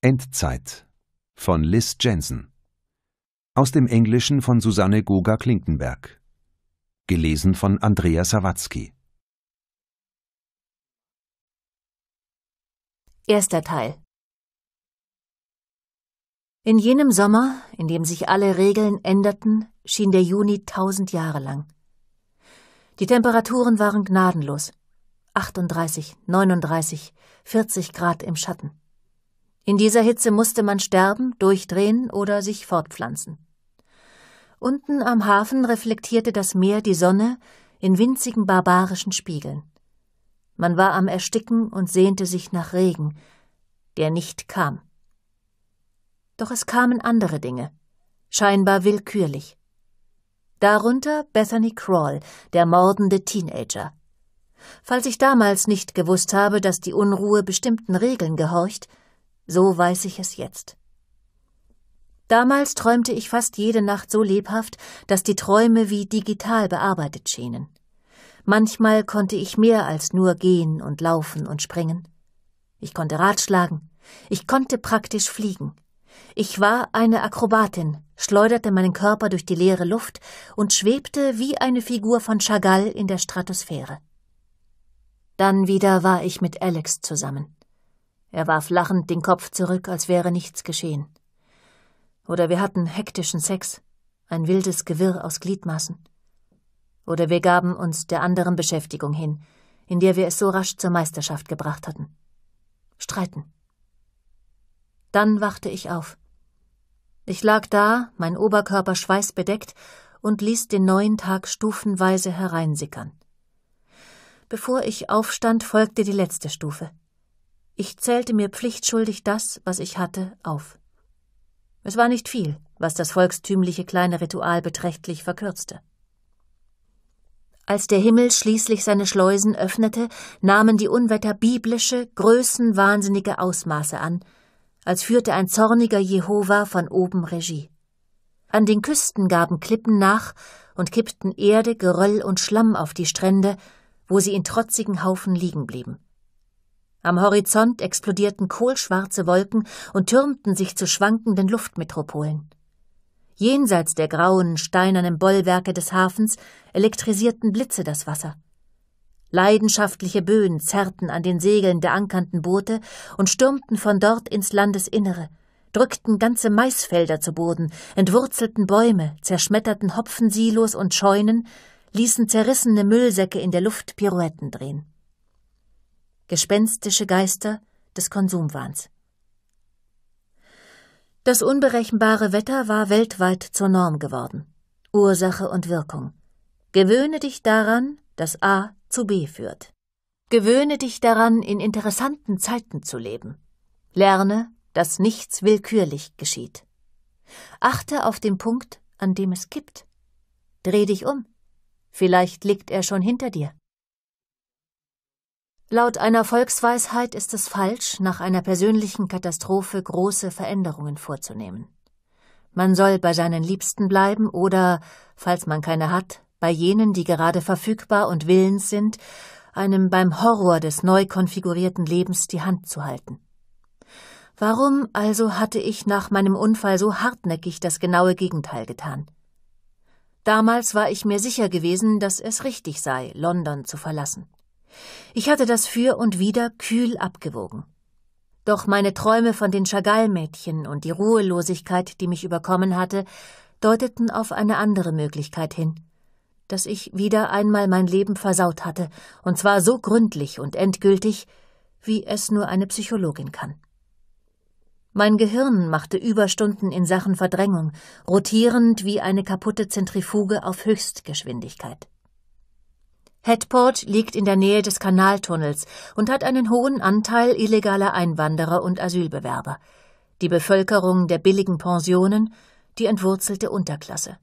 Endzeit von Liz Jensen. Aus dem Englischen von Susanne Goga-Klinkenberg. Gelesen von Andrea Sawatzki. Erster Teil. In jenem Sommer, in dem sich alle Regeln änderten, schien der Juni tausend Jahre lang. Die Temperaturen waren gnadenlos. 38, 39, 40 Grad im Schatten. In dieser Hitze musste man sterben, durchdrehen oder sich fortpflanzen. Unten am Hafen reflektierte das Meer die Sonne in winzigen barbarischen Spiegeln. Man war am Ersticken und sehnte sich nach Regen, der nicht kam. Doch es kamen andere Dinge, scheinbar willkürlich. Darunter Bethany Crawl, der mordende Teenager. Falls ich damals nicht gewusst habe, dass die Unruhe bestimmten Regeln gehorcht, so weiß ich es jetzt. Damals träumte ich fast jede Nacht so lebhaft, dass die Träume wie digital bearbeitet schienen. Manchmal konnte ich mehr als nur gehen und laufen und springen. Ich konnte Ratschlagen. Ich konnte praktisch fliegen. Ich war eine Akrobatin, schleuderte meinen Körper durch die leere Luft und schwebte wie eine Figur von Chagall in der Stratosphäre. Dann wieder war ich mit Alex zusammen. Er warf lachend den Kopf zurück, als wäre nichts geschehen. Oder wir hatten hektischen Sex, ein wildes Gewirr aus Gliedmaßen. Oder wir gaben uns der anderen Beschäftigung hin, in der wir es so rasch zur Meisterschaft gebracht hatten. Streiten. Dann wachte ich auf. Ich lag da, mein Oberkörper schweißbedeckt, und ließ den neuen Tag stufenweise hereinsickern. Bevor ich aufstand, folgte die letzte Stufe. Ich zählte mir pflichtschuldig das, was ich hatte, auf. Es war nicht viel, was das volkstümliche kleine Ritual beträchtlich verkürzte. Als der Himmel schließlich seine Schleusen öffnete, nahmen die Unwetter biblische, größenwahnsinnige Ausmaße an, als führte ein zorniger Jehova von oben Regie. An den Küsten gaben Klippen nach und kippten Erde, Geröll und Schlamm auf die Strände, wo sie in trotzigen Haufen liegen blieben. Am Horizont explodierten kohlschwarze Wolken und türmten sich zu schwankenden Luftmetropolen. Jenseits der grauen, steinernen Bollwerke des Hafens elektrisierten Blitze das Wasser. Leidenschaftliche Böen zerrten an den Segeln der ankernden Boote und stürmten von dort ins Landesinnere, drückten ganze Maisfelder zu Boden, entwurzelten Bäume, zerschmetterten Hopfensilos und Scheunen, ließen zerrissene Müllsäcke in der Luft Pirouetten drehen gespenstische Geister des Konsumwahns. Das unberechenbare Wetter war weltweit zur Norm geworden. Ursache und Wirkung. Gewöhne dich daran, dass A zu B führt. Gewöhne dich daran, in interessanten Zeiten zu leben. Lerne, dass nichts willkürlich geschieht. Achte auf den Punkt, an dem es kippt. Dreh dich um. Vielleicht liegt er schon hinter dir. Laut einer Volksweisheit ist es falsch, nach einer persönlichen Katastrophe große Veränderungen vorzunehmen. Man soll bei seinen Liebsten bleiben oder, falls man keine hat, bei jenen, die gerade verfügbar und willens sind, einem beim Horror des neu konfigurierten Lebens die Hand zu halten. Warum also hatte ich nach meinem Unfall so hartnäckig das genaue Gegenteil getan? Damals war ich mir sicher gewesen, dass es richtig sei, London zu verlassen. Ich hatte das für und wider kühl abgewogen. Doch meine Träume von den Chagall-Mädchen und die Ruhelosigkeit, die mich überkommen hatte, deuteten auf eine andere Möglichkeit hin, dass ich wieder einmal mein Leben versaut hatte, und zwar so gründlich und endgültig, wie es nur eine Psychologin kann. Mein Gehirn machte Überstunden in Sachen Verdrängung, rotierend wie eine kaputte Zentrifuge auf Höchstgeschwindigkeit. Headport liegt in der Nähe des Kanaltunnels und hat einen hohen Anteil illegaler Einwanderer und Asylbewerber, die Bevölkerung der billigen Pensionen, die entwurzelte Unterklasse.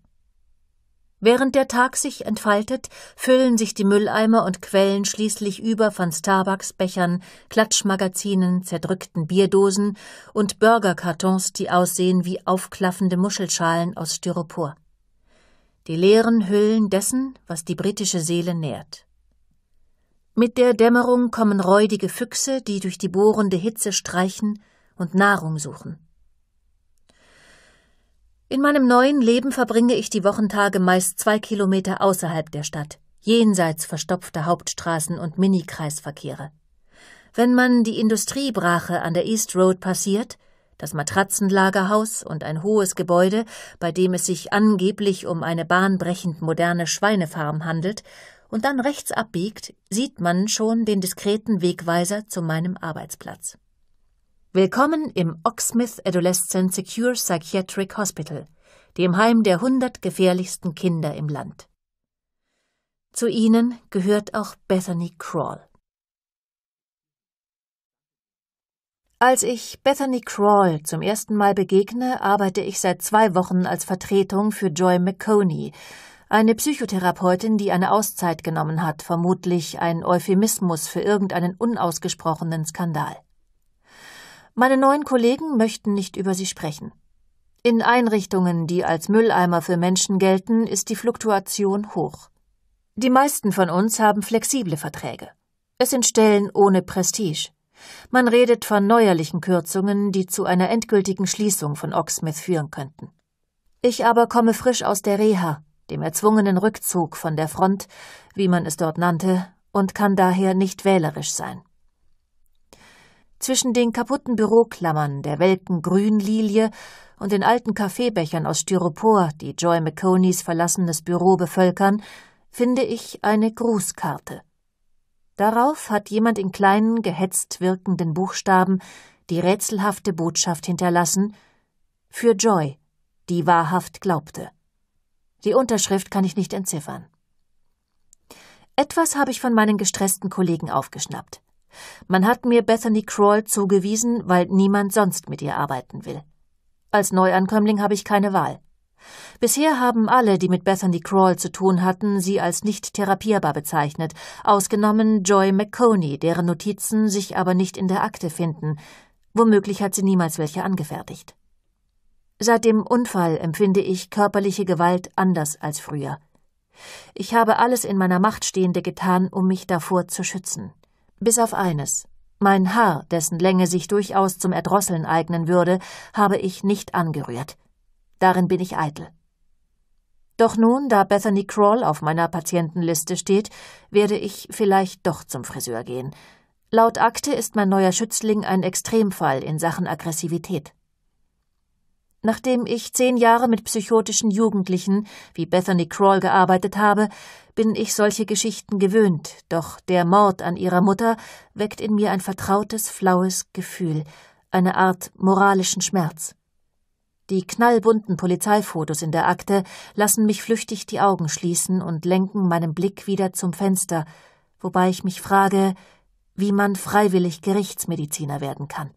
Während der Tag sich entfaltet, füllen sich die Mülleimer und Quellen schließlich über von Starbucks-Bechern, Klatschmagazinen, zerdrückten Bierdosen und Burgerkartons, die aussehen wie aufklaffende Muschelschalen aus Styropor die leeren Hüllen dessen, was die britische Seele nährt. Mit der Dämmerung kommen räudige Füchse, die durch die bohrende Hitze streichen und Nahrung suchen. In meinem neuen Leben verbringe ich die Wochentage meist zwei Kilometer außerhalb der Stadt, jenseits verstopfter Hauptstraßen und Minikreisverkehre. Wenn man die Industriebrache an der East Road passiert, das Matratzenlagerhaus und ein hohes Gebäude, bei dem es sich angeblich um eine bahnbrechend moderne Schweinefarm handelt, und dann rechts abbiegt, sieht man schon den diskreten Wegweiser zu meinem Arbeitsplatz. Willkommen im Oxmith Adolescent Secure Psychiatric Hospital, dem Heim der 100 gefährlichsten Kinder im Land. Zu ihnen gehört auch Bethany Crawl. Als ich Bethany Crawl zum ersten Mal begegne, arbeite ich seit zwei Wochen als Vertretung für Joy McConey, eine Psychotherapeutin, die eine Auszeit genommen hat, vermutlich ein Euphemismus für irgendeinen unausgesprochenen Skandal. Meine neuen Kollegen möchten nicht über sie sprechen. In Einrichtungen, die als Mülleimer für Menschen gelten, ist die Fluktuation hoch. Die meisten von uns haben flexible Verträge. Es sind Stellen ohne Prestige. Man redet von neuerlichen Kürzungen, die zu einer endgültigen Schließung von Oxmith führen könnten. Ich aber komme frisch aus der Reha, dem erzwungenen Rückzug von der Front, wie man es dort nannte, und kann daher nicht wählerisch sein. Zwischen den kaputten Büroklammern der welken Grünlilie und den alten Kaffeebechern aus Styropor, die Joy McConeys verlassenes Büro bevölkern, finde ich eine Grußkarte. Darauf hat jemand in kleinen, gehetzt wirkenden Buchstaben die rätselhafte Botschaft hinterlassen Für Joy, die wahrhaft glaubte. Die Unterschrift kann ich nicht entziffern. Etwas habe ich von meinen gestressten Kollegen aufgeschnappt. Man hat mir Bethany Crawl zugewiesen, weil niemand sonst mit ihr arbeiten will. Als Neuankömmling habe ich keine Wahl. Bisher haben alle, die mit Bethany Crawl zu tun hatten, sie als nicht therapierbar bezeichnet, ausgenommen Joy McConey, deren Notizen sich aber nicht in der Akte finden. Womöglich hat sie niemals welche angefertigt. Seit dem Unfall empfinde ich körperliche Gewalt anders als früher. Ich habe alles in meiner Macht Stehende getan, um mich davor zu schützen. Bis auf eines. Mein Haar, dessen Länge sich durchaus zum Erdrosseln eignen würde, habe ich nicht angerührt. Darin bin ich eitel. Doch nun, da Bethany Crawl auf meiner Patientenliste steht, werde ich vielleicht doch zum Friseur gehen. Laut Akte ist mein neuer Schützling ein Extremfall in Sachen Aggressivität. Nachdem ich zehn Jahre mit psychotischen Jugendlichen wie Bethany Crawl gearbeitet habe, bin ich solche Geschichten gewöhnt, doch der Mord an ihrer Mutter weckt in mir ein vertrautes, flaues Gefühl, eine Art moralischen Schmerz. Die knallbunten Polizeifotos in der Akte lassen mich flüchtig die Augen schließen und lenken meinen Blick wieder zum Fenster, wobei ich mich frage, wie man freiwillig Gerichtsmediziner werden kann.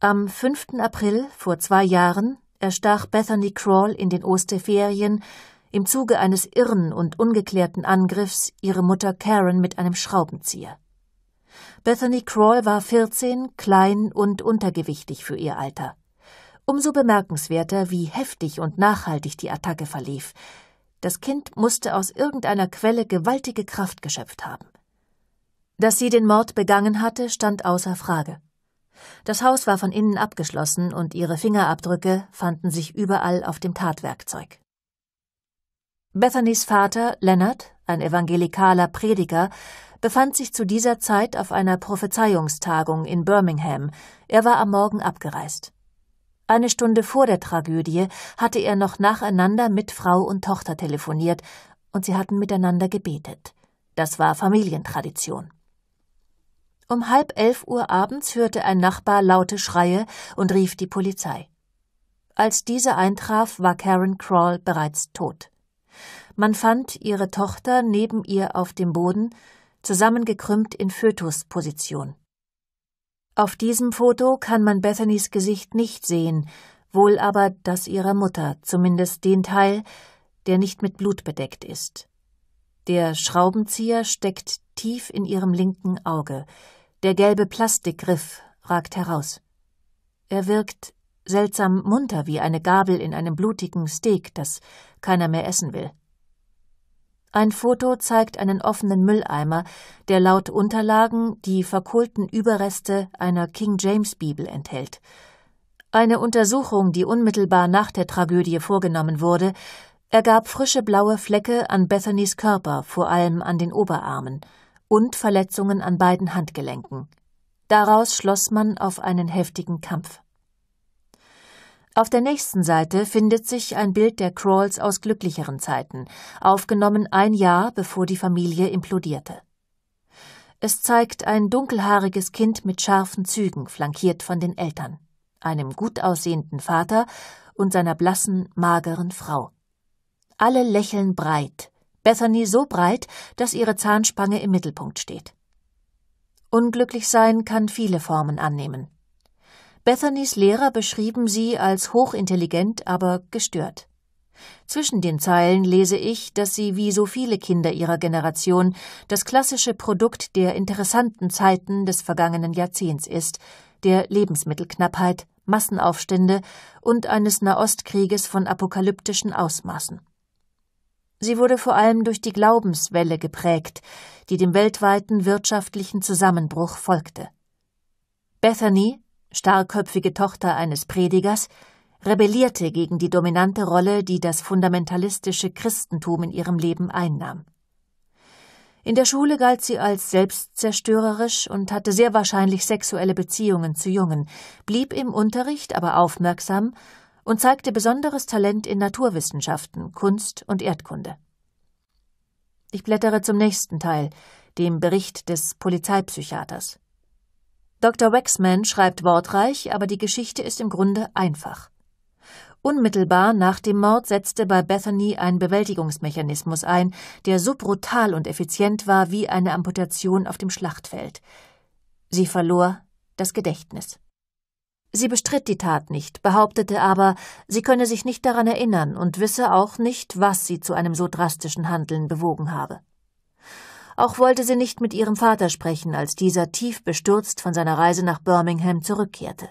Am 5. April vor zwei Jahren erstach Bethany Crawl in den Osterferien im Zuge eines irren und ungeklärten Angriffs ihre Mutter Karen mit einem Schraubenzieher. Bethany Crawl war 14, klein und untergewichtig für ihr Alter umso bemerkenswerter, wie heftig und nachhaltig die Attacke verlief. Das Kind musste aus irgendeiner Quelle gewaltige Kraft geschöpft haben. Dass sie den Mord begangen hatte, stand außer Frage. Das Haus war von innen abgeschlossen und ihre Fingerabdrücke fanden sich überall auf dem Tatwerkzeug. Bethany's Vater, Leonard, ein evangelikaler Prediger, befand sich zu dieser Zeit auf einer Prophezeiungstagung in Birmingham. Er war am Morgen abgereist. Eine Stunde vor der Tragödie hatte er noch nacheinander mit Frau und Tochter telefoniert, und sie hatten miteinander gebetet. Das war Familientradition. Um halb elf Uhr abends hörte ein Nachbar laute Schreie und rief die Polizei. Als diese eintraf, war Karen Crawl bereits tot. Man fand ihre Tochter neben ihr auf dem Boden, zusammengekrümmt in Fötusposition. Auf diesem Foto kann man Bethany's Gesicht nicht sehen, wohl aber das ihrer Mutter, zumindest den Teil, der nicht mit Blut bedeckt ist. Der Schraubenzieher steckt tief in ihrem linken Auge. Der gelbe Plastikgriff ragt heraus. Er wirkt seltsam munter wie eine Gabel in einem blutigen Steak, das keiner mehr essen will. Ein Foto zeigt einen offenen Mülleimer, der laut Unterlagen die verkohlten Überreste einer King James Bibel enthält. Eine Untersuchung, die unmittelbar nach der Tragödie vorgenommen wurde, ergab frische blaue Flecke an Bethanys Körper, vor allem an den Oberarmen, und Verletzungen an beiden Handgelenken. Daraus schloss man auf einen heftigen Kampf auf der nächsten Seite findet sich ein Bild der Crawls aus glücklicheren Zeiten, aufgenommen ein Jahr bevor die Familie implodierte. Es zeigt ein dunkelhaariges Kind mit scharfen Zügen, flankiert von den Eltern, einem gut aussehenden Vater und seiner blassen, mageren Frau. Alle lächeln breit, Bethany so breit, dass ihre Zahnspange im Mittelpunkt steht. Unglücklich sein kann viele Formen annehmen. Bethany's Lehrer beschrieben sie als hochintelligent, aber gestört. Zwischen den Zeilen lese ich, dass sie wie so viele Kinder ihrer Generation das klassische Produkt der interessanten Zeiten des vergangenen Jahrzehnts ist, der Lebensmittelknappheit, Massenaufstände und eines Nahostkrieges von apokalyptischen Ausmaßen. Sie wurde vor allem durch die Glaubenswelle geprägt, die dem weltweiten wirtschaftlichen Zusammenbruch folgte. Bethany, starrköpfige Tochter eines Predigers, rebellierte gegen die dominante Rolle, die das fundamentalistische Christentum in ihrem Leben einnahm. In der Schule galt sie als selbstzerstörerisch und hatte sehr wahrscheinlich sexuelle Beziehungen zu Jungen, blieb im Unterricht aber aufmerksam und zeigte besonderes Talent in Naturwissenschaften, Kunst und Erdkunde. Ich blättere zum nächsten Teil, dem Bericht des Polizeipsychiaters. Dr. Waxman schreibt wortreich, aber die Geschichte ist im Grunde einfach. Unmittelbar nach dem Mord setzte bei Bethany ein Bewältigungsmechanismus ein, der so brutal und effizient war wie eine Amputation auf dem Schlachtfeld. Sie verlor das Gedächtnis. Sie bestritt die Tat nicht, behauptete aber, sie könne sich nicht daran erinnern und wisse auch nicht, was sie zu einem so drastischen Handeln bewogen habe. Auch wollte sie nicht mit ihrem Vater sprechen, als dieser tief bestürzt von seiner Reise nach Birmingham zurückkehrte.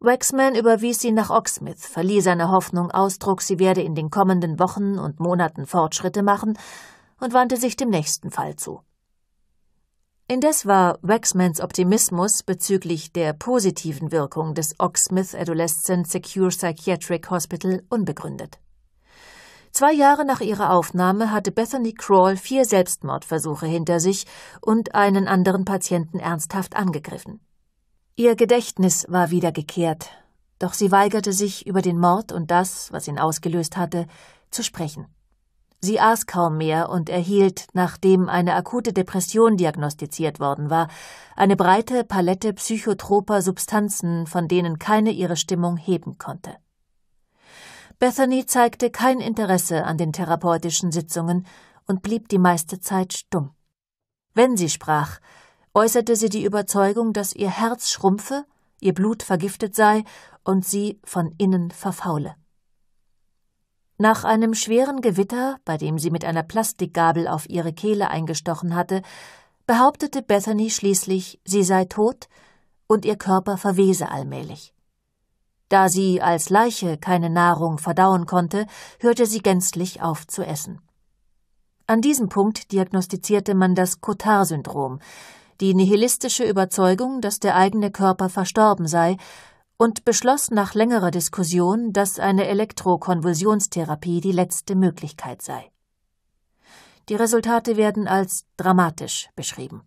Waxman überwies sie nach Oxmith, verlieh seiner Hoffnung Ausdruck, sie werde in den kommenden Wochen und Monaten Fortschritte machen und wandte sich dem nächsten Fall zu. Indes war Waxmans Optimismus bezüglich der positiven Wirkung des Oxmith Adolescent Secure Psychiatric Hospital unbegründet. Zwei Jahre nach ihrer Aufnahme hatte Bethany Crawl vier Selbstmordversuche hinter sich und einen anderen Patienten ernsthaft angegriffen. Ihr Gedächtnis war wieder gekehrt, doch sie weigerte sich, über den Mord und das, was ihn ausgelöst hatte, zu sprechen. Sie aß kaum mehr und erhielt, nachdem eine akute Depression diagnostiziert worden war, eine breite Palette psychotroper Substanzen, von denen keine ihre Stimmung heben konnte. Bethany zeigte kein Interesse an den therapeutischen Sitzungen und blieb die meiste Zeit stumm. Wenn sie sprach, äußerte sie die Überzeugung, dass ihr Herz schrumpfe, ihr Blut vergiftet sei und sie von innen verfaule. Nach einem schweren Gewitter, bei dem sie mit einer Plastikgabel auf ihre Kehle eingestochen hatte, behauptete Bethany schließlich, sie sei tot und ihr Körper verwese allmählich. Da sie als Leiche keine Nahrung verdauen konnte, hörte sie gänzlich auf zu essen. An diesem Punkt diagnostizierte man das Cotard-Syndrom, die nihilistische Überzeugung, dass der eigene Körper verstorben sei, und beschloss nach längerer Diskussion, dass eine Elektrokonvulsionstherapie die letzte Möglichkeit sei. Die Resultate werden als dramatisch beschrieben.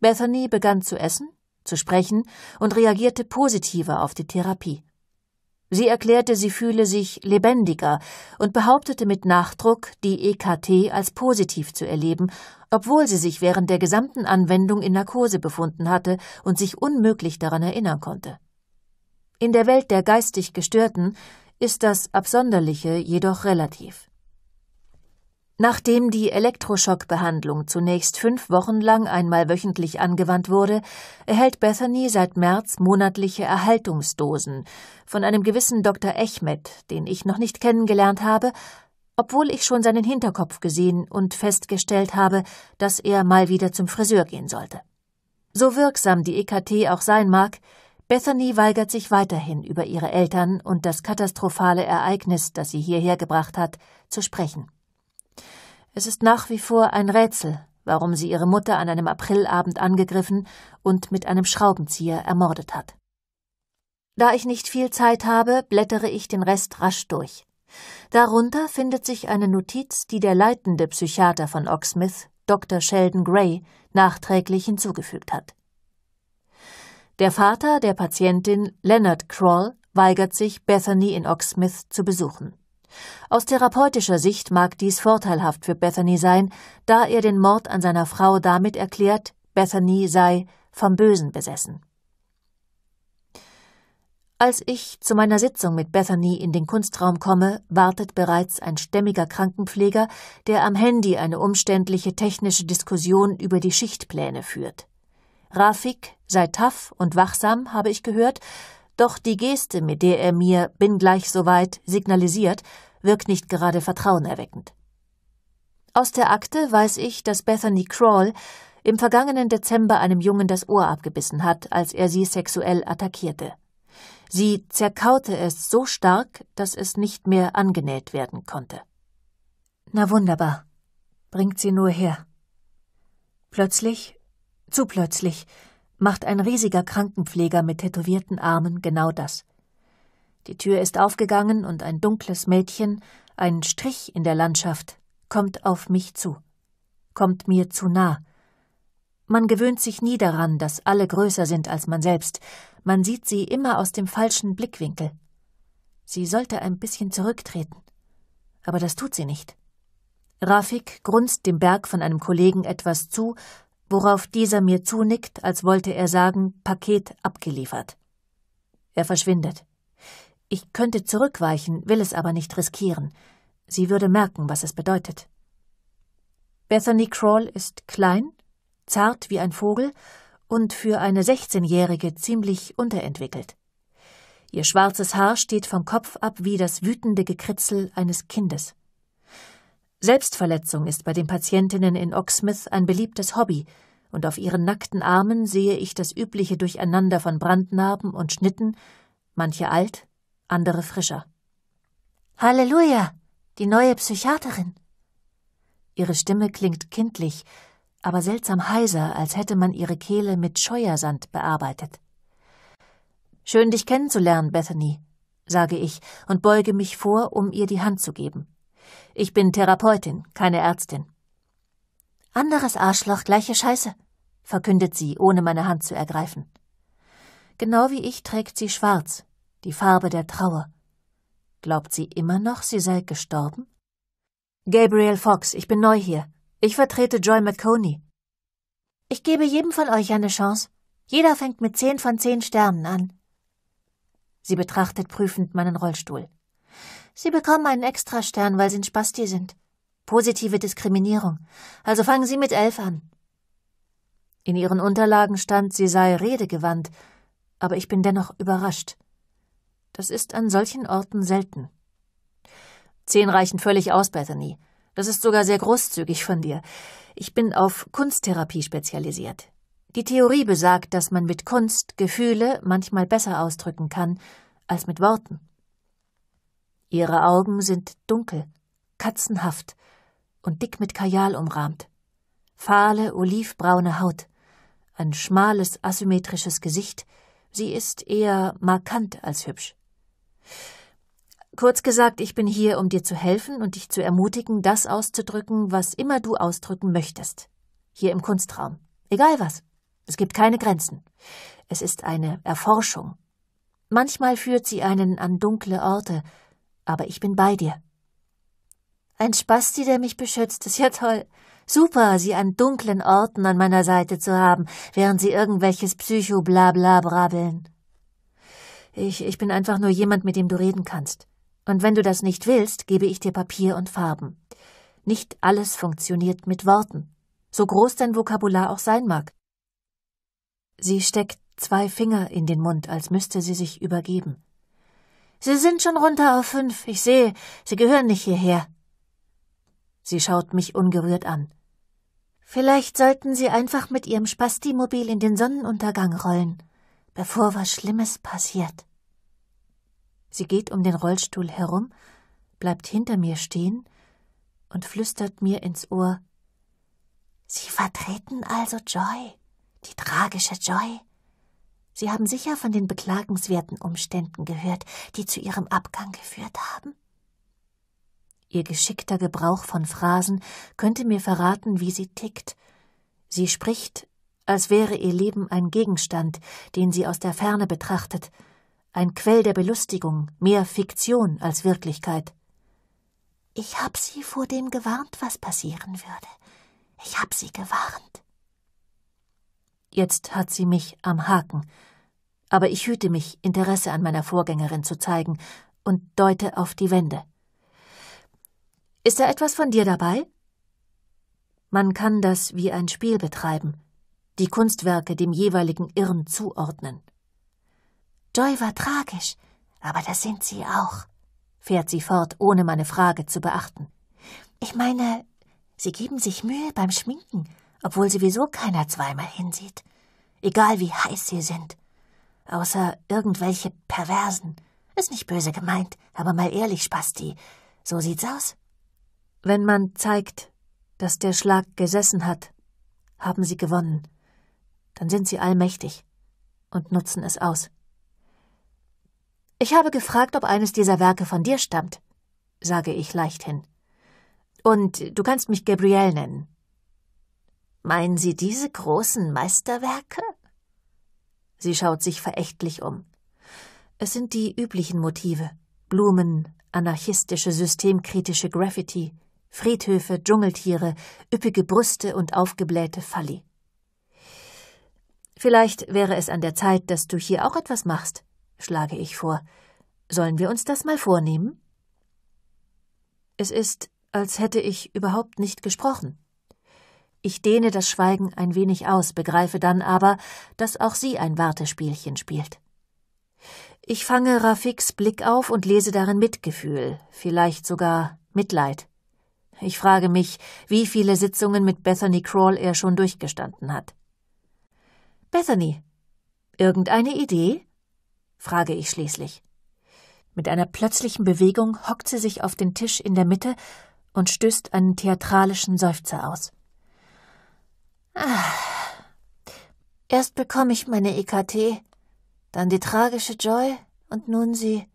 Bethany begann zu essen zu sprechen und reagierte positiver auf die Therapie. Sie erklärte, sie fühle sich lebendiger und behauptete mit Nachdruck, die EKT als positiv zu erleben, obwohl sie sich während der gesamten Anwendung in Narkose befunden hatte und sich unmöglich daran erinnern konnte. In der Welt der geistig Gestörten ist das Absonderliche jedoch relativ. Nachdem die Elektroschockbehandlung zunächst fünf Wochen lang einmal wöchentlich angewandt wurde, erhält Bethany seit März monatliche Erhaltungsdosen von einem gewissen Dr. Echmed, den ich noch nicht kennengelernt habe, obwohl ich schon seinen Hinterkopf gesehen und festgestellt habe, dass er mal wieder zum Friseur gehen sollte. So wirksam die EKT auch sein mag, Bethany weigert sich weiterhin über ihre Eltern und das katastrophale Ereignis, das sie hierher gebracht hat, zu sprechen. Es ist nach wie vor ein Rätsel, warum sie ihre Mutter an einem Aprilabend angegriffen und mit einem Schraubenzieher ermordet hat. Da ich nicht viel Zeit habe, blättere ich den Rest rasch durch. Darunter findet sich eine Notiz, die der leitende Psychiater von Oxmith, Dr. Sheldon Gray, nachträglich hinzugefügt hat. Der Vater der Patientin, Leonard Kroll, weigert sich, Bethany in Oxmith zu besuchen. Aus therapeutischer Sicht mag dies vorteilhaft für Bethany sein, da er den Mord an seiner Frau damit erklärt, Bethany sei vom Bösen besessen. Als ich zu meiner Sitzung mit Bethany in den Kunstraum komme, wartet bereits ein stämmiger Krankenpfleger, der am Handy eine umständliche technische Diskussion über die Schichtpläne führt. Rafik sei taff und wachsam, habe ich gehört, doch die Geste, mit der er mir bin gleich soweit signalisiert, wirkt nicht gerade vertrauenerweckend. Aus der Akte weiß ich, dass Bethany Crawl im vergangenen Dezember einem Jungen das Ohr abgebissen hat, als er sie sexuell attackierte. Sie zerkaute es so stark, dass es nicht mehr angenäht werden konnte. Na wunderbar. Bringt sie nur her. Plötzlich, zu plötzlich, macht ein riesiger Krankenpfleger mit tätowierten Armen genau das. Die Tür ist aufgegangen und ein dunkles Mädchen, ein Strich in der Landschaft, kommt auf mich zu, kommt mir zu nah. Man gewöhnt sich nie daran, dass alle größer sind als man selbst, man sieht sie immer aus dem falschen Blickwinkel. Sie sollte ein bisschen zurücktreten, aber das tut sie nicht. Rafik grunzt dem Berg von einem Kollegen etwas zu, worauf dieser mir zunickt, als wollte er sagen, Paket abgeliefert. Er verschwindet. Ich könnte zurückweichen, will es aber nicht riskieren. Sie würde merken, was es bedeutet. Bethany Crawl ist klein, zart wie ein Vogel und für eine 16-Jährige ziemlich unterentwickelt. Ihr schwarzes Haar steht vom Kopf ab wie das wütende Gekritzel eines Kindes. Selbstverletzung ist bei den Patientinnen in Oxmith ein beliebtes Hobby, und auf ihren nackten Armen sehe ich das übliche Durcheinander von Brandnarben und Schnitten, manche alt, andere frischer. Halleluja, die neue Psychiaterin. Ihre Stimme klingt kindlich, aber seltsam heiser, als hätte man ihre Kehle mit Scheuersand bearbeitet. Schön dich kennenzulernen, Bethany, sage ich und beuge mich vor, um ihr die Hand zu geben. Ich bin Therapeutin, keine Ärztin. Anderes Arschloch, gleiche Scheiße, verkündet sie, ohne meine Hand zu ergreifen. Genau wie ich trägt sie schwarz, die Farbe der Trauer. Glaubt sie immer noch, sie sei gestorben? Gabriel Fox, ich bin neu hier. Ich vertrete Joy McConey. Ich gebe jedem von euch eine Chance. Jeder fängt mit zehn von zehn Sternen an. Sie betrachtet prüfend meinen Rollstuhl. Sie bekommen einen Extrastern, weil Sie ein Spasti sind. Positive Diskriminierung. Also fangen Sie mit elf an. In ihren Unterlagen stand, sie sei redegewandt, aber ich bin dennoch überrascht. Das ist an solchen Orten selten. Zehn reichen völlig aus, Bethany. Das ist sogar sehr großzügig von dir. Ich bin auf Kunsttherapie spezialisiert. Die Theorie besagt, dass man mit Kunst Gefühle manchmal besser ausdrücken kann als mit Worten. Ihre Augen sind dunkel, katzenhaft und dick mit Kajal umrahmt. Fahle, olivbraune Haut ein schmales, asymmetrisches Gesicht. Sie ist eher markant als hübsch. Kurz gesagt, ich bin hier, um dir zu helfen und dich zu ermutigen, das auszudrücken, was immer du ausdrücken möchtest. Hier im Kunstraum. Egal was. Es gibt keine Grenzen. Es ist eine Erforschung. Manchmal führt sie einen an dunkle Orte, aber ich bin bei dir. Ein Spasti, der mich beschützt, ist ja toll. Super, sie an dunklen Orten an meiner Seite zu haben, während sie irgendwelches Psycho-Blabla brabbeln. Ich, ich bin einfach nur jemand, mit dem du reden kannst. Und wenn du das nicht willst, gebe ich dir Papier und Farben. Nicht alles funktioniert mit Worten, so groß dein Vokabular auch sein mag. Sie steckt zwei Finger in den Mund, als müsste sie sich übergeben. Sie sind schon runter auf fünf, ich sehe, Sie gehören nicht hierher. Sie schaut mich ungerührt an. Vielleicht sollten Sie einfach mit Ihrem Spastimobil in den Sonnenuntergang rollen, bevor was Schlimmes passiert. Sie geht um den Rollstuhl herum, bleibt hinter mir stehen und flüstert mir ins Ohr Sie vertreten also Joy, die tragische Joy. Sie haben sicher von den beklagenswerten Umständen gehört, die zu ihrem Abgang geführt haben. Ihr geschickter Gebrauch von Phrasen könnte mir verraten, wie sie tickt. Sie spricht, als wäre ihr Leben ein Gegenstand, den sie aus der Ferne betrachtet, ein Quell der Belustigung, mehr Fiktion als Wirklichkeit. Ich hab sie vor dem gewarnt, was passieren würde. Ich hab sie gewarnt. Jetzt hat sie mich am Haken, aber ich hüte mich, Interesse an meiner Vorgängerin zu zeigen, und deute auf die Wände. Ist da etwas von dir dabei? Man kann das wie ein Spiel betreiben, die Kunstwerke dem jeweiligen Irren zuordnen. Joy war tragisch, aber das sind sie auch, fährt sie fort, ohne meine Frage zu beachten. Ich meine, sie geben sich Mühe beim Schminken, obwohl sowieso keiner zweimal hinsieht, egal wie heiß sie sind. Außer irgendwelche Perversen. Ist nicht böse gemeint, aber mal ehrlich, Spasti, so sieht's aus. Wenn man zeigt, dass der Schlag gesessen hat, haben sie gewonnen. Dann sind sie allmächtig und nutzen es aus. Ich habe gefragt, ob eines dieser Werke von dir stammt, sage ich leichthin. Und du kannst mich Gabrielle nennen. Meinen Sie diese großen Meisterwerke? Sie schaut sich verächtlich um. Es sind die üblichen Motive Blumen, anarchistische, systemkritische Graffiti, Friedhöfe, Dschungeltiere, üppige Brüste und aufgeblähte Falli. Vielleicht wäre es an der Zeit, dass du hier auch etwas machst, schlage ich vor. Sollen wir uns das mal vornehmen? Es ist, als hätte ich überhaupt nicht gesprochen. Ich dehne das Schweigen ein wenig aus, begreife dann aber, dass auch sie ein Wartespielchen spielt. Ich fange Rafiks Blick auf und lese darin Mitgefühl, vielleicht sogar Mitleid. Ich frage mich, wie viele Sitzungen mit Bethany Crawl er schon durchgestanden hat. Bethany, irgendeine Idee? frage ich schließlich. Mit einer plötzlichen Bewegung hockt sie sich auf den Tisch in der Mitte und stößt einen theatralischen Seufzer aus. Ah. Erst bekomme ich meine EKT, dann die tragische Joy und nun sie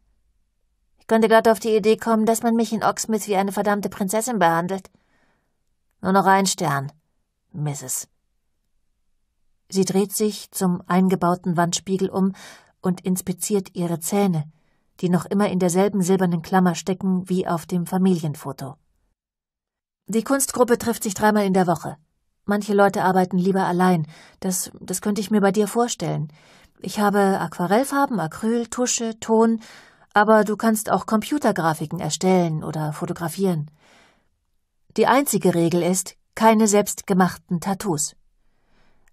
könnte glatt auf die Idee kommen, dass man mich in Oxmith wie eine verdammte Prinzessin behandelt. Nur noch ein Stern, Mrs. Sie dreht sich zum eingebauten Wandspiegel um und inspiziert ihre Zähne, die noch immer in derselben silbernen Klammer stecken wie auf dem Familienfoto. Die Kunstgruppe trifft sich dreimal in der Woche. Manche Leute arbeiten lieber allein. Das, das könnte ich mir bei dir vorstellen. Ich habe Aquarellfarben, Acryl, Tusche, Ton aber du kannst auch Computergrafiken erstellen oder fotografieren. Die einzige Regel ist, keine selbstgemachten Tattoos.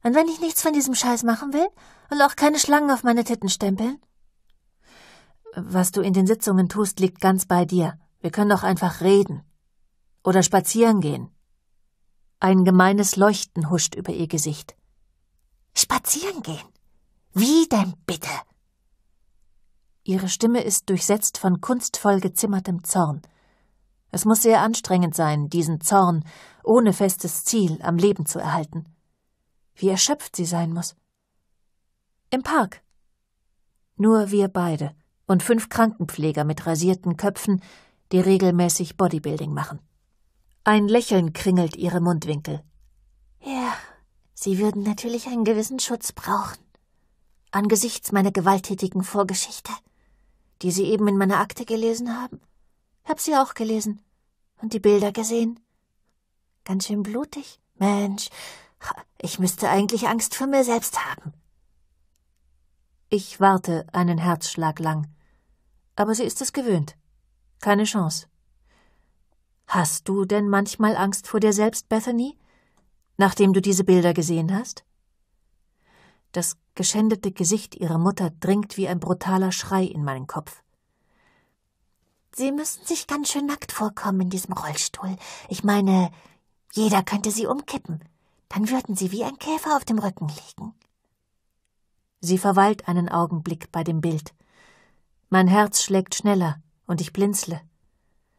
Und wenn ich nichts von diesem Scheiß machen will und auch keine Schlangen auf meine Titten stempeln? Was du in den Sitzungen tust, liegt ganz bei dir. Wir können doch einfach reden. Oder spazieren gehen. Ein gemeines Leuchten huscht über ihr Gesicht. Spazieren gehen? Wie denn bitte? Ihre Stimme ist durchsetzt von kunstvoll gezimmertem Zorn. Es muss sehr anstrengend sein, diesen Zorn ohne festes Ziel am Leben zu erhalten. Wie erschöpft sie sein muss. Im Park. Nur wir beide und fünf Krankenpfleger mit rasierten Köpfen, die regelmäßig Bodybuilding machen. Ein Lächeln kringelt ihre Mundwinkel. Ja, Sie würden natürlich einen gewissen Schutz brauchen. Angesichts meiner gewalttätigen Vorgeschichte die Sie eben in meiner Akte gelesen haben? Hab sie auch gelesen. Und die Bilder gesehen. Ganz schön blutig. Mensch, ich müsste eigentlich Angst vor mir selbst haben. Ich warte einen Herzschlag lang. Aber sie ist es gewöhnt. Keine Chance. Hast du denn manchmal Angst vor dir selbst, Bethany? Nachdem du diese Bilder gesehen hast? Das geschändete Gesicht ihrer Mutter dringt wie ein brutaler Schrei in meinen Kopf. Sie müssen sich ganz schön nackt vorkommen in diesem Rollstuhl. Ich meine, jeder könnte sie umkippen. Dann würden sie wie ein Käfer auf dem Rücken liegen. Sie verweilt einen Augenblick bei dem Bild. Mein Herz schlägt schneller und ich blinzle.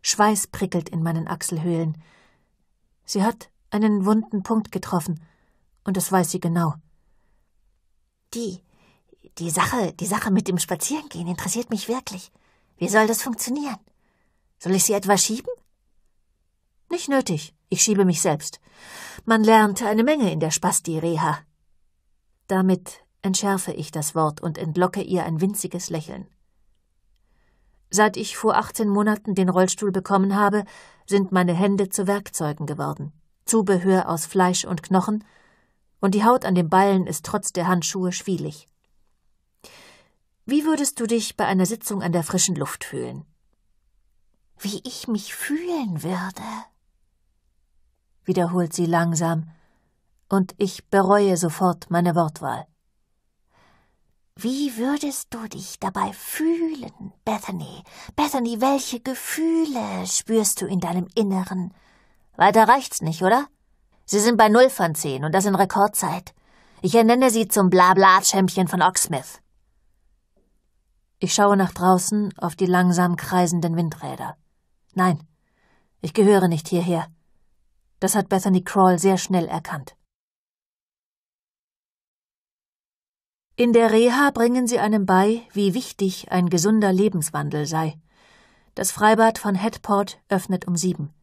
Schweiß prickelt in meinen Achselhöhlen. Sie hat einen wunden Punkt getroffen, und das weiß sie genau. Die, die Sache, die Sache mit dem Spazierengehen interessiert mich wirklich. Wie soll das funktionieren? Soll ich sie etwa schieben? Nicht nötig. Ich schiebe mich selbst. Man lernt eine Menge in der Spasti-Reha. Damit entschärfe ich das Wort und entlocke ihr ein winziges Lächeln. Seit ich vor 18 Monaten den Rollstuhl bekommen habe, sind meine Hände zu Werkzeugen geworden. Zubehör aus Fleisch und Knochen und die Haut an den Ballen ist trotz der Handschuhe schwielig. Wie würdest du dich bei einer Sitzung an der frischen Luft fühlen? Wie ich mich fühlen würde, wiederholt sie langsam, und ich bereue sofort meine Wortwahl. Wie würdest du dich dabei fühlen, Bethany? Bethany, welche Gefühle spürst du in deinem Inneren? Weiter reicht's nicht, oder? Sie sind bei null von zehn und das in Rekordzeit. Ich ernenne Sie zum Blabla-Champion von Oxmith. Ich schaue nach draußen auf die langsam kreisenden Windräder. Nein, ich gehöre nicht hierher. Das hat Bethany Crawl sehr schnell erkannt. In der Reha bringen sie einem bei, wie wichtig ein gesunder Lebenswandel sei. Das Freibad von Headport öffnet um sieben.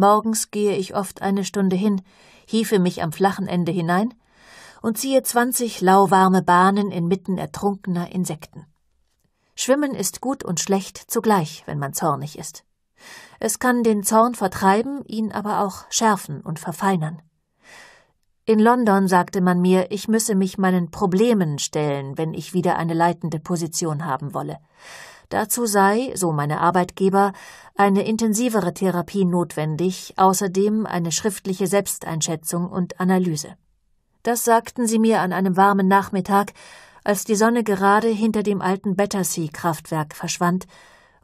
Morgens gehe ich oft eine Stunde hin, hiefe mich am flachen Ende hinein und ziehe zwanzig lauwarme Bahnen inmitten ertrunkener Insekten. Schwimmen ist gut und schlecht zugleich, wenn man zornig ist. Es kann den Zorn vertreiben, ihn aber auch schärfen und verfeinern. In London sagte man mir, ich müsse mich meinen Problemen stellen, wenn ich wieder eine leitende Position haben wolle. Dazu sei, so meine Arbeitgeber, eine intensivere Therapie notwendig, außerdem eine schriftliche Selbsteinschätzung und Analyse. Das sagten sie mir an einem warmen Nachmittag, als die Sonne gerade hinter dem alten Battersea-Kraftwerk verschwand,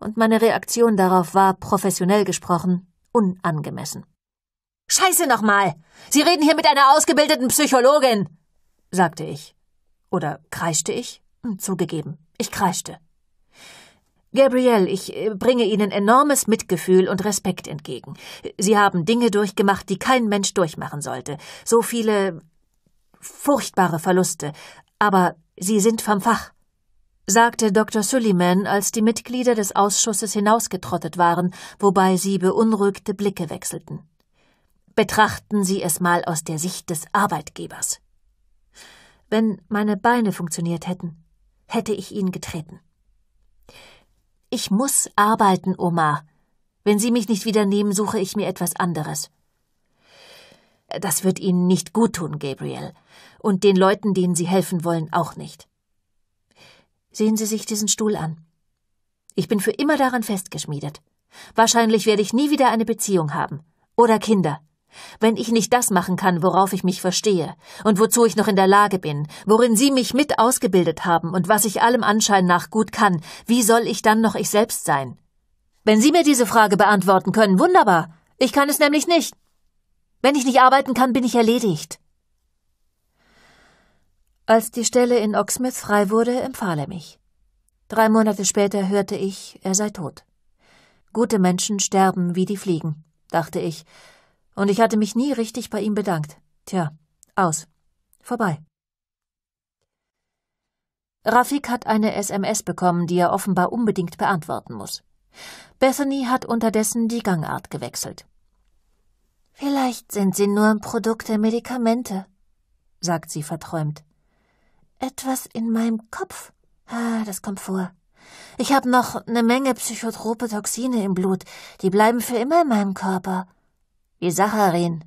und meine Reaktion darauf war, professionell gesprochen, unangemessen. Scheiße nochmal! Sie reden hier mit einer ausgebildeten Psychologin! sagte ich. Oder kreischte ich? Hm, zugegeben, ich kreischte. Gabrielle, ich äh, bringe Ihnen enormes Mitgefühl und Respekt entgegen. Sie haben Dinge durchgemacht, die kein Mensch durchmachen sollte. So viele furchtbare Verluste. Aber Sie sind vom Fach, sagte Dr. Sullivan, als die Mitglieder des Ausschusses hinausgetrottet waren, wobei sie beunruhigte Blicke wechselten. Betrachten Sie es mal aus der Sicht des Arbeitgebers. Wenn meine Beine funktioniert hätten, hätte ich ihn getreten. Ich muss arbeiten, Oma. Wenn Sie mich nicht wieder nehmen, suche ich mir etwas anderes. Das wird Ihnen nicht gut tun, Gabriel. Und den Leuten, denen Sie helfen wollen, auch nicht. Sehen Sie sich diesen Stuhl an. Ich bin für immer daran festgeschmiedet. Wahrscheinlich werde ich nie wieder eine Beziehung haben. Oder Kinder. Wenn ich nicht das machen kann, worauf ich mich verstehe und wozu ich noch in der Lage bin, worin Sie mich mit ausgebildet haben und was ich allem Anschein nach gut kann, wie soll ich dann noch ich selbst sein? Wenn Sie mir diese Frage beantworten können, wunderbar. Ich kann es nämlich nicht. Wenn ich nicht arbeiten kann, bin ich erledigt. Als die Stelle in Oxmith frei wurde, empfahl er mich. Drei Monate später hörte ich, er sei tot. Gute Menschen sterben wie die Fliegen, dachte ich, und ich hatte mich nie richtig bei ihm bedankt. Tja, aus. Vorbei. Rafik hat eine SMS bekommen, die er offenbar unbedingt beantworten muss. Bethany hat unterdessen die Gangart gewechselt. Vielleicht sind sie nur ein Produkt der Medikamente, sagt sie verträumt. Etwas in meinem Kopf. Ah, das kommt vor. Ich habe noch eine Menge psychotrope Toxine im Blut, die bleiben für immer in meinem Körper wie Sacharin.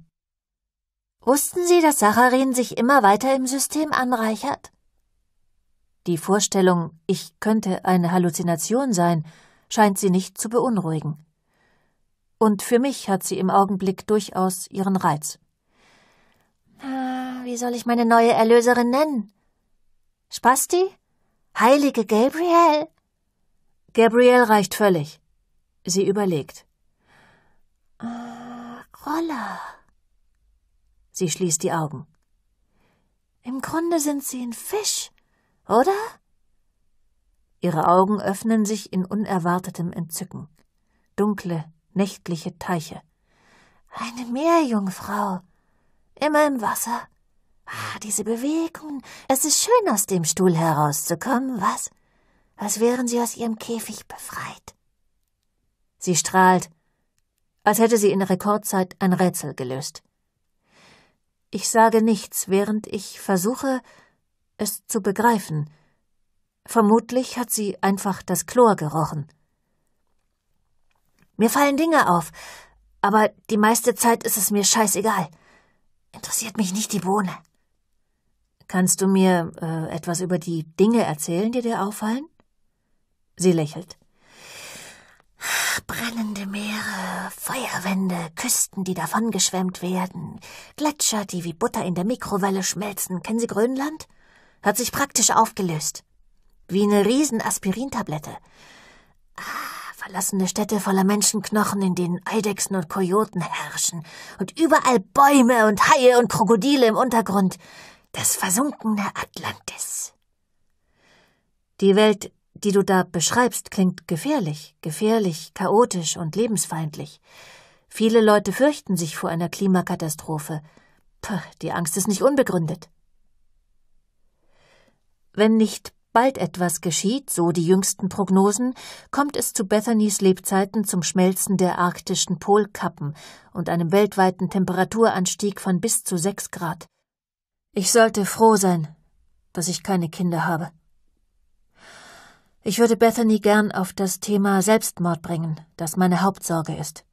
Wussten Sie, dass Sacharin sich immer weiter im System anreichert? Die Vorstellung, ich könnte eine Halluzination sein, scheint sie nicht zu beunruhigen. Und für mich hat sie im Augenblick durchaus ihren Reiz. Wie soll ich meine neue Erlöserin nennen? Spasti? Heilige Gabriel? Gabriel reicht völlig. Sie überlegt. Ah. Roller. Sie schließt die Augen. Im Grunde sind sie ein Fisch, oder? Ihre Augen öffnen sich in unerwartetem Entzücken. Dunkle, nächtliche Teiche. Eine Meerjungfrau. Immer im Wasser. Ah, diese Bewegung. Es ist schön, aus dem Stuhl herauszukommen, was? Als wären sie aus ihrem Käfig befreit. Sie strahlt, als hätte sie in Rekordzeit ein Rätsel gelöst. Ich sage nichts, während ich versuche, es zu begreifen. Vermutlich hat sie einfach das Chlor gerochen. Mir fallen Dinge auf, aber die meiste Zeit ist es mir scheißegal. Interessiert mich nicht die Bohne. Kannst du mir äh, etwas über die Dinge erzählen, die dir auffallen? Sie lächelt. Brennende Meere, Feuerwände, Küsten, die davongeschwemmt werden, Gletscher, die wie Butter in der Mikrowelle schmelzen. Kennen Sie Grönland? Hat sich praktisch aufgelöst. Wie eine riesen Aspirintablette. Ah, verlassene Städte voller Menschenknochen, in denen Eidechsen und Kojoten herrschen. Und überall Bäume und Haie und Krokodile im Untergrund. Das versunkene Atlantis. Die Welt die du da beschreibst, klingt gefährlich, gefährlich, chaotisch und lebensfeindlich. Viele Leute fürchten sich vor einer Klimakatastrophe. Puh, die Angst ist nicht unbegründet. Wenn nicht bald etwas geschieht, so die jüngsten Prognosen, kommt es zu Bethanys Lebzeiten zum Schmelzen der arktischen Polkappen und einem weltweiten Temperaturanstieg von bis zu sechs Grad. Ich sollte froh sein, dass ich keine Kinder habe. Ich würde Bethany gern auf das Thema Selbstmord bringen, das meine Hauptsorge ist.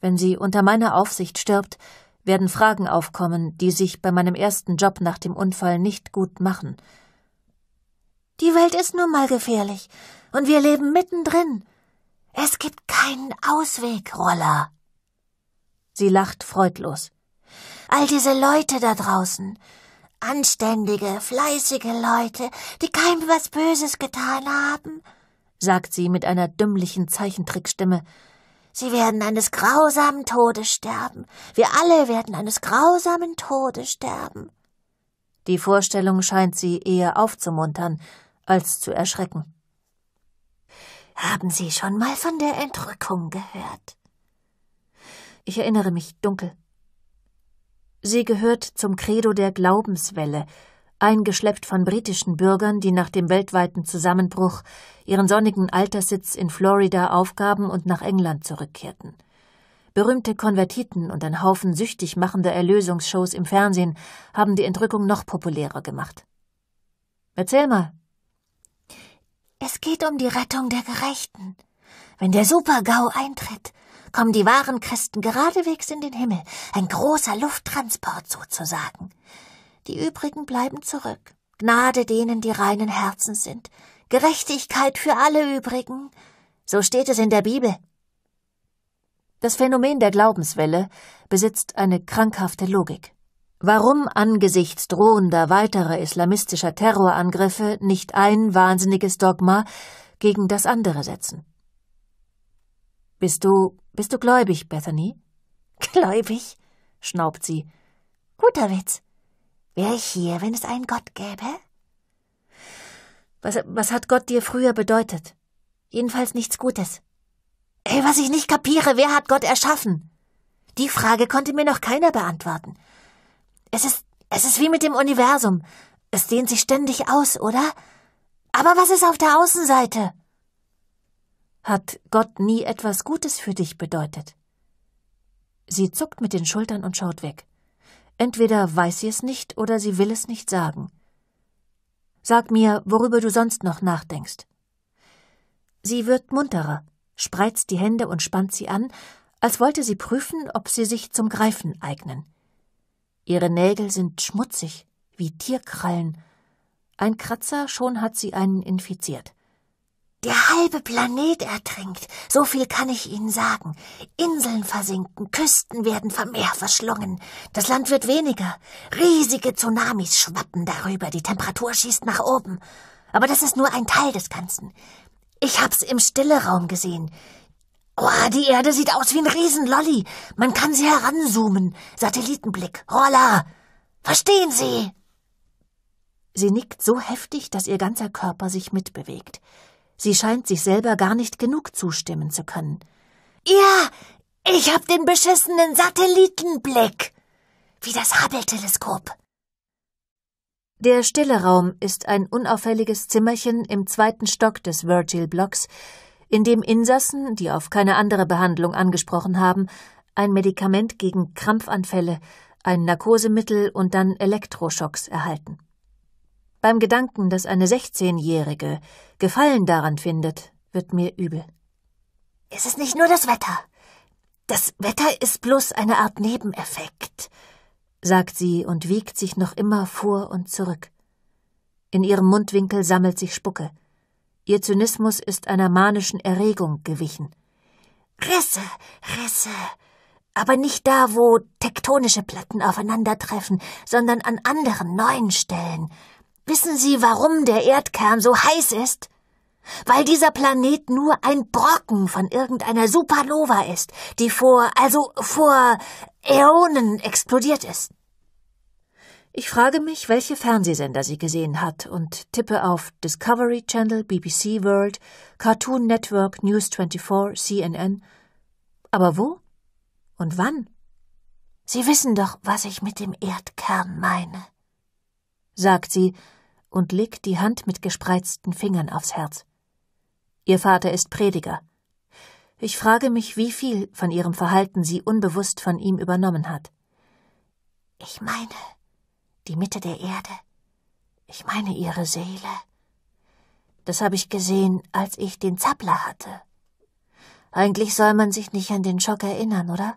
Wenn sie unter meiner Aufsicht stirbt, werden Fragen aufkommen, die sich bei meinem ersten Job nach dem Unfall nicht gut machen. Die Welt ist nun mal gefährlich, und wir leben mittendrin. Es gibt keinen Ausweg, Roller. Sie lacht freudlos. All diese Leute da draußen, Anständige, fleißige Leute, die keinem was Böses getan haben, sagt sie mit einer dümmlichen Zeichentrickstimme. Sie werden eines grausamen Todes sterben. Wir alle werden eines grausamen Todes sterben. Die Vorstellung scheint sie eher aufzumuntern als zu erschrecken. Haben Sie schon mal von der Entrückung gehört? Ich erinnere mich dunkel. Sie gehört zum Credo der Glaubenswelle, eingeschleppt von britischen Bürgern, die nach dem weltweiten Zusammenbruch ihren sonnigen Alterssitz in Florida aufgaben und nach England zurückkehrten. Berühmte Konvertiten und ein Haufen süchtig machender Erlösungsshows im Fernsehen haben die Entrückung noch populärer gemacht. Erzähl mal. Es geht um die Rettung der Gerechten. Wenn der Super-GAU eintritt, kommen die Warenkästen geradewegs in den Himmel, ein großer Lufttransport sozusagen. Die übrigen bleiben zurück. Gnade denen, die reinen Herzens sind, Gerechtigkeit für alle übrigen. So steht es in der Bibel. Das Phänomen der Glaubenswelle besitzt eine krankhafte Logik. Warum angesichts drohender weiterer islamistischer Terrorangriffe nicht ein wahnsinniges Dogma gegen das andere setzen? Bist du bist du gläubig, Bethany? Gläubig? schnaubt sie. Guter Witz. Wäre ich hier, wenn es einen Gott gäbe? Was, was hat Gott dir früher bedeutet? Jedenfalls nichts Gutes. Ey, was ich nicht kapiere, wer hat Gott erschaffen? Die Frage konnte mir noch keiner beantworten. Es ist, es ist wie mit dem Universum. Es dehnt sich ständig aus, oder? Aber was ist auf der Außenseite? Hat Gott nie etwas Gutes für dich bedeutet? Sie zuckt mit den Schultern und schaut weg. Entweder weiß sie es nicht oder sie will es nicht sagen. Sag mir, worüber du sonst noch nachdenkst. Sie wird munterer, spreizt die Hände und spannt sie an, als wollte sie prüfen, ob sie sich zum Greifen eignen. Ihre Nägel sind schmutzig, wie Tierkrallen. Ein Kratzer schon hat sie einen infiziert. Der halbe Planet ertrinkt, so viel kann ich Ihnen sagen. Inseln versinken, Küsten werden vom Meer verschlungen, das Land wird weniger, riesige Tsunamis schwappen darüber, die Temperatur schießt nach oben. Aber das ist nur ein Teil des Ganzen. Ich hab's im Stilleraum gesehen. Oh, die Erde sieht aus wie ein Riesenlolli. Man kann sie heranzoomen. Satellitenblick. Holla! Verstehen Sie? Sie nickt so heftig, dass ihr ganzer Körper sich mitbewegt. Sie scheint sich selber gar nicht genug zustimmen zu können. Ja, ich hab den beschissenen Satellitenblick. Wie das Hubble-Teleskop. Der stille Raum ist ein unauffälliges Zimmerchen im zweiten Stock des Virgil-Blocks, in dem Insassen, die auf keine andere Behandlung angesprochen haben, ein Medikament gegen Krampfanfälle, ein Narkosemittel und dann Elektroschocks erhalten. Beim Gedanken, dass eine 16-Jährige Gefallen daran findet, wird mir übel. Es ist nicht nur das Wetter. Das Wetter ist bloß eine Art Nebeneffekt, sagt sie und wiegt sich noch immer vor und zurück. In ihrem Mundwinkel sammelt sich Spucke. Ihr Zynismus ist einer manischen Erregung gewichen. Risse, Risse, aber nicht da, wo tektonische Platten aufeinandertreffen, sondern an anderen neuen Stellen. Wissen Sie, warum der Erdkern so heiß ist? Weil dieser Planet nur ein Brocken von irgendeiner Supernova ist, die vor, also vor Äonen explodiert ist. Ich frage mich, welche Fernsehsender sie gesehen hat und tippe auf Discovery Channel, BBC World, Cartoon Network, News 24, CNN. Aber wo? Und wann? Sie wissen doch, was ich mit dem Erdkern meine, sagt sie und legt die Hand mit gespreizten Fingern aufs Herz. Ihr Vater ist Prediger. Ich frage mich, wie viel von ihrem Verhalten sie unbewusst von ihm übernommen hat. Ich meine die Mitte der Erde. Ich meine ihre Seele. Das habe ich gesehen, als ich den Zappler hatte. Eigentlich soll man sich nicht an den Schock erinnern, oder?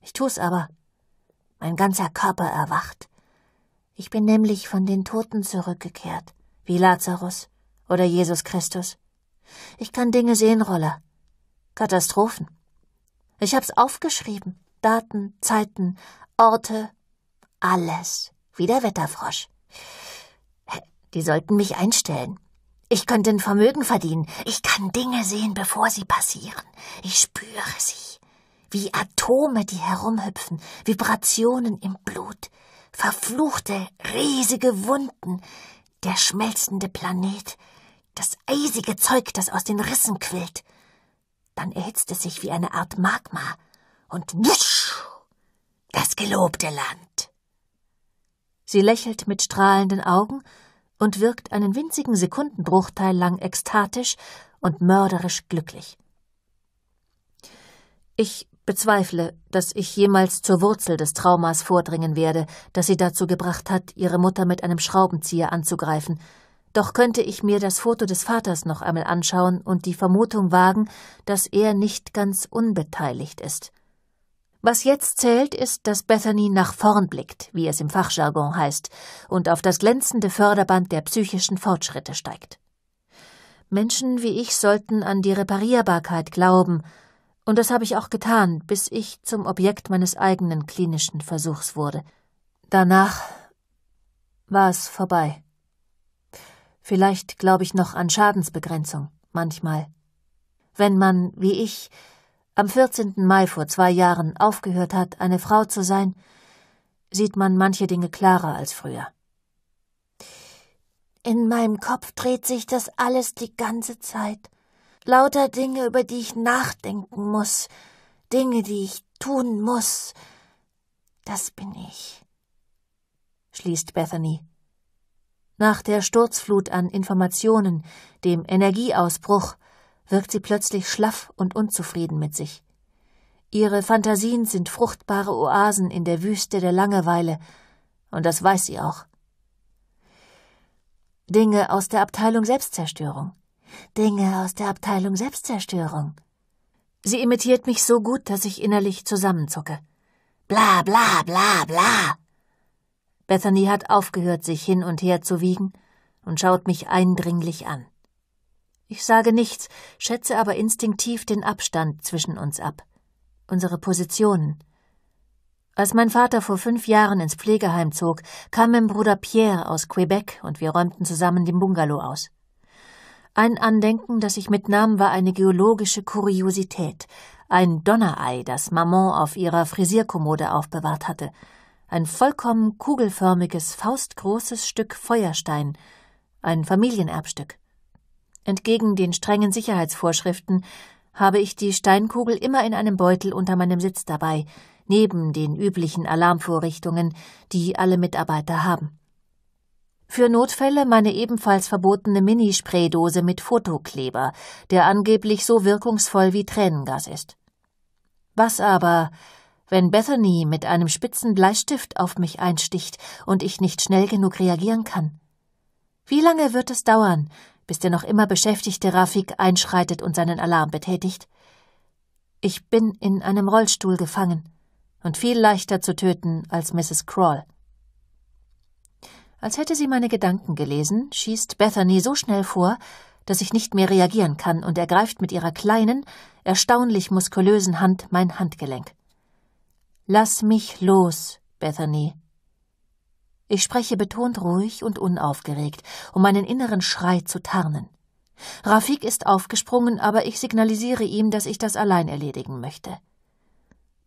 Ich tu's aber. Mein ganzer Körper erwacht. Ich bin nämlich von den Toten zurückgekehrt, wie Lazarus oder Jesus Christus. Ich kann Dinge sehen, Roller. Katastrophen. Ich hab's aufgeschrieben. Daten, Zeiten, Orte, alles. Wie der Wetterfrosch. Die sollten mich einstellen. Ich könnte ein Vermögen verdienen. Ich kann Dinge sehen, bevor sie passieren. Ich spüre sie. Wie Atome, die herumhüpfen, Vibrationen im Blut, verfluchte, riesige Wunden, der schmelzende Planet, das eisige Zeug, das aus den Rissen quillt. Dann erhitzt es sich wie eine Art Magma und wusch, das gelobte Land. Sie lächelt mit strahlenden Augen und wirkt einen winzigen Sekundenbruchteil lang ekstatisch und mörderisch glücklich. Ich bezweifle, dass ich jemals zur Wurzel des Traumas vordringen werde, das sie dazu gebracht hat, ihre Mutter mit einem Schraubenzieher anzugreifen. Doch könnte ich mir das Foto des Vaters noch einmal anschauen und die Vermutung wagen, dass er nicht ganz unbeteiligt ist. Was jetzt zählt, ist, dass Bethany nach vorn blickt, wie es im Fachjargon heißt, und auf das glänzende Förderband der psychischen Fortschritte steigt. Menschen wie ich sollten an die Reparierbarkeit glauben und das habe ich auch getan, bis ich zum Objekt meines eigenen klinischen Versuchs wurde. Danach war es vorbei. Vielleicht glaube ich noch an Schadensbegrenzung, manchmal. Wenn man, wie ich, am 14. Mai vor zwei Jahren aufgehört hat, eine Frau zu sein, sieht man manche Dinge klarer als früher. In meinem Kopf dreht sich das alles die ganze Zeit, lauter Dinge, über die ich nachdenken muss, Dinge, die ich tun muss. Das bin ich, schließt Bethany. Nach der Sturzflut an Informationen, dem Energieausbruch, wirkt sie plötzlich schlaff und unzufrieden mit sich. Ihre Fantasien sind fruchtbare Oasen in der Wüste der Langeweile, und das weiß sie auch. Dinge aus der Abteilung Selbstzerstörung. Dinge aus der Abteilung Selbstzerstörung. Sie imitiert mich so gut, dass ich innerlich zusammenzucke. Bla bla bla bla. Bethany hat aufgehört, sich hin und her zu wiegen und schaut mich eindringlich an. Ich sage nichts, schätze aber instinktiv den Abstand zwischen uns ab, unsere Positionen. Als mein Vater vor fünf Jahren ins Pflegeheim zog, kam mein Bruder Pierre aus Quebec und wir räumten zusammen den Bungalow aus. Ein Andenken, das ich mitnahm, war eine geologische Kuriosität, ein Donnerei, das Maman auf ihrer Frisierkommode aufbewahrt hatte, ein vollkommen kugelförmiges, faustgroßes Stück Feuerstein, ein Familienerbstück. Entgegen den strengen Sicherheitsvorschriften habe ich die Steinkugel immer in einem Beutel unter meinem Sitz dabei, neben den üblichen Alarmvorrichtungen, die alle Mitarbeiter haben. Für Notfälle meine ebenfalls verbotene Minispraydose mit Fotokleber, der angeblich so wirkungsvoll wie Tränengas ist. Was aber, wenn Bethany mit einem spitzen Bleistift auf mich einsticht und ich nicht schnell genug reagieren kann? Wie lange wird es dauern, bis der noch immer beschäftigte Rafik einschreitet und seinen Alarm betätigt? Ich bin in einem Rollstuhl gefangen und viel leichter zu töten als Mrs. Crawl. Als hätte sie meine Gedanken gelesen, schießt Bethany so schnell vor, dass ich nicht mehr reagieren kann und ergreift mit ihrer kleinen, erstaunlich muskulösen Hand mein Handgelenk. Lass mich los, Bethany. Ich spreche betont ruhig und unaufgeregt, um meinen inneren Schrei zu tarnen. Rafik ist aufgesprungen, aber ich signalisiere ihm, dass ich das allein erledigen möchte.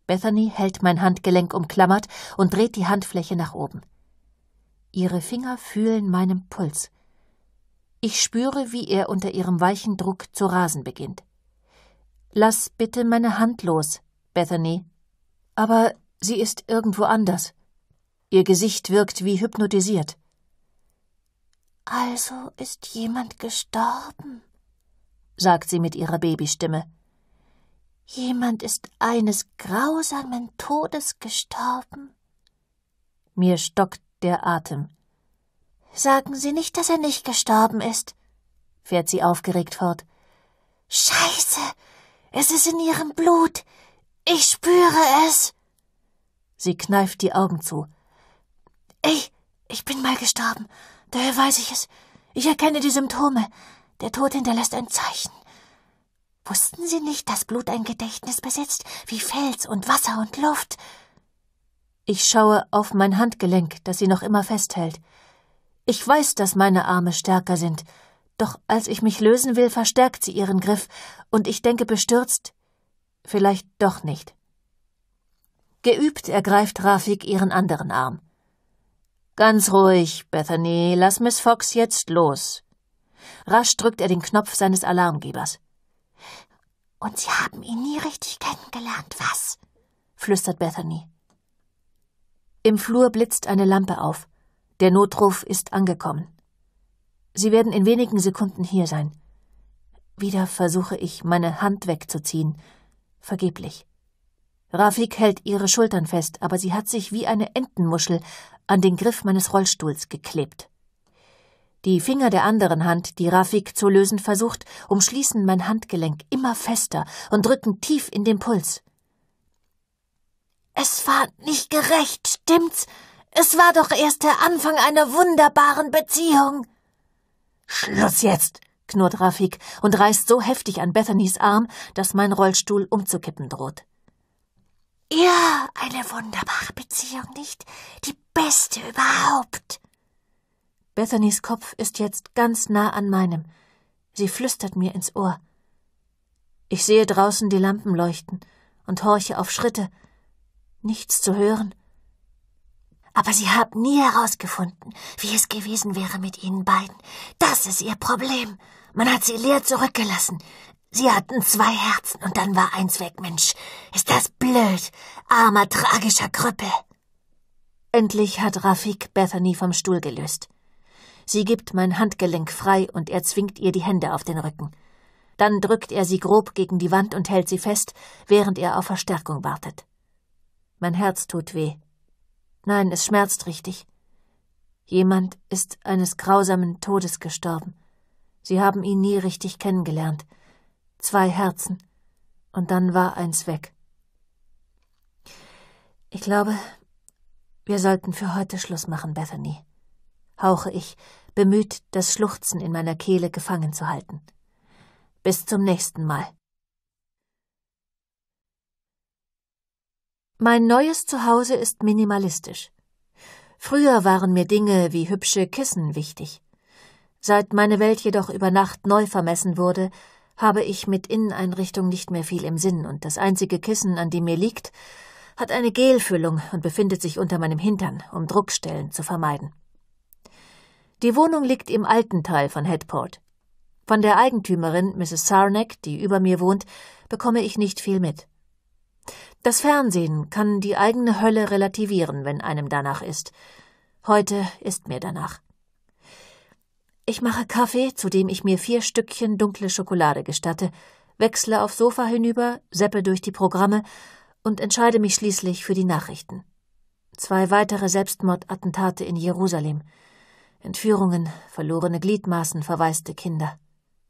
Bethany hält mein Handgelenk umklammert und dreht die Handfläche nach oben. Ihre Finger fühlen meinen Puls. Ich spüre, wie er unter ihrem weichen Druck zu rasen beginnt. Lass bitte meine Hand los, Bethany. Aber sie ist irgendwo anders. Ihr Gesicht wirkt wie hypnotisiert. Also ist jemand gestorben, sagt sie mit ihrer Babystimme. Jemand ist eines grausamen Todes gestorben. Mir stockt der Atem. Sagen Sie nicht, dass er nicht gestorben ist, fährt sie aufgeregt fort. Scheiße, es ist in Ihrem Blut. Ich spüre es. Sie kneift die Augen zu. Ich, ich bin mal gestorben. Daher weiß ich es. Ich erkenne die Symptome. Der Tod hinterlässt ein Zeichen. Wussten Sie nicht, dass Blut ein Gedächtnis besitzt, wie Fels und Wasser und Luft? Ich schaue auf mein Handgelenk, das sie noch immer festhält. Ich weiß, dass meine Arme stärker sind, doch als ich mich lösen will, verstärkt sie ihren Griff, und ich denke bestürzt, vielleicht doch nicht. Geübt ergreift Rafik ihren anderen Arm. Ganz ruhig, Bethany, lass Miss Fox jetzt los. Rasch drückt er den Knopf seines Alarmgebers. Und Sie haben ihn nie richtig kennengelernt, was? flüstert Bethany. Im Flur blitzt eine Lampe auf. Der Notruf ist angekommen. Sie werden in wenigen Sekunden hier sein. Wieder versuche ich, meine Hand wegzuziehen. Vergeblich. Rafik hält ihre Schultern fest, aber sie hat sich wie eine Entenmuschel an den Griff meines Rollstuhls geklebt. Die Finger der anderen Hand, die Rafik zu lösen versucht, umschließen mein Handgelenk immer fester und drücken tief in den Puls. Es war nicht gerecht, stimmt's? Es war doch erst der Anfang einer wunderbaren Beziehung. Schluss jetzt, knurrt Rafik und reißt so heftig an Bethany's Arm, dass mein Rollstuhl umzukippen droht. Ja, eine wunderbare Beziehung, nicht? Die beste überhaupt. Bethany's Kopf ist jetzt ganz nah an meinem. Sie flüstert mir ins Ohr. Ich sehe draußen die Lampen leuchten und horche auf Schritte, nichts zu hören. Aber Sie haben nie herausgefunden, wie es gewesen wäre mit Ihnen beiden. Das ist Ihr Problem. Man hat Sie leer zurückgelassen. Sie hatten zwei Herzen und dann war eins weg, Mensch. Ist das blöd, armer, tragischer Krüppel. Endlich hat Rafik Bethany vom Stuhl gelöst. Sie gibt mein Handgelenk frei und er zwingt ihr die Hände auf den Rücken. Dann drückt er sie grob gegen die Wand und hält sie fest, während er auf Verstärkung wartet. Mein Herz tut weh. Nein, es schmerzt richtig. Jemand ist eines grausamen Todes gestorben. Sie haben ihn nie richtig kennengelernt. Zwei Herzen. Und dann war eins weg. Ich glaube, wir sollten für heute Schluss machen, Bethany. Hauche ich, bemüht, das Schluchzen in meiner Kehle gefangen zu halten. Bis zum nächsten Mal. Mein neues Zuhause ist minimalistisch. Früher waren mir Dinge wie hübsche Kissen wichtig. Seit meine Welt jedoch über Nacht neu vermessen wurde, habe ich mit Inneneinrichtung nicht mehr viel im Sinn und das einzige Kissen, an dem mir liegt, hat eine Gelfüllung und befindet sich unter meinem Hintern, um Druckstellen zu vermeiden. Die Wohnung liegt im alten Teil von Headport. Von der Eigentümerin, Mrs. Sarnack, die über mir wohnt, bekomme ich nicht viel mit. Das Fernsehen kann die eigene Hölle relativieren, wenn einem danach ist. Heute ist mir danach. Ich mache Kaffee, zu dem ich mir vier Stückchen dunkle Schokolade gestatte, wechsle aufs Sofa hinüber, seppe durch die Programme und entscheide mich schließlich für die Nachrichten. Zwei weitere Selbstmordattentate in Jerusalem. Entführungen, verlorene Gliedmaßen, verwaiste Kinder.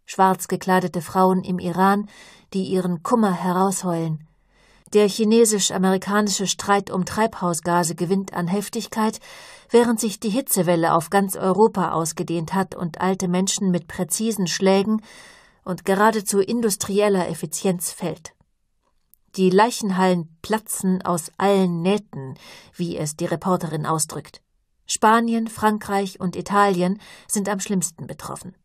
Schwarz gekleidete Frauen im Iran, die ihren Kummer herausheulen. Der chinesisch-amerikanische Streit um Treibhausgase gewinnt an Heftigkeit, während sich die Hitzewelle auf ganz Europa ausgedehnt hat und alte Menschen mit präzisen Schlägen und geradezu industrieller Effizienz fällt. Die Leichenhallen platzen aus allen Nähten, wie es die Reporterin ausdrückt. Spanien, Frankreich und Italien sind am schlimmsten betroffen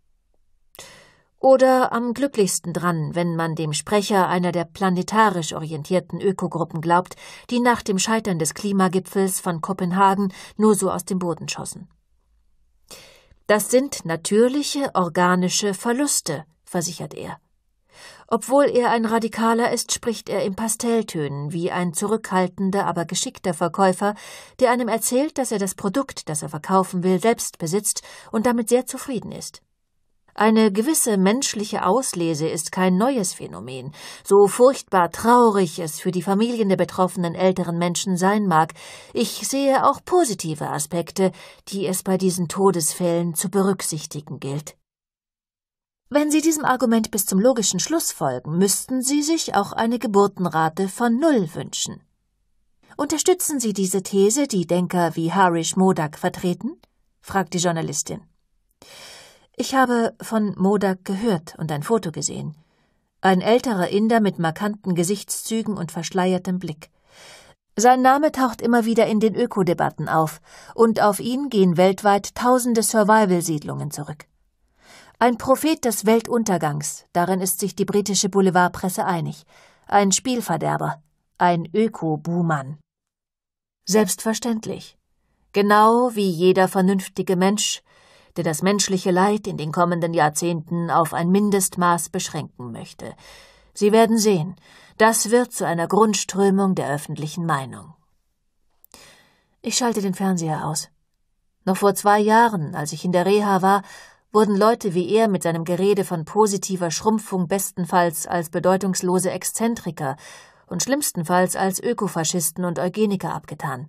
oder am glücklichsten dran, wenn man dem Sprecher einer der planetarisch orientierten Ökogruppen glaubt, die nach dem Scheitern des Klimagipfels von Kopenhagen nur so aus dem Boden schossen. Das sind natürliche organische Verluste, versichert er. Obwohl er ein Radikaler ist, spricht er in Pastelltönen wie ein zurückhaltender, aber geschickter Verkäufer, der einem erzählt, dass er das Produkt, das er verkaufen will, selbst besitzt und damit sehr zufrieden ist. Eine gewisse menschliche Auslese ist kein neues Phänomen, so furchtbar traurig es für die Familien der betroffenen älteren Menschen sein mag. Ich sehe auch positive Aspekte, die es bei diesen Todesfällen zu berücksichtigen gilt. Wenn Sie diesem Argument bis zum logischen Schluss folgen, müssten Sie sich auch eine Geburtenrate von Null wünschen. Unterstützen Sie diese These, die Denker wie Harish Modak vertreten? fragt die Journalistin. Ich habe von Modak gehört und ein Foto gesehen. Ein älterer Inder mit markanten Gesichtszügen und verschleiertem Blick. Sein Name taucht immer wieder in den Ökodebatten auf, und auf ihn gehen weltweit tausende Survival-Siedlungen zurück. Ein Prophet des Weltuntergangs, darin ist sich die britische Boulevardpresse einig. Ein Spielverderber, ein Öko-Buhmann. Selbstverständlich. Genau wie jeder vernünftige Mensch der das menschliche Leid in den kommenden Jahrzehnten auf ein Mindestmaß beschränken möchte. Sie werden sehen, das wird zu einer Grundströmung der öffentlichen Meinung. Ich schalte den Fernseher aus. Noch vor zwei Jahren, als ich in der Reha war, wurden Leute wie er mit seinem Gerede von positiver Schrumpfung bestenfalls als bedeutungslose Exzentriker und schlimmstenfalls als Ökofaschisten und Eugeniker abgetan.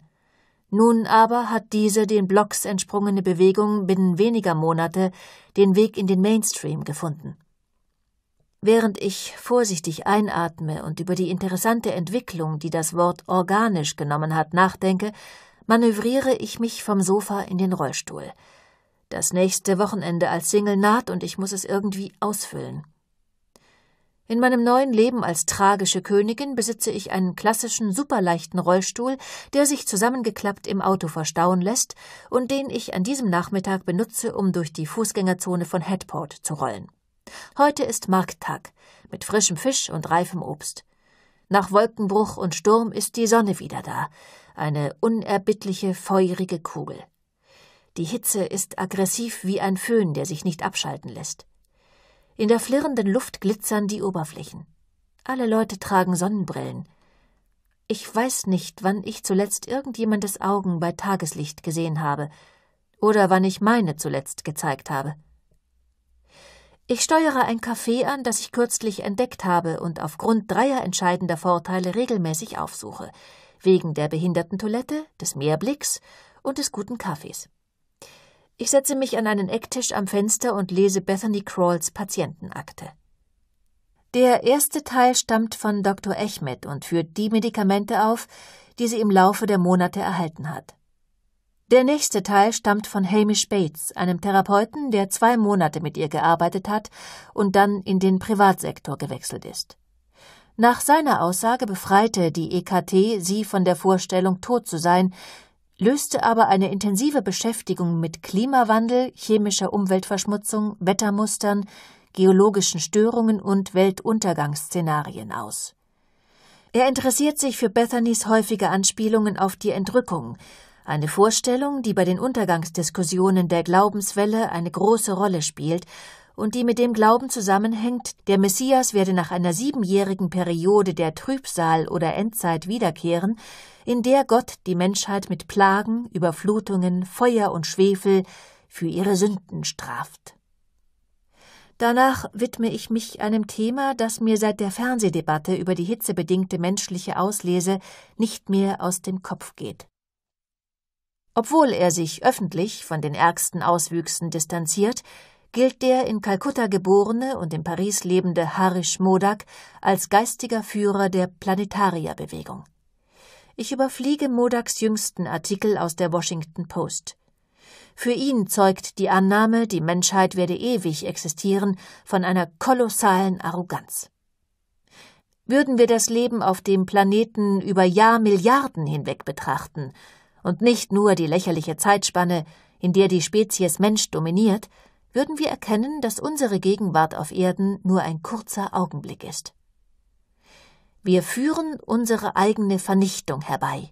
Nun aber hat diese den Blogs entsprungene Bewegung binnen weniger Monate den Weg in den Mainstream gefunden. Während ich vorsichtig einatme und über die interessante Entwicklung, die das Wort organisch genommen hat, nachdenke, manövriere ich mich vom Sofa in den Rollstuhl. Das nächste Wochenende als Single naht und ich muss es irgendwie ausfüllen. In meinem neuen Leben als tragische Königin besitze ich einen klassischen superleichten Rollstuhl, der sich zusammengeklappt im Auto verstauen lässt und den ich an diesem Nachmittag benutze, um durch die Fußgängerzone von Headport zu rollen. Heute ist Markttag mit frischem Fisch und reifem Obst. Nach Wolkenbruch und Sturm ist die Sonne wieder da, eine unerbittliche, feurige Kugel. Die Hitze ist aggressiv wie ein Föhn, der sich nicht abschalten lässt. In der flirrenden Luft glitzern die Oberflächen. Alle Leute tragen Sonnenbrillen. Ich weiß nicht, wann ich zuletzt irgendjemandes Augen bei Tageslicht gesehen habe oder wann ich meine zuletzt gezeigt habe. Ich steuere ein Café an, das ich kürzlich entdeckt habe und aufgrund dreier entscheidender Vorteile regelmäßig aufsuche, wegen der behinderten Toilette, des Meerblicks und des guten Kaffees. Ich setze mich an einen Ecktisch am Fenster und lese Bethany Crawls Patientenakte. Der erste Teil stammt von Dr. Echmed und führt die Medikamente auf, die sie im Laufe der Monate erhalten hat. Der nächste Teil stammt von Hamish Bates, einem Therapeuten, der zwei Monate mit ihr gearbeitet hat und dann in den Privatsektor gewechselt ist. Nach seiner Aussage befreite die EKT sie von der Vorstellung, tot zu sein, löste aber eine intensive Beschäftigung mit Klimawandel, chemischer Umweltverschmutzung, Wettermustern, geologischen Störungen und Weltuntergangsszenarien aus. Er interessiert sich für Bethanys häufige Anspielungen auf die Entrückung, eine Vorstellung, die bei den Untergangsdiskussionen der Glaubenswelle eine große Rolle spielt und die mit dem Glauben zusammenhängt, der Messias werde nach einer siebenjährigen Periode der Trübsal oder Endzeit wiederkehren, in der Gott die Menschheit mit Plagen, Überflutungen, Feuer und Schwefel für ihre Sünden straft. Danach widme ich mich einem Thema, das mir seit der Fernsehdebatte über die hitzebedingte menschliche Auslese nicht mehr aus dem Kopf geht. Obwohl er sich öffentlich von den ärgsten Auswüchsen distanziert, gilt der in Kalkutta geborene und in Paris lebende Harish Modak als geistiger Führer der Planetarierbewegung. Ich überfliege Modaks jüngsten Artikel aus der Washington Post. Für ihn zeugt die Annahme, die Menschheit werde ewig existieren, von einer kolossalen Arroganz. Würden wir das Leben auf dem Planeten über Jahrmilliarden hinweg betrachten und nicht nur die lächerliche Zeitspanne, in der die Spezies Mensch dominiert, würden wir erkennen, dass unsere Gegenwart auf Erden nur ein kurzer Augenblick ist. Wir führen unsere eigene Vernichtung herbei.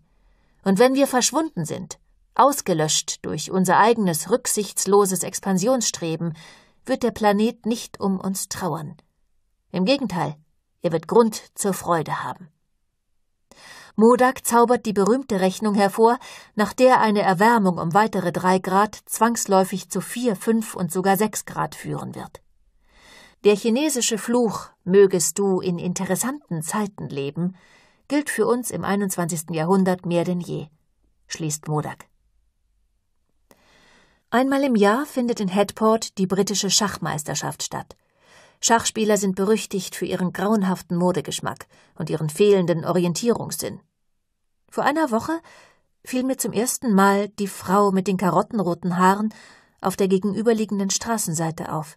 Und wenn wir verschwunden sind, ausgelöscht durch unser eigenes rücksichtsloses Expansionsstreben, wird der Planet nicht um uns trauern. Im Gegenteil, er wird Grund zur Freude haben. Modak zaubert die berühmte Rechnung hervor, nach der eine Erwärmung um weitere drei Grad zwangsläufig zu vier, fünf und sogar sechs Grad führen wird. Der chinesische Fluch mögest du in interessanten Zeiten leben, gilt für uns im 21. Jahrhundert mehr denn je, schließt Modak. Einmal im Jahr findet in Headport die britische Schachmeisterschaft statt. Schachspieler sind berüchtigt für ihren grauenhaften Modegeschmack und ihren fehlenden Orientierungssinn. Vor einer Woche fiel mir zum ersten Mal die Frau mit den karottenroten Haaren auf der gegenüberliegenden Straßenseite auf.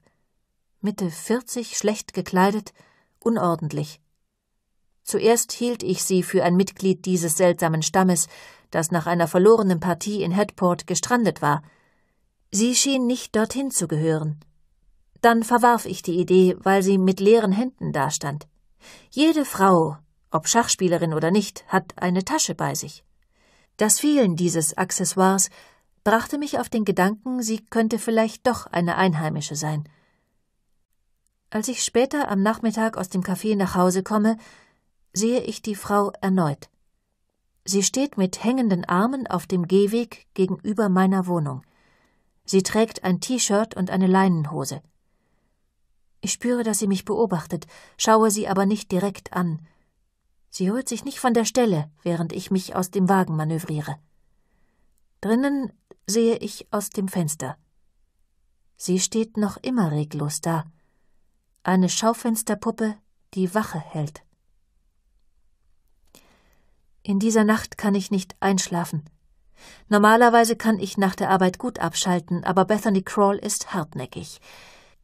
Mitte 40, schlecht gekleidet, unordentlich. Zuerst hielt ich sie für ein Mitglied dieses seltsamen Stammes, das nach einer verlorenen Partie in Headport gestrandet war. Sie schien nicht dorthin zu gehören. Dann verwarf ich die Idee, weil sie mit leeren Händen dastand. Jede Frau, ob Schachspielerin oder nicht, hat eine Tasche bei sich. Das Fehlen dieses Accessoires brachte mich auf den Gedanken, sie könnte vielleicht doch eine Einheimische sein. Als ich später am Nachmittag aus dem Café nach Hause komme, sehe ich die Frau erneut. Sie steht mit hängenden Armen auf dem Gehweg gegenüber meiner Wohnung. Sie trägt ein T-Shirt und eine Leinenhose. Ich spüre, dass sie mich beobachtet, schaue sie aber nicht direkt an. Sie holt sich nicht von der Stelle, während ich mich aus dem Wagen manövriere. Drinnen sehe ich aus dem Fenster. Sie steht noch immer reglos da eine Schaufensterpuppe, die Wache hält. In dieser Nacht kann ich nicht einschlafen. Normalerweise kann ich nach der Arbeit gut abschalten, aber Bethany Crawl ist hartnäckig.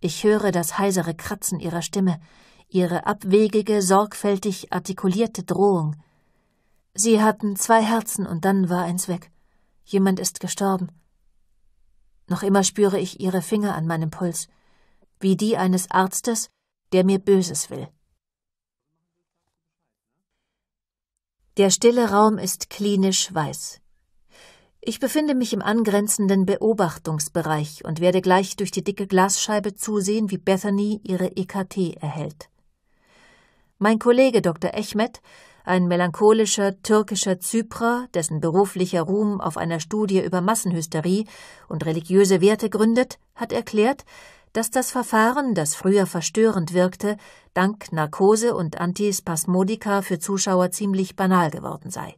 Ich höre das heisere Kratzen ihrer Stimme, ihre abwegige, sorgfältig artikulierte Drohung. Sie hatten zwei Herzen und dann war eins weg. Jemand ist gestorben. Noch immer spüre ich ihre Finger an meinem Puls, wie die eines Arztes, der mir Böses will. Der stille Raum ist klinisch weiß. Ich befinde mich im angrenzenden Beobachtungsbereich und werde gleich durch die dicke Glasscheibe zusehen, wie Bethany ihre EKT erhält. Mein Kollege Dr. Echmet, ein melancholischer türkischer Zyprer, dessen beruflicher Ruhm auf einer Studie über Massenhysterie und religiöse Werte gründet, hat erklärt, dass das Verfahren, das früher verstörend wirkte, dank Narkose und Antispasmodika für Zuschauer ziemlich banal geworden sei.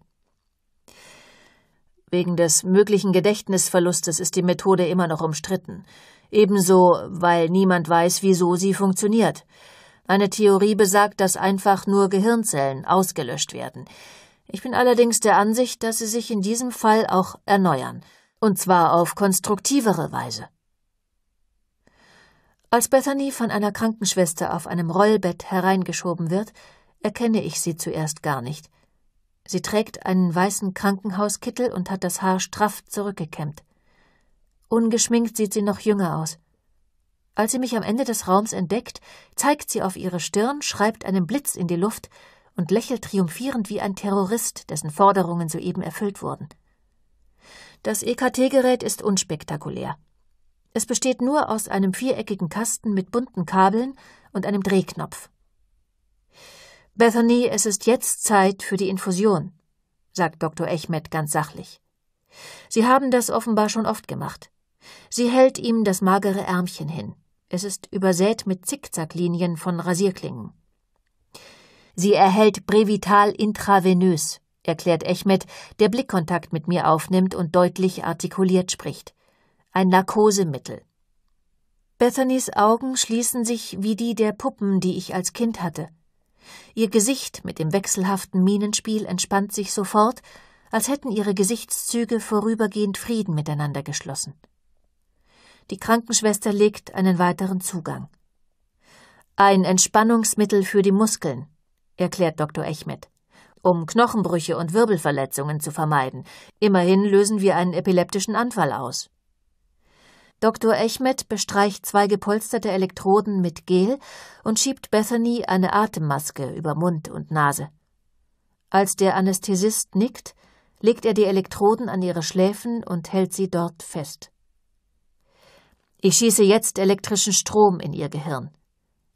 Wegen des möglichen Gedächtnisverlustes ist die Methode immer noch umstritten, ebenso weil niemand weiß, wieso sie funktioniert. Eine Theorie besagt, dass einfach nur Gehirnzellen ausgelöscht werden. Ich bin allerdings der Ansicht, dass sie sich in diesem Fall auch erneuern, und zwar auf konstruktivere Weise. Als Bethany von einer Krankenschwester auf einem Rollbett hereingeschoben wird, erkenne ich sie zuerst gar nicht. Sie trägt einen weißen Krankenhauskittel und hat das Haar straff zurückgekämmt. Ungeschminkt sieht sie noch jünger aus. Als sie mich am Ende des Raums entdeckt, zeigt sie auf ihre Stirn, schreibt einen Blitz in die Luft und lächelt triumphierend wie ein Terrorist, dessen Forderungen soeben erfüllt wurden. Das EKT-Gerät ist unspektakulär. Es besteht nur aus einem viereckigen Kasten mit bunten Kabeln und einem Drehknopf. Bethany, es ist jetzt Zeit für die Infusion, sagt Dr. Echmed ganz sachlich. Sie haben das offenbar schon oft gemacht. Sie hält ihm das magere Ärmchen hin. Es ist übersät mit Zickzacklinien von Rasierklingen. Sie erhält Brevital intravenös, erklärt Echmed, der Blickkontakt mit mir aufnimmt und deutlich artikuliert spricht ein Narkosemittel. Bethany's Augen schließen sich wie die der Puppen, die ich als Kind hatte. Ihr Gesicht mit dem wechselhaften Mienenspiel entspannt sich sofort, als hätten ihre Gesichtszüge vorübergehend Frieden miteinander geschlossen. Die Krankenschwester legt einen weiteren Zugang. Ein Entspannungsmittel für die Muskeln, erklärt Dr. Echmed, um Knochenbrüche und Wirbelverletzungen zu vermeiden. Immerhin lösen wir einen epileptischen Anfall aus. Dr. Echmed bestreicht zwei gepolsterte Elektroden mit Gel und schiebt Bethany eine Atemmaske über Mund und Nase. Als der Anästhesist nickt, legt er die Elektroden an ihre Schläfen und hält sie dort fest. Ich schieße jetzt elektrischen Strom in ihr Gehirn.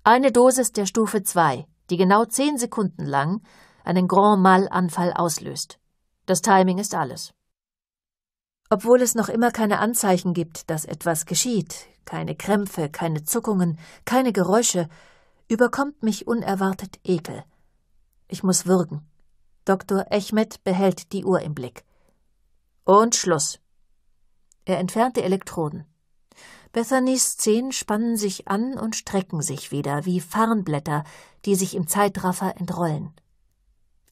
Eine Dosis der Stufe 2, die genau zehn Sekunden lang einen Grand Mal-Anfall auslöst. Das Timing ist alles. Obwohl es noch immer keine Anzeichen gibt, dass etwas geschieht, keine Krämpfe, keine Zuckungen, keine Geräusche, überkommt mich unerwartet Ekel. Ich muss würgen. Dr. Echmed behält die Uhr im Blick. Und Schluss. Er entfernt die Elektroden. Bethanys Zehen spannen sich an und strecken sich wieder, wie Farnblätter, die sich im Zeitraffer entrollen.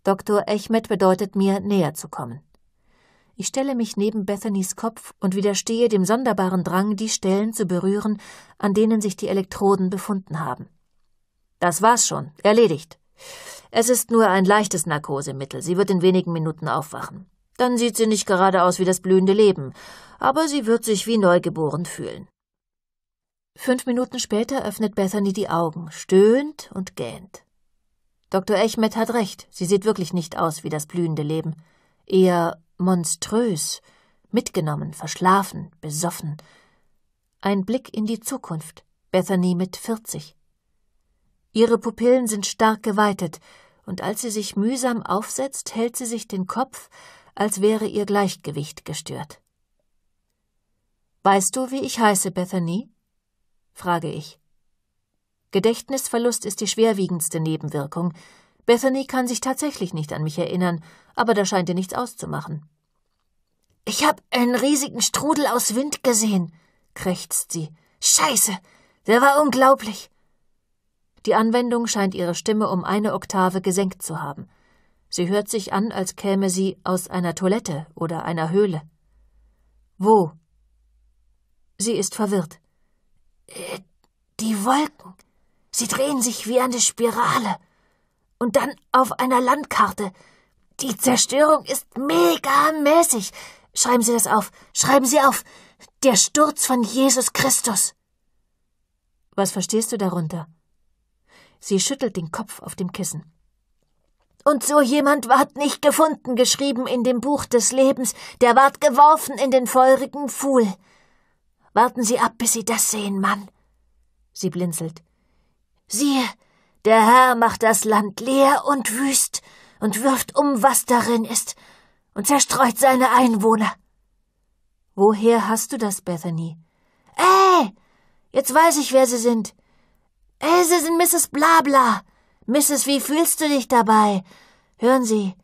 Dr. Echmed bedeutet mir, näher zu kommen. Ich stelle mich neben Bethany's Kopf und widerstehe dem sonderbaren Drang, die Stellen zu berühren, an denen sich die Elektroden befunden haben. Das war's schon, erledigt. Es ist nur ein leichtes Narkosemittel, sie wird in wenigen Minuten aufwachen. Dann sieht sie nicht gerade aus wie das blühende Leben, aber sie wird sich wie neugeboren fühlen. Fünf Minuten später öffnet Bethany die Augen, stöhnt und gähnt. Dr. Echmet hat recht, sie sieht wirklich nicht aus wie das blühende Leben, eher monströs, mitgenommen, verschlafen, besoffen. Ein Blick in die Zukunft, Bethany mit 40. Ihre Pupillen sind stark geweitet, und als sie sich mühsam aufsetzt, hält sie sich den Kopf, als wäre ihr Gleichgewicht gestört. Weißt du, wie ich heiße, Bethany? frage ich. Gedächtnisverlust ist die schwerwiegendste Nebenwirkung. Bethany kann sich tatsächlich nicht an mich erinnern aber da scheint ihr nichts auszumachen. Ich hab einen riesigen Strudel aus Wind gesehen, krächzt sie. Scheiße, der war unglaublich. Die Anwendung scheint ihre Stimme um eine Oktave gesenkt zu haben. Sie hört sich an, als käme sie aus einer Toilette oder einer Höhle. Wo? Sie ist verwirrt. Äh, die Wolken. Sie drehen sich wie eine Spirale. Und dann auf einer Landkarte. Die Zerstörung ist mega mäßig. Schreiben Sie das auf. Schreiben Sie auf. Der Sturz von Jesus Christus. Was verstehst du darunter? Sie schüttelt den Kopf auf dem Kissen. Und so jemand ward nicht gefunden, geschrieben in dem Buch des Lebens, der ward geworfen in den feurigen Pfuhl. Warten Sie ab, bis Sie das sehen, Mann. Sie blinzelt. Siehe, der Herr macht das Land leer und wüst und wirft um, was darin ist, und zerstreut seine Einwohner. Woher hast du das, Bethany? Ey! Äh, jetzt weiß ich, wer sie sind. Ey, äh, sie sind Mrs. Blabla. Mrs., wie fühlst du dich dabei? Hören Sie,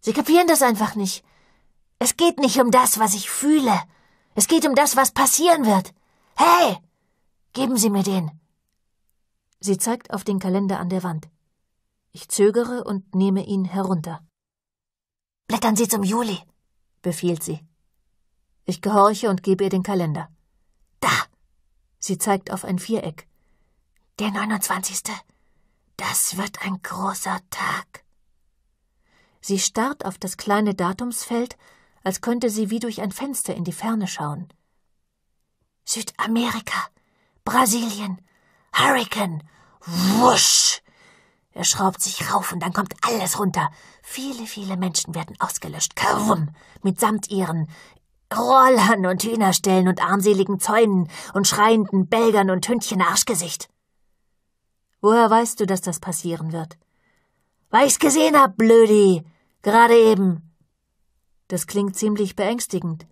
Sie kapieren das einfach nicht. Es geht nicht um das, was ich fühle. Es geht um das, was passieren wird. Hey! Geben Sie mir den. Sie zeigt auf den Kalender an der Wand. Ich zögere und nehme ihn herunter. Blättern Sie zum Juli, befiehlt sie. Ich gehorche und gebe ihr den Kalender. Da! Sie zeigt auf ein Viereck. Der 29. Das wird ein großer Tag. Sie starrt auf das kleine Datumsfeld, als könnte sie wie durch ein Fenster in die Ferne schauen. Südamerika, Brasilien, Hurricane, wusch! Er schraubt sich rauf und dann kommt alles runter. Viele, viele Menschen werden ausgelöscht. Krumm! Mitsamt ihren Rollern und Hühnerstellen und armseligen Zäunen und schreienden Belgern und Hündchen Arschgesicht. Woher weißt du, dass das passieren wird? Weil ich's gesehen hab, Blödi! Gerade eben! Das klingt ziemlich beängstigend.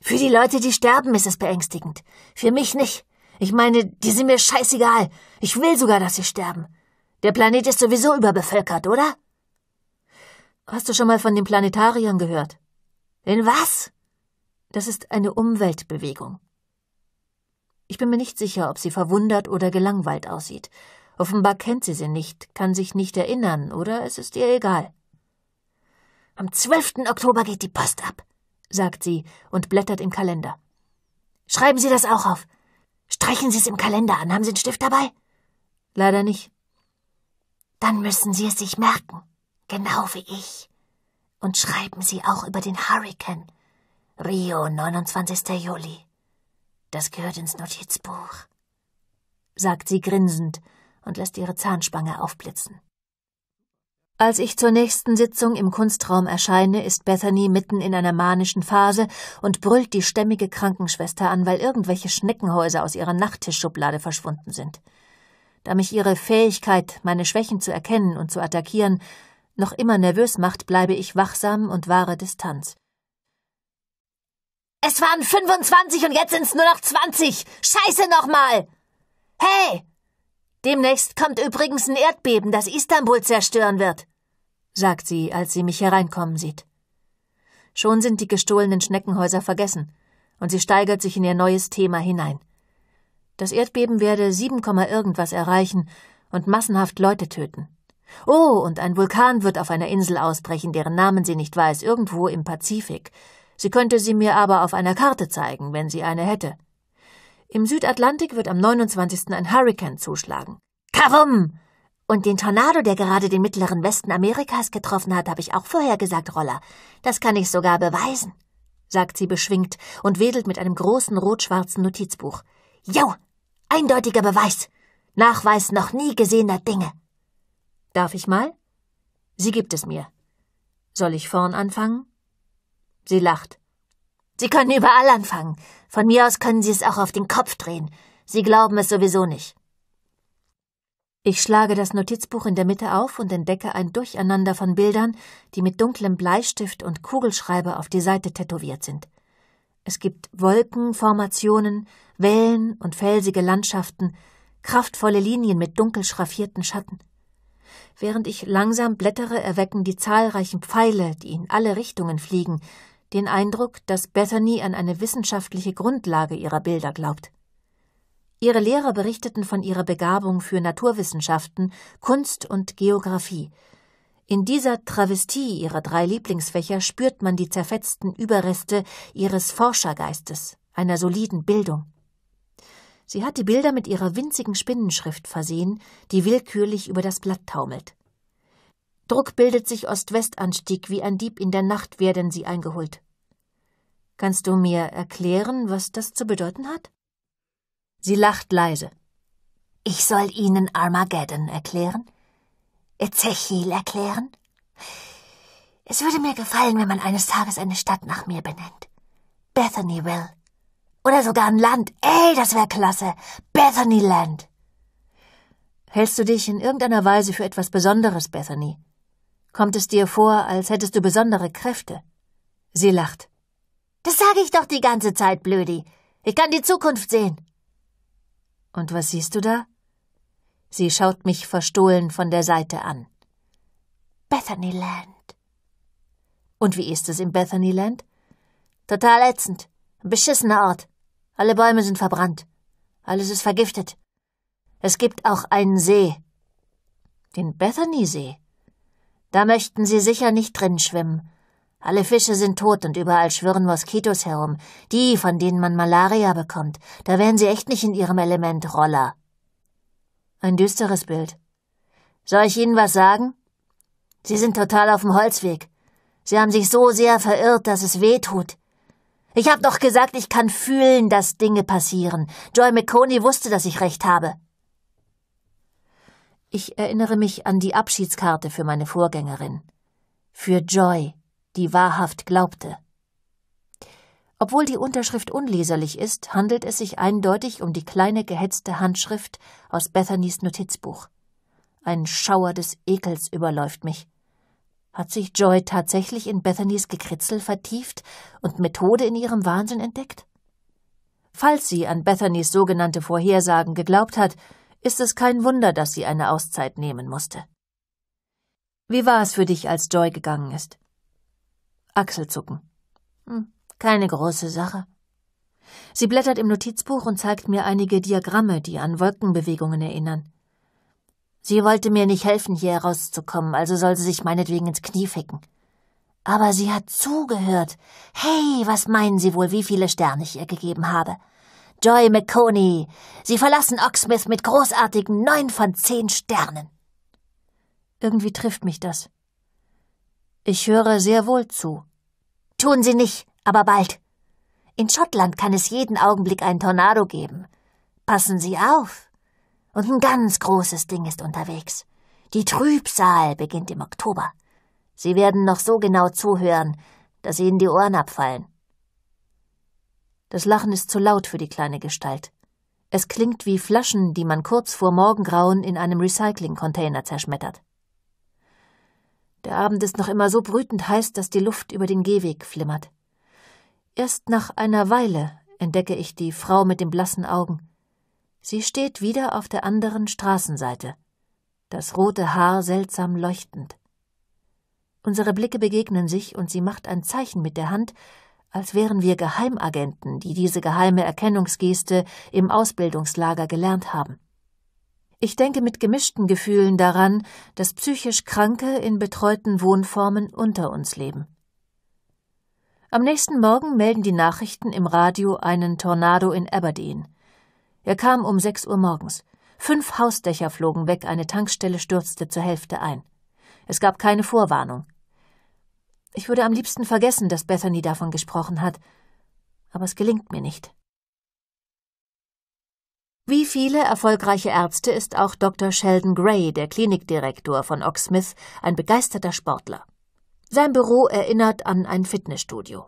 Für die Leute, die sterben, ist es beängstigend. Für mich nicht. Ich meine, die sind mir scheißegal. Ich will sogar, dass sie sterben. Der Planet ist sowieso überbevölkert, oder? Hast du schon mal von den Planetariern gehört? Den was? Das ist eine Umweltbewegung. Ich bin mir nicht sicher, ob sie verwundert oder gelangweilt aussieht. Offenbar kennt sie sie nicht, kann sich nicht erinnern, oder es ist ihr egal. Am 12. Oktober geht die Post ab, sagt sie und blättert im Kalender. Schreiben Sie das auch auf. Streichen Sie es im Kalender an. Haben Sie einen Stift dabei? Leider nicht. Dann müssen Sie es sich merken, genau wie ich. Und schreiben Sie auch über den Hurricane. Rio, 29. Juli. Das gehört ins Notizbuch, sagt sie grinsend und lässt ihre Zahnspange aufblitzen. Als ich zur nächsten Sitzung im Kunstraum erscheine, ist Bethany mitten in einer manischen Phase und brüllt die stämmige Krankenschwester an, weil irgendwelche Schneckenhäuser aus ihrer Nachttischschublade verschwunden sind da mich ihre Fähigkeit, meine Schwächen zu erkennen und zu attackieren, noch immer nervös macht, bleibe ich wachsam und wahre Distanz. Es waren 25 und jetzt sind's nur noch 20. Scheiße nochmal! Hey! Demnächst kommt übrigens ein Erdbeben, das Istanbul zerstören wird, sagt sie, als sie mich hereinkommen sieht. Schon sind die gestohlenen Schneckenhäuser vergessen, und sie steigert sich in ihr neues Thema hinein. Das Erdbeben werde 7, irgendwas erreichen und massenhaft Leute töten. Oh, und ein Vulkan wird auf einer Insel ausbrechen, deren Namen sie nicht weiß, irgendwo im Pazifik. Sie könnte sie mir aber auf einer Karte zeigen, wenn sie eine hätte. Im Südatlantik wird am 29. ein Hurrikan zuschlagen. Karum! Und den Tornado, der gerade den mittleren Westen Amerikas getroffen hat, habe ich auch vorhergesagt, Roller. Das kann ich sogar beweisen, sagt sie beschwingt und wedelt mit einem großen rot-schwarzen Notizbuch. Jo, Eindeutiger Beweis. Nachweis noch nie gesehener Dinge. Darf ich mal? Sie gibt es mir. Soll ich vorn anfangen? Sie lacht. Sie können überall anfangen. Von mir aus können Sie es auch auf den Kopf drehen. Sie glauben es sowieso nicht. Ich schlage das Notizbuch in der Mitte auf und entdecke ein Durcheinander von Bildern, die mit dunklem Bleistift und Kugelschreiber auf die Seite tätowiert sind. Es gibt Wolken, Formationen, Wellen und felsige Landschaften, kraftvolle Linien mit dunkel schraffierten Schatten. Während ich langsam blättere, erwecken die zahlreichen Pfeile, die in alle Richtungen fliegen, den Eindruck, dass Bethany an eine wissenschaftliche Grundlage ihrer Bilder glaubt. Ihre Lehrer berichteten von ihrer Begabung für Naturwissenschaften, Kunst und Geographie. In dieser Travestie ihrer drei Lieblingsfächer spürt man die zerfetzten Überreste ihres Forschergeistes, einer soliden Bildung. Sie hat die Bilder mit ihrer winzigen Spinnenschrift versehen, die willkürlich über das Blatt taumelt. Druck bildet sich Ost-West-Anstieg, wie ein Dieb in der Nacht werden sie eingeholt. Kannst du mir erklären, was das zu bedeuten hat? Sie lacht leise. Ich soll Ihnen Armageddon erklären? Ezechiel erklären? Es würde mir gefallen, wenn man eines Tages eine Stadt nach mir benennt. Bethanyville. Oder sogar ein Land. Ey, das wäre klasse. Bethanyland. Hältst du dich in irgendeiner Weise für etwas Besonderes, Bethany? Kommt es dir vor, als hättest du besondere Kräfte? Sie lacht. Das sage ich doch die ganze Zeit, Blödi. Ich kann die Zukunft sehen. Und was siehst du da? Sie schaut mich verstohlen von der Seite an. Bethanyland. Und wie ist es in Bethanyland? Total ätzend. Ein beschissener Ort. Alle Bäume sind verbrannt. Alles ist vergiftet. Es gibt auch einen See. Den Bethany-See. Da möchten Sie sicher nicht drin schwimmen. Alle Fische sind tot und überall schwirren Moskitos herum. Die, von denen man Malaria bekommt. Da wären Sie echt nicht in Ihrem Element, Roller. Ein düsteres Bild. Soll ich Ihnen was sagen? Sie sind total auf dem Holzweg. Sie haben sich so sehr verirrt, dass es weh tut. Ich hab doch gesagt, ich kann fühlen, dass Dinge passieren. Joy McConey wusste, dass ich recht habe. Ich erinnere mich an die Abschiedskarte für meine Vorgängerin. Für Joy, die wahrhaft glaubte. Obwohl die Unterschrift unleserlich ist, handelt es sich eindeutig um die kleine gehetzte Handschrift aus Bethanys Notizbuch. Ein Schauer des Ekels überläuft mich. Hat sich Joy tatsächlich in Bethany's Gekritzel vertieft und Methode in ihrem Wahnsinn entdeckt? Falls sie an Bethany's sogenannte Vorhersagen geglaubt hat, ist es kein Wunder, dass sie eine Auszeit nehmen musste. Wie war es für dich, als Joy gegangen ist? Achselzucken. Hm, keine große Sache. Sie blättert im Notizbuch und zeigt mir einige Diagramme, die an Wolkenbewegungen erinnern. Sie wollte mir nicht helfen, hier herauszukommen, also soll sie sich meinetwegen ins Knie ficken. Aber sie hat zugehört. Hey, was meinen Sie wohl, wie viele Sterne ich ihr gegeben habe? Joy McConey, Sie verlassen Oxmith mit großartigen neun von zehn Sternen. Irgendwie trifft mich das. Ich höre sehr wohl zu. Tun Sie nicht, aber bald. In Schottland kann es jeden Augenblick einen Tornado geben. Passen Sie auf. Und ein ganz großes Ding ist unterwegs. Die Trübsal beginnt im Oktober. Sie werden noch so genau zuhören, dass ihnen die Ohren abfallen. Das Lachen ist zu laut für die kleine Gestalt. Es klingt wie Flaschen, die man kurz vor Morgengrauen in einem Recycling-Container zerschmettert. Der Abend ist noch immer so brütend heiß, dass die Luft über den Gehweg flimmert. Erst nach einer Weile entdecke ich die Frau mit den blassen Augen, Sie steht wieder auf der anderen Straßenseite, das rote Haar seltsam leuchtend. Unsere Blicke begegnen sich und sie macht ein Zeichen mit der Hand, als wären wir Geheimagenten, die diese geheime Erkennungsgeste im Ausbildungslager gelernt haben. Ich denke mit gemischten Gefühlen daran, dass psychisch Kranke in betreuten Wohnformen unter uns leben. Am nächsten Morgen melden die Nachrichten im Radio einen Tornado in Aberdeen. Er kam um sechs Uhr morgens. Fünf Hausdächer flogen weg, eine Tankstelle stürzte zur Hälfte ein. Es gab keine Vorwarnung. Ich würde am liebsten vergessen, dass Bethany davon gesprochen hat, aber es gelingt mir nicht. Wie viele erfolgreiche Ärzte ist auch Dr. Sheldon Gray, der Klinikdirektor von Oxmith, ein begeisterter Sportler. Sein Büro erinnert an ein Fitnessstudio.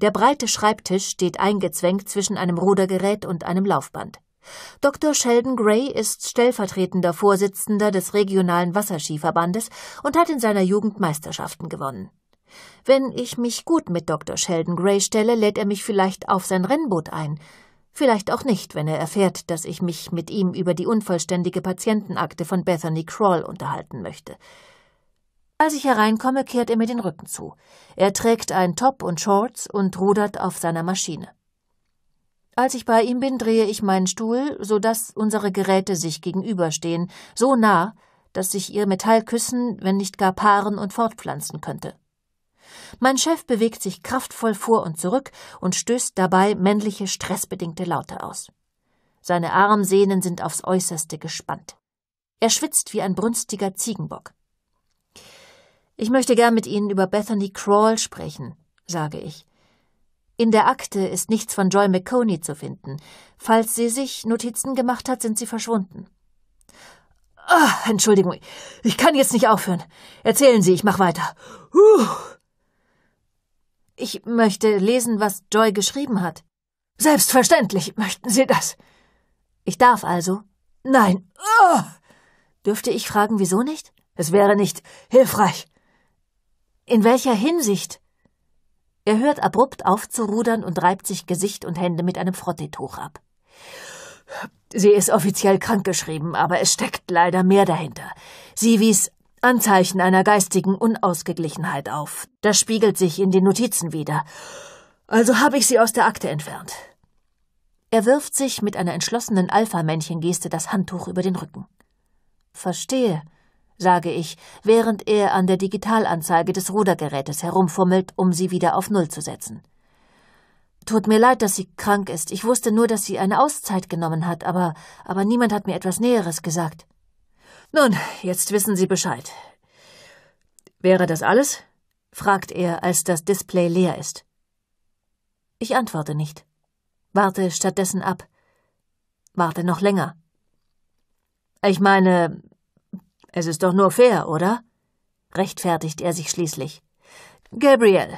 Der breite Schreibtisch steht eingezwängt zwischen einem Rudergerät und einem Laufband. Dr. Sheldon Gray ist stellvertretender Vorsitzender des regionalen Wasserskiverbandes und hat in seiner Jugend Meisterschaften gewonnen. Wenn ich mich gut mit Dr. Sheldon Gray stelle, lädt er mich vielleicht auf sein Rennboot ein. Vielleicht auch nicht, wenn er erfährt, dass ich mich mit ihm über die unvollständige Patientenakte von Bethany Crawl unterhalten möchte. Als ich hereinkomme, kehrt er mir den Rücken zu. Er trägt ein Top und Shorts und rudert auf seiner Maschine. Als ich bei ihm bin, drehe ich meinen Stuhl, so dass unsere Geräte sich gegenüberstehen, so nah, dass ich ihr Metall küssen, wenn nicht gar paaren und fortpflanzen könnte. Mein Chef bewegt sich kraftvoll vor und zurück und stößt dabei männliche stressbedingte Laute aus. Seine Armsehnen sind aufs äußerste gespannt. Er schwitzt wie ein brünstiger Ziegenbock. Ich möchte gern mit Ihnen über Bethany Crawl sprechen, sage ich. In der Akte ist nichts von Joy McConey zu finden. Falls sie sich Notizen gemacht hat, sind sie verschwunden. Oh, Entschuldigung, ich kann jetzt nicht aufhören. Erzählen Sie, ich mach weiter. Huh. Ich möchte lesen, was Joy geschrieben hat. Selbstverständlich möchten Sie das. Ich darf also? Nein. Oh. Dürfte ich fragen, wieso nicht? Es wäre nicht hilfreich. In welcher Hinsicht? Er hört abrupt auf zu rudern und reibt sich Gesicht und Hände mit einem Frottetuch ab. Sie ist offiziell krankgeschrieben, aber es steckt leider mehr dahinter. Sie wies Anzeichen einer geistigen Unausgeglichenheit auf. Das spiegelt sich in den Notizen wieder. Also habe ich sie aus der Akte entfernt. Er wirft sich mit einer entschlossenen Alpha-Männchen-Geste das Handtuch über den Rücken. Verstehe, sage ich, während er an der Digitalanzeige des Rudergerätes herumfummelt, um sie wieder auf Null zu setzen. Tut mir leid, dass sie krank ist. Ich wusste nur, dass sie eine Auszeit genommen hat, aber, aber niemand hat mir etwas Näheres gesagt. Nun, jetzt wissen Sie Bescheid. Wäre das alles? fragt er, als das Display leer ist. Ich antworte nicht. Warte stattdessen ab. Warte noch länger. Ich meine, es ist doch nur fair, oder? rechtfertigt er sich schließlich. Gabriel,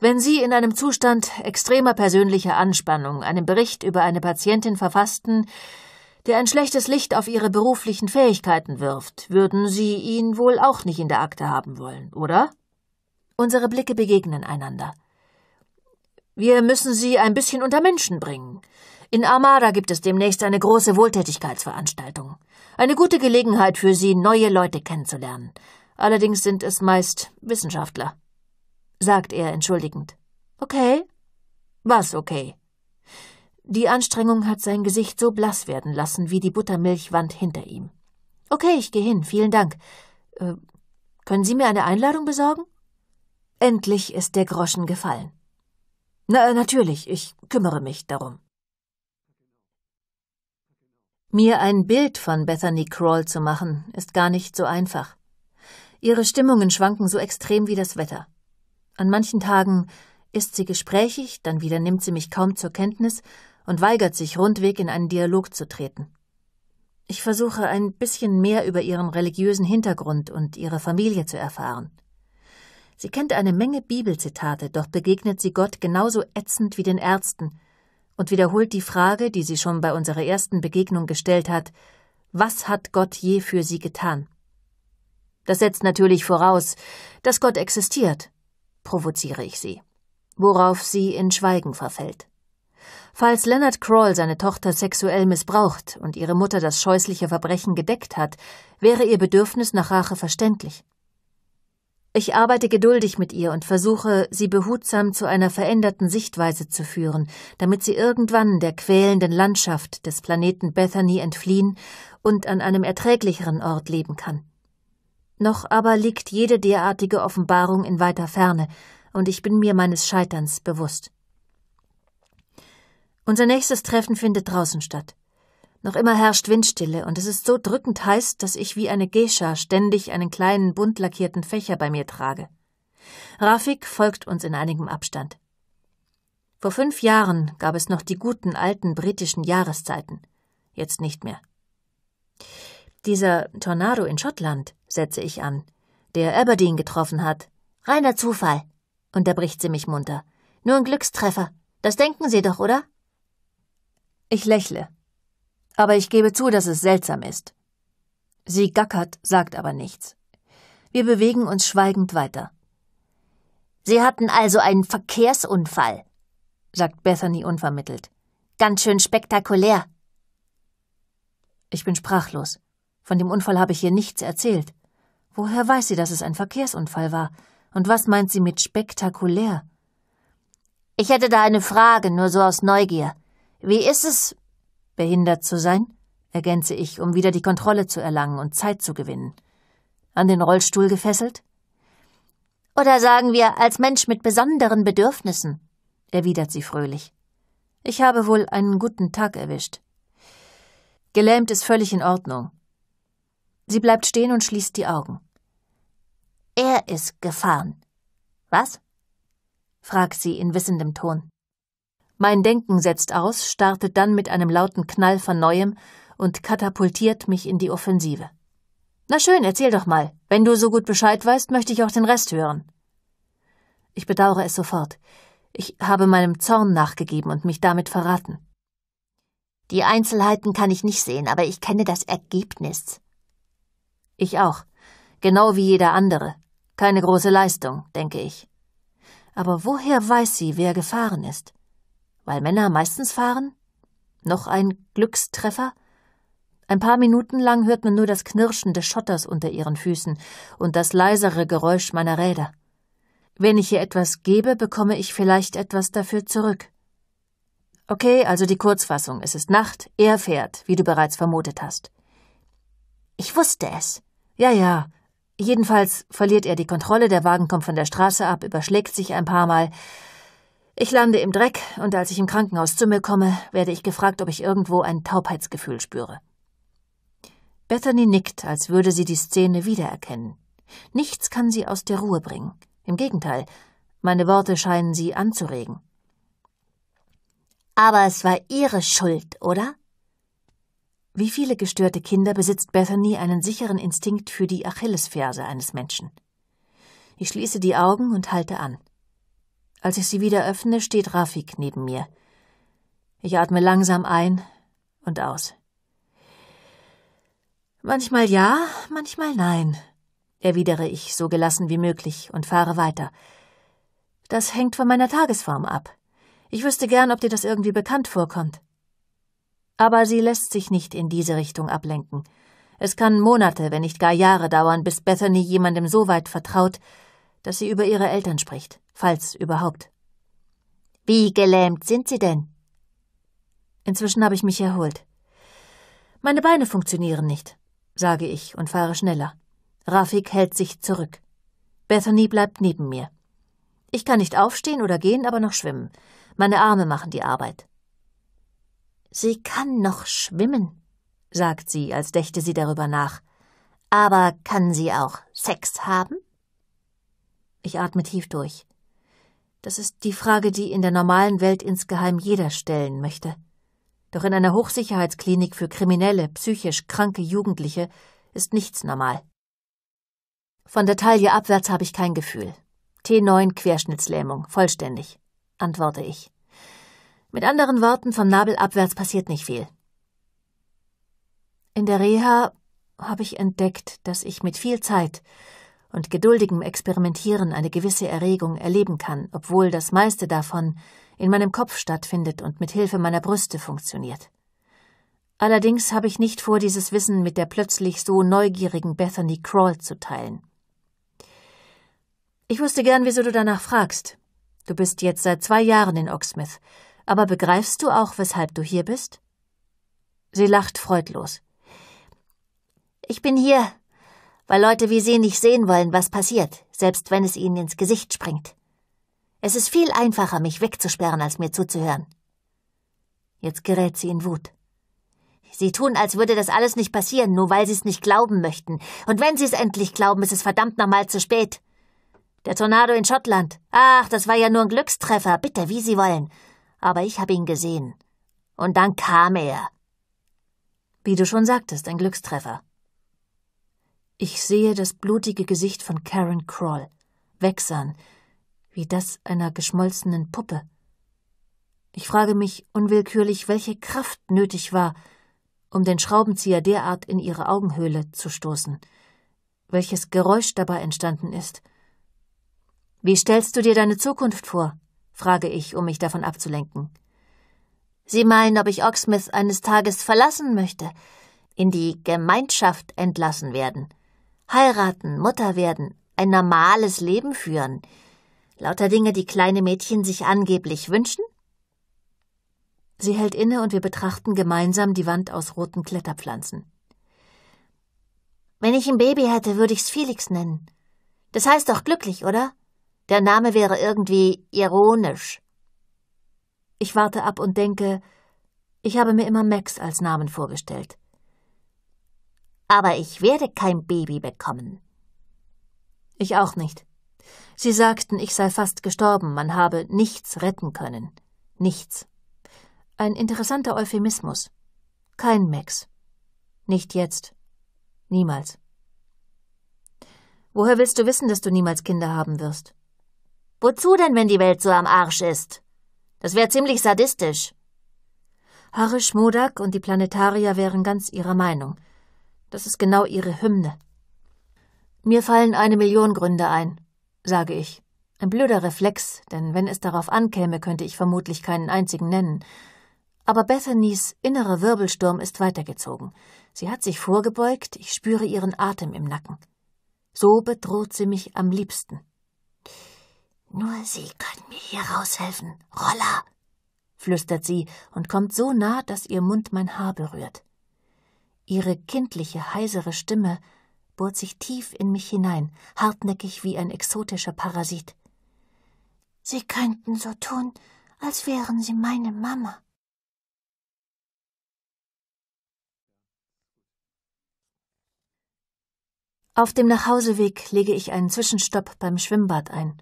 wenn Sie in einem Zustand extremer persönlicher Anspannung einen Bericht über eine Patientin verfassten, der ein schlechtes Licht auf Ihre beruflichen Fähigkeiten wirft, würden Sie ihn wohl auch nicht in der Akte haben wollen, oder? Unsere Blicke begegnen einander. Wir müssen Sie ein bisschen unter Menschen bringen. In Armada gibt es demnächst eine große Wohltätigkeitsveranstaltung. Eine gute Gelegenheit für Sie, neue Leute kennenzulernen. Allerdings sind es meist Wissenschaftler, sagt er entschuldigend. Okay? Was okay? Die Anstrengung hat sein Gesicht so blass werden lassen wie die Buttermilchwand hinter ihm. Okay, ich gehe hin, vielen Dank. Äh, können Sie mir eine Einladung besorgen? Endlich ist der Groschen gefallen. Na, natürlich, ich kümmere mich darum. Mir ein Bild von Bethany Crawl zu machen, ist gar nicht so einfach. Ihre Stimmungen schwanken so extrem wie das Wetter. An manchen Tagen ist sie gesprächig, dann wieder nimmt sie mich kaum zur Kenntnis und weigert sich rundweg in einen Dialog zu treten. Ich versuche ein bisschen mehr über ihren religiösen Hintergrund und ihre Familie zu erfahren. Sie kennt eine Menge Bibelzitate, doch begegnet sie Gott genauso ätzend wie den Ärzten, und wiederholt die Frage, die sie schon bei unserer ersten Begegnung gestellt hat, was hat Gott je für sie getan? Das setzt natürlich voraus, dass Gott existiert, provoziere ich sie, worauf sie in Schweigen verfällt. Falls Leonard Crawl seine Tochter sexuell missbraucht und ihre Mutter das scheußliche Verbrechen gedeckt hat, wäre ihr Bedürfnis nach Rache verständlich. Ich arbeite geduldig mit ihr und versuche, sie behutsam zu einer veränderten Sichtweise zu führen, damit sie irgendwann der quälenden Landschaft des Planeten Bethany entfliehen und an einem erträglicheren Ort leben kann. Noch aber liegt jede derartige Offenbarung in weiter Ferne, und ich bin mir meines Scheiterns bewusst. Unser nächstes Treffen findet draußen statt. Noch immer herrscht Windstille und es ist so drückend heiß, dass ich wie eine Geisha ständig einen kleinen bunt lackierten Fächer bei mir trage. Rafik folgt uns in einigem Abstand. Vor fünf Jahren gab es noch die guten alten britischen Jahreszeiten. Jetzt nicht mehr. Dieser Tornado in Schottland, setze ich an, der Aberdeen getroffen hat. Reiner Zufall, unterbricht sie mich munter. Nur ein Glückstreffer. Das denken Sie doch, oder? Ich lächle. Aber ich gebe zu, dass es seltsam ist. Sie gackert, sagt aber nichts. Wir bewegen uns schweigend weiter. Sie hatten also einen Verkehrsunfall, sagt Bethany unvermittelt. Ganz schön spektakulär. Ich bin sprachlos. Von dem Unfall habe ich ihr nichts erzählt. Woher weiß sie, dass es ein Verkehrsunfall war? Und was meint sie mit spektakulär? Ich hätte da eine Frage, nur so aus Neugier. Wie ist es, Behindert zu sein? ergänze ich, um wieder die Kontrolle zu erlangen und Zeit zu gewinnen. An den Rollstuhl gefesselt? Oder sagen wir, als Mensch mit besonderen Bedürfnissen, erwidert sie fröhlich. Ich habe wohl einen guten Tag erwischt. Gelähmt ist völlig in Ordnung. Sie bleibt stehen und schließt die Augen. Er ist gefahren. Was? fragt sie in wissendem Ton. Mein Denken setzt aus, startet dann mit einem lauten Knall von neuem und katapultiert mich in die Offensive. Na schön, erzähl doch mal. Wenn du so gut Bescheid weißt, möchte ich auch den Rest hören. Ich bedauere es sofort. Ich habe meinem Zorn nachgegeben und mich damit verraten. Die Einzelheiten kann ich nicht sehen, aber ich kenne das Ergebnis. Ich auch. Genau wie jeder andere. Keine große Leistung, denke ich. Aber woher weiß sie, wer gefahren ist? weil Männer meistens fahren? Noch ein Glückstreffer? Ein paar Minuten lang hört man nur das Knirschen des Schotters unter ihren Füßen und das leisere Geräusch meiner Räder. Wenn ich ihr etwas gebe, bekomme ich vielleicht etwas dafür zurück. Okay, also die Kurzfassung. Es ist Nacht, er fährt, wie du bereits vermutet hast. Ich wusste es. Ja, ja. Jedenfalls verliert er die Kontrolle, der Wagen kommt von der Straße ab, überschlägt sich ein paar Mal, ich lande im Dreck und als ich im Krankenhaus zu mir komme, werde ich gefragt, ob ich irgendwo ein Taubheitsgefühl spüre. Bethany nickt, als würde sie die Szene wiedererkennen. Nichts kann sie aus der Ruhe bringen. Im Gegenteil, meine Worte scheinen sie anzuregen. Aber es war Ihre Schuld, oder? Wie viele gestörte Kinder besitzt Bethany einen sicheren Instinkt für die Achillesferse eines Menschen. Ich schließe die Augen und halte an. Als ich sie wieder öffne, steht Rafik neben mir. Ich atme langsam ein und aus. Manchmal ja, manchmal nein, erwidere ich so gelassen wie möglich und fahre weiter. Das hängt von meiner Tagesform ab. Ich wüsste gern, ob dir das irgendwie bekannt vorkommt. Aber sie lässt sich nicht in diese Richtung ablenken. Es kann Monate, wenn nicht gar Jahre dauern, bis Bethany jemandem so weit vertraut, dass sie über ihre Eltern spricht, falls überhaupt. Wie gelähmt sind Sie denn? Inzwischen habe ich mich erholt. Meine Beine funktionieren nicht, sage ich und fahre schneller. Rafik hält sich zurück. Bethany bleibt neben mir. Ich kann nicht aufstehen oder gehen, aber noch schwimmen. Meine Arme machen die Arbeit. Sie kann noch schwimmen, sagt sie, als dächte sie darüber nach. Aber kann sie auch Sex haben? Ich atme tief durch. Das ist die Frage, die in der normalen Welt insgeheim jeder stellen möchte. Doch in einer Hochsicherheitsklinik für kriminelle, psychisch kranke Jugendliche ist nichts normal. Von der Taille abwärts habe ich kein Gefühl. T9 Querschnittslähmung, vollständig, antworte ich. Mit anderen Worten, vom Nabel abwärts passiert nicht viel. In der Reha habe ich entdeckt, dass ich mit viel Zeit und geduldigem Experimentieren eine gewisse Erregung erleben kann, obwohl das meiste davon in meinem Kopf stattfindet und mit Hilfe meiner Brüste funktioniert. Allerdings habe ich nicht vor, dieses Wissen mit der plötzlich so neugierigen Bethany Crawl zu teilen. Ich wusste gern, wieso du danach fragst. Du bist jetzt seit zwei Jahren in Oxmith, aber begreifst du auch, weshalb du hier bist? Sie lacht freudlos. Ich bin hier, weil Leute wie Sie nicht sehen wollen, was passiert, selbst wenn es ihnen ins Gesicht springt. Es ist viel einfacher, mich wegzusperren, als mir zuzuhören. Jetzt gerät sie in Wut. Sie tun, als würde das alles nicht passieren, nur weil sie es nicht glauben möchten. Und wenn sie es endlich glauben, ist es verdammt nochmal zu spät. Der Tornado in Schottland. Ach, das war ja nur ein Glückstreffer, bitte, wie Sie wollen. Aber ich habe ihn gesehen. Und dann kam er. Wie du schon sagtest, ein Glückstreffer. Ich sehe das blutige Gesicht von Karen Kroll, wechseln, wie das einer geschmolzenen Puppe. Ich frage mich unwillkürlich, welche Kraft nötig war, um den Schraubenzieher derart in ihre Augenhöhle zu stoßen, welches Geräusch dabei entstanden ist. Wie stellst du dir deine Zukunft vor? frage ich, um mich davon abzulenken. Sie meinen, ob ich Oxmith eines Tages verlassen möchte, in die Gemeinschaft entlassen werden heiraten, Mutter werden, ein normales Leben führen. Lauter Dinge, die kleine Mädchen sich angeblich wünschen? Sie hält inne und wir betrachten gemeinsam die Wand aus roten Kletterpflanzen. Wenn ich ein Baby hätte, würde ich's Felix nennen. Das heißt doch glücklich, oder? Der Name wäre irgendwie ironisch. Ich warte ab und denke, ich habe mir immer Max als Namen vorgestellt. Aber ich werde kein Baby bekommen. Ich auch nicht. Sie sagten, ich sei fast gestorben, man habe nichts retten können. Nichts. Ein interessanter Euphemismus. Kein Max. Nicht jetzt. Niemals. Woher willst du wissen, dass du niemals Kinder haben wirst? Wozu denn, wenn die Welt so am Arsch ist? Das wäre ziemlich sadistisch. Harish Modak und die Planetarier wären ganz ihrer Meinung. Das ist genau ihre Hymne. Mir fallen eine Million Gründe ein, sage ich. Ein blöder Reflex, denn wenn es darauf ankäme, könnte ich vermutlich keinen einzigen nennen. Aber Bethany's innerer Wirbelsturm ist weitergezogen. Sie hat sich vorgebeugt, ich spüre ihren Atem im Nacken. So bedroht sie mich am liebsten. Nur Sie können mir hier raushelfen, Roller, flüstert sie und kommt so nah, dass ihr Mund mein Haar berührt. Ihre kindliche, heisere Stimme bohrt sich tief in mich hinein, hartnäckig wie ein exotischer Parasit. Sie könnten so tun, als wären Sie meine Mama. Auf dem Nachhauseweg lege ich einen Zwischenstopp beim Schwimmbad ein.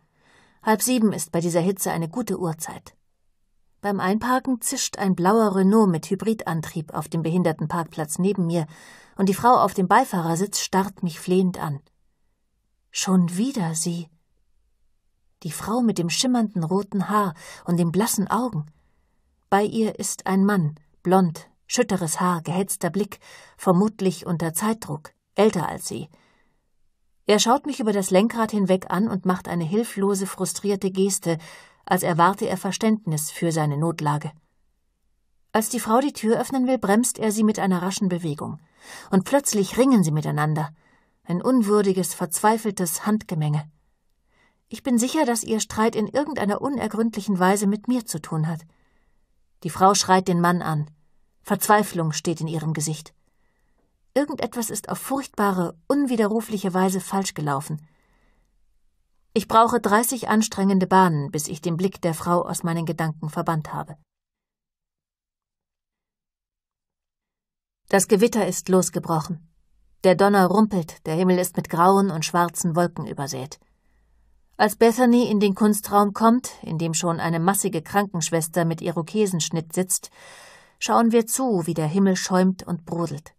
Halb sieben ist bei dieser Hitze eine gute Uhrzeit. Beim Einparken zischt ein blauer Renault mit Hybridantrieb auf dem Behindertenparkplatz neben mir und die Frau auf dem Beifahrersitz starrt mich flehend an. Schon wieder sie. Die Frau mit dem schimmernden roten Haar und den blassen Augen. Bei ihr ist ein Mann, blond, schütteres Haar, gehetzter Blick, vermutlich unter Zeitdruck, älter als sie. Er schaut mich über das Lenkrad hinweg an und macht eine hilflose, frustrierte Geste, als erwarte er Verständnis für seine Notlage. Als die Frau die Tür öffnen will, bremst er sie mit einer raschen Bewegung. Und plötzlich ringen sie miteinander. Ein unwürdiges, verzweifeltes Handgemenge. Ich bin sicher, dass ihr Streit in irgendeiner unergründlichen Weise mit mir zu tun hat. Die Frau schreit den Mann an. Verzweiflung steht in ihrem Gesicht. Irgendetwas ist auf furchtbare, unwiderrufliche Weise falsch gelaufen. Ich brauche 30 anstrengende Bahnen, bis ich den Blick der Frau aus meinen Gedanken verbannt habe. Das Gewitter ist losgebrochen. Der Donner rumpelt, der Himmel ist mit grauen und schwarzen Wolken übersät. Als Bethany in den Kunstraum kommt, in dem schon eine massige Krankenschwester mit Irokesenschnitt sitzt, schauen wir zu, wie der Himmel schäumt und brodelt.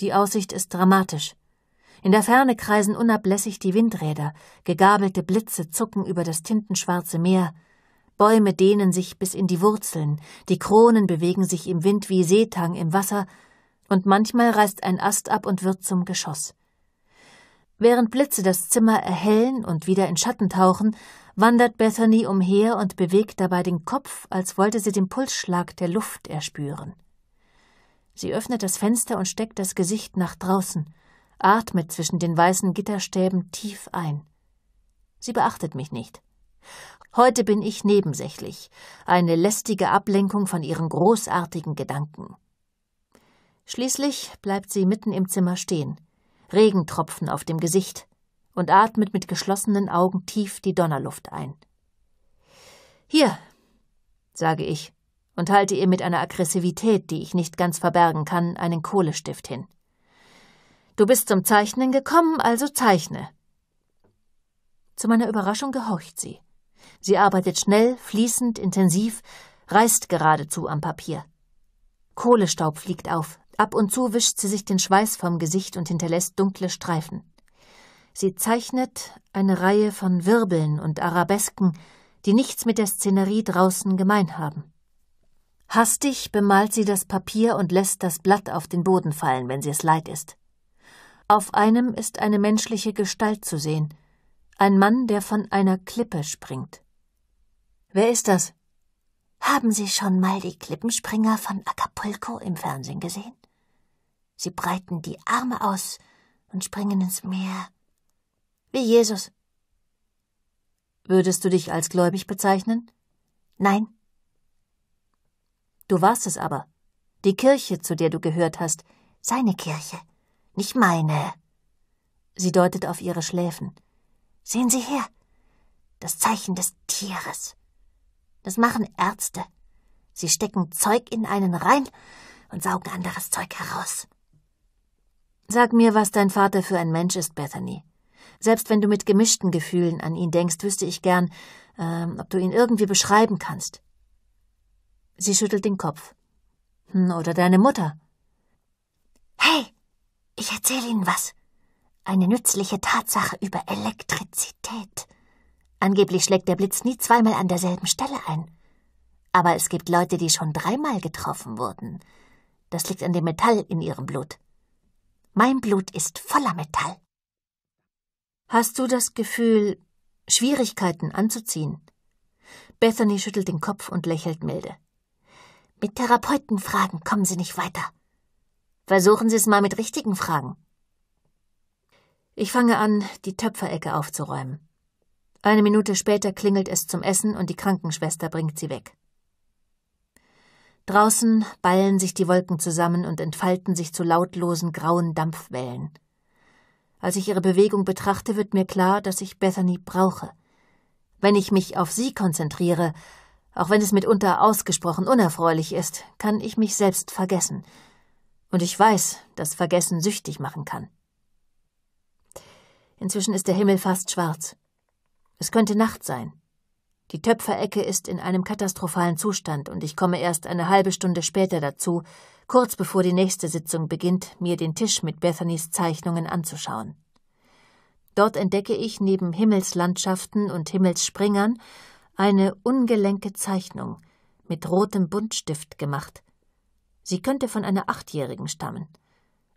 Die Aussicht ist dramatisch. In der Ferne kreisen unablässig die Windräder, gegabelte Blitze zucken über das tintenschwarze Meer, Bäume dehnen sich bis in die Wurzeln, die Kronen bewegen sich im Wind wie Seetang im Wasser, und manchmal reißt ein Ast ab und wird zum Geschoss. Während Blitze das Zimmer erhellen und wieder in Schatten tauchen, wandert Bethany umher und bewegt dabei den Kopf, als wollte sie den Pulsschlag der Luft erspüren. Sie öffnet das Fenster und steckt das Gesicht nach draußen atmet zwischen den weißen Gitterstäben tief ein. Sie beachtet mich nicht. Heute bin ich nebensächlich, eine lästige Ablenkung von ihren großartigen Gedanken. Schließlich bleibt sie mitten im Zimmer stehen, Regentropfen auf dem Gesicht, und atmet mit geschlossenen Augen tief die Donnerluft ein. Hier, sage ich und halte ihr mit einer Aggressivität, die ich nicht ganz verbergen kann, einen Kohlestift hin. Du bist zum Zeichnen gekommen, also zeichne. Zu meiner Überraschung gehorcht sie. Sie arbeitet schnell, fließend, intensiv, reißt geradezu am Papier. Kohlestaub fliegt auf, ab und zu wischt sie sich den Schweiß vom Gesicht und hinterlässt dunkle Streifen. Sie zeichnet eine Reihe von Wirbeln und Arabesken, die nichts mit der Szenerie draußen gemein haben. Hastig bemalt sie das Papier und lässt das Blatt auf den Boden fallen, wenn sie es leid ist. Auf einem ist eine menschliche Gestalt zu sehen, ein Mann, der von einer Klippe springt. Wer ist das? Haben Sie schon mal die Klippenspringer von Acapulco im Fernsehen gesehen? Sie breiten die Arme aus und springen ins Meer. Wie Jesus. Würdest du dich als gläubig bezeichnen? Nein. Du warst es aber. Die Kirche, zu der du gehört hast, seine Kirche nicht meine. Sie deutet auf ihre Schläfen. Sehen Sie her. Das Zeichen des Tieres. Das machen Ärzte. Sie stecken Zeug in einen rein und saugen anderes Zeug heraus. Sag mir, was dein Vater für ein Mensch ist, Bethany. Selbst wenn du mit gemischten Gefühlen an ihn denkst, wüsste ich gern, ähm, ob du ihn irgendwie beschreiben kannst. Sie schüttelt den Kopf. Hm, oder deine Mutter. Hey, ich erzähle Ihnen was. Eine nützliche Tatsache über Elektrizität. Angeblich schlägt der Blitz nie zweimal an derselben Stelle ein. Aber es gibt Leute, die schon dreimal getroffen wurden. Das liegt an dem Metall in ihrem Blut. Mein Blut ist voller Metall. Hast du das Gefühl, Schwierigkeiten anzuziehen? Bethany schüttelt den Kopf und lächelt milde. Mit Therapeutenfragen kommen Sie nicht weiter. Versuchen Sie es mal mit richtigen Fragen. Ich fange an, die Töpferecke aufzuräumen. Eine Minute später klingelt es zum Essen und die Krankenschwester bringt sie weg. Draußen ballen sich die Wolken zusammen und entfalten sich zu lautlosen grauen Dampfwellen. Als ich ihre Bewegung betrachte, wird mir klar, dass ich Bethany brauche. Wenn ich mich auf sie konzentriere, auch wenn es mitunter ausgesprochen unerfreulich ist, kann ich mich selbst vergessen – und ich weiß, dass Vergessen süchtig machen kann. Inzwischen ist der Himmel fast schwarz. Es könnte Nacht sein. Die Töpferecke ist in einem katastrophalen Zustand und ich komme erst eine halbe Stunde später dazu, kurz bevor die nächste Sitzung beginnt, mir den Tisch mit Bethanys Zeichnungen anzuschauen. Dort entdecke ich neben Himmelslandschaften und Himmelsspringern eine ungelenke Zeichnung, mit rotem Buntstift gemacht, Sie könnte von einer Achtjährigen stammen.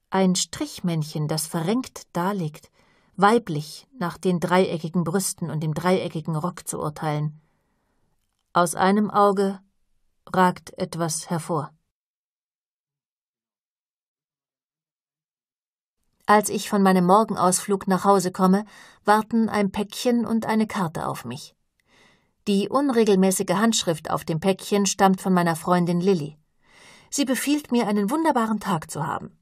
Ein Strichmännchen, das verrenkt daliegt, weiblich nach den dreieckigen Brüsten und dem dreieckigen Rock zu urteilen. Aus einem Auge ragt etwas hervor. Als ich von meinem Morgenausflug nach Hause komme, warten ein Päckchen und eine Karte auf mich. Die unregelmäßige Handschrift auf dem Päckchen stammt von meiner Freundin Lilly. Sie befiehlt mir, einen wunderbaren Tag zu haben.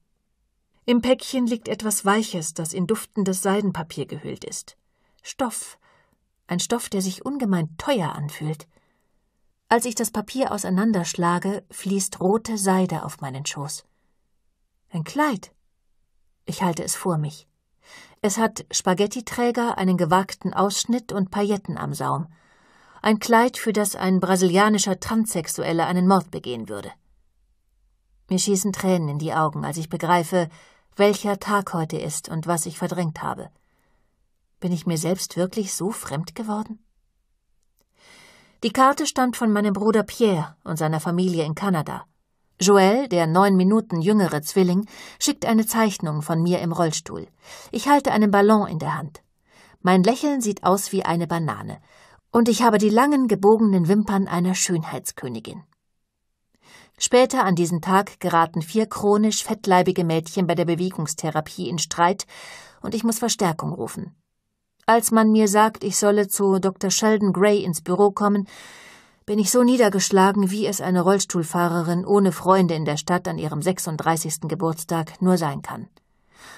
Im Päckchen liegt etwas Weiches, das in duftendes Seidenpapier gehüllt ist. Stoff. Ein Stoff, der sich ungemein teuer anfühlt. Als ich das Papier auseinanderschlage, fließt rote Seide auf meinen Schoß. Ein Kleid. Ich halte es vor mich. Es hat Spaghettiträger, einen gewagten Ausschnitt und Pailletten am Saum. Ein Kleid, für das ein brasilianischer Transsexueller einen Mord begehen würde. Mir schießen Tränen in die Augen, als ich begreife, welcher Tag heute ist und was ich verdrängt habe. Bin ich mir selbst wirklich so fremd geworden? Die Karte stammt von meinem Bruder Pierre und seiner Familie in Kanada. Joel, der neun Minuten jüngere Zwilling, schickt eine Zeichnung von mir im Rollstuhl. Ich halte einen Ballon in der Hand. Mein Lächeln sieht aus wie eine Banane, und ich habe die langen gebogenen Wimpern einer Schönheitskönigin. Später an diesem Tag geraten vier chronisch fettleibige Mädchen bei der Bewegungstherapie in Streit und ich muss Verstärkung rufen. Als man mir sagt, ich solle zu Dr. Sheldon Gray ins Büro kommen, bin ich so niedergeschlagen, wie es eine Rollstuhlfahrerin ohne Freunde in der Stadt an ihrem 36. Geburtstag nur sein kann.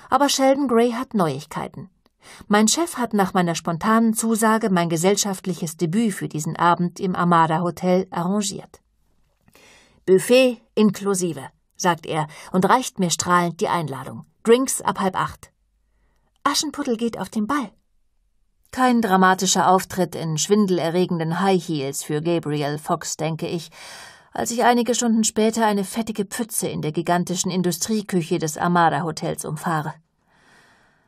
Aber Sheldon Gray hat Neuigkeiten. Mein Chef hat nach meiner spontanen Zusage mein gesellschaftliches Debüt für diesen Abend im Armada Hotel arrangiert. Buffet inklusive, sagt er und reicht mir strahlend die Einladung. Drinks ab halb acht. Aschenputtel geht auf den Ball. Kein dramatischer Auftritt in schwindelerregenden High Heels für Gabriel Fox, denke ich, als ich einige Stunden später eine fettige Pfütze in der gigantischen Industrieküche des Armada Hotels umfahre.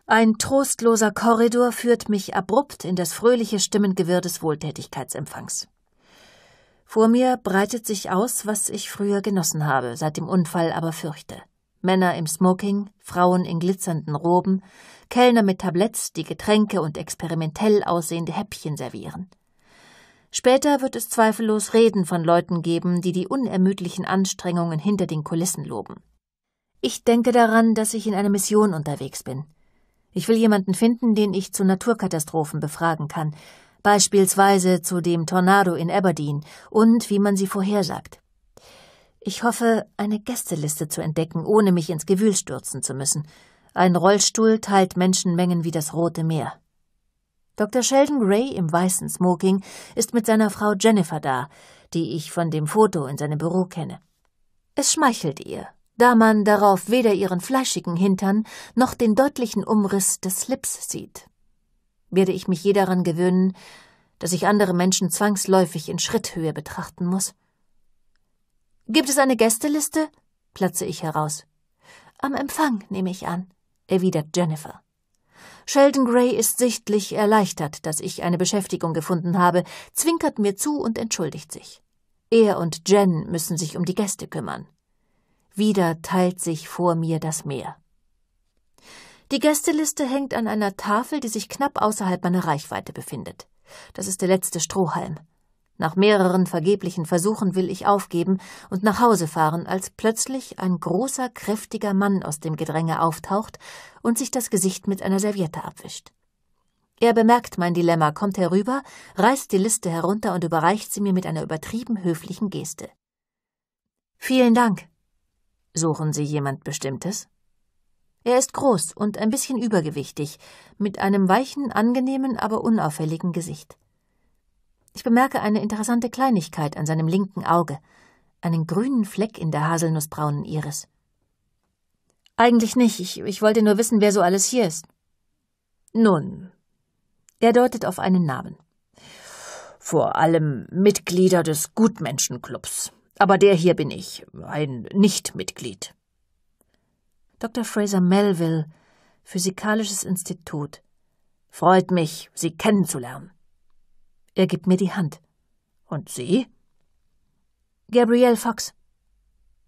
Ein trostloser Korridor führt mich abrupt in das fröhliche Stimmengewirr des Wohltätigkeitsempfangs. Vor mir breitet sich aus, was ich früher genossen habe, seit dem Unfall aber fürchte. Männer im Smoking, Frauen in glitzernden Roben, Kellner mit Tabletts, die Getränke und experimentell aussehende Häppchen servieren. Später wird es zweifellos Reden von Leuten geben, die die unermüdlichen Anstrengungen hinter den Kulissen loben. Ich denke daran, dass ich in einer Mission unterwegs bin. Ich will jemanden finden, den ich zu Naturkatastrophen befragen kann, beispielsweise zu dem Tornado in Aberdeen und wie man sie vorhersagt. Ich hoffe, eine Gästeliste zu entdecken, ohne mich ins Gewühl stürzen zu müssen. Ein Rollstuhl teilt Menschenmengen wie das Rote Meer. Dr. Sheldon Gray im weißen Smoking ist mit seiner Frau Jennifer da, die ich von dem Foto in seinem Büro kenne. Es schmeichelt ihr, da man darauf weder ihren fleischigen Hintern noch den deutlichen Umriss des Slips sieht werde ich mich je daran gewöhnen, dass ich andere Menschen zwangsläufig in Schritthöhe betrachten muss. Gibt es eine Gästeliste? platze ich heraus. Am Empfang, nehme ich an, erwidert Jennifer. Sheldon Gray ist sichtlich erleichtert, dass ich eine Beschäftigung gefunden habe, zwinkert mir zu und entschuldigt sich. Er und Jen müssen sich um die Gäste kümmern. Wieder teilt sich vor mir das Meer. Die Gästeliste hängt an einer Tafel, die sich knapp außerhalb meiner Reichweite befindet. Das ist der letzte Strohhalm. Nach mehreren vergeblichen Versuchen will ich aufgeben und nach Hause fahren, als plötzlich ein großer, kräftiger Mann aus dem Gedränge auftaucht und sich das Gesicht mit einer Serviette abwischt. Er bemerkt mein Dilemma, kommt herüber, reißt die Liste herunter und überreicht sie mir mit einer übertrieben höflichen Geste. Vielen Dank. Suchen Sie jemand Bestimmtes? Er ist groß und ein bisschen übergewichtig, mit einem weichen, angenehmen, aber unauffälligen Gesicht. Ich bemerke eine interessante Kleinigkeit an seinem linken Auge, einen grünen Fleck in der haselnussbraunen Iris. Eigentlich nicht, ich, ich wollte nur wissen, wer so alles hier ist. Nun, er deutet auf einen Namen. Vor allem Mitglieder des Gutmenschenclubs. Aber der hier bin ich, ein Nichtmitglied. Dr. Fraser Melville, Physikalisches Institut. Freut mich, Sie kennenzulernen. Er gibt mir die Hand. Und Sie? Gabrielle Fox.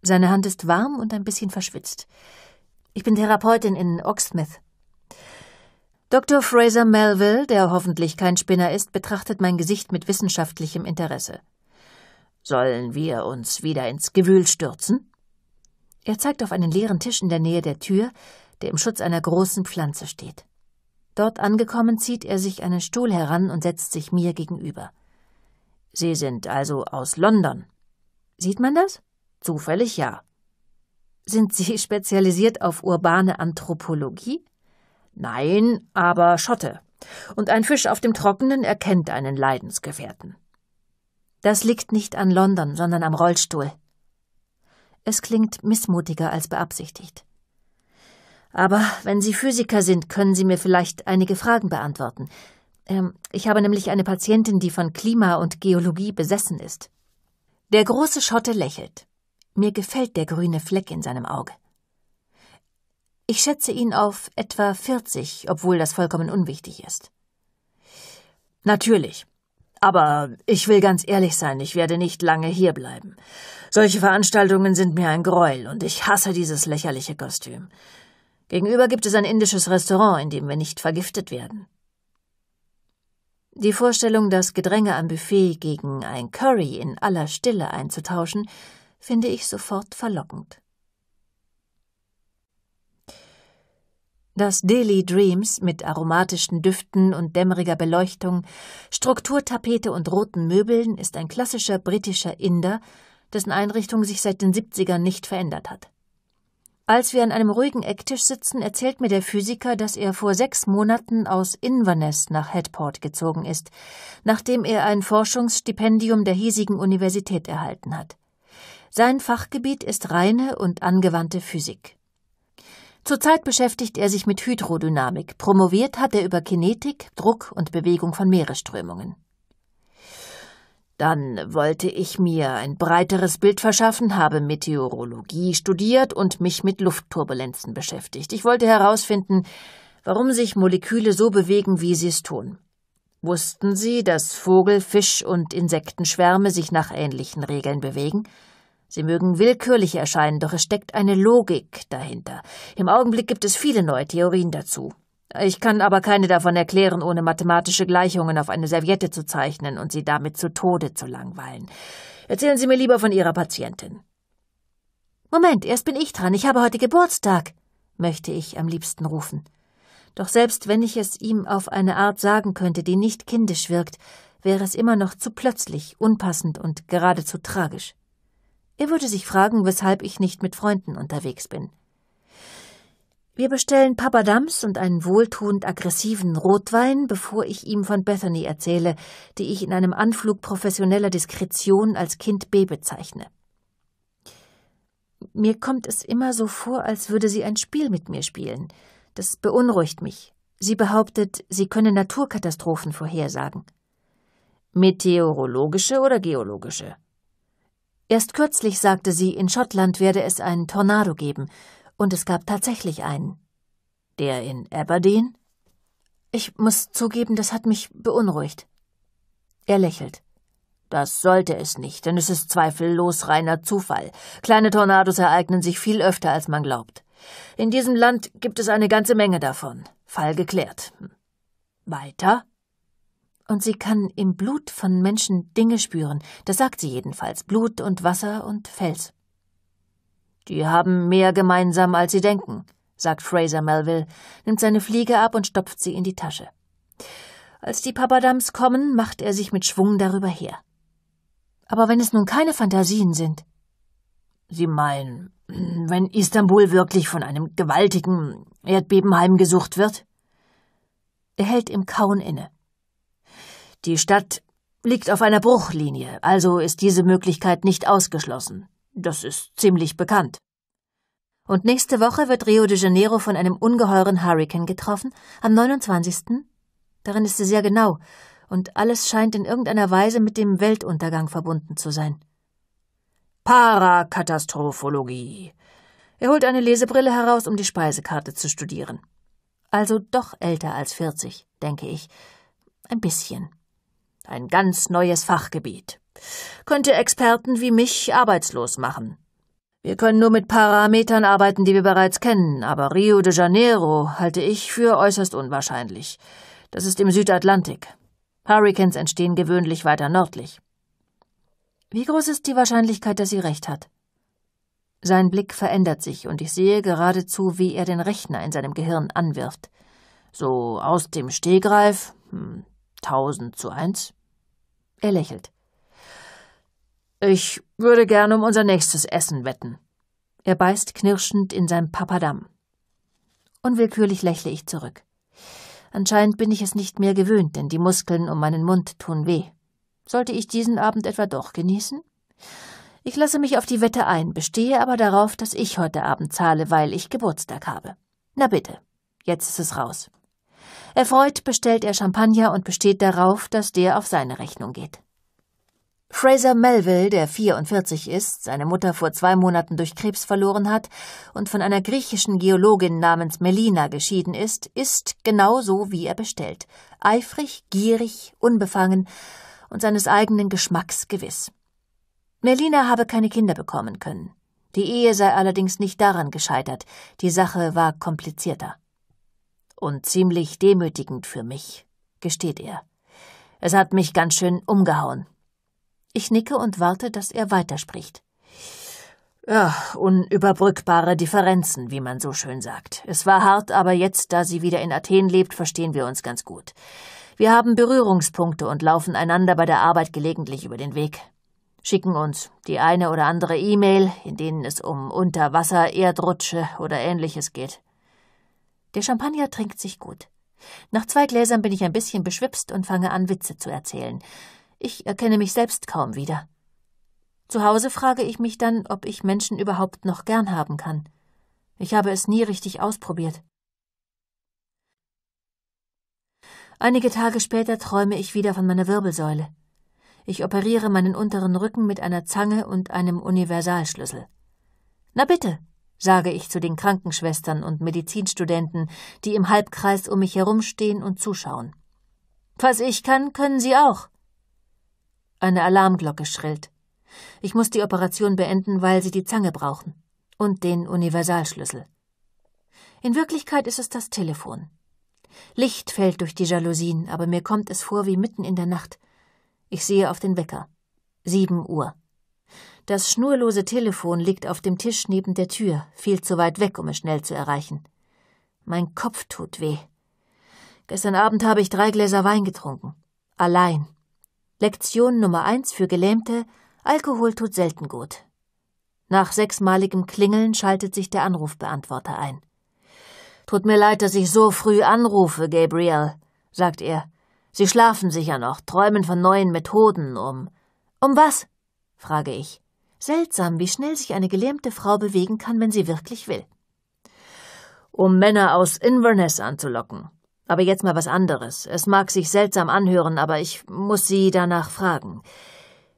Seine Hand ist warm und ein bisschen verschwitzt. Ich bin Therapeutin in Oxmith. Dr. Fraser Melville, der hoffentlich kein Spinner ist, betrachtet mein Gesicht mit wissenschaftlichem Interesse. Sollen wir uns wieder ins Gewühl stürzen? Er zeigt auf einen leeren Tisch in der Nähe der Tür, der im Schutz einer großen Pflanze steht. Dort angekommen zieht er sich einen Stuhl heran und setzt sich mir gegenüber. Sie sind also aus London. Sieht man das? Zufällig ja. Sind Sie spezialisiert auf urbane Anthropologie? Nein, aber Schotte. Und ein Fisch auf dem Trockenen erkennt einen Leidensgefährten. Das liegt nicht an London, sondern am Rollstuhl. Es klingt missmutiger als beabsichtigt. Aber wenn Sie Physiker sind, können Sie mir vielleicht einige Fragen beantworten. Ähm, ich habe nämlich eine Patientin, die von Klima und Geologie besessen ist. Der große Schotte lächelt. Mir gefällt der grüne Fleck in seinem Auge. Ich schätze ihn auf etwa 40, obwohl das vollkommen unwichtig ist. Natürlich, aber ich will ganz ehrlich sein, ich werde nicht lange hierbleiben. Solche Veranstaltungen sind mir ein Gräuel und ich hasse dieses lächerliche Kostüm. Gegenüber gibt es ein indisches Restaurant, in dem wir nicht vergiftet werden. Die Vorstellung, das Gedränge am Buffet gegen ein Curry in aller Stille einzutauschen, finde ich sofort verlockend. das Daily Dreams mit aromatischen Düften und dämmeriger Beleuchtung, Strukturtapete und roten Möbeln ist ein klassischer britischer Inder, dessen Einrichtung sich seit den 70ern nicht verändert hat. Als wir an einem ruhigen Ecktisch sitzen, erzählt mir der Physiker, dass er vor sechs Monaten aus Inverness nach Headport gezogen ist, nachdem er ein Forschungsstipendium der hiesigen Universität erhalten hat. Sein Fachgebiet ist reine und angewandte Physik. Zurzeit beschäftigt er sich mit Hydrodynamik. Promoviert hat er über Kinetik, Druck und Bewegung von Meeresströmungen. Dann wollte ich mir ein breiteres Bild verschaffen, habe Meteorologie studiert und mich mit Luftturbulenzen beschäftigt. Ich wollte herausfinden, warum sich Moleküle so bewegen, wie sie es tun. Wussten Sie, dass Vogel, Fisch und Insektenschwärme sich nach ähnlichen Regeln bewegen? Sie mögen willkürlich erscheinen, doch es steckt eine Logik dahinter. Im Augenblick gibt es viele neue Theorien dazu. Ich kann aber keine davon erklären, ohne mathematische Gleichungen auf eine Serviette zu zeichnen und Sie damit zu Tode zu langweilen. Erzählen Sie mir lieber von Ihrer Patientin. Moment, erst bin ich dran, ich habe heute Geburtstag, möchte ich am liebsten rufen. Doch selbst wenn ich es ihm auf eine Art sagen könnte, die nicht kindisch wirkt, wäre es immer noch zu plötzlich, unpassend und geradezu tragisch. Er würde sich fragen, weshalb ich nicht mit Freunden unterwegs bin. Wir bestellen Papadams und einen wohltuend aggressiven Rotwein, bevor ich ihm von Bethany erzähle, die ich in einem Anflug professioneller Diskretion als Kind B bezeichne. Mir kommt es immer so vor, als würde sie ein Spiel mit mir spielen. Das beunruhigt mich. Sie behauptet, sie könne Naturkatastrophen vorhersagen. Meteorologische oder geologische? Erst kürzlich sagte sie, in Schottland werde es einen Tornado geben, und es gab tatsächlich einen. Der in Aberdeen? Ich muss zugeben, das hat mich beunruhigt. Er lächelt. Das sollte es nicht, denn es ist zweifellos reiner Zufall. Kleine Tornados ereignen sich viel öfter, als man glaubt. In diesem Land gibt es eine ganze Menge davon. Fall geklärt. Hm. Weiter? und sie kann im Blut von Menschen Dinge spüren, das sagt sie jedenfalls, Blut und Wasser und Fels. Die haben mehr gemeinsam, als sie denken, sagt Fraser Melville, nimmt seine Fliege ab und stopft sie in die Tasche. Als die Papadams kommen, macht er sich mit Schwung darüber her. Aber wenn es nun keine Fantasien sind. Sie meinen, wenn Istanbul wirklich von einem gewaltigen Erdbeben heimgesucht wird? Er hält im Kauen inne. Die Stadt liegt auf einer Bruchlinie, also ist diese Möglichkeit nicht ausgeschlossen. Das ist ziemlich bekannt. Und nächste Woche wird Rio de Janeiro von einem ungeheuren Hurrikan getroffen, am 29. Darin ist sie sehr genau, und alles scheint in irgendeiner Weise mit dem Weltuntergang verbunden zu sein. Parakatastrophologie. Er holt eine Lesebrille heraus, um die Speisekarte zu studieren. Also doch älter als 40, denke ich. Ein bisschen. Ein ganz neues Fachgebiet. Könnte Experten wie mich arbeitslos machen. Wir können nur mit Parametern arbeiten, die wir bereits kennen, aber Rio de Janeiro halte ich für äußerst unwahrscheinlich. Das ist im Südatlantik. Hurricanes entstehen gewöhnlich weiter nördlich. Wie groß ist die Wahrscheinlichkeit, dass sie recht hat? Sein Blick verändert sich, und ich sehe geradezu, wie er den Rechner in seinem Gehirn anwirft. So aus dem Stegreif? Hm. Tausend zu eins? Er lächelt. Ich würde gerne um unser nächstes Essen wetten. Er beißt knirschend in sein Papadam. Unwillkürlich lächle ich zurück. Anscheinend bin ich es nicht mehr gewöhnt, denn die Muskeln um meinen Mund tun weh. Sollte ich diesen Abend etwa doch genießen? Ich lasse mich auf die Wette ein, bestehe aber darauf, dass ich heute Abend zahle, weil ich Geburtstag habe. Na bitte, jetzt ist es raus. Erfreut bestellt er Champagner und besteht darauf, dass der auf seine Rechnung geht. Fraser Melville, der 44 ist, seine Mutter vor zwei Monaten durch Krebs verloren hat und von einer griechischen Geologin namens Melina geschieden ist, ist genau so, wie er bestellt. Eifrig, gierig, unbefangen und seines eigenen Geschmacks gewiss. Melina habe keine Kinder bekommen können. Die Ehe sei allerdings nicht daran gescheitert. Die Sache war komplizierter und ziemlich demütigend für mich, gesteht er. Es hat mich ganz schön umgehauen. Ich nicke und warte, dass er weiterspricht. Ja, unüberbrückbare Differenzen, wie man so schön sagt. Es war hart, aber jetzt, da sie wieder in Athen lebt, verstehen wir uns ganz gut. Wir haben Berührungspunkte und laufen einander bei der Arbeit gelegentlich über den Weg. Schicken uns die eine oder andere E-Mail, in denen es um Unterwasser-Erdrutsche oder ähnliches geht. Der Champagner trinkt sich gut. Nach zwei Gläsern bin ich ein bisschen beschwipst und fange an, Witze zu erzählen. Ich erkenne mich selbst kaum wieder. Zu Hause frage ich mich dann, ob ich Menschen überhaupt noch gern haben kann. Ich habe es nie richtig ausprobiert. Einige Tage später träume ich wieder von meiner Wirbelsäule. Ich operiere meinen unteren Rücken mit einer Zange und einem Universalschlüssel. Na bitte, sage ich zu den Krankenschwestern und Medizinstudenten, die im Halbkreis um mich herumstehen und zuschauen. Was ich kann, können Sie auch. Eine Alarmglocke schrillt. Ich muss die Operation beenden, weil sie die Zange brauchen. Und den Universalschlüssel. In Wirklichkeit ist es das Telefon. Licht fällt durch die Jalousien, aber mir kommt es vor wie mitten in der Nacht. Ich sehe auf den Wecker. Sieben Uhr. Das schnurlose Telefon liegt auf dem Tisch neben der Tür, viel zu weit weg, um es schnell zu erreichen. Mein Kopf tut weh. Gestern Abend habe ich drei Gläser Wein getrunken. Allein. Lektion Nummer eins für Gelähmte: Alkohol tut selten gut. Nach sechsmaligem Klingeln schaltet sich der Anrufbeantworter ein. Tut mir leid, dass ich so früh anrufe, Gabriel, sagt er. Sie schlafen sicher noch, träumen von neuen Methoden um. Um was? frage ich. Seltsam, wie schnell sich eine gelähmte Frau bewegen kann, wenn sie wirklich will. Um Männer aus Inverness anzulocken. Aber jetzt mal was anderes. Es mag sich seltsam anhören, aber ich muss Sie danach fragen.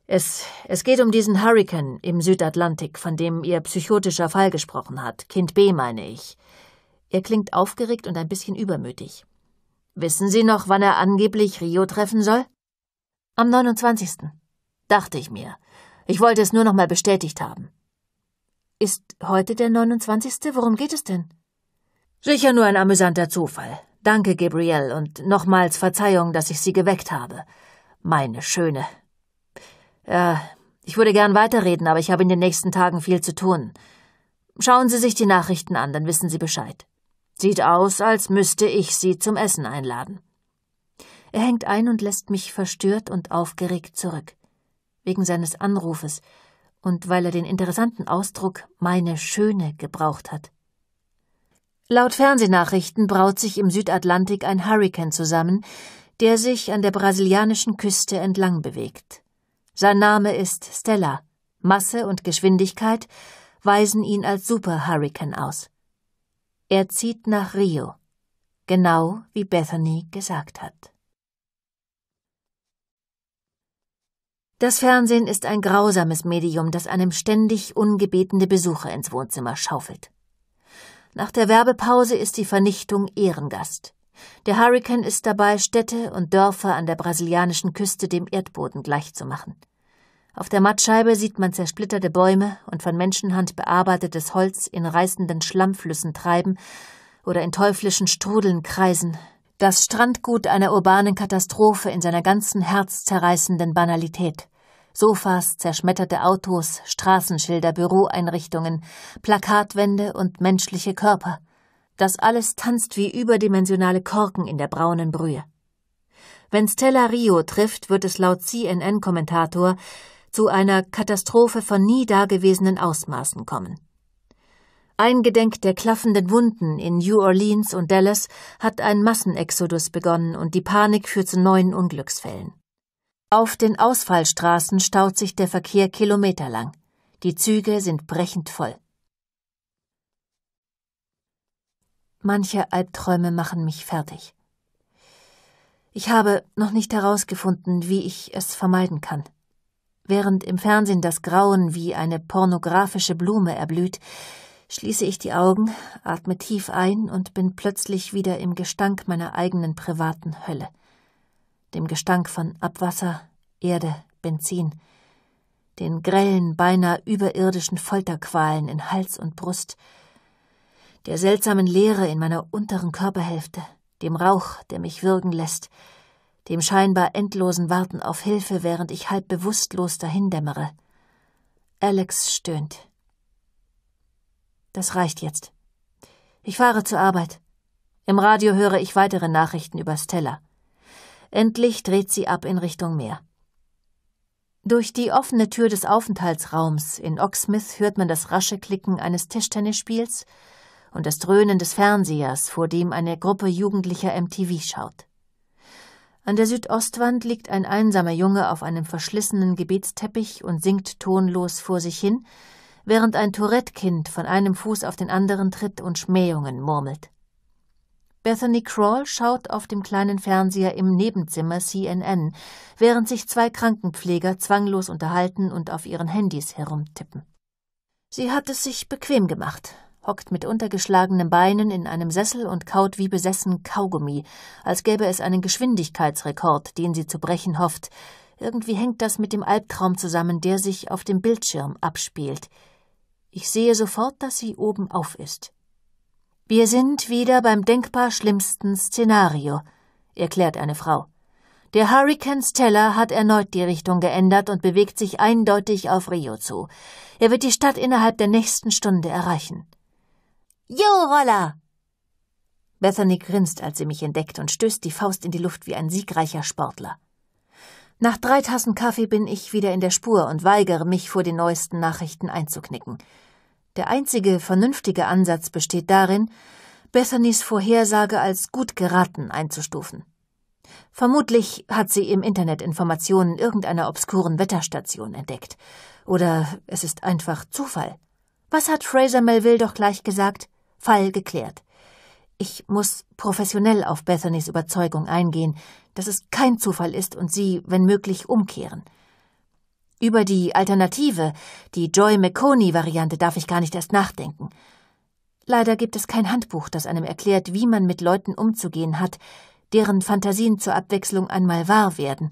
Es, es geht um diesen Hurrikan im Südatlantik, von dem Ihr psychotischer Fall gesprochen hat. Kind B, meine ich. Er klingt aufgeregt und ein bisschen übermütig. Wissen Sie noch, wann er angeblich Rio treffen soll? Am 29. Dachte ich mir. Ich wollte es nur noch mal bestätigt haben. Ist heute der 29.? Worum geht es denn? Sicher nur ein amüsanter Zufall. Danke, Gabrielle, und nochmals Verzeihung, dass ich Sie geweckt habe. Meine Schöne. Ja, äh, ich würde gern weiterreden, aber ich habe in den nächsten Tagen viel zu tun. Schauen Sie sich die Nachrichten an, dann wissen Sie Bescheid. Sieht aus, als müsste ich Sie zum Essen einladen. Er hängt ein und lässt mich verstört und aufgeregt zurück wegen seines Anrufes und weil er den interessanten Ausdruck meine Schöne gebraucht hat. Laut Fernsehnachrichten braut sich im Südatlantik ein Hurricane zusammen, der sich an der brasilianischen Küste entlang bewegt. Sein Name ist Stella. Masse und Geschwindigkeit weisen ihn als super Hurricane aus. Er zieht nach Rio, genau wie Bethany gesagt hat. Das Fernsehen ist ein grausames Medium, das einem ständig ungebetene Besucher ins Wohnzimmer schaufelt. Nach der Werbepause ist die Vernichtung Ehrengast. Der Hurrikan ist dabei, Städte und Dörfer an der brasilianischen Küste dem Erdboden gleichzumachen. Auf der Mattscheibe sieht man zersplitterte Bäume und von Menschenhand bearbeitetes Holz in reißenden Schlammflüssen treiben oder in teuflischen Strudeln kreisen, das Strandgut einer urbanen Katastrophe in seiner ganzen herzzerreißenden Banalität. Sofas, zerschmetterte Autos, Straßenschilder, Büroeinrichtungen, Plakatwände und menschliche Körper. Das alles tanzt wie überdimensionale Korken in der braunen Brühe. Wenn Stella Rio trifft, wird es laut CNN-Kommentator zu einer Katastrophe von nie dagewesenen Ausmaßen kommen. Eingedenk der klaffenden Wunden in New Orleans und Dallas hat ein Massenexodus begonnen und die Panik führt zu neuen Unglücksfällen. Auf den Ausfallstraßen staut sich der Verkehr kilometerlang. Die Züge sind brechend voll. Manche Albträume machen mich fertig. Ich habe noch nicht herausgefunden, wie ich es vermeiden kann. Während im Fernsehen das Grauen wie eine pornografische Blume erblüht, schließe ich die Augen, atme tief ein und bin plötzlich wieder im Gestank meiner eigenen privaten Hölle dem Gestank von Abwasser, Erde, Benzin, den grellen, beinahe überirdischen Folterqualen in Hals und Brust, der seltsamen Leere in meiner unteren Körperhälfte, dem Rauch, der mich würgen lässt, dem scheinbar endlosen Warten auf Hilfe, während ich halb bewusstlos dahindämmere. Alex stöhnt. Das reicht jetzt. Ich fahre zur Arbeit. Im Radio höre ich weitere Nachrichten über Stella. Endlich dreht sie ab in Richtung Meer. Durch die offene Tür des Aufenthaltsraums in Oxmith hört man das rasche Klicken eines Tischtennisspiels und das Dröhnen des Fernsehers, vor dem eine Gruppe jugendlicher MTV schaut. An der Südostwand liegt ein einsamer Junge auf einem verschlissenen Gebetsteppich und singt tonlos vor sich hin, während ein Tourette-Kind von einem Fuß auf den anderen tritt und Schmähungen murmelt. Bethany Crawl schaut auf dem kleinen Fernseher im Nebenzimmer CNN, während sich zwei Krankenpfleger zwanglos unterhalten und auf ihren Handys herumtippen. Sie hat es sich bequem gemacht, hockt mit untergeschlagenen Beinen in einem Sessel und kaut wie besessen Kaugummi, als gäbe es einen Geschwindigkeitsrekord, den sie zu brechen hofft. Irgendwie hängt das mit dem Albtraum zusammen, der sich auf dem Bildschirm abspielt. Ich sehe sofort, dass sie oben auf ist. Wir sind wieder beim denkbar schlimmsten Szenario, erklärt eine Frau. Der Hurrikan Stella hat erneut die Richtung geändert und bewegt sich eindeutig auf Rio zu. Er wird die Stadt innerhalb der nächsten Stunde erreichen. Jo, Roller! Bethany grinst, als sie mich entdeckt und stößt die Faust in die Luft wie ein siegreicher Sportler. Nach drei Tassen Kaffee bin ich wieder in der Spur und weigere mich, vor den neuesten Nachrichten einzuknicken. Der einzige vernünftige Ansatz besteht darin, Bethanys Vorhersage als gut geraten einzustufen. Vermutlich hat sie im Internet Informationen irgendeiner obskuren Wetterstation entdeckt. Oder es ist einfach Zufall. Was hat Fraser Melville doch gleich gesagt? Fall geklärt. Ich muss professionell auf Bethanys Überzeugung eingehen, dass es kein Zufall ist und sie, wenn möglich, umkehren. Über die Alternative, die Joy McConey-Variante, darf ich gar nicht erst nachdenken. Leider gibt es kein Handbuch, das einem erklärt, wie man mit Leuten umzugehen hat, deren Fantasien zur Abwechslung einmal wahr werden.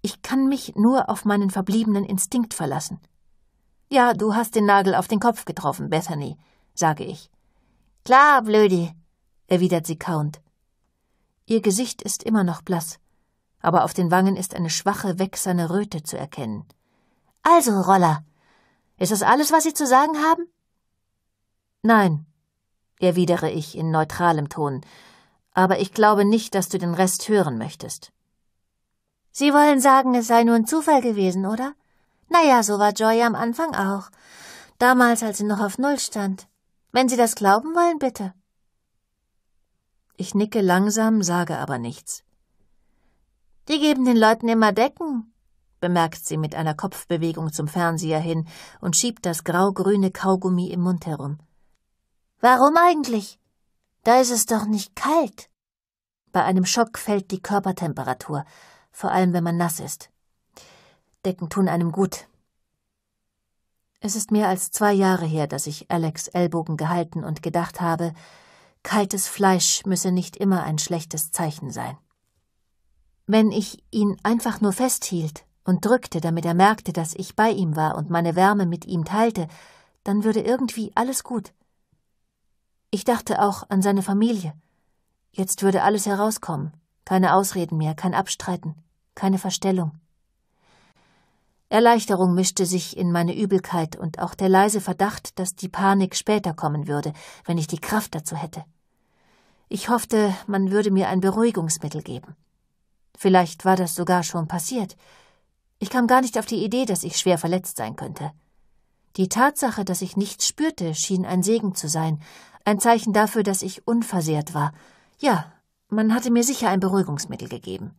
Ich kann mich nur auf meinen verbliebenen Instinkt verlassen. Ja, du hast den Nagel auf den Kopf getroffen, Bethany, sage ich. Klar, Blödi, erwidert sie kaunt. Ihr Gesicht ist immer noch blass aber auf den Wangen ist eine schwache, wächserne Röte zu erkennen. Also, Roller, ist das alles, was Sie zu sagen haben? Nein, erwidere ich in neutralem Ton, aber ich glaube nicht, dass du den Rest hören möchtest. Sie wollen sagen, es sei nur ein Zufall gewesen, oder? Naja, so war Joy am Anfang auch. Damals, als sie noch auf Null stand. Wenn Sie das glauben wollen, bitte. Ich nicke langsam, sage aber nichts. Die geben den Leuten immer Decken, bemerkt sie mit einer Kopfbewegung zum Fernseher hin und schiebt das grau-grüne Kaugummi im Mund herum. Warum eigentlich? Da ist es doch nicht kalt. Bei einem Schock fällt die Körpertemperatur, vor allem wenn man nass ist. Decken tun einem gut. Es ist mehr als zwei Jahre her, dass ich Alex Ellbogen gehalten und gedacht habe, kaltes Fleisch müsse nicht immer ein schlechtes Zeichen sein. Wenn ich ihn einfach nur festhielt und drückte, damit er merkte, dass ich bei ihm war und meine Wärme mit ihm teilte, dann würde irgendwie alles gut. Ich dachte auch an seine Familie. Jetzt würde alles herauskommen. Keine Ausreden mehr, kein Abstreiten, keine Verstellung. Erleichterung mischte sich in meine Übelkeit und auch der leise Verdacht, dass die Panik später kommen würde, wenn ich die Kraft dazu hätte. Ich hoffte, man würde mir ein Beruhigungsmittel geben. Vielleicht war das sogar schon passiert. Ich kam gar nicht auf die Idee, dass ich schwer verletzt sein könnte. Die Tatsache, dass ich nichts spürte, schien ein Segen zu sein, ein Zeichen dafür, dass ich unversehrt war. Ja, man hatte mir sicher ein Beruhigungsmittel gegeben.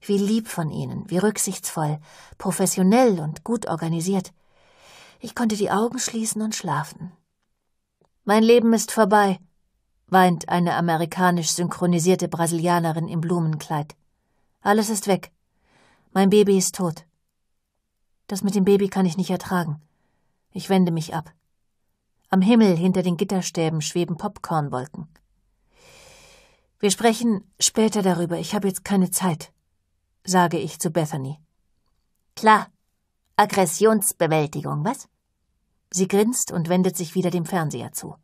Wie lieb von Ihnen, wie rücksichtsvoll, professionell und gut organisiert. Ich konnte die Augen schließen und schlafen. Mein Leben ist vorbei, weint eine amerikanisch synchronisierte Brasilianerin im Blumenkleid. Alles ist weg. Mein Baby ist tot. Das mit dem Baby kann ich nicht ertragen. Ich wende mich ab. Am Himmel hinter den Gitterstäben schweben Popcornwolken. Wir sprechen später darüber. Ich habe jetzt keine Zeit, sage ich zu Bethany. Klar. Aggressionsbewältigung, was? Sie grinst und wendet sich wieder dem Fernseher zu.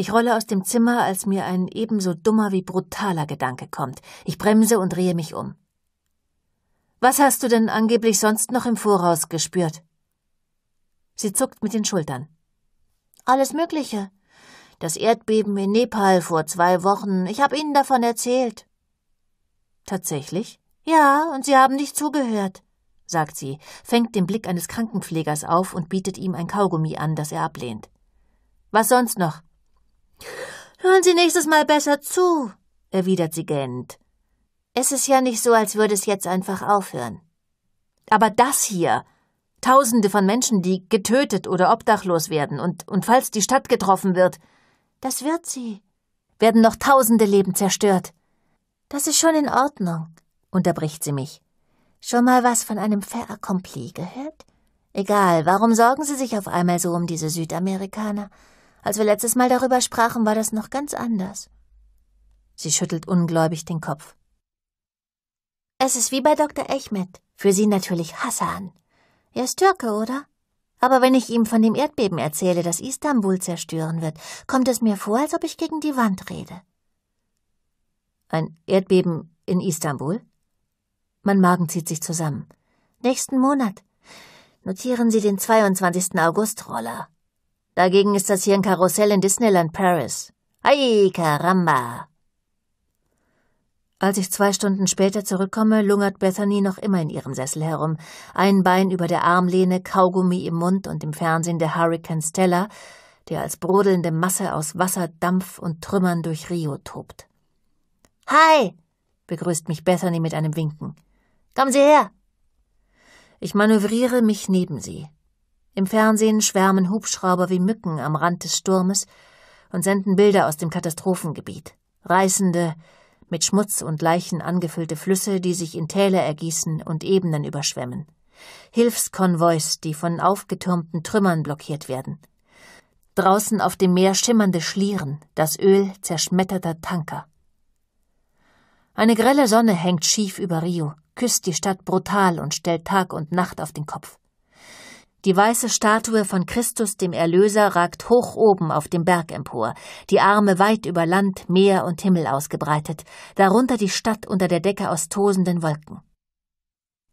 Ich rolle aus dem Zimmer, als mir ein ebenso dummer wie brutaler Gedanke kommt. Ich bremse und drehe mich um. Was hast du denn angeblich sonst noch im Voraus gespürt? Sie zuckt mit den Schultern. Alles Mögliche. Das Erdbeben in Nepal vor zwei Wochen. Ich habe Ihnen davon erzählt. Tatsächlich? Ja, und Sie haben nicht zugehört, sagt sie, fängt den Blick eines Krankenpflegers auf und bietet ihm ein Kaugummi an, das er ablehnt. Was sonst noch? Hören Sie nächstes Mal besser zu, erwidert sie gähnend. Es ist ja nicht so, als würde es jetzt einfach aufhören. Aber das hier, Tausende von Menschen, die getötet oder obdachlos werden und, und falls die Stadt getroffen wird, das wird sie, werden noch tausende Leben zerstört. Das ist schon in Ordnung, unterbricht sie mich. Schon mal was von einem Fair Accompli gehört? Egal, warum sorgen Sie sich auf einmal so um diese Südamerikaner? Als wir letztes Mal darüber sprachen, war das noch ganz anders. Sie schüttelt ungläubig den Kopf. Es ist wie bei Dr. Echmed. Für Sie natürlich Hassan. Er ist Türke, oder? Aber wenn ich ihm von dem Erdbeben erzähle, das Istanbul zerstören wird, kommt es mir vor, als ob ich gegen die Wand rede. Ein Erdbeben in Istanbul? Mein Magen zieht sich zusammen. Nächsten Monat. Notieren Sie den 22. August, Roller. Dagegen ist das hier ein Karussell in Disneyland Paris. Ay, caramba! Als ich zwei Stunden später zurückkomme, lungert Bethany noch immer in ihrem Sessel herum, ein Bein über der Armlehne, Kaugummi im Mund und im Fernsehen der Hurricane Stella, der als brodelnde Masse aus Wasser, Dampf und Trümmern durch Rio tobt. Hi, begrüßt mich Bethany mit einem Winken. Kommen Sie her! Ich manövriere mich neben sie. Im Fernsehen schwärmen Hubschrauber wie Mücken am Rand des Sturmes und senden Bilder aus dem Katastrophengebiet. Reißende, mit Schmutz und Leichen angefüllte Flüsse, die sich in Täler ergießen und Ebenen überschwemmen. Hilfskonvois, die von aufgetürmten Trümmern blockiert werden. Draußen auf dem Meer schimmernde Schlieren, das Öl zerschmetterter Tanker. Eine grelle Sonne hängt schief über Rio, küsst die Stadt brutal und stellt Tag und Nacht auf den Kopf. Die weiße Statue von Christus dem Erlöser ragt hoch oben auf dem Berg empor, die Arme weit über Land, Meer und Himmel ausgebreitet, darunter die Stadt unter der Decke aus tosenden Wolken.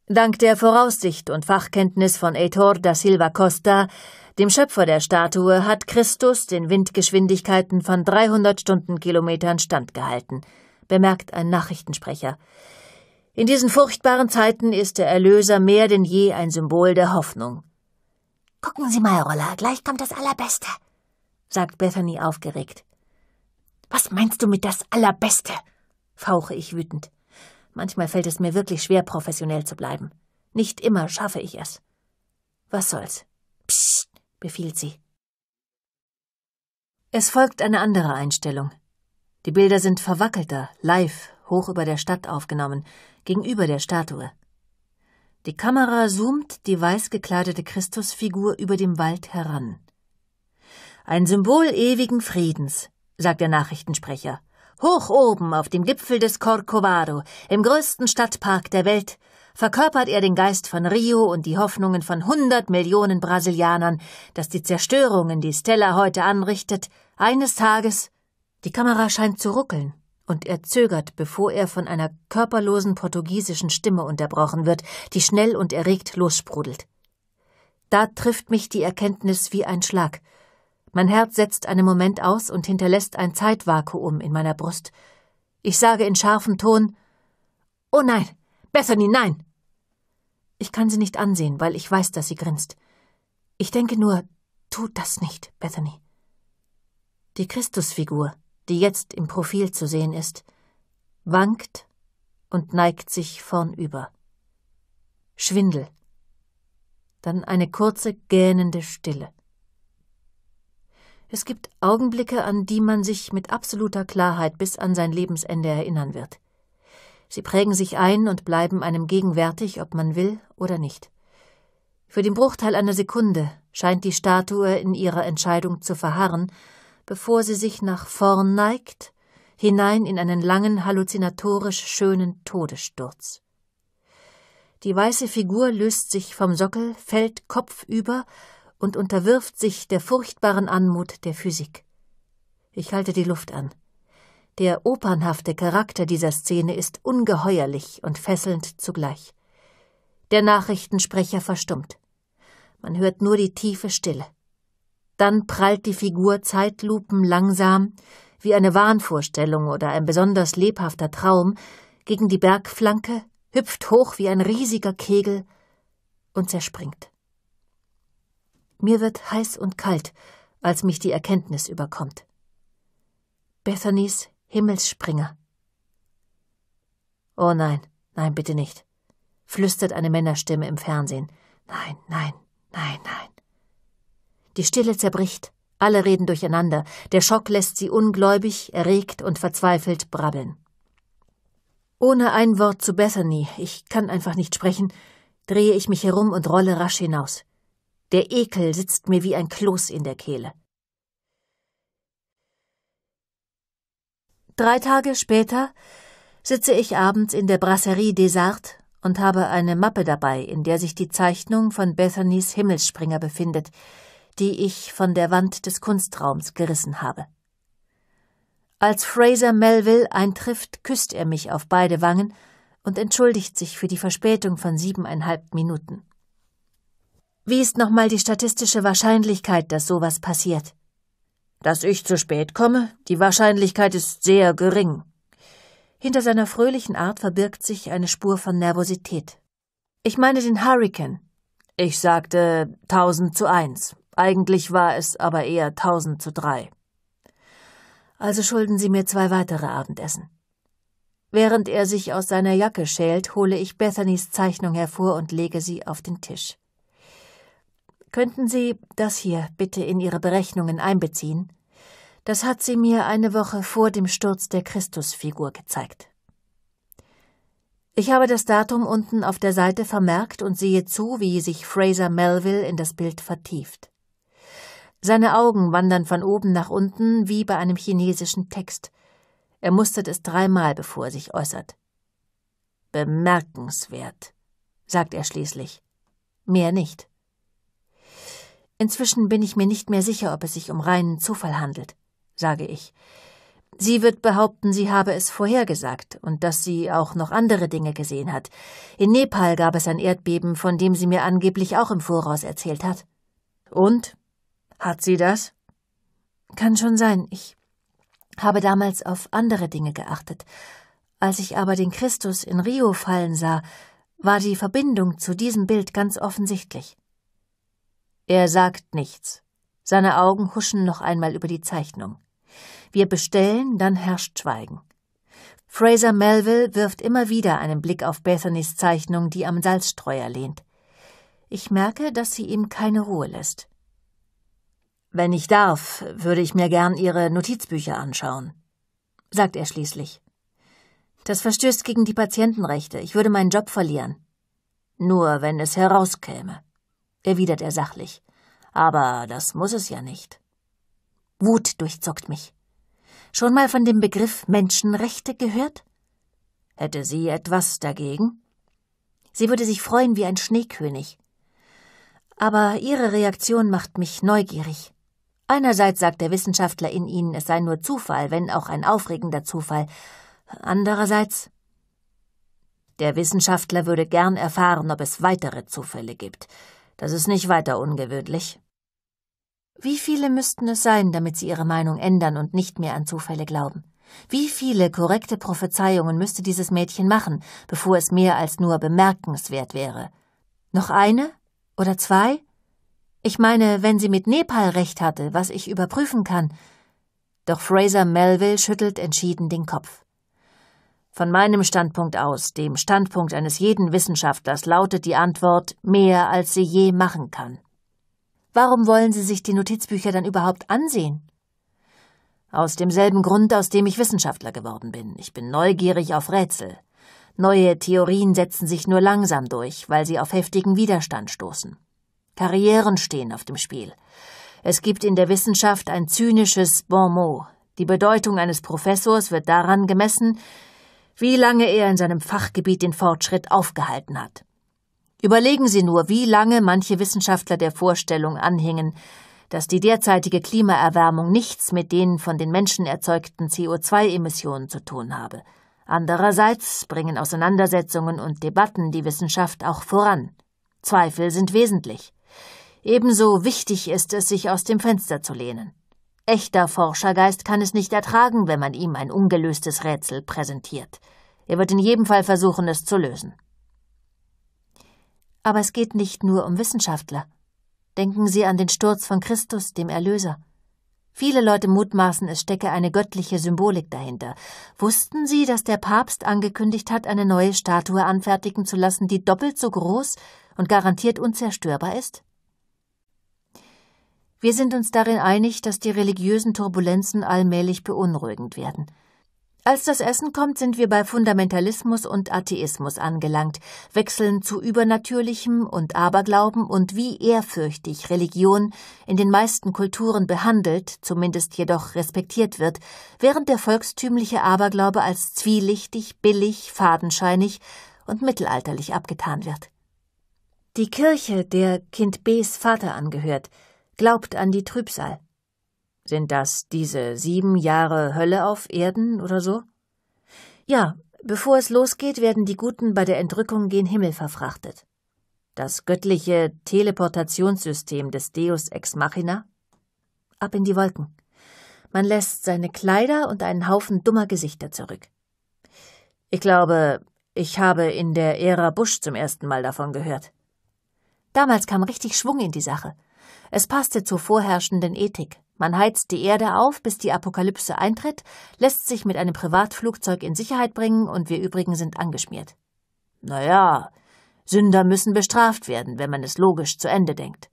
Dank der Voraussicht und Fachkenntnis von Heitor da Silva Costa, dem Schöpfer der Statue, hat Christus den Windgeschwindigkeiten von 300 Stundenkilometern standgehalten, bemerkt ein Nachrichtensprecher. In diesen furchtbaren Zeiten ist der Erlöser mehr denn je ein Symbol der Hoffnung. Gucken Sie mal, Roller, gleich kommt das Allerbeste, sagt Bethany aufgeregt. Was meinst du mit das Allerbeste? fauche ich wütend. Manchmal fällt es mir wirklich schwer, professionell zu bleiben. Nicht immer schaffe ich es. Was soll's? Psst, befiehlt sie. Es folgt eine andere Einstellung. Die Bilder sind verwackelter, live, hoch über der Stadt aufgenommen, gegenüber der Statue. Die Kamera zoomt die weiß gekleidete Christusfigur über dem Wald heran. Ein Symbol ewigen Friedens, sagt der Nachrichtensprecher. Hoch oben auf dem Gipfel des Corcovado, im größten Stadtpark der Welt, verkörpert er den Geist von Rio und die Hoffnungen von hundert Millionen Brasilianern, dass die Zerstörungen, die Stella heute anrichtet, eines Tages die Kamera scheint zu ruckeln und er zögert, bevor er von einer körperlosen portugiesischen Stimme unterbrochen wird, die schnell und erregt lossprudelt. Da trifft mich die Erkenntnis wie ein Schlag. Mein Herz setzt einen Moment aus und hinterlässt ein Zeitvakuum in meiner Brust. Ich sage in scharfem Ton Oh nein, Bethany, nein. Ich kann sie nicht ansehen, weil ich weiß, dass sie grinst. Ich denke nur, tut das nicht, Bethany. Die Christusfigur, die jetzt im Profil zu sehen ist, wankt und neigt sich vornüber. Schwindel. Dann eine kurze gähnende Stille. Es gibt Augenblicke, an die man sich mit absoluter Klarheit bis an sein Lebensende erinnern wird. Sie prägen sich ein und bleiben einem gegenwärtig, ob man will oder nicht. Für den Bruchteil einer Sekunde scheint die Statue in ihrer Entscheidung zu verharren bevor sie sich nach vorn neigt, hinein in einen langen, halluzinatorisch schönen Todessturz. Die weiße Figur löst sich vom Sockel, fällt kopfüber und unterwirft sich der furchtbaren Anmut der Physik. Ich halte die Luft an. Der opernhafte Charakter dieser Szene ist ungeheuerlich und fesselnd zugleich. Der Nachrichtensprecher verstummt. Man hört nur die tiefe Stille. Dann prallt die Figur Zeitlupen langsam, wie eine Wahnvorstellung oder ein besonders lebhafter Traum, gegen die Bergflanke, hüpft hoch wie ein riesiger Kegel und zerspringt. Mir wird heiß und kalt, als mich die Erkenntnis überkommt. Bethanys Himmelsspringer. Oh nein, nein, bitte nicht, flüstert eine Männerstimme im Fernsehen. Nein, nein, nein, nein. Die Stille zerbricht, alle reden durcheinander, der Schock lässt sie ungläubig, erregt und verzweifelt brabbeln. Ohne ein Wort zu Bethany, ich kann einfach nicht sprechen, drehe ich mich herum und rolle rasch hinaus. Der Ekel sitzt mir wie ein Kloß in der Kehle. Drei Tage später sitze ich abends in der Brasserie des Arts und habe eine Mappe dabei, in der sich die Zeichnung von Bethanys Himmelsspringer befindet, die ich von der Wand des Kunstraums gerissen habe. Als Fraser Melville eintrifft, küsst er mich auf beide Wangen und entschuldigt sich für die Verspätung von siebeneinhalb Minuten. Wie ist nochmal die statistische Wahrscheinlichkeit, dass sowas passiert? Dass ich zu spät komme? Die Wahrscheinlichkeit ist sehr gering. Hinter seiner fröhlichen Art verbirgt sich eine Spur von Nervosität. Ich meine den Hurricane. Ich sagte tausend zu eins. Eigentlich war es aber eher tausend zu drei. Also schulden Sie mir zwei weitere Abendessen. Während er sich aus seiner Jacke schält, hole ich Bethanys Zeichnung hervor und lege sie auf den Tisch. Könnten Sie das hier bitte in Ihre Berechnungen einbeziehen? Das hat sie mir eine Woche vor dem Sturz der Christusfigur gezeigt. Ich habe das Datum unten auf der Seite vermerkt und sehe zu, wie sich Fraser Melville in das Bild vertieft. Seine Augen wandern von oben nach unten wie bei einem chinesischen Text. Er mustert es dreimal, bevor er sich äußert. Bemerkenswert, sagt er schließlich. Mehr nicht. Inzwischen bin ich mir nicht mehr sicher, ob es sich um reinen Zufall handelt, sage ich. Sie wird behaupten, sie habe es vorhergesagt und dass sie auch noch andere Dinge gesehen hat. In Nepal gab es ein Erdbeben, von dem sie mir angeblich auch im Voraus erzählt hat. Und? Hat sie das? Kann schon sein. Ich habe damals auf andere Dinge geachtet. Als ich aber den Christus in Rio fallen sah, war die Verbindung zu diesem Bild ganz offensichtlich. Er sagt nichts. Seine Augen huschen noch einmal über die Zeichnung. Wir bestellen, dann herrscht Schweigen. Fraser Melville wirft immer wieder einen Blick auf Bethany's Zeichnung, die am Salzstreuer lehnt. Ich merke, dass sie ihm keine Ruhe lässt. Wenn ich darf, würde ich mir gern Ihre Notizbücher anschauen, sagt er schließlich. Das verstößt gegen die Patientenrechte. Ich würde meinen Job verlieren. Nur wenn es herauskäme, erwidert er sachlich. Aber das muss es ja nicht. Wut durchzuckt mich. Schon mal von dem Begriff Menschenrechte gehört? Hätte sie etwas dagegen? Sie würde sich freuen wie ein Schneekönig. Aber ihre Reaktion macht mich neugierig. Einerseits sagt der Wissenschaftler in ihnen, es sei nur Zufall, wenn auch ein aufregender Zufall. Andererseits. Der Wissenschaftler würde gern erfahren, ob es weitere Zufälle gibt. Das ist nicht weiter ungewöhnlich. Wie viele müssten es sein, damit sie ihre Meinung ändern und nicht mehr an Zufälle glauben? Wie viele korrekte Prophezeiungen müsste dieses Mädchen machen, bevor es mehr als nur bemerkenswert wäre? Noch eine? Oder zwei? Ich meine, wenn sie mit Nepal recht hatte, was ich überprüfen kann. Doch Fraser Melville schüttelt entschieden den Kopf. Von meinem Standpunkt aus, dem Standpunkt eines jeden Wissenschaftlers, lautet die Antwort mehr, als sie je machen kann. Warum wollen Sie sich die Notizbücher dann überhaupt ansehen? Aus demselben Grund, aus dem ich Wissenschaftler geworden bin. Ich bin neugierig auf Rätsel. Neue Theorien setzen sich nur langsam durch, weil sie auf heftigen Widerstand stoßen. Karrieren stehen auf dem Spiel. Es gibt in der Wissenschaft ein zynisches Bon mot. Die Bedeutung eines Professors wird daran gemessen, wie lange er in seinem Fachgebiet den Fortschritt aufgehalten hat. Überlegen Sie nur, wie lange manche Wissenschaftler der Vorstellung anhingen, dass die derzeitige Klimaerwärmung nichts mit den von den Menschen erzeugten CO2-Emissionen zu tun habe. Andererseits bringen Auseinandersetzungen und Debatten die Wissenschaft auch voran. Zweifel sind wesentlich. Ebenso wichtig ist es, sich aus dem Fenster zu lehnen. Echter Forschergeist kann es nicht ertragen, wenn man ihm ein ungelöstes Rätsel präsentiert. Er wird in jedem Fall versuchen, es zu lösen. Aber es geht nicht nur um Wissenschaftler. Denken Sie an den Sturz von Christus, dem Erlöser. Viele Leute mutmaßen, es stecke eine göttliche Symbolik dahinter. Wussten Sie, dass der Papst angekündigt hat, eine neue Statue anfertigen zu lassen, die doppelt so groß und garantiert unzerstörbar ist? Wir sind uns darin einig, dass die religiösen Turbulenzen allmählich beunruhigend werden. Als das Essen kommt, sind wir bei Fundamentalismus und Atheismus angelangt, wechseln zu Übernatürlichem und Aberglauben und wie ehrfürchtig Religion in den meisten Kulturen behandelt, zumindest jedoch respektiert wird, während der volkstümliche Aberglaube als zwielichtig, billig, fadenscheinig und mittelalterlich abgetan wird. Die Kirche, der Kind Bs Vater angehört, Glaubt an die Trübsal. Sind das diese sieben Jahre Hölle auf Erden oder so? Ja, bevor es losgeht, werden die Guten bei der Entrückung gen Himmel verfrachtet. Das göttliche Teleportationssystem des Deus Ex Machina? Ab in die Wolken. Man lässt seine Kleider und einen Haufen dummer Gesichter zurück. Ich glaube, ich habe in der Ära Busch zum ersten Mal davon gehört. Damals kam richtig Schwung in die Sache. Es passte zur vorherrschenden Ethik. Man heizt die Erde auf, bis die Apokalypse eintritt, lässt sich mit einem Privatflugzeug in Sicherheit bringen und wir übrigen sind angeschmiert. Naja, Sünder müssen bestraft werden, wenn man es logisch zu Ende denkt.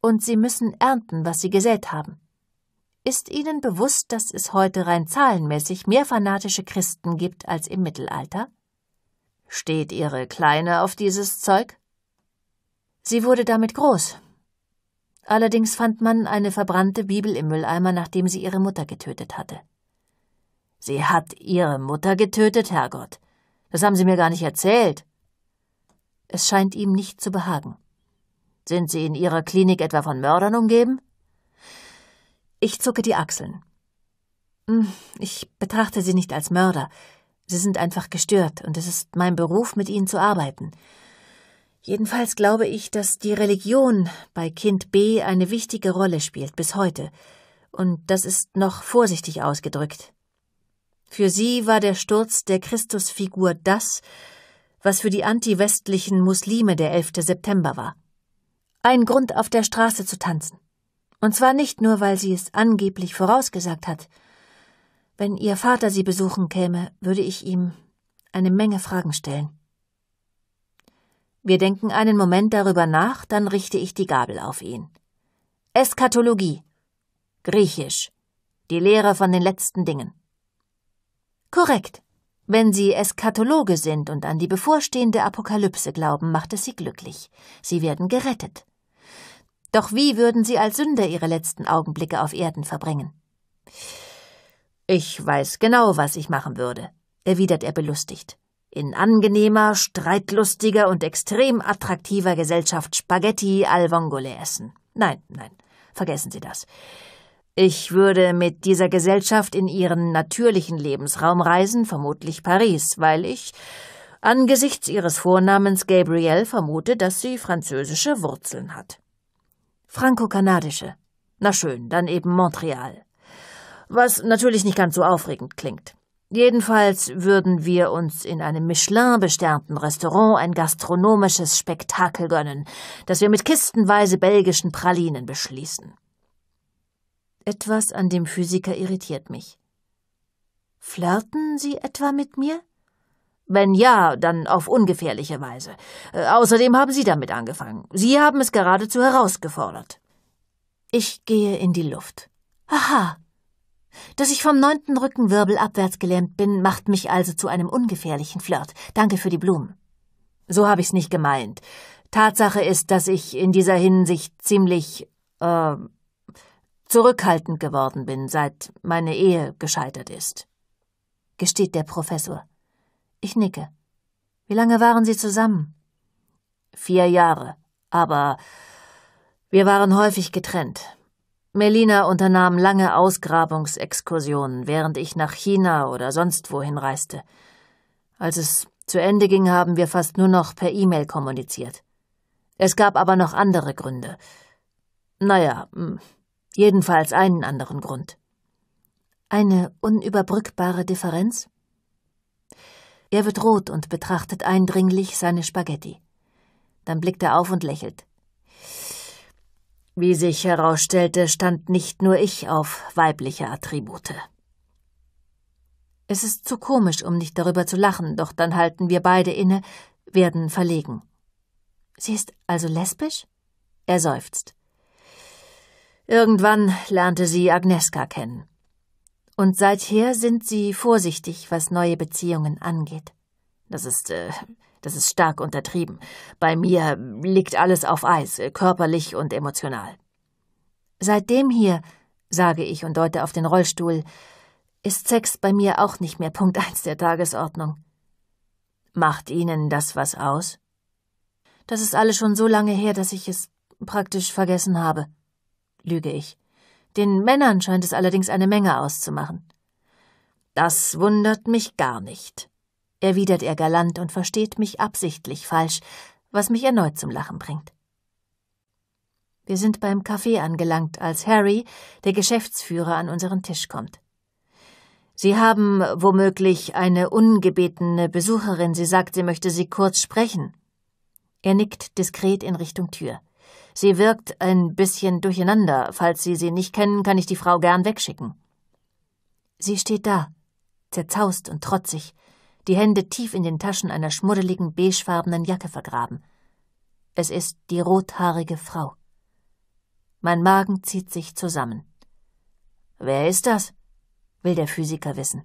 Und sie müssen ernten, was sie gesät haben. Ist Ihnen bewusst, dass es heute rein zahlenmäßig mehr fanatische Christen gibt als im Mittelalter? Steht Ihre Kleine auf dieses Zeug? Sie wurde damit groß, Allerdings fand man eine verbrannte Bibel im Mülleimer, nachdem sie ihre Mutter getötet hatte. Sie hat ihre Mutter getötet, Herrgott. Das haben Sie mir gar nicht erzählt. Es scheint ihm nicht zu behagen. Sind Sie in Ihrer Klinik etwa von Mördern umgeben? Ich zucke die Achseln. Hm, ich betrachte Sie nicht als Mörder. Sie sind einfach gestört, und es ist mein Beruf, mit Ihnen zu arbeiten. Jedenfalls glaube ich, dass die Religion bei Kind B eine wichtige Rolle spielt bis heute, und das ist noch vorsichtig ausgedrückt. Für sie war der Sturz der Christusfigur das, was für die antiwestlichen Muslime der 11. September war. Ein Grund, auf der Straße zu tanzen. Und zwar nicht nur, weil sie es angeblich vorausgesagt hat. Wenn ihr Vater sie besuchen käme, würde ich ihm eine Menge Fragen stellen. Wir denken einen Moment darüber nach, dann richte ich die Gabel auf ihn. Eschatologie. Griechisch. Die Lehre von den letzten Dingen. Korrekt. Wenn Sie Eschatologe sind und an die bevorstehende Apokalypse glauben, macht es Sie glücklich. Sie werden gerettet. Doch wie würden Sie als Sünder Ihre letzten Augenblicke auf Erden verbringen? Ich weiß genau, was ich machen würde, erwidert er belustigt in angenehmer, streitlustiger und extrem attraktiver Gesellschaft Spaghetti al vongole essen. Nein, nein, vergessen Sie das. Ich würde mit dieser Gesellschaft in ihren natürlichen Lebensraum reisen, vermutlich Paris, weil ich angesichts ihres Vornamens Gabrielle vermute, dass sie französische Wurzeln hat. Franco-kanadische. Na schön, dann eben Montreal. Was natürlich nicht ganz so aufregend klingt. Jedenfalls würden wir uns in einem Michelin-besternten Restaurant ein gastronomisches Spektakel gönnen, das wir mit kistenweise belgischen Pralinen beschließen. Etwas an dem Physiker irritiert mich. Flirten Sie etwa mit mir? Wenn ja, dann auf ungefährliche Weise. Äh, außerdem haben Sie damit angefangen. Sie haben es geradezu herausgefordert. Ich gehe in die Luft. Aha, dass ich vom neunten Rückenwirbel abwärts gelähmt bin, macht mich also zu einem ungefährlichen Flirt. Danke für die Blumen. So habe ich's nicht gemeint. Tatsache ist, dass ich in dieser Hinsicht ziemlich äh, zurückhaltend geworden bin, seit meine Ehe gescheitert ist. Gesteht der Professor. Ich nicke. Wie lange waren Sie zusammen? Vier Jahre, aber wir waren häufig getrennt. Melina unternahm lange Ausgrabungsexkursionen, während ich nach China oder sonst wohin reiste. Als es zu Ende ging, haben wir fast nur noch per E-Mail kommuniziert. Es gab aber noch andere Gründe. Naja, hm, jedenfalls einen anderen Grund. Eine unüberbrückbare Differenz? Er wird rot und betrachtet eindringlich seine Spaghetti. Dann blickt er auf und lächelt. Wie sich herausstellte, stand nicht nur ich auf weibliche Attribute. Es ist zu komisch, um nicht darüber zu lachen, doch dann halten wir beide inne, werden verlegen. Sie ist also lesbisch? Er seufzt. Irgendwann lernte sie Agneska kennen. Und seither sind sie vorsichtig, was neue Beziehungen angeht. Das ist äh, das ist stark untertrieben. Bei mir liegt alles auf Eis, äh, körperlich und emotional. Seitdem hier, sage ich und deute auf den Rollstuhl, ist Sex bei mir auch nicht mehr Punkt eins der Tagesordnung. Macht Ihnen das was aus? Das ist alles schon so lange her, dass ich es praktisch vergessen habe, lüge ich. Den Männern scheint es allerdings eine Menge auszumachen. Das wundert mich gar nicht erwidert er galant und versteht mich absichtlich falsch, was mich erneut zum Lachen bringt. Wir sind beim Café angelangt, als Harry, der Geschäftsführer, an unseren Tisch kommt. Sie haben womöglich eine ungebetene Besucherin. Sie sagt, sie möchte Sie kurz sprechen. Er nickt diskret in Richtung Tür. Sie wirkt ein bisschen durcheinander. Falls Sie sie nicht kennen, kann ich die Frau gern wegschicken. Sie steht da, zerzaust und trotzig, die Hände tief in den Taschen einer schmuddeligen, beigefarbenen Jacke vergraben. Es ist die rothaarige Frau. Mein Magen zieht sich zusammen. Wer ist das? will der Physiker wissen.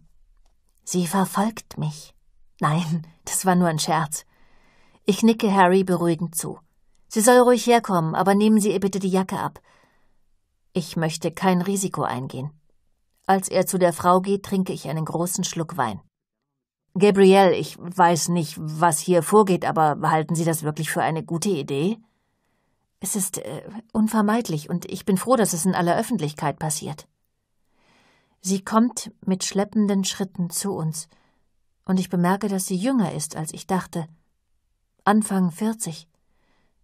Sie verfolgt mich. Nein, das war nur ein Scherz. Ich nicke Harry beruhigend zu. Sie soll ruhig herkommen, aber nehmen Sie ihr bitte die Jacke ab. Ich möchte kein Risiko eingehen. Als er zu der Frau geht, trinke ich einen großen Schluck Wein. Gabrielle, ich weiß nicht, was hier vorgeht, aber halten Sie das wirklich für eine gute Idee? Es ist äh, unvermeidlich, und ich bin froh, dass es in aller Öffentlichkeit passiert. Sie kommt mit schleppenden Schritten zu uns, und ich bemerke, dass sie jünger ist, als ich dachte. Anfang 40.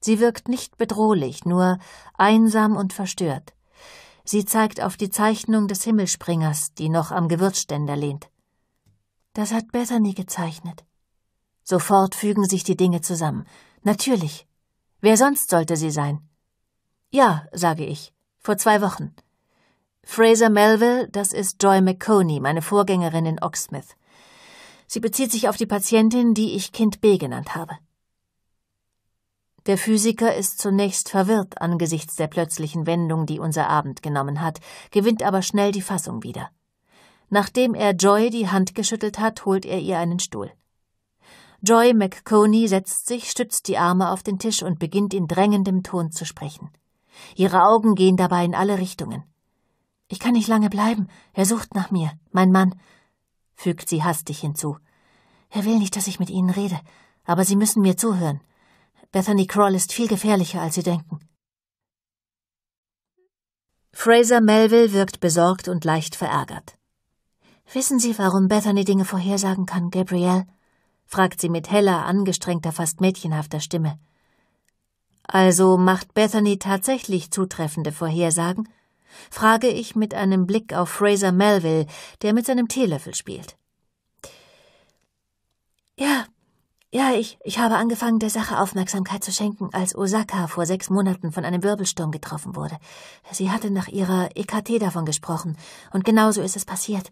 Sie wirkt nicht bedrohlich, nur einsam und verstört. Sie zeigt auf die Zeichnung des Himmelspringers, die noch am Gewürzständer lehnt. Das hat Bethany gezeichnet. Sofort fügen sich die Dinge zusammen. Natürlich. Wer sonst sollte sie sein? Ja, sage ich, vor zwei Wochen. Fraser Melville, das ist Joy McConey, meine Vorgängerin in Oxmith. Sie bezieht sich auf die Patientin, die ich Kind B genannt habe. Der Physiker ist zunächst verwirrt angesichts der plötzlichen Wendung, die unser Abend genommen hat, gewinnt aber schnell die Fassung wieder. Nachdem er Joy die Hand geschüttelt hat, holt er ihr einen Stuhl. Joy McConey setzt sich, stützt die Arme auf den Tisch und beginnt in drängendem Ton zu sprechen. Ihre Augen gehen dabei in alle Richtungen. Ich kann nicht lange bleiben. Er sucht nach mir, mein Mann, fügt sie hastig hinzu. Er will nicht, dass ich mit Ihnen rede, aber Sie müssen mir zuhören. Bethany Crawl ist viel gefährlicher, als Sie denken. Fraser Melville wirkt besorgt und leicht verärgert. Wissen Sie, warum Bethany Dinge vorhersagen kann, Gabrielle? fragt sie mit heller, angestrengter, fast mädchenhafter Stimme. Also macht Bethany tatsächlich zutreffende Vorhersagen? frage ich mit einem Blick auf Fraser Melville, der mit seinem Teelöffel spielt. Ja, ja, ich, ich habe angefangen, der Sache Aufmerksamkeit zu schenken, als Osaka vor sechs Monaten von einem Wirbelsturm getroffen wurde. Sie hatte nach ihrer EKT davon gesprochen, und genauso ist es passiert.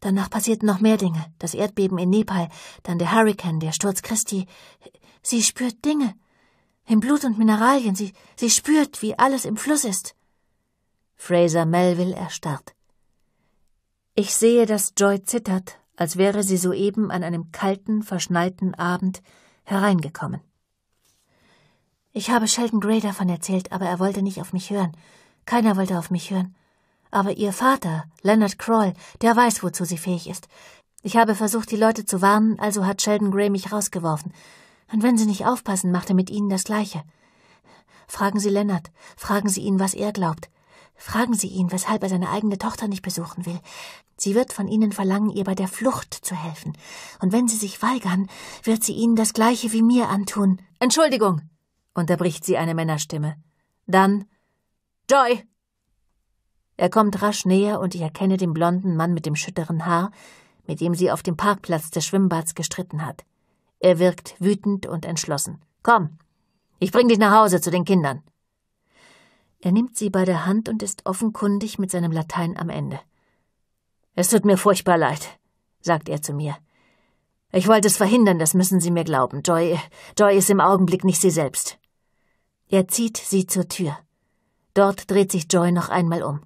Danach passierten noch mehr Dinge. Das Erdbeben in Nepal, dann der Hurrikan, der Sturz Christi. Sie spürt Dinge. Im Blut und Mineralien. Sie, sie spürt, wie alles im Fluss ist. Fraser Melville erstarrt. Ich sehe, dass Joy zittert, als wäre sie soeben an einem kalten, verschneiten Abend hereingekommen. Ich habe Sheldon Gray davon erzählt, aber er wollte nicht auf mich hören. Keiner wollte auf mich hören. Aber ihr Vater, Leonard Kroll, der weiß, wozu sie fähig ist. Ich habe versucht, die Leute zu warnen, also hat Sheldon Gray mich rausgeworfen. Und wenn sie nicht aufpassen, macht er mit ihnen das Gleiche. Fragen Sie Leonard, fragen Sie ihn, was er glaubt. Fragen Sie ihn, weshalb er seine eigene Tochter nicht besuchen will. Sie wird von Ihnen verlangen, ihr bei der Flucht zu helfen. Und wenn Sie sich weigern, wird sie Ihnen das Gleiche wie mir antun. Entschuldigung, unterbricht sie eine Männerstimme. Dann. Joy, er kommt rasch näher und ich erkenne den blonden Mann mit dem schütteren Haar, mit dem sie auf dem Parkplatz des Schwimmbads gestritten hat. Er wirkt wütend und entschlossen. Komm, ich bring dich nach Hause zu den Kindern. Er nimmt sie bei der Hand und ist offenkundig mit seinem Latein am Ende. Es tut mir furchtbar leid, sagt er zu mir. Ich wollte es verhindern, das müssen Sie mir glauben. Joy, Joy ist im Augenblick nicht sie selbst. Er zieht sie zur Tür. Dort dreht sich Joy noch einmal um.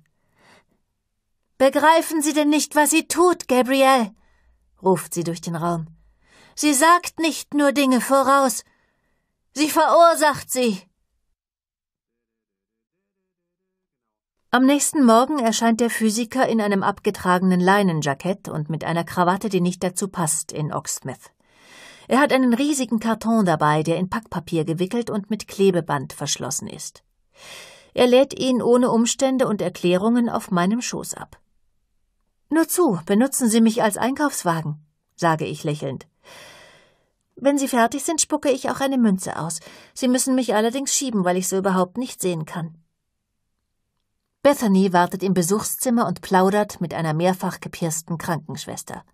Begreifen Sie denn nicht, was sie tut, Gabrielle? ruft sie durch den Raum. Sie sagt nicht nur Dinge voraus, sie verursacht sie. Am nächsten Morgen erscheint der Physiker in einem abgetragenen Leinenjackett und mit einer Krawatte, die nicht dazu passt, in Oxmith. Er hat einen riesigen Karton dabei, der in Packpapier gewickelt und mit Klebeband verschlossen ist. Er lädt ihn ohne Umstände und Erklärungen auf meinem Schoß ab. Nur zu, benutzen Sie mich als Einkaufswagen, sage ich lächelnd. Wenn Sie fertig sind, spucke ich auch eine Münze aus. Sie müssen mich allerdings schieben, weil ich so überhaupt nicht sehen kann. Bethany wartet im Besuchszimmer und plaudert mit einer mehrfach gepiersten Krankenschwester.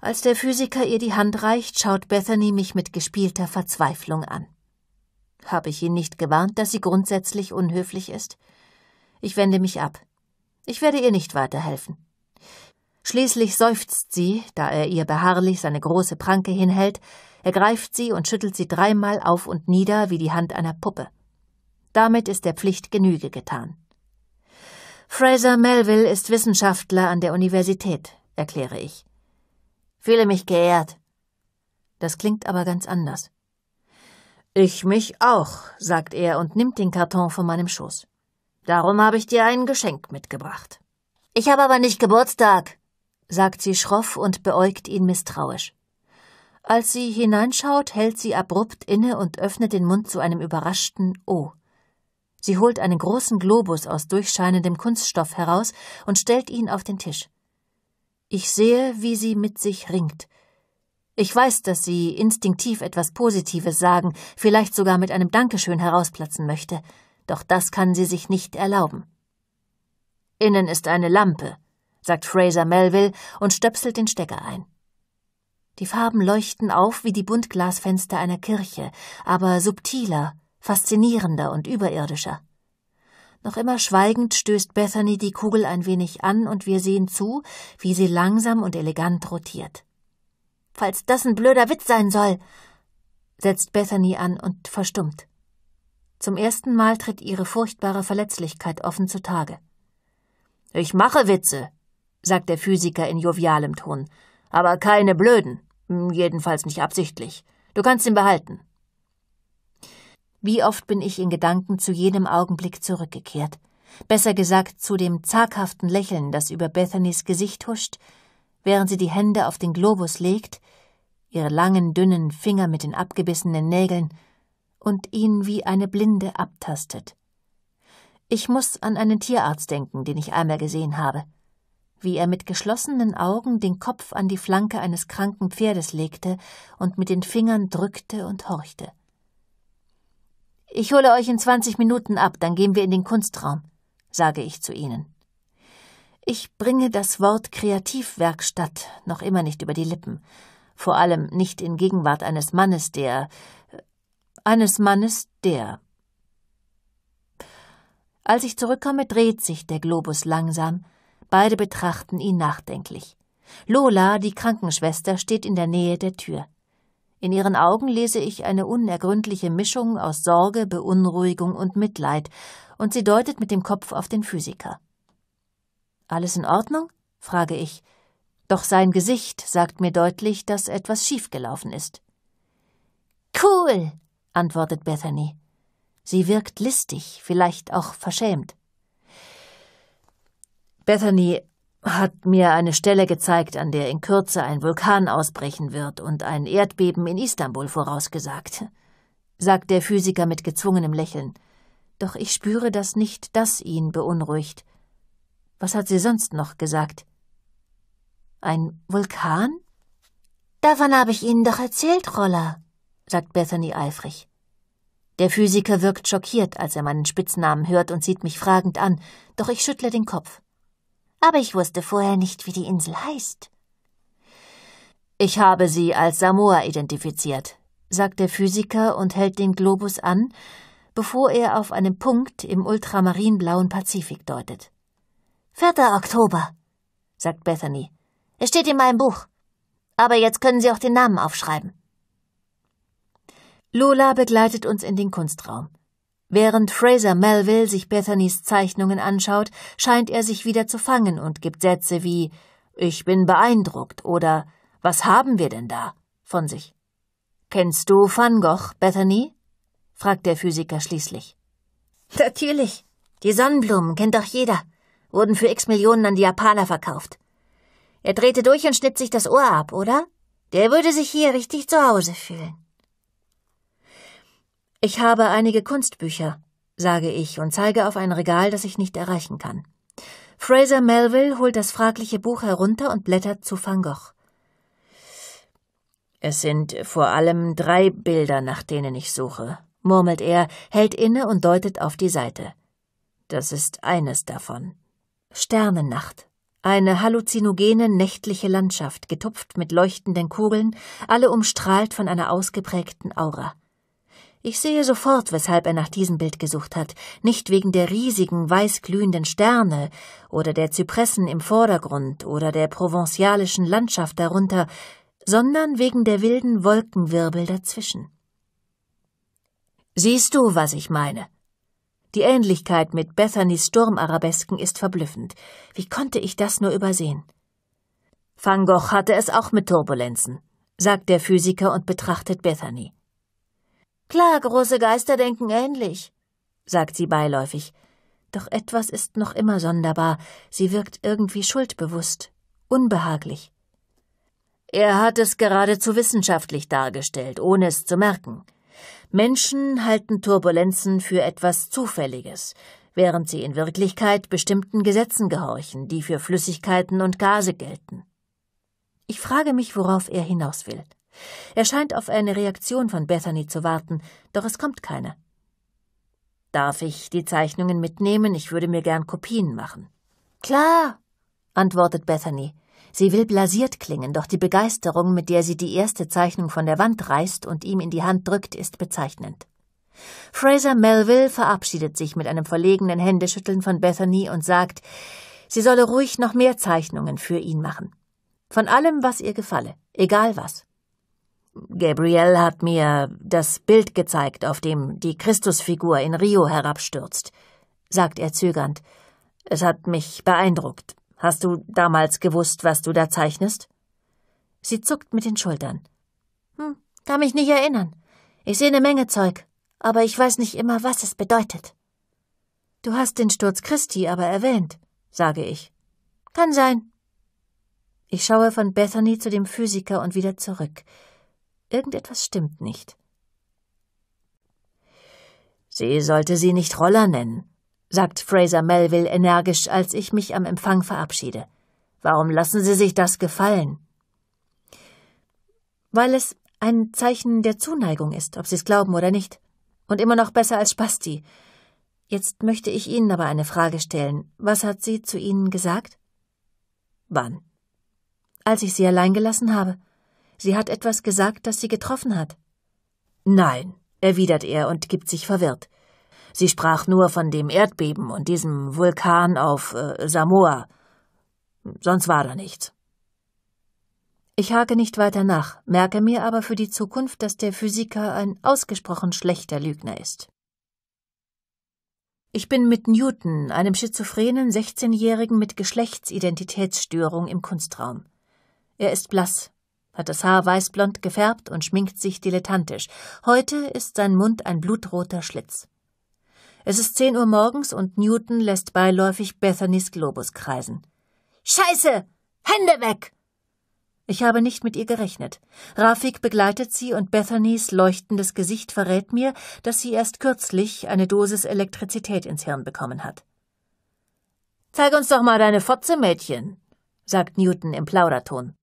Als der Physiker ihr die Hand reicht, schaut Bethany mich mit gespielter Verzweiflung an. Habe ich ihn nicht gewarnt, dass sie grundsätzlich unhöflich ist? Ich wende mich ab. Ich werde ihr nicht weiterhelfen. Schließlich seufzt sie, da er ihr beharrlich seine große Pranke hinhält, ergreift sie und schüttelt sie dreimal auf und nieder wie die Hand einer Puppe. Damit ist der Pflicht Genüge getan. Fraser Melville ist Wissenschaftler an der Universität, erkläre ich. Fühle mich geehrt. Das klingt aber ganz anders. Ich mich auch, sagt er und nimmt den Karton von meinem Schoß. Darum habe ich dir ein Geschenk mitgebracht. Ich habe aber nicht Geburtstag, sagt sie schroff und beäugt ihn misstrauisch. Als sie hineinschaut, hält sie abrupt inne und öffnet den Mund zu einem überraschten Oh. Sie holt einen großen Globus aus durchscheinendem Kunststoff heraus und stellt ihn auf den Tisch. Ich sehe, wie sie mit sich ringt. Ich weiß, dass sie instinktiv etwas Positives sagen, vielleicht sogar mit einem Dankeschön herausplatzen möchte, doch das kann sie sich nicht erlauben. Innen ist eine Lampe, sagt Fraser Melville und stöpselt den Stecker ein. Die Farben leuchten auf wie die Buntglasfenster einer Kirche, aber subtiler, faszinierender und überirdischer. Noch immer schweigend stößt Bethany die Kugel ein wenig an und wir sehen zu, wie sie langsam und elegant rotiert. Falls das ein blöder Witz sein soll, setzt Bethany an und verstummt. Zum ersten Mal tritt ihre furchtbare Verletzlichkeit offen zutage. Ich mache Witze, sagt der Physiker in jovialem Ton. Aber keine blöden. Hm, jedenfalls nicht absichtlich. Du kannst ihn behalten. Wie oft bin ich in Gedanken zu jenem Augenblick zurückgekehrt. Besser gesagt zu dem zaghaften Lächeln, das über Bethanys Gesicht huscht, während sie die Hände auf den Globus legt, ihre langen, dünnen Finger mit den abgebissenen Nägeln und ihn wie eine Blinde abtastet. Ich muss an einen Tierarzt denken, den ich einmal gesehen habe wie er mit geschlossenen Augen den Kopf an die Flanke eines kranken Pferdes legte und mit den Fingern drückte und horchte. Ich hole euch in zwanzig Minuten ab, dann gehen wir in den Kunstraum, sage ich zu ihnen. Ich bringe das Wort Kreativwerkstatt noch immer nicht über die Lippen, vor allem nicht in Gegenwart eines Mannes, der eines Mannes, der als ich zurückkomme, dreht sich der Globus langsam, Beide betrachten ihn nachdenklich. Lola, die Krankenschwester, steht in der Nähe der Tür. In ihren Augen lese ich eine unergründliche Mischung aus Sorge, Beunruhigung und Mitleid, und sie deutet mit dem Kopf auf den Physiker. Alles in Ordnung? frage ich. Doch sein Gesicht sagt mir deutlich, dass etwas schiefgelaufen ist. Cool, antwortet Bethany. Sie wirkt listig, vielleicht auch verschämt. Bethany hat mir eine Stelle gezeigt, an der in Kürze ein Vulkan ausbrechen wird und ein Erdbeben in Istanbul vorausgesagt, sagt der Physiker mit gezwungenem Lächeln. Doch ich spüre, dass nicht das ihn beunruhigt. Was hat sie sonst noch gesagt? Ein Vulkan? Davon habe ich Ihnen doch erzählt, Roller, sagt Bethany eifrig. Der Physiker wirkt schockiert, als er meinen Spitznamen hört und sieht mich fragend an, doch ich schüttle den Kopf aber ich wusste vorher nicht, wie die Insel heißt. Ich habe sie als Samoa identifiziert, sagt der Physiker und hält den Globus an, bevor er auf einen Punkt im ultramarinblauen Pazifik deutet. 4. Oktober, sagt Bethany. Es steht in meinem Buch. Aber jetzt können Sie auch den Namen aufschreiben. Lola begleitet uns in den Kunstraum. Während Fraser Melville sich Bethany's Zeichnungen anschaut, scheint er sich wieder zu fangen und gibt Sätze wie Ich bin beeindruckt oder Was haben wir denn da? von sich. Kennst du Van Gogh, Bethany? fragt der Physiker schließlich. Natürlich. Die Sonnenblumen kennt doch jeder. Wurden für x Millionen an die Japaner verkauft. Er drehte durch und schnitt sich das Ohr ab, oder? Der würde sich hier richtig zu Hause fühlen. Ich habe einige Kunstbücher, sage ich und zeige auf ein Regal, das ich nicht erreichen kann. Fraser Melville holt das fragliche Buch herunter und blättert zu Van Gogh. Es sind vor allem drei Bilder, nach denen ich suche, murmelt er, hält inne und deutet auf die Seite. Das ist eines davon. Sternennacht. Eine halluzinogene nächtliche Landschaft, getupft mit leuchtenden Kugeln, alle umstrahlt von einer ausgeprägten Aura. Ich sehe sofort, weshalb er nach diesem Bild gesucht hat, nicht wegen der riesigen, weißglühenden Sterne oder der Zypressen im Vordergrund oder der provenzialischen Landschaft darunter, sondern wegen der wilden Wolkenwirbel dazwischen. Siehst du, was ich meine? Die Ähnlichkeit mit Bethanys Sturmarabesken ist verblüffend. Wie konnte ich das nur übersehen? Van Gogh hatte es auch mit Turbulenzen, sagt der Physiker und betrachtet Bethany. Klar, große Geister denken ähnlich, sagt sie beiläufig. Doch etwas ist noch immer sonderbar. Sie wirkt irgendwie schuldbewusst, unbehaglich. Er hat es geradezu wissenschaftlich dargestellt, ohne es zu merken. Menschen halten Turbulenzen für etwas Zufälliges, während sie in Wirklichkeit bestimmten Gesetzen gehorchen, die für Flüssigkeiten und Gase gelten. Ich frage mich, worauf er hinaus will. Er scheint auf eine Reaktion von Bethany zu warten, doch es kommt keine. Darf ich die Zeichnungen mitnehmen? Ich würde mir gern Kopien machen. Klar, antwortet Bethany. Sie will blasiert klingen, doch die Begeisterung, mit der sie die erste Zeichnung von der Wand reißt und ihm in die Hand drückt, ist bezeichnend. Fraser Melville verabschiedet sich mit einem verlegenen Händeschütteln von Bethany und sagt, sie solle ruhig noch mehr Zeichnungen für ihn machen. Von allem, was ihr gefalle, egal was. Gabriel hat mir das Bild gezeigt, auf dem die Christusfigur in Rio herabstürzt, sagt er zögernd. Es hat mich beeindruckt. Hast du damals gewusst, was du da zeichnest? Sie zuckt mit den Schultern. Hm, kann mich nicht erinnern. Ich sehe eine Menge Zeug, aber ich weiß nicht immer, was es bedeutet. Du hast den Sturz Christi aber erwähnt, sage ich. Kann sein. Ich schaue von Bethany zu dem Physiker und wieder zurück. Irgendetwas stimmt nicht. Sie sollte sie nicht Roller nennen, sagt Fraser Melville energisch, als ich mich am Empfang verabschiede. Warum lassen Sie sich das gefallen? Weil es ein Zeichen der Zuneigung ist, ob Sie es glauben oder nicht. Und immer noch besser als Spasti. Jetzt möchte ich Ihnen aber eine Frage stellen. Was hat sie zu Ihnen gesagt? Wann? Als ich Sie allein gelassen habe. Sie hat etwas gesagt, das sie getroffen hat. Nein, erwidert er und gibt sich verwirrt. Sie sprach nur von dem Erdbeben und diesem Vulkan auf äh, Samoa. Sonst war da nichts. Ich hake nicht weiter nach, merke mir aber für die Zukunft, dass der Physiker ein ausgesprochen schlechter Lügner ist. Ich bin mit Newton, einem schizophrenen 16-Jährigen mit Geschlechtsidentitätsstörung, im Kunstraum. Er ist blass, hat das Haar weißblond gefärbt und schminkt sich dilettantisch. Heute ist sein Mund ein blutroter Schlitz. Es ist 10 Uhr morgens und Newton lässt beiläufig Bethanys Globus kreisen. Scheiße! Hände weg! Ich habe nicht mit ihr gerechnet. Rafik begleitet sie und Bethanys leuchtendes Gesicht verrät mir, dass sie erst kürzlich eine Dosis Elektrizität ins Hirn bekommen hat. Zeig uns doch mal deine Fotze, Mädchen, sagt Newton im Plauderton.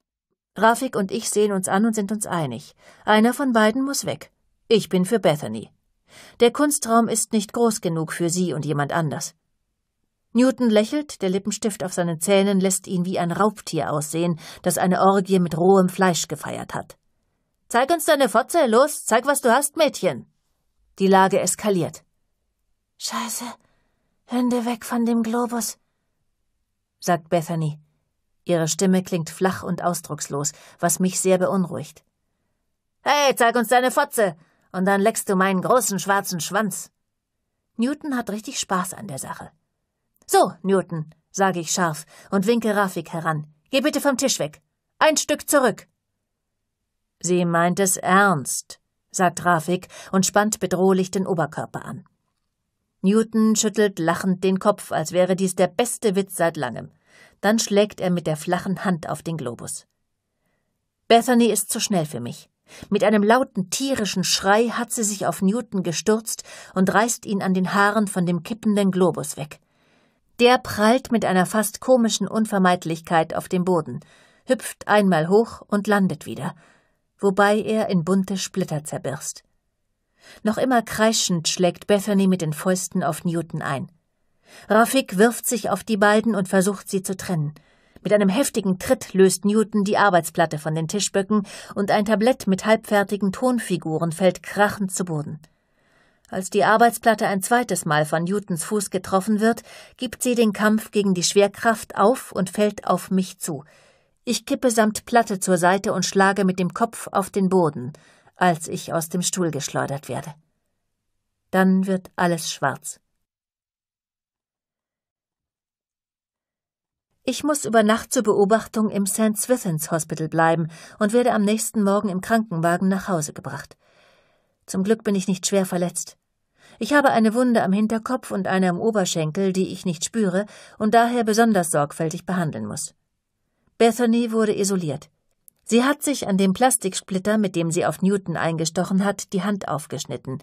Rafik und ich sehen uns an und sind uns einig. Einer von beiden muss weg. Ich bin für Bethany. Der Kunstraum ist nicht groß genug für sie und jemand anders. Newton lächelt, der Lippenstift auf seinen Zähnen lässt ihn wie ein Raubtier aussehen, das eine Orgie mit rohem Fleisch gefeiert hat. Zeig uns deine Fotze, los, zeig, was du hast, Mädchen. Die Lage eskaliert. Scheiße, Hände weg von dem Globus, sagt Bethany. Ihre Stimme klingt flach und ausdruckslos, was mich sehr beunruhigt. Hey, zeig uns deine Fotze! Und dann leckst du meinen großen schwarzen Schwanz. Newton hat richtig Spaß an der Sache. So, Newton, sage ich scharf und winke Rafik heran. Geh bitte vom Tisch weg. Ein Stück zurück. Sie meint es ernst, sagt Rafik und spannt bedrohlich den Oberkörper an. Newton schüttelt lachend den Kopf, als wäre dies der beste Witz seit langem. Dann schlägt er mit der flachen Hand auf den Globus. Bethany ist zu schnell für mich. Mit einem lauten tierischen Schrei hat sie sich auf Newton gestürzt und reißt ihn an den Haaren von dem kippenden Globus weg. Der prallt mit einer fast komischen Unvermeidlichkeit auf den Boden, hüpft einmal hoch und landet wieder, wobei er in bunte Splitter zerbirst. Noch immer kreischend schlägt Bethany mit den Fäusten auf Newton ein. Rafik wirft sich auf die beiden und versucht, sie zu trennen. Mit einem heftigen Tritt löst Newton die Arbeitsplatte von den Tischböcken und ein Tablett mit halbfertigen Tonfiguren fällt krachend zu Boden. Als die Arbeitsplatte ein zweites Mal von Newtons Fuß getroffen wird, gibt sie den Kampf gegen die Schwerkraft auf und fällt auf mich zu. Ich kippe samt Platte zur Seite und schlage mit dem Kopf auf den Boden, als ich aus dem Stuhl geschleudert werde. Dann wird alles schwarz. Ich muss über Nacht zur Beobachtung im St. Swithins Hospital bleiben und werde am nächsten Morgen im Krankenwagen nach Hause gebracht. Zum Glück bin ich nicht schwer verletzt. Ich habe eine Wunde am Hinterkopf und eine am Oberschenkel, die ich nicht spüre und daher besonders sorgfältig behandeln muss. Bethany wurde isoliert. Sie hat sich an dem Plastiksplitter, mit dem sie auf Newton eingestochen hat, die Hand aufgeschnitten.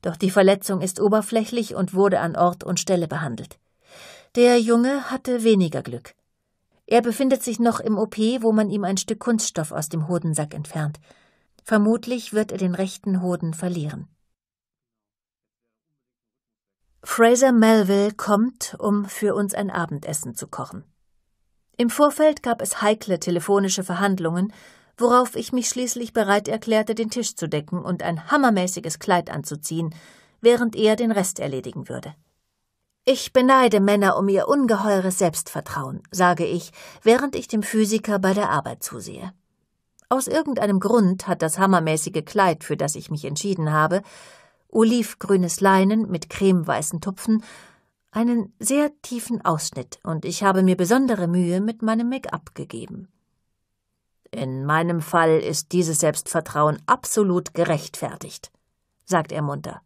Doch die Verletzung ist oberflächlich und wurde an Ort und Stelle behandelt. Der Junge hatte weniger Glück. Er befindet sich noch im OP, wo man ihm ein Stück Kunststoff aus dem Hodensack entfernt. Vermutlich wird er den rechten Hoden verlieren. Fraser Melville kommt, um für uns ein Abendessen zu kochen. Im Vorfeld gab es heikle telefonische Verhandlungen, worauf ich mich schließlich bereit erklärte, den Tisch zu decken und ein hammermäßiges Kleid anzuziehen, während er den Rest erledigen würde. Ich beneide Männer um ihr ungeheures Selbstvertrauen, sage ich, während ich dem Physiker bei der Arbeit zusehe. Aus irgendeinem Grund hat das hammermäßige Kleid, für das ich mich entschieden habe, olivgrünes Leinen mit cremeweißen Tupfen, einen sehr tiefen Ausschnitt, und ich habe mir besondere Mühe mit meinem Make-up gegeben. In meinem Fall ist dieses Selbstvertrauen absolut gerechtfertigt, sagt er munter.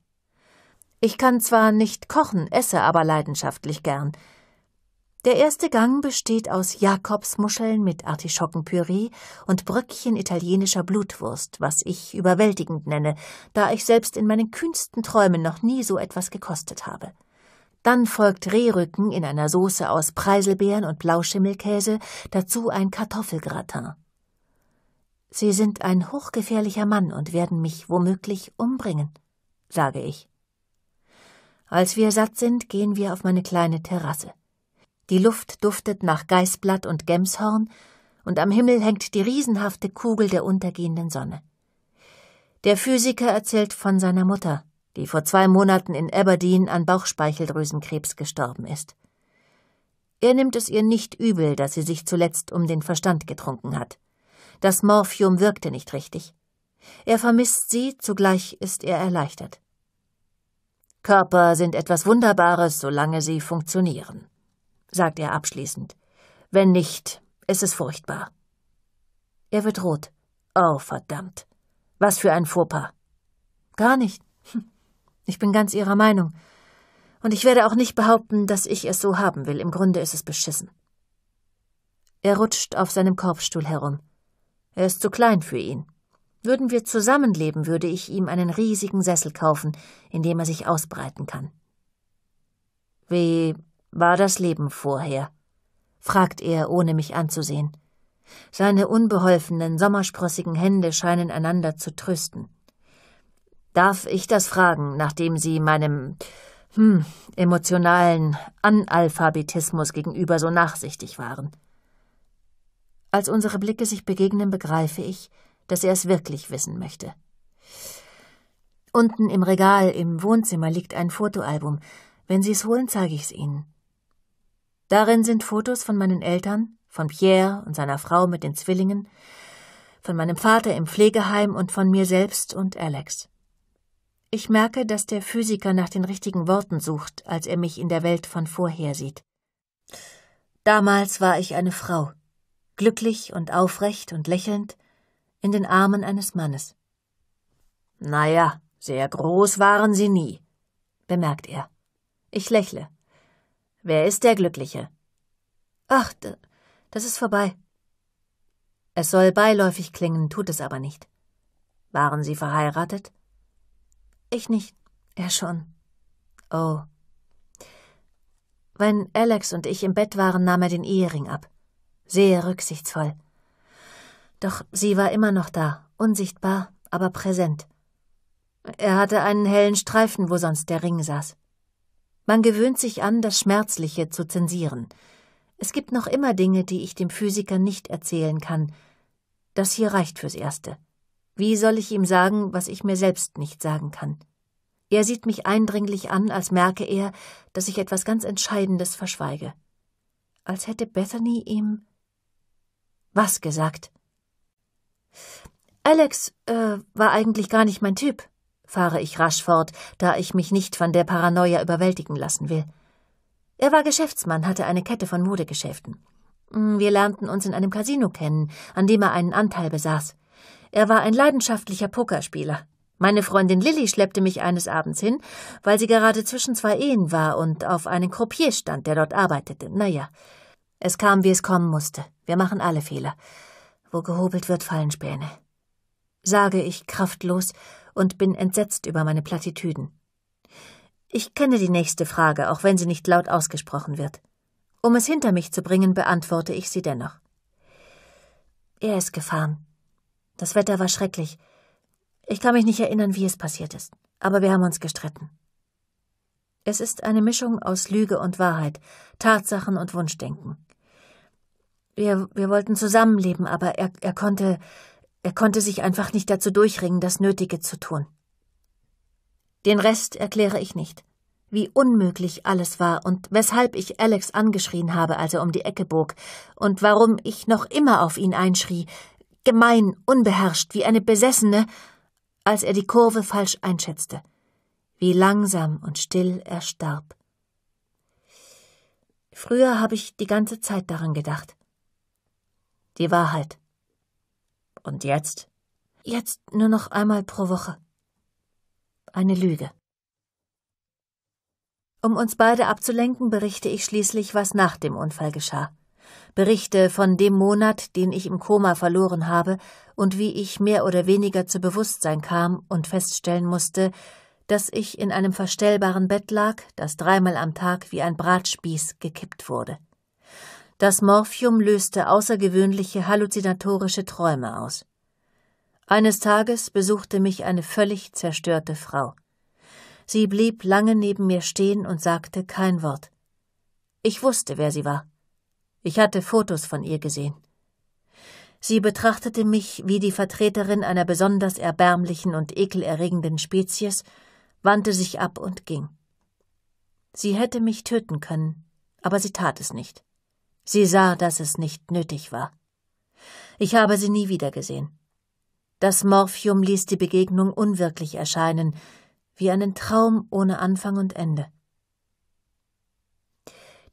Ich kann zwar nicht kochen, esse aber leidenschaftlich gern. Der erste Gang besteht aus Jakobsmuscheln mit Artischockenpüree und Bröckchen italienischer Blutwurst, was ich überwältigend nenne, da ich selbst in meinen kühnsten Träumen noch nie so etwas gekostet habe. Dann folgt Rehrücken in einer Soße aus Preiselbeeren und Blauschimmelkäse, dazu ein Kartoffelgratin. Sie sind ein hochgefährlicher Mann und werden mich womöglich umbringen, sage ich. Als wir satt sind, gehen wir auf meine kleine Terrasse. Die Luft duftet nach Geißblatt und Gemshorn, und am Himmel hängt die riesenhafte Kugel der untergehenden Sonne. Der Physiker erzählt von seiner Mutter, die vor zwei Monaten in Aberdeen an Bauchspeicheldrüsenkrebs gestorben ist. Er nimmt es ihr nicht übel, dass sie sich zuletzt um den Verstand getrunken hat. Das Morphium wirkte nicht richtig. Er vermisst sie, zugleich ist er erleichtert. Körper sind etwas Wunderbares, solange sie funktionieren, sagt er abschließend. Wenn nicht, ist es furchtbar. Er wird rot. Oh, verdammt. Was für ein Fauxpas. Gar nicht. Hm. Ich bin ganz Ihrer Meinung. Und ich werde auch nicht behaupten, dass ich es so haben will. Im Grunde ist es beschissen. Er rutscht auf seinem Korbstuhl herum. Er ist zu klein für ihn. Würden wir zusammenleben, würde ich ihm einen riesigen Sessel kaufen, in dem er sich ausbreiten kann. Wie war das Leben vorher? fragt er, ohne mich anzusehen. Seine unbeholfenen, sommersprossigen Hände scheinen einander zu trösten. Darf ich das fragen, nachdem Sie meinem hm, emotionalen Analphabetismus gegenüber so nachsichtig waren? Als unsere Blicke sich begegnen, begreife ich, dass er es wirklich wissen möchte. Unten im Regal im Wohnzimmer liegt ein Fotoalbum. Wenn Sie es holen, zeige ich es Ihnen. Darin sind Fotos von meinen Eltern, von Pierre und seiner Frau mit den Zwillingen, von meinem Vater im Pflegeheim und von mir selbst und Alex. Ich merke, dass der Physiker nach den richtigen Worten sucht, als er mich in der Welt von vorher sieht. Damals war ich eine Frau, glücklich und aufrecht und lächelnd, in den Armen eines Mannes. Na ja, sehr groß waren sie nie, bemerkt er. Ich lächle. Wer ist der Glückliche? Ach, das ist vorbei. Es soll beiläufig klingen, tut es aber nicht. Waren Sie verheiratet? Ich nicht, er schon. Oh. Wenn Alex und ich im Bett waren, nahm er den Ehering ab. Sehr rücksichtsvoll. Doch sie war immer noch da, unsichtbar, aber präsent. Er hatte einen hellen Streifen, wo sonst der Ring saß. Man gewöhnt sich an, das Schmerzliche zu zensieren. Es gibt noch immer Dinge, die ich dem Physiker nicht erzählen kann. Das hier reicht fürs Erste. Wie soll ich ihm sagen, was ich mir selbst nicht sagen kann? Er sieht mich eindringlich an, als merke er, dass ich etwas ganz Entscheidendes verschweige. Als hätte Bethany ihm was gesagt. Alex äh, war eigentlich gar nicht mein Typ, fahre ich rasch fort, da ich mich nicht von der Paranoia überwältigen lassen will. Er war Geschäftsmann, hatte eine Kette von Modegeschäften. Hm, wir lernten uns in einem Casino kennen, an dem er einen Anteil besaß. Er war ein leidenschaftlicher Pokerspieler. Meine Freundin Lilly schleppte mich eines Abends hin, weil sie gerade zwischen zwei Ehen war und auf einen Croupier stand, der dort arbeitete. Naja, es kam, wie es kommen musste. Wir machen alle Fehler. Wo gehobelt wird, fallen Späne. Sage ich kraftlos und bin entsetzt über meine Plattitüden. Ich kenne die nächste Frage, auch wenn sie nicht laut ausgesprochen wird. Um es hinter mich zu bringen, beantworte ich sie dennoch. Er ist gefahren. Das Wetter war schrecklich. Ich kann mich nicht erinnern, wie es passiert ist, aber wir haben uns gestritten. Es ist eine Mischung aus Lüge und Wahrheit, Tatsachen und Wunschdenken. Wir, wir wollten zusammenleben, aber er, er konnte, er konnte sich einfach nicht dazu durchringen, das Nötige zu tun. Den Rest erkläre ich nicht. Wie unmöglich alles war und weshalb ich Alex angeschrien habe, als er um die Ecke bog, und warum ich noch immer auf ihn einschrie, gemein, unbeherrscht, wie eine Besessene, als er die Kurve falsch einschätzte. Wie langsam und still er starb. Früher habe ich die ganze Zeit daran gedacht. Die Wahrheit. Und jetzt? Jetzt nur noch einmal pro Woche. Eine Lüge. Um uns beide abzulenken, berichte ich schließlich, was nach dem Unfall geschah. Berichte von dem Monat, den ich im Koma verloren habe und wie ich mehr oder weniger zu Bewusstsein kam und feststellen musste, dass ich in einem verstellbaren Bett lag, das dreimal am Tag wie ein Bratspieß gekippt wurde. Das Morphium löste außergewöhnliche halluzinatorische Träume aus. Eines Tages besuchte mich eine völlig zerstörte Frau. Sie blieb lange neben mir stehen und sagte kein Wort. Ich wusste, wer sie war. Ich hatte Fotos von ihr gesehen. Sie betrachtete mich wie die Vertreterin einer besonders erbärmlichen und ekelerregenden Spezies, wandte sich ab und ging. Sie hätte mich töten können, aber sie tat es nicht. Sie sah, dass es nicht nötig war. Ich habe sie nie wiedergesehen. Das Morphium ließ die Begegnung unwirklich erscheinen, wie einen Traum ohne Anfang und Ende.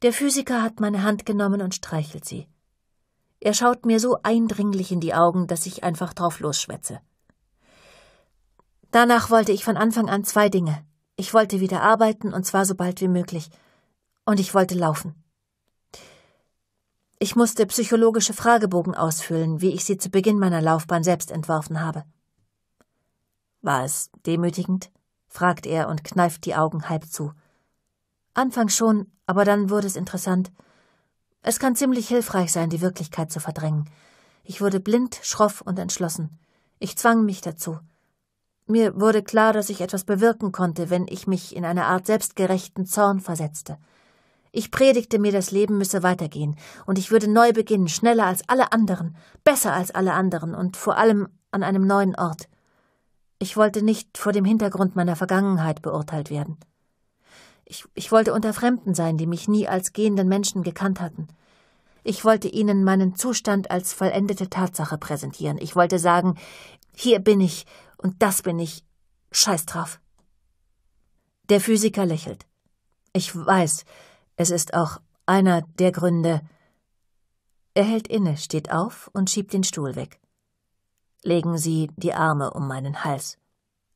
Der Physiker hat meine Hand genommen und streichelt sie. Er schaut mir so eindringlich in die Augen, dass ich einfach drauf losschwätze. Danach wollte ich von Anfang an zwei Dinge. Ich wollte wieder arbeiten, und zwar so bald wie möglich. Und ich wollte laufen. Ich musste psychologische Fragebogen ausfüllen, wie ich sie zu Beginn meiner Laufbahn selbst entworfen habe. War es demütigend? fragt er und kneift die Augen halb zu. Anfangs schon, aber dann wurde es interessant. Es kann ziemlich hilfreich sein, die Wirklichkeit zu verdrängen. Ich wurde blind, schroff und entschlossen. Ich zwang mich dazu. Mir wurde klar, dass ich etwas bewirken konnte, wenn ich mich in eine Art selbstgerechten Zorn versetzte. Ich predigte mir, das Leben müsse weitergehen, und ich würde neu beginnen, schneller als alle anderen, besser als alle anderen und vor allem an einem neuen Ort. Ich wollte nicht vor dem Hintergrund meiner Vergangenheit beurteilt werden. Ich, ich, wollte unter Fremden sein, die mich nie als gehenden Menschen gekannt hatten. Ich wollte ihnen meinen Zustand als vollendete Tatsache präsentieren. Ich wollte sagen, hier bin ich und das bin ich. Scheiß drauf. Der Physiker lächelt. Ich weiß, es ist auch einer der Gründe. Er hält inne, steht auf und schiebt den Stuhl weg. Legen Sie die Arme um meinen Hals,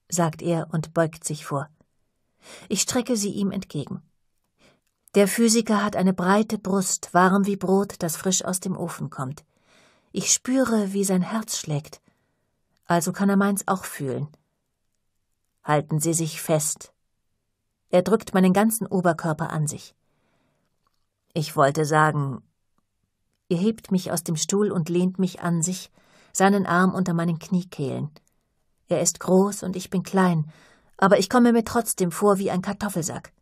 sagt er und beugt sich vor. Ich strecke sie ihm entgegen. Der Physiker hat eine breite Brust, warm wie Brot, das frisch aus dem Ofen kommt. Ich spüre, wie sein Herz schlägt. Also kann er meins auch fühlen. Halten Sie sich fest. Er drückt meinen ganzen Oberkörper an sich. Ich wollte sagen. Er hebt mich aus dem Stuhl und lehnt mich an sich, seinen Arm unter meinen Kniekehlen. Er ist groß und ich bin klein, aber ich komme mir trotzdem vor wie ein Kartoffelsack.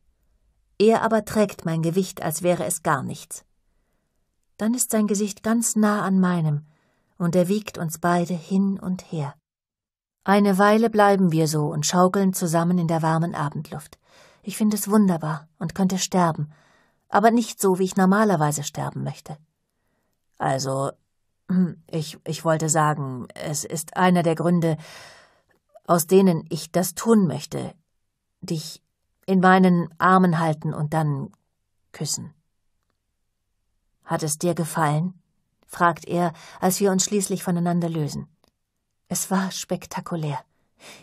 Er aber trägt mein Gewicht, als wäre es gar nichts. Dann ist sein Gesicht ganz nah an meinem, und er wiegt uns beide hin und her. Eine Weile bleiben wir so und schaukeln zusammen in der warmen Abendluft. Ich finde es wunderbar und könnte sterben, aber nicht so, wie ich normalerweise sterben möchte. Also, hm, ich, ich wollte sagen, es ist einer der Gründe, aus denen ich das tun möchte, dich in meinen Armen halten und dann küssen. Hat es dir gefallen? fragt er, als wir uns schließlich voneinander lösen. Es war spektakulär.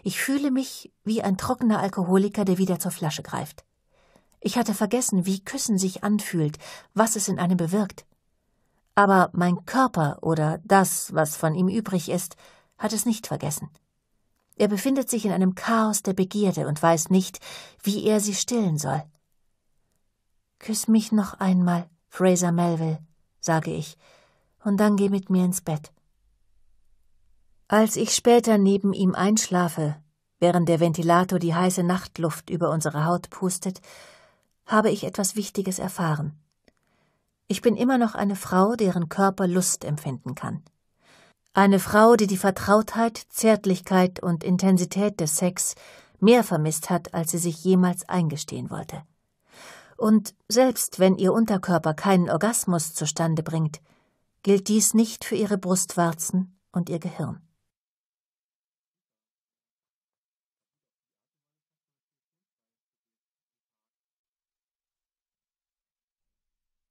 Ich fühle mich wie ein trockener Alkoholiker, der wieder zur Flasche greift. Ich hatte vergessen, wie Küssen sich anfühlt, was es in einem bewirkt. Aber mein Körper oder das, was von ihm übrig ist, hat es nicht vergessen. Er befindet sich in einem Chaos der Begierde und weiß nicht, wie er sie stillen soll. Küss mich noch einmal, Fraser Melville, sage ich, und dann geh mit mir ins Bett. Als ich später neben ihm einschlafe, während der Ventilator die heiße Nachtluft über unsere Haut pustet, habe ich etwas Wichtiges erfahren. Ich bin immer noch eine Frau, deren Körper Lust empfinden kann. Eine Frau, die die Vertrautheit, Zärtlichkeit und Intensität des Sex mehr vermisst hat, als sie sich jemals eingestehen wollte. Und selbst wenn ihr Unterkörper keinen Orgasmus zustande bringt, gilt dies nicht für ihre Brustwarzen und ihr Gehirn.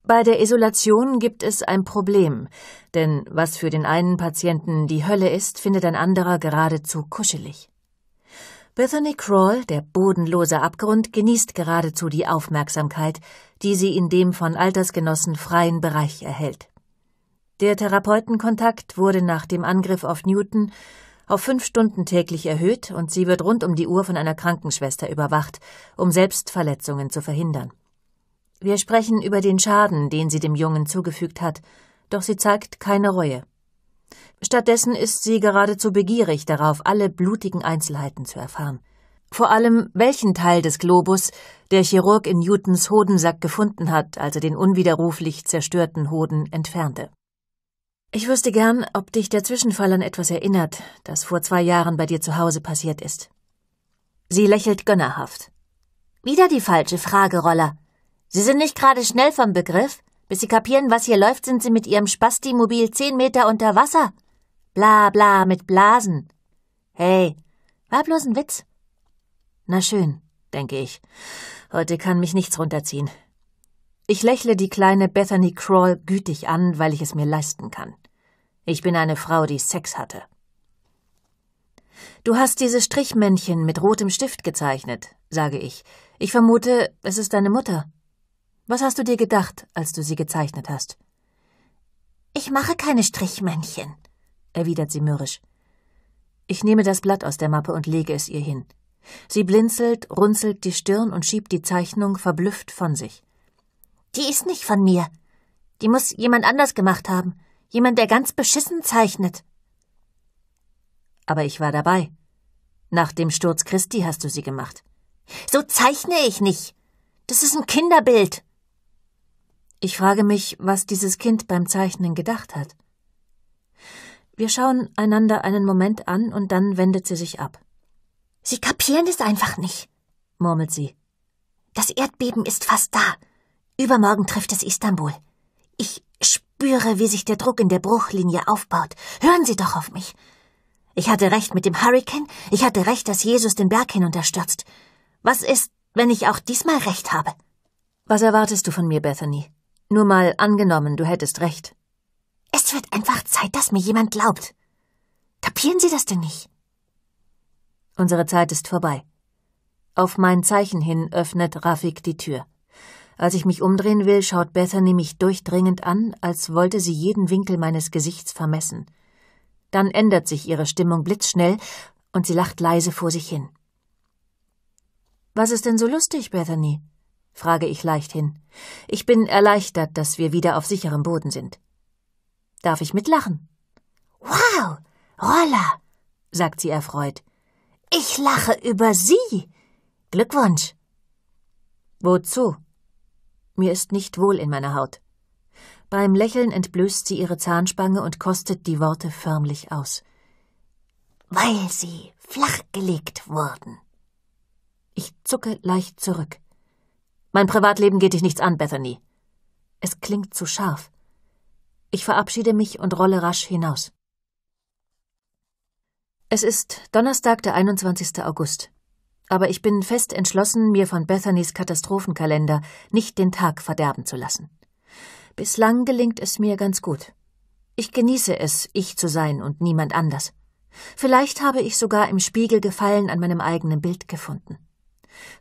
Bei der Isolation gibt es ein Problem, denn was für den einen Patienten die Hölle ist, findet ein anderer geradezu kuschelig. Bethany Crawl, der bodenlose Abgrund, genießt geradezu die Aufmerksamkeit, die sie in dem von Altersgenossen freien Bereich erhält. Der Therapeutenkontakt wurde nach dem Angriff auf Newton auf fünf Stunden täglich erhöht und sie wird rund um die Uhr von einer Krankenschwester überwacht, um Selbstverletzungen zu verhindern. Wir sprechen über den Schaden, den sie dem Jungen zugefügt hat, doch sie zeigt keine Reue. Stattdessen ist sie geradezu begierig darauf, alle blutigen Einzelheiten zu erfahren. Vor allem, welchen Teil des Globus der Chirurg in Newtons Hodensack gefunden hat, als er den unwiderruflich zerstörten Hoden entfernte. Ich wüsste gern, ob dich der Zwischenfall an etwas erinnert, das vor zwei Jahren bei dir zu Hause passiert ist. Sie lächelt gönnerhaft. Wieder die falsche Frage, Roller. Sie sind nicht gerade schnell vom Begriff. Bis Sie kapieren, was hier läuft, sind Sie mit Ihrem Spasti-Mobil zehn Meter unter Wasser. Bla bla mit Blasen. Hey, war bloß ein Witz. Na schön, denke ich. Heute kann mich nichts runterziehen. Ich lächle die kleine Bethany Crawl gütig an, weil ich es mir leisten kann. Ich bin eine Frau, die Sex hatte. Du hast diese Strichmännchen mit rotem Stift gezeichnet, sage ich. Ich vermute, es ist deine Mutter. Was hast du dir gedacht, als du sie gezeichnet hast? Ich mache keine Strichmännchen, erwidert sie mürrisch. Ich nehme das Blatt aus der Mappe und lege es ihr hin. Sie blinzelt, runzelt die Stirn und schiebt die Zeichnung verblüfft von sich. Die ist nicht von mir. Die muss jemand anders gemacht haben. Jemand, der ganz beschissen zeichnet. Aber ich war dabei. Nach dem Sturz Christi hast du sie gemacht. So zeichne ich nicht. Das ist ein Kinderbild. Ich frage mich, was dieses Kind beim Zeichnen gedacht hat. Wir schauen einander einen Moment an und dann wendet sie sich ab. Sie kapieren es einfach nicht, murmelt sie. Das Erdbeben ist fast da. Übermorgen trifft es Istanbul. Ich spüre, wie sich der Druck in der Bruchlinie aufbaut. Hören Sie doch auf mich. Ich hatte recht mit dem Hurricane, ich hatte recht, dass Jesus den Berg hinunterstürzt. Was ist, wenn ich auch diesmal recht habe? Was erwartest du von mir, Bethany? Nur mal angenommen, du hättest recht. Es wird einfach Zeit, dass mir jemand glaubt. Kapieren Sie das denn nicht? Unsere Zeit ist vorbei. Auf mein Zeichen hin öffnet Rafik die Tür. Als ich mich umdrehen will, schaut Bethany mich durchdringend an, als wollte sie jeden Winkel meines Gesichts vermessen. Dann ändert sich ihre Stimmung blitzschnell und sie lacht leise vor sich hin. Was ist denn so lustig, Bethany? frage ich leicht hin. Ich bin erleichtert, dass wir wieder auf sicherem Boden sind. Darf ich mitlachen? Wow, Roller, sagt sie erfreut. Ich lache über Sie. Glückwunsch. Wozu? Mir ist nicht wohl in meiner Haut. Beim Lächeln entblößt sie ihre Zahnspange und kostet die Worte förmlich aus. Weil sie flachgelegt wurden. Ich zucke leicht zurück. Mein Privatleben geht dich nichts an, Bethany. Es klingt zu scharf. Ich verabschiede mich und rolle rasch hinaus. Es ist Donnerstag, der 21. August. Aber ich bin fest entschlossen, mir von Bethanys Katastrophenkalender nicht den Tag verderben zu lassen. Bislang gelingt es mir ganz gut. Ich genieße es, ich zu sein und niemand anders. Vielleicht habe ich sogar im Spiegel Gefallen an meinem eigenen Bild gefunden.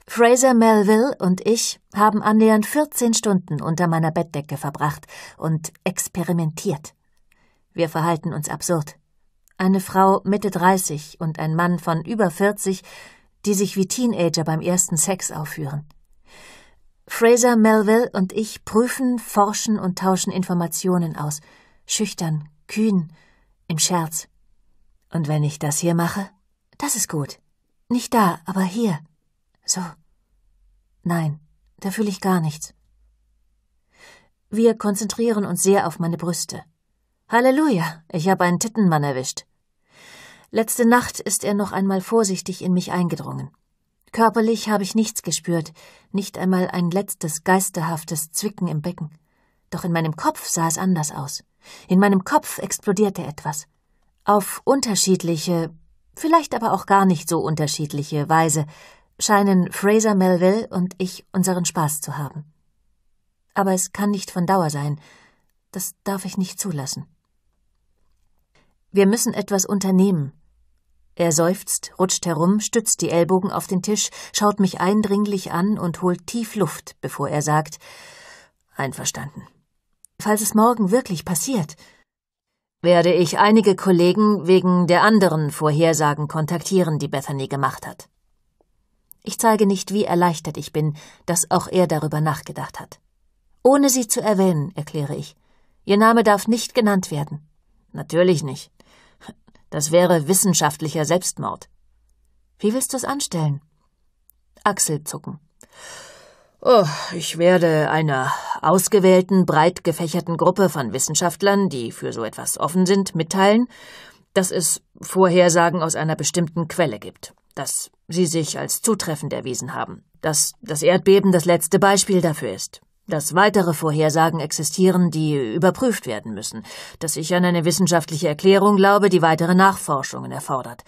Fraser Melville und ich haben annähernd 14 Stunden unter meiner Bettdecke verbracht und experimentiert. Wir verhalten uns absurd. Eine Frau Mitte 30 und ein Mann von über 40, die sich wie Teenager beim ersten Sex aufführen. Fraser Melville und ich prüfen, forschen und tauschen Informationen aus. Schüchtern, kühn, im Scherz. Und wenn ich das hier mache? Das ist gut. Nicht da, aber hier. So. Nein, da fühle ich gar nichts. Wir konzentrieren uns sehr auf meine Brüste. Halleluja, ich habe einen Tittenmann erwischt. Letzte Nacht ist er noch einmal vorsichtig in mich eingedrungen. Körperlich habe ich nichts gespürt, nicht einmal ein letztes geisterhaftes Zwicken im Becken. Doch in meinem Kopf sah es anders aus. In meinem Kopf explodierte etwas. Auf unterschiedliche, vielleicht aber auch gar nicht so unterschiedliche Weise scheinen Fraser Melville und ich unseren Spaß zu haben. Aber es kann nicht von Dauer sein. Das darf ich nicht zulassen. Wir müssen etwas unternehmen. Er seufzt, rutscht herum, stützt die Ellbogen auf den Tisch, schaut mich eindringlich an und holt tief Luft, bevor er sagt Einverstanden. Falls es morgen wirklich passiert, werde ich einige Kollegen wegen der anderen Vorhersagen kontaktieren, die Bethany gemacht hat. Ich zeige nicht, wie erleichtert ich bin, dass auch er darüber nachgedacht hat. Ohne sie zu erwähnen, erkläre ich. Ihr Name darf nicht genannt werden. Natürlich nicht. Das wäre wissenschaftlicher Selbstmord. Wie willst du es anstellen? Axel zucken. Oh, ich werde einer ausgewählten, breit gefächerten Gruppe von Wissenschaftlern, die für so etwas offen sind, mitteilen, dass es Vorhersagen aus einer bestimmten Quelle gibt, Das sie sich als zutreffend erwiesen haben, dass das Erdbeben das letzte Beispiel dafür ist, dass weitere Vorhersagen existieren, die überprüft werden müssen, dass ich an eine wissenschaftliche Erklärung glaube, die weitere Nachforschungen erfordert,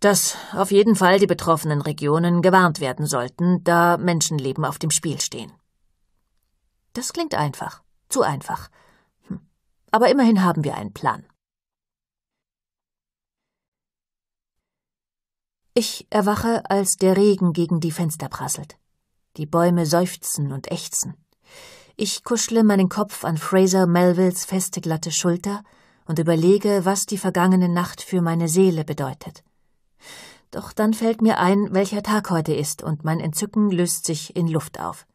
dass auf jeden Fall die betroffenen Regionen gewarnt werden sollten, da Menschenleben auf dem Spiel stehen. Das klingt einfach, zu einfach. Hm. Aber immerhin haben wir einen Plan. Ich erwache, als der Regen gegen die Fenster prasselt. Die Bäume seufzen und ächzen. Ich kuschle meinen Kopf an Fraser Melvilles feste glatte Schulter und überlege, was die vergangene Nacht für meine Seele bedeutet. Doch dann fällt mir ein, welcher Tag heute ist, und mein Entzücken löst sich in Luft auf.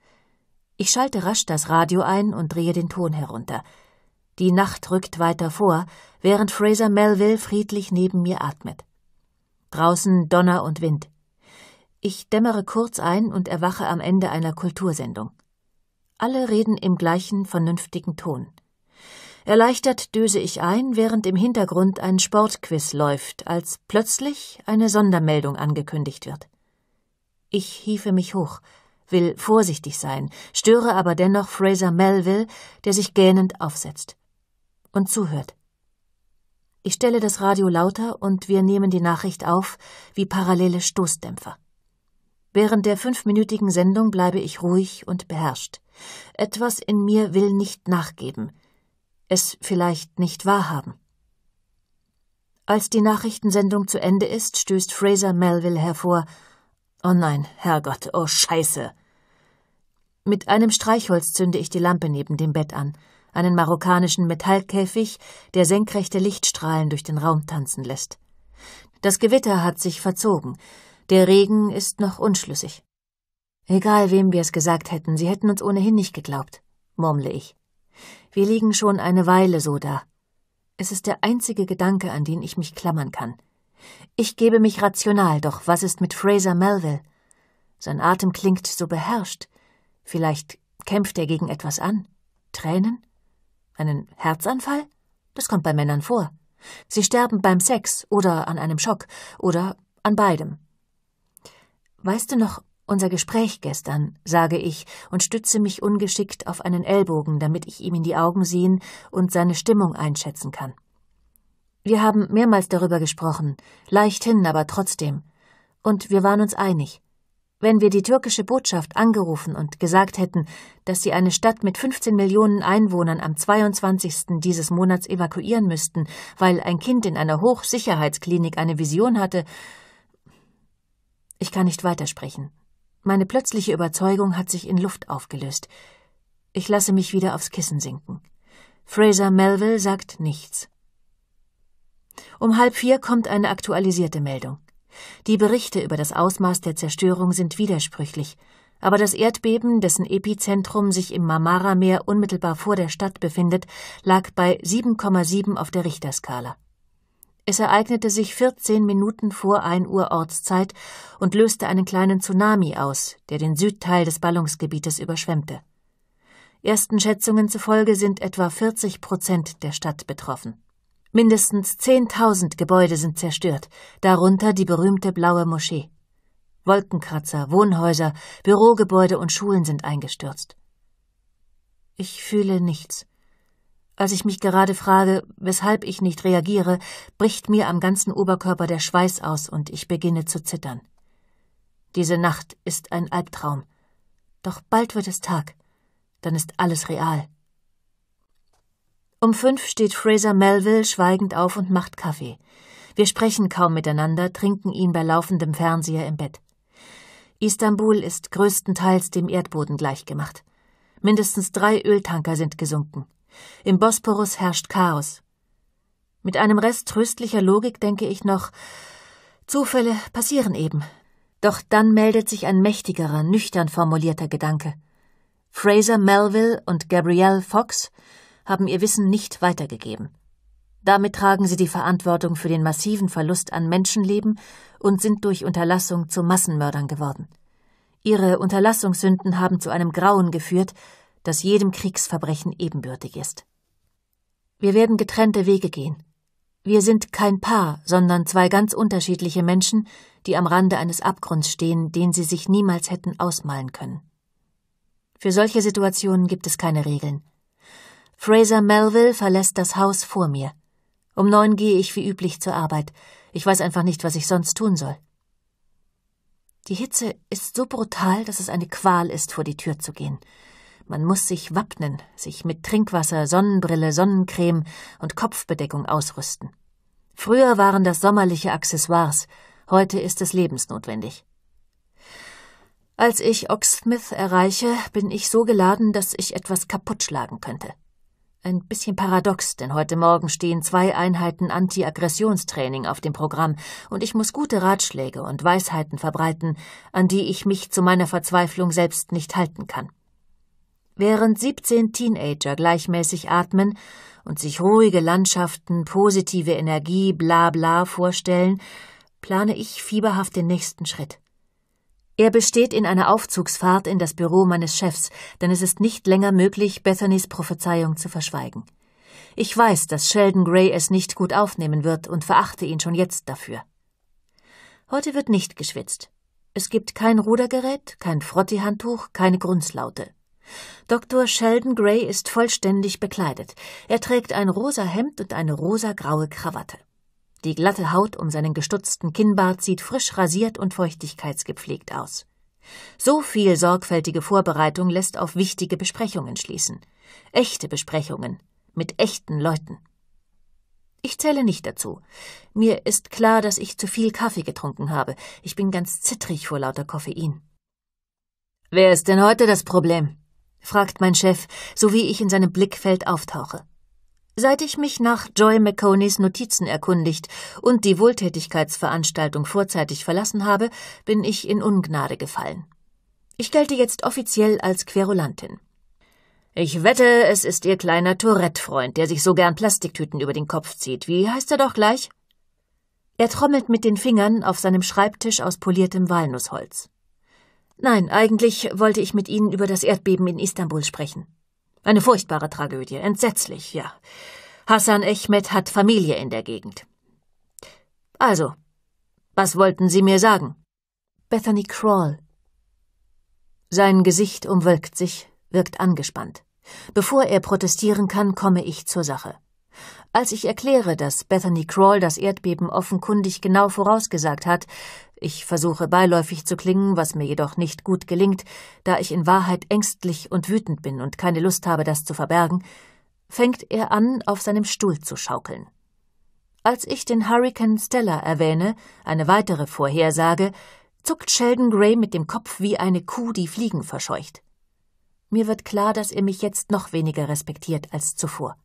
Ich schalte rasch das Radio ein und drehe den Ton herunter. Die Nacht rückt weiter vor, während Fraser Melville friedlich neben mir atmet. Draußen Donner und Wind. Ich dämmere kurz ein und erwache am Ende einer Kultursendung. Alle reden im gleichen vernünftigen Ton. Erleichtert döse ich ein, während im Hintergrund ein Sportquiz läuft, als plötzlich eine Sondermeldung angekündigt wird. Ich hiefe mich hoch, will vorsichtig sein, störe aber dennoch Fraser Melville, der sich gähnend aufsetzt und zuhört. Ich stelle das Radio lauter und wir nehmen die Nachricht auf wie parallele Stoßdämpfer. Während der fünfminütigen Sendung bleibe ich ruhig und beherrscht. Etwas in mir will nicht nachgeben, es vielleicht nicht wahrhaben. Als die Nachrichtensendung zu Ende ist, stößt Fraser Melville hervor. Oh nein, Herrgott, oh Scheiße. Mit einem Streichholz zünde ich die Lampe neben dem Bett an einen marokkanischen Metallkäfig, der senkrechte Lichtstrahlen durch den Raum tanzen lässt. Das Gewitter hat sich verzogen, der Regen ist noch unschlüssig. Egal, wem wir es gesagt hätten, sie hätten uns ohnehin nicht geglaubt, murmle ich. Wir liegen schon eine Weile so da. Es ist der einzige Gedanke, an den ich mich klammern kann. Ich gebe mich rational, doch was ist mit Fraser Melville? Sein Atem klingt so beherrscht. Vielleicht kämpft er gegen etwas an. Tränen? Einen Herzanfall? Das kommt bei Männern vor. Sie sterben beim Sex oder an einem Schock oder an beidem. Weißt du noch unser Gespräch gestern, sage ich und stütze mich ungeschickt auf einen Ellbogen, damit ich ihm in die Augen sehen und seine Stimmung einschätzen kann. Wir haben mehrmals darüber gesprochen, leichthin, aber trotzdem. Und wir waren uns einig. Wenn wir die türkische Botschaft angerufen und gesagt hätten, dass sie eine Stadt mit 15 Millionen Einwohnern am 22. dieses Monats evakuieren müssten, weil ein Kind in einer Hochsicherheitsklinik eine Vision hatte. Ich kann nicht weitersprechen. Meine plötzliche Überzeugung hat sich in Luft aufgelöst. Ich lasse mich wieder aufs Kissen sinken. Fraser Melville sagt nichts. Um halb vier kommt eine aktualisierte Meldung. Die Berichte über das Ausmaß der Zerstörung sind widersprüchlich, aber das Erdbeben, dessen Epizentrum sich im Marmara-Meer unmittelbar vor der Stadt befindet, lag bei 7,7 auf der Richterskala. Es ereignete sich 14 Minuten vor 1 Uhr Ortszeit und löste einen kleinen Tsunami aus, der den Südteil des Ballungsgebietes überschwemmte. Ersten Schätzungen zufolge sind etwa 40 Prozent der Stadt betroffen. Mindestens 10.000 Gebäude sind zerstört, darunter die berühmte blaue Moschee. Wolkenkratzer, Wohnhäuser, Bürogebäude und Schulen sind eingestürzt. Ich fühle nichts. Als ich mich gerade frage, weshalb ich nicht reagiere, bricht mir am ganzen Oberkörper der Schweiß aus und ich beginne zu zittern. Diese Nacht ist ein Albtraum. Doch bald wird es Tag. Dann ist alles real. Um fünf steht Fraser Melville schweigend auf und macht Kaffee. Wir sprechen kaum miteinander, trinken ihn bei laufendem Fernseher im Bett. Istanbul ist größtenteils dem Erdboden gleichgemacht. Mindestens drei Öltanker sind gesunken. Im Bosporus herrscht Chaos. Mit einem Rest tröstlicher Logik denke ich noch, Zufälle passieren eben. Doch dann meldet sich ein mächtigerer, nüchtern formulierter Gedanke. Fraser Melville und Gabrielle Fox haben ihr Wissen nicht weitergegeben. Damit tragen sie die Verantwortung für den massiven Verlust an Menschenleben und sind durch Unterlassung zu Massenmördern geworden. Ihre Unterlassungssünden haben zu einem Grauen geführt, das jedem Kriegsverbrechen ebenbürtig ist. Wir werden getrennte Wege gehen. Wir sind kein Paar, sondern zwei ganz unterschiedliche Menschen, die am Rande eines Abgrunds stehen, den sie sich niemals hätten ausmalen können. Für solche Situationen gibt es keine Regeln. Fraser Melville verlässt das Haus vor mir. Um neun gehe ich wie üblich zur Arbeit. Ich weiß einfach nicht, was ich sonst tun soll. Die Hitze ist so brutal, dass es eine Qual ist, vor die Tür zu gehen. Man muss sich wappnen, sich mit Trinkwasser, Sonnenbrille, Sonnencreme und Kopfbedeckung ausrüsten. Früher waren das sommerliche Accessoires, heute ist es lebensnotwendig. Als ich Oxsmith erreiche, bin ich so geladen, dass ich etwas kaputt schlagen könnte. Ein bisschen paradox, denn heute Morgen stehen zwei Einheiten Anti-Aggressionstraining auf dem Programm und ich muss gute Ratschläge und Weisheiten verbreiten, an die ich mich zu meiner Verzweiflung selbst nicht halten kann. Während 17 Teenager gleichmäßig atmen und sich ruhige Landschaften, positive Energie, bla bla vorstellen, plane ich fieberhaft den nächsten Schritt. Er besteht in einer Aufzugsfahrt in das Büro meines Chefs, denn es ist nicht länger möglich, Bethany's Prophezeiung zu verschweigen. Ich weiß, dass Sheldon Gray es nicht gut aufnehmen wird und verachte ihn schon jetzt dafür. Heute wird nicht geschwitzt. Es gibt kein Rudergerät, kein Frottihandtuch, keine Grunzlaute. Dr. Sheldon Gray ist vollständig bekleidet. Er trägt ein rosa Hemd und eine rosagraue Krawatte. Die glatte Haut um seinen gestutzten Kinnbart sieht frisch rasiert und feuchtigkeitsgepflegt aus. So viel sorgfältige Vorbereitung lässt auf wichtige Besprechungen schließen. Echte Besprechungen mit echten Leuten. Ich zähle nicht dazu. Mir ist klar, dass ich zu viel Kaffee getrunken habe. Ich bin ganz zittrig vor lauter Koffein. Wer ist denn heute das Problem? fragt mein Chef, so wie ich in seinem Blickfeld auftauche. Seit ich mich nach Joy McConeys Notizen erkundigt und die Wohltätigkeitsveranstaltung vorzeitig verlassen habe, bin ich in Ungnade gefallen. Ich gelte jetzt offiziell als Querulantin. Ich wette, es ist Ihr kleiner Tourette-Freund, der sich so gern Plastiktüten über den Kopf zieht. Wie heißt er doch gleich? Er trommelt mit den Fingern auf seinem Schreibtisch aus poliertem Walnussholz. Nein, eigentlich wollte ich mit Ihnen über das Erdbeben in Istanbul sprechen. Eine furchtbare Tragödie, entsetzlich, ja. Hassan Echmed hat Familie in der Gegend. Also, was wollten Sie mir sagen? Bethany Crawl. Sein Gesicht umwölkt sich, wirkt angespannt. Bevor er protestieren kann, komme ich zur Sache. Als ich erkläre, dass Bethany Crawl das Erdbeben offenkundig genau vorausgesagt hat, ich versuche beiläufig zu klingen, was mir jedoch nicht gut gelingt, da ich in Wahrheit ängstlich und wütend bin und keine Lust habe, das zu verbergen, fängt er an, auf seinem Stuhl zu schaukeln. Als ich den Hurricane Stella erwähne, eine weitere Vorhersage, zuckt Sheldon Gray mit dem Kopf wie eine Kuh, die Fliegen verscheucht. Mir wird klar, dass er mich jetzt noch weniger respektiert als zuvor.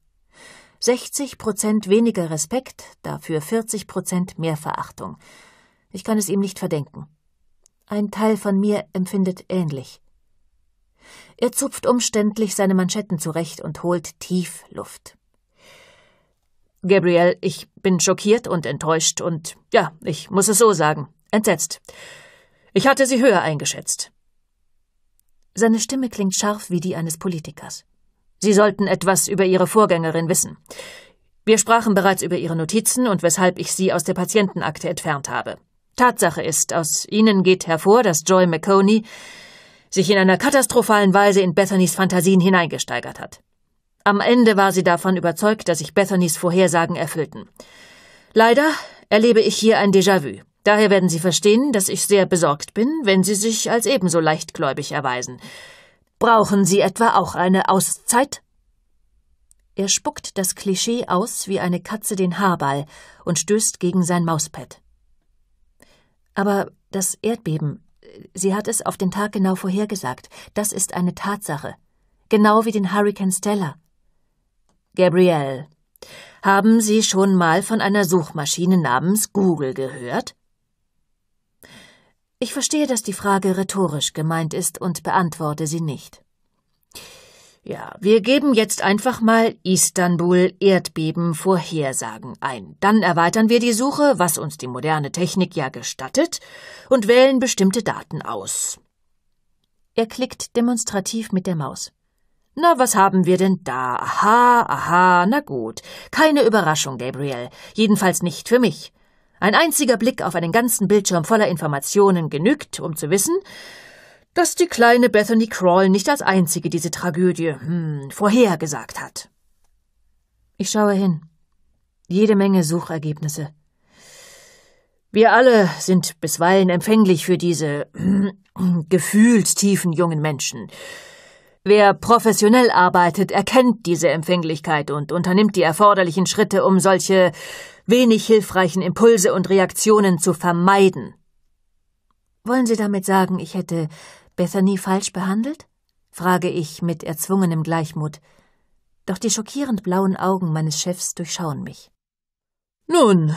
60 Prozent weniger Respekt, dafür 40 Prozent mehr Verachtung. Ich kann es ihm nicht verdenken. Ein Teil von mir empfindet ähnlich. Er zupft umständlich seine Manschetten zurecht und holt tief Luft. Gabriel, ich bin schockiert und enttäuscht und, ja, ich muss es so sagen, entsetzt. Ich hatte sie höher eingeschätzt. Seine Stimme klingt scharf wie die eines Politikers. Sie sollten etwas über Ihre Vorgängerin wissen. Wir sprachen bereits über Ihre Notizen und weshalb ich Sie aus der Patientenakte entfernt habe. Tatsache ist, aus ihnen geht hervor, dass Joy McConey sich in einer katastrophalen Weise in Bethanys Fantasien hineingesteigert hat. Am Ende war sie davon überzeugt, dass sich Bethanys Vorhersagen erfüllten. Leider erlebe ich hier ein Déjà-vu. Daher werden Sie verstehen, dass ich sehr besorgt bin, wenn Sie sich als ebenso leichtgläubig erweisen. Brauchen Sie etwa auch eine Auszeit? Er spuckt das Klischee aus wie eine Katze den Haarball und stößt gegen sein Mauspad. Aber das Erdbeben, sie hat es auf den Tag genau vorhergesagt, das ist eine Tatsache. Genau wie den Hurricane Stella. Gabrielle, haben Sie schon mal von einer Suchmaschine namens Google gehört? Ich verstehe, dass die Frage rhetorisch gemeint ist und beantworte sie nicht. Ja, wir geben jetzt einfach mal Istanbul Erdbeben Vorhersagen ein. Dann erweitern wir die Suche, was uns die moderne Technik ja gestattet, und wählen bestimmte Daten aus. Er klickt demonstrativ mit der Maus. Na, was haben wir denn da? Aha, aha, na gut. Keine Überraschung, Gabriel. Jedenfalls nicht für mich. Ein einziger Blick auf einen ganzen Bildschirm voller Informationen genügt, um zu wissen, dass die kleine Bethany Crawl nicht als einzige diese Tragödie hm, vorhergesagt hat. Ich schaue hin. Jede Menge Suchergebnisse. Wir alle sind bisweilen empfänglich für diese hm, gefühlstiefen jungen Menschen. Wer professionell arbeitet, erkennt diese Empfänglichkeit und unternimmt die erforderlichen Schritte, um solche wenig hilfreichen Impulse und Reaktionen zu vermeiden. Wollen Sie damit sagen, ich hätte Bethany falsch behandelt? frage ich mit erzwungenem Gleichmut. Doch die schockierend blauen Augen meines Chefs durchschauen mich. Nun,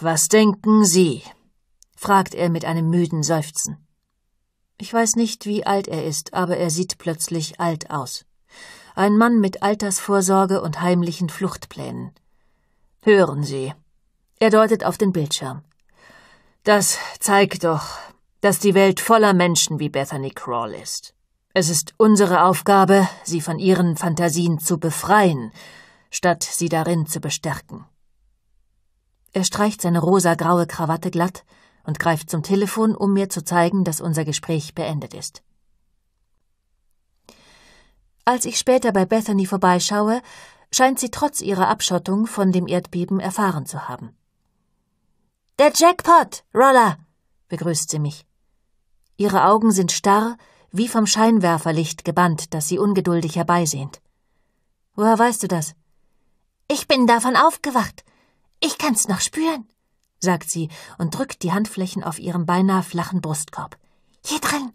was denken Sie? fragt er mit einem müden Seufzen. Ich weiß nicht, wie alt er ist, aber er sieht plötzlich alt aus. Ein Mann mit Altersvorsorge und heimlichen Fluchtplänen. Hören Sie. Er deutet auf den Bildschirm. Das zeigt doch, dass die Welt voller Menschen wie Bethany Crawl ist. Es ist unsere Aufgabe, sie von ihren Fantasien zu befreien, statt sie darin zu bestärken. Er streicht seine rosagraue Krawatte glatt und greift zum Telefon, um mir zu zeigen, dass unser Gespräch beendet ist. Als ich später bei Bethany vorbeischaue, scheint sie trotz ihrer Abschottung von dem Erdbeben erfahren zu haben. Der Jackpot, Roller, begrüßt sie mich. Ihre Augen sind starr, wie vom Scheinwerferlicht gebannt, das sie ungeduldig herbeisehnt. Woher weißt du das? Ich bin davon aufgewacht. Ich kann's noch spüren, sagt sie und drückt die Handflächen auf ihrem beinahe flachen Brustkorb. Hier drin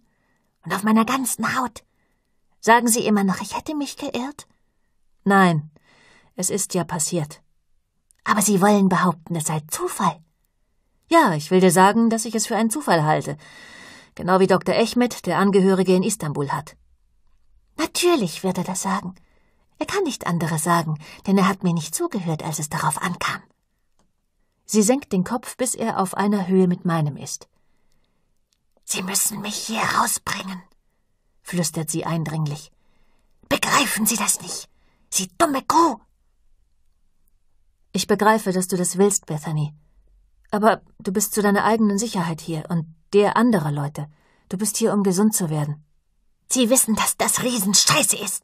und auf meiner ganzen Haut. Sagen Sie immer noch, ich hätte mich geirrt? Nein, es ist ja passiert. Aber Sie wollen behaupten, es sei Zufall. Ja, ich will dir sagen, dass ich es für einen Zufall halte, genau wie Dr. Echmed, der Angehörige in Istanbul hat. Natürlich wird er das sagen. Er kann nicht anderes sagen, denn er hat mir nicht zugehört, als es darauf ankam. Sie senkt den Kopf, bis er auf einer Höhe mit meinem ist. Sie müssen mich hier rausbringen, flüstert sie eindringlich. Begreifen Sie das nicht? Sie dumme Kuh! Ich begreife, dass du das willst, Bethany. Aber du bist zu deiner eigenen Sicherheit hier und der anderer Leute. Du bist hier, um gesund zu werden. Sie wissen, dass das Riesenscheiße ist,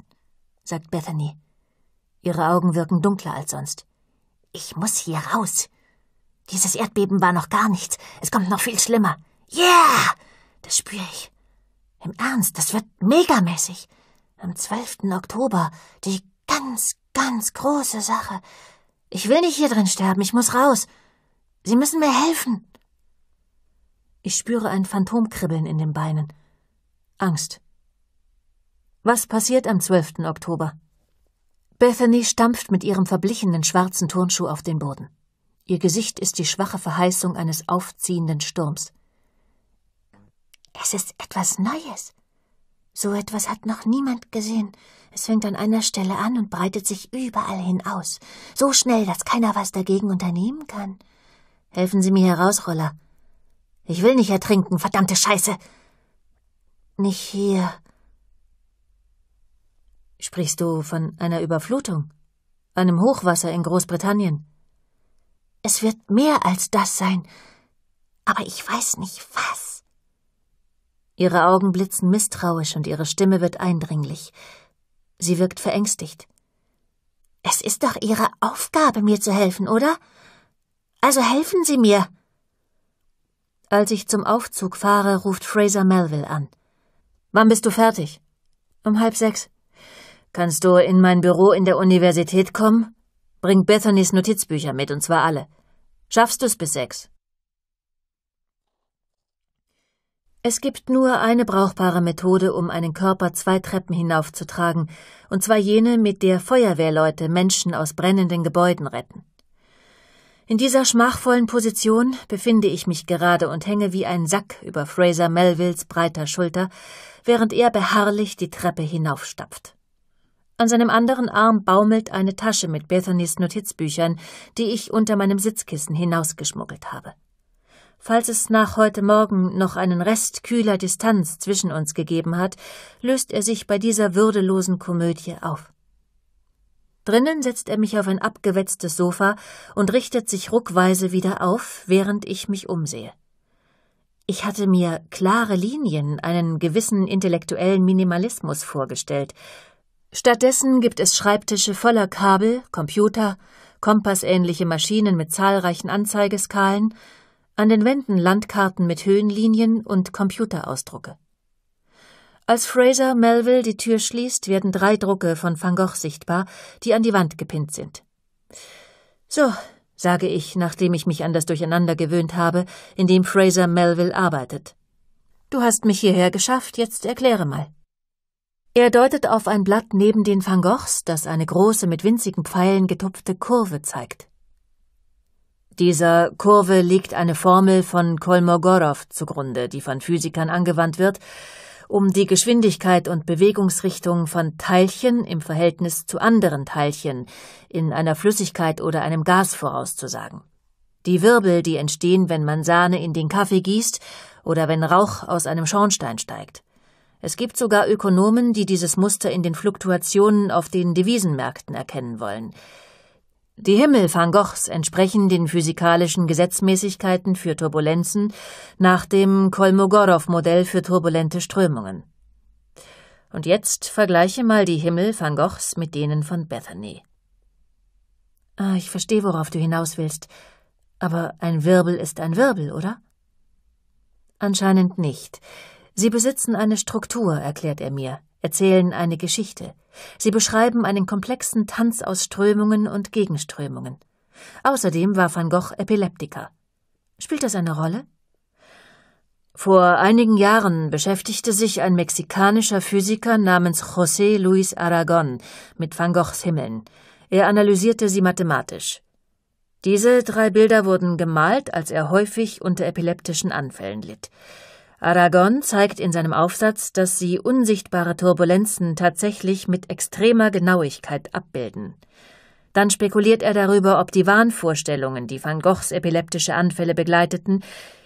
sagt Bethany. Ihre Augen wirken dunkler als sonst. Ich muss hier raus. Dieses Erdbeben war noch gar nichts. Es kommt noch viel schlimmer. Yeah! Das spüre ich. Im Ernst, das wird megamäßig. Am 12. Oktober, die ganz, ganz große Sache. Ich will nicht hier drin sterben, ich muss raus. Sie müssen mir helfen. Ich spüre ein Phantomkribbeln in den Beinen. Angst. Was passiert am 12. Oktober? Bethany stampft mit ihrem verblichenen schwarzen Turnschuh auf den Boden. Ihr Gesicht ist die schwache Verheißung eines aufziehenden Sturms. Es ist etwas Neues. So etwas hat noch niemand gesehen. Es fängt an einer Stelle an und breitet sich überall hin aus. So schnell, dass keiner was dagegen unternehmen kann. Helfen Sie mir heraus, Roller. Ich will nicht ertrinken, verdammte Scheiße. Nicht hier. Sprichst du von einer Überflutung? Einem Hochwasser in Großbritannien? Es wird mehr als das sein, aber ich weiß nicht was. Ihre Augen blitzen misstrauisch und ihre Stimme wird eindringlich. Sie wirkt verängstigt. Es ist doch Ihre Aufgabe, mir zu helfen, oder? Also helfen Sie mir. Als ich zum Aufzug fahre, ruft Fraser Melville an. Wann bist du fertig? Um halb sechs. Kannst du in mein Büro in der Universität kommen? Bring Bethany's Notizbücher mit, und zwar alle. Schaffst du es bis sechs? Es gibt nur eine brauchbare Methode, um einen Körper zwei Treppen hinaufzutragen, und zwar jene, mit der Feuerwehrleute Menschen aus brennenden Gebäuden retten. In dieser schmachvollen Position befinde ich mich gerade und hänge wie ein Sack über Fraser Melvilles breiter Schulter, während er beharrlich die Treppe hinaufstapft. An seinem anderen Arm baumelt eine Tasche mit Bethanys Notizbüchern, die ich unter meinem Sitzkissen hinausgeschmuggelt habe. Falls es nach heute Morgen noch einen Rest kühler Distanz zwischen uns gegeben hat, löst er sich bei dieser würdelosen Komödie auf. Drinnen setzt er mich auf ein abgewetztes Sofa und richtet sich ruckweise wieder auf, während ich mich umsehe. Ich hatte mir klare Linien, einen gewissen intellektuellen Minimalismus vorgestellt. Stattdessen gibt es Schreibtische voller Kabel, Computer, kompassähnliche Maschinen mit zahlreichen Anzeigeskalen, an den Wänden Landkarten mit Höhenlinien und Computerausdrucke. Als Fraser Melville die Tür schließt, werden drei Drucke von Van Gogh sichtbar, die an die Wand gepinnt sind. So, sage ich, nachdem ich mich an das Durcheinander gewöhnt habe, in dem Fraser Melville arbeitet. Du hast mich hierher geschafft, jetzt erkläre mal. Er deutet auf ein Blatt neben den Van Goghs, das eine große, mit winzigen Pfeilen getupfte Kurve zeigt. Dieser Kurve liegt eine Formel von Kolmogorov zugrunde, die von Physikern angewandt wird, um die Geschwindigkeit und Bewegungsrichtung von Teilchen im Verhältnis zu anderen Teilchen in einer Flüssigkeit oder einem Gas vorauszusagen. Die Wirbel, die entstehen, wenn man Sahne in den Kaffee gießt oder wenn Rauch aus einem Schornstein steigt. Es gibt sogar Ökonomen, die dieses Muster in den Fluktuationen auf den Devisenmärkten erkennen wollen – die Himmel van Goghs entsprechen den physikalischen Gesetzmäßigkeiten für Turbulenzen nach dem kolmogorov modell für turbulente Strömungen. Und jetzt vergleiche mal die Himmel van Goghs mit denen von Bethany. Ah, ich verstehe, worauf du hinaus willst. Aber ein Wirbel ist ein Wirbel, oder? Anscheinend nicht. Sie besitzen eine Struktur, erklärt er mir erzählen eine Geschichte. Sie beschreiben einen komplexen Tanz aus Strömungen und Gegenströmungen. Außerdem war van Gogh Epileptiker. Spielt das eine Rolle? Vor einigen Jahren beschäftigte sich ein mexikanischer Physiker namens José Luis Aragon mit van Goghs Himmeln. Er analysierte sie mathematisch. Diese drei Bilder wurden gemalt, als er häufig unter epileptischen Anfällen litt. Aragon zeigt in seinem Aufsatz, dass sie unsichtbare Turbulenzen tatsächlich mit extremer Genauigkeit abbilden. Dann spekuliert er darüber, ob die Wahnvorstellungen, die van Goghs epileptische Anfälle begleiteten,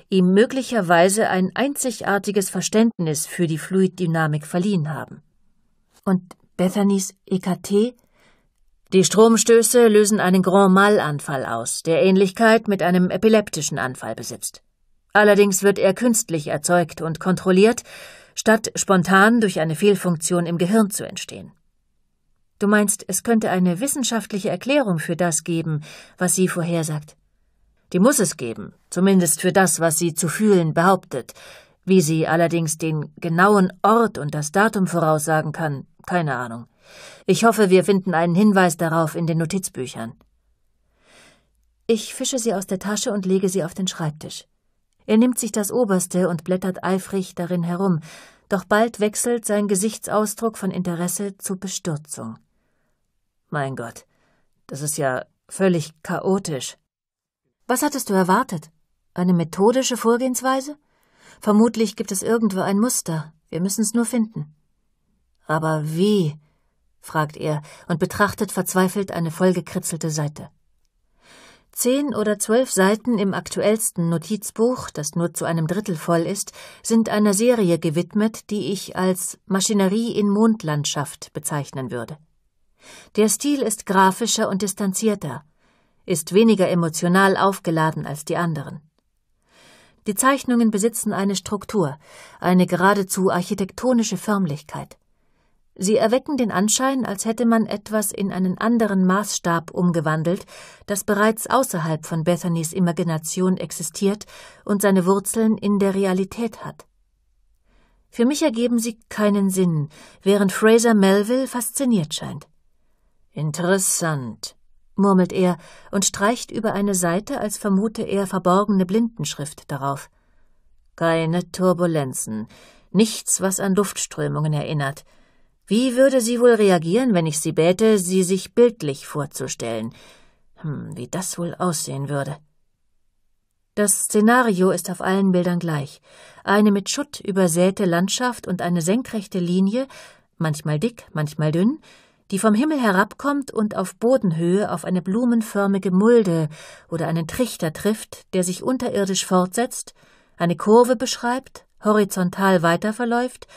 ihm möglicherweise ein einzigartiges Verständnis für die Fluiddynamik verliehen haben. Und Bethanys EKT? Die Stromstöße lösen einen Grand Mal-Anfall aus, der Ähnlichkeit mit einem epileptischen Anfall besitzt. Allerdings wird er künstlich erzeugt und kontrolliert, statt spontan durch eine Fehlfunktion im Gehirn zu entstehen. Du meinst, es könnte eine wissenschaftliche Erklärung für das geben, was sie vorhersagt. Die muss es geben, zumindest für das, was sie zu fühlen behauptet. Wie sie allerdings den genauen Ort und das Datum voraussagen kann, keine Ahnung. Ich hoffe, wir finden einen Hinweis darauf in den Notizbüchern. Ich fische sie aus der Tasche und lege sie auf den Schreibtisch. Er nimmt sich das oberste und blättert eifrig darin herum, doch bald wechselt sein Gesichtsausdruck von Interesse zu Bestürzung. Mein Gott, das ist ja völlig chaotisch. Was hattest du erwartet? Eine methodische Vorgehensweise? Vermutlich gibt es irgendwo ein Muster. Wir müssen es nur finden. Aber wie? fragt er und betrachtet verzweifelt eine vollgekritzelte Seite. Zehn oder zwölf Seiten im aktuellsten Notizbuch, das nur zu einem Drittel voll ist, sind einer Serie gewidmet, die ich als Maschinerie in Mondlandschaft bezeichnen würde. Der Stil ist grafischer und distanzierter, ist weniger emotional aufgeladen als die anderen. Die Zeichnungen besitzen eine Struktur, eine geradezu architektonische Förmlichkeit. Sie erwecken den Anschein, als hätte man etwas in einen anderen Maßstab umgewandelt, das bereits außerhalb von Bethanys Imagination existiert und seine Wurzeln in der Realität hat. Für mich ergeben sie keinen Sinn, während Fraser Melville fasziniert scheint. Interessant, murmelt er und streicht über eine Seite, als vermute er verborgene Blindenschrift darauf. Keine Turbulenzen, nichts, was an Luftströmungen erinnert, wie würde sie wohl reagieren, wenn ich sie bäte, sie sich bildlich vorzustellen? Hm, wie das wohl aussehen würde. Das Szenario ist auf allen Bildern gleich. Eine mit Schutt übersäte Landschaft und eine senkrechte Linie, manchmal dick, manchmal dünn, die vom Himmel herabkommt und auf Bodenhöhe auf eine blumenförmige Mulde oder einen Trichter trifft, der sich unterirdisch fortsetzt, eine Kurve beschreibt, horizontal weiterverläuft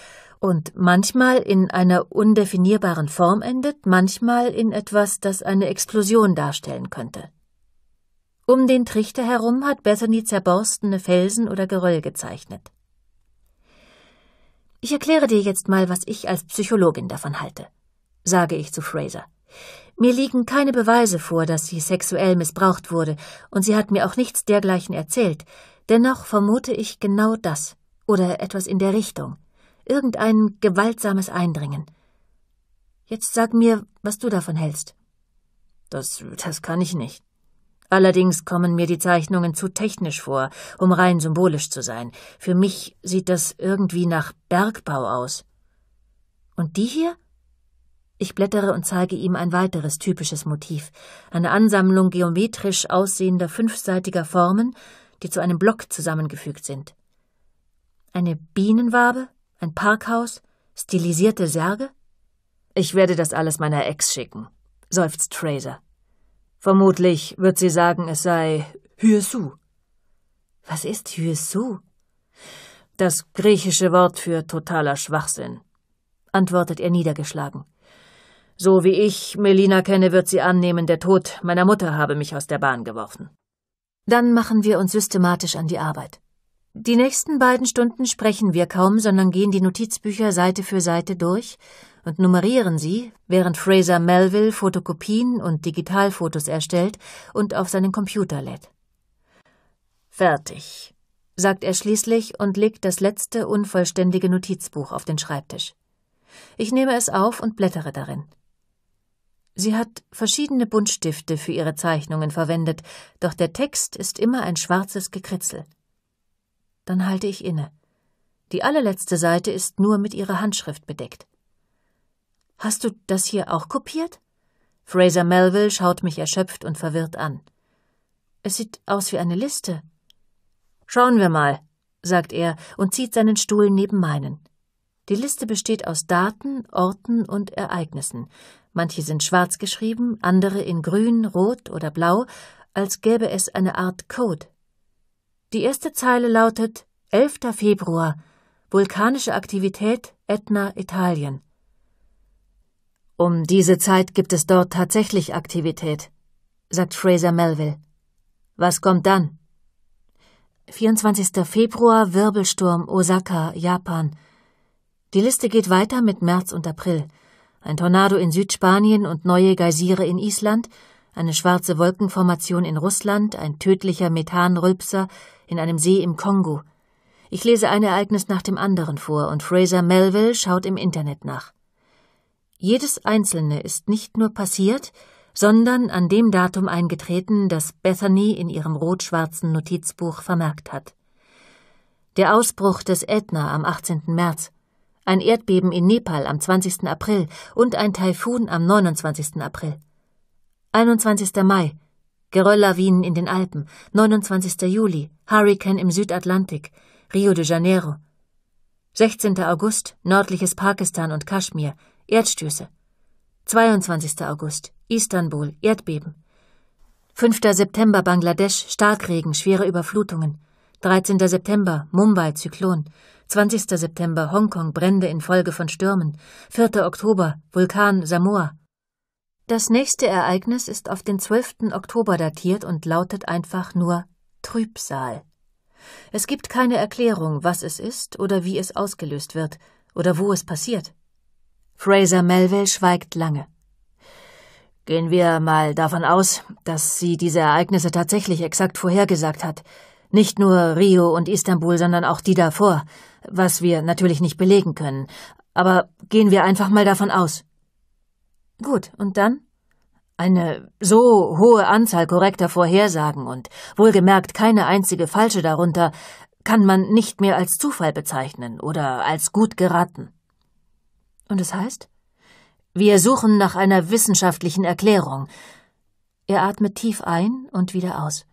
und manchmal in einer undefinierbaren Form endet, manchmal in etwas, das eine Explosion darstellen könnte. Um den Trichter herum hat Bethany zerborstene Felsen oder Geröll gezeichnet. Ich erkläre dir jetzt mal, was ich als Psychologin davon halte, sage ich zu Fraser. Mir liegen keine Beweise vor, dass sie sexuell missbraucht wurde, und sie hat mir auch nichts dergleichen erzählt. Dennoch vermute ich genau das oder etwas in der Richtung irgendein gewaltsames Eindringen. Jetzt sag mir, was du davon hältst. Das, das kann ich nicht. Allerdings kommen mir die Zeichnungen zu technisch vor, um rein symbolisch zu sein. Für mich sieht das irgendwie nach Bergbau aus. Und die hier? Ich blättere und zeige ihm ein weiteres typisches Motiv, eine Ansammlung geometrisch aussehender fünfseitiger Formen, die zu einem Block zusammengefügt sind. Eine Bienenwabe? Ein Parkhaus? Stilisierte Särge? Ich werde das alles meiner Ex schicken, seufzt Fraser. Vermutlich wird sie sagen, es sei Hyesu. Was ist Hyesu? Das griechische Wort für totaler Schwachsinn, antwortet er niedergeschlagen. So wie ich Melina kenne, wird sie annehmen, der Tod meiner Mutter habe mich aus der Bahn geworfen. Dann machen wir uns systematisch an die Arbeit. Die nächsten beiden Stunden sprechen wir kaum, sondern gehen die Notizbücher Seite für Seite durch und nummerieren sie, während Fraser Melville Fotokopien und Digitalfotos erstellt und auf seinen Computer lädt. Fertig, sagt er schließlich und legt das letzte unvollständige Notizbuch auf den Schreibtisch. Ich nehme es auf und blättere darin. Sie hat verschiedene Buntstifte für ihre Zeichnungen verwendet, doch der Text ist immer ein schwarzes Gekritzel. Dann halte ich inne. Die allerletzte Seite ist nur mit ihrer Handschrift bedeckt. Hast du das hier auch kopiert? Fraser Melville schaut mich erschöpft und verwirrt an. Es sieht aus wie eine Liste. Schauen wir mal, sagt er und zieht seinen Stuhl neben meinen. Die Liste besteht aus Daten, Orten und Ereignissen. Manche sind schwarz geschrieben, andere in grün, rot oder blau, als gäbe es eine Art Code die erste Zeile lautet 11. Februar Vulkanische Aktivität Etna, Italien. Um diese Zeit gibt es dort tatsächlich Aktivität, sagt Fraser Melville. Was kommt dann? 24. Februar Wirbelsturm Osaka, Japan. Die Liste geht weiter mit März und April. Ein Tornado in Südspanien und neue Geysire in Island, eine schwarze Wolkenformation in Russland, ein tödlicher Methanrülpser, in einem See im Kongo. Ich lese ein Ereignis nach dem anderen vor und Fraser Melville schaut im Internet nach. Jedes einzelne ist nicht nur passiert, sondern an dem Datum eingetreten, das Bethany in ihrem rot-schwarzen Notizbuch vermerkt hat. Der Ausbruch des Ätna am 18. März, ein Erdbeben in Nepal am 20. April und ein Taifun am 29. April. 21. Mai, Gerölllawinen in den Alpen, 29. Juli, Hurricane im Südatlantik, Rio de Janeiro. 16. August, nördliches Pakistan und Kaschmir, Erdstöße. 22. August, Istanbul, Erdbeben. 5. September, Bangladesch, Starkregen, schwere Überflutungen. 13. September, Mumbai, Zyklon. 20. September, Hongkong, Brände infolge von Stürmen. 4. Oktober, Vulkan, Samoa. Das nächste Ereignis ist auf den 12. Oktober datiert und lautet einfach nur Trübsal. Es gibt keine Erklärung, was es ist oder wie es ausgelöst wird oder wo es passiert. Fraser Melville schweigt lange. Gehen wir mal davon aus, dass sie diese Ereignisse tatsächlich exakt vorhergesagt hat. Nicht nur Rio und Istanbul, sondern auch die davor, was wir natürlich nicht belegen können. Aber gehen wir einfach mal davon aus. Gut, und dann? Eine so hohe Anzahl korrekter Vorhersagen und wohlgemerkt keine einzige falsche darunter kann man nicht mehr als Zufall bezeichnen oder als gut geraten. Und es das heißt? Wir suchen nach einer wissenschaftlichen Erklärung. Er atmet tief ein und wieder aus.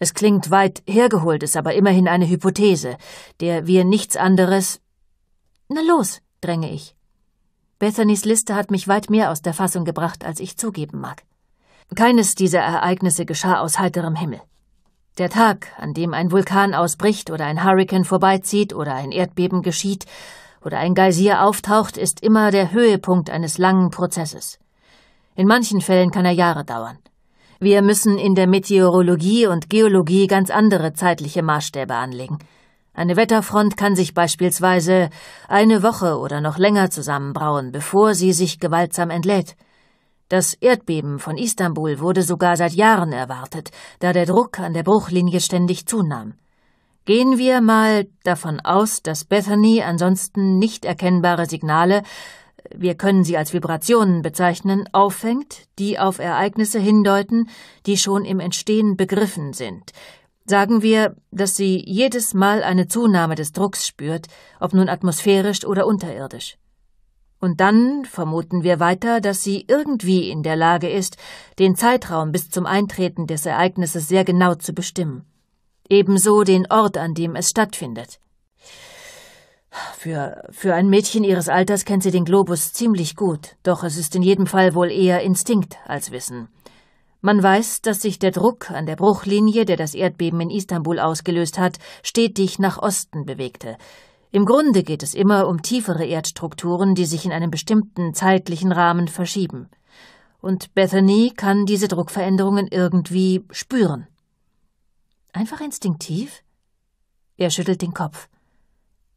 Es klingt weit hergeholt, ist aber immerhin eine Hypothese, der wir nichts anderes. Na los, dränge ich. Bethany's Liste hat mich weit mehr aus der Fassung gebracht, als ich zugeben mag. Keines dieser Ereignisse geschah aus heiterem Himmel. Der Tag, an dem ein Vulkan ausbricht oder ein Hurrikan vorbeizieht oder ein Erdbeben geschieht oder ein Geysir auftaucht, ist immer der Höhepunkt eines langen Prozesses. In manchen Fällen kann er Jahre dauern. Wir müssen in der Meteorologie und Geologie ganz andere zeitliche Maßstäbe anlegen. Eine Wetterfront kann sich beispielsweise eine Woche oder noch länger zusammenbrauen, bevor sie sich gewaltsam entlädt. Das Erdbeben von Istanbul wurde sogar seit Jahren erwartet, da der Druck an der Bruchlinie ständig zunahm. Gehen wir mal davon aus, dass Bethany ansonsten nicht erkennbare Signale, wir können sie als Vibrationen bezeichnen, auffängt, die auf Ereignisse hindeuten, die schon im Entstehen begriffen sind, Sagen wir, dass sie jedes Mal eine Zunahme des Drucks spürt, ob nun atmosphärisch oder unterirdisch. Und dann vermuten wir weiter, dass sie irgendwie in der Lage ist, den Zeitraum bis zum Eintreten des Ereignisses sehr genau zu bestimmen. Ebenso den Ort, an dem es stattfindet. Für, für ein Mädchen ihres Alters kennt sie den Globus ziemlich gut, doch es ist in jedem Fall wohl eher Instinkt als Wissen. Man weiß, dass sich der Druck an der Bruchlinie, der das Erdbeben in Istanbul ausgelöst hat, stetig nach Osten bewegte. Im Grunde geht es immer um tiefere Erdstrukturen, die sich in einem bestimmten zeitlichen Rahmen verschieben. Und Bethany kann diese Druckveränderungen irgendwie spüren. Einfach instinktiv? Er schüttelt den Kopf.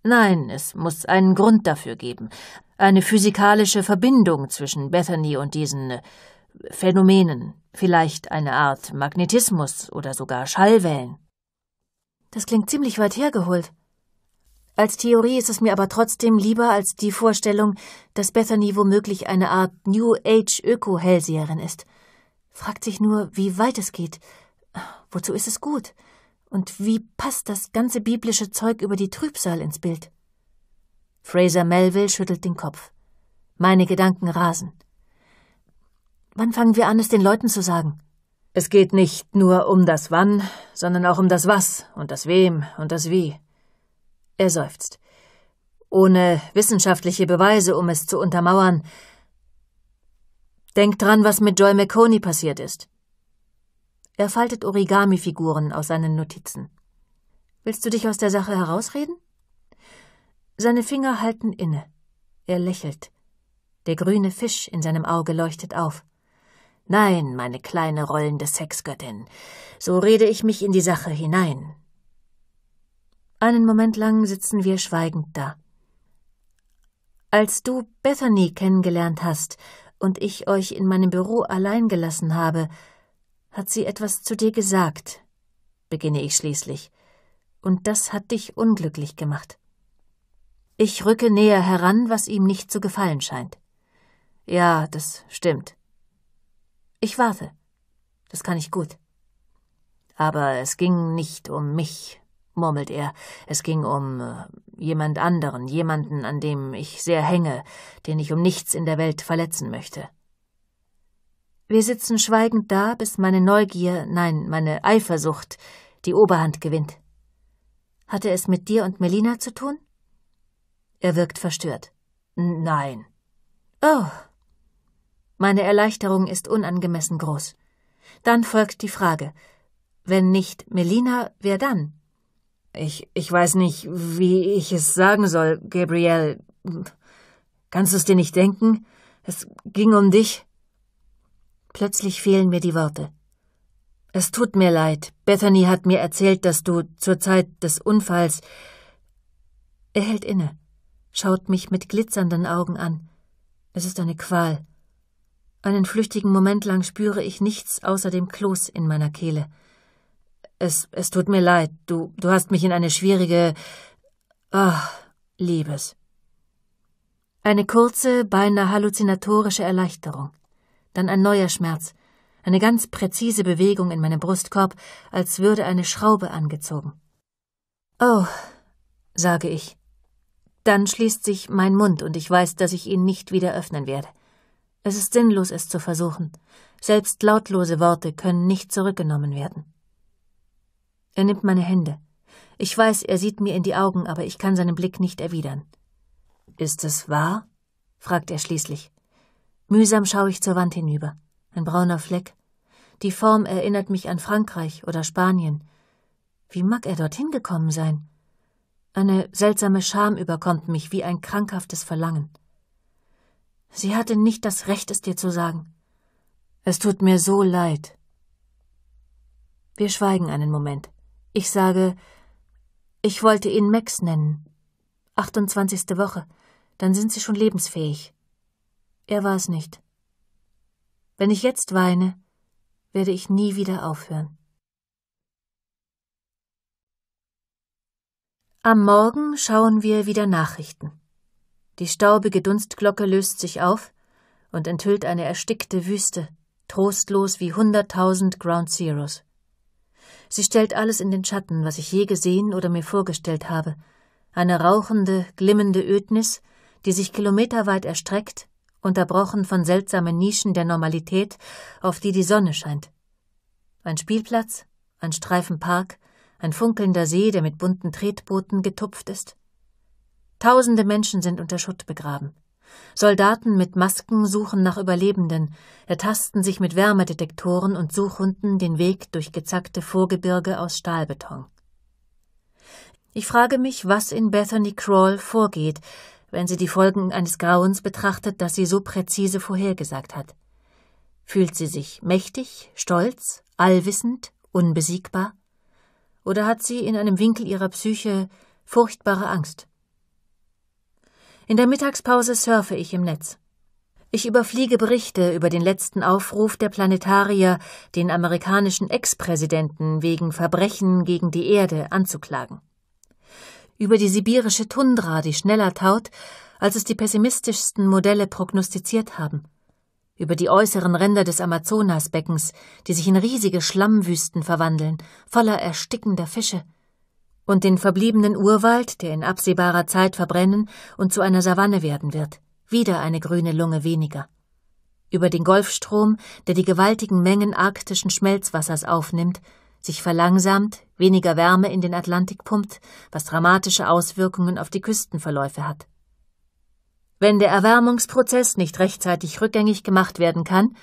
Nein, es muss einen Grund dafür geben. Eine physikalische Verbindung zwischen Bethany und diesen äh, Phänomenen, vielleicht eine Art Magnetismus oder sogar Schallwellen. Das klingt ziemlich weit hergeholt. Als Theorie ist es mir aber trotzdem lieber als die Vorstellung, dass Bethany womöglich eine Art New Age Öko-Hellseherin ist. Fragt sich nur, wie weit es geht. Wozu ist es gut? Und wie passt das ganze biblische Zeug über die Trübsal ins Bild? Fraser Melville schüttelt den Kopf. Meine Gedanken rasen. Wann fangen wir an, es den Leuten zu sagen? Es geht nicht nur um das Wann, sondern auch um das Was und das Wem und das Wie. Er seufzt. Ohne wissenschaftliche Beweise, um es zu untermauern. Denk dran, was mit Joy McConey passiert ist. Er faltet Origami-Figuren aus seinen Notizen. Willst du dich aus der Sache herausreden? Seine Finger halten inne. Er lächelt. Der grüne Fisch in seinem Auge leuchtet auf. Nein, meine kleine rollende Sexgöttin, so rede ich mich in die Sache hinein. Einen Moment lang sitzen wir schweigend da. Als du Bethany kennengelernt hast und ich euch in meinem Büro allein gelassen habe, hat sie etwas zu dir gesagt, beginne ich schließlich, und das hat dich unglücklich gemacht. Ich rücke näher heran, was ihm nicht zu gefallen scheint. Ja, das stimmt. Ich warte. Das kann ich gut. Aber es ging nicht um mich, murmelt er. Es ging um äh, jemand anderen, jemanden, an dem ich sehr hänge, den ich um nichts in der Welt verletzen möchte. Wir sitzen schweigend da, bis meine Neugier, nein, meine Eifersucht, die Oberhand gewinnt. Hatte es mit dir und Melina zu tun? Er wirkt verstört. Nein. Oh, meine Erleichterung ist unangemessen groß. Dann folgt die Frage Wenn nicht Melina, wer dann? Ich, ich weiß nicht, wie ich es sagen soll, Gabrielle. Kannst du es dir nicht denken? Es ging um dich. Plötzlich fehlen mir die Worte. Es tut mir leid. Bethany hat mir erzählt, dass du zur Zeit des Unfalls. Er hält inne, schaut mich mit glitzernden Augen an. Es ist eine Qual. Einen flüchtigen Moment lang spüre ich nichts außer dem Kloß in meiner Kehle. Es, es tut mir leid, du, du hast mich in eine schwierige. Ach, Liebes. Eine kurze, beinahe halluzinatorische Erleichterung. Dann ein neuer Schmerz. Eine ganz präzise Bewegung in meinem Brustkorb, als würde eine Schraube angezogen. Oh, sage ich. Dann schließt sich mein Mund und ich weiß, dass ich ihn nicht wieder öffnen werde. Es ist sinnlos, es zu versuchen. Selbst lautlose Worte können nicht zurückgenommen werden. Er nimmt meine Hände. Ich weiß, er sieht mir in die Augen, aber ich kann seinen Blick nicht erwidern. Ist es wahr? fragt er schließlich. Mühsam schaue ich zur Wand hinüber. Ein brauner Fleck. Die Form erinnert mich an Frankreich oder Spanien. Wie mag er dorthin gekommen sein? Eine seltsame Scham überkommt mich wie ein krankhaftes Verlangen. Sie hatte nicht das Recht, es dir zu sagen. Es tut mir so leid. Wir schweigen einen Moment. Ich sage, ich wollte ihn Max nennen. 28. Woche. Dann sind sie schon lebensfähig. Er war es nicht. Wenn ich jetzt weine, werde ich nie wieder aufhören. Am Morgen schauen wir wieder Nachrichten. Die staubige Dunstglocke löst sich auf und enthüllt eine erstickte Wüste, trostlos wie hunderttausend Ground Zeros. Sie stellt alles in den Schatten, was ich je gesehen oder mir vorgestellt habe, eine rauchende, glimmende Ödnis, die sich kilometerweit erstreckt, unterbrochen von seltsamen Nischen der Normalität, auf die die Sonne scheint. Ein Spielplatz, ein Streifen Park, ein funkelnder See, der mit bunten Tretbooten getupft ist, Tausende Menschen sind unter Schutt begraben. Soldaten mit Masken suchen nach Überlebenden, ertasten sich mit Wärmedetektoren und Suchhunden den Weg durch gezackte Vorgebirge aus Stahlbeton. Ich frage mich, was in Bethany Crawl vorgeht, wenn sie die Folgen eines Grauens betrachtet, das sie so präzise vorhergesagt hat. Fühlt sie sich mächtig, stolz, allwissend, unbesiegbar? Oder hat sie in einem Winkel ihrer Psyche furchtbare Angst? In der Mittagspause surfe ich im Netz. Ich überfliege Berichte über den letzten Aufruf der Planetarier, den amerikanischen Ex-Präsidenten wegen Verbrechen gegen die Erde anzuklagen. Über die sibirische Tundra, die schneller taut, als es die pessimistischsten Modelle prognostiziert haben. Über die äußeren Ränder des Amazonasbeckens, die sich in riesige Schlammwüsten verwandeln, voller erstickender Fische – und den verbliebenen Urwald, der in absehbarer Zeit verbrennen und zu einer Savanne werden wird, wieder eine grüne Lunge weniger. Über den Golfstrom, der die gewaltigen Mengen arktischen Schmelzwassers aufnimmt, sich verlangsamt, weniger Wärme in den Atlantik pumpt, was dramatische Auswirkungen auf die Küstenverläufe hat. Wenn der Erwärmungsprozess nicht rechtzeitig rückgängig gemacht werden kann,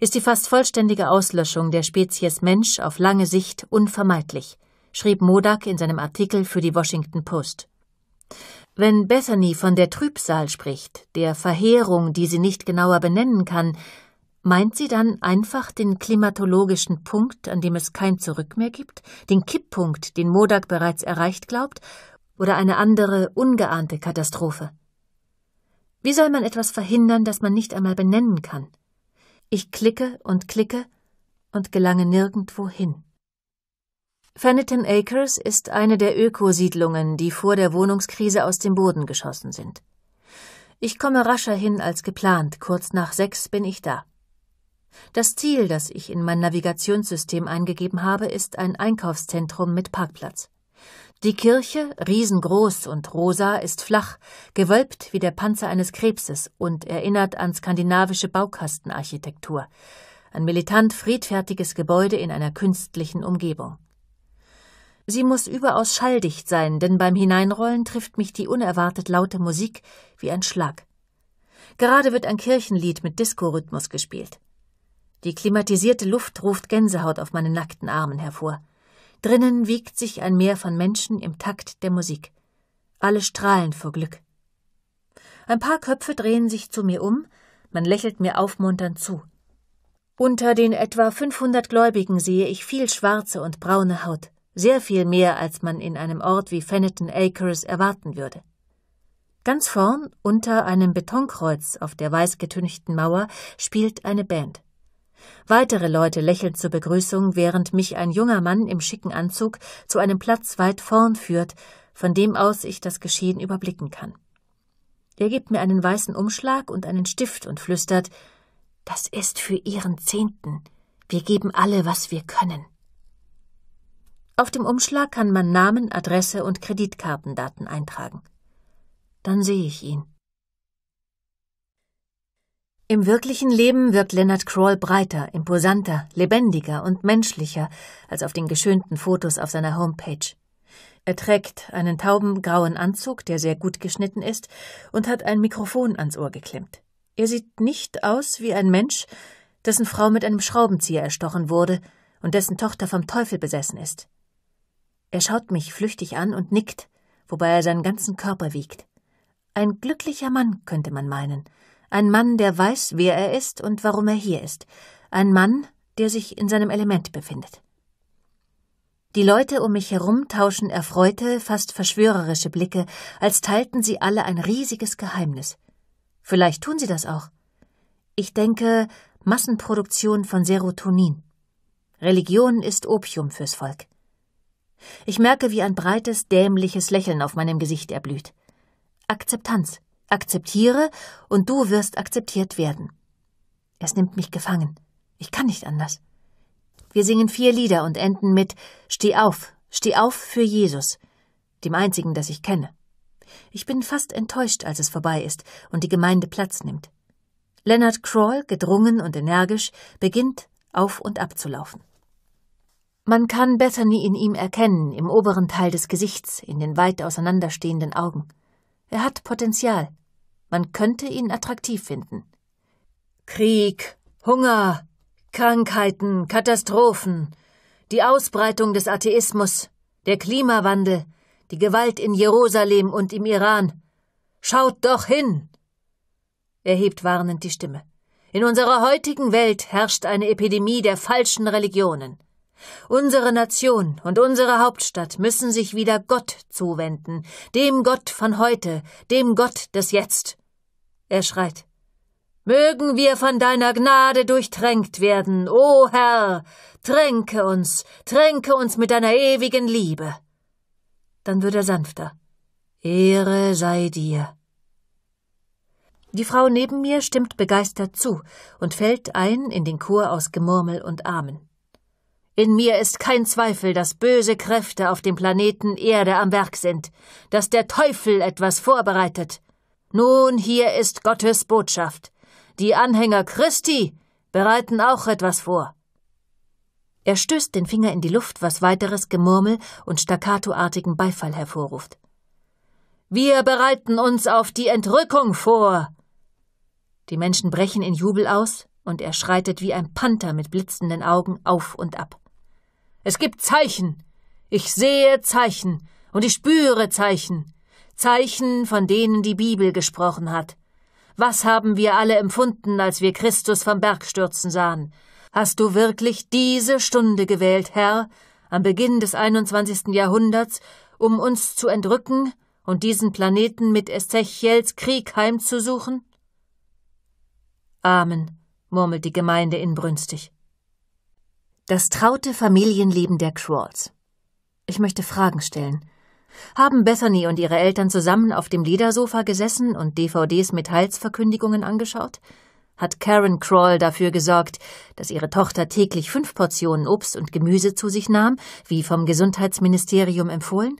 ist die fast vollständige Auslöschung der Spezies Mensch auf lange Sicht unvermeidlich – schrieb Modak in seinem Artikel für die Washington Post. Wenn Bethany von der Trübsal spricht, der Verheerung, die sie nicht genauer benennen kann, meint sie dann einfach den klimatologischen Punkt, an dem es kein Zurück mehr gibt, den Kipppunkt, den Modak bereits erreicht glaubt, oder eine andere, ungeahnte Katastrophe? Wie soll man etwas verhindern, das man nicht einmal benennen kann? Ich klicke und klicke und gelange nirgendwo hin. Fenneton Acres ist eine der Ökosiedlungen, die vor der Wohnungskrise aus dem Boden geschossen sind. Ich komme rascher hin als geplant, kurz nach sechs bin ich da. Das Ziel, das ich in mein Navigationssystem eingegeben habe, ist ein Einkaufszentrum mit Parkplatz. Die Kirche, riesengroß und rosa, ist flach, gewölbt wie der Panzer eines Krebses und erinnert an skandinavische Baukastenarchitektur, ein militant friedfertiges Gebäude in einer künstlichen Umgebung. Sie muss überaus schalldicht sein, denn beim Hineinrollen trifft mich die unerwartet laute Musik wie ein Schlag. Gerade wird ein Kirchenlied mit Disco-Rhythmus gespielt. Die klimatisierte Luft ruft Gänsehaut auf meinen nackten Armen hervor. Drinnen wiegt sich ein Meer von Menschen im Takt der Musik. Alle strahlen vor Glück. Ein paar Köpfe drehen sich zu mir um, man lächelt mir aufmunternd zu. Unter den etwa 500 Gläubigen sehe ich viel schwarze und braune Haut sehr viel mehr, als man in einem Ort wie Fenneton Acres erwarten würde. Ganz vorn, unter einem Betonkreuz auf der weißgetünchten Mauer, spielt eine Band. Weitere Leute lächeln zur Begrüßung, während mich ein junger Mann im schicken Anzug zu einem Platz weit vorn führt, von dem aus ich das Geschehen überblicken kann. Er gibt mir einen weißen Umschlag und einen Stift und flüstert Das ist für Ihren Zehnten. Wir geben alle, was wir können. Auf dem Umschlag kann man Namen, Adresse und Kreditkartendaten eintragen. Dann sehe ich ihn. Im wirklichen Leben wirkt Leonard Kroll breiter, imposanter, lebendiger und menschlicher als auf den geschönten Fotos auf seiner Homepage. Er trägt einen tauben grauen Anzug, der sehr gut geschnitten ist, und hat ein Mikrofon ans Ohr geklemmt. Er sieht nicht aus wie ein Mensch, dessen Frau mit einem Schraubenzieher erstochen wurde und dessen Tochter vom Teufel besessen ist. Er schaut mich flüchtig an und nickt, wobei er seinen ganzen Körper wiegt. Ein glücklicher Mann, könnte man meinen. Ein Mann, der weiß, wer er ist und warum er hier ist. Ein Mann, der sich in seinem Element befindet. Die Leute um mich herum tauschen erfreute, fast verschwörerische Blicke, als teilten sie alle ein riesiges Geheimnis. Vielleicht tun sie das auch. Ich denke, Massenproduktion von Serotonin. Religion ist Opium fürs Volk. Ich merke, wie ein breites, dämliches Lächeln auf meinem Gesicht erblüht. Akzeptanz. Akzeptiere und du wirst akzeptiert werden. Es nimmt mich gefangen. Ich kann nicht anders. Wir singen vier Lieder und enden mit Steh auf, steh auf für Jesus, dem einzigen, das ich kenne. Ich bin fast enttäuscht, als es vorbei ist und die Gemeinde Platz nimmt. Leonard Crawl, gedrungen und energisch, beginnt auf und ab zu laufen. Man kann Bethany in ihm erkennen, im oberen Teil des Gesichts, in den weit auseinanderstehenden Augen. Er hat Potenzial. Man könnte ihn attraktiv finden. Krieg, Hunger, Krankheiten, Katastrophen, die Ausbreitung des Atheismus, der Klimawandel, die Gewalt in Jerusalem und im Iran. Schaut doch hin! Er hebt warnend die Stimme. In unserer heutigen Welt herrscht eine Epidemie der falschen Religionen. Unsere Nation und unsere Hauptstadt müssen sich wieder Gott zuwenden, dem Gott von heute, dem Gott des Jetzt. Er schreit Mögen wir von deiner Gnade durchtränkt werden, o Herr, tränke uns, tränke uns mit deiner ewigen Liebe. Dann wird er sanfter. Ehre sei dir. Die Frau neben mir stimmt begeistert zu und fällt ein in den Chor aus Gemurmel und Amen. In mir ist kein Zweifel, dass böse Kräfte auf dem Planeten Erde am Werk sind, dass der Teufel etwas vorbereitet. Nun, hier ist Gottes Botschaft. Die Anhänger Christi bereiten auch etwas vor. Er stößt den Finger in die Luft, was weiteres Gemurmel und staccatoartigen Beifall hervorruft. Wir bereiten uns auf die Entrückung vor. Die Menschen brechen in Jubel aus, und er schreitet wie ein Panther mit blitzenden Augen auf und ab. Es gibt Zeichen. Ich sehe Zeichen und ich spüre Zeichen. Zeichen, von denen die Bibel gesprochen hat. Was haben wir alle empfunden, als wir Christus vom Berg stürzen sahen? Hast du wirklich diese Stunde gewählt, Herr, am Beginn des 21. Jahrhunderts, um uns zu entrücken und diesen Planeten mit Ezechiels Krieg heimzusuchen? Amen, murmelt die Gemeinde inbrünstig. Das traute Familienleben der Crawls. Ich möchte Fragen stellen. Haben Bethany und ihre Eltern zusammen auf dem Ledersofa gesessen und DVDs mit Heilsverkündigungen angeschaut? Hat Karen Crawl dafür gesorgt, dass ihre Tochter täglich fünf Portionen Obst und Gemüse zu sich nahm, wie vom Gesundheitsministerium empfohlen?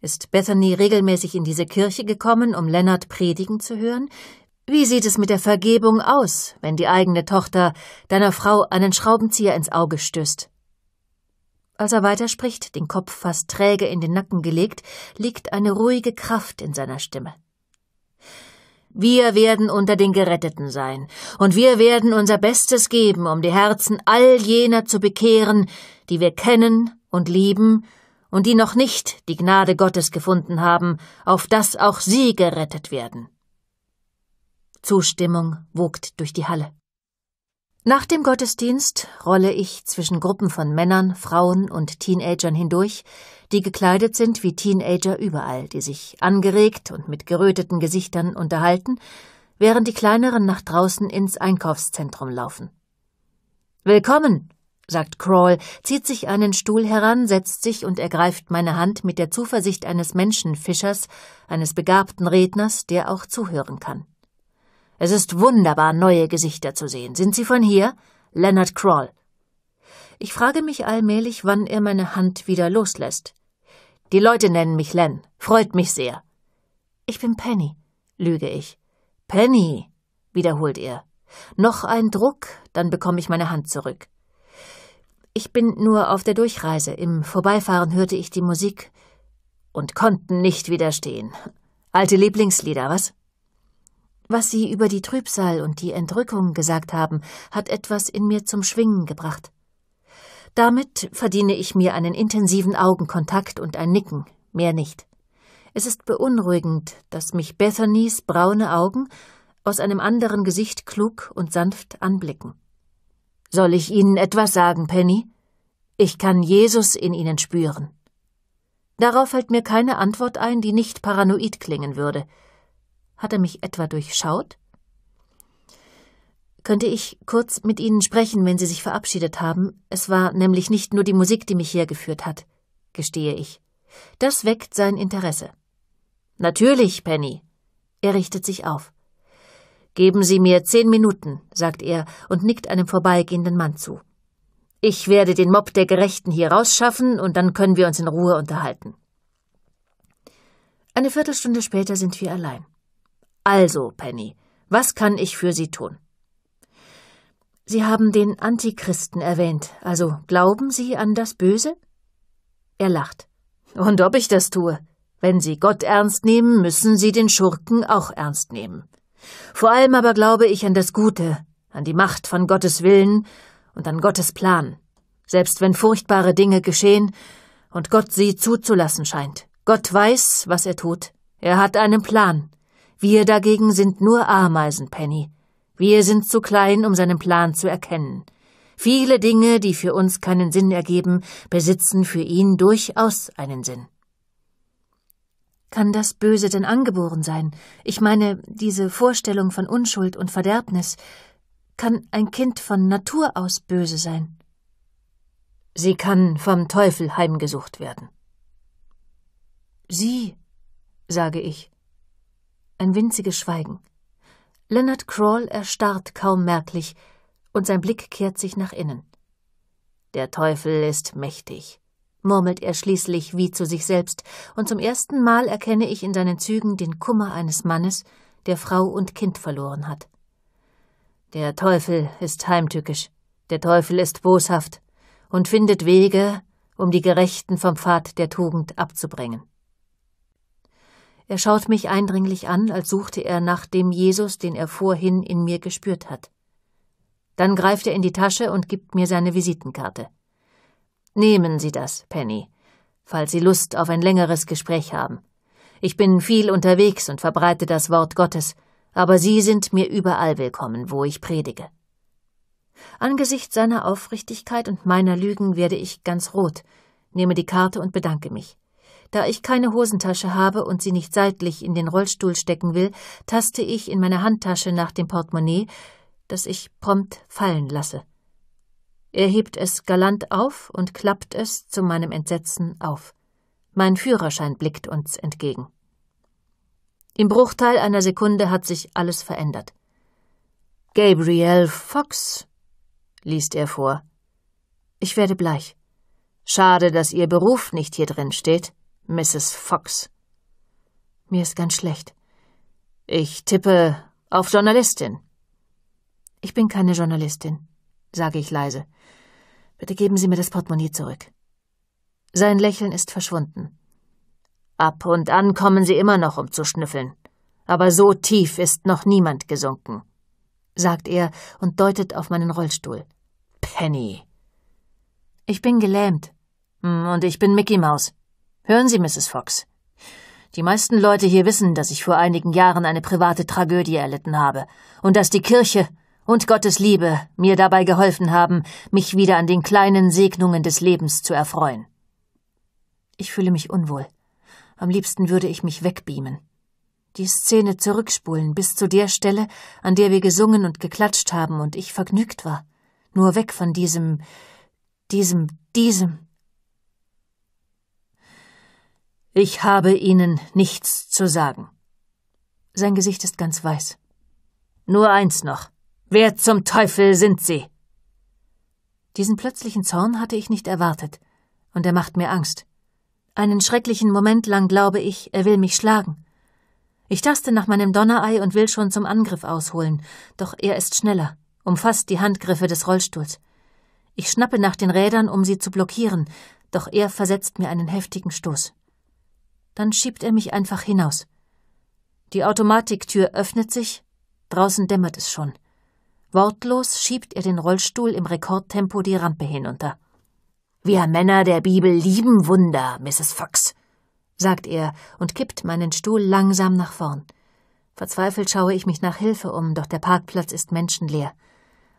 Ist Bethany regelmäßig in diese Kirche gekommen, um Lennart predigen zu hören? Wie sieht es mit der Vergebung aus, wenn die eigene Tochter deiner Frau einen Schraubenzieher ins Auge stößt? Als er weiterspricht, den Kopf fast träge in den Nacken gelegt, liegt eine ruhige Kraft in seiner Stimme. Wir werden unter den Geretteten sein, und wir werden unser Bestes geben, um die Herzen all jener zu bekehren, die wir kennen und lieben und die noch nicht die Gnade Gottes gefunden haben, auf dass auch sie gerettet werden. Zustimmung wogt durch die Halle. Nach dem Gottesdienst rolle ich zwischen Gruppen von Männern, Frauen und Teenagern hindurch, die gekleidet sind wie Teenager überall, die sich angeregt und mit geröteten Gesichtern unterhalten, während die kleineren nach draußen ins Einkaufszentrum laufen. Willkommen, sagt Crawl, zieht sich einen Stuhl heran, setzt sich und ergreift meine Hand mit der Zuversicht eines Menschenfischers, eines begabten Redners, der auch zuhören kann. Es ist wunderbar, neue Gesichter zu sehen. Sind Sie von hier? Leonard Crawl. Ich frage mich allmählich, wann er meine Hand wieder loslässt. Die Leute nennen mich Len. Freut mich sehr. Ich bin Penny, lüge ich. Penny, wiederholt er. Noch ein Druck, dann bekomme ich meine Hand zurück. Ich bin nur auf der Durchreise. Im Vorbeifahren hörte ich die Musik und konnten nicht widerstehen. Alte Lieblingslieder, was? Was Sie über die Trübsal und die Entrückung gesagt haben, hat etwas in mir zum Schwingen gebracht. Damit verdiene ich mir einen intensiven Augenkontakt und ein Nicken, mehr nicht. Es ist beunruhigend, dass mich Bethanys braune Augen aus einem anderen Gesicht klug und sanft anblicken. Soll ich Ihnen etwas sagen, Penny? Ich kann Jesus in Ihnen spüren. Darauf fällt mir keine Antwort ein, die nicht paranoid klingen würde. Hat er mich etwa durchschaut? Könnte ich kurz mit Ihnen sprechen, wenn Sie sich verabschiedet haben? Es war nämlich nicht nur die Musik, die mich hergeführt hat, gestehe ich. Das weckt sein Interesse. Natürlich, Penny. Er richtet sich auf. Geben Sie mir zehn Minuten, sagt er und nickt einem vorbeigehenden Mann zu. Ich werde den Mob der Gerechten hier rausschaffen und dann können wir uns in Ruhe unterhalten. Eine Viertelstunde später sind wir allein. Also, Penny, was kann ich für Sie tun? Sie haben den Antichristen erwähnt, also glauben Sie an das Böse? Er lacht. Und ob ich das tue? Wenn Sie Gott ernst nehmen, müssen Sie den Schurken auch ernst nehmen. Vor allem aber glaube ich an das Gute, an die Macht von Gottes Willen und an Gottes Plan. Selbst wenn furchtbare Dinge geschehen und Gott sie zuzulassen scheint. Gott weiß, was er tut. Er hat einen Plan. Wir dagegen sind nur Ameisen, Penny. Wir sind zu klein, um seinen Plan zu erkennen. Viele Dinge, die für uns keinen Sinn ergeben, besitzen für ihn durchaus einen Sinn. Kann das Böse denn angeboren sein? Ich meine, diese Vorstellung von Unschuld und Verderbnis. Kann ein Kind von Natur aus böse sein? Sie kann vom Teufel heimgesucht werden. Sie, sage ich ein winziges Schweigen. Leonard Crawl erstarrt kaum merklich, und sein Blick kehrt sich nach innen. Der Teufel ist mächtig, murmelt er schließlich wie zu sich selbst, und zum ersten Mal erkenne ich in seinen Zügen den Kummer eines Mannes, der Frau und Kind verloren hat. Der Teufel ist heimtückisch, der Teufel ist boshaft und findet Wege, um die Gerechten vom Pfad der Tugend abzubringen. Er schaut mich eindringlich an, als suchte er nach dem Jesus, den er vorhin in mir gespürt hat. Dann greift er in die Tasche und gibt mir seine Visitenkarte. Nehmen Sie das, Penny, falls Sie Lust auf ein längeres Gespräch haben. Ich bin viel unterwegs und verbreite das Wort Gottes, aber Sie sind mir überall willkommen, wo ich predige. Angesichts seiner Aufrichtigkeit und meiner Lügen werde ich ganz rot, nehme die Karte und bedanke mich. Da ich keine Hosentasche habe und sie nicht seitlich in den Rollstuhl stecken will, taste ich in meiner Handtasche nach dem Portemonnaie, das ich prompt fallen lasse. Er hebt es galant auf und klappt es zu meinem Entsetzen auf. Mein Führerschein blickt uns entgegen. Im Bruchteil einer Sekunde hat sich alles verändert. Gabriel Fox, liest er vor. Ich werde bleich. Schade, dass Ihr Beruf nicht hier drin steht. Mrs. Fox. Mir ist ganz schlecht. Ich tippe auf Journalistin. Ich bin keine Journalistin, sage ich leise. Bitte geben Sie mir das Portemonnaie zurück. Sein Lächeln ist verschwunden. Ab und an kommen sie immer noch, um zu schnüffeln. Aber so tief ist noch niemand gesunken, sagt er und deutet auf meinen Rollstuhl. Penny. Ich bin gelähmt. Hm, und ich bin Mickey Mouse. Hören Sie, Mrs. Fox. Die meisten Leute hier wissen, dass ich vor einigen Jahren eine private Tragödie erlitten habe und dass die Kirche und Gottes Liebe mir dabei geholfen haben, mich wieder an den kleinen Segnungen des Lebens zu erfreuen. Ich fühle mich unwohl. Am liebsten würde ich mich wegbeamen. Die Szene zurückspulen bis zu der Stelle, an der wir gesungen und geklatscht haben und ich vergnügt war. Nur weg von diesem, diesem, diesem. Ich habe Ihnen nichts zu sagen. Sein Gesicht ist ganz weiß. Nur eins noch. Wer zum Teufel sind Sie? Diesen plötzlichen Zorn hatte ich nicht erwartet, und er macht mir Angst. Einen schrecklichen Moment lang glaube ich, er will mich schlagen. Ich taste nach meinem Donnerei und will schon zum Angriff ausholen, doch er ist schneller, umfasst die Handgriffe des Rollstuhls. Ich schnappe nach den Rädern, um sie zu blockieren, doch er versetzt mir einen heftigen Stoß. Dann schiebt er mich einfach hinaus. Die Automatiktür öffnet sich, draußen dämmert es schon. Wortlos schiebt er den Rollstuhl im Rekordtempo die Rampe hinunter. Wir Männer der Bibel lieben Wunder, Mrs. Fox, sagt er und kippt meinen Stuhl langsam nach vorn. Verzweifelt schaue ich mich nach Hilfe um, doch der Parkplatz ist menschenleer.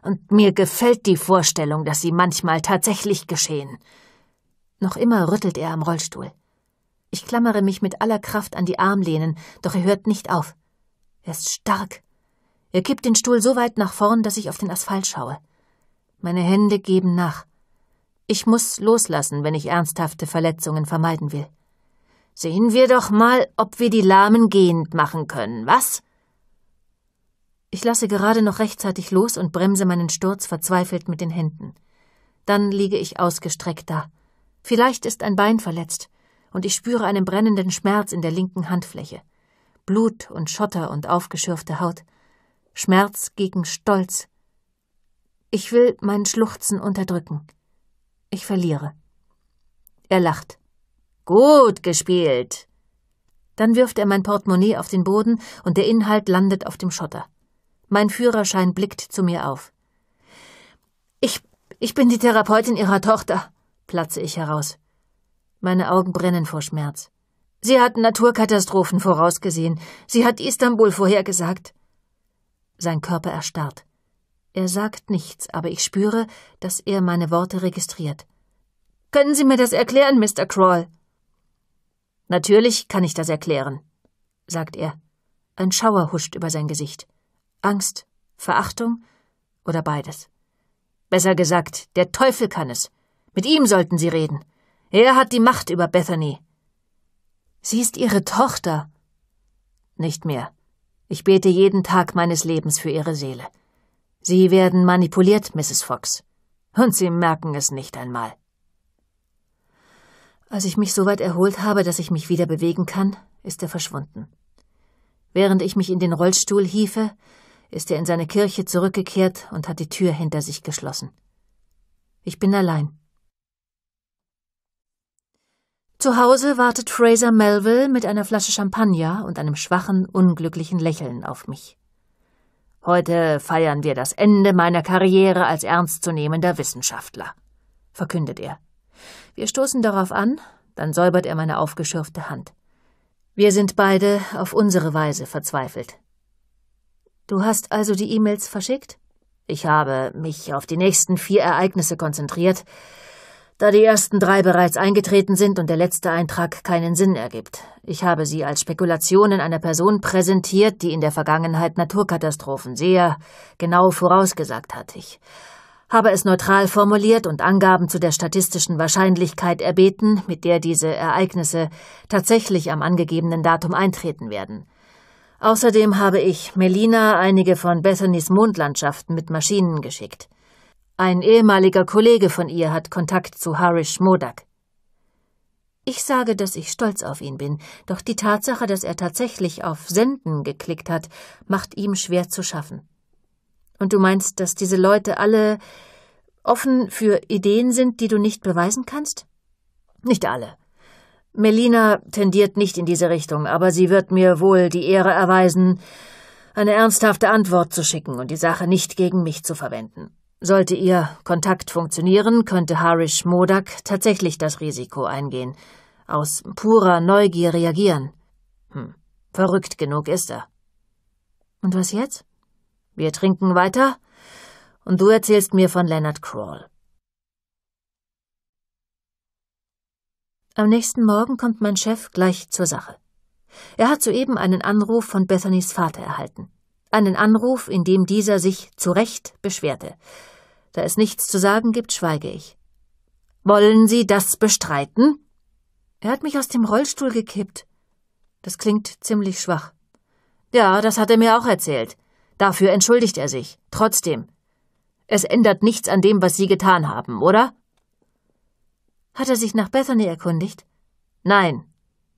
Und mir gefällt die Vorstellung, dass sie manchmal tatsächlich geschehen. Noch immer rüttelt er am Rollstuhl. Ich klammere mich mit aller Kraft an die Armlehnen, doch er hört nicht auf. Er ist stark. Er kippt den Stuhl so weit nach vorn, dass ich auf den Asphalt schaue. Meine Hände geben nach. Ich muss loslassen, wenn ich ernsthafte Verletzungen vermeiden will. Sehen wir doch mal, ob wir die Lahmen gehend machen können, was? Ich lasse gerade noch rechtzeitig los und bremse meinen Sturz verzweifelt mit den Händen. Dann liege ich ausgestreckt da. Vielleicht ist ein Bein verletzt und ich spüre einen brennenden Schmerz in der linken Handfläche. Blut und Schotter und aufgeschürfte Haut. Schmerz gegen Stolz. Ich will mein Schluchzen unterdrücken. Ich verliere. Er lacht. Gut gespielt. Dann wirft er mein Portemonnaie auf den Boden und der Inhalt landet auf dem Schotter. Mein Führerschein blickt zu mir auf. Ich, ich bin die Therapeutin Ihrer Tochter, platze ich heraus. Meine Augen brennen vor Schmerz. Sie hat Naturkatastrophen vorausgesehen. Sie hat Istanbul vorhergesagt. Sein Körper erstarrt. Er sagt nichts, aber ich spüre, dass er meine Worte registriert. Können Sie mir das erklären, Mr. Crawl? Natürlich kann ich das erklären, sagt er. Ein Schauer huscht über sein Gesicht. Angst, Verachtung oder beides. Besser gesagt, der Teufel kann es. Mit ihm sollten Sie reden. Er hat die Macht über Bethany. Sie ist ihre Tochter. Nicht mehr. Ich bete jeden Tag meines Lebens für ihre Seele. Sie werden manipuliert, Mrs. Fox. Und sie merken es nicht einmal. Als ich mich so weit erholt habe, dass ich mich wieder bewegen kann, ist er verschwunden. Während ich mich in den Rollstuhl hiefe, ist er in seine Kirche zurückgekehrt und hat die Tür hinter sich geschlossen. Ich bin allein. Zu Hause wartet Fraser Melville mit einer Flasche Champagner und einem schwachen, unglücklichen Lächeln auf mich. Heute feiern wir das Ende meiner Karriere als ernstzunehmender Wissenschaftler, verkündet er. Wir stoßen darauf an, dann säubert er meine aufgeschürfte Hand. Wir sind beide auf unsere Weise verzweifelt. Du hast also die E-Mails verschickt? Ich habe mich auf die nächsten vier Ereignisse konzentriert, da die ersten drei bereits eingetreten sind und der letzte Eintrag keinen Sinn ergibt. Ich habe sie als Spekulationen einer Person präsentiert, die in der Vergangenheit Naturkatastrophen sehr genau vorausgesagt hat. Ich habe es neutral formuliert und Angaben zu der statistischen Wahrscheinlichkeit erbeten, mit der diese Ereignisse tatsächlich am angegebenen Datum eintreten werden. Außerdem habe ich Melina einige von Bethany's Mondlandschaften mit Maschinen geschickt. Ein ehemaliger Kollege von ihr hat Kontakt zu Harish Modak. Ich sage, dass ich stolz auf ihn bin, doch die Tatsache, dass er tatsächlich auf Senden geklickt hat, macht ihm schwer zu schaffen. Und du meinst, dass diese Leute alle offen für Ideen sind, die du nicht beweisen kannst? Nicht alle. Melina tendiert nicht in diese Richtung, aber sie wird mir wohl die Ehre erweisen, eine ernsthafte Antwort zu schicken und die Sache nicht gegen mich zu verwenden. Sollte ihr Kontakt funktionieren, könnte Harish Modak tatsächlich das Risiko eingehen, aus purer Neugier reagieren. Hm, verrückt genug ist er. Und was jetzt? Wir trinken weiter und du erzählst mir von Leonard Crawl. Am nächsten Morgen kommt mein Chef gleich zur Sache. Er hat soeben einen Anruf von Bethanys Vater erhalten. Einen Anruf, in dem dieser sich zu Recht beschwerte. Da es nichts zu sagen gibt, schweige ich. Wollen Sie das bestreiten? Er hat mich aus dem Rollstuhl gekippt. Das klingt ziemlich schwach. Ja, das hat er mir auch erzählt. Dafür entschuldigt er sich. Trotzdem. Es ändert nichts an dem, was Sie getan haben, oder? Hat er sich nach Bethany erkundigt? Nein.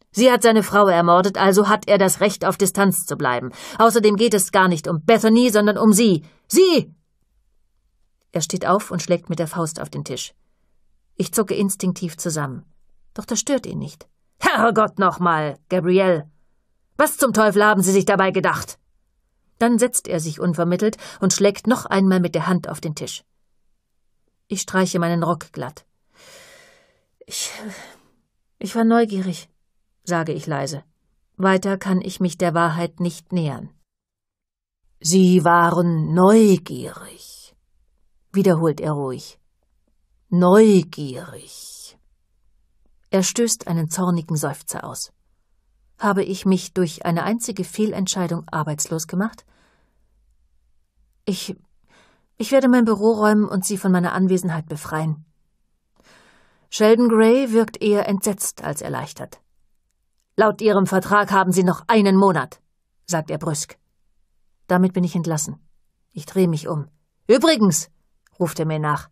Sie hat seine Frau ermordet, also hat er das Recht, auf Distanz zu bleiben. Außerdem geht es gar nicht um Bethany, sondern um Sie. Sie! Er steht auf und schlägt mit der Faust auf den Tisch. Ich zucke instinktiv zusammen. Doch das stört ihn nicht. Herrgott nochmal, Gabrielle! Was zum Teufel haben Sie sich dabei gedacht? Dann setzt er sich unvermittelt und schlägt noch einmal mit der Hand auf den Tisch. Ich streiche meinen Rock glatt. Ich. ich war neugierig, sage ich leise. Weiter kann ich mich der Wahrheit nicht nähern. Sie waren neugierig wiederholt er ruhig. Neugierig. Er stößt einen zornigen Seufzer aus. Habe ich mich durch eine einzige Fehlentscheidung arbeitslos gemacht? Ich. Ich werde mein Büro räumen und Sie von meiner Anwesenheit befreien. Sheldon Gray wirkt eher entsetzt als erleichtert. Laut Ihrem Vertrag haben Sie noch einen Monat, sagt er brüsk. Damit bin ich entlassen. Ich drehe mich um. Übrigens, ruft er mir nach.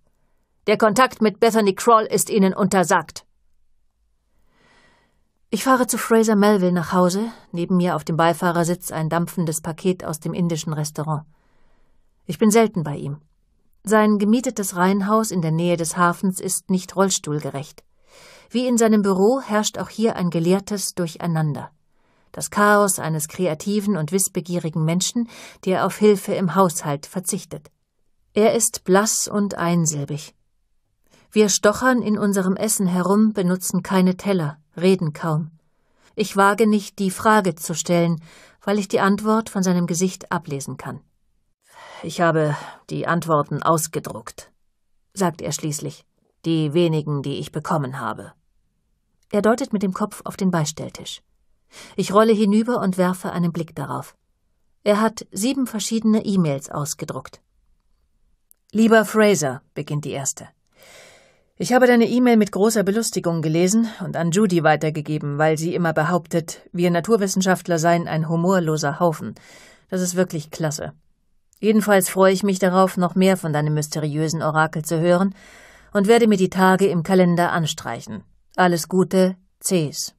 Der Kontakt mit Bethany Kroll ist Ihnen untersagt. Ich fahre zu Fraser Melville nach Hause, neben mir auf dem Beifahrersitz ein dampfendes Paket aus dem indischen Restaurant. Ich bin selten bei ihm. Sein gemietetes Reihenhaus in der Nähe des Hafens ist nicht rollstuhlgerecht. Wie in seinem Büro herrscht auch hier ein gelehrtes Durcheinander. Das Chaos eines kreativen und wissbegierigen Menschen, der auf Hilfe im Haushalt verzichtet. Er ist blass und einsilbig. Wir stochern in unserem Essen herum, benutzen keine Teller, reden kaum. Ich wage nicht, die Frage zu stellen, weil ich die Antwort von seinem Gesicht ablesen kann. Ich habe die Antworten ausgedruckt, sagt er schließlich, die wenigen, die ich bekommen habe. Er deutet mit dem Kopf auf den Beistelltisch. Ich rolle hinüber und werfe einen Blick darauf. Er hat sieben verschiedene E-Mails ausgedruckt. Lieber Fraser, beginnt die erste. Ich habe deine E-Mail mit großer Belustigung gelesen und an Judy weitergegeben, weil sie immer behauptet, wir Naturwissenschaftler seien ein humorloser Haufen. Das ist wirklich klasse. Jedenfalls freue ich mich darauf, noch mehr von deinem mysteriösen Orakel zu hören und werde mir die Tage im Kalender anstreichen. Alles Gute, Cs.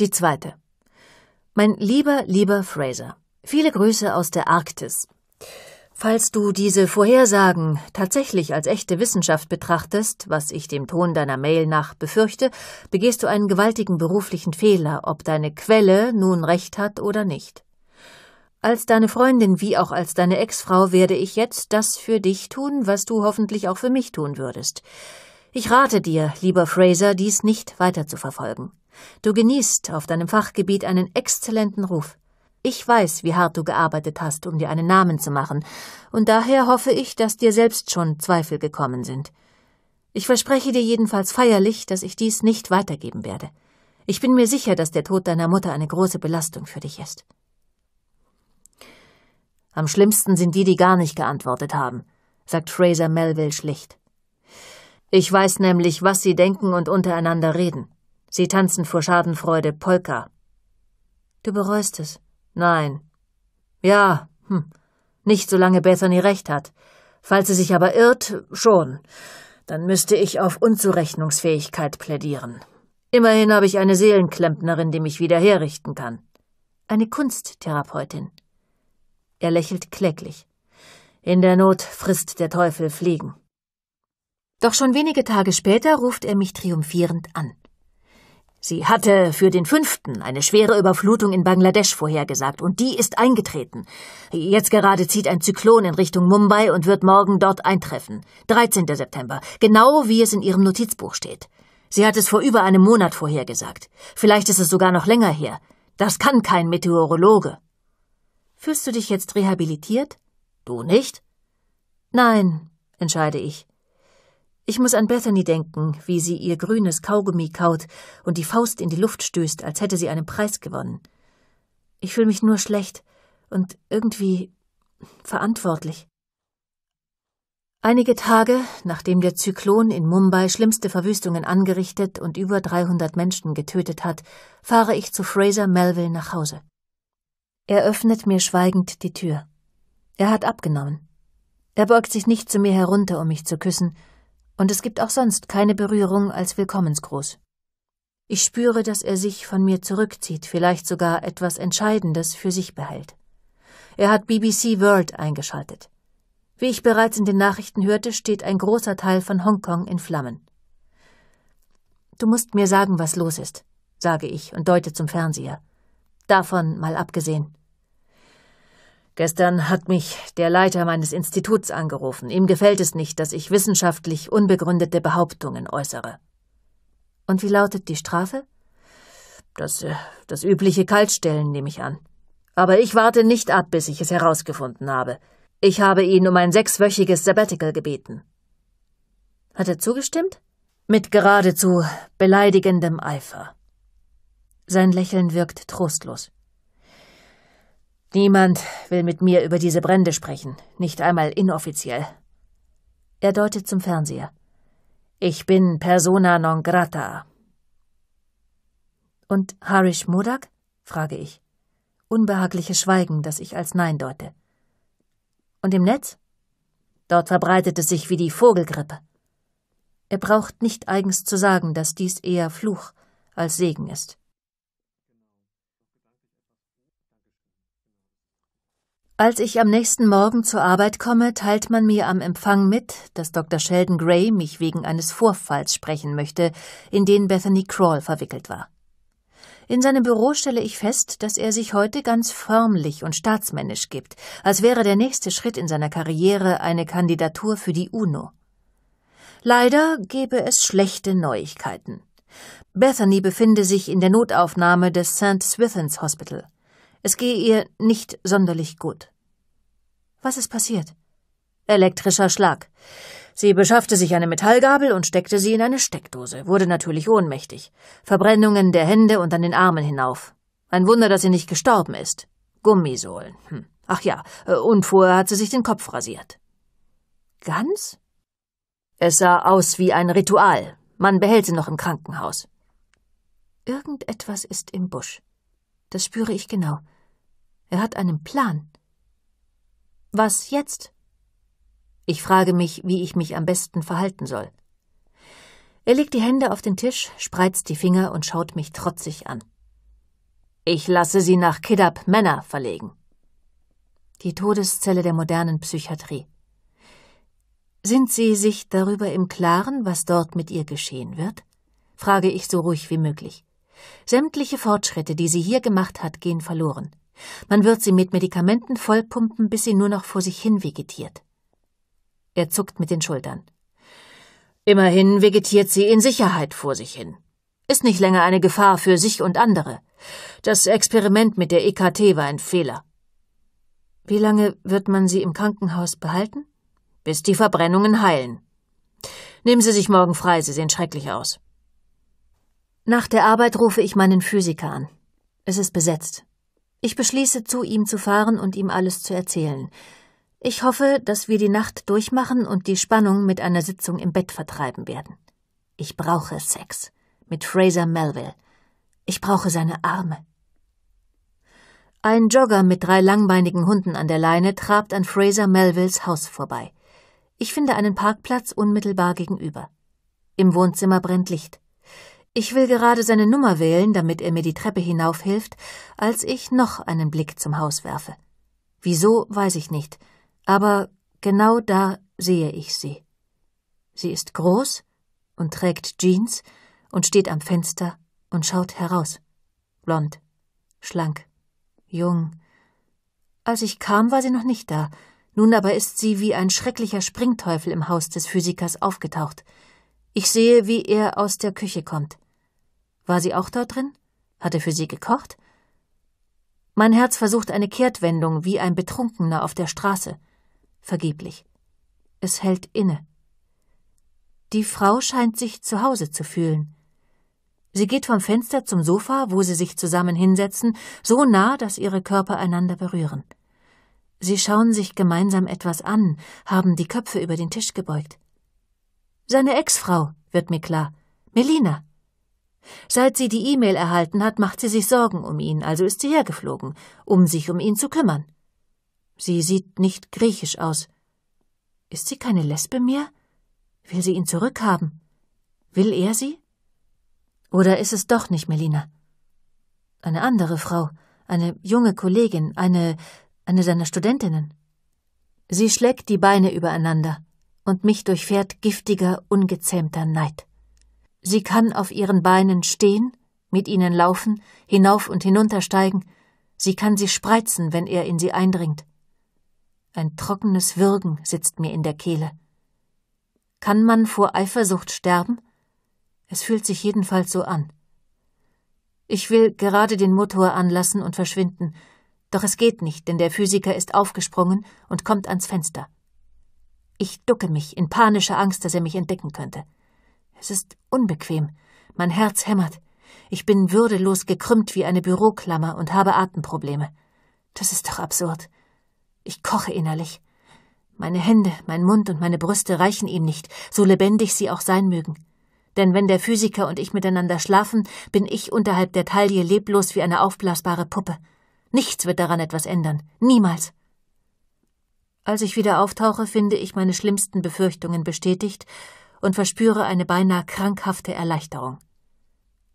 Die zweite. Mein lieber, lieber Fraser, viele Grüße aus der Arktis. Falls du diese Vorhersagen tatsächlich als echte Wissenschaft betrachtest, was ich dem Ton deiner Mail nach befürchte, begehst du einen gewaltigen beruflichen Fehler, ob deine Quelle nun recht hat oder nicht. Als deine Freundin wie auch als deine Ex-Frau werde ich jetzt das für dich tun, was du hoffentlich auch für mich tun würdest. Ich rate dir, lieber Fraser, dies nicht weiter zu verfolgen. Du genießt auf deinem Fachgebiet einen exzellenten Ruf. Ich weiß, wie hart du gearbeitet hast, um dir einen Namen zu machen, und daher hoffe ich, dass dir selbst schon Zweifel gekommen sind. Ich verspreche dir jedenfalls feierlich, dass ich dies nicht weitergeben werde. Ich bin mir sicher, dass der Tod deiner Mutter eine große Belastung für dich ist. Am schlimmsten sind die, die gar nicht geantwortet haben, sagt Fraser Melville schlicht. Ich weiß nämlich, was sie denken und untereinander reden. Sie tanzen vor Schadenfreude Polka. Du bereust es, Nein. Ja, hm. Nicht solange Bethany recht hat. Falls sie sich aber irrt, schon. Dann müsste ich auf Unzurechnungsfähigkeit plädieren. Immerhin habe ich eine Seelenklempnerin, die mich wieder herrichten kann. Eine Kunsttherapeutin. Er lächelt kläglich. In der Not frisst der Teufel Fliegen. Doch schon wenige Tage später ruft er mich triumphierend an. Sie hatte für den fünften eine schwere Überflutung in Bangladesch vorhergesagt, und die ist eingetreten. Jetzt gerade zieht ein Zyklon in Richtung Mumbai und wird morgen dort eintreffen. 13. September, genau wie es in ihrem Notizbuch steht. Sie hat es vor über einem Monat vorhergesagt. Vielleicht ist es sogar noch länger her. Das kann kein Meteorologe. Fühlst du dich jetzt rehabilitiert? Du nicht? Nein, entscheide ich. Ich muss an Bethany denken, wie sie ihr grünes Kaugummi kaut und die Faust in die Luft stößt, als hätte sie einen Preis gewonnen. Ich fühle mich nur schlecht und irgendwie verantwortlich. Einige Tage, nachdem der Zyklon in Mumbai schlimmste Verwüstungen angerichtet und über 300 Menschen getötet hat, fahre ich zu Fraser Melville nach Hause. Er öffnet mir schweigend die Tür. Er hat abgenommen. Er beugt sich nicht zu mir herunter, um mich zu küssen, und es gibt auch sonst keine Berührung als Willkommensgruß. Ich spüre, dass er sich von mir zurückzieht, vielleicht sogar etwas Entscheidendes für sich behält. Er hat BBC World eingeschaltet. Wie ich bereits in den Nachrichten hörte, steht ein großer Teil von Hongkong in Flammen. Du musst mir sagen, was los ist, sage ich und deute zum Fernseher. Davon mal abgesehen. Gestern hat mich der Leiter meines Instituts angerufen. Ihm gefällt es nicht, dass ich wissenschaftlich unbegründete Behauptungen äußere. Und wie lautet die Strafe? Das, äh, das übliche Kaltstellen nehme ich an. Aber ich warte nicht ab, bis ich es herausgefunden habe. Ich habe ihn um ein sechswöchiges Sabbatical gebeten. Hat er zugestimmt? Mit geradezu beleidigendem Eifer. Sein Lächeln wirkt trostlos. Niemand will mit mir über diese Brände sprechen, nicht einmal inoffiziell. Er deutet zum Fernseher. Ich bin persona non grata. Und Harish Modak? frage ich. Unbehagliches Schweigen, das ich als Nein deute. Und im Netz? Dort verbreitet es sich wie die Vogelgrippe. Er braucht nicht eigens zu sagen, dass dies eher Fluch als Segen ist. Als ich am nächsten Morgen zur Arbeit komme, teilt man mir am Empfang mit, dass Dr. Sheldon Gray mich wegen eines Vorfalls sprechen möchte, in den Bethany Crawl verwickelt war. In seinem Büro stelle ich fest, dass er sich heute ganz förmlich und staatsmännisch gibt, als wäre der nächste Schritt in seiner Karriere eine Kandidatur für die UNO. Leider gebe es schlechte Neuigkeiten. Bethany befinde sich in der Notaufnahme des St. Swithins Hospital. Es gehe ihr nicht sonderlich gut. Was ist passiert? Elektrischer Schlag. Sie beschaffte sich eine Metallgabel und steckte sie in eine Steckdose, wurde natürlich ohnmächtig. Verbrennungen der Hände und an den Armen hinauf. Ein Wunder, dass sie nicht gestorben ist. Gummisohlen. Hm. Ach ja, äh, und vorher hat sie sich den Kopf rasiert. Ganz? Es sah aus wie ein Ritual. Man behält sie noch im Krankenhaus. Irgendetwas ist im Busch das spüre ich genau. Er hat einen Plan. Was jetzt? Ich frage mich, wie ich mich am besten verhalten soll. Er legt die Hände auf den Tisch, spreizt die Finger und schaut mich trotzig an. Ich lasse sie nach Kidab Männer verlegen. Die Todeszelle der modernen Psychiatrie. Sind Sie sich darüber im Klaren, was dort mit ihr geschehen wird? frage ich so ruhig wie möglich. Sämtliche Fortschritte, die sie hier gemacht hat, gehen verloren. Man wird sie mit Medikamenten vollpumpen, bis sie nur noch vor sich hin vegetiert. Er zuckt mit den Schultern. Immerhin vegetiert sie in Sicherheit vor sich hin. Ist nicht länger eine Gefahr für sich und andere. Das Experiment mit der EKT war ein Fehler. Wie lange wird man sie im Krankenhaus behalten? Bis die Verbrennungen heilen. Nehmen Sie sich morgen frei, Sie sehen schrecklich aus. Nach der Arbeit rufe ich meinen Physiker an. Es ist besetzt. Ich beschließe, zu ihm zu fahren und ihm alles zu erzählen. Ich hoffe, dass wir die Nacht durchmachen und die Spannung mit einer Sitzung im Bett vertreiben werden. Ich brauche Sex. Mit Fraser Melville. Ich brauche seine Arme. Ein Jogger mit drei langbeinigen Hunden an der Leine trabt an Fraser Melvilles Haus vorbei. Ich finde einen Parkplatz unmittelbar gegenüber. Im Wohnzimmer brennt Licht. Ich will gerade seine Nummer wählen, damit er mir die Treppe hinaufhilft, als ich noch einen Blick zum Haus werfe. Wieso, weiß ich nicht, aber genau da sehe ich sie. Sie ist groß und trägt Jeans und steht am Fenster und schaut heraus. Blond, schlank, jung. Als ich kam, war sie noch nicht da. Nun aber ist sie wie ein schrecklicher Springteufel im Haus des Physikers aufgetaucht. Ich sehe, wie er aus der Küche kommt. War sie auch dort drin? Hat er für sie gekocht? Mein Herz versucht eine Kehrtwendung wie ein Betrunkener auf der Straße. Vergeblich. Es hält inne. Die Frau scheint sich zu Hause zu fühlen. Sie geht vom Fenster zum Sofa, wo sie sich zusammen hinsetzen, so nah, dass ihre Körper einander berühren. Sie schauen sich gemeinsam etwas an, haben die Köpfe über den Tisch gebeugt. Seine Ex-Frau, wird mir klar. Melina. Seit sie die E-Mail erhalten hat, macht sie sich Sorgen um ihn, also ist sie hergeflogen, um sich um ihn zu kümmern. Sie sieht nicht griechisch aus. Ist sie keine Lesbe mehr? Will sie ihn zurückhaben? Will er sie? Oder ist es doch nicht Melina? Eine andere Frau, eine junge Kollegin, eine, eine seiner Studentinnen. Sie schlägt die Beine übereinander und mich durchfährt giftiger, ungezähmter Neid. Sie kann auf ihren Beinen stehen, mit ihnen laufen, hinauf und hinuntersteigen, sie kann sie spreizen, wenn er in sie eindringt. Ein trockenes Würgen sitzt mir in der Kehle. Kann man vor Eifersucht sterben? Es fühlt sich jedenfalls so an. Ich will gerade den Motor anlassen und verschwinden, doch es geht nicht, denn der Physiker ist aufgesprungen und kommt ans Fenster. Ich ducke mich in panischer Angst, dass er mich entdecken könnte. Es ist unbequem. Mein Herz hämmert. Ich bin würdelos gekrümmt wie eine Büroklammer und habe Atemprobleme. Das ist doch absurd. Ich koche innerlich. Meine Hände, mein Mund und meine Brüste reichen ihm nicht, so lebendig sie auch sein mögen. Denn wenn der Physiker und ich miteinander schlafen, bin ich unterhalb der Taille leblos wie eine aufblasbare Puppe. Nichts wird daran etwas ändern. Niemals. Als ich wieder auftauche, finde ich meine schlimmsten Befürchtungen bestätigt und verspüre eine beinahe krankhafte Erleichterung.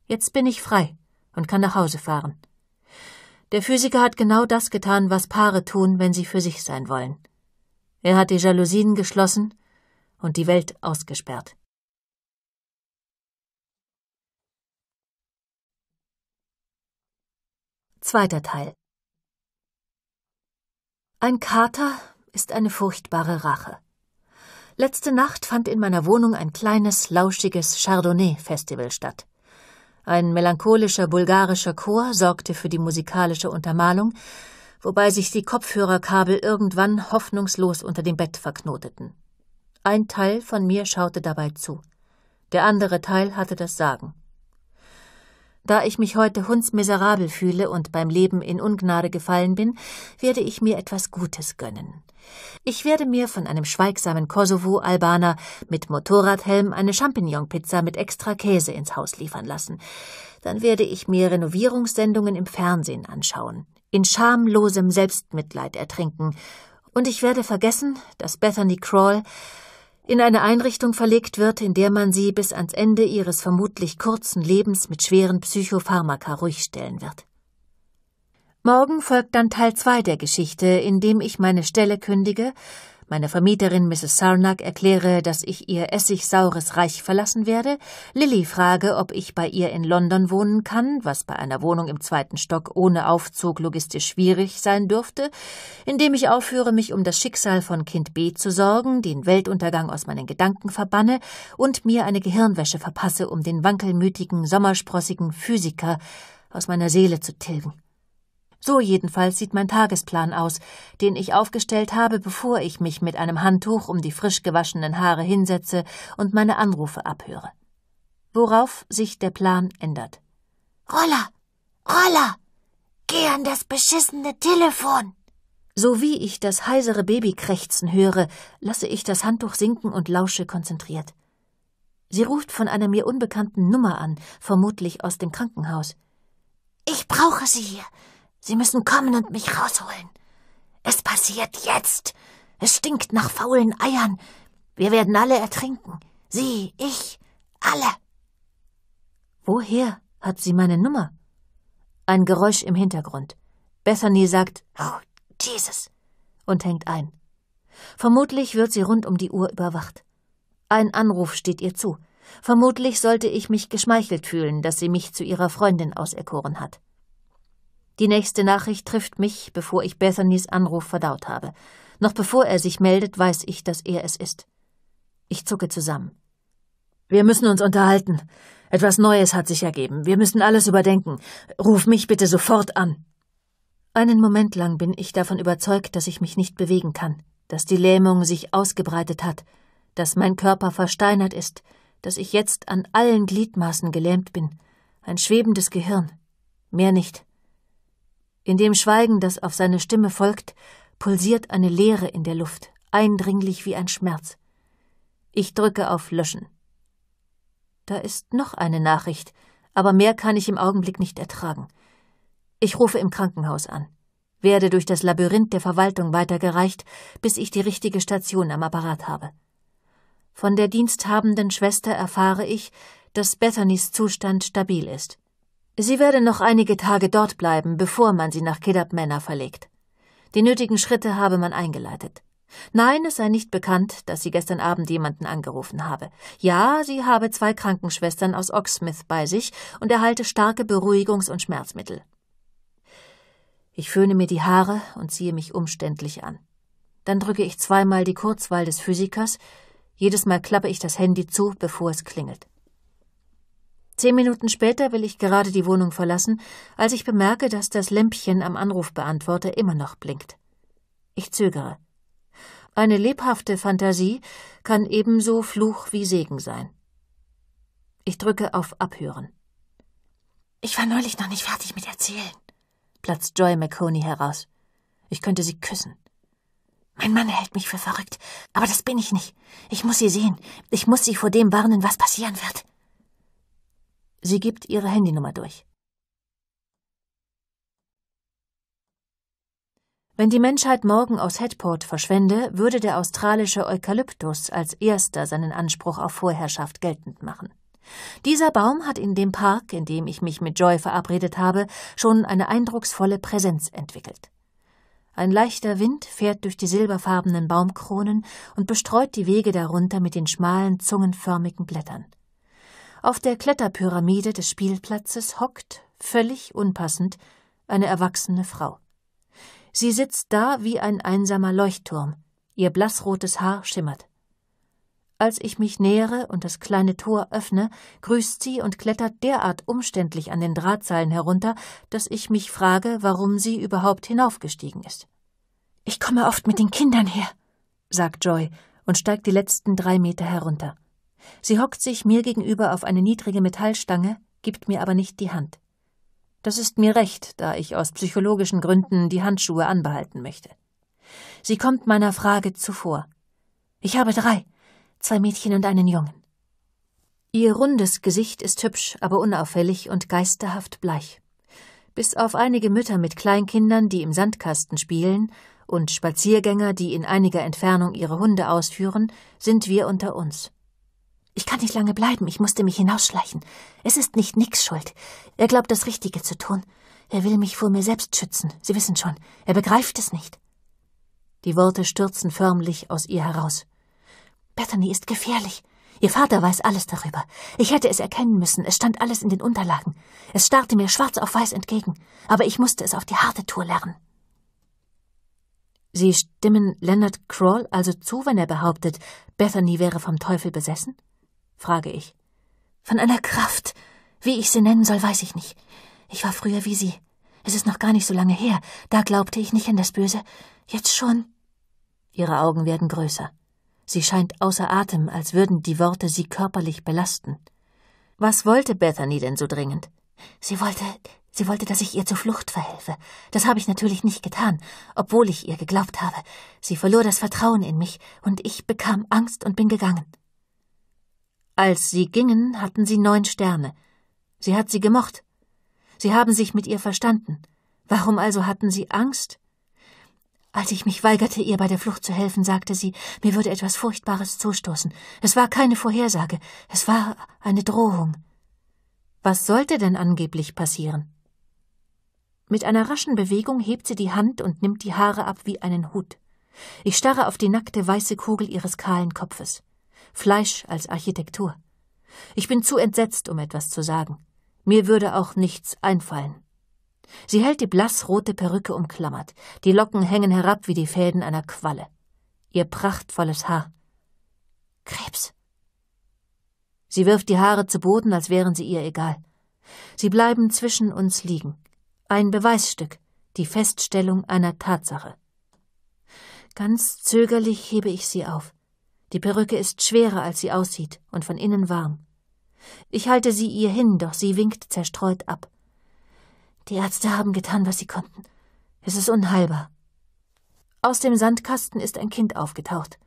Jetzt bin ich frei und kann nach Hause fahren. Der Physiker hat genau das getan, was Paare tun, wenn sie für sich sein wollen. Er hat die Jalousien geschlossen und die Welt ausgesperrt. Zweiter Teil Ein Kater ist eine furchtbare Rache. Letzte Nacht fand in meiner Wohnung ein kleines, lauschiges Chardonnay-Festival statt. Ein melancholischer bulgarischer Chor sorgte für die musikalische Untermalung, wobei sich die Kopfhörerkabel irgendwann hoffnungslos unter dem Bett verknoteten. Ein Teil von mir schaute dabei zu. Der andere Teil hatte das Sagen. Da ich mich heute hundsmiserabel fühle und beim Leben in Ungnade gefallen bin, werde ich mir etwas Gutes gönnen. Ich werde mir von einem schweigsamen Kosovo-Albaner mit Motorradhelm eine Champignon-Pizza mit extra Käse ins Haus liefern lassen. Dann werde ich mir Renovierungssendungen im Fernsehen anschauen, in schamlosem Selbstmitleid ertrinken. Und ich werde vergessen, dass Bethany Crawl in eine Einrichtung verlegt wird, in der man sie bis ans Ende ihres vermutlich kurzen Lebens mit schweren Psychopharmaka ruhigstellen wird. Morgen folgt dann Teil 2 der Geschichte, in dem ich meine Stelle kündige meine Vermieterin Mrs. Sarnak erkläre, dass ich ihr essigsaures Reich verlassen werde, Lilly frage, ob ich bei ihr in London wohnen kann, was bei einer Wohnung im zweiten Stock ohne Aufzug logistisch schwierig sein dürfte, indem ich aufhöre, mich um das Schicksal von Kind B zu sorgen, den Weltuntergang aus meinen Gedanken verbanne und mir eine Gehirnwäsche verpasse, um den wankelmütigen, sommersprossigen Physiker aus meiner Seele zu tilgen. So jedenfalls sieht mein Tagesplan aus, den ich aufgestellt habe, bevor ich mich mit einem Handtuch um die frisch gewaschenen Haare hinsetze und meine Anrufe abhöre. Worauf sich der Plan ändert. Roller! Roller! Geh an das beschissene Telefon! So wie ich das heisere Baby krächzen höre, lasse ich das Handtuch sinken und lausche konzentriert. Sie ruft von einer mir unbekannten Nummer an, vermutlich aus dem Krankenhaus. Ich brauche sie hier. Sie müssen kommen und mich rausholen. Es passiert jetzt. Es stinkt nach faulen Eiern. Wir werden alle ertrinken. Sie, ich, alle. Woher hat sie meine Nummer? Ein Geräusch im Hintergrund. Bethany sagt, Oh, Jesus, und hängt ein. Vermutlich wird sie rund um die Uhr überwacht. Ein Anruf steht ihr zu. Vermutlich sollte ich mich geschmeichelt fühlen, dass sie mich zu ihrer Freundin auserkoren hat. Die nächste Nachricht trifft mich, bevor ich Bethanys Anruf verdaut habe. Noch bevor er sich meldet, weiß ich, dass er es ist. Ich zucke zusammen. Wir müssen uns unterhalten. Etwas Neues hat sich ergeben. Wir müssen alles überdenken. Ruf mich bitte sofort an. Einen Moment lang bin ich davon überzeugt, dass ich mich nicht bewegen kann, dass die Lähmung sich ausgebreitet hat, dass mein Körper versteinert ist, dass ich jetzt an allen Gliedmaßen gelähmt bin. Ein schwebendes Gehirn. Mehr nicht. In dem Schweigen, das auf seine Stimme folgt, pulsiert eine Leere in der Luft, eindringlich wie ein Schmerz. Ich drücke auf Löschen. Da ist noch eine Nachricht, aber mehr kann ich im Augenblick nicht ertragen. Ich rufe im Krankenhaus an, werde durch das Labyrinth der Verwaltung weitergereicht, bis ich die richtige Station am Apparat habe. Von der diensthabenden Schwester erfahre ich, dass Bethanys Zustand stabil ist. Sie werde noch einige Tage dort bleiben, bevor man sie nach Kidab Männer verlegt. Die nötigen Schritte habe man eingeleitet. Nein, es sei nicht bekannt, dass sie gestern Abend jemanden angerufen habe. Ja, sie habe zwei Krankenschwestern aus Oxmith bei sich und erhalte starke Beruhigungs- und Schmerzmittel. Ich föhne mir die Haare und ziehe mich umständlich an. Dann drücke ich zweimal die Kurzwahl des Physikers, jedes Mal klappe ich das Handy zu, bevor es klingelt. Zehn Minuten später will ich gerade die Wohnung verlassen, als ich bemerke, dass das Lämpchen am Anrufbeantworter immer noch blinkt. Ich zögere. Eine lebhafte Fantasie kann ebenso Fluch wie Segen sein. Ich drücke auf Abhören. Ich war neulich noch nicht fertig mit Erzählen, platzt Joy McConey heraus. Ich könnte sie küssen. Mein Mann hält mich für verrückt, aber das bin ich nicht. Ich muss sie sehen. Ich muss sie vor dem warnen, was passieren wird. Sie gibt ihre Handynummer durch. Wenn die Menschheit morgen aus Headport verschwende, würde der australische Eukalyptus als erster seinen Anspruch auf Vorherrschaft geltend machen. Dieser Baum hat in dem Park, in dem ich mich mit Joy verabredet habe, schon eine eindrucksvolle Präsenz entwickelt. Ein leichter Wind fährt durch die silberfarbenen Baumkronen und bestreut die Wege darunter mit den schmalen, zungenförmigen Blättern. Auf der Kletterpyramide des Spielplatzes hockt, völlig unpassend, eine erwachsene Frau. Sie sitzt da wie ein einsamer Leuchtturm, ihr blassrotes Haar schimmert. Als ich mich nähere und das kleine Tor öffne, grüßt sie und klettert derart umständlich an den Drahtseilen herunter, dass ich mich frage, warum sie überhaupt hinaufgestiegen ist. Ich komme oft mit den Kindern her, sagt Joy und steigt die letzten drei Meter herunter. Sie hockt sich mir gegenüber auf eine niedrige Metallstange, gibt mir aber nicht die Hand. Das ist mir recht, da ich aus psychologischen Gründen die Handschuhe anbehalten möchte. Sie kommt meiner Frage zuvor. Ich habe drei, zwei Mädchen und einen Jungen. Ihr rundes Gesicht ist hübsch, aber unauffällig und geisterhaft bleich. Bis auf einige Mütter mit Kleinkindern, die im Sandkasten spielen, und Spaziergänger, die in einiger Entfernung ihre Hunde ausführen, sind wir unter uns. Ich kann nicht lange bleiben, ich musste mich hinausschleichen. Es ist nicht Nicks Schuld. Er glaubt, das Richtige zu tun. Er will mich vor mir selbst schützen. Sie wissen schon, er begreift es nicht. Die Worte stürzen förmlich aus ihr heraus. Bethany ist gefährlich. Ihr Vater weiß alles darüber. Ich hätte es erkennen müssen. Es stand alles in den Unterlagen. Es starrte mir schwarz auf weiß entgegen. Aber ich musste es auf die harte Tour lernen. Sie stimmen Leonard Crawl also zu, wenn er behauptet, Bethany wäre vom Teufel besessen? frage ich. Von einer Kraft. Wie ich sie nennen soll, weiß ich nicht. Ich war früher wie sie. Es ist noch gar nicht so lange her. Da glaubte ich nicht an das Böse. Jetzt schon. Ihre Augen werden größer. Sie scheint außer Atem, als würden die Worte sie körperlich belasten. Was wollte Bethany denn so dringend? Sie wollte, sie wollte, dass ich ihr zur Flucht verhelfe. Das habe ich natürlich nicht getan, obwohl ich ihr geglaubt habe. Sie verlor das Vertrauen in mich und ich bekam Angst und bin gegangen. Als sie gingen, hatten sie neun Sterne. Sie hat sie gemocht. Sie haben sich mit ihr verstanden. Warum also hatten sie Angst? Als ich mich weigerte, ihr bei der Flucht zu helfen, sagte sie, mir würde etwas Furchtbares zustoßen. Es war keine Vorhersage, es war eine Drohung. Was sollte denn angeblich passieren? Mit einer raschen Bewegung hebt sie die Hand und nimmt die Haare ab wie einen Hut. Ich starre auf die nackte weiße Kugel ihres kahlen Kopfes. Fleisch als Architektur. Ich bin zu entsetzt, um etwas zu sagen. Mir würde auch nichts einfallen. Sie hält die blassrote Perücke umklammert, die Locken hängen herab wie die Fäden einer Qualle. Ihr prachtvolles Haar. Krebs. Sie wirft die Haare zu Boden, als wären sie ihr egal. Sie bleiben zwischen uns liegen. Ein Beweisstück, die Feststellung einer Tatsache. Ganz zögerlich hebe ich sie auf. Die Perücke ist schwerer, als sie aussieht und von innen warm. Ich halte sie ihr hin, doch sie winkt zerstreut ab. Die Ärzte haben getan, was sie konnten. Es ist unheilbar. Aus dem Sandkasten ist ein Kind aufgetaucht.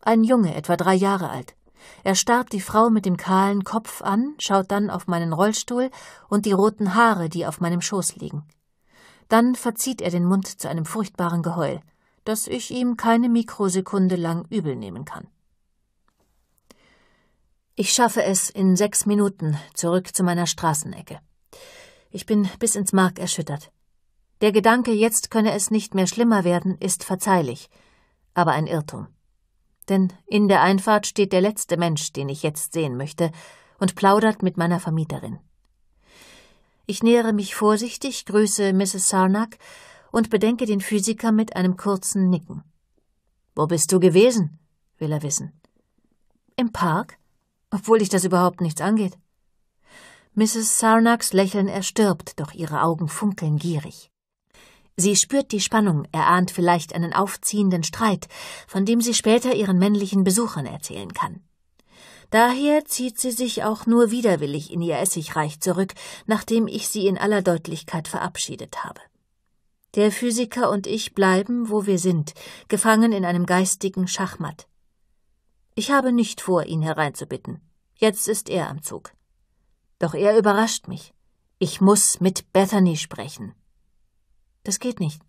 Ein Junge, etwa drei Jahre alt. Er starrt die Frau mit dem kahlen Kopf an, schaut dann auf meinen Rollstuhl und die roten Haare, die auf meinem Schoß liegen. Dann verzieht er den Mund zu einem furchtbaren Geheul, das ich ihm keine Mikrosekunde lang übel nehmen kann. Ich schaffe es in sechs Minuten zurück zu meiner Straßenecke. Ich bin bis ins Mark erschüttert. Der Gedanke, jetzt könne es nicht mehr schlimmer werden, ist verzeihlich, aber ein Irrtum. Denn in der Einfahrt steht der letzte Mensch, den ich jetzt sehen möchte, und plaudert mit meiner Vermieterin. Ich nähere mich vorsichtig, grüße Mrs. Sarnak und bedenke den Physiker mit einem kurzen Nicken. Wo bist du gewesen? will er wissen. Im Park? obwohl dich das überhaupt nichts angeht. Mrs. Sarnaks Lächeln erstirbt, doch ihre Augen funkeln gierig. Sie spürt die Spannung, erahnt vielleicht einen aufziehenden Streit, von dem sie später ihren männlichen Besuchern erzählen kann. Daher zieht sie sich auch nur widerwillig in ihr Essigreich zurück, nachdem ich sie in aller Deutlichkeit verabschiedet habe. Der Physiker und ich bleiben, wo wir sind, gefangen in einem geistigen Schachmatt. Ich habe nicht vor, ihn hereinzubitten. Jetzt ist er am Zug. Doch er überrascht mich. Ich muss mit Bethany sprechen. Das geht nicht.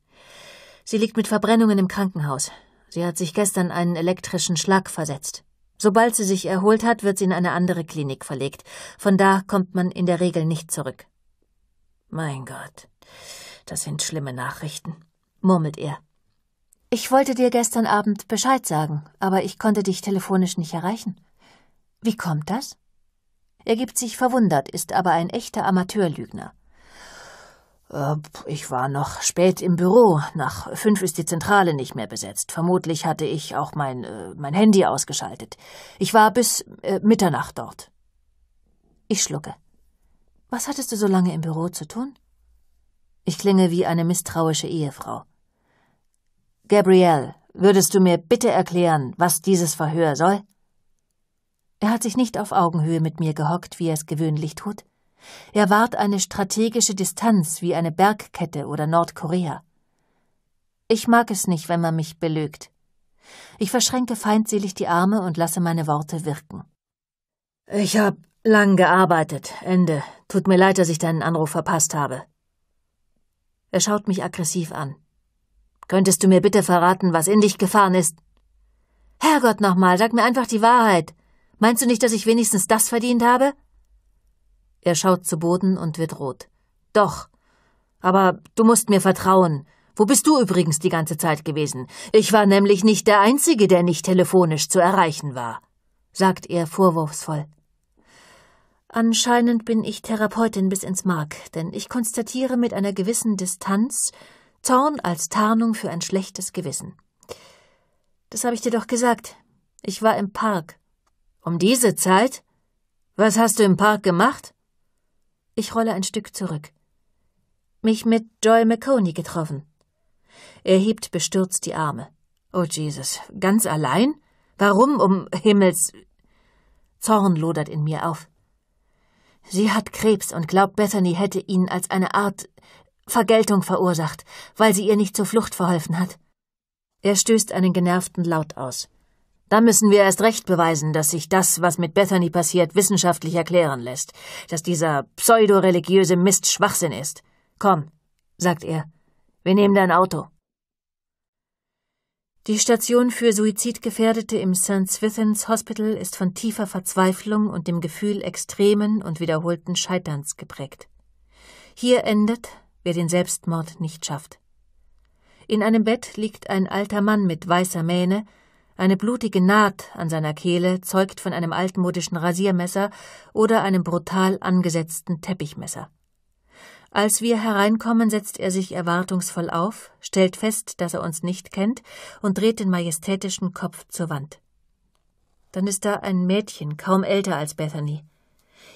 Sie liegt mit Verbrennungen im Krankenhaus. Sie hat sich gestern einen elektrischen Schlag versetzt. Sobald sie sich erholt hat, wird sie in eine andere Klinik verlegt. Von da kommt man in der Regel nicht zurück. Mein Gott, das sind schlimme Nachrichten, murmelt er. Ich wollte dir gestern Abend Bescheid sagen, aber ich konnte dich telefonisch nicht erreichen. Wie kommt das? Er gibt sich verwundert, ist aber ein echter Amateurlügner. Äh, ich war noch spät im Büro. Nach fünf ist die Zentrale nicht mehr besetzt. Vermutlich hatte ich auch mein, äh, mein Handy ausgeschaltet. Ich war bis äh, Mitternacht dort. Ich schlucke. Was hattest du so lange im Büro zu tun? Ich klinge wie eine misstrauische Ehefrau. Gabrielle, würdest du mir bitte erklären, was dieses Verhör soll? Er hat sich nicht auf Augenhöhe mit mir gehockt, wie er es gewöhnlich tut. Er wahrt eine strategische Distanz wie eine Bergkette oder Nordkorea. Ich mag es nicht, wenn man mich belügt. Ich verschränke feindselig die Arme und lasse meine Worte wirken. Ich hab lang gearbeitet. Ende. Tut mir leid, dass ich deinen Anruf verpasst habe. Er schaut mich aggressiv an. Könntest du mir bitte verraten, was in dich gefahren ist? Herrgott nochmal, sag mir einfach die Wahrheit. Meinst du nicht, dass ich wenigstens das verdient habe? Er schaut zu Boden und wird rot. Doch. Aber du musst mir vertrauen. Wo bist du übrigens die ganze Zeit gewesen? Ich war nämlich nicht der Einzige, der nicht telefonisch zu erreichen war, sagt er vorwurfsvoll. Anscheinend bin ich Therapeutin bis ins Mark, denn ich konstatiere mit einer gewissen Distanz, Zorn als Tarnung für ein schlechtes Gewissen. Das habe ich dir doch gesagt. Ich war im Park. Um diese Zeit? Was hast du im Park gemacht? Ich rolle ein Stück zurück. Mich mit Joy McConey getroffen. Er hebt bestürzt die Arme. Oh Jesus, ganz allein? Warum um Himmels. Zorn lodert in mir auf. Sie hat Krebs und glaubt, Bethany hätte ihn als eine Art Vergeltung verursacht, weil sie ihr nicht zur Flucht verholfen hat. Er stößt einen genervten Laut aus. Da müssen wir erst recht beweisen, dass sich das, was mit Bethany passiert, wissenschaftlich erklären lässt, dass dieser pseudoreligiöse Mist Schwachsinn ist. Komm, sagt er, wir nehmen dein Auto. Die Station für Suizidgefährdete im St. Swithins Hospital ist von tiefer Verzweiflung und dem Gefühl extremen und wiederholten Scheiterns geprägt. Hier endet, wer den Selbstmord nicht schafft. In einem Bett liegt ein alter Mann mit weißer Mähne, eine blutige Naht an seiner Kehle zeugt von einem altmodischen Rasiermesser oder einem brutal angesetzten Teppichmesser. Als wir hereinkommen, setzt er sich erwartungsvoll auf, stellt fest, dass er uns nicht kennt und dreht den majestätischen Kopf zur Wand. Dann ist da ein Mädchen, kaum älter als Bethany.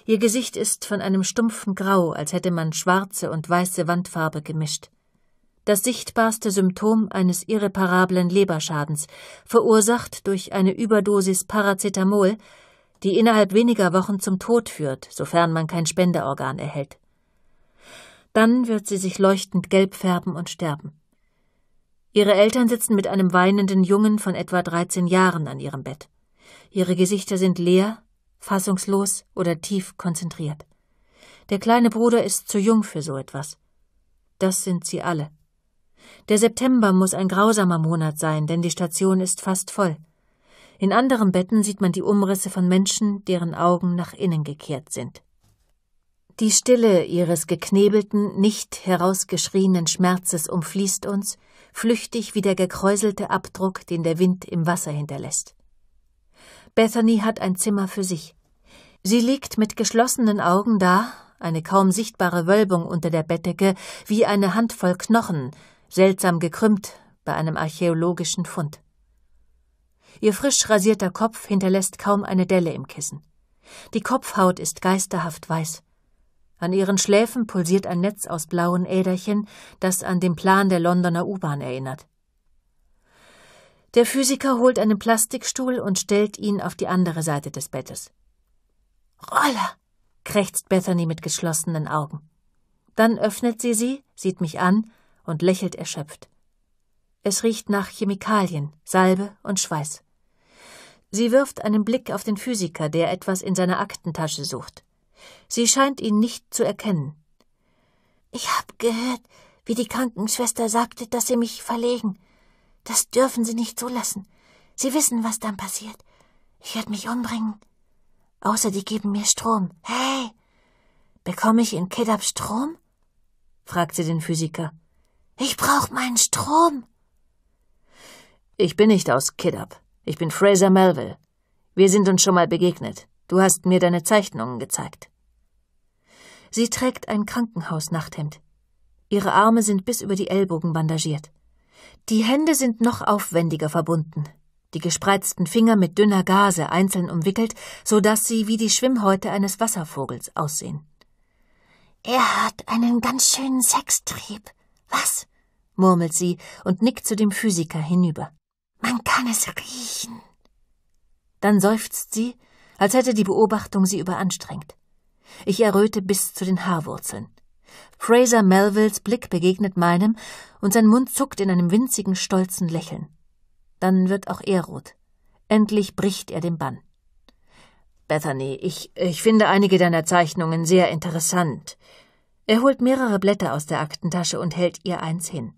Ihr Gesicht ist von einem stumpfen Grau, als hätte man schwarze und weiße Wandfarbe gemischt. Das sichtbarste Symptom eines irreparablen Leberschadens, verursacht durch eine Überdosis Paracetamol, die innerhalb weniger Wochen zum Tod führt, sofern man kein Spenderorgan erhält. Dann wird sie sich leuchtend gelb färben und sterben. Ihre Eltern sitzen mit einem weinenden Jungen von etwa 13 Jahren an ihrem Bett. Ihre Gesichter sind leer fassungslos oder tief konzentriert. Der kleine Bruder ist zu jung für so etwas. Das sind sie alle. Der September muss ein grausamer Monat sein, denn die Station ist fast voll. In anderen Betten sieht man die Umrisse von Menschen, deren Augen nach innen gekehrt sind. Die Stille ihres geknebelten, nicht herausgeschrienen Schmerzes umfließt uns, flüchtig wie der gekräuselte Abdruck, den der Wind im Wasser hinterlässt. Bethany hat ein Zimmer für sich. Sie liegt mit geschlossenen Augen da, eine kaum sichtbare Wölbung unter der Bettdecke, wie eine Handvoll Knochen, seltsam gekrümmt bei einem archäologischen Fund. Ihr frisch rasierter Kopf hinterlässt kaum eine Delle im Kissen. Die Kopfhaut ist geisterhaft weiß. An ihren Schläfen pulsiert ein Netz aus blauen Äderchen, das an den Plan der Londoner U-Bahn erinnert. Der Physiker holt einen Plastikstuhl und stellt ihn auf die andere Seite des Bettes. Roller, krächzt Bethany mit geschlossenen Augen. Dann öffnet sie sie, sieht mich an und lächelt erschöpft. Es riecht nach Chemikalien, Salbe und Schweiß. Sie wirft einen Blick auf den Physiker, der etwas in seiner Aktentasche sucht. Sie scheint ihn nicht zu erkennen. Ich hab gehört, wie die Krankenschwester sagte, dass sie mich verlegen. Das dürfen Sie nicht zulassen. Sie wissen, was dann passiert. Ich werde mich umbringen. Außer die geben mir Strom. Hey! Bekomme ich in Kedab Strom? fragte den Physiker. Ich brauche meinen Strom. Ich bin nicht aus Kidab. Ich bin Fraser Melville. Wir sind uns schon mal begegnet. Du hast mir deine Zeichnungen gezeigt. Sie trägt ein Krankenhausnachthemd. Ihre Arme sind bis über die Ellbogen bandagiert. Die Hände sind noch aufwendiger verbunden, die gespreizten Finger mit dünner Gase einzeln umwickelt, so dass sie wie die Schwimmhäute eines Wasservogels aussehen. Er hat einen ganz schönen Sextrieb. Was? murmelt sie und nickt zu dem Physiker hinüber. Man kann es riechen. Dann seufzt sie, als hätte die Beobachtung sie überanstrengt. Ich erröte bis zu den Haarwurzeln. Fraser Melvilles Blick begegnet meinem und sein Mund zuckt in einem winzigen, stolzen Lächeln. Dann wird auch er rot. Endlich bricht er den Bann. Bethany, ich, ich finde einige deiner Zeichnungen sehr interessant. Er holt mehrere Blätter aus der Aktentasche und hält ihr eins hin.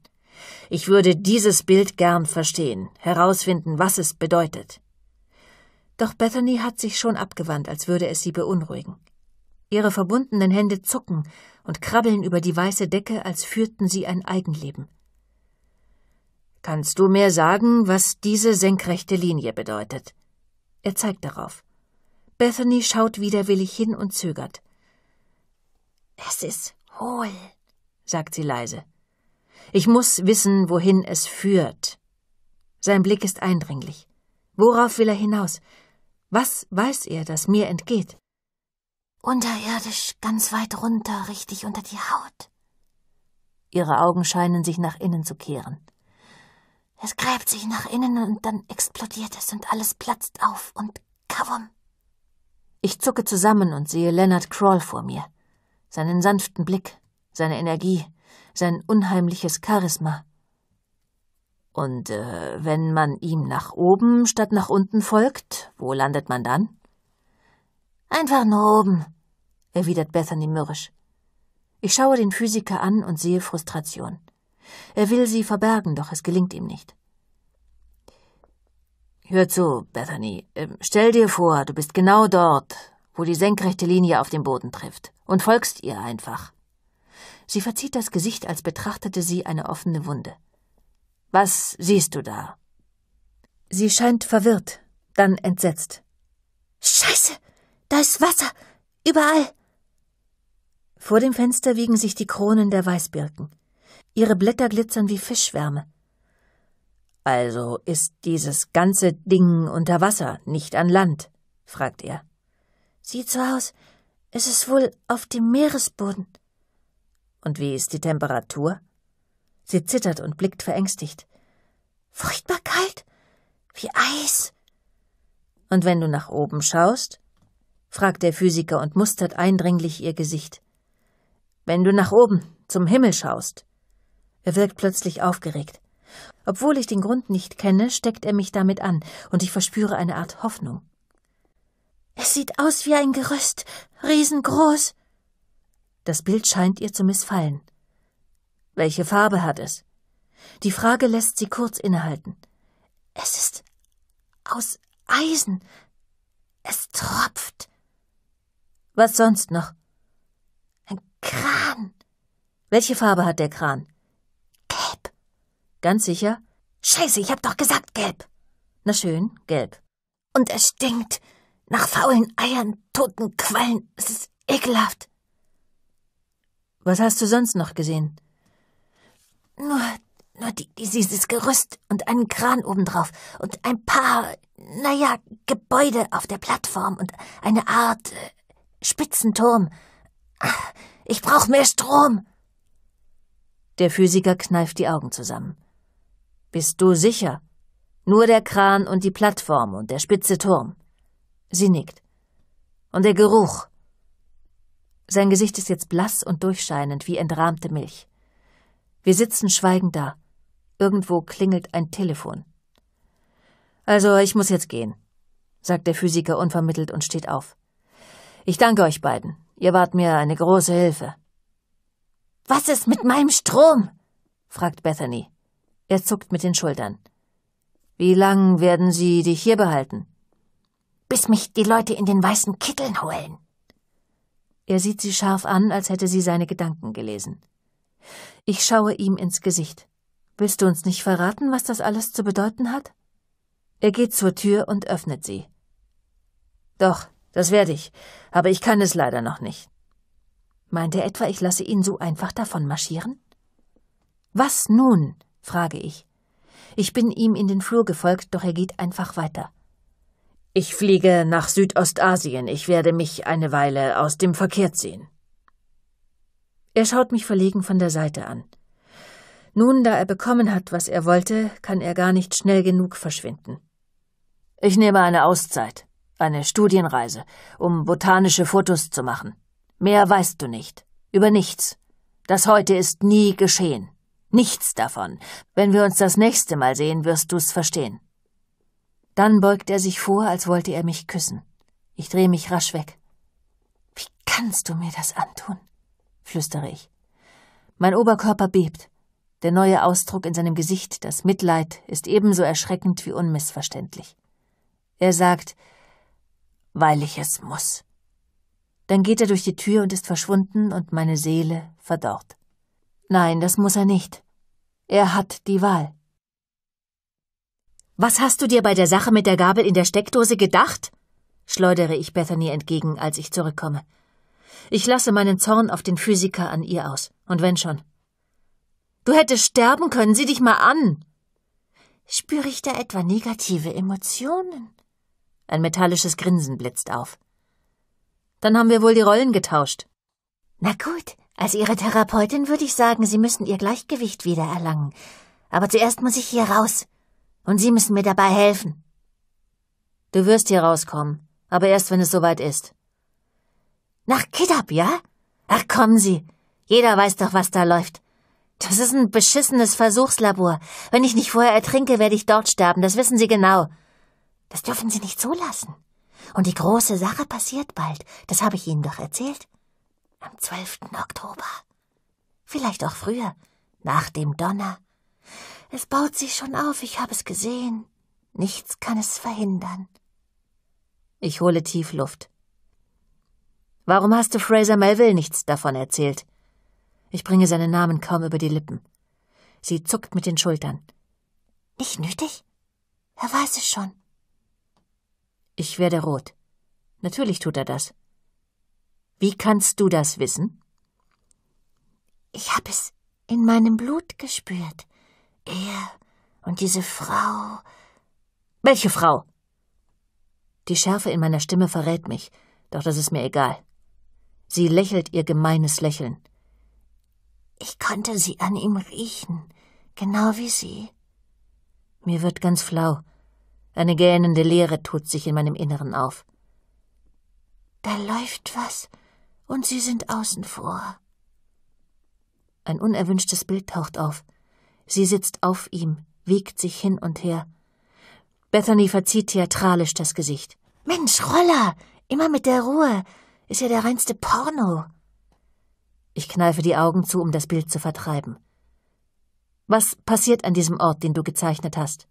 Ich würde dieses Bild gern verstehen, herausfinden, was es bedeutet. Doch Bethany hat sich schon abgewandt, als würde es sie beunruhigen. Ihre verbundenen Hände zucken, und krabbeln über die weiße Decke, als führten sie ein Eigenleben. Kannst du mir sagen, was diese senkrechte Linie bedeutet? Er zeigt darauf. Bethany schaut widerwillig hin und zögert. Es ist hohl, sagt sie leise. Ich muss wissen, wohin es führt. Sein Blick ist eindringlich. Worauf will er hinaus? Was weiß er, das mir entgeht? Unterirdisch, ganz weit runter, richtig unter die Haut. Ihre Augen scheinen sich nach innen zu kehren. Es gräbt sich nach innen und dann explodiert es und alles platzt auf und kavum. Ich zucke zusammen und sehe Leonard Crawl vor mir. Seinen sanften Blick, seine Energie, sein unheimliches Charisma. Und äh, wenn man ihm nach oben statt nach unten folgt, wo landet man dann? Einfach nur oben, erwidert Bethany mürrisch. Ich schaue den Physiker an und sehe Frustration. Er will sie verbergen, doch es gelingt ihm nicht. Hör zu, Bethany. Ähm, stell dir vor, du bist genau dort, wo die senkrechte Linie auf dem Boden trifft, und folgst ihr einfach. Sie verzieht das Gesicht, als betrachtete sie eine offene Wunde. Was siehst du da? Sie scheint verwirrt, dann entsetzt. Scheiße! Da ist Wasser! Überall! Vor dem Fenster wiegen sich die Kronen der Weißbirken. Ihre Blätter glitzern wie Fischschwärme. Also ist dieses ganze Ding unter Wasser, nicht an Land? fragt er. Sieht so aus, es ist wohl auf dem Meeresboden. Und wie ist die Temperatur? Sie zittert und blickt verängstigt. Furchtbar kalt, wie Eis. Und wenn du nach oben schaust? fragt der Physiker und mustert eindringlich ihr Gesicht. Wenn du nach oben, zum Himmel schaust. Er wirkt plötzlich aufgeregt. Obwohl ich den Grund nicht kenne, steckt er mich damit an, und ich verspüre eine Art Hoffnung. Es sieht aus wie ein Gerüst, riesengroß. Das Bild scheint ihr zu missfallen. Welche Farbe hat es? Die Frage lässt sie kurz innehalten. Es ist aus Eisen. Es tropft. Was sonst noch? Kran. Welche Farbe hat der Kran? Gelb. Ganz sicher? Scheiße, ich hab doch gesagt gelb. Na schön, gelb. Und er stinkt. Nach faulen Eiern, toten Quallen. Es ist ekelhaft. Was hast du sonst noch gesehen? Nur, nur die, dieses Gerüst und einen Kran obendrauf und ein paar, naja, Gebäude auf der Plattform und eine Art äh, Spitzenturm. Ach, ich brauche mehr Strom. Der Physiker kneift die Augen zusammen. Bist du sicher? Nur der Kran und die Plattform und der spitze Turm. Sie nickt. Und der Geruch. Sein Gesicht ist jetzt blass und durchscheinend wie entrahmte Milch. Wir sitzen schweigend da. Irgendwo klingelt ein Telefon. Also, ich muss jetzt gehen, sagt der Physiker unvermittelt und steht auf. Ich danke euch beiden. Ihr wart mir eine große Hilfe. Was ist mit meinem Strom? fragt Bethany. Er zuckt mit den Schultern. Wie lang werden Sie dich hier behalten? Bis mich die Leute in den weißen Kitteln holen. Er sieht sie scharf an, als hätte sie seine Gedanken gelesen. Ich schaue ihm ins Gesicht. Willst du uns nicht verraten, was das alles zu bedeuten hat? Er geht zur Tür und öffnet sie. Doch, das werde ich, aber ich kann es leider noch nicht. Meint er etwa, ich lasse ihn so einfach davon marschieren? Was nun? frage ich. Ich bin ihm in den Flur gefolgt, doch er geht einfach weiter. Ich fliege nach Südostasien, ich werde mich eine Weile aus dem Verkehr ziehen. Er schaut mich verlegen von der Seite an. Nun, da er bekommen hat, was er wollte, kann er gar nicht schnell genug verschwinden. Ich nehme eine Auszeit, eine Studienreise, um botanische Fotos zu machen. Mehr weißt du nicht. Über nichts. Das heute ist nie geschehen. Nichts davon. Wenn wir uns das nächste Mal sehen, wirst du's verstehen. Dann beugt er sich vor, als wollte er mich küssen. Ich drehe mich rasch weg. Wie kannst du mir das antun? flüstere ich. Mein Oberkörper bebt. Der neue Ausdruck in seinem Gesicht, das Mitleid, ist ebenso erschreckend wie unmissverständlich. Er sagt, weil ich es muss. Dann geht er durch die Tür und ist verschwunden und meine Seele verdorrt. Nein, das muss er nicht. Er hat die Wahl. Was hast du dir bei der Sache mit der Gabel in der Steckdose gedacht? schleudere ich Bethany entgegen, als ich zurückkomme. Ich lasse meinen Zorn auf den Physiker an ihr aus, und wenn schon. Du hättest sterben können, sieh dich mal an. Spüre ich da etwa negative Emotionen? Ein metallisches Grinsen blitzt auf. Dann haben wir wohl die Rollen getauscht. Na gut, als Ihre Therapeutin würde ich sagen, Sie müssen Ihr Gleichgewicht wieder erlangen. Aber zuerst muss ich hier raus. Und Sie müssen mir dabei helfen. Du wirst hier rauskommen, aber erst wenn es soweit ist. Nach Kidab, ja? Ach, kommen Sie. Jeder weiß doch, was da läuft. Das ist ein beschissenes Versuchslabor. Wenn ich nicht vorher ertrinke, werde ich dort sterben, das wissen Sie genau. Das dürfen Sie nicht zulassen. Und die große Sache passiert bald, das habe ich Ihnen doch erzählt. Am 12. Oktober. Vielleicht auch früher, nach dem Donner. Es baut sich schon auf, ich habe es gesehen. Nichts kann es verhindern. Ich hole tief Luft. Warum hast du Fraser Melville nichts davon erzählt? Ich bringe seinen Namen kaum über die Lippen. Sie zuckt mit den Schultern. Nicht nötig? Er weiß es schon. Ich werde rot. Natürlich tut er das. Wie kannst du das wissen? Ich habe es in meinem Blut gespürt. Er und diese Frau. Welche Frau? Die Schärfe in meiner Stimme verrät mich, doch das ist mir egal. Sie lächelt ihr gemeines Lächeln. Ich konnte sie an ihm riechen, genau wie sie. Mir wird ganz flau. Eine gähnende Leere tut sich in meinem Inneren auf. Da läuft was, und Sie sind außen vor. Ein unerwünschtes Bild taucht auf. Sie sitzt auf ihm, wiegt sich hin und her. Bethany verzieht theatralisch das Gesicht. Mensch, Roller, immer mit der Ruhe. Ist ja der reinste Porno. Ich kneife die Augen zu, um das Bild zu vertreiben. Was passiert an diesem Ort, den du gezeichnet hast?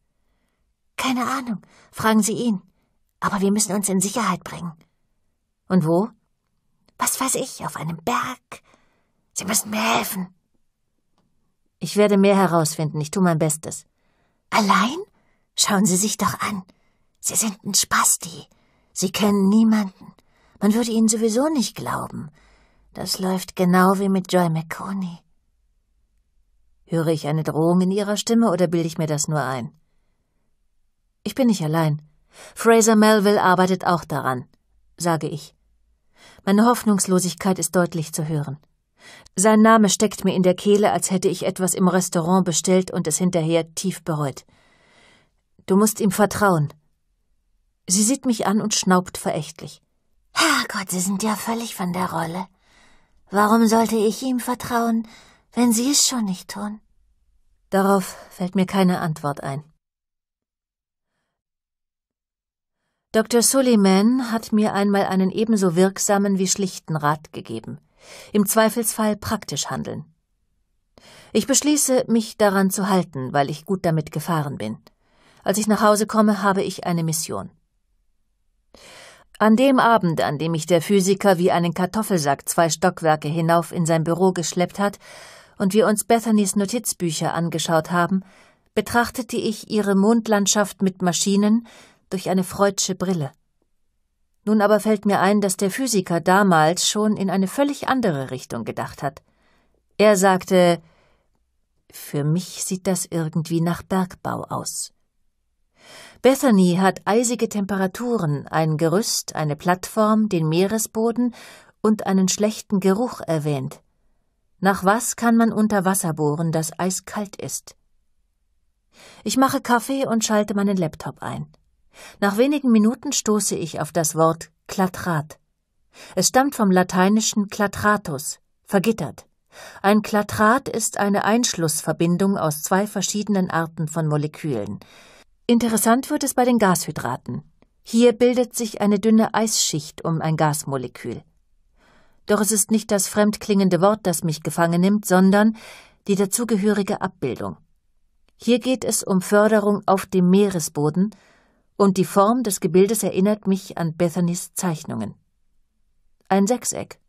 Keine Ahnung. Fragen Sie ihn. Aber wir müssen uns in Sicherheit bringen. Und wo? Was weiß ich, auf einem Berg. Sie müssen mir helfen. Ich werde mehr herausfinden. Ich tue mein Bestes. Allein? Schauen Sie sich doch an. Sie sind ein Spasti. Sie kennen niemanden. Man würde Ihnen sowieso nicht glauben. Das läuft genau wie mit Joy McConey. Höre ich eine Drohung in Ihrer Stimme oder bilde ich mir das nur ein? Ich bin nicht allein. Fraser Melville arbeitet auch daran, sage ich. Meine Hoffnungslosigkeit ist deutlich zu hören. Sein Name steckt mir in der Kehle, als hätte ich etwas im Restaurant bestellt und es hinterher tief bereut. Du musst ihm vertrauen. Sie sieht mich an und schnaubt verächtlich. Herrgott, Sie sind ja völlig von der Rolle. Warum sollte ich ihm vertrauen, wenn Sie es schon nicht tun? Darauf fällt mir keine Antwort ein. Dr. Suleiman hat mir einmal einen ebenso wirksamen wie schlichten Rat gegeben. Im Zweifelsfall praktisch handeln. Ich beschließe, mich daran zu halten, weil ich gut damit gefahren bin. Als ich nach Hause komme, habe ich eine Mission. An dem Abend, an dem mich der Physiker wie einen Kartoffelsack zwei Stockwerke hinauf in sein Büro geschleppt hat und wir uns Bethanys Notizbücher angeschaut haben, betrachtete ich ihre Mondlandschaft mit Maschinen, durch eine freudsche Brille. Nun aber fällt mir ein, dass der Physiker damals schon in eine völlig andere Richtung gedacht hat. Er sagte, für mich sieht das irgendwie nach Bergbau aus. Bethany hat eisige Temperaturen, ein Gerüst, eine Plattform, den Meeresboden und einen schlechten Geruch erwähnt. Nach was kann man unter Wasser bohren, das eiskalt ist? Ich mache Kaffee und schalte meinen Laptop ein. Nach wenigen Minuten stoße ich auf das Wort Klatrat. Es stammt vom lateinischen clatratus, vergittert. Ein Klatrat ist eine Einschlussverbindung aus zwei verschiedenen Arten von Molekülen. Interessant wird es bei den Gashydraten. Hier bildet sich eine dünne Eisschicht um ein Gasmolekül. Doch es ist nicht das fremdklingende Wort, das mich gefangen nimmt, sondern die dazugehörige Abbildung. Hier geht es um Förderung auf dem Meeresboden und die Form des Gebildes erinnert mich an Bethanys Zeichnungen. Ein Sechseck.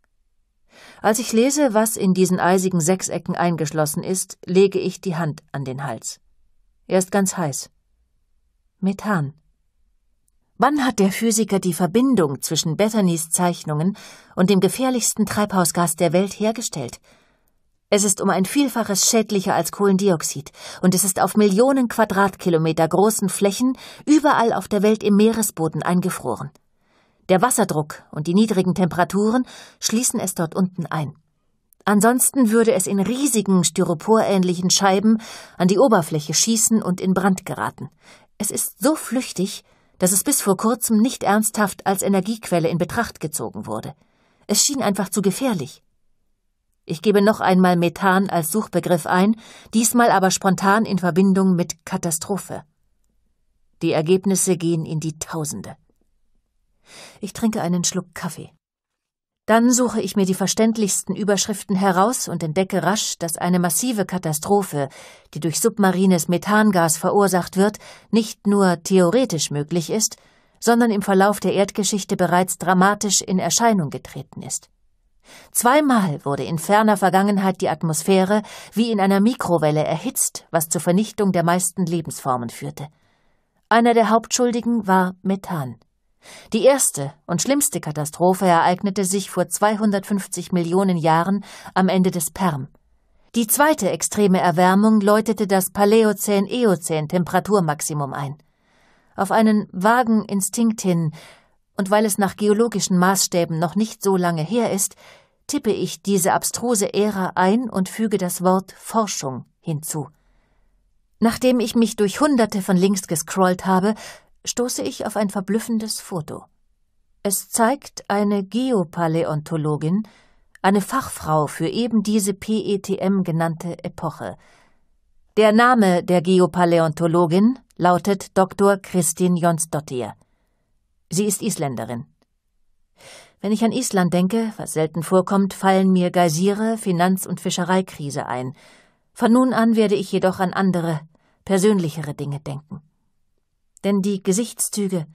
Als ich lese, was in diesen eisigen Sechsecken eingeschlossen ist, lege ich die Hand an den Hals. Er ist ganz heiß. Methan. Wann hat der Physiker die Verbindung zwischen Bethanys Zeichnungen und dem gefährlichsten Treibhausgas der Welt hergestellt? Es ist um ein Vielfaches schädlicher als Kohlendioxid und es ist auf Millionen Quadratkilometer großen Flächen überall auf der Welt im Meeresboden eingefroren. Der Wasserdruck und die niedrigen Temperaturen schließen es dort unten ein. Ansonsten würde es in riesigen styroporähnlichen Scheiben an die Oberfläche schießen und in Brand geraten. Es ist so flüchtig, dass es bis vor kurzem nicht ernsthaft als Energiequelle in Betracht gezogen wurde. Es schien einfach zu gefährlich. Ich gebe noch einmal Methan als Suchbegriff ein, diesmal aber spontan in Verbindung mit Katastrophe. Die Ergebnisse gehen in die Tausende. Ich trinke einen Schluck Kaffee. Dann suche ich mir die verständlichsten Überschriften heraus und entdecke rasch, dass eine massive Katastrophe, die durch submarines Methangas verursacht wird, nicht nur theoretisch möglich ist, sondern im Verlauf der Erdgeschichte bereits dramatisch in Erscheinung getreten ist. Zweimal wurde in ferner Vergangenheit die Atmosphäre wie in einer Mikrowelle erhitzt, was zur Vernichtung der meisten Lebensformen führte. Einer der Hauptschuldigen war Methan. Die erste und schlimmste Katastrophe ereignete sich vor 250 Millionen Jahren am Ende des Perm. Die zweite extreme Erwärmung läutete das Paläozän-Eozän-Temperaturmaximum ein. Auf einen vagen Instinkt hin und weil es nach geologischen Maßstäben noch nicht so lange her ist, tippe ich diese abstruse Ära ein und füge das Wort Forschung hinzu. Nachdem ich mich durch Hunderte von Links gescrollt habe, stoße ich auf ein verblüffendes Foto. Es zeigt eine Geopaläontologin, eine Fachfrau für eben diese PETM genannte Epoche. Der Name der Geopaläontologin lautet Dr. Christin Jonsdottir. Sie ist Isländerin. Wenn ich an Island denke, was selten vorkommt, fallen mir Geysire, Finanz- und Fischereikrise ein. Von nun an werde ich jedoch an andere, persönlichere Dinge denken. Denn die Gesichtszüge,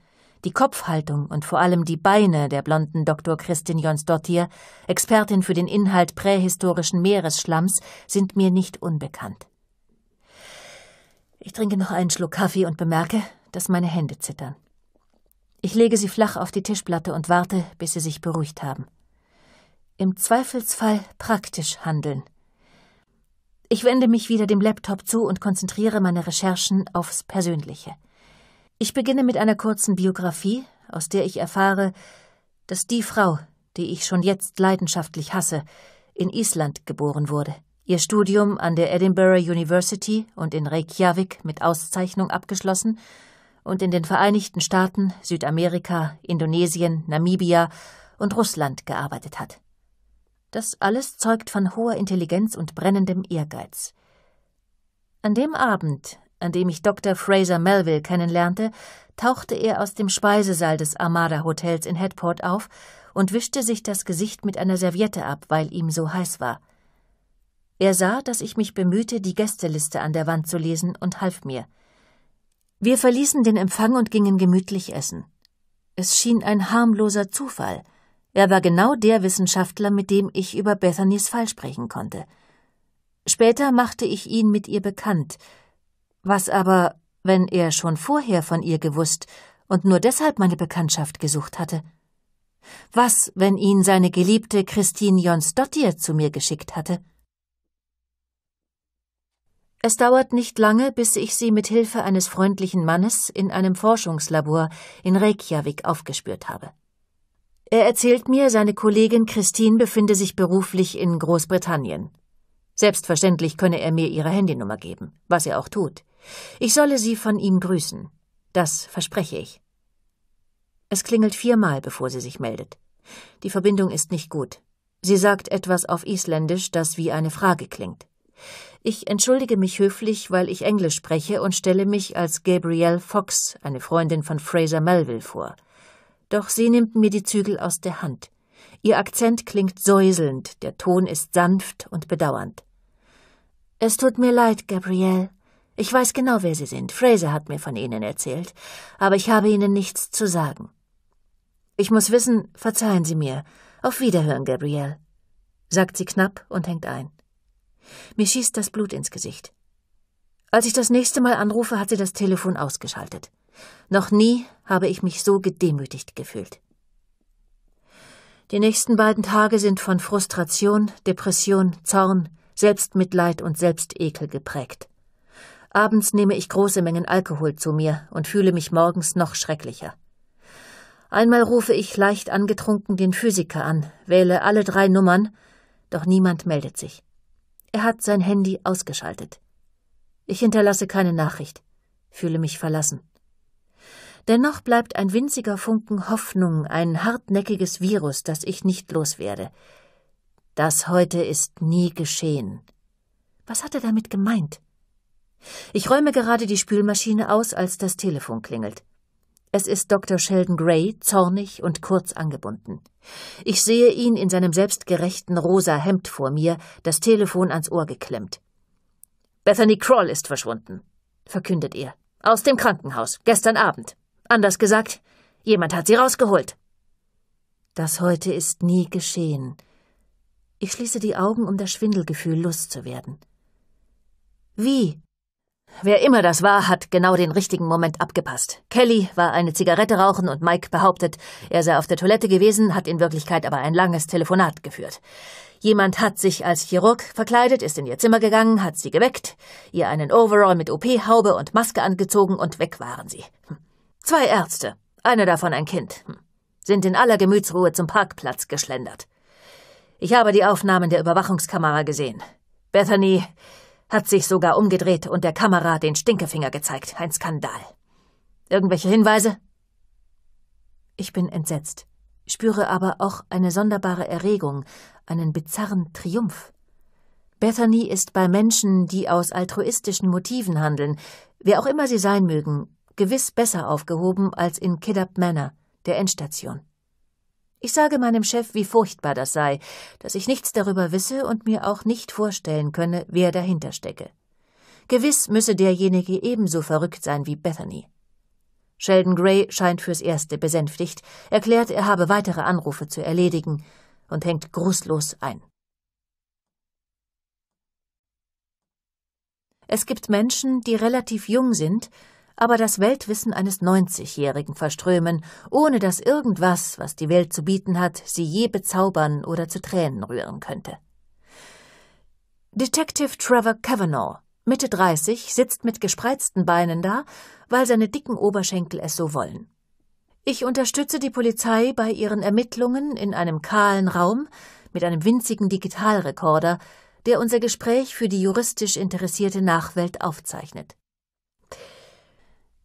die Kopfhaltung und vor allem die Beine der blonden Dr. Christin Jonsdottir, Expertin für den Inhalt prähistorischen Meeresschlamms, sind mir nicht unbekannt. Ich trinke noch einen Schluck Kaffee und bemerke, dass meine Hände zittern. Ich lege sie flach auf die Tischplatte und warte, bis sie sich beruhigt haben. Im Zweifelsfall praktisch handeln. Ich wende mich wieder dem Laptop zu und konzentriere meine Recherchen aufs Persönliche. Ich beginne mit einer kurzen Biografie, aus der ich erfahre, dass die Frau, die ich schon jetzt leidenschaftlich hasse, in Island geboren wurde, ihr Studium an der Edinburgh University und in Reykjavik mit Auszeichnung abgeschlossen und in den Vereinigten Staaten, Südamerika, Indonesien, Namibia und Russland gearbeitet hat. Das alles zeugt von hoher Intelligenz und brennendem Ehrgeiz. An dem Abend, an dem ich Dr. Fraser Melville kennenlernte, tauchte er aus dem Speisesaal des Armada Hotels in Headport auf und wischte sich das Gesicht mit einer Serviette ab, weil ihm so heiß war. Er sah, dass ich mich bemühte, die Gästeliste an der Wand zu lesen und half mir – wir verließen den Empfang und gingen gemütlich essen. Es schien ein harmloser Zufall. Er war genau der Wissenschaftler, mit dem ich über Bethanys Fall sprechen konnte. Später machte ich ihn mit ihr bekannt, was aber, wenn er schon vorher von ihr gewusst und nur deshalb meine Bekanntschaft gesucht hatte? Was, wenn ihn seine geliebte Christine Jonsdottir zu mir geschickt hatte? Es dauert nicht lange, bis ich sie mit Hilfe eines freundlichen Mannes in einem Forschungslabor in Reykjavik aufgespürt habe. Er erzählt mir, seine Kollegin Christine befinde sich beruflich in Großbritannien. Selbstverständlich könne er mir ihre Handynummer geben, was er auch tut. Ich solle sie von ihm grüßen. Das verspreche ich. Es klingelt viermal, bevor sie sich meldet. Die Verbindung ist nicht gut. Sie sagt etwas auf Isländisch, das wie eine Frage klingt. Ich entschuldige mich höflich, weil ich Englisch spreche und stelle mich als Gabrielle Fox, eine Freundin von Fraser Melville, vor. Doch sie nimmt mir die Zügel aus der Hand. Ihr Akzent klingt säuselnd, der Ton ist sanft und bedauernd. Es tut mir leid, Gabrielle. Ich weiß genau, wer Sie sind. Fraser hat mir von Ihnen erzählt, aber ich habe Ihnen nichts zu sagen. Ich muss wissen, verzeihen Sie mir. Auf Wiederhören, Gabrielle, sagt sie knapp und hängt ein. Mir schießt das Blut ins Gesicht. Als ich das nächste Mal anrufe, hat sie das Telefon ausgeschaltet. Noch nie habe ich mich so gedemütigt gefühlt. Die nächsten beiden Tage sind von Frustration, Depression, Zorn, Selbstmitleid und Selbstekel geprägt. Abends nehme ich große Mengen Alkohol zu mir und fühle mich morgens noch schrecklicher. Einmal rufe ich leicht angetrunken den Physiker an, wähle alle drei Nummern, doch niemand meldet sich. Er hat sein Handy ausgeschaltet. Ich hinterlasse keine Nachricht, fühle mich verlassen. Dennoch bleibt ein winziger Funken Hoffnung, ein hartnäckiges Virus, das ich nicht loswerde. Das heute ist nie geschehen. Was hat er damit gemeint? Ich räume gerade die Spülmaschine aus, als das Telefon klingelt. Es ist Dr. Sheldon Gray, zornig und kurz angebunden. Ich sehe ihn in seinem selbstgerechten rosa Hemd vor mir, das Telefon ans Ohr geklemmt. Bethany Kroll ist verschwunden, verkündet er. Aus dem Krankenhaus, gestern Abend. Anders gesagt, jemand hat sie rausgeholt. Das heute ist nie geschehen. Ich schließe die Augen, um das Schwindelgefühl Lust zu werden. Wie Wer immer das war, hat genau den richtigen Moment abgepasst. Kelly war eine Zigarette rauchen und Mike behauptet, er sei auf der Toilette gewesen, hat in Wirklichkeit aber ein langes Telefonat geführt. Jemand hat sich als Chirurg verkleidet, ist in ihr Zimmer gegangen, hat sie geweckt, ihr einen Overall mit OP-Haube und Maske angezogen und weg waren sie. Hm. Zwei Ärzte, einer davon ein Kind, hm. sind in aller Gemütsruhe zum Parkplatz geschlendert. Ich habe die Aufnahmen der Überwachungskamera gesehen. Bethany hat sich sogar umgedreht und der Kamera den Stinkefinger gezeigt. Ein Skandal. Irgendwelche Hinweise? Ich bin entsetzt, spüre aber auch eine sonderbare Erregung, einen bizarren Triumph. Bethany ist bei Menschen, die aus altruistischen Motiven handeln, wer auch immer sie sein mögen, gewiss besser aufgehoben als in Kiddup Manor, der Endstation. Ich sage meinem Chef, wie furchtbar das sei, dass ich nichts darüber wisse und mir auch nicht vorstellen könne, wer dahinter stecke. Gewiss müsse derjenige ebenso verrückt sein wie Bethany. Sheldon Gray scheint fürs Erste besänftigt, erklärt, er habe weitere Anrufe zu erledigen und hängt grußlos ein. Es gibt Menschen, die relativ jung sind aber das Weltwissen eines 90-Jährigen verströmen, ohne dass irgendwas, was die Welt zu bieten hat, sie je bezaubern oder zu Tränen rühren könnte. Detective Trevor Cavanaugh, Mitte 30, sitzt mit gespreizten Beinen da, weil seine dicken Oberschenkel es so wollen. Ich unterstütze die Polizei bei ihren Ermittlungen in einem kahlen Raum mit einem winzigen Digitalrekorder, der unser Gespräch für die juristisch interessierte Nachwelt aufzeichnet.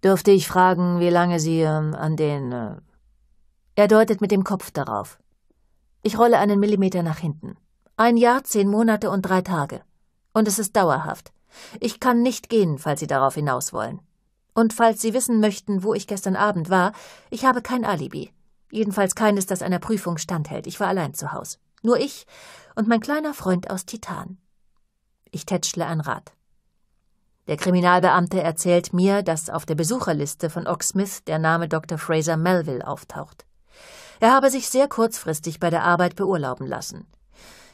Dürfte ich fragen, wie lange Sie ähm, an den. Äh er deutet mit dem Kopf darauf. Ich rolle einen Millimeter nach hinten. Ein Jahr, zehn Monate und drei Tage. Und es ist dauerhaft. Ich kann nicht gehen, falls Sie darauf hinaus wollen. Und falls Sie wissen möchten, wo ich gestern Abend war, ich habe kein Alibi. Jedenfalls keines, das einer Prüfung standhält. Ich war allein zu Hause. Nur ich und mein kleiner Freund aus Titan. Ich tätschle ein Rad. Der Kriminalbeamte erzählt mir, dass auf der Besucherliste von Oxmith der Name Dr. Fraser Melville auftaucht. Er habe sich sehr kurzfristig bei der Arbeit beurlauben lassen.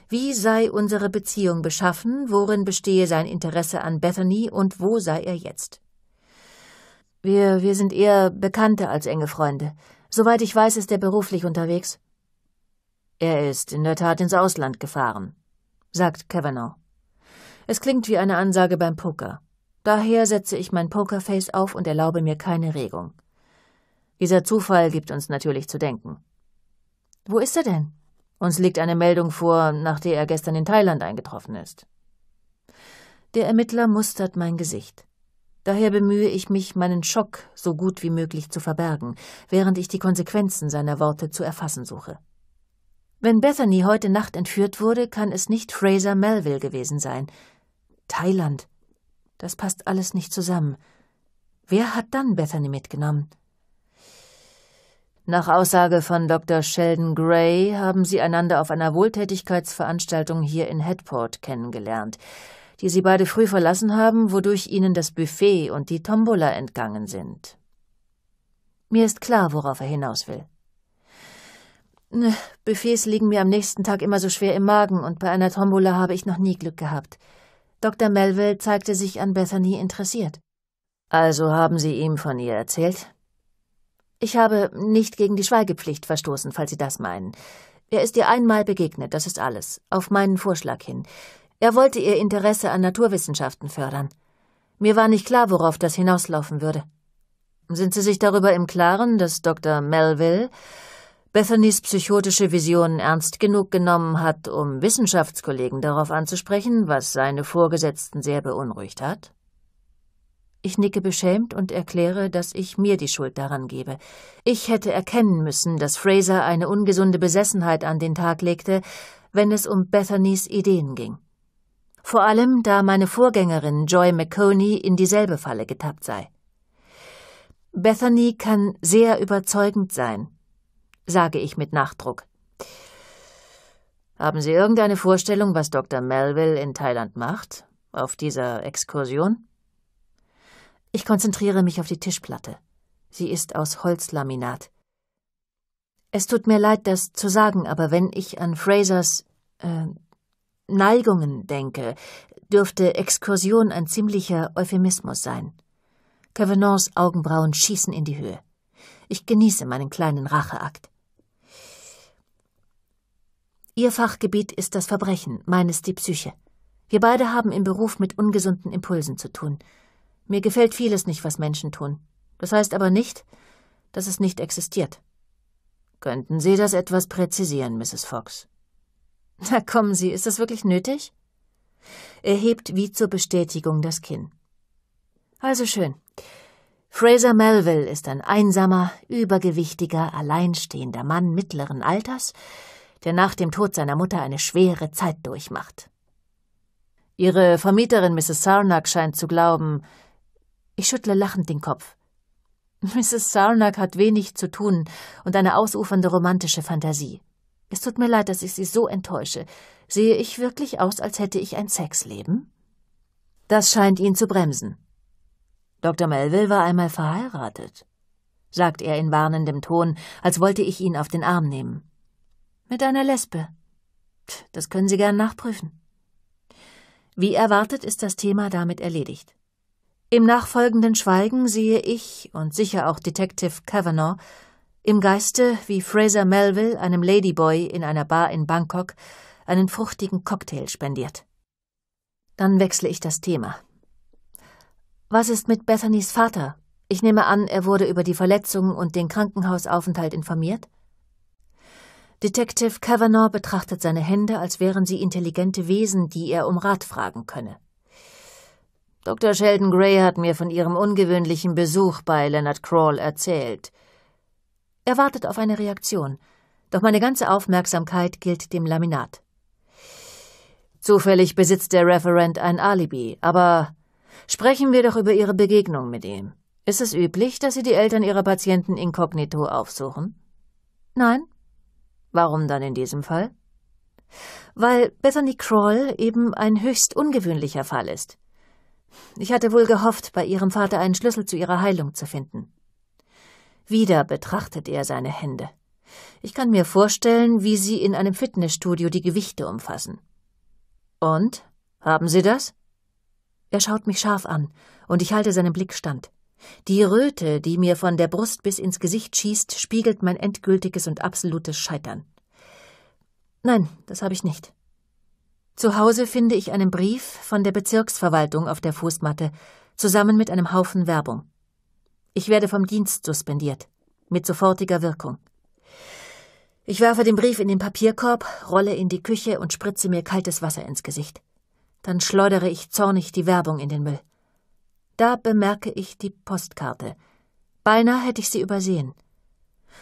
Wie sei unsere Beziehung beschaffen, worin bestehe sein Interesse an Bethany und wo sei er jetzt? Wir, wir sind eher Bekannte als enge Freunde. Soweit ich weiß, ist er beruflich unterwegs. Er ist in der Tat ins Ausland gefahren, sagt Kavanaugh. Es klingt wie eine Ansage beim Poker. Daher setze ich mein Pokerface auf und erlaube mir keine Regung. Dieser Zufall gibt uns natürlich zu denken. Wo ist er denn? Uns liegt eine Meldung vor, nach der er gestern in Thailand eingetroffen ist. Der Ermittler mustert mein Gesicht. Daher bemühe ich mich, meinen Schock so gut wie möglich zu verbergen, während ich die Konsequenzen seiner Worte zu erfassen suche. Wenn Bethany heute Nacht entführt wurde, kann es nicht Fraser Melville gewesen sein. Thailand. Das passt alles nicht zusammen. Wer hat dann Bethany mitgenommen? Nach Aussage von Dr. Sheldon Gray haben sie einander auf einer Wohltätigkeitsveranstaltung hier in Headport kennengelernt, die sie beide früh verlassen haben, wodurch ihnen das Buffet und die Tombola entgangen sind. Mir ist klar, worauf er hinaus will. Ne, Buffets liegen mir am nächsten Tag immer so schwer im Magen und bei einer Tombola habe ich noch nie Glück gehabt. Dr. Melville zeigte sich an Bethany interessiert. Also haben Sie ihm von ihr erzählt? Ich habe nicht gegen die Schweigepflicht verstoßen, falls Sie das meinen. Er ist ihr einmal begegnet, das ist alles, auf meinen Vorschlag hin. Er wollte ihr Interesse an Naturwissenschaften fördern. Mir war nicht klar, worauf das hinauslaufen würde. Sind Sie sich darüber im Klaren, dass Dr. Melville Bethany's psychotische Visionen ernst genug genommen hat, um Wissenschaftskollegen darauf anzusprechen, was seine Vorgesetzten sehr beunruhigt hat? Ich nicke beschämt und erkläre, dass ich mir die Schuld daran gebe. Ich hätte erkennen müssen, dass Fraser eine ungesunde Besessenheit an den Tag legte, wenn es um Bethanys Ideen ging. Vor allem, da meine Vorgängerin Joy McConey in dieselbe Falle getappt sei. Bethany kann sehr überzeugend sein, sage ich mit Nachdruck. Haben Sie irgendeine Vorstellung, was Dr. Melville in Thailand macht, auf dieser Exkursion? Ich konzentriere mich auf die Tischplatte. Sie ist aus Holzlaminat. Es tut mir leid, das zu sagen, aber wenn ich an Frasers äh, Neigungen denke, dürfte Exkursion ein ziemlicher Euphemismus sein. Cavenons Augenbrauen schießen in die Höhe. Ich genieße meinen kleinen Racheakt. Ihr Fachgebiet ist das Verbrechen, meines die Psyche. Wir beide haben im Beruf mit ungesunden Impulsen zu tun. Mir gefällt vieles nicht, was Menschen tun. Das heißt aber nicht, dass es nicht existiert. Könnten Sie das etwas präzisieren, Mrs. Fox? Na kommen Sie, ist das wirklich nötig? Er hebt wie zur Bestätigung das Kinn. Also schön. Fraser Melville ist ein einsamer, übergewichtiger, alleinstehender Mann mittleren Alters, der nach dem Tod seiner Mutter eine schwere Zeit durchmacht. Ihre Vermieterin Mrs. Sarnak scheint zu glauben. Ich schüttle lachend den Kopf. Mrs. Sarnak hat wenig zu tun und eine ausufernde romantische Fantasie. Es tut mir leid, dass ich Sie so enttäusche. Sehe ich wirklich aus, als hätte ich ein Sexleben? Das scheint ihn zu bremsen. Dr. Melville war einmal verheiratet, sagt er in warnendem Ton, als wollte ich ihn auf den Arm nehmen. Mit einer Lesbe. Das können Sie gern nachprüfen. Wie erwartet ist das Thema damit erledigt. Im nachfolgenden Schweigen sehe ich und sicher auch Detective Kavanaugh im Geiste, wie Fraser Melville einem Ladyboy in einer Bar in Bangkok einen fruchtigen Cocktail spendiert. Dann wechsle ich das Thema. Was ist mit Bethanys Vater? Ich nehme an, er wurde über die Verletzung und den Krankenhausaufenthalt informiert? Detective Kavanagh betrachtet seine Hände, als wären sie intelligente Wesen, die er um Rat fragen könne. Dr. Sheldon Gray hat mir von ihrem ungewöhnlichen Besuch bei Leonard Crawl erzählt. Er wartet auf eine Reaktion, doch meine ganze Aufmerksamkeit gilt dem Laminat. Zufällig besitzt der Referent ein Alibi, aber sprechen wir doch über Ihre Begegnung mit ihm. Ist es üblich, dass Sie die Eltern Ihrer Patienten inkognito aufsuchen? Nein, Warum dann in diesem Fall? Weil Bethany Crawl eben ein höchst ungewöhnlicher Fall ist. Ich hatte wohl gehofft, bei ihrem Vater einen Schlüssel zu ihrer Heilung zu finden. Wieder betrachtet er seine Hände. Ich kann mir vorstellen, wie sie in einem Fitnessstudio die Gewichte umfassen. Und? Haben Sie das? Er schaut mich scharf an, und ich halte seinen Blick stand. Die Röte, die mir von der Brust bis ins Gesicht schießt, spiegelt mein endgültiges und absolutes Scheitern. Nein, das habe ich nicht. Zu Hause finde ich einen Brief von der Bezirksverwaltung auf der Fußmatte, zusammen mit einem Haufen Werbung. Ich werde vom Dienst suspendiert, mit sofortiger Wirkung. Ich werfe den Brief in den Papierkorb, rolle in die Küche und spritze mir kaltes Wasser ins Gesicht. Dann schleudere ich zornig die Werbung in den Müll. Da bemerke ich die Postkarte. Beinahe hätte ich sie übersehen.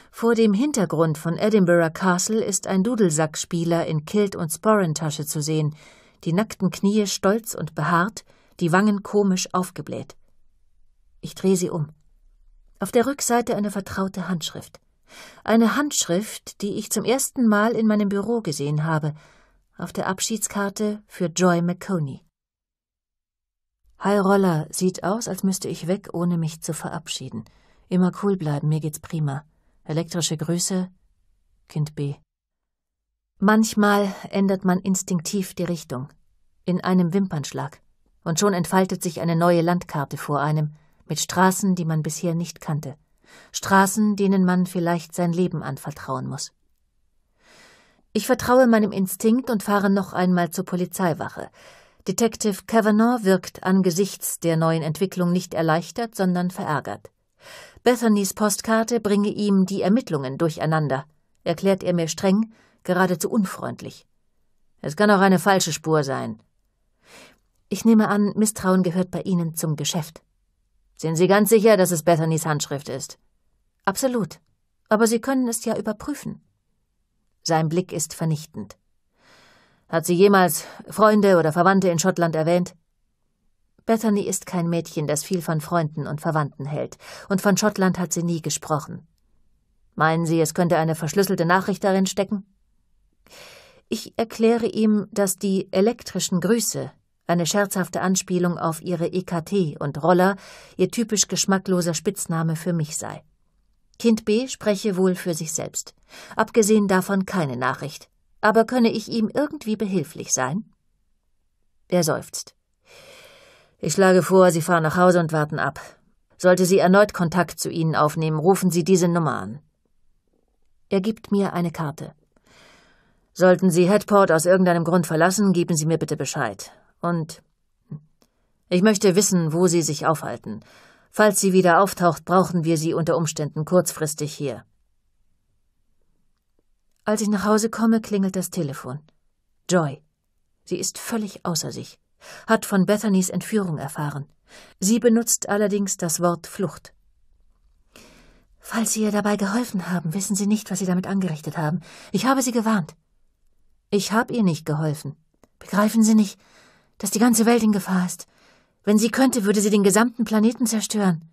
Vor dem Hintergrund von Edinburgh Castle ist ein Dudelsackspieler in Kilt und Sporrentasche zu sehen, die nackten Knie stolz und behaart, die Wangen komisch aufgebläht. Ich drehe sie um. Auf der Rückseite eine vertraute Handschrift. Eine Handschrift, die ich zum ersten Mal in meinem Büro gesehen habe, auf der Abschiedskarte für Joy McConey. Hi Roller, sieht aus, als müsste ich weg, ohne mich zu verabschieden. Immer cool bleiben, mir geht's prima. Elektrische Grüße. Kind B. Manchmal ändert man instinktiv die Richtung. In einem Wimpernschlag. Und schon entfaltet sich eine neue Landkarte vor einem, mit Straßen, die man bisher nicht kannte. Straßen, denen man vielleicht sein Leben anvertrauen muss. Ich vertraue meinem Instinkt und fahre noch einmal zur Polizeiwache. Detective Kavanaugh wirkt angesichts der neuen Entwicklung nicht erleichtert, sondern verärgert. Bethany's Postkarte bringe ihm die Ermittlungen durcheinander, erklärt er mir streng, geradezu unfreundlich. Es kann auch eine falsche Spur sein. Ich nehme an, Misstrauen gehört bei Ihnen zum Geschäft. Sind Sie ganz sicher, dass es Bethany's Handschrift ist? Absolut. Aber Sie können es ja überprüfen. Sein Blick ist vernichtend. Hat sie jemals Freunde oder Verwandte in Schottland erwähnt? Bethany ist kein Mädchen, das viel von Freunden und Verwandten hält, und von Schottland hat sie nie gesprochen. Meinen Sie, es könnte eine verschlüsselte Nachricht darin stecken? Ich erkläre ihm, dass die elektrischen Grüße, eine scherzhafte Anspielung auf ihre EKT und Roller, ihr typisch geschmackloser Spitzname für mich sei. Kind B spreche wohl für sich selbst. Abgesehen davon keine Nachricht aber könne ich ihm irgendwie behilflich sein? Er seufzt. Ich schlage vor, Sie fahren nach Hause und warten ab. Sollte sie erneut Kontakt zu Ihnen aufnehmen, rufen Sie diese Nummer an. Er gibt mir eine Karte. Sollten Sie Headport aus irgendeinem Grund verlassen, geben Sie mir bitte Bescheid. Und ich möchte wissen, wo Sie sich aufhalten. Falls sie wieder auftaucht, brauchen wir sie unter Umständen kurzfristig hier. Als ich nach Hause komme, klingelt das Telefon. Joy. Sie ist völlig außer sich, hat von Bethanys Entführung erfahren. Sie benutzt allerdings das Wort Flucht. Falls Sie ihr dabei geholfen haben, wissen Sie nicht, was Sie damit angerichtet haben. Ich habe Sie gewarnt. Ich habe ihr nicht geholfen. Begreifen Sie nicht, dass die ganze Welt in Gefahr ist? Wenn sie könnte, würde sie den gesamten Planeten zerstören.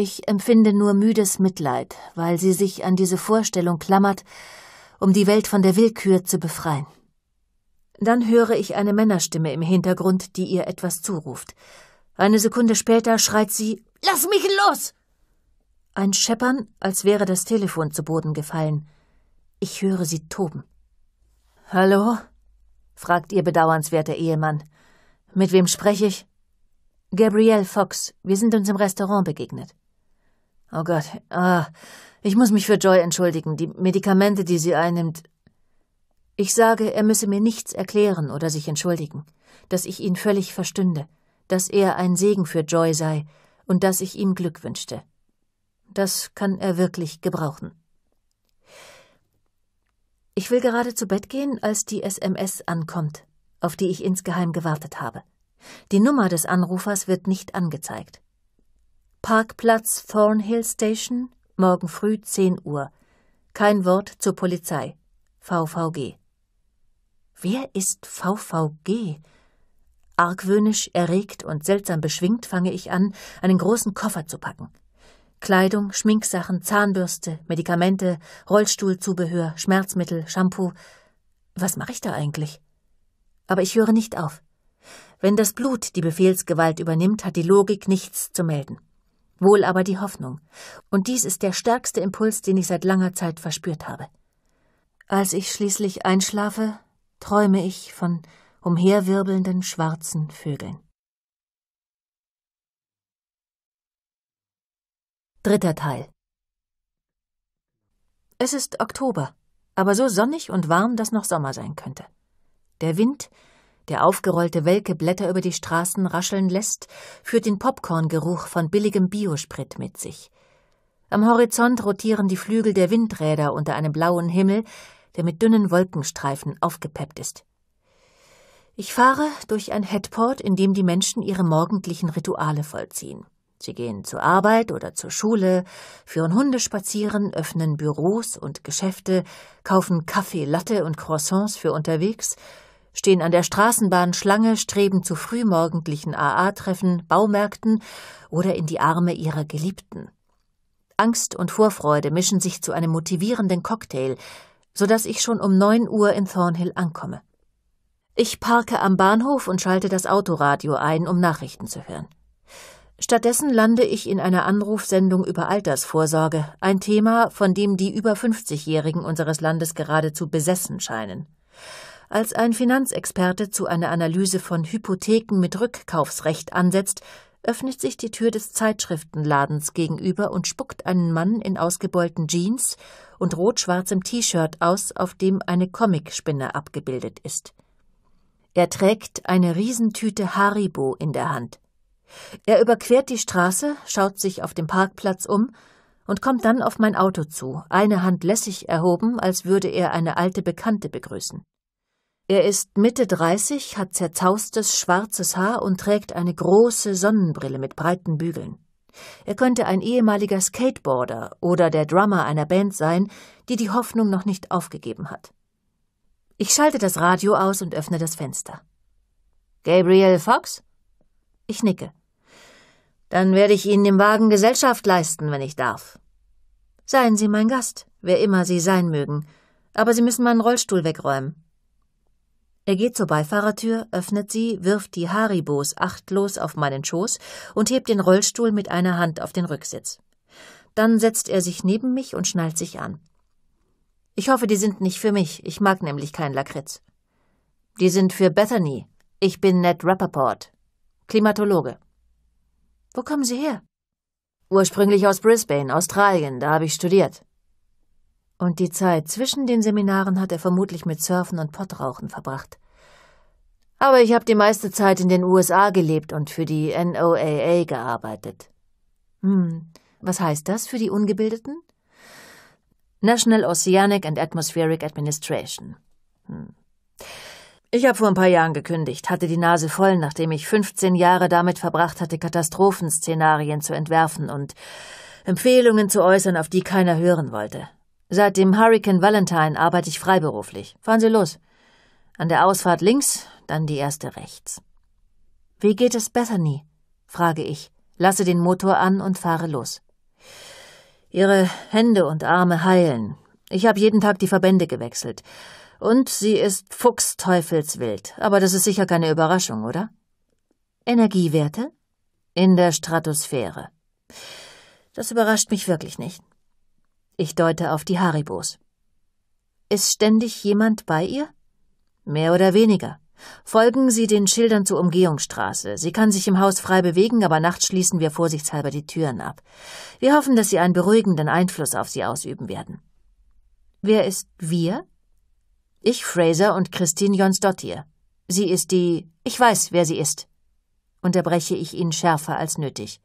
Ich empfinde nur müdes Mitleid, weil sie sich an diese Vorstellung klammert, um die Welt von der Willkür zu befreien. Dann höre ich eine Männerstimme im Hintergrund, die ihr etwas zuruft. Eine Sekunde später schreit sie Lass mich los. Ein Scheppern, als wäre das Telefon zu Boden gefallen. Ich höre sie toben. Hallo? fragt ihr bedauernswerter Ehemann. Mit wem spreche ich? Gabrielle Fox, wir sind uns im Restaurant begegnet. Oh Gott, ah, ich muss mich für Joy entschuldigen. Die Medikamente, die sie einnimmt. Ich sage, er müsse mir nichts erklären oder sich entschuldigen, dass ich ihn völlig verstünde, dass er ein Segen für Joy sei und dass ich ihm Glück wünschte. Das kann er wirklich gebrauchen. Ich will gerade zu Bett gehen, als die SMS ankommt, auf die ich insgeheim gewartet habe. Die Nummer des Anrufers wird nicht angezeigt. Parkplatz Thornhill Station, morgen früh 10 Uhr. Kein Wort zur Polizei. VVG. Wer ist VVG? Argwöhnisch, erregt und seltsam beschwingt fange ich an, einen großen Koffer zu packen. Kleidung, Schminksachen, Zahnbürste, Medikamente, Rollstuhlzubehör, Schmerzmittel, Shampoo. Was mache ich da eigentlich? Aber ich höre nicht auf. Wenn das Blut die Befehlsgewalt übernimmt, hat die Logik nichts zu melden wohl aber die Hoffnung. Und dies ist der stärkste Impuls, den ich seit langer Zeit verspürt habe. Als ich schließlich einschlafe, träume ich von umherwirbelnden schwarzen Vögeln. Dritter Teil Es ist Oktober, aber so sonnig und warm, dass noch Sommer sein könnte. Der Wind der aufgerollte welke Blätter über die Straßen rascheln lässt, führt den Popcorngeruch von billigem Biosprit mit sich. Am Horizont rotieren die Flügel der Windräder unter einem blauen Himmel, der mit dünnen Wolkenstreifen aufgepeppt ist. Ich fahre durch ein Headport, in dem die Menschen ihre morgendlichen Rituale vollziehen. Sie gehen zur Arbeit oder zur Schule, führen Hunde spazieren, öffnen Büros und Geschäfte, kaufen Kaffee, Latte und Croissants für unterwegs, stehen an der Straßenbahn Schlange, streben zu frühmorgendlichen AA-Treffen, Baumärkten oder in die Arme ihrer Geliebten. Angst und Vorfreude mischen sich zu einem motivierenden Cocktail, so dass ich schon um neun Uhr in Thornhill ankomme. Ich parke am Bahnhof und schalte das Autoradio ein, um Nachrichten zu hören. Stattdessen lande ich in einer Anrufsendung über Altersvorsorge, ein Thema, von dem die über 50-Jährigen unseres Landes geradezu besessen scheinen. Als ein Finanzexperte zu einer Analyse von Hypotheken mit Rückkaufsrecht ansetzt, öffnet sich die Tür des Zeitschriftenladens gegenüber und spuckt einen Mann in ausgebeulten Jeans und rot-schwarzem T-Shirt aus, auf dem eine Comicspinne abgebildet ist. Er trägt eine Riesentüte Haribo in der Hand. Er überquert die Straße, schaut sich auf dem Parkplatz um und kommt dann auf mein Auto zu, eine Hand lässig erhoben, als würde er eine alte Bekannte begrüßen. Er ist Mitte 30, hat zerzaustes schwarzes Haar und trägt eine große Sonnenbrille mit breiten Bügeln. Er könnte ein ehemaliger Skateboarder oder der Drummer einer Band sein, die die Hoffnung noch nicht aufgegeben hat. Ich schalte das Radio aus und öffne das Fenster. Gabriel Fox? Ich nicke. Dann werde ich Ihnen im Wagen Gesellschaft leisten, wenn ich darf. Seien Sie mein Gast, wer immer Sie sein mögen, aber Sie müssen meinen Rollstuhl wegräumen. Er geht zur Beifahrertür, öffnet sie, wirft die Haribos achtlos auf meinen Schoß und hebt den Rollstuhl mit einer Hand auf den Rücksitz. Dann setzt er sich neben mich und schnallt sich an. Ich hoffe, die sind nicht für mich. Ich mag nämlich keinen Lakritz. Die sind für Bethany. Ich bin Ned Rappaport, Klimatologe. Wo kommen Sie her? Ursprünglich aus Brisbane, Australien. Da habe ich studiert. Und die Zeit zwischen den Seminaren hat er vermutlich mit Surfen und Pottrauchen verbracht. Aber ich habe die meiste Zeit in den USA gelebt und für die NOAA gearbeitet. Hm, was heißt das für die Ungebildeten? National Oceanic and Atmospheric Administration. Hm. Ich habe vor ein paar Jahren gekündigt, hatte die Nase voll, nachdem ich 15 Jahre damit verbracht hatte, Katastrophenszenarien zu entwerfen und Empfehlungen zu äußern, auf die keiner hören wollte. Seit dem Hurricane Valentine arbeite ich freiberuflich. Fahren Sie los. An der Ausfahrt links, dann die erste rechts. Wie geht es Bethany? frage ich, lasse den Motor an und fahre los. Ihre Hände und Arme heilen. Ich habe jeden Tag die Verbände gewechselt. Und sie ist fuchsteufelswild. Aber das ist sicher keine Überraschung, oder? Energiewerte? In der Stratosphäre. Das überrascht mich wirklich nicht. Ich deute auf die Haribos. Ist ständig jemand bei ihr? Mehr oder weniger. Folgen Sie den Schildern zur Umgehungsstraße. Sie kann sich im Haus frei bewegen, aber nachts schließen wir vorsichtshalber die Türen ab. Wir hoffen, dass Sie einen beruhigenden Einfluss auf sie ausüben werden. Wer ist wir? Ich, Fraser und Christine Jonsdottir. Sie ist die. Ich weiß, wer sie ist. Unterbreche ich ihn schärfer als nötig.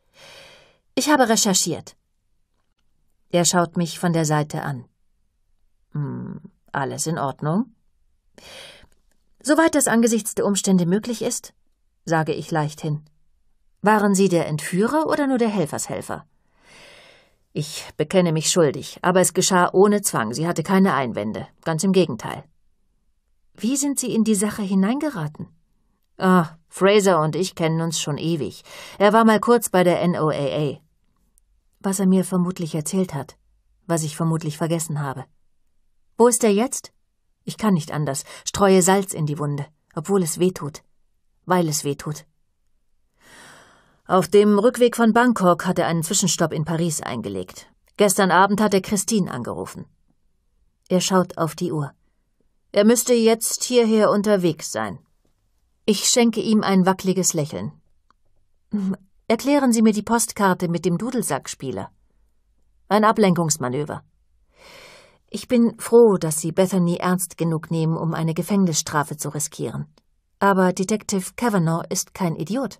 Ich habe recherchiert. Er schaut mich von der Seite an. Hm, alles in Ordnung? Soweit das angesichts der Umstände möglich ist, sage ich leichthin. Waren Sie der Entführer oder nur der Helfershelfer? Ich bekenne mich schuldig, aber es geschah ohne Zwang. Sie hatte keine Einwände. Ganz im Gegenteil. Wie sind Sie in die Sache hineingeraten? Ah, Fraser und ich kennen uns schon ewig. Er war mal kurz bei der NOAA was er mir vermutlich erzählt hat, was ich vermutlich vergessen habe. Wo ist er jetzt? Ich kann nicht anders, streue Salz in die Wunde, obwohl es weh tut. Weil es weh tut. Auf dem Rückweg von Bangkok hat er einen Zwischenstopp in Paris eingelegt. Gestern Abend hat er Christine angerufen. Er schaut auf die Uhr. Er müsste jetzt hierher unterwegs sein. Ich schenke ihm ein wackliges Lächeln. Erklären Sie mir die Postkarte mit dem Dudelsackspieler. Ein Ablenkungsmanöver. Ich bin froh, dass Sie Bethany ernst genug nehmen, um eine Gefängnisstrafe zu riskieren. Aber Detective Kavanaugh ist kein Idiot.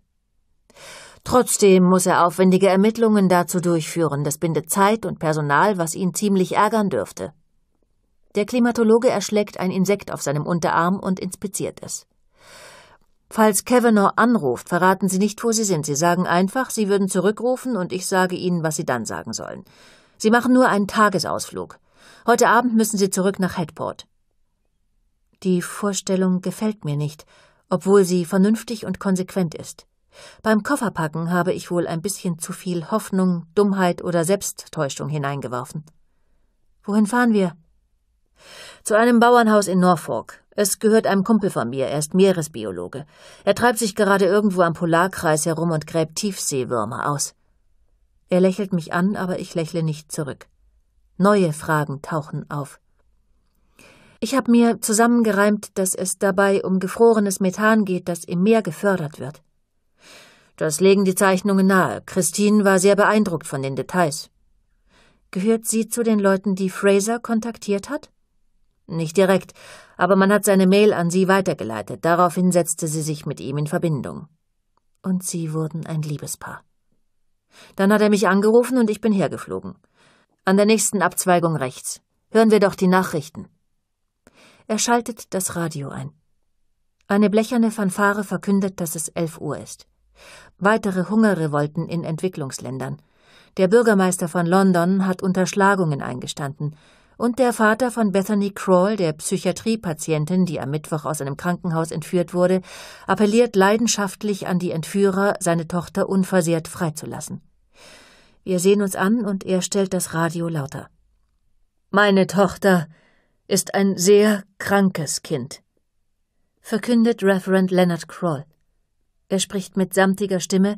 Trotzdem muss er aufwendige Ermittlungen dazu durchführen. Das bindet Zeit und Personal, was ihn ziemlich ärgern dürfte. Der Klimatologe erschlägt ein Insekt auf seinem Unterarm und inspiziert es. Falls Kavanaugh anruft, verraten Sie nicht, wo Sie sind. Sie sagen einfach, Sie würden zurückrufen und ich sage Ihnen, was Sie dann sagen sollen. Sie machen nur einen Tagesausflug. Heute Abend müssen Sie zurück nach Headport. Die Vorstellung gefällt mir nicht, obwohl sie vernünftig und konsequent ist. Beim Kofferpacken habe ich wohl ein bisschen zu viel Hoffnung, Dummheit oder Selbsttäuschung hineingeworfen. Wohin fahren wir? Zu einem Bauernhaus in Norfolk. Es gehört einem Kumpel von mir, er ist Meeresbiologe. Er treibt sich gerade irgendwo am Polarkreis herum und gräbt Tiefseewürmer aus. Er lächelt mich an, aber ich lächle nicht zurück. Neue Fragen tauchen auf. Ich habe mir zusammengereimt, dass es dabei um gefrorenes Methan geht, das im Meer gefördert wird. Das legen die Zeichnungen nahe. Christine war sehr beeindruckt von den Details. Gehört sie zu den Leuten, die Fraser kontaktiert hat? Nicht direkt, aber man hat seine Mail an sie weitergeleitet. Daraufhin setzte sie sich mit ihm in Verbindung. Und sie wurden ein Liebespaar. Dann hat er mich angerufen und ich bin hergeflogen. An der nächsten Abzweigung rechts. Hören wir doch die Nachrichten. Er schaltet das Radio ein. Eine blecherne Fanfare verkündet, dass es elf Uhr ist. Weitere Hungerrevolten in Entwicklungsländern. Der Bürgermeister von London hat Unterschlagungen eingestanden und der Vater von Bethany Crawl, der Psychiatriepatientin, die am Mittwoch aus einem Krankenhaus entführt wurde, appelliert leidenschaftlich an die Entführer, seine Tochter unversehrt freizulassen. Wir sehen uns an und er stellt das Radio lauter. Meine Tochter ist ein sehr krankes Kind, verkündet Reverend Leonard Crawl. Er spricht mit samtiger Stimme,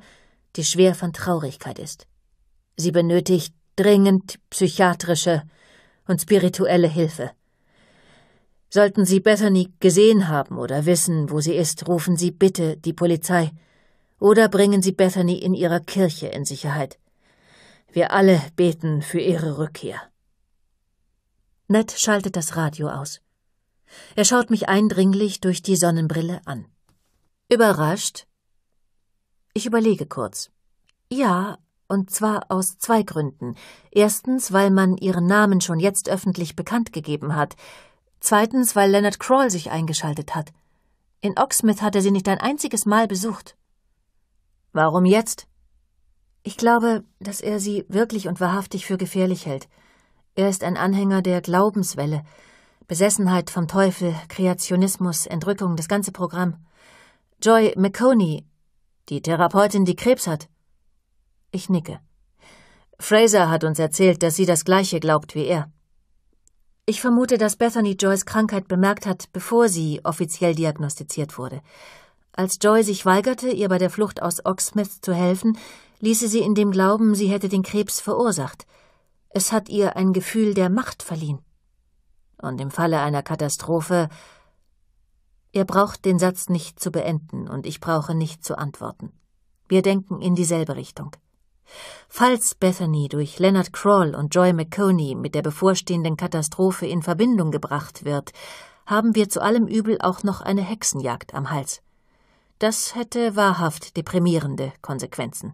die schwer von Traurigkeit ist. Sie benötigt dringend psychiatrische und spirituelle Hilfe. Sollten Sie Bethany gesehen haben oder wissen, wo sie ist, rufen Sie bitte die Polizei oder bringen Sie Bethany in ihrer Kirche in Sicherheit. Wir alle beten für ihre Rückkehr. Ned schaltet das Radio aus. Er schaut mich eindringlich durch die Sonnenbrille an. Überrascht? Ich überlege kurz. Ja, und zwar aus zwei Gründen. Erstens, weil man ihren Namen schon jetzt öffentlich bekannt gegeben hat. Zweitens, weil Leonard Crawl sich eingeschaltet hat. In Oxmith hat er sie nicht ein einziges Mal besucht. Warum jetzt? Ich glaube, dass er sie wirklich und wahrhaftig für gefährlich hält. Er ist ein Anhänger der Glaubenswelle. Besessenheit vom Teufel, Kreationismus, Entrückung, das ganze Programm. Joy McConey, die Therapeutin, die Krebs hat, ich nicke. Fraser hat uns erzählt, dass sie das Gleiche glaubt wie er. Ich vermute, dass Bethany Joys Krankheit bemerkt hat, bevor sie offiziell diagnostiziert wurde. Als Joy sich weigerte, ihr bei der Flucht aus Oxmith zu helfen, ließe sie in dem Glauben, sie hätte den Krebs verursacht. Es hat ihr ein Gefühl der Macht verliehen. Und im Falle einer Katastrophe. Er braucht den Satz nicht zu beenden, und ich brauche nicht zu antworten. Wir denken in dieselbe Richtung. Falls Bethany durch Leonard Crawl und Joy McConey mit der bevorstehenden Katastrophe in Verbindung gebracht wird, haben wir zu allem Übel auch noch eine Hexenjagd am Hals. Das hätte wahrhaft deprimierende Konsequenzen.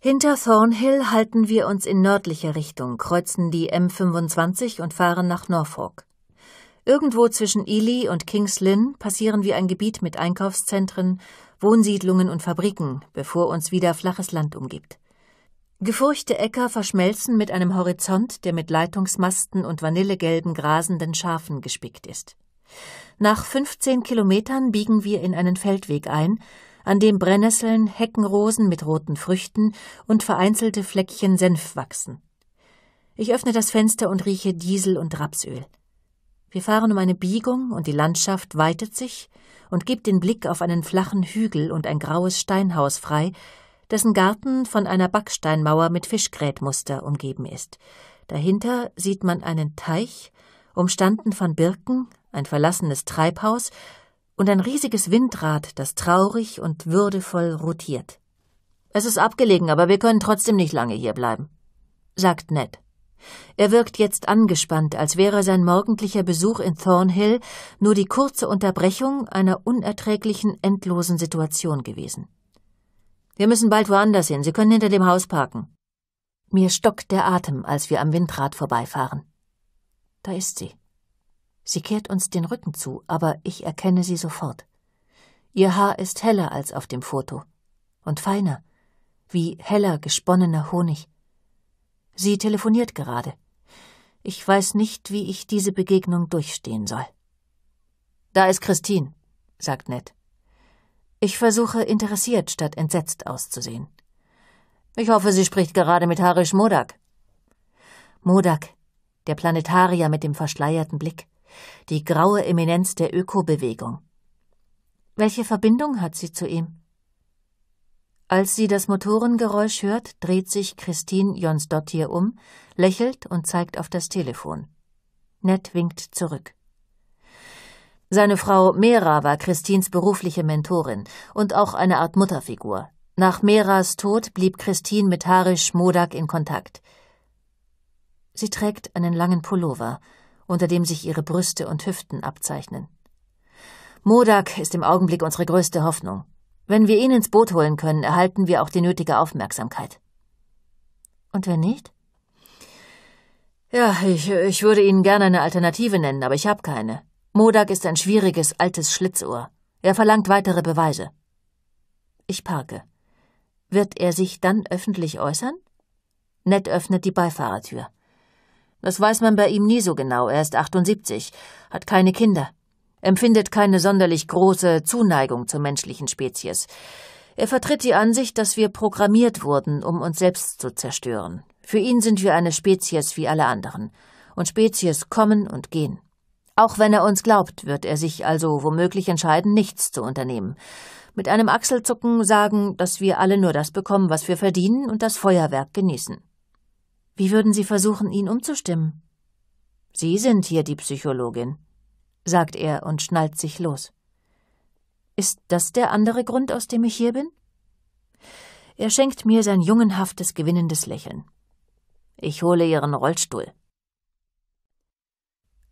Hinter Thornhill halten wir uns in nördlicher Richtung, kreuzen die M25 und fahren nach Norfolk. Irgendwo zwischen Ely und Kings Lynn passieren wir ein Gebiet mit Einkaufszentren Wohnsiedlungen und Fabriken, bevor uns wieder flaches Land umgibt. Gefurchte Äcker verschmelzen mit einem Horizont, der mit Leitungsmasten und vanillegelben grasenden Schafen gespickt ist. Nach 15 Kilometern biegen wir in einen Feldweg ein, an dem Brennnesseln, Heckenrosen mit roten Früchten und vereinzelte Fleckchen Senf wachsen. Ich öffne das Fenster und rieche Diesel und Rapsöl. Wir fahren um eine Biegung und die Landschaft weitet sich, und gibt den Blick auf einen flachen Hügel und ein graues Steinhaus frei, dessen Garten von einer Backsteinmauer mit Fischgrätmuster umgeben ist. Dahinter sieht man einen Teich, umstanden von Birken, ein verlassenes Treibhaus und ein riesiges Windrad, das traurig und würdevoll rotiert. Es ist abgelegen, aber wir können trotzdem nicht lange hier bleiben, sagt Ned. Er wirkt jetzt angespannt, als wäre sein morgendlicher Besuch in Thornhill nur die kurze Unterbrechung einer unerträglichen, endlosen Situation gewesen. Wir müssen bald woanders hin, Sie können hinter dem Haus parken. Mir stockt der Atem, als wir am Windrad vorbeifahren. Da ist sie. Sie kehrt uns den Rücken zu, aber ich erkenne sie sofort. Ihr Haar ist heller als auf dem Foto und feiner, wie heller gesponnener Honig. Sie telefoniert gerade. Ich weiß nicht, wie ich diese Begegnung durchstehen soll. Da ist Christine, sagt Ned. Ich versuche, interessiert statt entsetzt auszusehen. Ich hoffe, sie spricht gerade mit Harish Modak. Modak, der Planetarier mit dem verschleierten Blick, die graue Eminenz der Ökobewegung. Welche Verbindung hat sie zu ihm? Als sie das Motorengeräusch hört, dreht sich Christine Jonsdottir um, lächelt und zeigt auf das Telefon. Ned winkt zurück. Seine Frau Mera war Christines berufliche Mentorin und auch eine Art Mutterfigur. Nach Meras Tod blieb Christine mit Harish Modak in Kontakt. Sie trägt einen langen Pullover, unter dem sich ihre Brüste und Hüften abzeichnen. Modak ist im Augenblick unsere größte Hoffnung. Wenn wir ihn ins Boot holen können, erhalten wir auch die nötige Aufmerksamkeit. Und wenn nicht? Ja, ich, ich würde Ihnen gerne eine Alternative nennen, aber ich habe keine. Modak ist ein schwieriges, altes Schlitzohr. Er verlangt weitere Beweise. Ich parke. Wird er sich dann öffentlich äußern? Ned öffnet die Beifahrertür. Das weiß man bei ihm nie so genau. Er ist 78, hat keine Kinder empfindet keine sonderlich große Zuneigung zur menschlichen Spezies. Er vertritt die Ansicht, dass wir programmiert wurden, um uns selbst zu zerstören. Für ihn sind wir eine Spezies wie alle anderen. Und Spezies kommen und gehen. Auch wenn er uns glaubt, wird er sich also womöglich entscheiden, nichts zu unternehmen. Mit einem Achselzucken sagen, dass wir alle nur das bekommen, was wir verdienen und das Feuerwerk genießen. Wie würden Sie versuchen, ihn umzustimmen? Sie sind hier die Psychologin sagt er und schnallt sich los. Ist das der andere Grund, aus dem ich hier bin? Er schenkt mir sein jungenhaftes, gewinnendes Lächeln. Ich hole ihren Rollstuhl.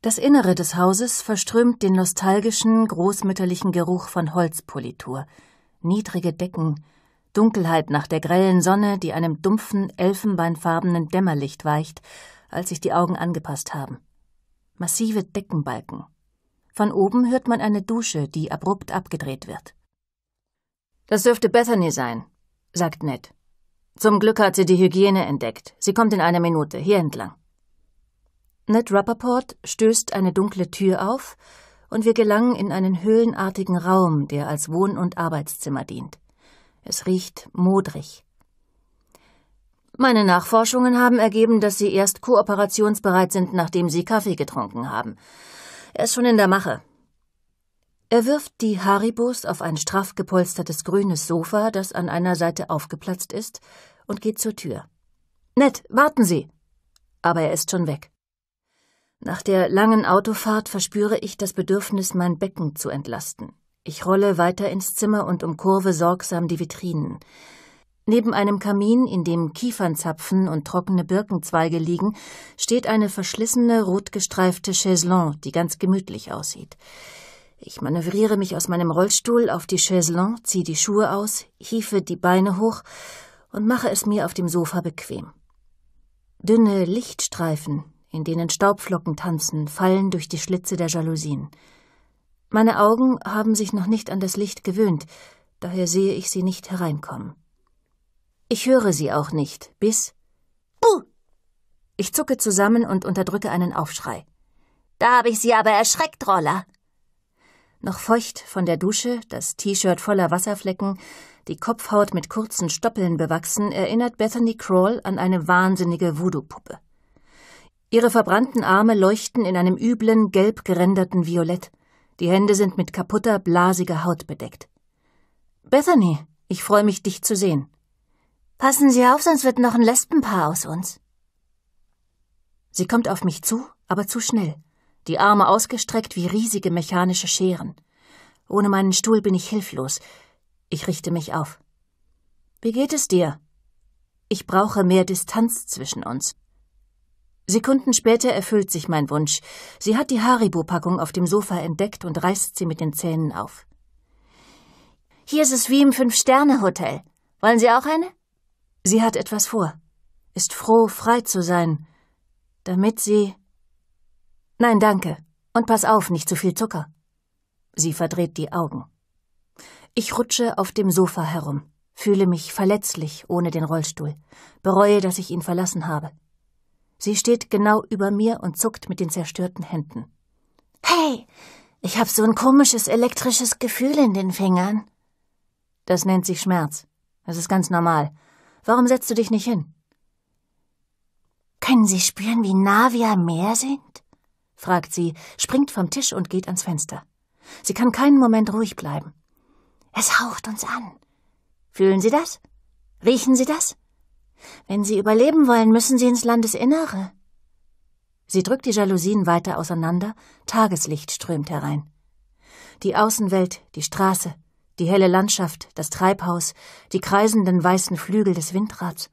Das Innere des Hauses verströmt den nostalgischen, großmütterlichen Geruch von Holzpolitur, niedrige Decken, Dunkelheit nach der grellen Sonne, die einem dumpfen, elfenbeinfarbenen Dämmerlicht weicht, als sich die Augen angepasst haben. Massive Deckenbalken, von oben hört man eine Dusche, die abrupt abgedreht wird. Das dürfte Bethany sein, sagt Ned. Zum Glück hat sie die Hygiene entdeckt. Sie kommt in einer Minute, hier entlang. Ned Rappaport stößt eine dunkle Tür auf, und wir gelangen in einen höhlenartigen Raum, der als Wohn- und Arbeitszimmer dient. Es riecht modrig. Meine Nachforschungen haben ergeben, dass Sie erst kooperationsbereit sind, nachdem Sie Kaffee getrunken haben. Er ist schon in der Mache. Er wirft die Haribos auf ein straff gepolstertes grünes Sofa, das an einer Seite aufgeplatzt ist, und geht zur Tür. Nett, warten Sie! Aber er ist schon weg. Nach der langen Autofahrt verspüre ich das Bedürfnis, mein Becken zu entlasten. Ich rolle weiter ins Zimmer und umkurve sorgsam die Vitrinen. Neben einem Kamin, in dem Kiefernzapfen und trockene Birkenzweige liegen, steht eine verschlissene, rotgestreifte Chaiselongue, die ganz gemütlich aussieht. Ich manövriere mich aus meinem Rollstuhl auf die Chaiselongue, ziehe die Schuhe aus, hiefe die Beine hoch und mache es mir auf dem Sofa bequem. Dünne Lichtstreifen, in denen Staubflocken tanzen, fallen durch die Schlitze der Jalousien. Meine Augen haben sich noch nicht an das Licht gewöhnt, daher sehe ich sie nicht hereinkommen. Ich höre sie auch nicht, bis. Buh! Ich zucke zusammen und unterdrücke einen Aufschrei. Da habe ich sie aber erschreckt, Roller. Noch feucht von der Dusche, das T-Shirt voller Wasserflecken, die Kopfhaut mit kurzen Stoppeln bewachsen, erinnert Bethany Crawl an eine wahnsinnige Voodoo-Puppe. Ihre verbrannten Arme leuchten in einem üblen, gelb geränderten Violett. Die Hände sind mit kaputter, blasiger Haut bedeckt. Bethany, ich freue mich, dich zu sehen. Passen Sie auf, sonst wird noch ein Lesbenpaar aus uns. Sie kommt auf mich zu, aber zu schnell, die Arme ausgestreckt wie riesige mechanische Scheren. Ohne meinen Stuhl bin ich hilflos. Ich richte mich auf. Wie geht es dir? Ich brauche mehr Distanz zwischen uns. Sekunden später erfüllt sich mein Wunsch. Sie hat die Haribo-Packung auf dem Sofa entdeckt und reißt sie mit den Zähnen auf. Hier ist es wie im Fünf-Sterne-Hotel. Wollen Sie auch eine? Sie hat etwas vor, ist froh, frei zu sein, damit sie. Nein, danke, und pass auf, nicht zu viel Zucker. Sie verdreht die Augen. Ich rutsche auf dem Sofa herum, fühle mich verletzlich ohne den Rollstuhl, bereue, dass ich ihn verlassen habe. Sie steht genau über mir und zuckt mit den zerstörten Händen. Hey, ich hab so ein komisches elektrisches Gefühl in den Fingern. Das nennt sich Schmerz. Das ist ganz normal. Warum setzt du dich nicht hin? Können Sie spüren, wie nah wir am Meer sind? fragt sie, springt vom Tisch und geht ans Fenster. Sie kann keinen Moment ruhig bleiben. Es haucht uns an. Fühlen Sie das? Riechen Sie das? Wenn Sie überleben wollen, müssen Sie ins Landesinnere. Sie drückt die Jalousien weiter auseinander, Tageslicht strömt herein. Die Außenwelt, die Straße, die helle Landschaft, das Treibhaus, die kreisenden weißen Flügel des Windrads.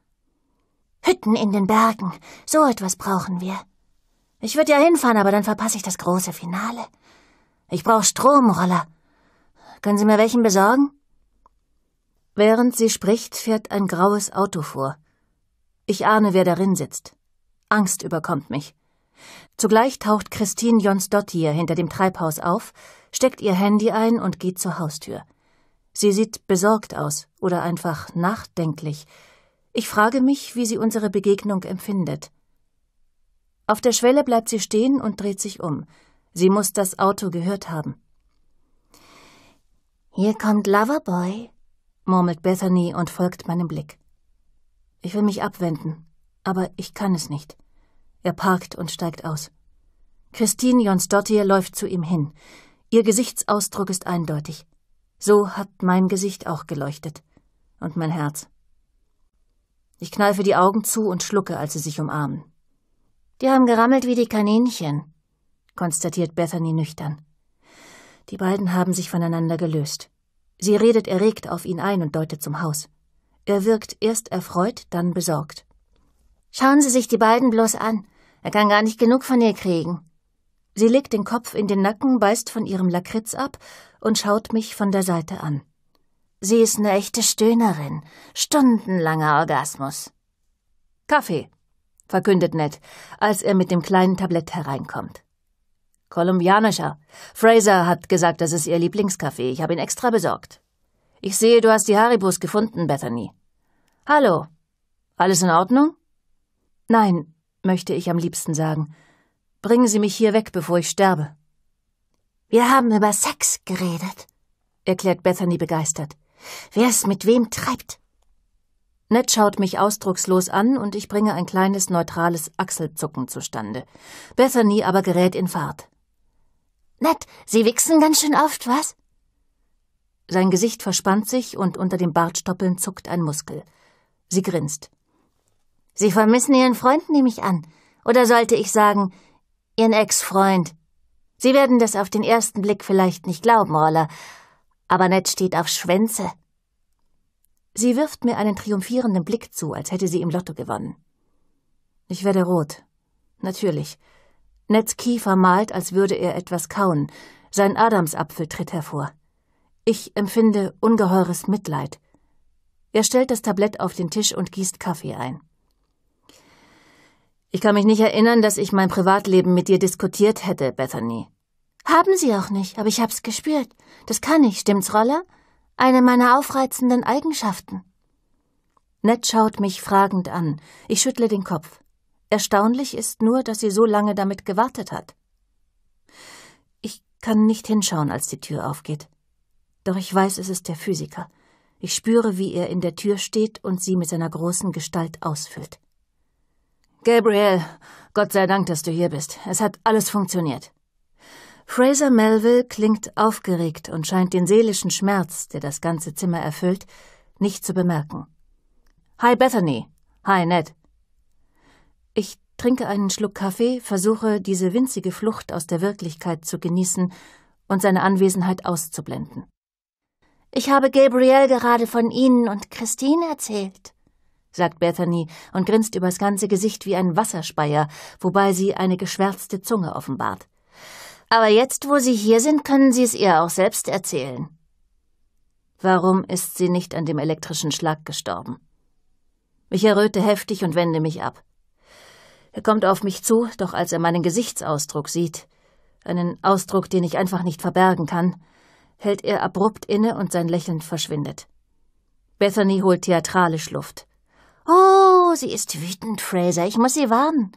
Hütten in den Bergen, so etwas brauchen wir. Ich würde ja hinfahren, aber dann verpasse ich das große Finale. Ich brauche Stromroller. Können Sie mir welchen besorgen? Während sie spricht, fährt ein graues Auto vor. Ich ahne, wer darin sitzt. Angst überkommt mich. Zugleich taucht Christine Jonsdottir hinter dem Treibhaus auf, steckt ihr Handy ein und geht zur Haustür. Sie sieht besorgt aus oder einfach nachdenklich. Ich frage mich, wie sie unsere Begegnung empfindet. Auf der Schwelle bleibt sie stehen und dreht sich um. Sie muss das Auto gehört haben. Hier kommt Loverboy, murmelt Bethany und folgt meinem Blick. Ich will mich abwenden, aber ich kann es nicht. Er parkt und steigt aus. Christine Jonsdottir läuft zu ihm hin. Ihr Gesichtsausdruck ist eindeutig. So hat mein Gesicht auch geleuchtet und mein Herz. Ich kneife die Augen zu und schlucke, als sie sich umarmen. Die haben gerammelt wie die Kaninchen, konstatiert Bethany nüchtern. Die beiden haben sich voneinander gelöst. Sie redet erregt auf ihn ein und deutet zum Haus. Er wirkt erst erfreut, dann besorgt. Schauen Sie sich die beiden bloß an. Er kann gar nicht genug von ihr kriegen. Sie legt den Kopf in den Nacken, beißt von ihrem Lakritz ab und schaut mich von der Seite an. Sie ist eine echte Stöhnerin. Stundenlanger Orgasmus. Kaffee, verkündet Ned, als er mit dem kleinen Tablett hereinkommt. Kolumbianischer. Fraser hat gesagt, das ist ihr Lieblingskaffee. Ich habe ihn extra besorgt. Ich sehe, du hast die Haribus gefunden, Bethany. Hallo. Alles in Ordnung? Nein, möchte ich am liebsten sagen. Bringen Sie mich hier weg, bevor ich sterbe. Wir haben über Sex geredet, erklärt Bethany begeistert. Wer es mit wem treibt. Ned schaut mich ausdruckslos an und ich bringe ein kleines neutrales Achselzucken zustande. Bethany aber gerät in Fahrt. Ned, Sie wichsen ganz schön oft, was? Sein Gesicht verspannt sich und unter dem Bartstoppeln zuckt ein Muskel. Sie grinst. Sie vermissen Ihren Freund, nehme ich an. Oder sollte ich sagen, Ihren Ex-Freund. Sie werden das auf den ersten Blick vielleicht nicht glauben, Roller, aber Ned steht auf Schwänze. Sie wirft mir einen triumphierenden Blick zu, als hätte sie im Lotto gewonnen. Ich werde rot. Natürlich. Neds Kiefer malt, als würde er etwas kauen. Sein Adamsapfel tritt hervor. Ich empfinde ungeheures Mitleid. Er stellt das Tablett auf den Tisch und gießt Kaffee ein. Ich kann mich nicht erinnern, dass ich mein Privatleben mit dir diskutiert hätte, Bethany. Haben Sie auch nicht, aber ich hab's gespürt. Das kann ich, stimmt's, Roller? Eine meiner aufreizenden Eigenschaften. Ned schaut mich fragend an. Ich schüttle den Kopf. Erstaunlich ist nur, dass sie so lange damit gewartet hat. Ich kann nicht hinschauen, als die Tür aufgeht. Doch ich weiß, es ist der Physiker. Ich spüre, wie er in der Tür steht und sie mit seiner großen Gestalt ausfüllt. Gabriel, Gott sei Dank, dass du hier bist. Es hat alles funktioniert. Fraser Melville klingt aufgeregt und scheint den seelischen Schmerz, der das ganze Zimmer erfüllt, nicht zu bemerken. Hi Bethany. Hi Ned. Ich trinke einen Schluck Kaffee, versuche diese winzige Flucht aus der Wirklichkeit zu genießen und seine Anwesenheit auszublenden. Ich habe Gabriel gerade von Ihnen und Christine erzählt sagt Bethany und grinst übers ganze Gesicht wie ein Wasserspeier, wobei sie eine geschwärzte Zunge offenbart. Aber jetzt, wo Sie hier sind, können Sie es ihr auch selbst erzählen. Warum ist sie nicht an dem elektrischen Schlag gestorben? Ich erröte heftig und wende mich ab. Er kommt auf mich zu, doch als er meinen Gesichtsausdruck sieht, einen Ausdruck, den ich einfach nicht verbergen kann, hält er abrupt inne und sein Lächeln verschwindet. Bethany holt theatralisch Luft. Oh, sie ist wütend, Fraser. Ich muss Sie warnen.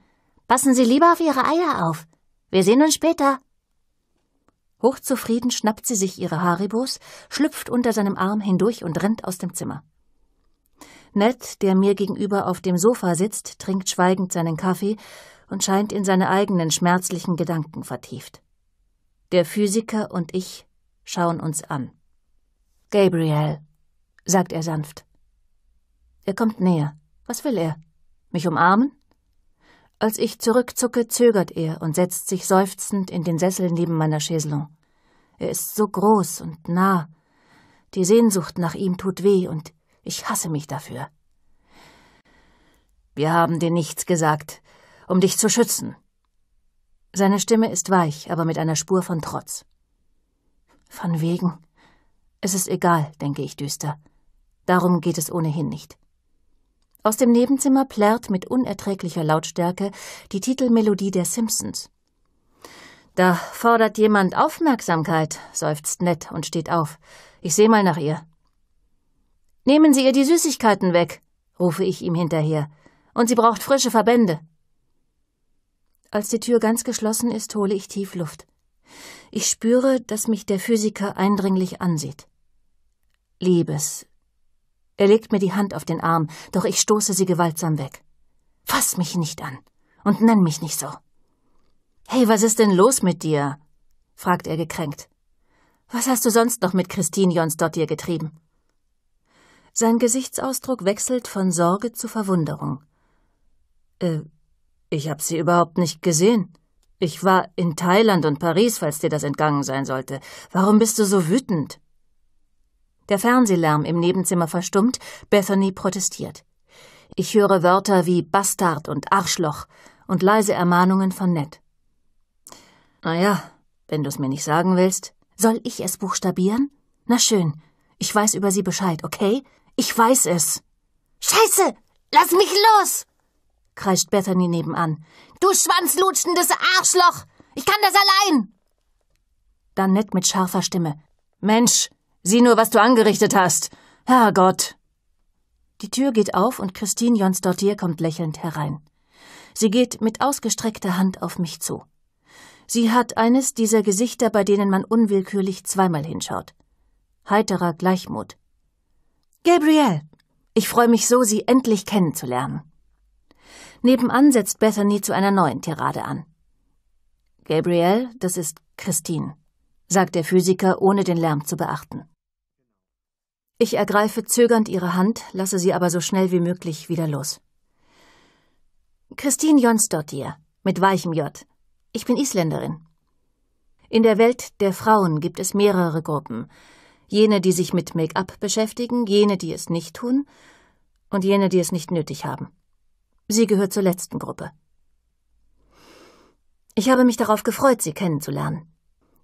Passen Sie lieber auf Ihre Eier auf. Wir sehen uns später. Hochzufrieden schnappt sie sich ihre Haribos, schlüpft unter seinem Arm hindurch und rennt aus dem Zimmer. Ned, der mir gegenüber auf dem Sofa sitzt, trinkt schweigend seinen Kaffee und scheint in seine eigenen schmerzlichen Gedanken vertieft. Der Physiker und ich schauen uns an. Gabriel, sagt er sanft. Er kommt näher. Was will er? Mich umarmen? Als ich zurückzucke, zögert er und setzt sich seufzend in den Sessel neben meiner Chaiselon. Er ist so groß und nah. Die Sehnsucht nach ihm tut weh und ich hasse mich dafür. Wir haben dir nichts gesagt, um dich zu schützen. Seine Stimme ist weich, aber mit einer Spur von Trotz. Von wegen. Es ist egal, denke ich düster. Darum geht es ohnehin nicht. Aus dem Nebenzimmer plärrt mit unerträglicher Lautstärke die Titelmelodie der Simpsons. Da fordert jemand Aufmerksamkeit, seufzt Ned und steht auf. Ich sehe mal nach ihr. Nehmen Sie ihr die Süßigkeiten weg, rufe ich ihm hinterher. Und sie braucht frische Verbände. Als die Tür ganz geschlossen ist, hole ich tief Luft. Ich spüre, dass mich der Physiker eindringlich ansieht. Liebes, er legt mir die Hand auf den Arm, doch ich stoße sie gewaltsam weg. Fass mich nicht an und nenn mich nicht so. Hey, was ist denn los mit dir? fragt er gekränkt. Was hast du sonst noch mit Christine Jonsdottir getrieben? Sein Gesichtsausdruck wechselt von Sorge zu Verwunderung. Äh, ich hab sie überhaupt nicht gesehen. Ich war in Thailand und Paris, falls dir das entgangen sein sollte. Warum bist du so wütend? Der Fernsehlärm im Nebenzimmer verstummt, Bethany protestiert. Ich höre Wörter wie Bastard und Arschloch und leise Ermahnungen von Ned. Naja, wenn du es mir nicht sagen willst. Soll ich es buchstabieren? Na schön. Ich weiß über sie Bescheid, okay? Ich weiß es. Scheiße! Lass mich los! kreischt Bethany nebenan. Du schwanzlutschendes Arschloch! Ich kann das allein! Dann Ned mit scharfer Stimme. Mensch, Sieh nur, was du angerichtet hast. Herrgott. Die Tür geht auf und Christine Jonsdottir kommt lächelnd herein. Sie geht mit ausgestreckter Hand auf mich zu. Sie hat eines dieser Gesichter, bei denen man unwillkürlich zweimal hinschaut. Heiterer Gleichmut. Gabrielle, ich freue mich so, Sie endlich kennenzulernen. Nebenan setzt Bethany zu einer neuen Tirade an. Gabrielle, das ist Christine, sagt der Physiker, ohne den Lärm zu beachten. Ich ergreife zögernd ihre Hand, lasse sie aber so schnell wie möglich wieder los. Christine Jonsdottir, mit weichem J. Ich bin Isländerin. In der Welt der Frauen gibt es mehrere Gruppen. Jene, die sich mit Make-up beschäftigen, jene, die es nicht tun und jene, die es nicht nötig haben. Sie gehört zur letzten Gruppe. Ich habe mich darauf gefreut, Sie kennenzulernen.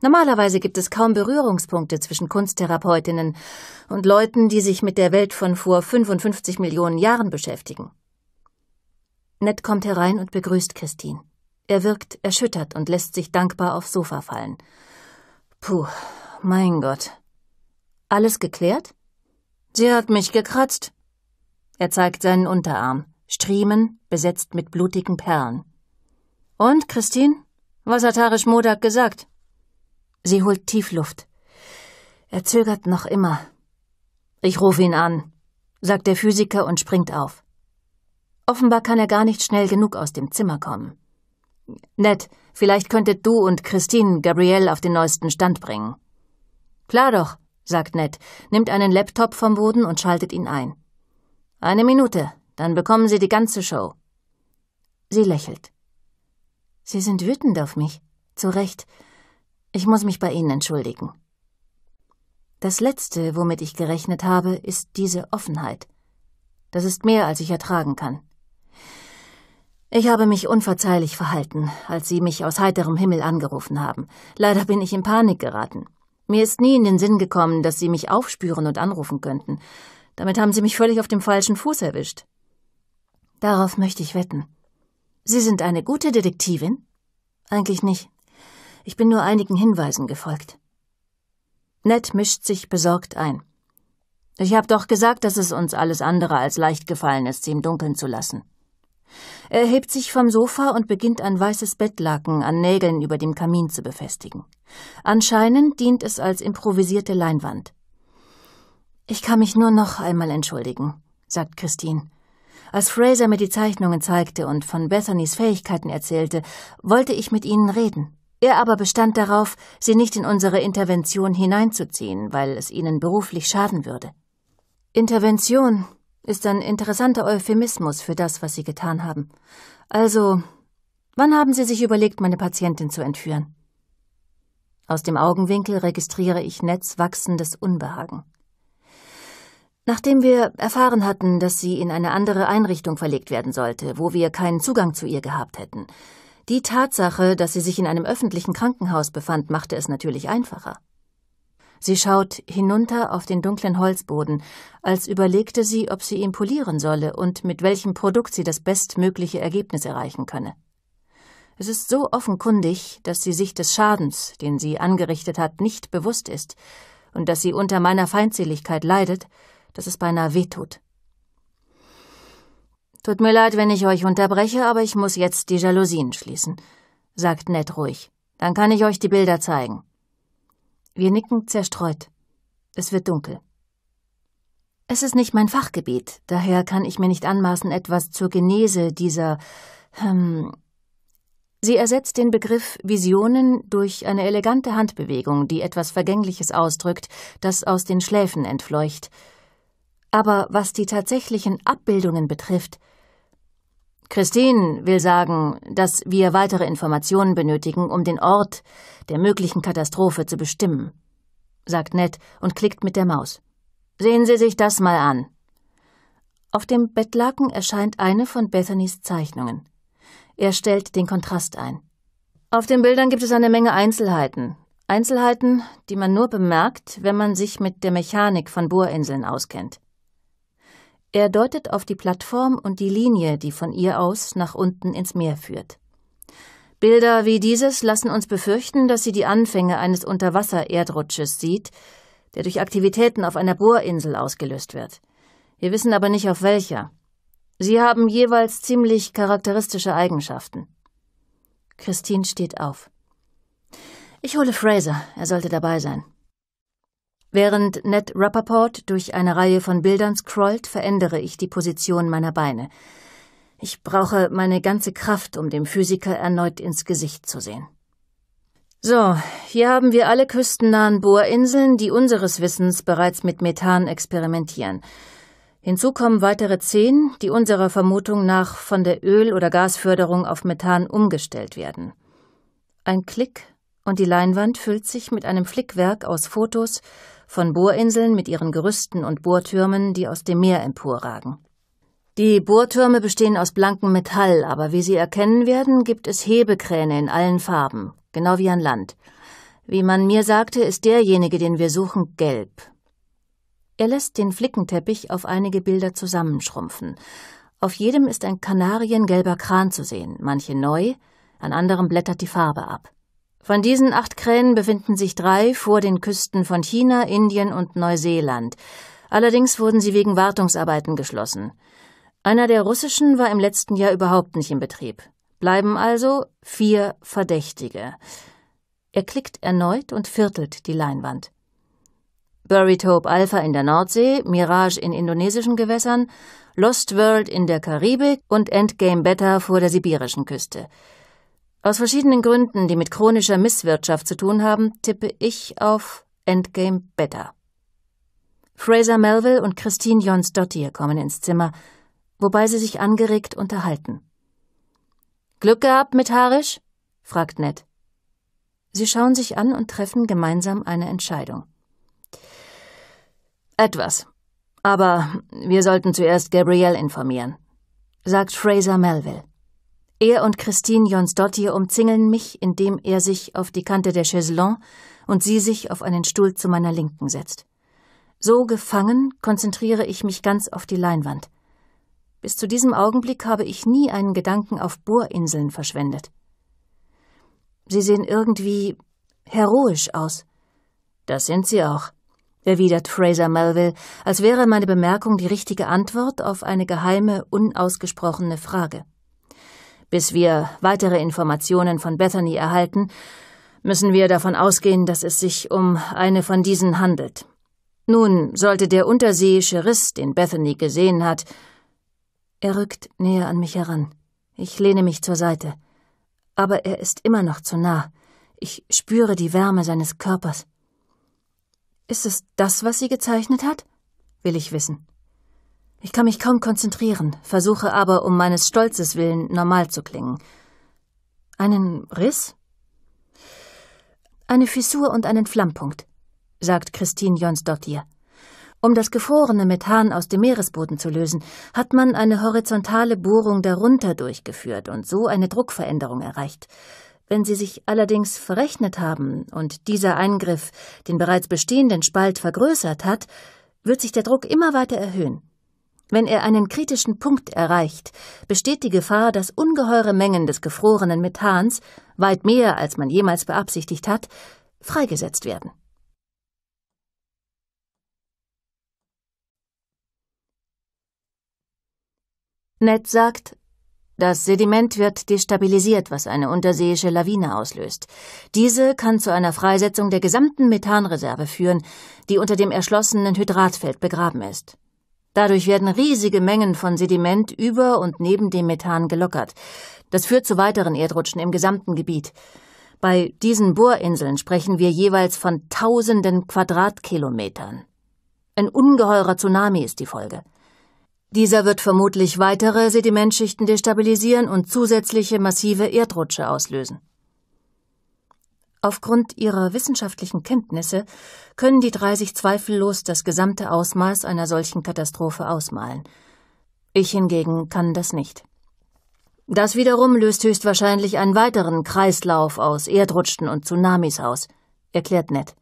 Normalerweise gibt es kaum Berührungspunkte zwischen Kunsttherapeutinnen und Leuten, die sich mit der Welt von vor 55 Millionen Jahren beschäftigen. Ned kommt herein und begrüßt Christine. Er wirkt erschüttert und lässt sich dankbar aufs Sofa fallen. Puh, mein Gott. Alles geklärt? Sie hat mich gekratzt. Er zeigt seinen Unterarm, Striemen besetzt mit blutigen Perlen. Und, Christine? Was hat Harish Modak gesagt? Sie holt Tiefluft. Er zögert noch immer. Ich rufe ihn an, sagt der Physiker und springt auf. Offenbar kann er gar nicht schnell genug aus dem Zimmer kommen. Ned, vielleicht könntet du und Christine Gabrielle auf den neuesten Stand bringen. Klar doch, sagt Ned, nimmt einen Laptop vom Boden und schaltet ihn ein. Eine Minute, dann bekommen Sie die ganze Show. Sie lächelt. Sie sind wütend auf mich. Zu Recht. Ich muss mich bei Ihnen entschuldigen. Das Letzte, womit ich gerechnet habe, ist diese Offenheit. Das ist mehr, als ich ertragen kann. Ich habe mich unverzeihlich verhalten, als Sie mich aus heiterem Himmel angerufen haben. Leider bin ich in Panik geraten. Mir ist nie in den Sinn gekommen, dass Sie mich aufspüren und anrufen könnten. Damit haben Sie mich völlig auf dem falschen Fuß erwischt. Darauf möchte ich wetten. Sie sind eine gute Detektivin? Eigentlich nicht. Ich bin nur einigen Hinweisen gefolgt. Ned mischt sich besorgt ein. Ich habe doch gesagt, dass es uns alles andere als leicht gefallen ist, sie im Dunkeln zu lassen. Er hebt sich vom Sofa und beginnt ein weißes Bettlaken an Nägeln über dem Kamin zu befestigen. Anscheinend dient es als improvisierte Leinwand. Ich kann mich nur noch einmal entschuldigen, sagt Christine. Als Fraser mir die Zeichnungen zeigte und von Bethany's Fähigkeiten erzählte, wollte ich mit Ihnen reden. Er aber bestand darauf, sie nicht in unsere Intervention hineinzuziehen, weil es ihnen beruflich schaden würde. Intervention ist ein interessanter Euphemismus für das, was Sie getan haben. Also, wann haben Sie sich überlegt, meine Patientin zu entführen? Aus dem Augenwinkel registriere ich Netz wachsendes Unbehagen. Nachdem wir erfahren hatten, dass sie in eine andere Einrichtung verlegt werden sollte, wo wir keinen Zugang zu ihr gehabt hätten, die Tatsache, dass sie sich in einem öffentlichen Krankenhaus befand, machte es natürlich einfacher. Sie schaut hinunter auf den dunklen Holzboden, als überlegte sie, ob sie ihn polieren solle und mit welchem Produkt sie das bestmögliche Ergebnis erreichen könne. Es ist so offenkundig, dass sie sich des Schadens, den sie angerichtet hat, nicht bewusst ist und dass sie unter meiner Feindseligkeit leidet, dass es beinahe wehtut. Tut mir leid, wenn ich euch unterbreche, aber ich muss jetzt die Jalousien schließen, sagt Ned ruhig. Dann kann ich euch die Bilder zeigen. Wir nicken zerstreut. Es wird dunkel. Es ist nicht mein Fachgebiet, daher kann ich mir nicht anmaßen, etwas zur Genese dieser. Ähm, Sie ersetzt den Begriff Visionen durch eine elegante Handbewegung, die etwas Vergängliches ausdrückt, das aus den Schläfen entfleucht. Aber was die tatsächlichen Abbildungen betrifft, Christine will sagen, dass wir weitere Informationen benötigen, um den Ort der möglichen Katastrophe zu bestimmen, sagt Ned und klickt mit der Maus. Sehen Sie sich das mal an. Auf dem Bettlaken erscheint eine von Bethanys Zeichnungen. Er stellt den Kontrast ein. Auf den Bildern gibt es eine Menge Einzelheiten. Einzelheiten, die man nur bemerkt, wenn man sich mit der Mechanik von Bohrinseln auskennt. Er deutet auf die Plattform und die Linie, die von ihr aus nach unten ins Meer führt. Bilder wie dieses lassen uns befürchten, dass sie die Anfänge eines Unterwasser-Erdrutsches sieht, der durch Aktivitäten auf einer Bohrinsel ausgelöst wird. Wir wissen aber nicht auf welcher. Sie haben jeweils ziemlich charakteristische Eigenschaften. Christine steht auf. Ich hole Fraser, er sollte dabei sein. Während Ned Rappaport durch eine Reihe von Bildern scrollt, verändere ich die Position meiner Beine. Ich brauche meine ganze Kraft, um dem Physiker erneut ins Gesicht zu sehen. So, hier haben wir alle küstennahen Bohrinseln, die unseres Wissens bereits mit Methan experimentieren. Hinzu kommen weitere zehn, die unserer Vermutung nach von der Öl- oder Gasförderung auf Methan umgestellt werden. Ein Klick und die Leinwand füllt sich mit einem Flickwerk aus Fotos, von Bohrinseln mit ihren Gerüsten und Bohrtürmen, die aus dem Meer emporragen. Die Bohrtürme bestehen aus blankem Metall, aber wie Sie erkennen werden, gibt es Hebekräne in allen Farben, genau wie an Land. Wie man mir sagte, ist derjenige, den wir suchen, gelb. Er lässt den Flickenteppich auf einige Bilder zusammenschrumpfen. Auf jedem ist ein kanariengelber Kran zu sehen, manche neu, an anderem blättert die Farbe ab. Von diesen acht Krähen befinden sich drei vor den Küsten von China, Indien und Neuseeland. Allerdings wurden sie wegen Wartungsarbeiten geschlossen. Einer der russischen war im letzten Jahr überhaupt nicht in Betrieb. Bleiben also vier Verdächtige. Er klickt erneut und viertelt die Leinwand. Burritope Alpha in der Nordsee, Mirage in indonesischen Gewässern, Lost World in der Karibik und Endgame Beta vor der sibirischen Küste. Aus verschiedenen Gründen, die mit chronischer Misswirtschaft zu tun haben, tippe ich auf Endgame Better. Fraser Melville und Christine Jons Dottir kommen ins Zimmer, wobei sie sich angeregt unterhalten. Glück gehabt mit Harisch? fragt Ned. Sie schauen sich an und treffen gemeinsam eine Entscheidung. Etwas. Aber wir sollten zuerst Gabrielle informieren, sagt Fraser Melville. Er und Christine Jonsdottir umzingeln mich, indem er sich auf die Kante der Chaiselon und sie sich auf einen Stuhl zu meiner Linken setzt. So gefangen konzentriere ich mich ganz auf die Leinwand. Bis zu diesem Augenblick habe ich nie einen Gedanken auf Bohrinseln verschwendet. Sie sehen irgendwie heroisch aus. Das sind sie auch, erwidert Fraser Melville, als wäre meine Bemerkung die richtige Antwort auf eine geheime, unausgesprochene Frage. Bis wir weitere Informationen von Bethany erhalten, müssen wir davon ausgehen, dass es sich um eine von diesen handelt. Nun sollte der unterseeische Riss, den Bethany gesehen hat. Er rückt näher an mich heran. Ich lehne mich zur Seite. Aber er ist immer noch zu nah. Ich spüre die Wärme seines Körpers. Ist es das, was sie gezeichnet hat? will ich wissen. Ich kann mich kaum konzentrieren, versuche aber, um meines Stolzes willen, normal zu klingen. Einen Riss? Eine Fissur und einen Flammpunkt, sagt Christine Jonsdottir. Um das gefrorene Methan aus dem Meeresboden zu lösen, hat man eine horizontale Bohrung darunter durchgeführt und so eine Druckveränderung erreicht. Wenn Sie sich allerdings verrechnet haben und dieser Eingriff den bereits bestehenden Spalt vergrößert hat, wird sich der Druck immer weiter erhöhen. Wenn er einen kritischen Punkt erreicht, besteht die Gefahr, dass ungeheure Mengen des gefrorenen Methans, weit mehr als man jemals beabsichtigt hat, freigesetzt werden. Ned sagt, das Sediment wird destabilisiert, was eine unterseeische Lawine auslöst. Diese kann zu einer Freisetzung der gesamten Methanreserve führen, die unter dem erschlossenen Hydratfeld begraben ist. Dadurch werden riesige Mengen von Sediment über und neben dem Methan gelockert. Das führt zu weiteren Erdrutschen im gesamten Gebiet. Bei diesen Bohrinseln sprechen wir jeweils von tausenden Quadratkilometern. Ein ungeheurer Tsunami ist die Folge. Dieser wird vermutlich weitere Sedimentschichten destabilisieren und zusätzliche massive Erdrutsche auslösen. Aufgrund ihrer wissenschaftlichen Kenntnisse können die drei sich zweifellos das gesamte Ausmaß einer solchen Katastrophe ausmalen. Ich hingegen kann das nicht. Das wiederum löst höchstwahrscheinlich einen weiteren Kreislauf aus Erdrutschen und Tsunamis aus, erklärt Ned,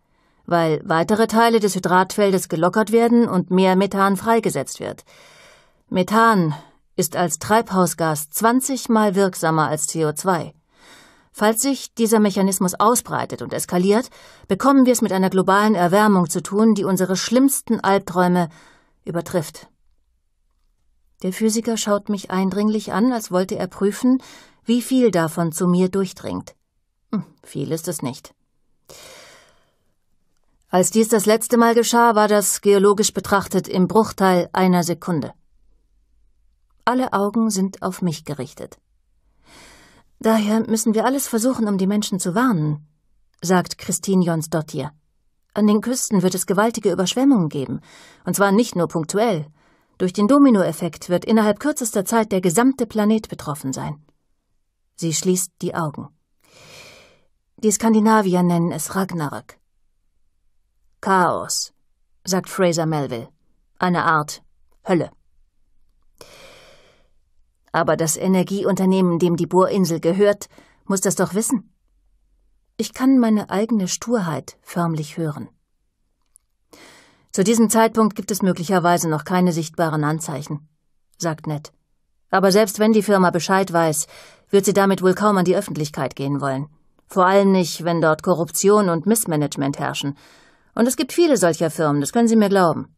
weil weitere Teile des Hydratfeldes gelockert werden und mehr Methan freigesetzt wird. Methan ist als Treibhausgas 20 mal wirksamer als CO2. Falls sich dieser Mechanismus ausbreitet und eskaliert, bekommen wir es mit einer globalen Erwärmung zu tun, die unsere schlimmsten Albträume übertrifft. Der Physiker schaut mich eindringlich an, als wollte er prüfen, wie viel davon zu mir durchdringt. Hm, viel ist es nicht. Als dies das letzte Mal geschah, war das geologisch betrachtet im Bruchteil einer Sekunde. Alle Augen sind auf mich gerichtet. Daher müssen wir alles versuchen, um die Menschen zu warnen, sagt Christine Jonsdottir. An den Küsten wird es gewaltige Überschwemmungen geben, und zwar nicht nur punktuell. Durch den Dominoeffekt wird innerhalb kürzester Zeit der gesamte Planet betroffen sein. Sie schließt die Augen. Die Skandinavier nennen es Ragnarök. Chaos, sagt Fraser Melville. Eine Art Hölle. Aber das Energieunternehmen, dem die Bohrinsel gehört, muss das doch wissen. Ich kann meine eigene Sturheit förmlich hören. Zu diesem Zeitpunkt gibt es möglicherweise noch keine sichtbaren Anzeichen, sagt Ned. Aber selbst wenn die Firma Bescheid weiß, wird sie damit wohl kaum an die Öffentlichkeit gehen wollen. Vor allem nicht, wenn dort Korruption und Missmanagement herrschen. Und es gibt viele solcher Firmen, das können Sie mir glauben.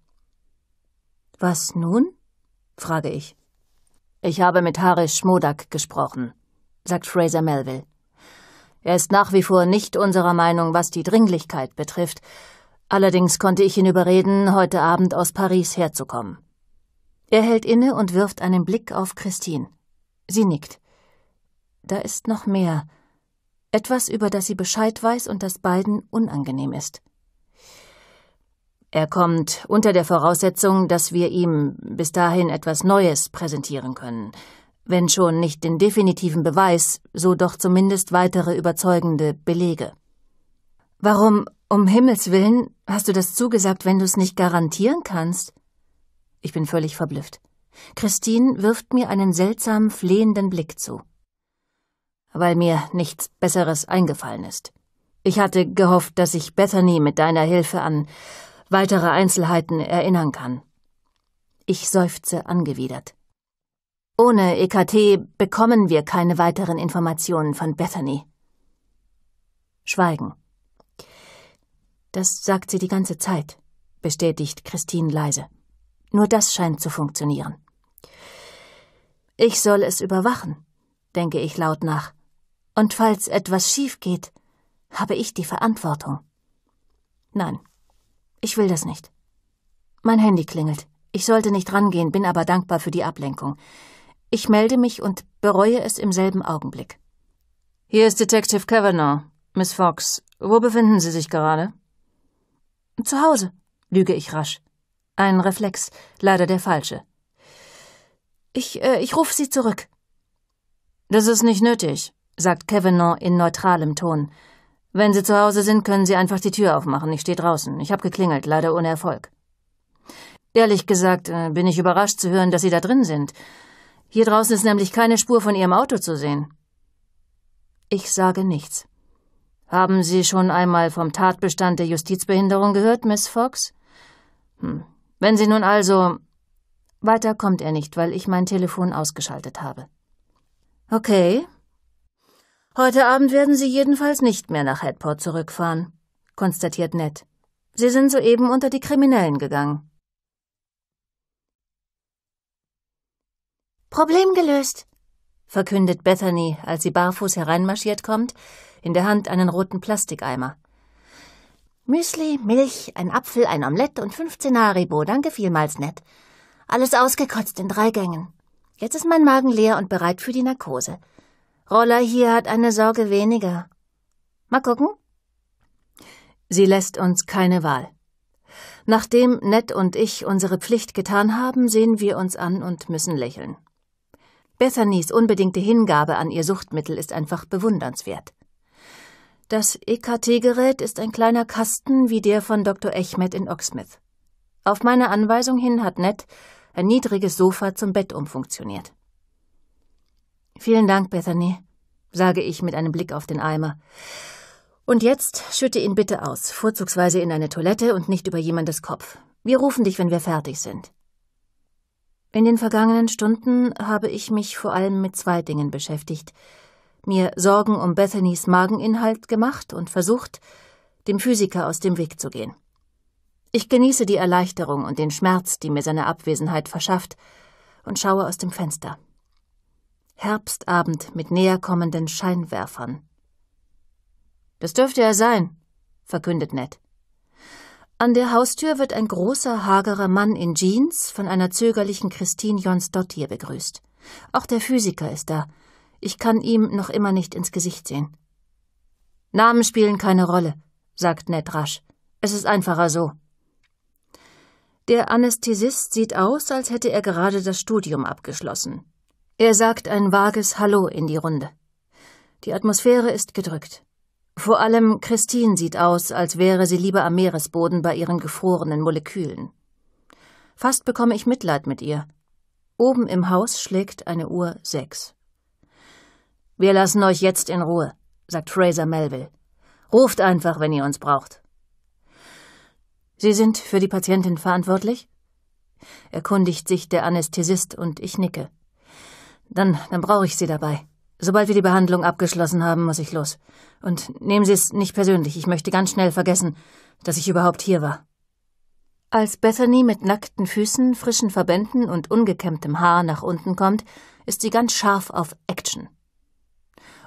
Was nun? frage ich. Ich habe mit Harish Schmodak gesprochen, sagt Fraser Melville. Er ist nach wie vor nicht unserer Meinung, was die Dringlichkeit betrifft. Allerdings konnte ich ihn überreden, heute Abend aus Paris herzukommen. Er hält inne und wirft einen Blick auf Christine. Sie nickt. Da ist noch mehr. Etwas, über das sie Bescheid weiß und das beiden unangenehm ist. Er kommt unter der Voraussetzung, dass wir ihm bis dahin etwas Neues präsentieren können, wenn schon nicht den definitiven Beweis, so doch zumindest weitere überzeugende Belege. Warum, um Himmels willen, hast du das zugesagt, wenn du es nicht garantieren kannst? Ich bin völlig verblüfft. Christine wirft mir einen seltsam flehenden Blick zu. Weil mir nichts Besseres eingefallen ist. Ich hatte gehofft, dass ich Bethany mit deiner Hilfe an weitere Einzelheiten erinnern kann. Ich seufze angewidert. Ohne EKT bekommen wir keine weiteren Informationen von Bethany. Schweigen. Das sagt sie die ganze Zeit, bestätigt Christine leise. Nur das scheint zu funktionieren. Ich soll es überwachen, denke ich laut nach. Und falls etwas schief geht, habe ich die Verantwortung. Nein, ich will das nicht. Mein Handy klingelt. Ich sollte nicht rangehen, bin aber dankbar für die Ablenkung. Ich melde mich und bereue es im selben Augenblick. Hier ist Detective Kavanaugh. Miss Fox, wo befinden Sie sich gerade? Zu Hause, lüge ich rasch. Ein Reflex, leider der falsche. Ich, äh, ich rufe Sie zurück. Das ist nicht nötig, sagt Kavanaugh in neutralem Ton. Wenn Sie zu Hause sind, können Sie einfach die Tür aufmachen. Ich stehe draußen. Ich habe geklingelt, leider ohne Erfolg. Ehrlich gesagt, äh, bin ich überrascht zu hören, dass Sie da drin sind. Hier draußen ist nämlich keine Spur von Ihrem Auto zu sehen. Ich sage nichts. Haben Sie schon einmal vom Tatbestand der Justizbehinderung gehört, Miss Fox? Hm. Wenn Sie nun also. Weiter kommt er nicht, weil ich mein Telefon ausgeschaltet habe. Okay, Heute Abend werden Sie jedenfalls nicht mehr nach Headport zurückfahren, konstatiert Ned. Sie sind soeben unter die Kriminellen gegangen. Problem gelöst, verkündet Bethany, als sie barfuß hereinmarschiert kommt, in der Hand einen roten Plastikeimer. Müsli, Milch, ein Apfel, ein Omelette und fünf Haribo, danke vielmals, Ned. Alles ausgekotzt in drei Gängen. Jetzt ist mein Magen leer und bereit für die Narkose. Roller hier hat eine Sorge weniger. Mal gucken. Sie lässt uns keine Wahl. Nachdem Ned und ich unsere Pflicht getan haben, sehen wir uns an und müssen lächeln. Bethanys unbedingte Hingabe an ihr Suchtmittel ist einfach bewundernswert. Das EKT-Gerät ist ein kleiner Kasten wie der von Dr. Echmed in Oxmith. Auf meine Anweisung hin hat Ned ein niedriges Sofa zum Bett umfunktioniert. Vielen Dank, Bethany, sage ich mit einem Blick auf den Eimer. Und jetzt schütte ihn bitte aus, vorzugsweise in eine Toilette und nicht über jemandes Kopf. Wir rufen dich, wenn wir fertig sind. In den vergangenen Stunden habe ich mich vor allem mit zwei Dingen beschäftigt. Mir Sorgen um Bethanys Mageninhalt gemacht und versucht, dem Physiker aus dem Weg zu gehen. Ich genieße die Erleichterung und den Schmerz, die mir seine Abwesenheit verschafft, und schaue aus dem Fenster. Herbstabend mit näherkommenden Scheinwerfern. Das dürfte er sein, verkündet Ned. An der Haustür wird ein großer, hagerer Mann in Jeans von einer zögerlichen Christine Jonsdottir begrüßt. Auch der Physiker ist da. Ich kann ihm noch immer nicht ins Gesicht sehen. Namen spielen keine Rolle, sagt Ned rasch. Es ist einfacher so. Der Anästhesist sieht aus, als hätte er gerade das Studium abgeschlossen. Er sagt ein vages Hallo in die Runde. Die Atmosphäre ist gedrückt. Vor allem Christine sieht aus, als wäre sie lieber am Meeresboden bei ihren gefrorenen Molekülen. Fast bekomme ich Mitleid mit ihr. Oben im Haus schlägt eine Uhr sechs. Wir lassen euch jetzt in Ruhe, sagt Fraser Melville. Ruft einfach, wenn ihr uns braucht. Sie sind für die Patientin verantwortlich? erkundigt sich der Anästhesist und ich nicke. Dann, dann brauche ich Sie dabei. Sobald wir die Behandlung abgeschlossen haben, muss ich los. Und nehmen Sie es nicht persönlich. Ich möchte ganz schnell vergessen, dass ich überhaupt hier war. Als Bethany mit nackten Füßen, frischen Verbänden und ungekämmtem Haar nach unten kommt, ist sie ganz scharf auf Action.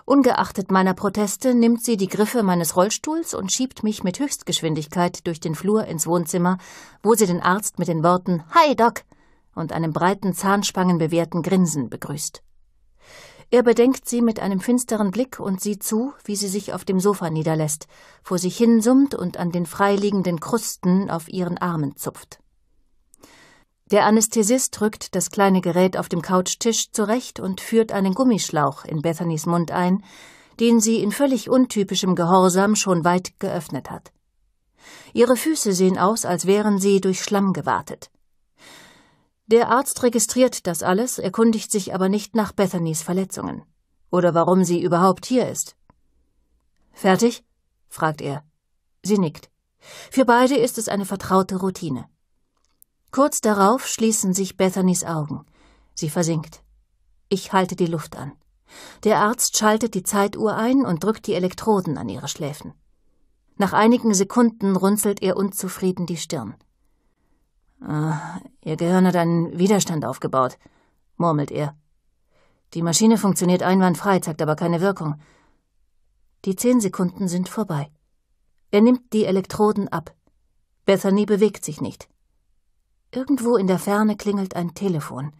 Ungeachtet meiner Proteste nimmt sie die Griffe meines Rollstuhls und schiebt mich mit Höchstgeschwindigkeit durch den Flur ins Wohnzimmer, wo sie den Arzt mit den Worten Hi, Doc und einem breiten zahnspangenbewehrten Grinsen begrüßt. Er bedenkt sie mit einem finsteren Blick und sieht zu, wie sie sich auf dem Sofa niederlässt, vor sich hinsummt und an den freiliegenden Krusten auf ihren Armen zupft. Der Anästhesist rückt das kleine Gerät auf dem Couchtisch zurecht und führt einen Gummischlauch in Bethanys Mund ein, den sie in völlig untypischem Gehorsam schon weit geöffnet hat. Ihre Füße sehen aus, als wären sie durch Schlamm gewartet. Der Arzt registriert das alles, erkundigt sich aber nicht nach Bethanys Verletzungen. Oder warum sie überhaupt hier ist. Fertig? fragt er. Sie nickt. Für beide ist es eine vertraute Routine. Kurz darauf schließen sich Bethanys Augen. Sie versinkt. Ich halte die Luft an. Der Arzt schaltet die Zeituhr ein und drückt die Elektroden an ihre Schläfen. Nach einigen Sekunden runzelt er unzufrieden die Stirn. Ah, ihr Gehirn hat einen Widerstand aufgebaut, murmelt er. Die Maschine funktioniert einwandfrei, zeigt aber keine Wirkung. Die zehn Sekunden sind vorbei. Er nimmt die Elektroden ab. Bethany bewegt sich nicht. Irgendwo in der Ferne klingelt ein Telefon.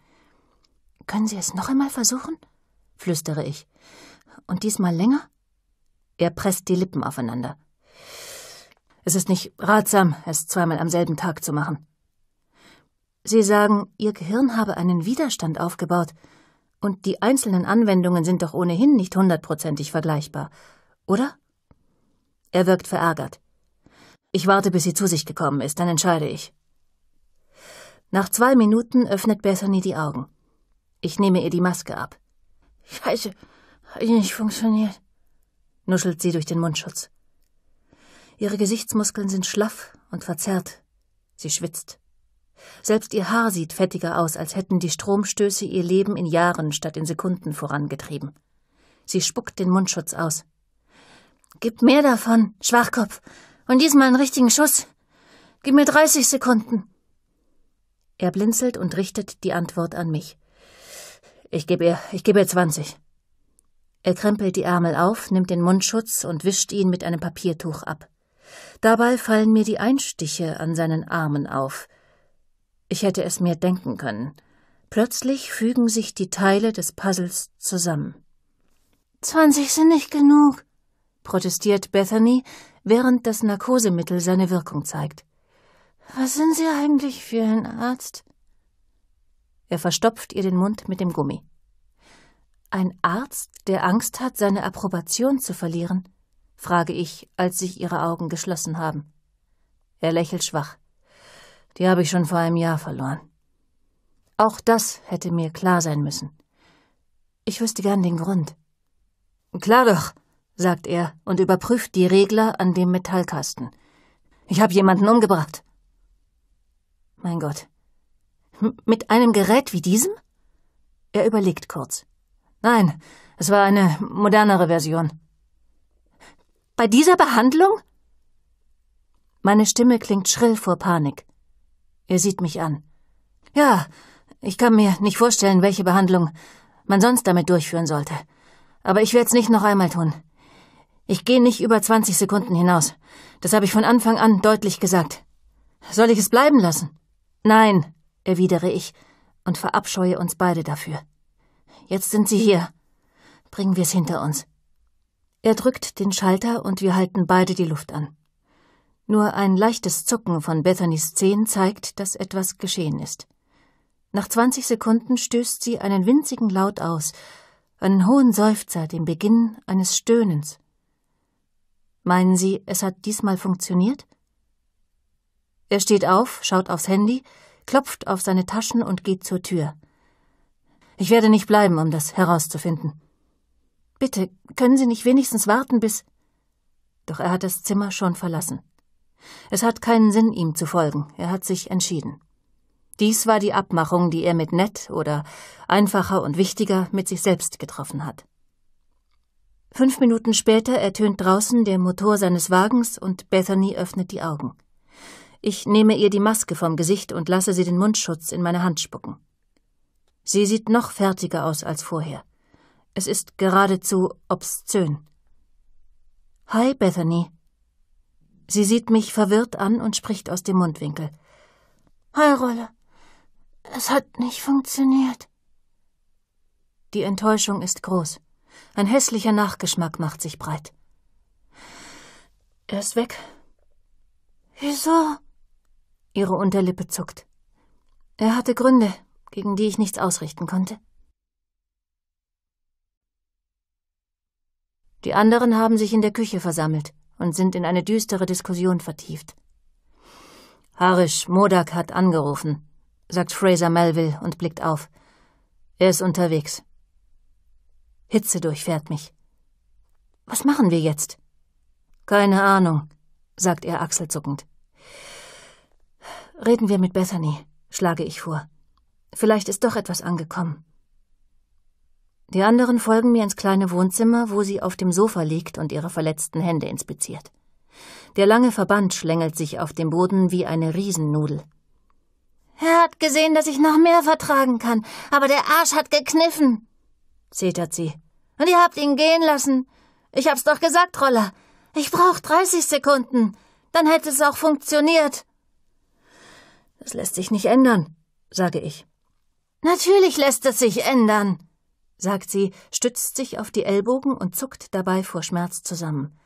Können Sie es noch einmal versuchen? flüstere ich. Und diesmal länger? Er presst die Lippen aufeinander. Es ist nicht ratsam, es zweimal am selben Tag zu machen. Sie sagen, Ihr Gehirn habe einen Widerstand aufgebaut, und die einzelnen Anwendungen sind doch ohnehin nicht hundertprozentig vergleichbar, oder? Er wirkt verärgert. Ich warte, bis sie zu sich gekommen ist, dann entscheide ich. Nach zwei Minuten öffnet Bethany die Augen. Ich nehme ihr die Maske ab. Scheiße, hat nicht funktioniert, nuschelt sie durch den Mundschutz. Ihre Gesichtsmuskeln sind schlaff und verzerrt. Sie schwitzt. Selbst ihr Haar sieht fettiger aus, als hätten die Stromstöße ihr Leben in Jahren statt in Sekunden vorangetrieben. Sie spuckt den Mundschutz aus. Gib mehr davon, Schwachkopf. Und diesmal einen richtigen Schuss. Gib mir 30 Sekunden. Er blinzelt und richtet die Antwort an mich. Ich gebe ihr, ich gebe ihr 20. Er krempelt die Ärmel auf, nimmt den Mundschutz und wischt ihn mit einem Papiertuch ab. Dabei fallen mir die Einstiche an seinen Armen auf, ich hätte es mir denken können. Plötzlich fügen sich die Teile des Puzzles zusammen. Zwanzig sind nicht genug, protestiert Bethany, während das Narkosemittel seine Wirkung zeigt. Was sind Sie eigentlich für ein Arzt? Er verstopft ihr den Mund mit dem Gummi. Ein Arzt, der Angst hat, seine Approbation zu verlieren? frage ich, als sich ihre Augen geschlossen haben. Er lächelt schwach. Die habe ich schon vor einem Jahr verloren. Auch das hätte mir klar sein müssen. Ich wüsste gern den Grund. Klar doch, sagt er und überprüft die Regler an dem Metallkasten. Ich habe jemanden umgebracht. Mein Gott. M mit einem Gerät wie diesem? Er überlegt kurz. Nein, es war eine modernere Version. Bei dieser Behandlung? Meine Stimme klingt schrill vor Panik. Er sieht mich an. Ja, ich kann mir nicht vorstellen, welche Behandlung man sonst damit durchführen sollte. Aber ich werde es nicht noch einmal tun. Ich gehe nicht über 20 Sekunden hinaus. Das habe ich von Anfang an deutlich gesagt. Soll ich es bleiben lassen? Nein, erwidere ich und verabscheue uns beide dafür. Jetzt sind sie hier. Bringen wir es hinter uns. Er drückt den Schalter und wir halten beide die Luft an. Nur ein leichtes Zucken von Bethany's Zehen zeigt, dass etwas geschehen ist. Nach 20 Sekunden stößt sie einen winzigen Laut aus, einen hohen Seufzer, den Beginn eines Stöhnens. Meinen Sie, es hat diesmal funktioniert? Er steht auf, schaut aufs Handy, klopft auf seine Taschen und geht zur Tür. Ich werde nicht bleiben, um das herauszufinden. Bitte, können Sie nicht wenigstens warten bis. Doch er hat das Zimmer schon verlassen. Es hat keinen Sinn, ihm zu folgen. Er hat sich entschieden. Dies war die Abmachung, die er mit nett oder einfacher und wichtiger mit sich selbst getroffen hat. Fünf Minuten später ertönt draußen der Motor seines Wagens und Bethany öffnet die Augen. Ich nehme ihr die Maske vom Gesicht und lasse sie den Mundschutz in meine Hand spucken. Sie sieht noch fertiger aus als vorher. Es ist geradezu obszön. Hi, Bethany, Sie sieht mich verwirrt an und spricht aus dem Mundwinkel. Hi, Es hat nicht funktioniert. Die Enttäuschung ist groß. Ein hässlicher Nachgeschmack macht sich breit. Er ist weg. Wieso? Ihre Unterlippe zuckt. Er hatte Gründe, gegen die ich nichts ausrichten konnte. Die anderen haben sich in der Küche versammelt und sind in eine düstere Diskussion vertieft. Harish, Modak hat angerufen, sagt Fraser Melville und blickt auf. Er ist unterwegs. Hitze durchfährt mich. Was machen wir jetzt? Keine Ahnung, sagt er achselzuckend. Reden wir mit Bethany, schlage ich vor. Vielleicht ist doch etwas angekommen. Die anderen folgen mir ins kleine Wohnzimmer, wo sie auf dem Sofa liegt und ihre verletzten Hände inspiziert. Der lange Verband schlängelt sich auf dem Boden wie eine Riesennudel. Er hat gesehen, dass ich noch mehr vertragen kann, aber der Arsch hat gekniffen, zetert sie. Und ihr habt ihn gehen lassen. Ich hab's doch gesagt, Roller. Ich brauch 30 Sekunden. Dann hätte es auch funktioniert. Das lässt sich nicht ändern, sage ich. Natürlich lässt es sich ändern, sagt sie, stützt sich auf die Ellbogen und zuckt dabei vor Schmerz zusammen.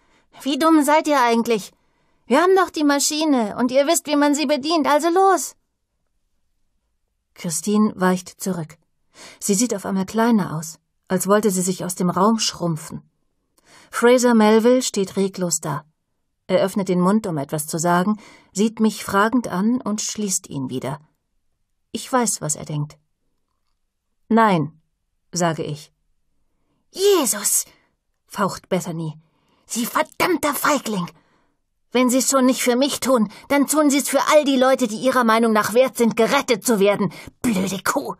Wie dumm seid ihr eigentlich? Wir haben doch die Maschine und ihr wisst, wie man sie bedient, also los! Christine weicht zurück. Sie sieht auf einmal kleiner aus, als wollte sie sich aus dem Raum schrumpfen. Fraser Melville steht reglos da. Er öffnet den Mund, um etwas zu sagen, sieht mich fragend an und schließt ihn wieder. Ich weiß, was er denkt. Nein, sage ich. Jesus, faucht Bethany. Sie verdammter Feigling! Wenn Sie es schon nicht für mich tun, dann tun Sie es für all die Leute, die ihrer Meinung nach wert sind, gerettet zu werden. Blöde Kuh!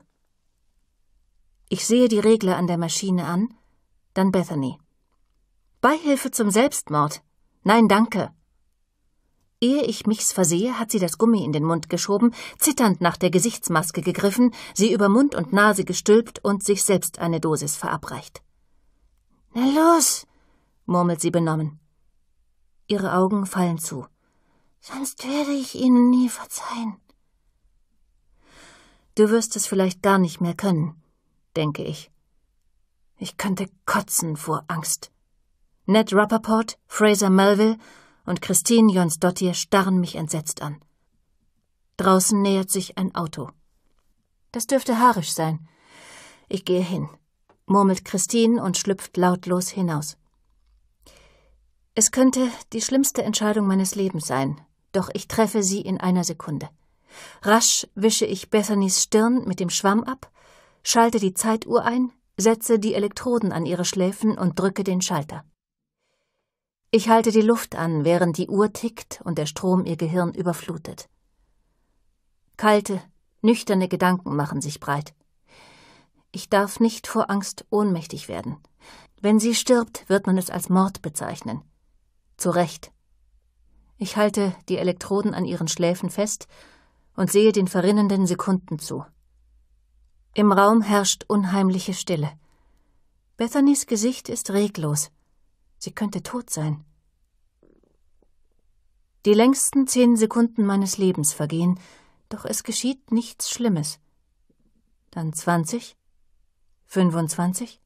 Ich sehe die Regler an der Maschine an, dann Bethany. Beihilfe zum Selbstmord. Nein, danke. Ehe ich mich's versehe, hat sie das Gummi in den Mund geschoben, zitternd nach der Gesichtsmaske gegriffen, sie über Mund und Nase gestülpt und sich selbst eine Dosis verabreicht. Na los, murmelt sie benommen. Ihre Augen fallen zu. Sonst werde ich Ihnen nie verzeihen. Du wirst es vielleicht gar nicht mehr können, denke ich. Ich könnte kotzen vor Angst. Ned Rappaport, Fraser Melville, und Christine Jonsdottir starren mich entsetzt an. Draußen nähert sich ein Auto. Das dürfte Harisch sein. Ich gehe hin, murmelt Christine und schlüpft lautlos hinaus. Es könnte die schlimmste Entscheidung meines Lebens sein, doch ich treffe sie in einer Sekunde. Rasch wische ich Bethany's Stirn mit dem Schwamm ab, schalte die Zeituhr ein, setze die Elektroden an ihre Schläfen und drücke den Schalter. Ich halte die Luft an, während die Uhr tickt und der Strom ihr Gehirn überflutet. Kalte, nüchterne Gedanken machen sich breit. Ich darf nicht vor Angst ohnmächtig werden. Wenn sie stirbt, wird man es als Mord bezeichnen. Zu Recht. Ich halte die Elektroden an ihren Schläfen fest und sehe den verrinnenden Sekunden zu. Im Raum herrscht unheimliche Stille. Bethany's Gesicht ist reglos. Sie könnte tot sein. Die längsten zehn Sekunden meines Lebens vergehen, doch es geschieht nichts Schlimmes. Dann 20, 25,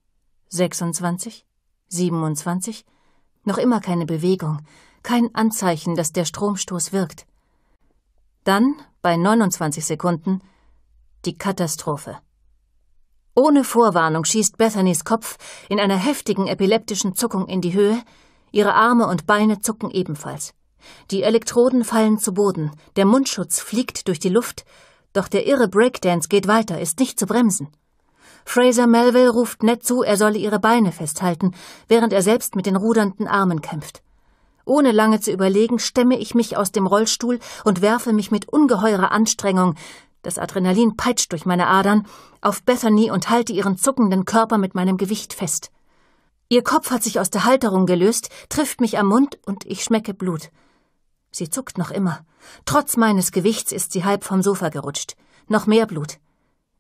26, 27, noch immer keine Bewegung, kein Anzeichen, dass der Stromstoß wirkt. Dann, bei 29 Sekunden, die Katastrophe. Ohne Vorwarnung schießt Bethany's Kopf in einer heftigen epileptischen Zuckung in die Höhe, ihre Arme und Beine zucken ebenfalls. Die Elektroden fallen zu Boden, der Mundschutz fliegt durch die Luft, doch der irre Breakdance geht weiter, ist nicht zu bremsen. Fraser Melville ruft Ned zu, er solle ihre Beine festhalten, während er selbst mit den rudernden Armen kämpft. Ohne lange zu überlegen, stemme ich mich aus dem Rollstuhl und werfe mich mit ungeheurer Anstrengung das Adrenalin peitscht durch meine Adern auf Bethany und halte ihren zuckenden Körper mit meinem Gewicht fest. Ihr Kopf hat sich aus der Halterung gelöst, trifft mich am Mund und ich schmecke Blut. Sie zuckt noch immer. Trotz meines Gewichts ist sie halb vom Sofa gerutscht. Noch mehr Blut.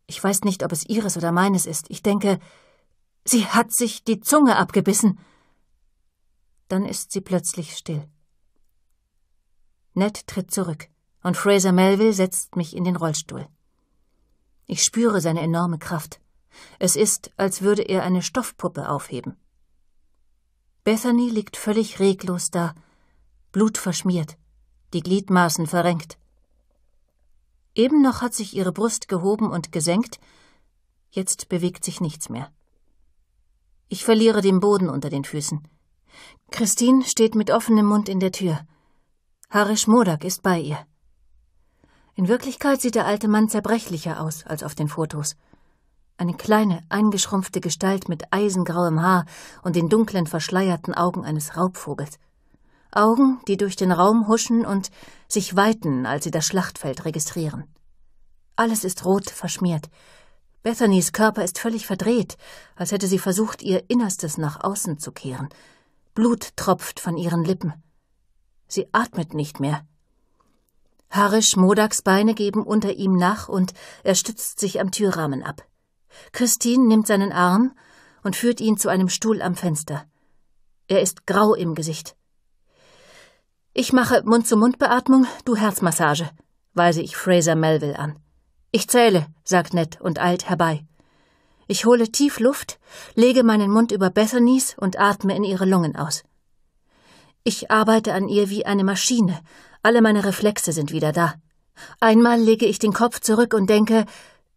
Ich weiß nicht, ob es ihres oder meines ist. Ich denke, sie hat sich die Zunge abgebissen. Dann ist sie plötzlich still. Ned tritt zurück und Fraser Melville setzt mich in den Rollstuhl. Ich spüre seine enorme Kraft. Es ist, als würde er eine Stoffpuppe aufheben. Bethany liegt völlig reglos da, blutverschmiert, die Gliedmaßen verrenkt. Eben noch hat sich ihre Brust gehoben und gesenkt, jetzt bewegt sich nichts mehr. Ich verliere den Boden unter den Füßen. Christine steht mit offenem Mund in der Tür. Harish Modak ist bei ihr. In Wirklichkeit sieht der alte Mann zerbrechlicher aus als auf den Fotos. Eine kleine, eingeschrumpfte Gestalt mit eisengrauem Haar und den dunklen, verschleierten Augen eines Raubvogels. Augen, die durch den Raum huschen und sich weiten, als sie das Schlachtfeld registrieren. Alles ist rot verschmiert. Bethany's Körper ist völlig verdreht, als hätte sie versucht, ihr Innerstes nach außen zu kehren. Blut tropft von ihren Lippen. Sie atmet nicht mehr. Harry Modaks Beine geben unter ihm nach und er stützt sich am Türrahmen ab. Christine nimmt seinen Arm und führt ihn zu einem Stuhl am Fenster. Er ist grau im Gesicht. Ich mache Mund-zu-Mund-Beatmung, du Herzmassage, weise ich Fraser Melville an. Ich zähle, sagt Ned und eilt herbei. Ich hole tief Luft, lege meinen Mund über Bethany's und atme in ihre Lungen aus. Ich arbeite an ihr wie eine Maschine, alle meine Reflexe sind wieder da. Einmal lege ich den Kopf zurück und denke,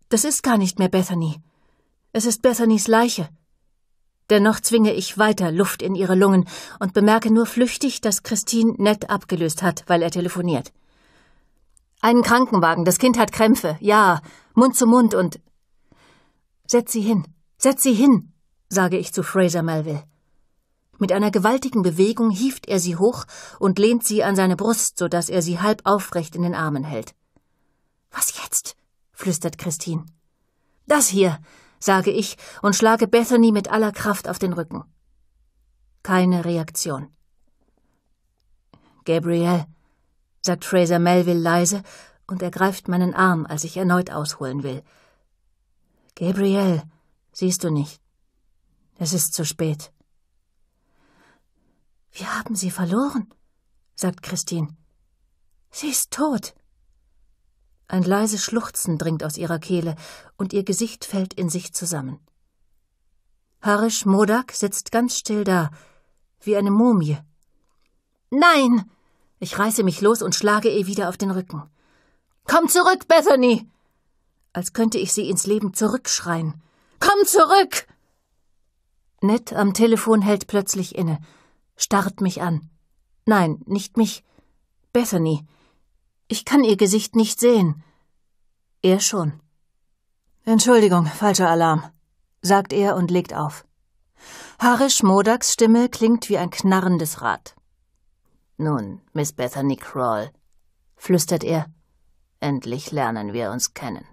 das ist gar nicht mehr Bethany. Es ist Bethanys Leiche. Dennoch zwinge ich weiter Luft in ihre Lungen und bemerke nur flüchtig, dass Christine nett abgelöst hat, weil er telefoniert. Einen Krankenwagen, das Kind hat Krämpfe, ja, Mund zu Mund und. Setz sie hin, setz sie hin, sage ich zu Fraser Melville. Mit einer gewaltigen Bewegung hieft er sie hoch und lehnt sie an seine Brust, so dass er sie halb aufrecht in den Armen hält. Was jetzt? flüstert Christine. Das hier, sage ich und schlage Bethany mit aller Kraft auf den Rücken. Keine Reaktion. Gabriel, sagt Fraser Melville leise und ergreift meinen Arm, als ich erneut ausholen will. Gabriel, siehst du nicht? Es ist zu spät. Wir haben sie verloren, sagt Christine. Sie ist tot. Ein leises Schluchzen dringt aus ihrer Kehle und ihr Gesicht fällt in sich zusammen. Harish Modak sitzt ganz still da, wie eine Mumie. Nein! Ich reiße mich los und schlage ihr wieder auf den Rücken. Komm zurück, Bethany! Als könnte ich sie ins Leben zurückschreien. Komm zurück! Ned am Telefon hält plötzlich inne starrt mich an. Nein, nicht mich. Bethany. Ich kann ihr Gesicht nicht sehen. Er schon. Entschuldigung, falscher Alarm, sagt er und legt auf. Harish Modaks Stimme klingt wie ein knarrendes Rad. Nun, Miss Bethany Crawl, flüstert er. Endlich lernen wir uns kennen.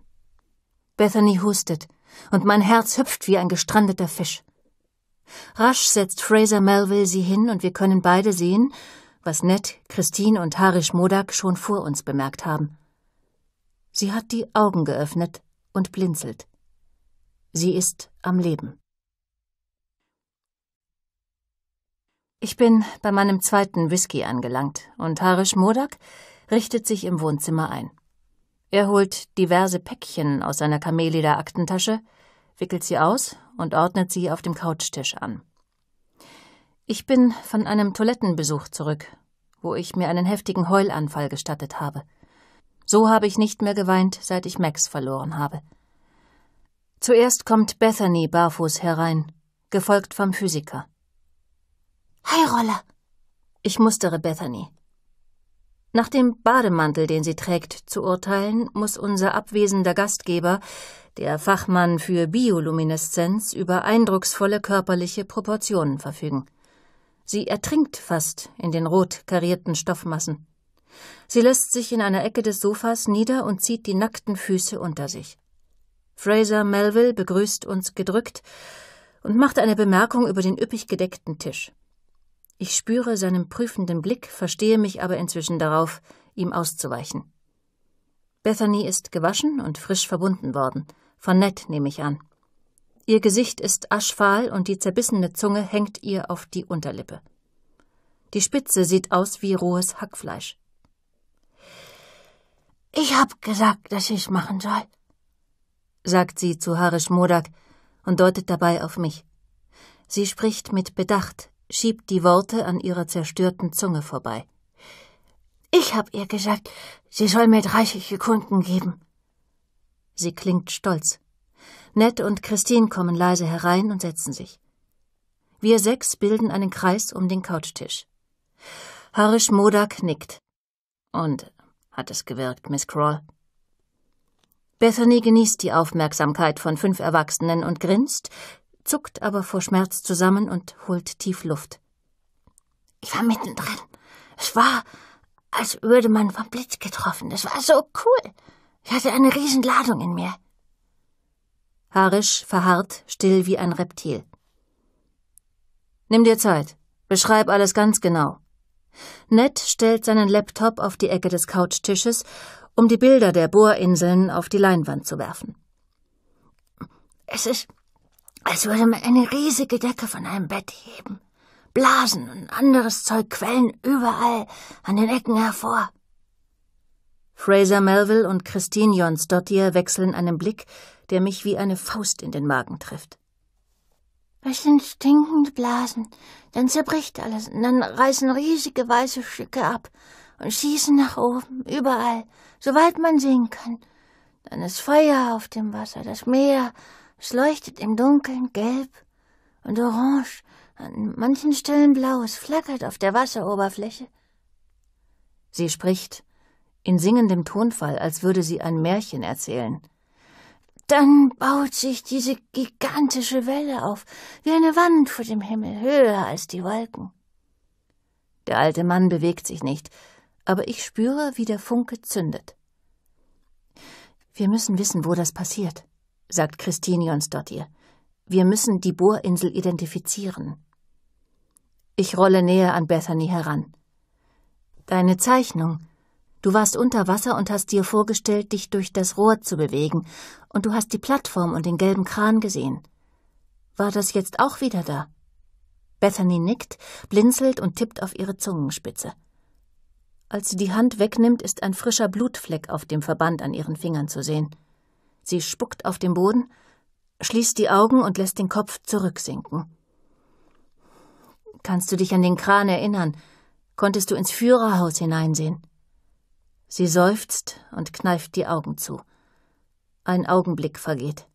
Bethany hustet, und mein Herz hüpft wie ein gestrandeter Fisch. Rasch setzt Fraser Melville sie hin und wir können beide sehen, was Ned, Christine und Harish Modak schon vor uns bemerkt haben. Sie hat die Augen geöffnet und blinzelt. Sie ist am Leben. Ich bin bei meinem zweiten Whisky angelangt und Harish Modak richtet sich im Wohnzimmer ein. Er holt diverse Päckchen aus seiner Kamelleder-Aktentasche, wickelt sie aus und ordnet sie auf dem Couchtisch an. Ich bin von einem Toilettenbesuch zurück, wo ich mir einen heftigen Heulanfall gestattet habe. So habe ich nicht mehr geweint, seit ich Max verloren habe. Zuerst kommt Bethany barfuß herein, gefolgt vom Physiker. Hi, Roller! Ich mustere Bethany. Nach dem Bademantel, den sie trägt, zu urteilen, muss unser abwesender Gastgeber, der Fachmann für Biolumineszenz, über eindrucksvolle körperliche Proportionen verfügen. Sie ertrinkt fast in den rot karierten Stoffmassen. Sie lässt sich in einer Ecke des Sofas nieder und zieht die nackten Füße unter sich. Fraser Melville begrüßt uns gedrückt und macht eine Bemerkung über den üppig gedeckten Tisch. Ich spüre seinen prüfenden Blick, verstehe mich aber inzwischen darauf, ihm auszuweichen. Bethany ist gewaschen und frisch verbunden worden. Von Ned nehme ich an. Ihr Gesicht ist aschfahl und die zerbissene Zunge hängt ihr auf die Unterlippe. Die Spitze sieht aus wie rohes Hackfleisch. Ich hab gesagt, dass ich machen soll, sagt sie zu Harish Modak und deutet dabei auf mich. Sie spricht mit Bedacht, schiebt die Worte an ihrer zerstörten Zunge vorbei. Ich hab ihr gesagt, sie soll mir 30 Sekunden geben. Sie klingt stolz. Ned und Christine kommen leise herein und setzen sich. Wir sechs bilden einen Kreis um den Couchtisch. Harish Modak nickt. Und hat es gewirkt, Miss Crawl. Bethany genießt die Aufmerksamkeit von fünf Erwachsenen und grinst, zuckt aber vor Schmerz zusammen und holt tief Luft. Ich war mittendrin. Es war, als würde man vom Blitz getroffen. Es war so cool. Ich hatte eine Riesenladung in mir. Harisch, verharrt, still wie ein Reptil. Nimm dir Zeit. Beschreib alles ganz genau. Ned stellt seinen Laptop auf die Ecke des Couchtisches, um die Bilder der Bohrinseln auf die Leinwand zu werfen. Es ist als würde man eine riesige Decke von einem Bett heben. Blasen und anderes Zeug quellen überall an den Ecken hervor. Fraser Melville und Christine Jonsdottir wechseln einen Blick, der mich wie eine Faust in den Magen trifft. Es sind stinkende Blasen, dann zerbricht alles und dann reißen riesige weiße Stücke ab und schießen nach oben, überall, soweit man sehen kann. Dann ist Feuer auf dem Wasser, das Meer, es leuchtet im Dunkeln gelb und orange, an manchen Stellen blau, es flackert auf der Wasseroberfläche. Sie spricht, in singendem Tonfall, als würde sie ein Märchen erzählen. Dann baut sich diese gigantische Welle auf, wie eine Wand vor dem Himmel, höher als die Wolken. Der alte Mann bewegt sich nicht, aber ich spüre, wie der Funke zündet. Wir müssen wissen, wo das passiert sagt Christine Jonsdottir. Wir müssen die Bohrinsel identifizieren. Ich rolle näher an Bethany heran. Deine Zeichnung. Du warst unter Wasser und hast dir vorgestellt, dich durch das Rohr zu bewegen, und du hast die Plattform und den gelben Kran gesehen. War das jetzt auch wieder da? Bethany nickt, blinzelt und tippt auf ihre Zungenspitze. Als sie die Hand wegnimmt, ist ein frischer Blutfleck auf dem Verband an ihren Fingern zu sehen. Sie spuckt auf den Boden, schließt die Augen und lässt den Kopf zurücksinken. Kannst du dich an den Kran erinnern? Konntest du ins Führerhaus hineinsehen? Sie seufzt und kneift die Augen zu. Ein Augenblick vergeht.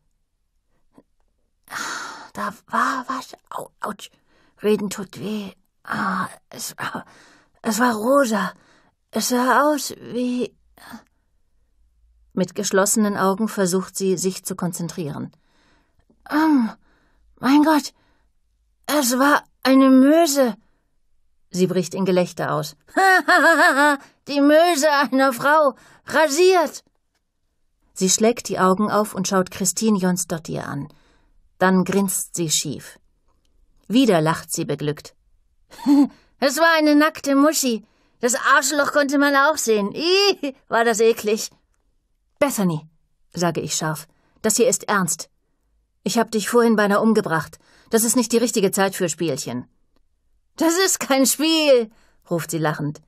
Da war was. Au, autsch. Reden tut weh. Ah, es, es war rosa. Es sah aus wie. Mit geschlossenen Augen versucht sie, sich zu konzentrieren. Um, oh, mein Gott, es war eine Möse. Sie bricht in Gelächter aus. die Möse einer Frau, rasiert. Sie schlägt die Augen auf und schaut Christine Jonsdottir an. Dann grinst sie schief. Wieder lacht sie beglückt. es war eine nackte Muschi. Das Arschloch konnte man auch sehen. Ih, war das eklig. Bethany, sage ich scharf, das hier ist ernst. Ich habe dich vorhin beinahe umgebracht. Das ist nicht die richtige Zeit für Spielchen. Das ist kein Spiel, ruft sie lachend.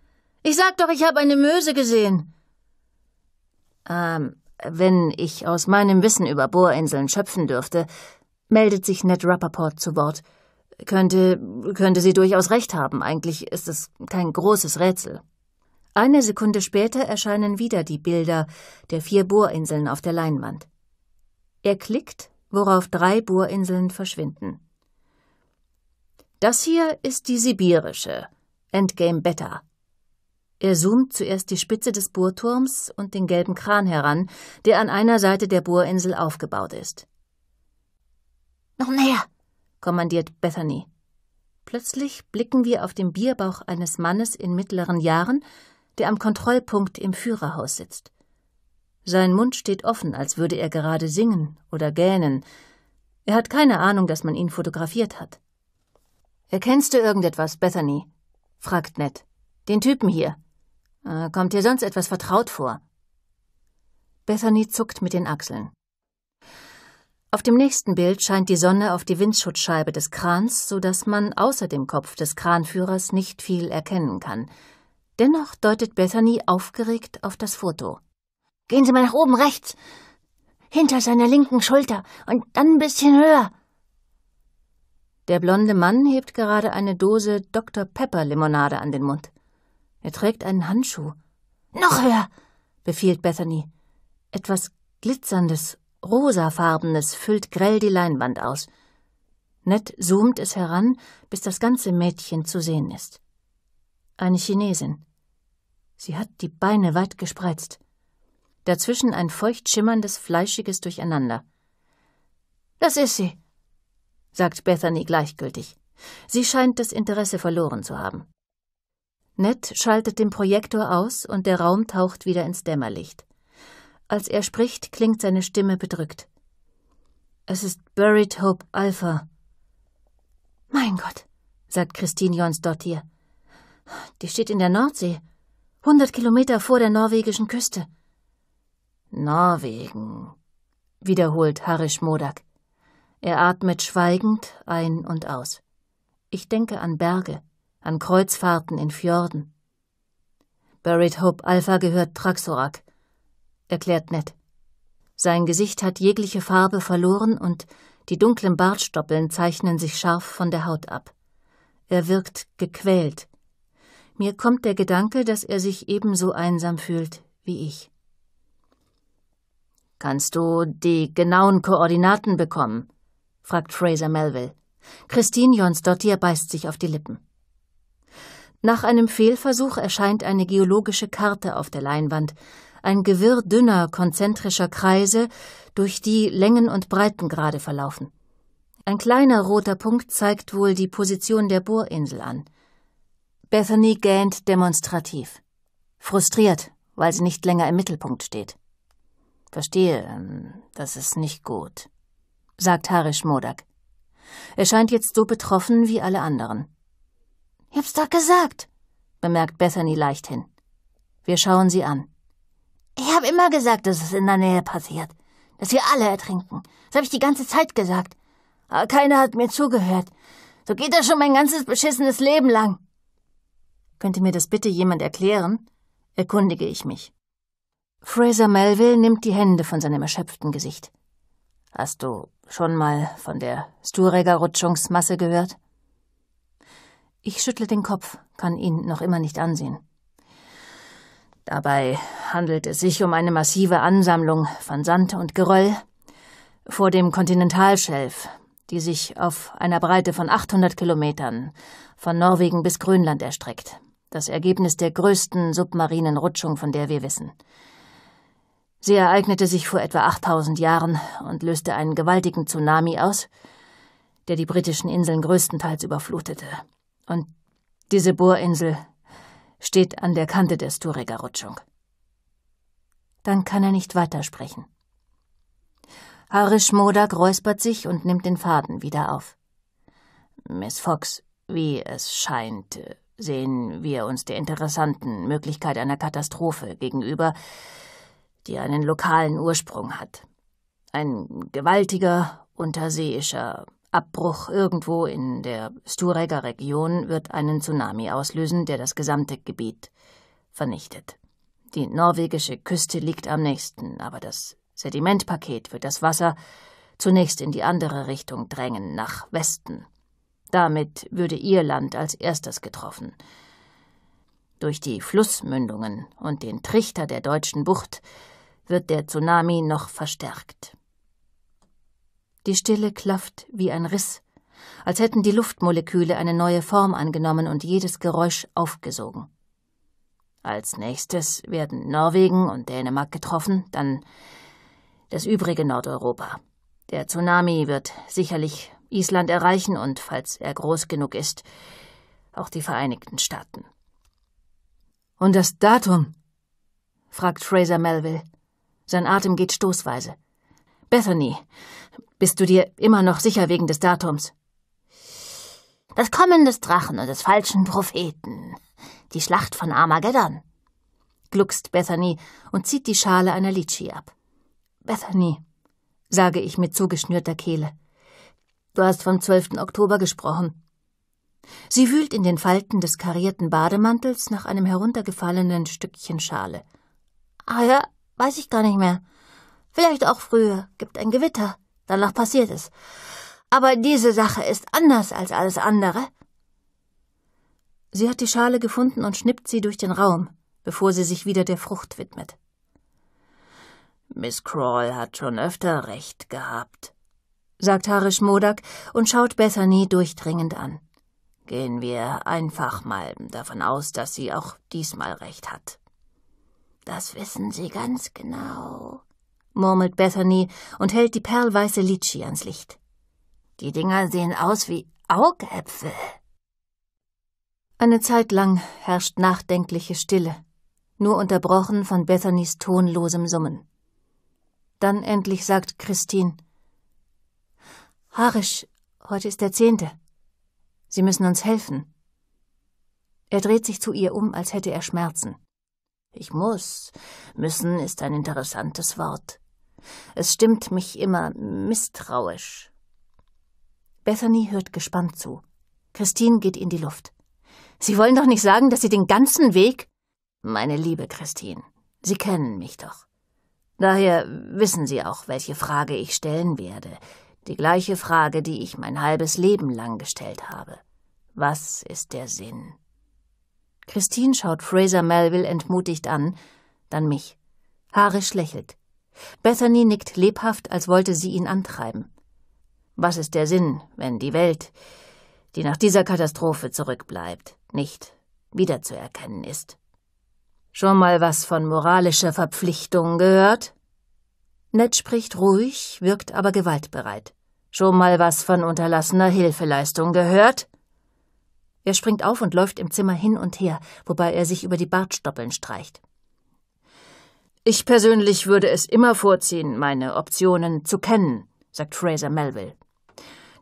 Ich sag doch, ich habe eine Möse gesehen. Ähm, wenn ich aus meinem Wissen über Bohrinseln schöpfen dürfte, meldet sich Ned Rappaport zu Wort. Könnte, könnte sie durchaus recht haben. Eigentlich ist es kein großes Rätsel. Eine Sekunde später erscheinen wieder die Bilder der vier Bohrinseln auf der Leinwand. Er klickt, worauf drei Bohrinseln verschwinden. Das hier ist die sibirische, Endgame Beta. Er zoomt zuerst die Spitze des Bohrturms und den gelben Kran heran, der an einer Seite der Bohrinsel aufgebaut ist. Noch näher, kommandiert Bethany. Plötzlich blicken wir auf den Bierbauch eines Mannes in mittleren Jahren, der am Kontrollpunkt im Führerhaus sitzt. Sein Mund steht offen, als würde er gerade singen oder gähnen. Er hat keine Ahnung, dass man ihn fotografiert hat. Erkennst du irgendetwas, Bethany? fragt Ned. Den Typen hier. Äh, kommt dir sonst etwas vertraut vor? Bethany zuckt mit den Achseln. Auf dem nächsten Bild scheint die Sonne auf die Windschutzscheibe des Krans, so dass man außer dem Kopf des Kranführers nicht viel erkennen kann. Dennoch deutet Bethany aufgeregt auf das Foto. Gehen Sie mal nach oben rechts, hinter seiner linken Schulter und dann ein bisschen höher. Der blonde Mann hebt gerade eine Dose Dr. Pepper Limonade an den Mund. Er trägt einen Handschuh. Noch höher, befiehlt Bethany. Etwas Glitzerndes, rosafarbenes füllt grell die Leinwand aus. Nett zoomt es heran, bis das ganze Mädchen zu sehen ist. Eine Chinesin. Sie hat die Beine weit gespreizt. Dazwischen ein feucht schimmerndes, fleischiges Durcheinander. Das ist sie, sagt Bethany gleichgültig. Sie scheint das Interesse verloren zu haben. Ned schaltet den Projektor aus und der Raum taucht wieder ins Dämmerlicht. Als er spricht, klingt seine Stimme bedrückt. Es ist Buried Hope Alpha. Mein Gott, sagt Christine Jons dort hier. Die steht in der Nordsee hundert Kilometer vor der norwegischen Küste. Norwegen, wiederholt Harish Modak. Er atmet schweigend ein und aus. Ich denke an Berge, an Kreuzfahrten in Fjorden. Buried Hope Alpha gehört Traxorak, erklärt Ned. Sein Gesicht hat jegliche Farbe verloren und die dunklen Bartstoppeln zeichnen sich scharf von der Haut ab. Er wirkt gequält, mir kommt der Gedanke, dass er sich ebenso einsam fühlt wie ich. Kannst du die genauen Koordinaten bekommen? fragt Fraser Melville. Christine Jonsdottir beißt sich auf die Lippen. Nach einem Fehlversuch erscheint eine geologische Karte auf der Leinwand, ein Gewirr dünner, konzentrischer Kreise, durch die Längen und Breitengrade verlaufen. Ein kleiner roter Punkt zeigt wohl die Position der Bohrinsel an. Bethany gähnt demonstrativ. Frustriert, weil sie nicht länger im Mittelpunkt steht. Verstehe, ähm, das ist nicht gut, sagt Harish Modak. Er scheint jetzt so betroffen wie alle anderen. Ich hab's doch gesagt, bemerkt Bethany leichthin. Wir schauen sie an. Ich habe immer gesagt, dass es in der Nähe passiert. Dass wir alle ertrinken. Das habe ich die ganze Zeit gesagt. Aber keiner hat mir zugehört. So geht das schon mein ganzes beschissenes Leben lang. Könnte mir das bitte jemand erklären? erkundige ich mich. Fraser Melville nimmt die Hände von seinem erschöpften Gesicht. Hast du schon mal von der Stureger-Rutschungsmasse gehört? Ich schüttle den Kopf, kann ihn noch immer nicht ansehen. Dabei handelt es sich um eine massive Ansammlung von Sand und Geröll vor dem Kontinentalschelf, die sich auf einer Breite von 800 Kilometern von Norwegen bis Grönland erstreckt. Das Ergebnis der größten submarinen Rutschung, von der wir wissen. Sie ereignete sich vor etwa 8000 Jahren und löste einen gewaltigen Tsunami aus, der die britischen Inseln größtenteils überflutete. Und diese Bohrinsel steht an der Kante der Sturiger Rutschung. Dann kann er nicht weitersprechen. Harish Modak räuspert sich und nimmt den Faden wieder auf. Miss Fox, wie es scheint, sehen wir uns der interessanten Möglichkeit einer Katastrophe gegenüber, die einen lokalen Ursprung hat. Ein gewaltiger unterseeischer Abbruch irgendwo in der Stureger Region wird einen Tsunami auslösen, der das gesamte Gebiet vernichtet. Die norwegische Küste liegt am nächsten, aber das Sedimentpaket wird das Wasser zunächst in die andere Richtung drängen, nach Westen. Damit würde ihr Land als erstes getroffen. Durch die Flussmündungen und den Trichter der deutschen Bucht wird der Tsunami noch verstärkt. Die Stille klafft wie ein Riss, als hätten die Luftmoleküle eine neue Form angenommen und jedes Geräusch aufgesogen. Als nächstes werden Norwegen und Dänemark getroffen, dann das übrige Nordeuropa. Der Tsunami wird sicherlich Island erreichen und, falls er groß genug ist, auch die Vereinigten Staaten. Und das Datum? fragt Fraser Melville. Sein Atem geht stoßweise. Bethany, bist du dir immer noch sicher wegen des Datums? Das Kommen des Drachen und des falschen Propheten. Die Schlacht von Armageddon. Gluckst Bethany und zieht die Schale einer Litschi ab. Bethany, sage ich mit zugeschnürter Kehle. Du hast vom 12. Oktober gesprochen. Sie wühlt in den Falten des karierten Bademantels nach einem heruntergefallenen Stückchen Schale. Ah ja, weiß ich gar nicht mehr. Vielleicht auch früher, gibt ein Gewitter, danach passiert es. Aber diese Sache ist anders als alles andere. Sie hat die Schale gefunden und schnippt sie durch den Raum, bevor sie sich wieder der Frucht widmet. Miss Crawl hat schon öfter recht gehabt, sagt Harish Modak und schaut Bethany durchdringend an. Gehen wir einfach mal davon aus, dass sie auch diesmal recht hat. Das wissen Sie ganz genau, murmelt Bethany und hält die perlweiße Litschi ans Licht. Die Dinger sehen aus wie Augäpfel. Eine Zeit lang herrscht nachdenkliche Stille, nur unterbrochen von Bethanys tonlosem Summen. Dann endlich sagt Christine, Harisch, heute ist der zehnte. Sie müssen uns helfen. Er dreht sich zu ihr um, als hätte er Schmerzen. Ich muss. Müssen ist ein interessantes Wort. Es stimmt mich immer misstrauisch. Bethany hört gespannt zu. Christine geht in die Luft. Sie wollen doch nicht sagen, dass Sie den ganzen Weg. Meine liebe Christine, Sie kennen mich doch. Daher wissen Sie auch, welche Frage ich stellen werde. Die gleiche Frage, die ich mein halbes Leben lang gestellt habe. Was ist der Sinn? Christine schaut Fraser Melville entmutigt an, dann mich. Harisch lächelt. Bethany nickt lebhaft, als wollte sie ihn antreiben. Was ist der Sinn, wenn die Welt, die nach dieser Katastrophe zurückbleibt, nicht wiederzuerkennen ist? Schon mal was von moralischer Verpflichtung gehört? Ned spricht ruhig, wirkt aber gewaltbereit. Schon mal was von unterlassener Hilfeleistung gehört? Er springt auf und läuft im Zimmer hin und her, wobei er sich über die Bartstoppeln streicht. Ich persönlich würde es immer vorziehen, meine Optionen zu kennen, sagt Fraser Melville.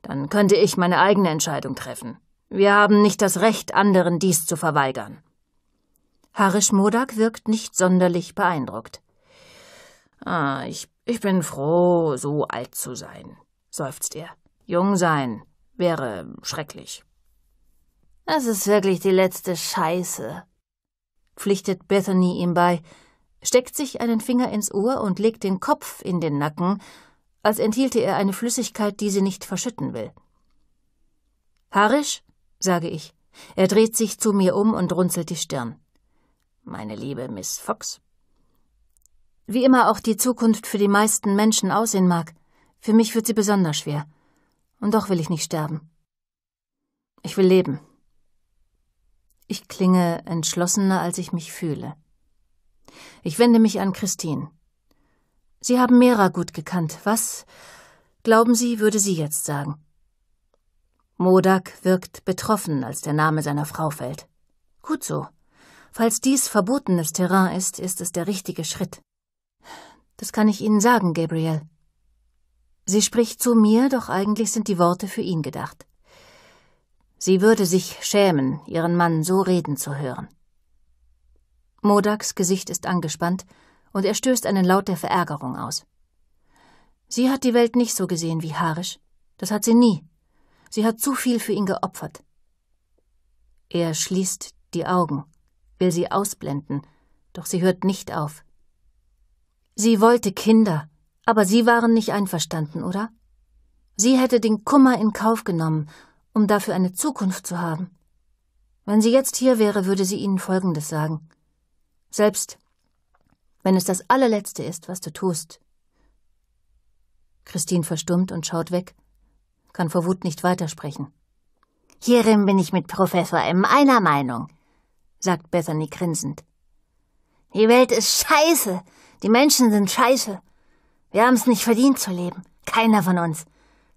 Dann könnte ich meine eigene Entscheidung treffen. Wir haben nicht das Recht, anderen dies zu verweigern. Harish Modak wirkt nicht sonderlich beeindruckt. Ah, ich, ich bin froh, so alt zu sein seufzt er. Jung sein wäre schrecklich. Das ist wirklich die letzte Scheiße, pflichtet Bethany ihm bei, steckt sich einen Finger ins Ohr und legt den Kopf in den Nacken, als enthielte er eine Flüssigkeit, die sie nicht verschütten will. Harisch, sage ich. Er dreht sich zu mir um und runzelt die Stirn. Meine liebe Miss Fox. Wie immer auch die Zukunft für die meisten Menschen aussehen mag, für mich wird sie besonders schwer. Und doch will ich nicht sterben. Ich will leben. Ich klinge entschlossener, als ich mich fühle. Ich wende mich an Christine. Sie haben Mera gut gekannt. Was, glauben Sie, würde sie jetzt sagen? Modak wirkt betroffen, als der Name seiner Frau fällt. Gut so. Falls dies verbotenes Terrain ist, ist es der richtige Schritt. Das kann ich Ihnen sagen, Gabriel. Sie spricht zu mir, doch eigentlich sind die Worte für ihn gedacht. Sie würde sich schämen, ihren Mann so reden zu hören. Modaks Gesicht ist angespannt und er stößt einen Laut der Verärgerung aus. Sie hat die Welt nicht so gesehen wie Harisch. Das hat sie nie. Sie hat zu viel für ihn geopfert. Er schließt die Augen, will sie ausblenden, doch sie hört nicht auf. Sie wollte Kinder, aber Sie waren nicht einverstanden, oder? Sie hätte den Kummer in Kauf genommen, um dafür eine Zukunft zu haben. Wenn sie jetzt hier wäre, würde sie Ihnen Folgendes sagen. Selbst wenn es das allerletzte ist, was du tust. Christine verstummt und schaut weg, kann vor Wut nicht weitersprechen. Hierin bin ich mit Professor M. einer Meinung, sagt Bethany grinsend. Die Welt ist scheiße, die Menschen sind scheiße. Wir haben es nicht verdient zu leben. Keiner von uns.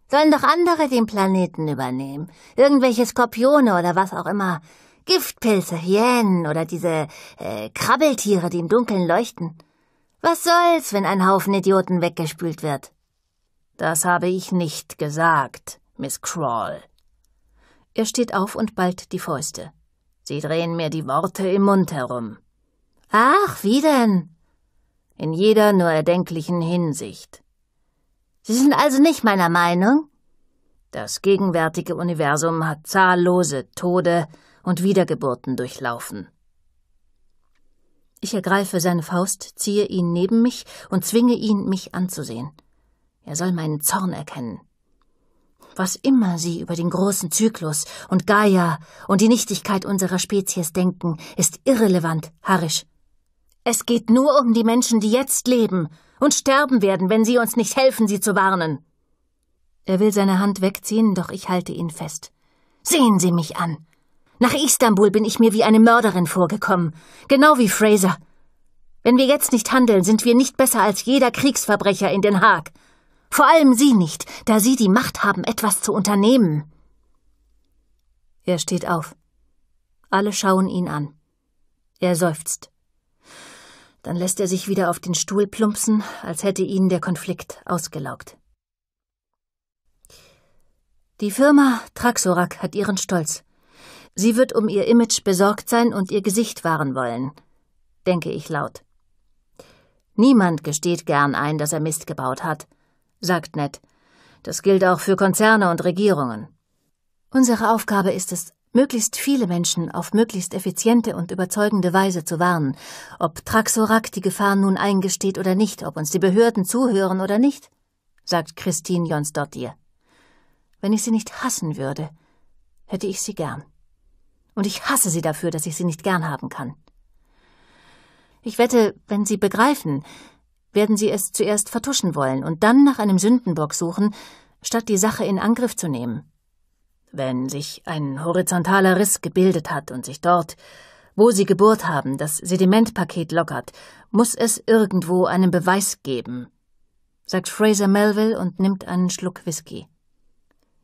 Sollen doch andere den Planeten übernehmen. Irgendwelche Skorpione oder was auch immer. Giftpilze, Hyänen oder diese äh, Krabbeltiere, die im Dunkeln leuchten. Was soll's, wenn ein Haufen Idioten weggespült wird? Das habe ich nicht gesagt, Miss Crawl. Er steht auf und ballt die Fäuste. Sie drehen mir die Worte im Mund herum. Ach, wie denn? in jeder nur erdenklichen Hinsicht. Sie sind also nicht meiner Meinung? Das gegenwärtige Universum hat zahllose Tode und Wiedergeburten durchlaufen. Ich ergreife seine Faust, ziehe ihn neben mich und zwinge ihn, mich anzusehen. Er soll meinen Zorn erkennen. Was immer Sie über den großen Zyklus und Gaia und die Nichtigkeit unserer Spezies denken, ist irrelevant, Harrisch. Es geht nur um die Menschen, die jetzt leben und sterben werden, wenn Sie uns nicht helfen, sie zu warnen. Er will seine Hand wegziehen, doch ich halte ihn fest. Sehen Sie mich an. Nach Istanbul bin ich mir wie eine Mörderin vorgekommen, genau wie Fraser. Wenn wir jetzt nicht handeln, sind wir nicht besser als jeder Kriegsverbrecher in Den Haag. Vor allem Sie nicht, da Sie die Macht haben, etwas zu unternehmen. Er steht auf. Alle schauen ihn an. Er seufzt. Dann lässt er sich wieder auf den Stuhl plumpsen, als hätte ihn der Konflikt ausgelaugt. Die Firma Traxorak hat ihren Stolz. Sie wird um ihr Image besorgt sein und ihr Gesicht wahren wollen, denke ich laut. Niemand gesteht gern ein, dass er Mist gebaut hat, sagt Ned. Das gilt auch für Konzerne und Regierungen. Unsere Aufgabe ist es, möglichst viele Menschen auf möglichst effiziente und überzeugende Weise zu warnen, ob Traxorak die Gefahr nun eingesteht oder nicht, ob uns die Behörden zuhören oder nicht, sagt Christine Jonsdottir. Wenn ich sie nicht hassen würde, hätte ich sie gern. Und ich hasse sie dafür, dass ich sie nicht gern haben kann. Ich wette, wenn sie begreifen, werden sie es zuerst vertuschen wollen und dann nach einem Sündenbock suchen, statt die Sache in Angriff zu nehmen. Wenn sich ein horizontaler Riss gebildet hat und sich dort, wo sie gebohrt haben, das Sedimentpaket lockert, muss es irgendwo einen Beweis geben, sagt Fraser Melville und nimmt einen Schluck Whisky.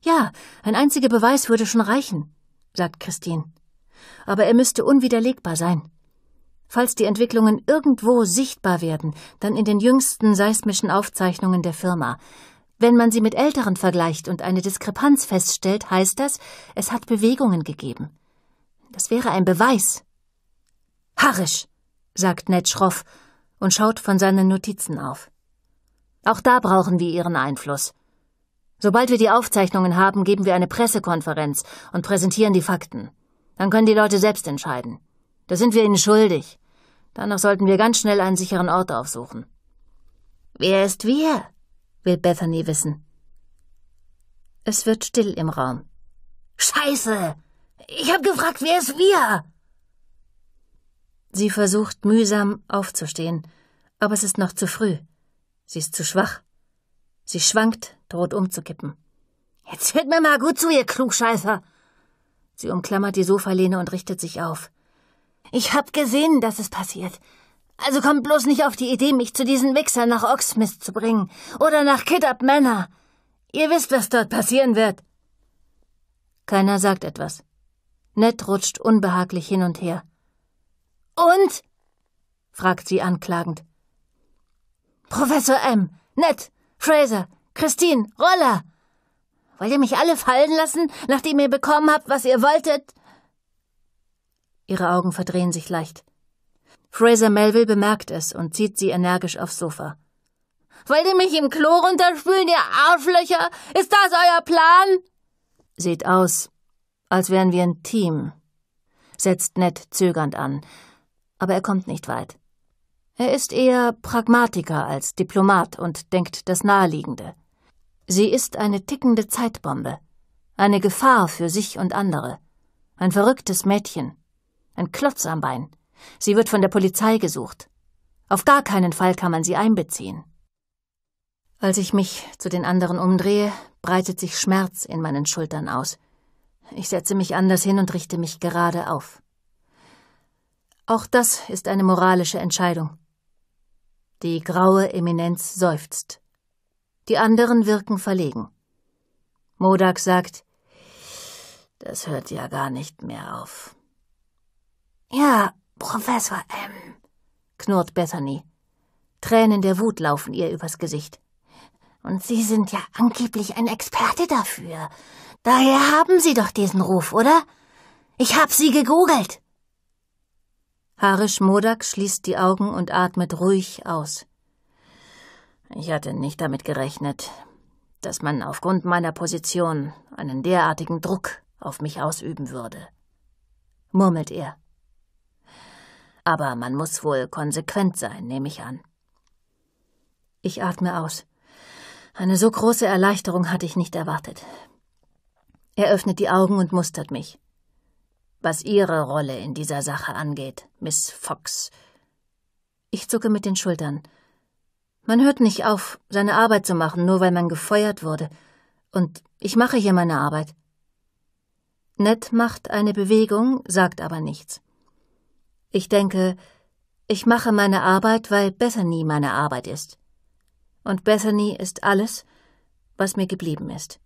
Ja, ein einziger Beweis würde schon reichen, sagt Christine. Aber er müsste unwiderlegbar sein. Falls die Entwicklungen irgendwo sichtbar werden, dann in den jüngsten seismischen Aufzeichnungen der Firma, wenn man sie mit älteren vergleicht und eine Diskrepanz feststellt, heißt das, es hat Bewegungen gegeben. Das wäre ein Beweis. Harrisch, sagt Ned schroff und schaut von seinen Notizen auf. Auch da brauchen wir Ihren Einfluss. Sobald wir die Aufzeichnungen haben, geben wir eine Pressekonferenz und präsentieren die Fakten. Dann können die Leute selbst entscheiden. Das sind wir ihnen schuldig. Danach sollten wir ganz schnell einen sicheren Ort aufsuchen. Wer ist wir? will Bethany wissen. Es wird still im Raum. Scheiße! Ich hab gefragt, wer ist wir? Sie versucht mühsam aufzustehen, aber es ist noch zu früh. Sie ist zu schwach. Sie schwankt, droht umzukippen. Jetzt hört mir mal gut zu, ihr Klugscheißer! Sie umklammert die Sofalehne und richtet sich auf. Ich hab gesehen, dass es passiert. Also kommt bloß nicht auf die Idee, mich zu diesen Wichsern nach Oxmith zu bringen oder nach Kiddup Manor. Ihr wisst, was dort passieren wird. Keiner sagt etwas. Ned rutscht unbehaglich hin und her. Und? fragt sie anklagend. Professor M., Ned, Fraser, Christine, Roller. Wollt ihr mich alle fallen lassen, nachdem ihr bekommen habt, was ihr wolltet? Ihre Augen verdrehen sich leicht. Fraser Melville bemerkt es und zieht sie energisch aufs Sofa. Wollt ihr mich im Klo runterspülen, ihr Arschlöcher? Ist das euer Plan? Sieht aus, als wären wir ein Team, setzt Ned zögernd an, aber er kommt nicht weit. Er ist eher Pragmatiker als Diplomat und denkt das Naheliegende. Sie ist eine tickende Zeitbombe, eine Gefahr für sich und andere, ein verrücktes Mädchen, ein Klotz am Bein, Sie wird von der Polizei gesucht. Auf gar keinen Fall kann man sie einbeziehen. Als ich mich zu den anderen umdrehe, breitet sich Schmerz in meinen Schultern aus. Ich setze mich anders hin und richte mich gerade auf. Auch das ist eine moralische Entscheidung. Die graue Eminenz seufzt. Die anderen wirken verlegen. Modak sagt, das hört ja gar nicht mehr auf. Ja, Professor M., knurrt Bethany. Tränen der Wut laufen ihr übers Gesicht. Und Sie sind ja angeblich ein Experte dafür. Daher haben Sie doch diesen Ruf, oder? Ich hab Sie gegoogelt. Harish Modak schließt die Augen und atmet ruhig aus. Ich hatte nicht damit gerechnet, dass man aufgrund meiner Position einen derartigen Druck auf mich ausüben würde, murmelt er aber man muss wohl konsequent sein, nehme ich an. Ich atme aus. Eine so große Erleichterung hatte ich nicht erwartet. Er öffnet die Augen und mustert mich. Was Ihre Rolle in dieser Sache angeht, Miss Fox. Ich zucke mit den Schultern. Man hört nicht auf, seine Arbeit zu machen, nur weil man gefeuert wurde. Und ich mache hier meine Arbeit. Ned macht eine Bewegung, sagt aber nichts. Ich denke, ich mache meine Arbeit, weil Bethany meine Arbeit ist. Und Bethany ist alles, was mir geblieben ist.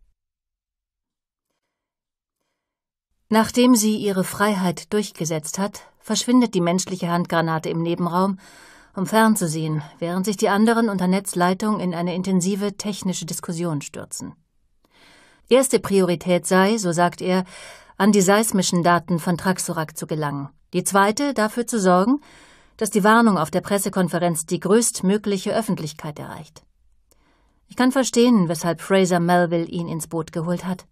Nachdem sie ihre Freiheit durchgesetzt hat, verschwindet die menschliche Handgranate im Nebenraum, um fernzusehen, während sich die anderen unter Netzleitung in eine intensive technische Diskussion stürzen. Erste Priorität sei, so sagt er, an die seismischen Daten von Traxorak zu gelangen. Die zweite, dafür zu sorgen, dass die Warnung auf der Pressekonferenz die größtmögliche Öffentlichkeit erreicht. Ich kann verstehen, weshalb Fraser Melville ihn ins Boot geholt hat.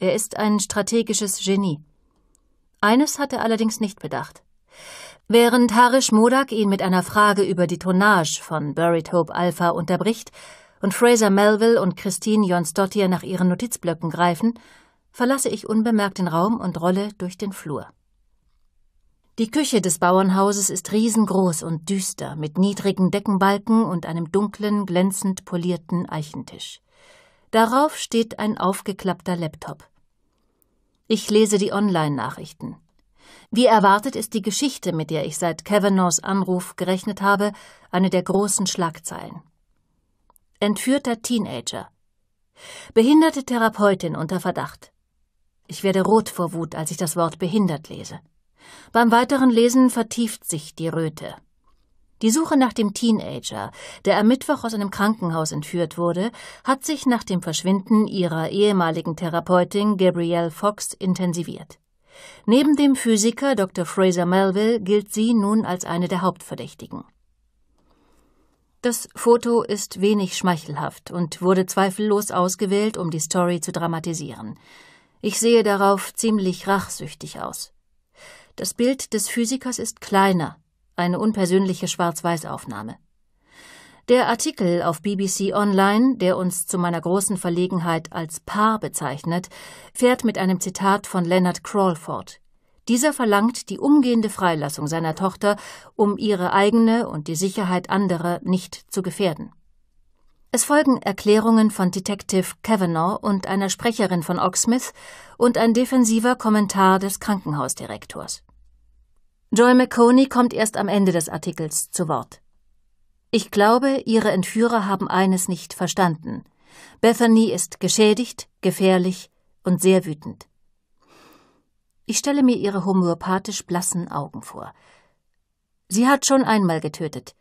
Er ist ein strategisches Genie. Eines hat er allerdings nicht bedacht. Während Harish Modak ihn mit einer Frage über die Tonnage von Buried Hope Alpha unterbricht und Fraser Melville und Christine Jonstottier nach ihren Notizblöcken greifen, verlasse ich unbemerkt den Raum und rolle durch den Flur. Die Küche des Bauernhauses ist riesengroß und düster, mit niedrigen Deckenbalken und einem dunklen, glänzend polierten Eichentisch. Darauf steht ein aufgeklappter Laptop. Ich lese die Online-Nachrichten. Wie erwartet ist die Geschichte, mit der ich seit Kavanaughs Anruf gerechnet habe, eine der großen Schlagzeilen. Entführter Teenager. Behinderte Therapeutin unter Verdacht. Ich werde rot vor Wut, als ich das Wort behindert lese. Beim weiteren Lesen vertieft sich die Röte. Die Suche nach dem Teenager, der am Mittwoch aus einem Krankenhaus entführt wurde, hat sich nach dem Verschwinden ihrer ehemaligen Therapeutin Gabrielle Fox intensiviert. Neben dem Physiker Dr. Fraser Melville gilt sie nun als eine der Hauptverdächtigen. Das Foto ist wenig schmeichelhaft und wurde zweifellos ausgewählt, um die Story zu dramatisieren. Ich sehe darauf ziemlich rachsüchtig aus. Das Bild des Physikers ist kleiner, eine unpersönliche Schwarz-Weiß-Aufnahme. Der Artikel auf BBC Online, der uns zu meiner großen Verlegenheit als Paar bezeichnet, fährt mit einem Zitat von Leonard Crawford. Dieser verlangt die umgehende Freilassung seiner Tochter, um ihre eigene und die Sicherheit anderer nicht zu gefährden es folgen Erklärungen von Detective Kavanaugh und einer Sprecherin von Oxmith und ein defensiver Kommentar des Krankenhausdirektors. Joy McConey kommt erst am Ende des Artikels zu Wort. Ich glaube, ihre Entführer haben eines nicht verstanden. Bethany ist geschädigt, gefährlich und sehr wütend. Ich stelle mir ihre homöopathisch blassen Augen vor. Sie hat schon einmal getötet.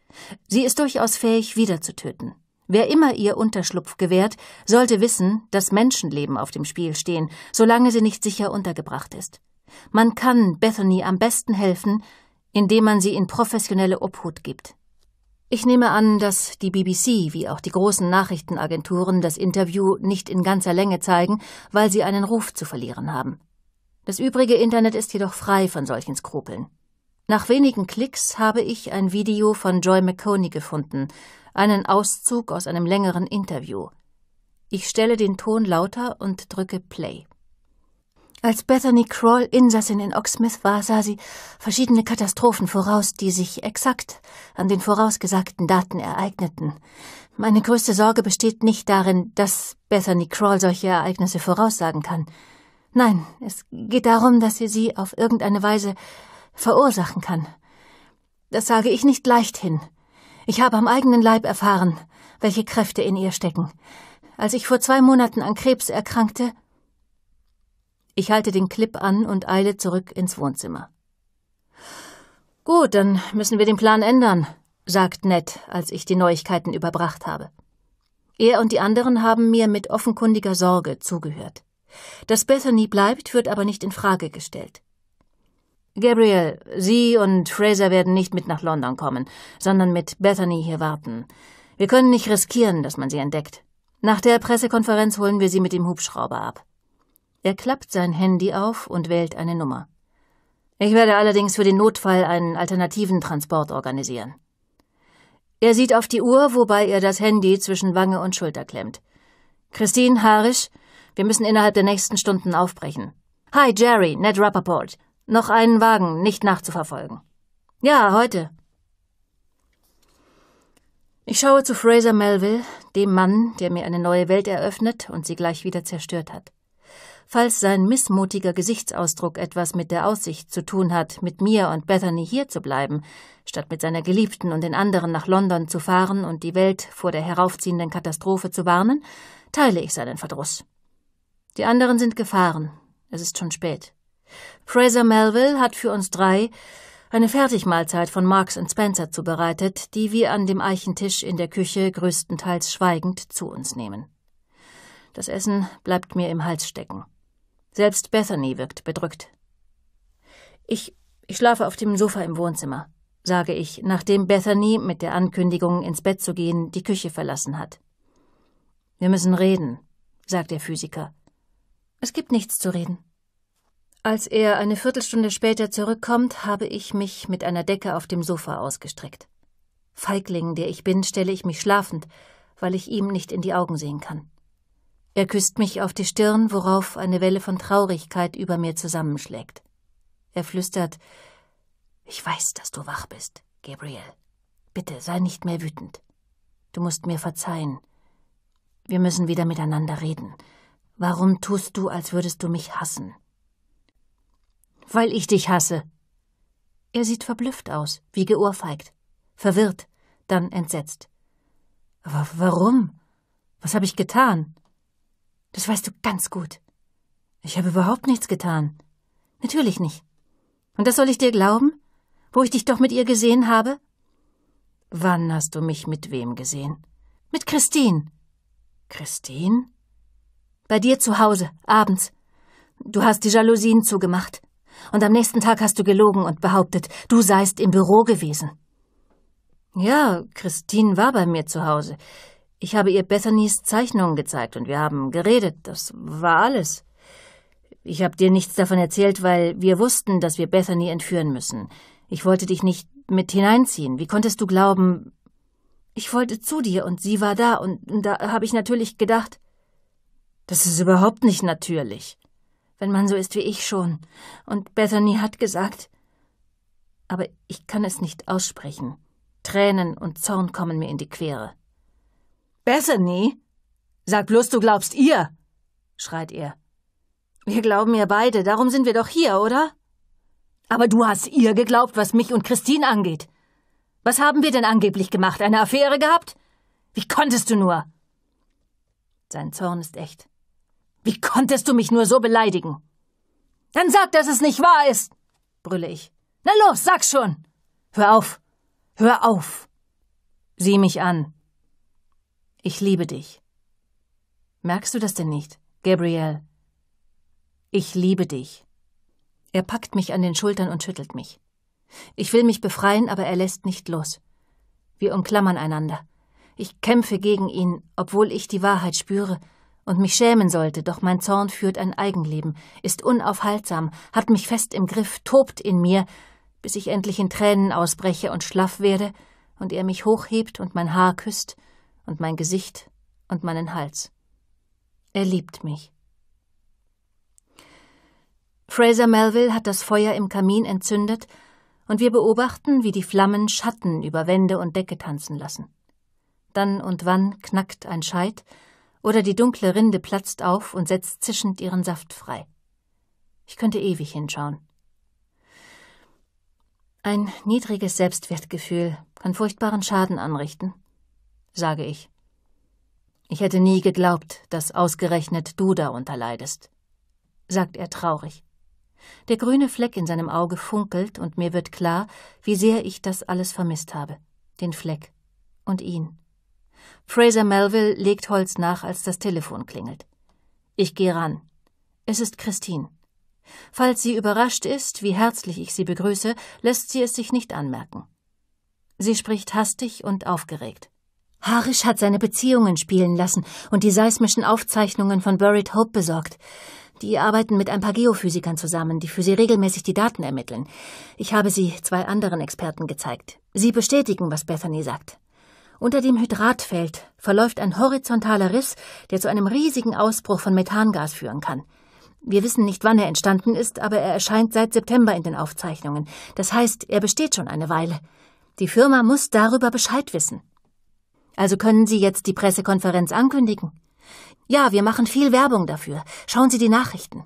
Sie ist durchaus fähig, wieder zu töten. Wer immer ihr Unterschlupf gewährt, sollte wissen, dass Menschenleben auf dem Spiel stehen, solange sie nicht sicher untergebracht ist. Man kann Bethany am besten helfen, indem man sie in professionelle Obhut gibt. Ich nehme an, dass die BBC wie auch die großen Nachrichtenagenturen das Interview nicht in ganzer Länge zeigen, weil sie einen Ruf zu verlieren haben. Das übrige Internet ist jedoch frei von solchen Skrupeln. Nach wenigen Klicks habe ich ein Video von Joy McConey gefunden, einen Auszug aus einem längeren Interview. Ich stelle den Ton lauter und drücke Play. Als Bethany Crawl Insassin in Oxmith war, sah sie verschiedene Katastrophen voraus, die sich exakt an den vorausgesagten Daten ereigneten. Meine größte Sorge besteht nicht darin, dass Bethany Crawl solche Ereignisse voraussagen kann. Nein, es geht darum, dass sie sie auf irgendeine Weise verursachen kann. Das sage ich nicht leicht hin. Ich habe am eigenen Leib erfahren, welche Kräfte in ihr stecken. Als ich vor zwei Monaten an Krebs erkrankte. Ich halte den Clip an und eile zurück ins Wohnzimmer. Gut, dann müssen wir den Plan ändern, sagt Ned, als ich die Neuigkeiten überbracht habe. Er und die anderen haben mir mit offenkundiger Sorge zugehört. Dass Bethany bleibt, wird aber nicht in Frage gestellt. Gabriel, Sie und Fraser werden nicht mit nach London kommen, sondern mit Bethany hier warten. Wir können nicht riskieren, dass man Sie entdeckt. Nach der Pressekonferenz holen wir Sie mit dem Hubschrauber ab. Er klappt sein Handy auf und wählt eine Nummer. Ich werde allerdings für den Notfall einen alternativen Transport organisieren. Er sieht auf die Uhr, wobei er das Handy zwischen Wange und Schulter klemmt. Christine, Harisch, wir müssen innerhalb der nächsten Stunden aufbrechen. Hi, Jerry, Ned Rappaport. Noch einen Wagen, nicht nachzuverfolgen. Ja, heute. Ich schaue zu Fraser Melville, dem Mann, der mir eine neue Welt eröffnet und sie gleich wieder zerstört hat. Falls sein missmutiger Gesichtsausdruck etwas mit der Aussicht zu tun hat, mit mir und Bethany hier zu bleiben, statt mit seiner Geliebten und den anderen nach London zu fahren und die Welt vor der heraufziehenden Katastrophe zu warnen, teile ich seinen Verdruss. Die anderen sind gefahren. Es ist schon spät. Fraser Melville hat für uns drei eine Fertigmahlzeit von Marks und Spencer zubereitet, die wir an dem Eichentisch in der Küche größtenteils schweigend zu uns nehmen. Das Essen bleibt mir im Hals stecken. Selbst Bethany wirkt bedrückt. Ich, ich schlafe auf dem Sofa im Wohnzimmer, sage ich, nachdem Bethany mit der Ankündigung, ins Bett zu gehen, die Küche verlassen hat. Wir müssen reden, sagt der Physiker. Es gibt nichts zu reden. Als er eine Viertelstunde später zurückkommt, habe ich mich mit einer Decke auf dem Sofa ausgestreckt. Feigling, der ich bin, stelle ich mich schlafend, weil ich ihm nicht in die Augen sehen kann. Er küsst mich auf die Stirn, worauf eine Welle von Traurigkeit über mir zusammenschlägt. Er flüstert Ich weiß, dass du wach bist, Gabriel. Bitte sei nicht mehr wütend. Du musst mir verzeihen. Wir müssen wieder miteinander reden. Warum tust du, als würdest du mich hassen? weil ich dich hasse. Er sieht verblüfft aus, wie geohrfeigt, verwirrt, dann entsetzt. Aber warum? Was habe ich getan? Das weißt du ganz gut. Ich habe überhaupt nichts getan. Natürlich nicht. Und das soll ich dir glauben? Wo ich dich doch mit ihr gesehen habe? Wann hast du mich mit wem gesehen? Mit Christine. Christine? Bei dir zu Hause, abends. Du hast die Jalousien zugemacht. Und am nächsten Tag hast du gelogen und behauptet, du seist im Büro gewesen. Ja, Christine war bei mir zu Hause. Ich habe ihr Bethany's Zeichnungen gezeigt und wir haben geredet. Das war alles. Ich habe dir nichts davon erzählt, weil wir wussten, dass wir Bethany entführen müssen. Ich wollte dich nicht mit hineinziehen. Wie konntest du glauben? Ich wollte zu dir und sie war da und da habe ich natürlich gedacht. Das ist überhaupt nicht natürlich wenn man so ist wie ich schon. Und Bethany hat gesagt. Aber ich kann es nicht aussprechen. Tränen und Zorn kommen mir in die Quere. Bethany? Sag bloß, du glaubst ihr! schreit er. Wir glauben ihr beide, darum sind wir doch hier, oder? Aber du hast ihr geglaubt, was mich und Christine angeht. Was haben wir denn angeblich gemacht? Eine Affäre gehabt? Wie konntest du nur? Sein Zorn ist echt. Wie konntest du mich nur so beleidigen? Dann sag, dass es nicht wahr ist, brülle ich. Na los, sag schon. Hör auf. Hör auf. Sieh mich an. Ich liebe dich. Merkst du das denn nicht, Gabrielle? Ich liebe dich. Er packt mich an den Schultern und schüttelt mich. Ich will mich befreien, aber er lässt nicht los. Wir umklammern einander. Ich kämpfe gegen ihn, obwohl ich die Wahrheit spüre, und mich schämen sollte, doch mein Zorn führt ein Eigenleben, ist unaufhaltsam, hat mich fest im Griff, tobt in mir, bis ich endlich in Tränen ausbreche und schlaff werde, und er mich hochhebt und mein Haar küsst und mein Gesicht und meinen Hals. Er liebt mich. Fraser Melville hat das Feuer im Kamin entzündet, und wir beobachten, wie die Flammen Schatten über Wände und Decke tanzen lassen. Dann und wann knackt ein Scheit, oder die dunkle Rinde platzt auf und setzt zischend ihren Saft frei. Ich könnte ewig hinschauen. Ein niedriges Selbstwertgefühl kann furchtbaren Schaden anrichten, sage ich. Ich hätte nie geglaubt, dass ausgerechnet du darunter leidest, sagt er traurig. Der grüne Fleck in seinem Auge funkelt und mir wird klar, wie sehr ich das alles vermisst habe, den Fleck und ihn. Fraser Melville legt Holz nach, als das Telefon klingelt. Ich gehe ran. Es ist Christine. Falls sie überrascht ist, wie herzlich ich sie begrüße, lässt sie es sich nicht anmerken. Sie spricht hastig und aufgeregt. Harish hat seine Beziehungen spielen lassen und die seismischen Aufzeichnungen von Buried Hope besorgt. Die arbeiten mit ein paar Geophysikern zusammen, die für sie regelmäßig die Daten ermitteln. Ich habe sie zwei anderen Experten gezeigt. Sie bestätigen, was Bethany sagt. Unter dem Hydratfeld verläuft ein horizontaler Riss, der zu einem riesigen Ausbruch von Methangas führen kann. Wir wissen nicht, wann er entstanden ist, aber er erscheint seit September in den Aufzeichnungen. Das heißt, er besteht schon eine Weile. Die Firma muss darüber Bescheid wissen. Also können Sie jetzt die Pressekonferenz ankündigen? Ja, wir machen viel Werbung dafür. Schauen Sie die Nachrichten.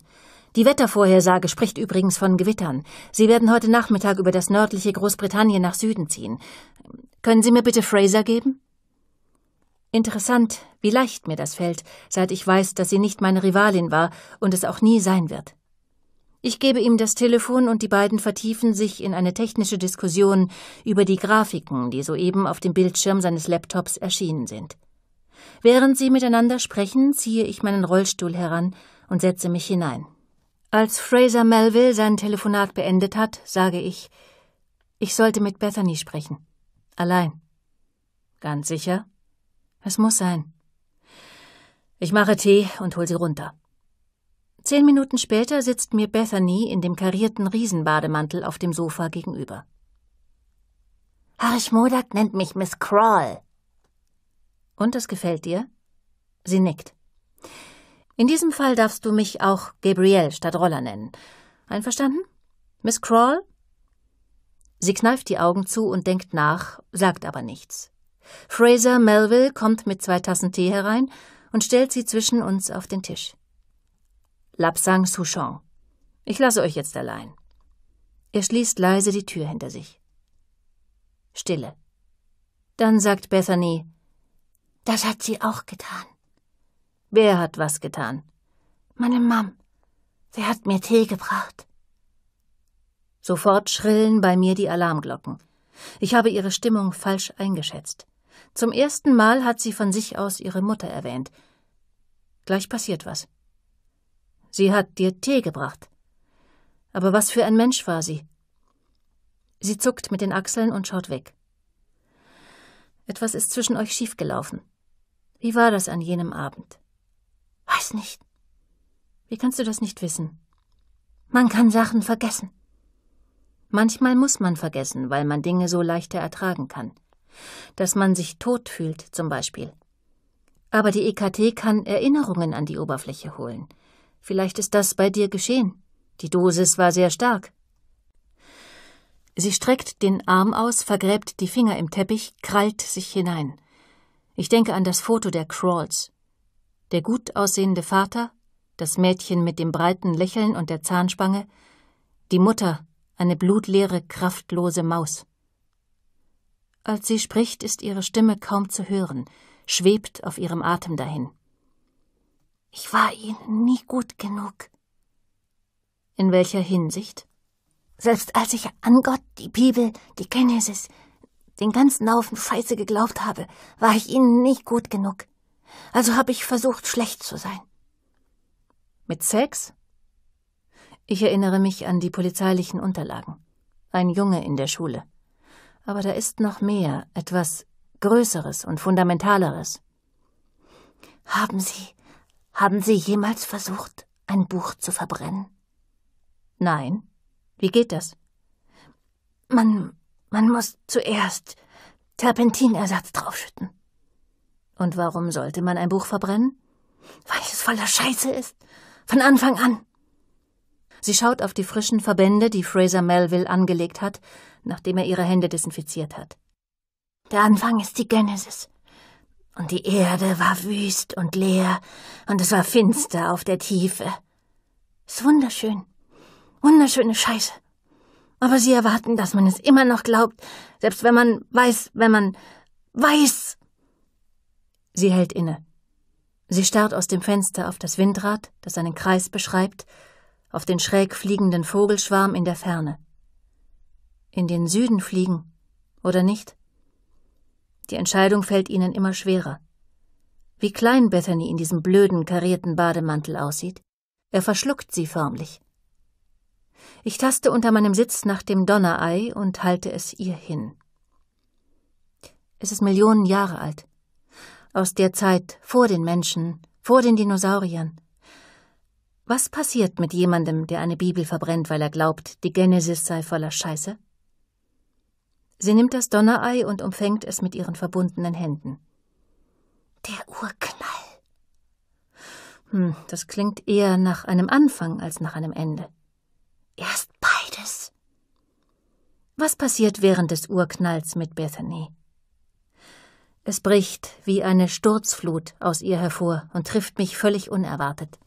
Die Wettervorhersage spricht übrigens von Gewittern. Sie werden heute Nachmittag über das nördliche Großbritannien nach Süden ziehen. Können Sie mir bitte Fraser geben? Interessant, wie leicht mir das fällt, seit ich weiß, dass sie nicht meine Rivalin war und es auch nie sein wird. Ich gebe ihm das Telefon und die beiden vertiefen sich in eine technische Diskussion über die Grafiken, die soeben auf dem Bildschirm seines Laptops erschienen sind. Während sie miteinander sprechen, ziehe ich meinen Rollstuhl heran und setze mich hinein. Als Fraser Melville sein Telefonat beendet hat, sage ich, ich sollte mit Bethany sprechen. Allein. Ganz sicher? Es muss sein. Ich mache Tee und hol sie runter. Zehn Minuten später sitzt mir Bethany in dem karierten Riesenbademantel auf dem Sofa gegenüber. Harish Modak nennt mich Miss Crawl. Und das gefällt dir? Sie nickt. In diesem Fall darfst du mich auch Gabrielle statt Roller nennen. Einverstanden? Miss Crawl, Sie kneift die Augen zu und denkt nach, sagt aber nichts. Fraser Melville kommt mit zwei Tassen Tee herein und stellt sie zwischen uns auf den Tisch. Lapsang Souchon. Ich lasse euch jetzt allein. Er schließt leise die Tür hinter sich. Stille. Dann sagt Bethany, das hat sie auch getan. Wer hat was getan? Meine Mom. Sie hat mir Tee gebracht. Sofort schrillen bei mir die Alarmglocken. Ich habe ihre Stimmung falsch eingeschätzt. Zum ersten Mal hat sie von sich aus ihre Mutter erwähnt. Gleich passiert was. Sie hat dir Tee gebracht. Aber was für ein Mensch war sie? Sie zuckt mit den Achseln und schaut weg. Etwas ist zwischen euch schiefgelaufen. Wie war das an jenem Abend? Weiß nicht. Wie kannst du das nicht wissen? Man kann Sachen vergessen. Manchmal muss man vergessen, weil man Dinge so leichter ertragen kann. Dass man sich tot fühlt zum Beispiel. Aber die EKT kann Erinnerungen an die Oberfläche holen. Vielleicht ist das bei dir geschehen. Die Dosis war sehr stark. Sie streckt den Arm aus, vergräbt die Finger im Teppich, krallt sich hinein. Ich denke an das Foto der Crawls. Der gut aussehende Vater, das Mädchen mit dem breiten Lächeln und der Zahnspange, die Mutter, eine blutleere, kraftlose Maus. Als sie spricht, ist ihre Stimme kaum zu hören, schwebt auf ihrem Atem dahin. Ich war ihnen nie gut genug. In welcher Hinsicht? Selbst als ich an Gott, die Bibel, die Genesis, den ganzen Haufen Scheiße geglaubt habe, war ich ihnen nicht gut genug. Also habe ich versucht, schlecht zu sein. Mit Sex? Ich erinnere mich an die polizeilichen Unterlagen. Ein Junge in der Schule. Aber da ist noch mehr, etwas Größeres und Fundamentaleres. Haben Sie, haben Sie jemals versucht, ein Buch zu verbrennen? Nein. Wie geht das? Man, man muss zuerst Terpentinersatz draufschütten. Und warum sollte man ein Buch verbrennen? Weil es voller Scheiße ist. Von Anfang an. Sie schaut auf die frischen Verbände, die Fraser Melville angelegt hat, nachdem er ihre Hände desinfiziert hat. Der Anfang ist die Genesis. Und die Erde war wüst und leer, und es war finster auf der Tiefe. Ist wunderschön. Wunderschöne Scheiße. Aber sie erwarten, dass man es immer noch glaubt, selbst wenn man weiß, wenn man weiß. Sie hält inne. Sie starrt aus dem Fenster auf das Windrad, das einen Kreis beschreibt, auf den schräg fliegenden Vogelschwarm in der Ferne. In den Süden fliegen, oder nicht? Die Entscheidung fällt ihnen immer schwerer. Wie klein Bethany in diesem blöden, karierten Bademantel aussieht. Er verschluckt sie förmlich. Ich taste unter meinem Sitz nach dem Donnerei und halte es ihr hin. Es ist Millionen Jahre alt. Aus der Zeit vor den Menschen, vor den Dinosauriern, was passiert mit jemandem, der eine Bibel verbrennt, weil er glaubt, die Genesis sei voller Scheiße? Sie nimmt das Donnerei und umfängt es mit ihren verbundenen Händen. Der Urknall. Hm, das klingt eher nach einem Anfang als nach einem Ende. Erst beides. Was passiert während des Urknalls mit Bethany? Es bricht wie eine Sturzflut aus ihr hervor und trifft mich völlig unerwartet.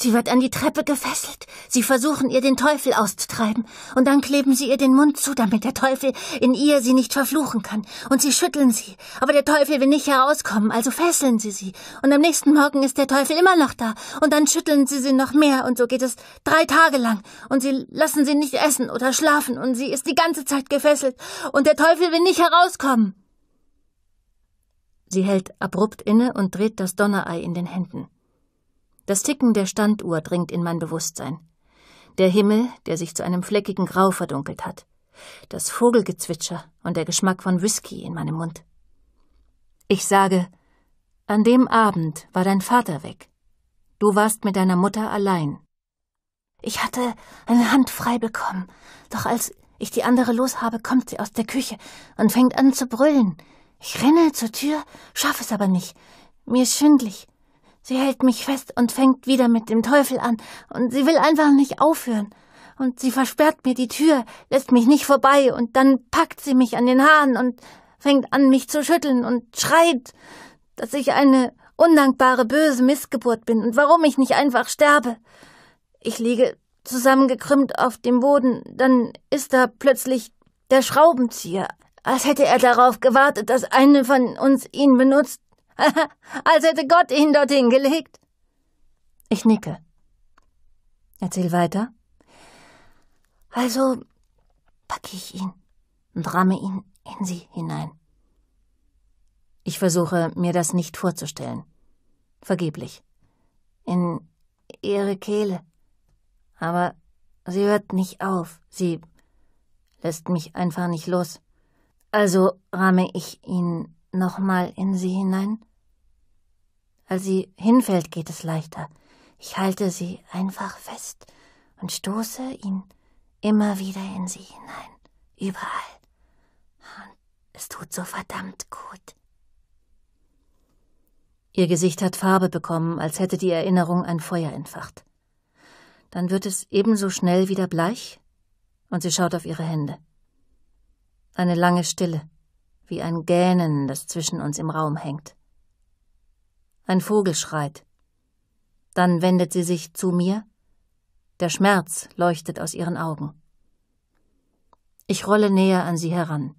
Sie wird an die Treppe gefesselt. Sie versuchen ihr den Teufel auszutreiben. Und dann kleben sie ihr den Mund zu, damit der Teufel in ihr sie nicht verfluchen kann. Und sie schütteln sie. Aber der Teufel will nicht herauskommen, also fesseln sie sie. Und am nächsten Morgen ist der Teufel immer noch da. Und dann schütteln sie sie noch mehr. Und so geht es drei Tage lang. Und sie lassen sie nicht essen oder schlafen. Und sie ist die ganze Zeit gefesselt. Und der Teufel will nicht herauskommen. Sie hält abrupt inne und dreht das Donnerei in den Händen. Das Ticken der Standuhr dringt in mein Bewusstsein. Der Himmel, der sich zu einem fleckigen Grau verdunkelt hat. Das Vogelgezwitscher und der Geschmack von Whisky in meinem Mund. Ich sage, an dem Abend war dein Vater weg. Du warst mit deiner Mutter allein. Ich hatte eine Hand frei bekommen, doch als ich die andere los habe, kommt sie aus der Küche und fängt an zu brüllen. Ich renne zur Tür, schaffe es aber nicht. Mir ist schwindlig. Sie hält mich fest und fängt wieder mit dem Teufel an, und sie will einfach nicht aufhören. Und sie versperrt mir die Tür, lässt mich nicht vorbei, und dann packt sie mich an den Haaren und fängt an, mich zu schütteln und schreit, dass ich eine undankbare, böse Missgeburt bin und warum ich nicht einfach sterbe. Ich liege zusammengekrümmt auf dem Boden, dann ist da plötzlich der Schraubenzieher, als hätte er darauf gewartet, dass eine von uns ihn benutzt Als hätte Gott ihn dorthin gelegt. Ich nicke. Erzähl weiter. Also packe ich ihn und ramme ihn in sie hinein. Ich versuche, mir das nicht vorzustellen. Vergeblich. In ihre Kehle. Aber sie hört nicht auf. Sie lässt mich einfach nicht los. Also ramme ich ihn nochmal in sie hinein als sie hinfällt, geht es leichter. Ich halte sie einfach fest und stoße ihn immer wieder in sie hinein, überall. Und es tut so verdammt gut. Ihr Gesicht hat Farbe bekommen, als hätte die Erinnerung ein Feuer entfacht. Dann wird es ebenso schnell wieder bleich, und sie schaut auf ihre Hände. Eine lange Stille, wie ein Gähnen, das zwischen uns im Raum hängt. Ein Vogel schreit. Dann wendet sie sich zu mir. Der Schmerz leuchtet aus ihren Augen. Ich rolle näher an sie heran.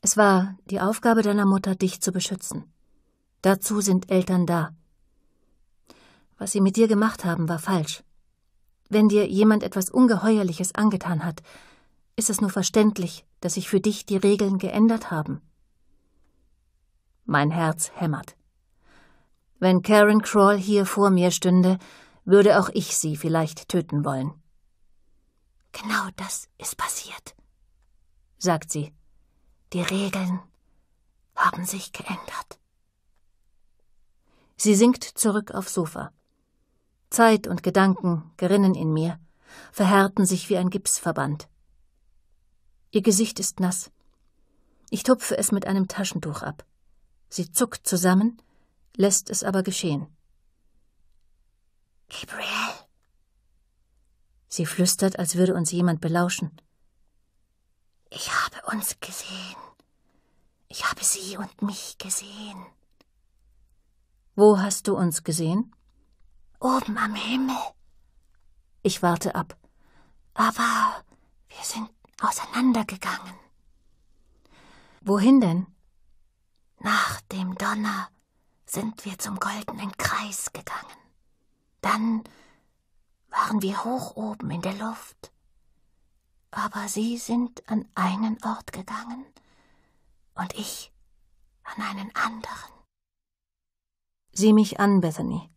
Es war die Aufgabe deiner Mutter, dich zu beschützen. Dazu sind Eltern da. Was sie mit dir gemacht haben, war falsch. Wenn dir jemand etwas Ungeheuerliches angetan hat, ist es nur verständlich, dass sich für dich die Regeln geändert haben. Mein Herz hämmert. Wenn Karen Crawl hier vor mir stünde, würde auch ich sie vielleicht töten wollen. Genau das ist passiert, sagt sie. Die Regeln haben sich geändert. Sie sinkt zurück aufs Sofa. Zeit und Gedanken gerinnen in mir, verhärten sich wie ein Gipsverband. Ihr Gesicht ist nass. Ich tupfe es mit einem Taschentuch ab. Sie zuckt zusammen, lässt es aber geschehen. Gabriel! Sie flüstert, als würde uns jemand belauschen. Ich habe uns gesehen. Ich habe sie und mich gesehen. Wo hast du uns gesehen? Oben am Himmel. Ich warte ab. Aber wir sind auseinandergegangen. Wohin denn? Nach dem Donner sind wir zum goldenen Kreis gegangen. Dann waren wir hoch oben in der Luft. Aber sie sind an einen Ort gegangen und ich an einen anderen. Sieh mich an, Bethany.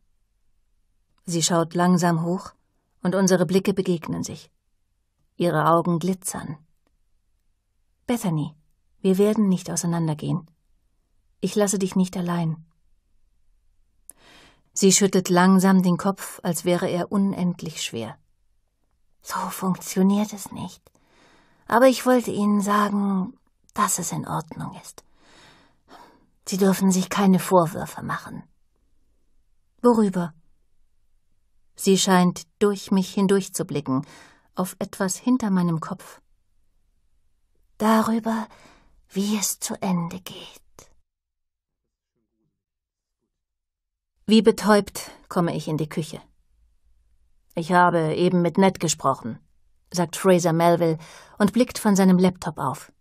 Sie schaut langsam hoch und unsere Blicke begegnen sich. Ihre Augen glitzern. Bethany, wir werden nicht auseinandergehen. Ich lasse dich nicht allein. Sie schüttelt langsam den Kopf, als wäre er unendlich schwer. So funktioniert es nicht. Aber ich wollte Ihnen sagen, dass es in Ordnung ist. Sie dürfen sich keine Vorwürfe machen. Worüber? Sie scheint durch mich hindurch zu blicken, auf etwas hinter meinem Kopf. Darüber, wie es zu Ende geht. Wie betäubt komme ich in die Küche. Ich habe eben mit Ned gesprochen, sagt Fraser Melville und blickt von seinem Laptop auf.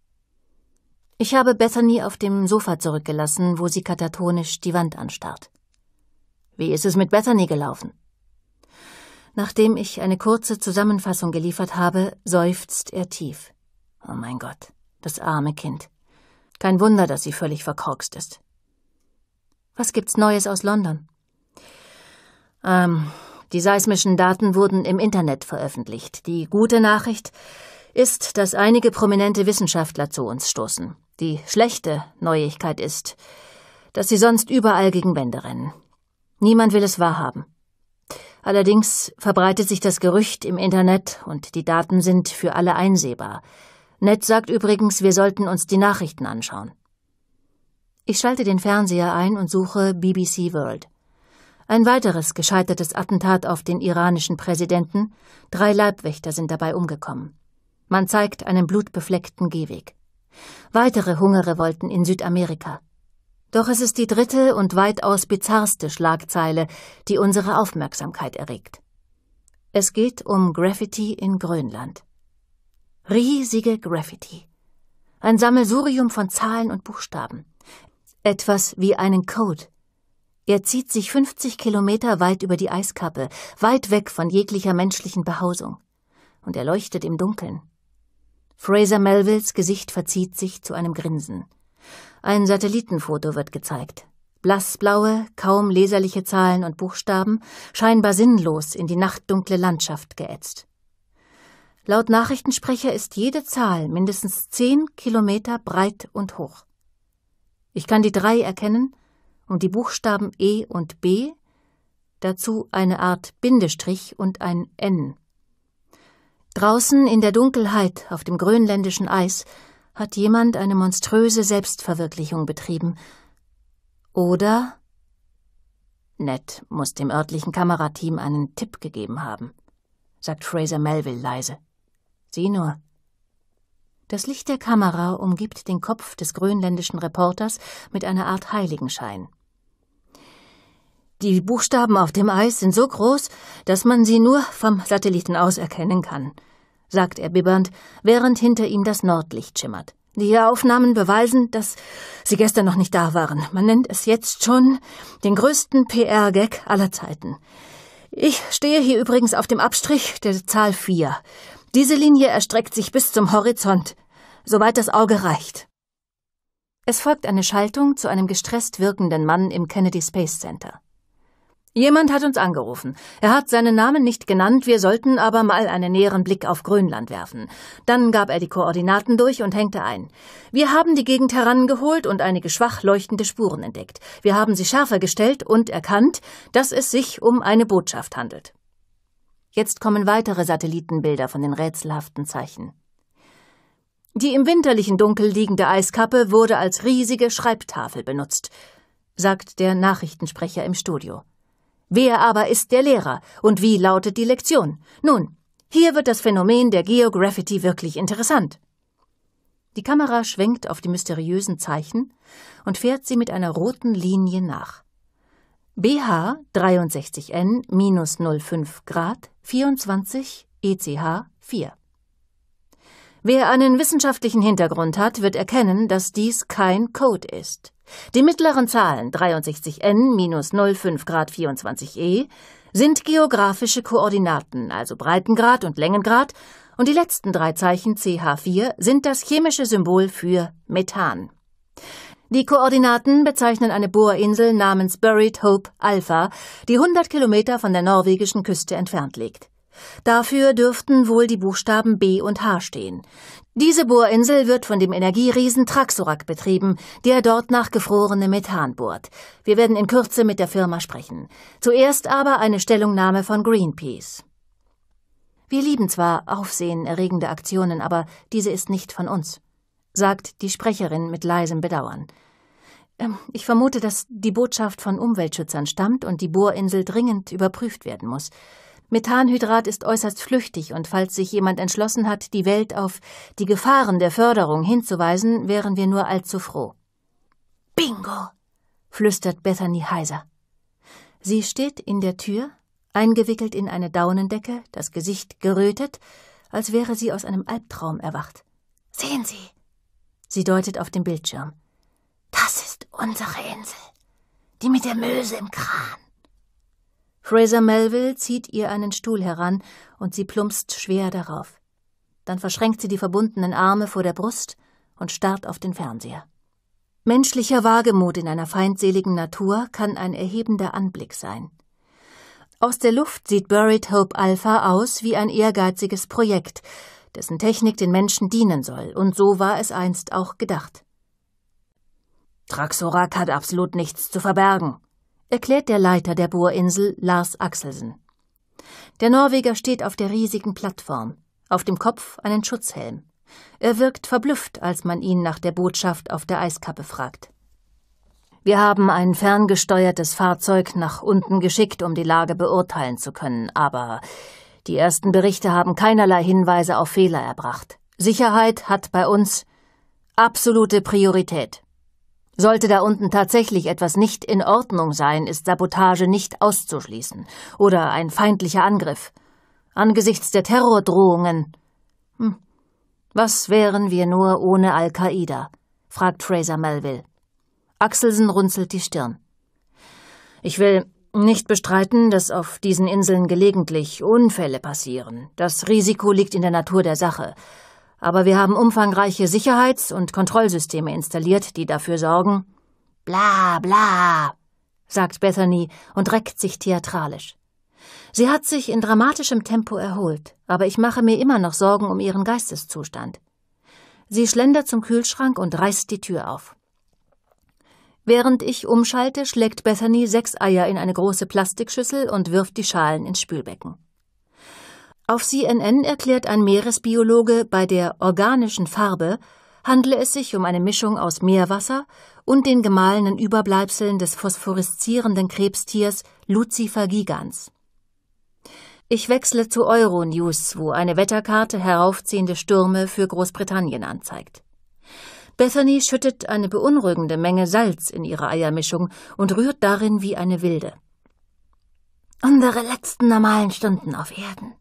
Ich habe Bethany auf dem Sofa zurückgelassen, wo sie katatonisch die Wand anstarrt. Wie ist es mit Bethany gelaufen? Nachdem ich eine kurze Zusammenfassung geliefert habe, seufzt er tief. Oh mein Gott, das arme Kind. Kein Wunder, dass sie völlig verkorkst ist. Was gibt's Neues aus London? Ähm, die seismischen Daten wurden im Internet veröffentlicht. Die gute Nachricht ist, dass einige prominente Wissenschaftler zu uns stoßen. Die schlechte Neuigkeit ist, dass sie sonst überall gegen Wände rennen. Niemand will es wahrhaben. Allerdings verbreitet sich das Gerücht im Internet und die Daten sind für alle einsehbar. Ned sagt übrigens, wir sollten uns die Nachrichten anschauen. Ich schalte den Fernseher ein und suche BBC World. Ein weiteres gescheitertes Attentat auf den iranischen Präsidenten, drei Leibwächter sind dabei umgekommen. Man zeigt einen blutbefleckten Gehweg. Weitere Hungerrevolten in Südamerika. Doch es ist die dritte und weitaus bizarrste Schlagzeile, die unsere Aufmerksamkeit erregt. Es geht um Graffiti in Grönland. Riesige Graffiti. Ein Sammelsurium von Zahlen und Buchstaben. Etwas wie einen Code, er zieht sich 50 Kilometer weit über die Eiskappe, weit weg von jeglicher menschlichen Behausung. Und er leuchtet im Dunkeln. Fraser Melvilles Gesicht verzieht sich zu einem Grinsen. Ein Satellitenfoto wird gezeigt. Blassblaue, kaum leserliche Zahlen und Buchstaben, scheinbar sinnlos in die nachtdunkle Landschaft geätzt. Laut Nachrichtensprecher ist jede Zahl mindestens zehn Kilometer breit und hoch. Ich kann die drei erkennen, und die Buchstaben E und B, dazu eine Art Bindestrich und ein N. Draußen in der Dunkelheit auf dem grönländischen Eis hat jemand eine monströse Selbstverwirklichung betrieben. Oder Ned muss dem örtlichen Kamerateam einen Tipp gegeben haben, sagt Fraser Melville leise. Sieh nur, das Licht der Kamera umgibt den Kopf des grönländischen Reporters mit einer Art Heiligenschein. Die Buchstaben auf dem Eis sind so groß, dass man sie nur vom Satelliten aus erkennen kann, sagt er bibbernd, während hinter ihm das Nordlicht schimmert. Die Aufnahmen beweisen, dass sie gestern noch nicht da waren. Man nennt es jetzt schon den größten PR-Gag aller Zeiten. Ich stehe hier übrigens auf dem Abstrich der Zahl 4. Diese Linie erstreckt sich bis zum Horizont soweit das Auge reicht. Es folgt eine Schaltung zu einem gestresst wirkenden Mann im Kennedy Space Center. Jemand hat uns angerufen. Er hat seinen Namen nicht genannt, wir sollten aber mal einen näheren Blick auf Grönland werfen. Dann gab er die Koordinaten durch und hängte ein. Wir haben die Gegend herangeholt und einige schwach leuchtende Spuren entdeckt. Wir haben sie schärfer gestellt und erkannt, dass es sich um eine Botschaft handelt. Jetzt kommen weitere Satellitenbilder von den rätselhaften Zeichen. Die im winterlichen Dunkel liegende Eiskappe wurde als riesige Schreibtafel benutzt, sagt der Nachrichtensprecher im Studio. Wer aber ist der Lehrer und wie lautet die Lektion? Nun, hier wird das Phänomen der Geographity wirklich interessant. Die Kamera schwenkt auf die mysteriösen Zeichen und fährt sie mit einer roten Linie nach. BH 63N minus 05 Grad 24 ECH 4. Wer einen wissenschaftlichen Hintergrund hat, wird erkennen, dass dies kein Code ist. Die mittleren Zahlen 63n minus 05 Grad 24e sind geografische Koordinaten, also Breitengrad und Längengrad, und die letzten drei Zeichen CH4 sind das chemische Symbol für Methan. Die Koordinaten bezeichnen eine Bohrinsel namens Buried Hope Alpha, die 100 Kilometer von der norwegischen Küste entfernt liegt. Dafür dürften wohl die Buchstaben B und H stehen. Diese Bohrinsel wird von dem Energieriesen Traxorak betrieben, der dort nach gefrorenem Methan bohrt. Wir werden in Kürze mit der Firma sprechen. Zuerst aber eine Stellungnahme von Greenpeace. Wir lieben zwar aufsehenerregende Aktionen, aber diese ist nicht von uns, sagt die Sprecherin mit leisem Bedauern. Ähm, ich vermute, dass die Botschaft von Umweltschützern stammt und die Bohrinsel dringend überprüft werden muss. Methanhydrat ist äußerst flüchtig und falls sich jemand entschlossen hat, die Welt auf die Gefahren der Förderung hinzuweisen, wären wir nur allzu froh. Bingo! flüstert Bethany heiser. Sie steht in der Tür, eingewickelt in eine Daunendecke, das Gesicht gerötet, als wäre sie aus einem Albtraum erwacht. Sehen Sie! Sie deutet auf den Bildschirm. Das ist unsere Insel, die mit der Möse im Kran. Fraser Melville zieht ihr einen Stuhl heran und sie plumpst schwer darauf. Dann verschränkt sie die verbundenen Arme vor der Brust und starrt auf den Fernseher. Menschlicher Wagemut in einer feindseligen Natur kann ein erhebender Anblick sein. Aus der Luft sieht Buried Hope Alpha aus wie ein ehrgeiziges Projekt, dessen Technik den Menschen dienen soll, und so war es einst auch gedacht. Traxorak hat absolut nichts zu verbergen, erklärt der Leiter der Bohrinsel Lars Axelsen. Der Norweger steht auf der riesigen Plattform, auf dem Kopf einen Schutzhelm. Er wirkt verblüfft, als man ihn nach der Botschaft auf der Eiskappe fragt. Wir haben ein ferngesteuertes Fahrzeug nach unten geschickt, um die Lage beurteilen zu können, aber die ersten Berichte haben keinerlei Hinweise auf Fehler erbracht. Sicherheit hat bei uns absolute Priorität. Sollte da unten tatsächlich etwas nicht in Ordnung sein, ist Sabotage nicht auszuschließen oder ein feindlicher Angriff. Angesichts der Terrordrohungen. Hm. Was wären wir nur ohne Al-Qaida? fragt Fraser Melville. Axelsen runzelt die Stirn. Ich will nicht bestreiten, dass auf diesen Inseln gelegentlich Unfälle passieren. Das Risiko liegt in der Natur der Sache aber wir haben umfangreiche Sicherheits- und Kontrollsysteme installiert, die dafür sorgen. Bla bla, sagt Bethany und reckt sich theatralisch. Sie hat sich in dramatischem Tempo erholt, aber ich mache mir immer noch Sorgen um ihren Geisteszustand. Sie schlendert zum Kühlschrank und reißt die Tür auf. Während ich umschalte, schlägt Bethany sechs Eier in eine große Plastikschüssel und wirft die Schalen ins Spülbecken. Auf CNN erklärt ein Meeresbiologe, bei der organischen Farbe handle es sich um eine Mischung aus Meerwasser und den gemahlenen Überbleibseln des phosphoreszierenden Krebstiers Lucifer gigans. Ich wechsle zu Euronews, wo eine Wetterkarte heraufziehende Stürme für Großbritannien anzeigt. Bethany schüttet eine beunruhigende Menge Salz in ihre Eiermischung und rührt darin wie eine Wilde. Unsere letzten normalen Stunden auf Erden,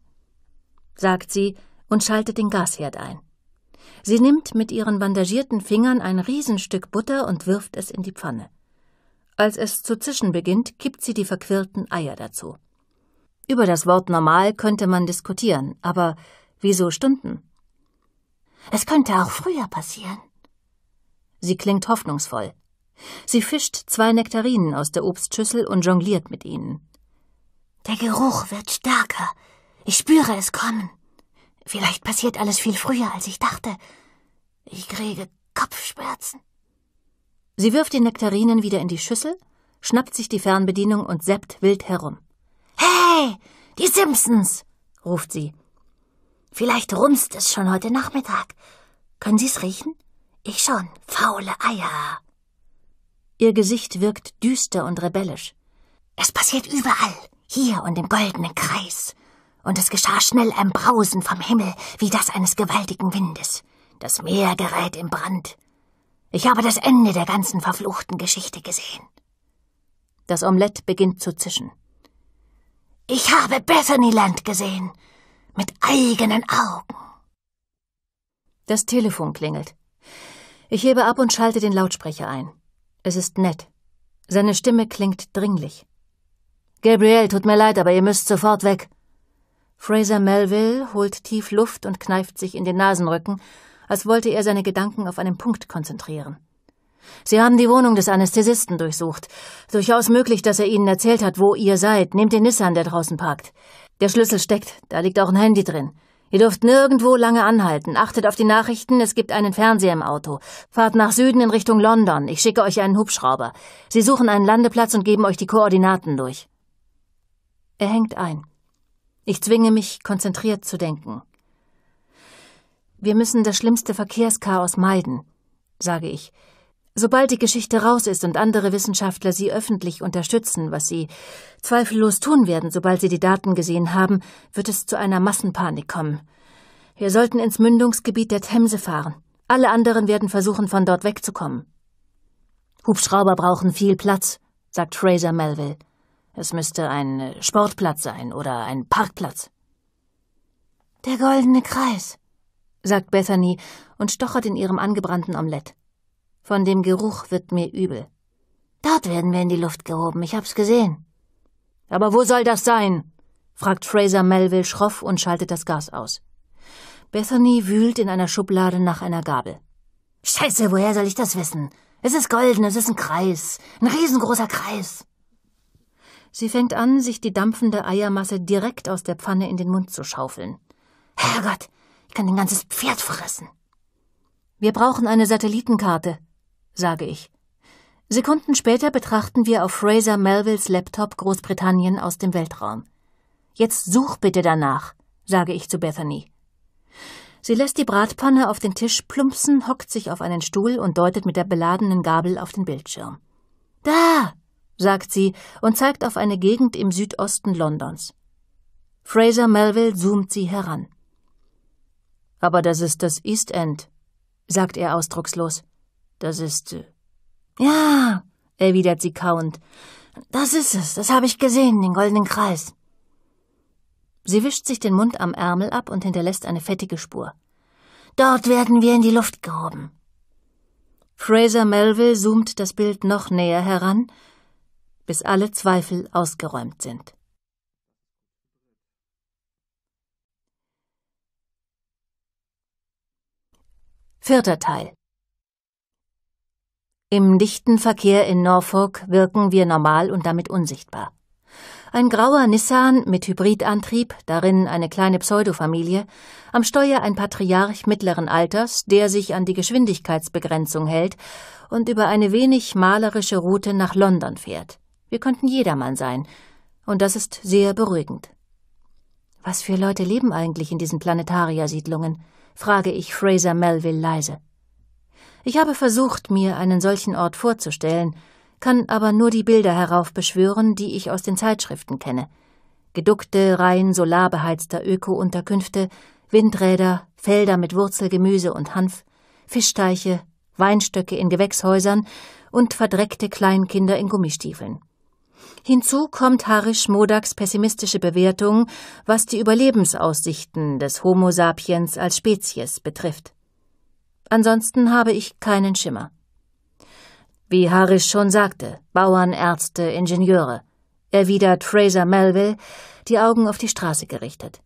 sagt sie und schaltet den Gasherd ein. Sie nimmt mit ihren bandagierten Fingern ein Riesenstück Butter und wirft es in die Pfanne. Als es zu zischen beginnt, kippt sie die verquirlten Eier dazu. Über das Wort normal könnte man diskutieren, aber wieso Stunden? Es könnte auch früher passieren. Sie klingt hoffnungsvoll. Sie fischt zwei Nektarinen aus der Obstschüssel und jongliert mit ihnen. Der Geruch wird stärker, ich spüre es kommen. Vielleicht passiert alles viel früher, als ich dachte. Ich kriege Kopfschmerzen. Sie wirft die Nektarinen wieder in die Schüssel, schnappt sich die Fernbedienung und seppt wild herum. Hey, die Simpsons, ruft sie. Vielleicht rumst es schon heute Nachmittag. Können Sie es riechen? Ich schon, faule Eier. Ihr Gesicht wirkt düster und rebellisch. Es passiert überall, hier und im goldenen Kreis und es geschah schnell ein Brausen vom Himmel wie das eines gewaltigen Windes. Das Meer gerät in Brand. Ich habe das Ende der ganzen verfluchten Geschichte gesehen. Das Omelett beginnt zu zischen. Ich habe Bethanyland gesehen. Mit eigenen Augen. Das Telefon klingelt. Ich hebe ab und schalte den Lautsprecher ein. Es ist nett. Seine Stimme klingt dringlich. Gabriel, tut mir leid, aber ihr müsst sofort weg. Fraser Melville holt tief Luft und kneift sich in den Nasenrücken, als wollte er seine Gedanken auf einen Punkt konzentrieren. Sie haben die Wohnung des Anästhesisten durchsucht. Durchaus möglich, dass er Ihnen erzählt hat, wo ihr seid. Nehmt den Nissan, der draußen parkt. Der Schlüssel steckt, da liegt auch ein Handy drin. Ihr dürft nirgendwo lange anhalten. Achtet auf die Nachrichten, es gibt einen Fernseher im Auto. Fahrt nach Süden in Richtung London. Ich schicke euch einen Hubschrauber. Sie suchen einen Landeplatz und geben euch die Koordinaten durch. Er hängt ein. Ich zwinge mich, konzentriert zu denken. Wir müssen das schlimmste Verkehrschaos meiden, sage ich. Sobald die Geschichte raus ist und andere Wissenschaftler sie öffentlich unterstützen, was sie zweifellos tun werden, sobald sie die Daten gesehen haben, wird es zu einer Massenpanik kommen. Wir sollten ins Mündungsgebiet der Themse fahren. Alle anderen werden versuchen, von dort wegzukommen. Hubschrauber brauchen viel Platz, sagt Fraser Melville. Es müsste ein Sportplatz sein oder ein Parkplatz. Der goldene Kreis, sagt Bethany und stochert in ihrem angebrannten Omelett. Von dem Geruch wird mir übel. Dort werden wir in die Luft gehoben, ich hab's gesehen. Aber wo soll das sein? fragt Fraser Melville schroff und schaltet das Gas aus. Bethany wühlt in einer Schublade nach einer Gabel. Scheiße, woher soll ich das wissen? Es ist golden, es ist ein Kreis, ein riesengroßer Kreis. Sie fängt an, sich die dampfende Eiermasse direkt aus der Pfanne in den Mund zu schaufeln. Herrgott, ich kann ein ganzes Pferd fressen. Wir brauchen eine Satellitenkarte, sage ich. Sekunden später betrachten wir auf Fraser Melvilles Laptop Großbritannien aus dem Weltraum. Jetzt such bitte danach, sage ich zu Bethany. Sie lässt die Bratpanne auf den Tisch plumpsen, hockt sich auf einen Stuhl und deutet mit der beladenen Gabel auf den Bildschirm. Da, sagt sie und zeigt auf eine Gegend im Südosten Londons. Fraser Melville zoomt sie heran. Aber das ist das East End, sagt er ausdruckslos. Das ist. Äh, ja, erwidert sie kauend. Das ist es, das habe ich gesehen, den goldenen Kreis. Sie wischt sich den Mund am Ärmel ab und hinterlässt eine fettige Spur. Dort werden wir in die Luft gehoben. Fraser Melville zoomt das Bild noch näher heran bis alle Zweifel ausgeräumt sind. Vierter Teil Im dichten Verkehr in Norfolk wirken wir normal und damit unsichtbar. Ein grauer Nissan mit Hybridantrieb, darin eine kleine Pseudofamilie, am Steuer ein Patriarch mittleren Alters, der sich an die Geschwindigkeitsbegrenzung hält und über eine wenig malerische Route nach London fährt. Wir könnten jedermann sein. Und das ist sehr beruhigend. Was für Leute leben eigentlich in diesen Planetariersiedlungen? frage ich Fraser Melville leise. Ich habe versucht, mir einen solchen Ort vorzustellen, kann aber nur die Bilder heraufbeschwören, die ich aus den Zeitschriften kenne. Geduckte, Reihen solarbeheizter Öko-Unterkünfte, Windräder, Felder mit Wurzelgemüse und Hanf, Fischteiche, Weinstöcke in Gewächshäusern und verdreckte Kleinkinder in Gummistiefeln. Hinzu kommt Harish Modaks pessimistische Bewertung, was die Überlebensaussichten des Homo sapiens als Spezies betrifft. Ansonsten habe ich keinen Schimmer. Wie Harish schon sagte, Bauern, Ärzte, Ingenieure, erwidert Fraser Melville, die Augen auf die Straße gerichtet.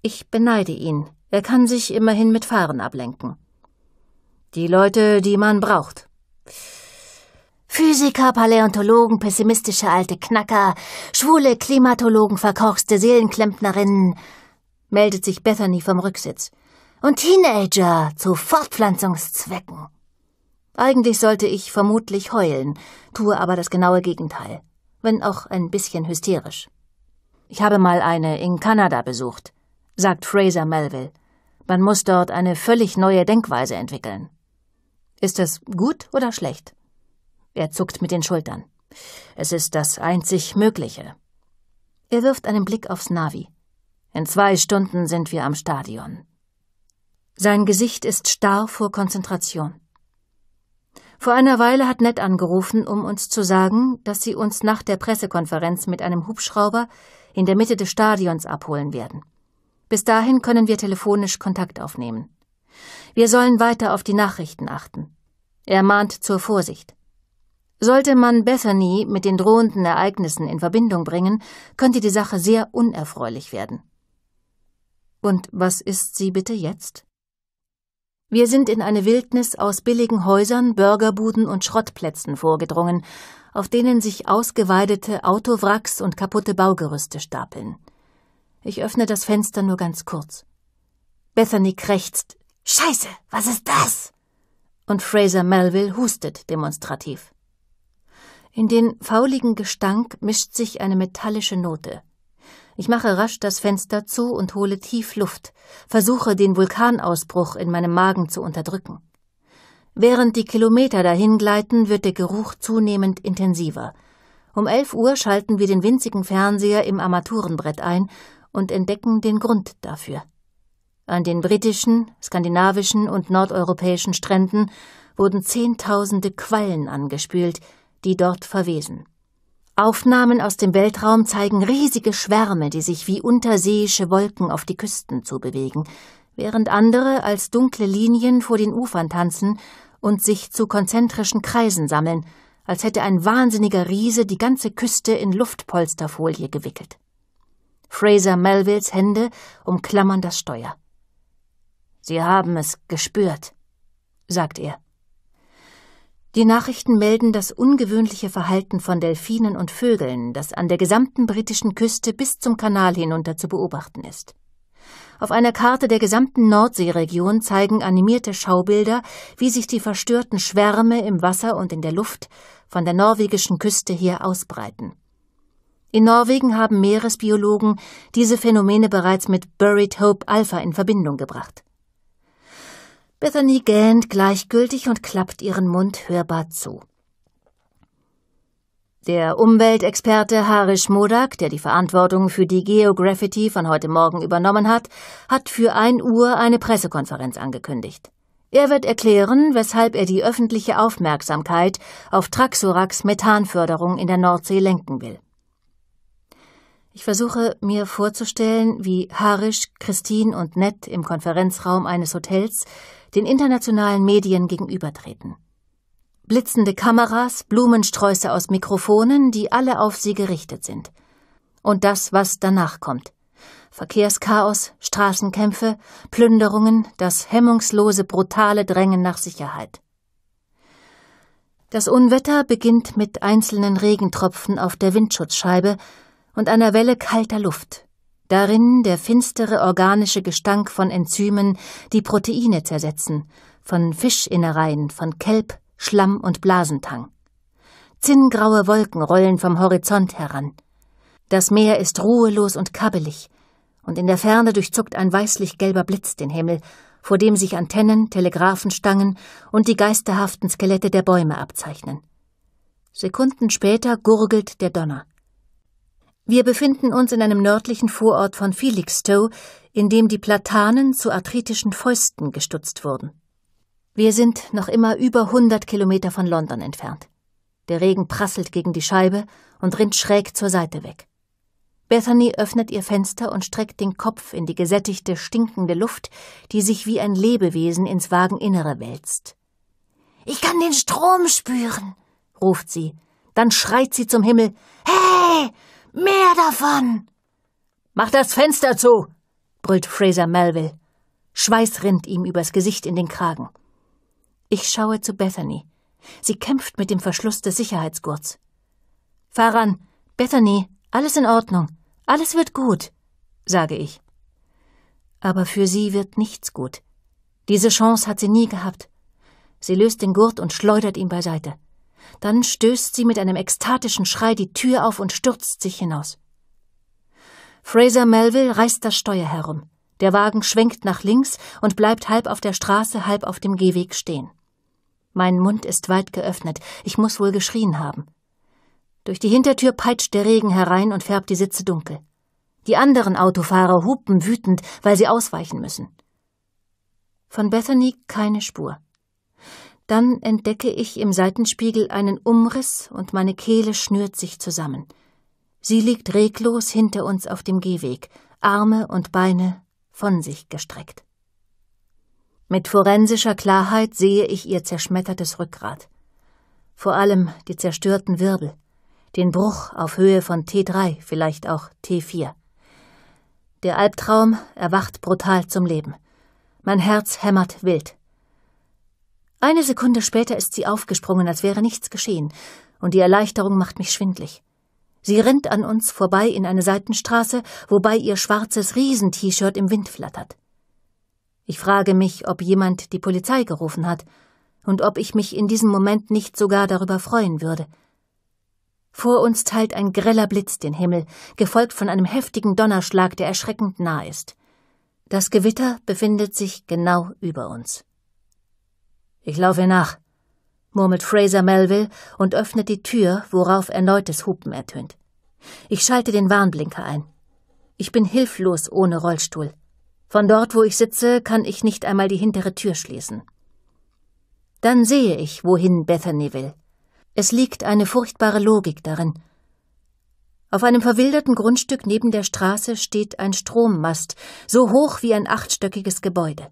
Ich beneide ihn, er kann sich immerhin mit Fahren ablenken. Die Leute, die man braucht. Physiker, Paläontologen, pessimistische alte Knacker, schwule Klimatologen, verkorkste Seelenklempnerinnen, meldet sich Bethany vom Rücksitz. Und Teenager zu Fortpflanzungszwecken. Eigentlich sollte ich vermutlich heulen, tue aber das genaue Gegenteil, wenn auch ein bisschen hysterisch. Ich habe mal eine in Kanada besucht, sagt Fraser Melville. Man muss dort eine völlig neue Denkweise entwickeln. Ist das gut oder schlecht? Er zuckt mit den Schultern. Es ist das einzig Mögliche. Er wirft einen Blick aufs Navi. In zwei Stunden sind wir am Stadion. Sein Gesicht ist starr vor Konzentration. Vor einer Weile hat Ned angerufen, um uns zu sagen, dass sie uns nach der Pressekonferenz mit einem Hubschrauber in der Mitte des Stadions abholen werden. Bis dahin können wir telefonisch Kontakt aufnehmen. Wir sollen weiter auf die Nachrichten achten. Er mahnt zur Vorsicht. Sollte man Bethany mit den drohenden Ereignissen in Verbindung bringen, könnte die Sache sehr unerfreulich werden. Und was ist sie bitte jetzt? Wir sind in eine Wildnis aus billigen Häusern, Bürgerbuden und Schrottplätzen vorgedrungen, auf denen sich ausgeweidete Autowracks und kaputte Baugerüste stapeln. Ich öffne das Fenster nur ganz kurz. Bethany krächzt. Scheiße, was ist das? Und Fraser Melville hustet demonstrativ. In den fauligen Gestank mischt sich eine metallische Note. Ich mache rasch das Fenster zu und hole tief Luft, versuche den Vulkanausbruch in meinem Magen zu unterdrücken. Während die Kilometer dahingleiten, wird der Geruch zunehmend intensiver. Um elf Uhr schalten wir den winzigen Fernseher im Armaturenbrett ein und entdecken den Grund dafür. An den britischen, skandinavischen und nordeuropäischen Stränden wurden Zehntausende Quallen angespült, die dort verwesen. Aufnahmen aus dem Weltraum zeigen riesige Schwärme, die sich wie unterseeische Wolken auf die Küsten zubewegen, während andere als dunkle Linien vor den Ufern tanzen und sich zu konzentrischen Kreisen sammeln, als hätte ein wahnsinniger Riese die ganze Küste in Luftpolsterfolie gewickelt. Fraser Melvilles Hände umklammern das Steuer. Sie haben es gespürt, sagt er. Die Nachrichten melden das ungewöhnliche Verhalten von Delfinen und Vögeln, das an der gesamten britischen Küste bis zum Kanal hinunter zu beobachten ist. Auf einer Karte der gesamten Nordseeregion zeigen animierte Schaubilder, wie sich die verstörten Schwärme im Wasser und in der Luft von der norwegischen Küste her ausbreiten. In Norwegen haben Meeresbiologen diese Phänomene bereits mit Buried Hope Alpha in Verbindung gebracht. Bethany gähnt gleichgültig und klappt ihren Mund hörbar zu. Der Umweltexperte Harish Modak, der die Verantwortung für die Geograffiti von heute Morgen übernommen hat, hat für 1 Uhr eine Pressekonferenz angekündigt. Er wird erklären, weshalb er die öffentliche Aufmerksamkeit auf Traxorax Methanförderung in der Nordsee lenken will. Ich versuche mir vorzustellen, wie Harish, Christine und Ned im Konferenzraum eines Hotels den internationalen Medien gegenübertreten. Blitzende Kameras, Blumensträuße aus Mikrofonen, die alle auf sie gerichtet sind. Und das, was danach kommt. Verkehrschaos, Straßenkämpfe, Plünderungen, das hemmungslose, brutale Drängen nach Sicherheit. Das Unwetter beginnt mit einzelnen Regentropfen auf der Windschutzscheibe und einer Welle kalter Luft, darin der finstere organische Gestank von Enzymen, die Proteine zersetzen, von Fischinnereien, von Kelb, Schlamm und Blasentang. Zinngraue Wolken rollen vom Horizont heran. Das Meer ist ruhelos und kabbelig, und in der Ferne durchzuckt ein weißlich gelber Blitz den Himmel, vor dem sich Antennen, Telegraphenstangen und die geisterhaften Skelette der Bäume abzeichnen. Sekunden später gurgelt der Donner. Wir befinden uns in einem nördlichen Vorort von Felixstowe, in dem die Platanen zu arthritischen Fäusten gestutzt wurden. Wir sind noch immer über 100 Kilometer von London entfernt. Der Regen prasselt gegen die Scheibe und rinnt schräg zur Seite weg. Bethany öffnet ihr Fenster und streckt den Kopf in die gesättigte, stinkende Luft, die sich wie ein Lebewesen ins Wageninnere wälzt. Ich kann den Strom spüren, ruft sie. Dann schreit sie zum Himmel. Hey, Mehr davon! Mach das Fenster zu! brüllt Fraser Melville. Schweiß rinnt ihm übers Gesicht in den Kragen. Ich schaue zu Bethany. Sie kämpft mit dem Verschluss des Sicherheitsgurts. Fahr Faran, Bethany, alles in Ordnung. Alles wird gut, sage ich. Aber für sie wird nichts gut. Diese Chance hat sie nie gehabt. Sie löst den Gurt und schleudert ihn beiseite. Dann stößt sie mit einem ekstatischen Schrei die Tür auf und stürzt sich hinaus. Fraser Melville reißt das Steuer herum. Der Wagen schwenkt nach links und bleibt halb auf der Straße, halb auf dem Gehweg stehen. Mein Mund ist weit geöffnet. Ich muss wohl geschrien haben. Durch die Hintertür peitscht der Regen herein und färbt die Sitze dunkel. Die anderen Autofahrer hupen wütend, weil sie ausweichen müssen. Von Bethany keine Spur. Dann entdecke ich im Seitenspiegel einen Umriss und meine Kehle schnürt sich zusammen. Sie liegt reglos hinter uns auf dem Gehweg, Arme und Beine von sich gestreckt. Mit forensischer Klarheit sehe ich ihr zerschmettertes Rückgrat. Vor allem die zerstörten Wirbel, den Bruch auf Höhe von T3, vielleicht auch T4. Der Albtraum erwacht brutal zum Leben. Mein Herz hämmert wild. Eine Sekunde später ist sie aufgesprungen, als wäre nichts geschehen, und die Erleichterung macht mich schwindlig. Sie rennt an uns vorbei in eine Seitenstraße, wobei ihr schwarzes Riesent-T-Shirt im Wind flattert. Ich frage mich, ob jemand die Polizei gerufen hat und ob ich mich in diesem Moment nicht sogar darüber freuen würde. Vor uns teilt ein greller Blitz den Himmel, gefolgt von einem heftigen Donnerschlag, der erschreckend nah ist. Das Gewitter befindet sich genau über uns. Ich laufe nach, murmelt Fraser Melville und öffnet die Tür, worauf erneutes Hupen ertönt. Ich schalte den Warnblinker ein. Ich bin hilflos ohne Rollstuhl. Von dort, wo ich sitze, kann ich nicht einmal die hintere Tür schließen. Dann sehe ich, wohin Bethany will. Es liegt eine furchtbare Logik darin. Auf einem verwilderten Grundstück neben der Straße steht ein Strommast, so hoch wie ein achtstöckiges Gebäude.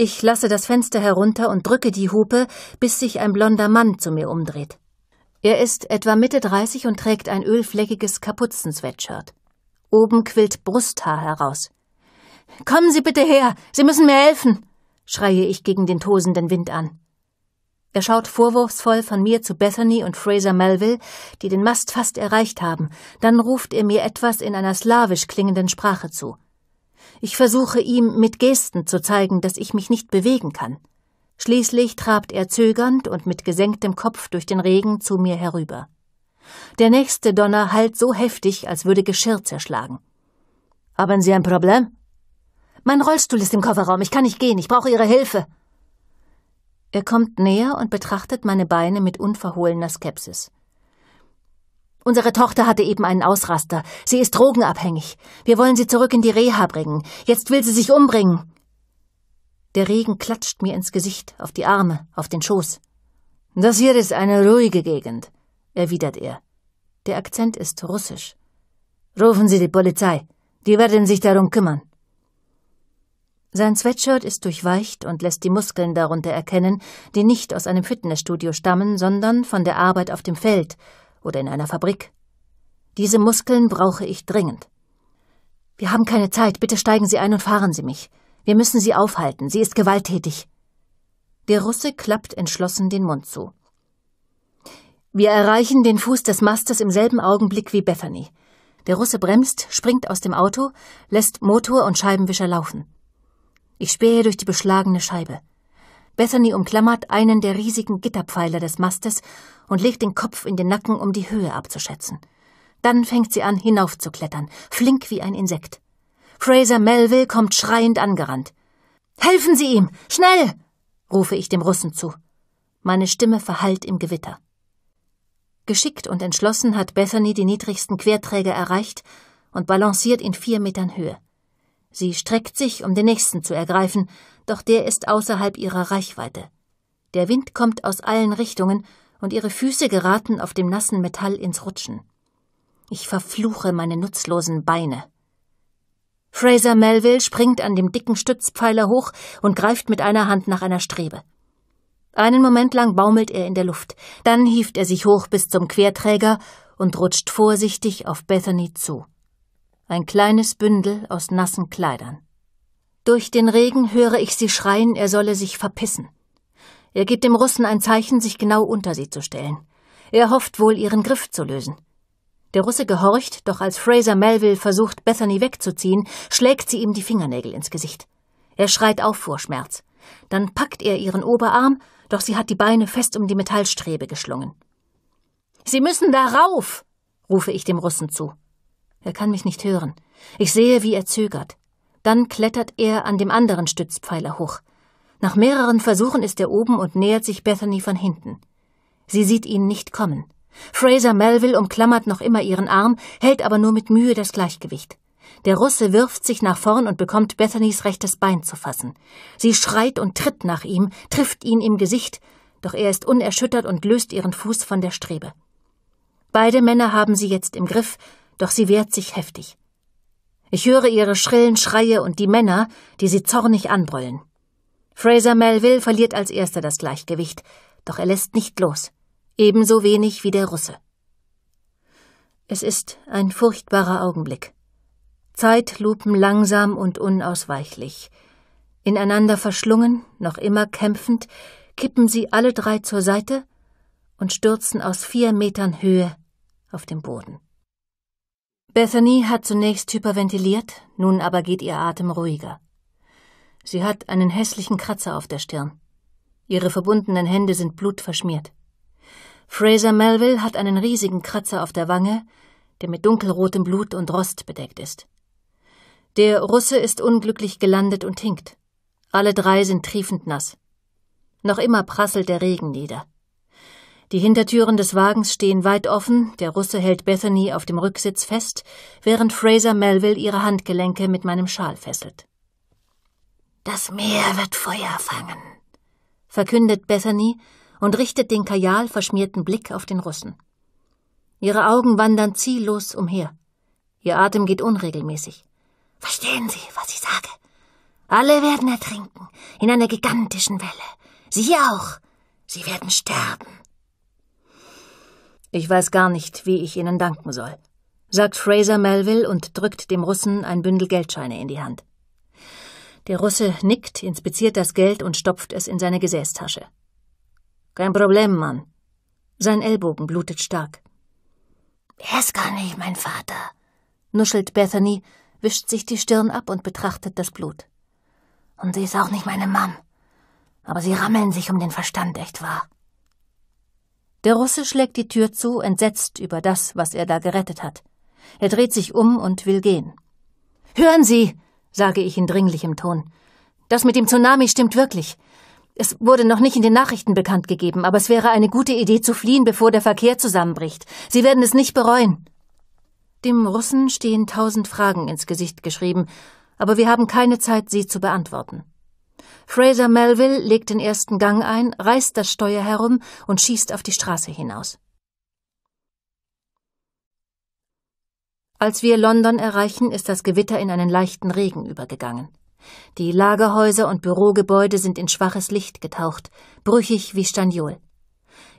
Ich lasse das Fenster herunter und drücke die Hupe, bis sich ein blonder Mann zu mir umdreht. Er ist etwa Mitte 30 und trägt ein ölfleckiges kapuzen Oben quillt Brusthaar heraus. Kommen Sie bitte her, Sie müssen mir helfen, schreie ich gegen den tosenden Wind an. Er schaut vorwurfsvoll von mir zu Bethany und Fraser Melville, die den Mast fast erreicht haben, dann ruft er mir etwas in einer slawisch klingenden Sprache zu. Ich versuche ihm mit Gesten zu zeigen, dass ich mich nicht bewegen kann. Schließlich trabt er zögernd und mit gesenktem Kopf durch den Regen zu mir herüber. Der nächste Donner hallt so heftig, als würde Geschirr zerschlagen. Haben Sie ein Problem? Mein Rollstuhl ist im Kofferraum, ich kann nicht gehen, ich brauche Ihre Hilfe. Er kommt näher und betrachtet meine Beine mit unverhohlener Skepsis. Unsere Tochter hatte eben einen Ausraster. Sie ist drogenabhängig. Wir wollen sie zurück in die Reha bringen. Jetzt will sie sich umbringen. Der Regen klatscht mir ins Gesicht, auf die Arme, auf den Schoß. Das hier ist eine ruhige Gegend, erwidert er. Der Akzent ist russisch. Rufen Sie die Polizei. Die werden sich darum kümmern. Sein Sweatshirt ist durchweicht und lässt die Muskeln darunter erkennen, die nicht aus einem Fitnessstudio stammen, sondern von der Arbeit auf dem Feld, oder in einer Fabrik. Diese Muskeln brauche ich dringend. Wir haben keine Zeit, bitte steigen Sie ein und fahren Sie mich. Wir müssen sie aufhalten, sie ist gewalttätig. Der Russe klappt entschlossen den Mund zu. Wir erreichen den Fuß des Mastes im selben Augenblick wie Bethany. Der Russe bremst, springt aus dem Auto, lässt Motor und Scheibenwischer laufen. Ich spähe durch die beschlagene Scheibe. Bethany umklammert einen der riesigen Gitterpfeiler des Mastes und legt den Kopf in den Nacken, um die Höhe abzuschätzen. Dann fängt sie an, hinaufzuklettern, flink wie ein Insekt. Fraser Melville kommt schreiend angerannt. Helfen Sie ihm! Schnell! rufe ich dem Russen zu. Meine Stimme verhallt im Gewitter. Geschickt und entschlossen hat Bethany die niedrigsten Querträger erreicht und balanciert in vier Metern Höhe. Sie streckt sich, um den nächsten zu ergreifen, doch der ist außerhalb ihrer Reichweite. Der Wind kommt aus allen Richtungen, und ihre Füße geraten auf dem nassen Metall ins Rutschen. Ich verfluche meine nutzlosen Beine. Fraser Melville springt an dem dicken Stützpfeiler hoch und greift mit einer Hand nach einer Strebe. Einen Moment lang baumelt er in der Luft, dann hieft er sich hoch bis zum Querträger und rutscht vorsichtig auf Bethany zu ein kleines Bündel aus nassen Kleidern. Durch den Regen höre ich sie schreien, er solle sich verpissen. Er gibt dem Russen ein Zeichen, sich genau unter sie zu stellen. Er hofft wohl, ihren Griff zu lösen. Der Russe gehorcht, doch als Fraser Melville versucht, Bethany wegzuziehen, schlägt sie ihm die Fingernägel ins Gesicht. Er schreit auf vor Schmerz. Dann packt er ihren Oberarm, doch sie hat die Beine fest um die Metallstrebe geschlungen. Sie müssen da rauf, rufe ich dem Russen zu. Er kann mich nicht hören. Ich sehe, wie er zögert. Dann klettert er an dem anderen Stützpfeiler hoch. Nach mehreren Versuchen ist er oben und nähert sich Bethany von hinten. Sie sieht ihn nicht kommen. Fraser Melville umklammert noch immer ihren Arm, hält aber nur mit Mühe das Gleichgewicht. Der Russe wirft sich nach vorn und bekommt Bethanys rechtes Bein zu fassen. Sie schreit und tritt nach ihm, trifft ihn im Gesicht, doch er ist unerschüttert und löst ihren Fuß von der Strebe. Beide Männer haben sie jetzt im Griff doch sie wehrt sich heftig. Ich höre ihre schrillen Schreie und die Männer, die sie zornig anbrüllen. Fraser Melville verliert als erster das Gleichgewicht, doch er lässt nicht los, ebenso wenig wie der Russe. Es ist ein furchtbarer Augenblick. Zeitlupen langsam und unausweichlich. Ineinander verschlungen, noch immer kämpfend, kippen sie alle drei zur Seite und stürzen aus vier Metern Höhe auf den Boden. Bethany hat zunächst hyperventiliert, nun aber geht ihr Atem ruhiger. Sie hat einen hässlichen Kratzer auf der Stirn. Ihre verbundenen Hände sind blutverschmiert. Fraser Melville hat einen riesigen Kratzer auf der Wange, der mit dunkelrotem Blut und Rost bedeckt ist. Der Russe ist unglücklich gelandet und hinkt. Alle drei sind triefend nass. Noch immer prasselt der Regen nieder. Die Hintertüren des Wagens stehen weit offen, der Russe hält Bethany auf dem Rücksitz fest, während Fraser Melville ihre Handgelenke mit meinem Schal fesselt. Das Meer wird Feuer fangen, verkündet Bethany und richtet den kajal verschmierten Blick auf den Russen. Ihre Augen wandern ziellos umher. Ihr Atem geht unregelmäßig. Verstehen Sie, was ich sage? Alle werden ertrinken in einer gigantischen Welle. Sie auch. Sie werden sterben. Ich weiß gar nicht, wie ich Ihnen danken soll, sagt Fraser Melville und drückt dem Russen ein Bündel Geldscheine in die Hand. Der Russe nickt, inspiziert das Geld und stopft es in seine Gesäßtasche. Kein Problem, Mann. Sein Ellbogen blutet stark. Er ist gar nicht mein Vater, nuschelt Bethany, wischt sich die Stirn ab und betrachtet das Blut. Und sie ist auch nicht meine Mom. Aber sie rammeln sich um den Verstand echt wahr. Der Russe schlägt die Tür zu, entsetzt über das, was er da gerettet hat. Er dreht sich um und will gehen. Hören Sie, sage ich in dringlichem Ton. Das mit dem Tsunami stimmt wirklich. Es wurde noch nicht in den Nachrichten bekannt gegeben, aber es wäre eine gute Idee zu fliehen, bevor der Verkehr zusammenbricht. Sie werden es nicht bereuen. Dem Russen stehen tausend Fragen ins Gesicht geschrieben, aber wir haben keine Zeit, sie zu beantworten. Fraser Melville legt den ersten Gang ein, reißt das Steuer herum und schießt auf die Straße hinaus. Als wir London erreichen, ist das Gewitter in einen leichten Regen übergegangen. Die Lagerhäuser und Bürogebäude sind in schwaches Licht getaucht, brüchig wie Staniol.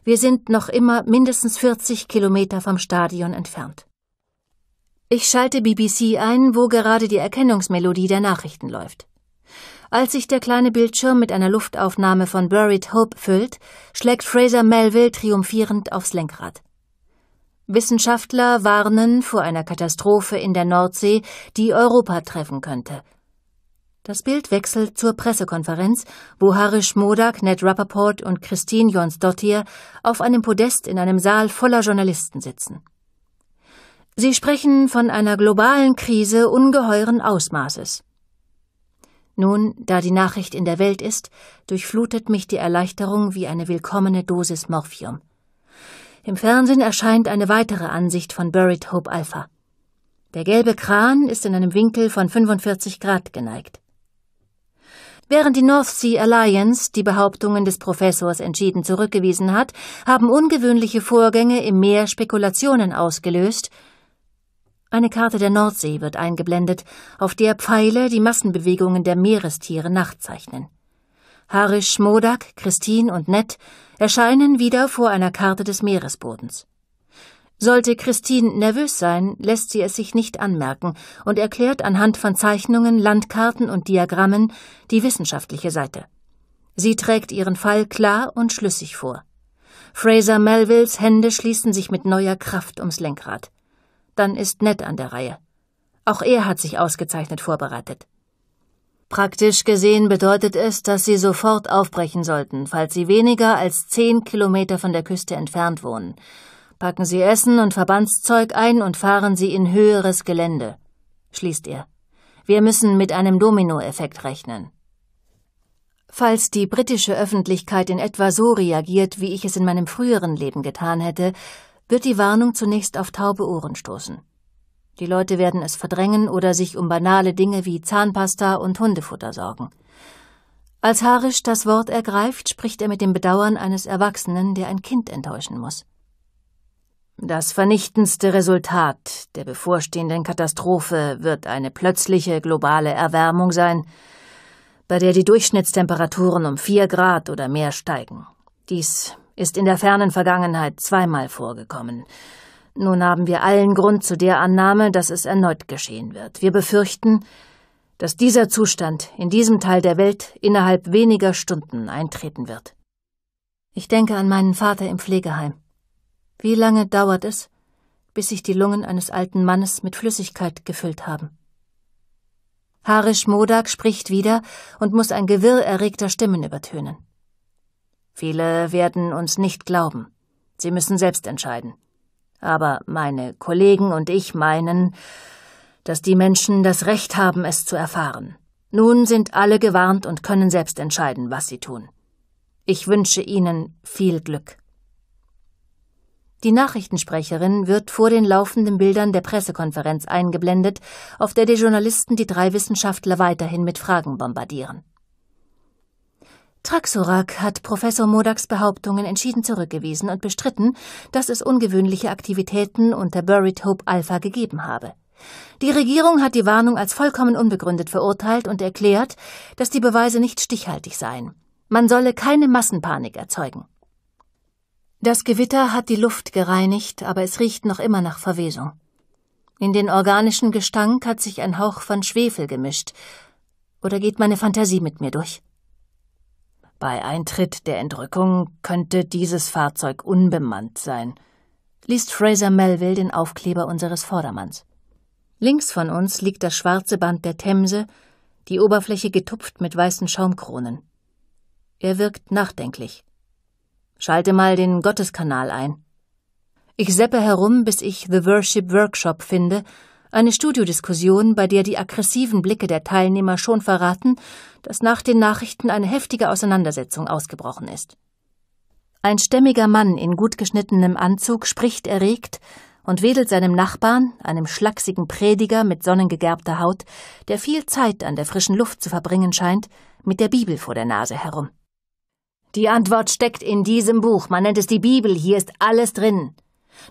Wir sind noch immer mindestens 40 Kilometer vom Stadion entfernt. Ich schalte BBC ein, wo gerade die Erkennungsmelodie der Nachrichten läuft. Als sich der kleine Bildschirm mit einer Luftaufnahme von Buried Hope füllt, schlägt Fraser Melville triumphierend aufs Lenkrad. Wissenschaftler warnen vor einer Katastrophe in der Nordsee, die Europa treffen könnte. Das Bild wechselt zur Pressekonferenz, wo Harish Modak, Ned Rappaport und Christine Jons Jonsdottir auf einem Podest in einem Saal voller Journalisten sitzen. Sie sprechen von einer globalen Krise ungeheuren Ausmaßes. Nun, da die Nachricht in der Welt ist, durchflutet mich die Erleichterung wie eine willkommene Dosis Morphium. Im Fernsehen erscheint eine weitere Ansicht von Buried Hope Alpha. Der gelbe Kran ist in einem Winkel von 45 Grad geneigt. Während die North Sea Alliance die Behauptungen des Professors entschieden zurückgewiesen hat, haben ungewöhnliche Vorgänge im Meer Spekulationen ausgelöst, eine Karte der Nordsee wird eingeblendet, auf der Pfeile die Massenbewegungen der Meerestiere nachzeichnen. Harish Modak, Christine und Ned erscheinen wieder vor einer Karte des Meeresbodens. Sollte Christine nervös sein, lässt sie es sich nicht anmerken und erklärt anhand von Zeichnungen, Landkarten und Diagrammen die wissenschaftliche Seite. Sie trägt ihren Fall klar und schlüssig vor. Fraser Melvilles Hände schließen sich mit neuer Kraft ums Lenkrad dann ist Ned an der Reihe. Auch er hat sich ausgezeichnet vorbereitet. Praktisch gesehen bedeutet es, dass Sie sofort aufbrechen sollten, falls Sie weniger als zehn Kilometer von der Küste entfernt wohnen. Packen Sie Essen und Verbandszeug ein und fahren Sie in höheres Gelände, schließt er. Wir müssen mit einem Dominoeffekt rechnen. Falls die britische Öffentlichkeit in etwa so reagiert, wie ich es in meinem früheren Leben getan hätte, wird die Warnung zunächst auf taube Ohren stoßen. Die Leute werden es verdrängen oder sich um banale Dinge wie Zahnpasta und Hundefutter sorgen. Als Harisch das Wort ergreift, spricht er mit dem Bedauern eines Erwachsenen, der ein Kind enttäuschen muss. Das vernichtendste Resultat der bevorstehenden Katastrophe wird eine plötzliche globale Erwärmung sein, bei der die Durchschnittstemperaturen um vier Grad oder mehr steigen. Dies ist in der fernen Vergangenheit zweimal vorgekommen. Nun haben wir allen Grund zu der Annahme, dass es erneut geschehen wird. Wir befürchten, dass dieser Zustand in diesem Teil der Welt innerhalb weniger Stunden eintreten wird. Ich denke an meinen Vater im Pflegeheim. Wie lange dauert es, bis sich die Lungen eines alten Mannes mit Flüssigkeit gefüllt haben? Harish Modak spricht wieder und muss ein Gewirr erregter Stimmen übertönen. Viele werden uns nicht glauben. Sie müssen selbst entscheiden. Aber meine Kollegen und ich meinen, dass die Menschen das Recht haben, es zu erfahren. Nun sind alle gewarnt und können selbst entscheiden, was sie tun. Ich wünsche Ihnen viel Glück. Die Nachrichtensprecherin wird vor den laufenden Bildern der Pressekonferenz eingeblendet, auf der die Journalisten die drei Wissenschaftler weiterhin mit Fragen bombardieren. Traxorak hat Professor Modaks Behauptungen entschieden zurückgewiesen und bestritten, dass es ungewöhnliche Aktivitäten unter Buried Hope Alpha gegeben habe. Die Regierung hat die Warnung als vollkommen unbegründet verurteilt und erklärt, dass die Beweise nicht stichhaltig seien. Man solle keine Massenpanik erzeugen. Das Gewitter hat die Luft gereinigt, aber es riecht noch immer nach Verwesung. In den organischen Gestank hat sich ein Hauch von Schwefel gemischt. Oder geht meine Fantasie mit mir durch? Bei Eintritt der Entrückung könnte dieses Fahrzeug unbemannt sein, liest Fraser Melville den Aufkleber unseres Vordermanns. Links von uns liegt das schwarze Band der Themse, die Oberfläche getupft mit weißen Schaumkronen. Er wirkt nachdenklich. Schalte mal den Gotteskanal ein. Ich seppe herum, bis ich The Worship Workshop finde eine Studiodiskussion, bei der die aggressiven Blicke der Teilnehmer schon verraten, dass nach den Nachrichten eine heftige Auseinandersetzung ausgebrochen ist. Ein stämmiger Mann in gut geschnittenem Anzug spricht erregt und wedelt seinem Nachbarn, einem schlacksigen Prediger mit sonnengegerbter Haut, der viel Zeit an der frischen Luft zu verbringen scheint, mit der Bibel vor der Nase herum. Die Antwort steckt in diesem Buch, man nennt es die Bibel, hier ist alles drin,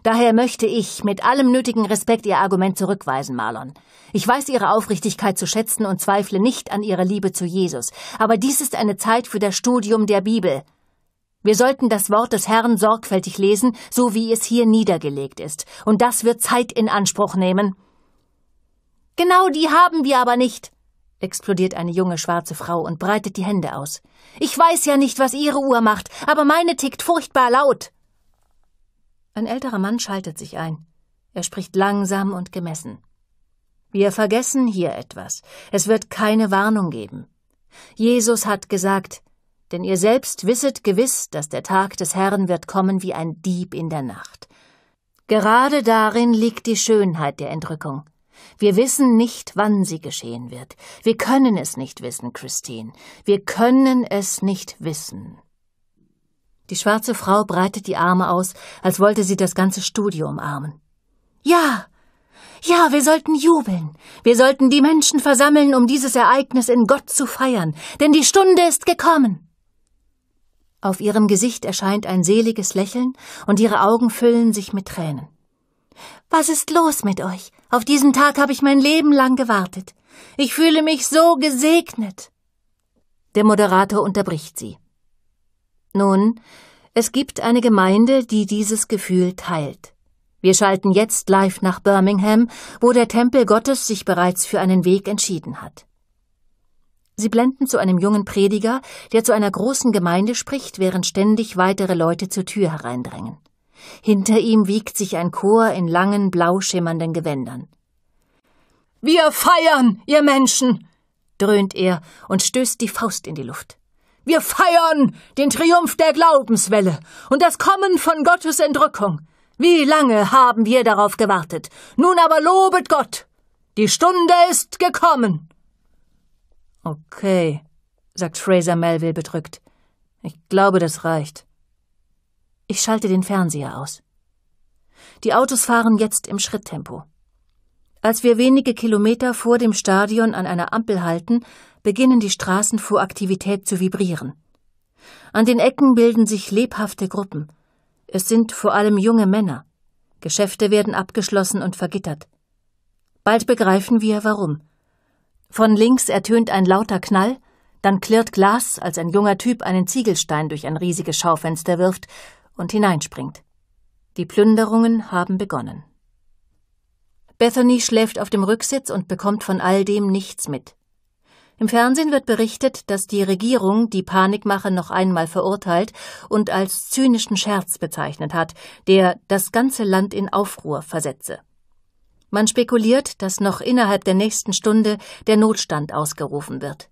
Daher möchte ich mit allem nötigen Respekt Ihr Argument zurückweisen, Marlon. Ich weiß Ihre Aufrichtigkeit zu schätzen und zweifle nicht an Ihrer Liebe zu Jesus. Aber dies ist eine Zeit für das Studium der Bibel. Wir sollten das Wort des Herrn sorgfältig lesen, so wie es hier niedergelegt ist. Und das wird Zeit in Anspruch nehmen. Genau die haben wir aber nicht, explodiert eine junge schwarze Frau und breitet die Hände aus. Ich weiß ja nicht, was Ihre Uhr macht, aber meine tickt furchtbar laut. Ein älterer Mann schaltet sich ein. Er spricht langsam und gemessen. Wir vergessen hier etwas. Es wird keine Warnung geben. Jesus hat gesagt, denn ihr selbst wisset gewiss, dass der Tag des Herrn wird kommen wie ein Dieb in der Nacht. Gerade darin liegt die Schönheit der Entrückung. Wir wissen nicht, wann sie geschehen wird. Wir können es nicht wissen, Christine. Wir können es nicht wissen. Die schwarze Frau breitet die Arme aus, als wollte sie das ganze Studio umarmen. Ja, ja, wir sollten jubeln. Wir sollten die Menschen versammeln, um dieses Ereignis in Gott zu feiern, denn die Stunde ist gekommen. Auf ihrem Gesicht erscheint ein seliges Lächeln und ihre Augen füllen sich mit Tränen. Was ist los mit euch? Auf diesen Tag habe ich mein Leben lang gewartet. Ich fühle mich so gesegnet. Der Moderator unterbricht sie. Nun, es gibt eine Gemeinde, die dieses Gefühl teilt. Wir schalten jetzt live nach Birmingham, wo der Tempel Gottes sich bereits für einen Weg entschieden hat. Sie blenden zu einem jungen Prediger, der zu einer großen Gemeinde spricht, während ständig weitere Leute zur Tür hereindrängen. Hinter ihm wiegt sich ein Chor in langen, blau schimmernden Gewändern. Wir feiern, ihr Menschen! dröhnt er und stößt die Faust in die Luft. Wir feiern den Triumph der Glaubenswelle und das Kommen von Gottes Entrückung. Wie lange haben wir darauf gewartet? Nun aber lobet Gott. Die Stunde ist gekommen. Okay, sagt Fraser Melville bedrückt. Ich glaube, das reicht. Ich schalte den Fernseher aus. Die Autos fahren jetzt im Schritttempo. Als wir wenige Kilometer vor dem Stadion an einer Ampel halten, beginnen die Straßen vor Aktivität zu vibrieren. An den Ecken bilden sich lebhafte Gruppen. Es sind vor allem junge Männer. Geschäfte werden abgeschlossen und vergittert. Bald begreifen wir, warum. Von links ertönt ein lauter Knall, dann klirrt Glas, als ein junger Typ einen Ziegelstein durch ein riesiges Schaufenster wirft und hineinspringt. Die Plünderungen haben begonnen. Bethany schläft auf dem Rücksitz und bekommt von all dem nichts mit. Im Fernsehen wird berichtet, dass die Regierung die Panikmache noch einmal verurteilt und als zynischen Scherz bezeichnet hat, der das ganze Land in Aufruhr versetze. Man spekuliert, dass noch innerhalb der nächsten Stunde der Notstand ausgerufen wird.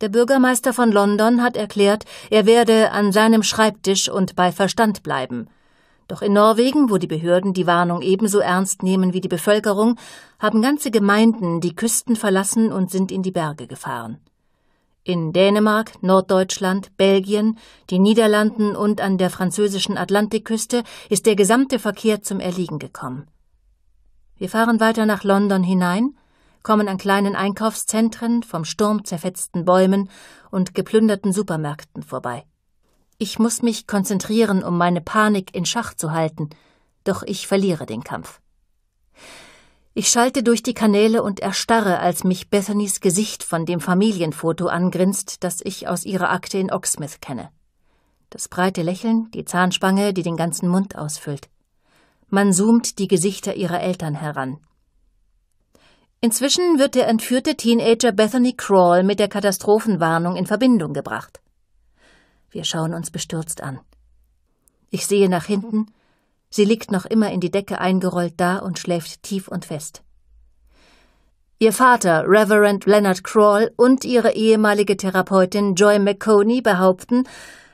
Der Bürgermeister von London hat erklärt, er werde an seinem Schreibtisch und bei Verstand bleiben – doch in Norwegen, wo die Behörden die Warnung ebenso ernst nehmen wie die Bevölkerung, haben ganze Gemeinden die Küsten verlassen und sind in die Berge gefahren. In Dänemark, Norddeutschland, Belgien, die Niederlanden und an der französischen Atlantikküste ist der gesamte Verkehr zum Erliegen gekommen. Wir fahren weiter nach London hinein, kommen an kleinen Einkaufszentren, vom Sturm zerfetzten Bäumen und geplünderten Supermärkten vorbei. Ich muss mich konzentrieren, um meine Panik in Schach zu halten, doch ich verliere den Kampf. Ich schalte durch die Kanäle und erstarre, als mich Bethany's Gesicht von dem Familienfoto angrinst, das ich aus ihrer Akte in Oxmith kenne. Das breite Lächeln, die Zahnspange, die den ganzen Mund ausfüllt. Man zoomt die Gesichter ihrer Eltern heran. Inzwischen wird der entführte Teenager Bethany Crawl mit der Katastrophenwarnung in Verbindung gebracht. Wir schauen uns bestürzt an. Ich sehe nach hinten. Sie liegt noch immer in die Decke eingerollt da und schläft tief und fest. Ihr Vater, Reverend Leonard Crawl, und ihre ehemalige Therapeutin Joy McConey behaupten,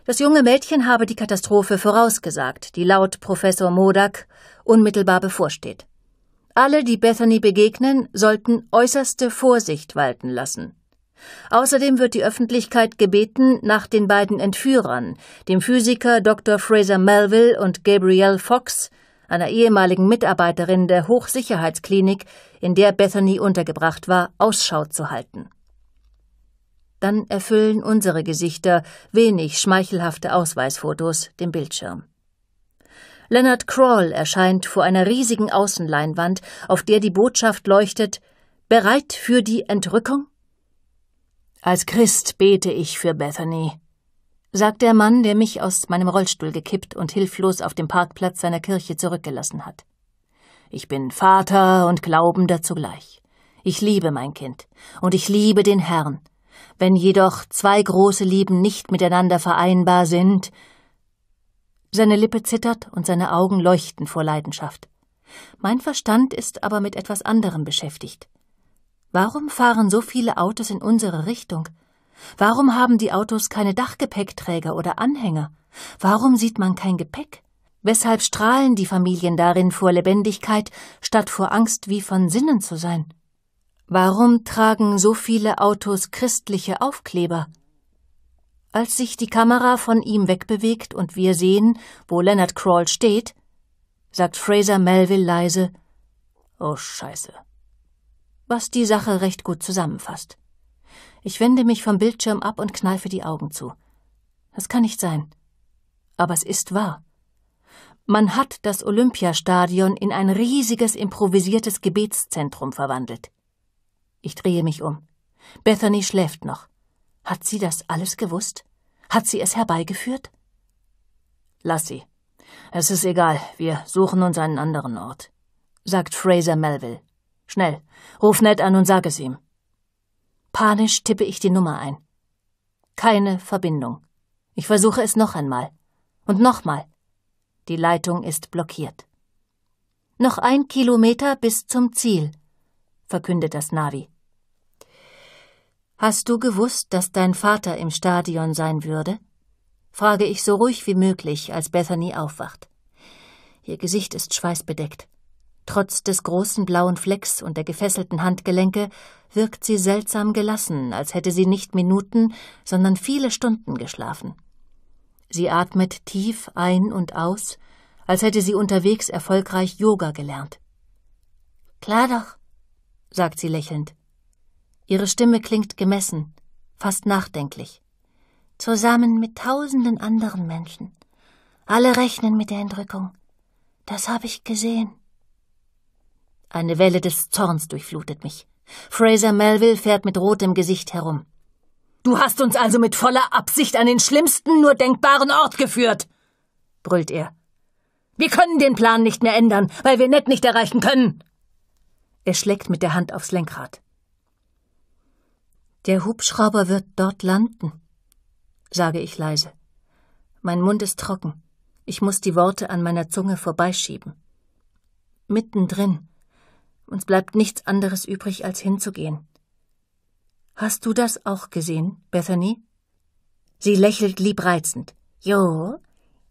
das junge Mädchen habe die Katastrophe vorausgesagt, die laut Professor Modak unmittelbar bevorsteht. Alle, die Bethany begegnen, sollten äußerste Vorsicht walten lassen. Außerdem wird die Öffentlichkeit gebeten, nach den beiden Entführern, dem Physiker Dr. Fraser Melville und Gabrielle Fox, einer ehemaligen Mitarbeiterin der Hochsicherheitsklinik, in der Bethany untergebracht war, Ausschau zu halten. Dann erfüllen unsere Gesichter wenig schmeichelhafte Ausweisfotos den Bildschirm. Leonard Kroll erscheint vor einer riesigen Außenleinwand, auf der die Botschaft leuchtet Bereit für die Entrückung? Als Christ bete ich für Bethany, sagt der Mann, der mich aus meinem Rollstuhl gekippt und hilflos auf dem Parkplatz seiner Kirche zurückgelassen hat. Ich bin Vater und Glaubender zugleich. Ich liebe mein Kind und ich liebe den Herrn. Wenn jedoch zwei große Lieben nicht miteinander vereinbar sind, seine Lippe zittert und seine Augen leuchten vor Leidenschaft. Mein Verstand ist aber mit etwas anderem beschäftigt. Warum fahren so viele Autos in unsere Richtung? Warum haben die Autos keine Dachgepäckträger oder Anhänger? Warum sieht man kein Gepäck? Weshalb strahlen die Familien darin vor Lebendigkeit, statt vor Angst wie von Sinnen zu sein? Warum tragen so viele Autos christliche Aufkleber? Als sich die Kamera von ihm wegbewegt und wir sehen, wo Leonard Crawl steht, sagt Fraser Melville leise, Oh Scheiße was die Sache recht gut zusammenfasst. Ich wende mich vom Bildschirm ab und kneife die Augen zu. Das kann nicht sein. Aber es ist wahr. Man hat das Olympiastadion in ein riesiges improvisiertes Gebetszentrum verwandelt. Ich drehe mich um. Bethany schläft noch. Hat sie das alles gewusst? Hat sie es herbeigeführt? Lass sie. Es ist egal, wir suchen uns einen anderen Ort, sagt Fraser Melville. Schnell, ruf Ned an und sag es ihm. Panisch tippe ich die Nummer ein. Keine Verbindung. Ich versuche es noch einmal. Und nochmal. Die Leitung ist blockiert. Noch ein Kilometer bis zum Ziel, verkündet das Navi. Hast du gewusst, dass dein Vater im Stadion sein würde? frage ich so ruhig wie möglich, als Bethany aufwacht. Ihr Gesicht ist schweißbedeckt. Trotz des großen blauen Flecks und der gefesselten Handgelenke wirkt sie seltsam gelassen, als hätte sie nicht Minuten, sondern viele Stunden geschlafen. Sie atmet tief ein und aus, als hätte sie unterwegs erfolgreich Yoga gelernt. Klar doch, sagt sie lächelnd. Ihre Stimme klingt gemessen, fast nachdenklich. Zusammen mit tausenden anderen Menschen. Alle rechnen mit der Entrückung. Das habe ich gesehen. Eine Welle des Zorns durchflutet mich. Fraser Melville fährt mit rotem Gesicht herum. Du hast uns also mit voller Absicht an den schlimmsten nur denkbaren Ort geführt, brüllt er. Wir können den Plan nicht mehr ändern, weil wir Ned nicht erreichen können. Er schlägt mit der Hand aufs Lenkrad. Der Hubschrauber wird dort landen, sage ich leise. Mein Mund ist trocken. Ich muss die Worte an meiner Zunge vorbeischieben. Mittendrin, uns bleibt nichts anderes übrig, als hinzugehen. Hast du das auch gesehen, Bethany? Sie lächelt liebreizend. Jo,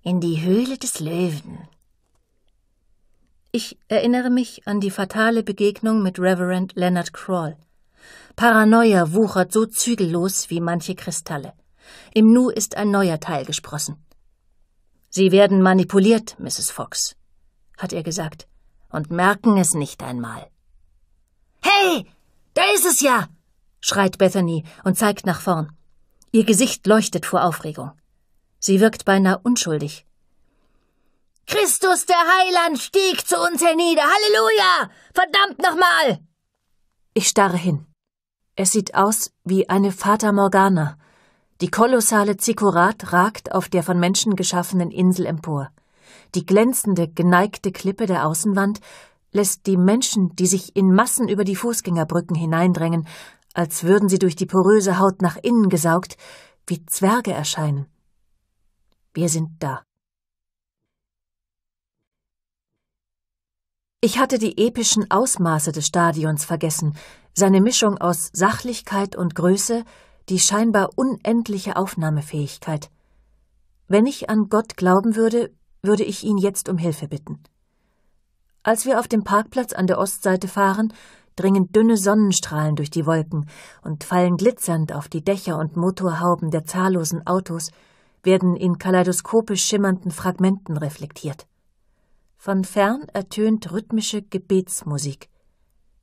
in die Höhle des Löwen. Ich erinnere mich an die fatale Begegnung mit Reverend Leonard Crawl. Paranoia wuchert so zügellos wie manche Kristalle. Im Nu ist ein neuer Teil gesprossen. Sie werden manipuliert, Mrs. Fox, hat er gesagt und merken es nicht einmal. Hey, da ist es ja! schreit Bethany und zeigt nach vorn. Ihr Gesicht leuchtet vor Aufregung. Sie wirkt beinahe unschuldig. Christus der Heiland stieg zu uns hernieder. Halleluja! Verdammt nochmal! Ich starre hin. Es sieht aus wie eine Fata Morgana. Die kolossale Zikorat ragt auf der von Menschen geschaffenen Insel empor. Die glänzende, geneigte Klippe der Außenwand lässt die Menschen, die sich in Massen über die Fußgängerbrücken hineindrängen, als würden sie durch die poröse Haut nach innen gesaugt, wie Zwerge erscheinen. Wir sind da. Ich hatte die epischen Ausmaße des Stadions vergessen, seine Mischung aus Sachlichkeit und Größe, die scheinbar unendliche Aufnahmefähigkeit. Wenn ich an Gott glauben würde, würde ich ihn jetzt um Hilfe bitten. Als wir auf dem Parkplatz an der Ostseite fahren, dringen dünne Sonnenstrahlen durch die Wolken und fallen glitzernd auf die Dächer und Motorhauben der zahllosen Autos, werden in kaleidoskopisch schimmernden Fragmenten reflektiert. Von fern ertönt rhythmische Gebetsmusik.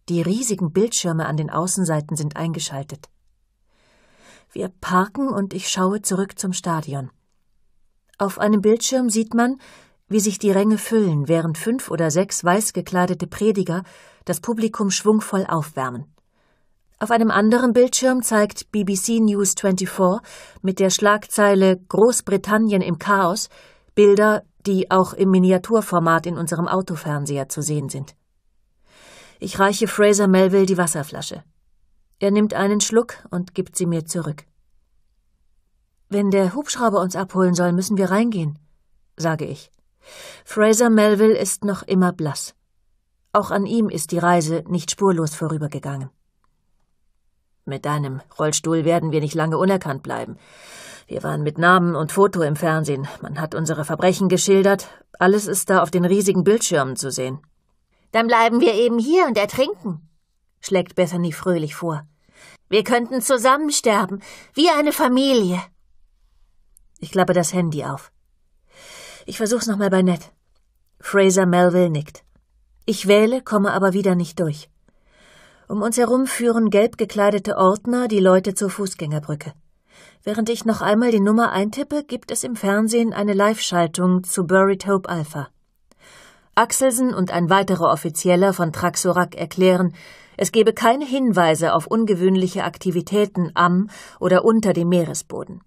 Die riesigen Bildschirme an den Außenseiten sind eingeschaltet. Wir parken und ich schaue zurück zum Stadion. Auf einem Bildschirm sieht man, wie sich die Ränge füllen, während fünf oder sechs weiß gekleidete Prediger das Publikum schwungvoll aufwärmen. Auf einem anderen Bildschirm zeigt BBC News 24 mit der Schlagzeile Großbritannien im Chaos Bilder, die auch im Miniaturformat in unserem Autofernseher zu sehen sind. Ich reiche Fraser Melville die Wasserflasche. Er nimmt einen Schluck und gibt sie mir zurück. Wenn der Hubschrauber uns abholen soll, müssen wir reingehen, sage ich. Fraser Melville ist noch immer blass. Auch an ihm ist die Reise nicht spurlos vorübergegangen. Mit deinem Rollstuhl werden wir nicht lange unerkannt bleiben. Wir waren mit Namen und Foto im Fernsehen. Man hat unsere Verbrechen geschildert. Alles ist da auf den riesigen Bildschirmen zu sehen. Dann bleiben wir eben hier und ertrinken, schlägt Bethany fröhlich vor. Wir könnten zusammen sterben, wie eine Familie. Ich klappe das Handy auf. Ich versuch's nochmal bei Ned. Fraser Melville nickt. Ich wähle, komme aber wieder nicht durch. Um uns herum führen gelb gekleidete Ordner die Leute zur Fußgängerbrücke. Während ich noch einmal die Nummer eintippe, gibt es im Fernsehen eine Live-Schaltung zu Buried Hope Alpha. Axelsen und ein weiterer Offizieller von Traxorak erklären, es gebe keine Hinweise auf ungewöhnliche Aktivitäten am oder unter dem Meeresboden.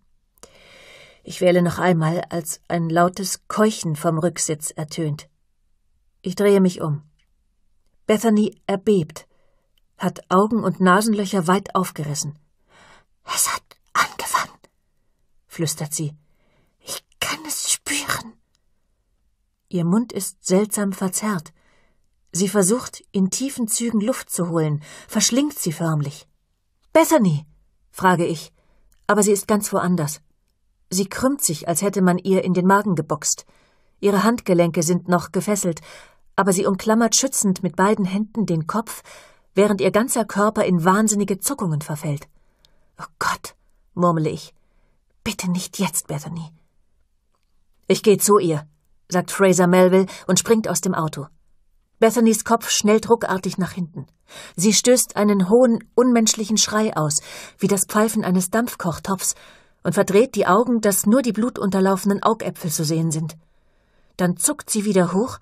Ich wähle noch einmal, als ein lautes Keuchen vom Rücksitz ertönt. Ich drehe mich um. Bethany erbebt, hat Augen und Nasenlöcher weit aufgerissen. Es hat angefangen, flüstert sie. Ich kann es spüren. Ihr Mund ist seltsam verzerrt. Sie versucht, in tiefen Zügen Luft zu holen, verschlingt sie förmlich. Bethany, frage ich, aber sie ist ganz woanders. Sie krümmt sich, als hätte man ihr in den Magen geboxt. Ihre Handgelenke sind noch gefesselt, aber sie umklammert schützend mit beiden Händen den Kopf, während ihr ganzer Körper in wahnsinnige Zuckungen verfällt. Oh Gott, murmle ich. Bitte nicht jetzt, Bethany. Ich gehe zu ihr, sagt Fraser Melville und springt aus dem Auto. Bethanys Kopf schnellt ruckartig nach hinten. Sie stößt einen hohen, unmenschlichen Schrei aus, wie das Pfeifen eines Dampfkochtopfs, und verdreht die Augen, dass nur die blutunterlaufenen Augäpfel zu sehen sind. Dann zuckt sie wieder hoch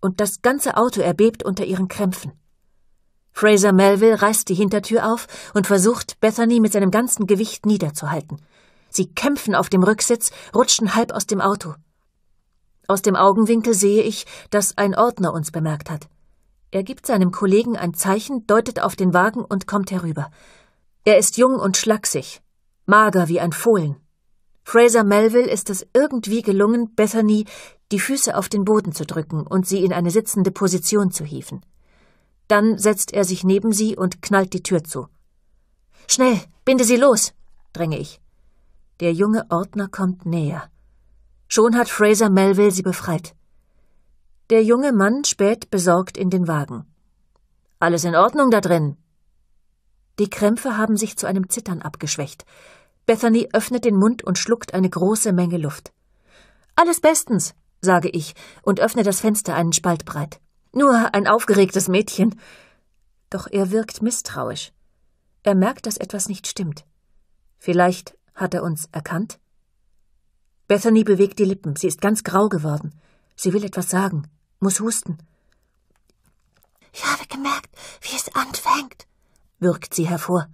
und das ganze Auto erbebt unter ihren Krämpfen. Fraser Melville reißt die Hintertür auf und versucht, Bethany mit seinem ganzen Gewicht niederzuhalten. Sie kämpfen auf dem Rücksitz, rutschen halb aus dem Auto. Aus dem Augenwinkel sehe ich, dass ein Ordner uns bemerkt hat. Er gibt seinem Kollegen ein Zeichen, deutet auf den Wagen und kommt herüber. Er ist jung und schlaksig, mager wie ein Fohlen. Fraser Melville ist es irgendwie gelungen, Bethany die Füße auf den Boden zu drücken und sie in eine sitzende Position zu hieven. Dann setzt er sich neben sie und knallt die Tür zu. Schnell, binde sie los, dränge ich. Der junge Ordner kommt näher. Schon hat Fraser Melville sie befreit. Der junge Mann späht besorgt in den Wagen. Alles in Ordnung da drin? Die Krämpfe haben sich zu einem Zittern abgeschwächt. Bethany öffnet den Mund und schluckt eine große Menge Luft. Alles bestens, sage ich und öffne das Fenster einen Spalt breit. Nur ein aufgeregtes Mädchen. Doch er wirkt misstrauisch. Er merkt, dass etwas nicht stimmt. Vielleicht hat er uns erkannt? Bethany bewegt die Lippen. Sie ist ganz grau geworden. Sie will etwas sagen, muss husten. Ich habe gemerkt, wie es anfängt, wirkt sie hervor.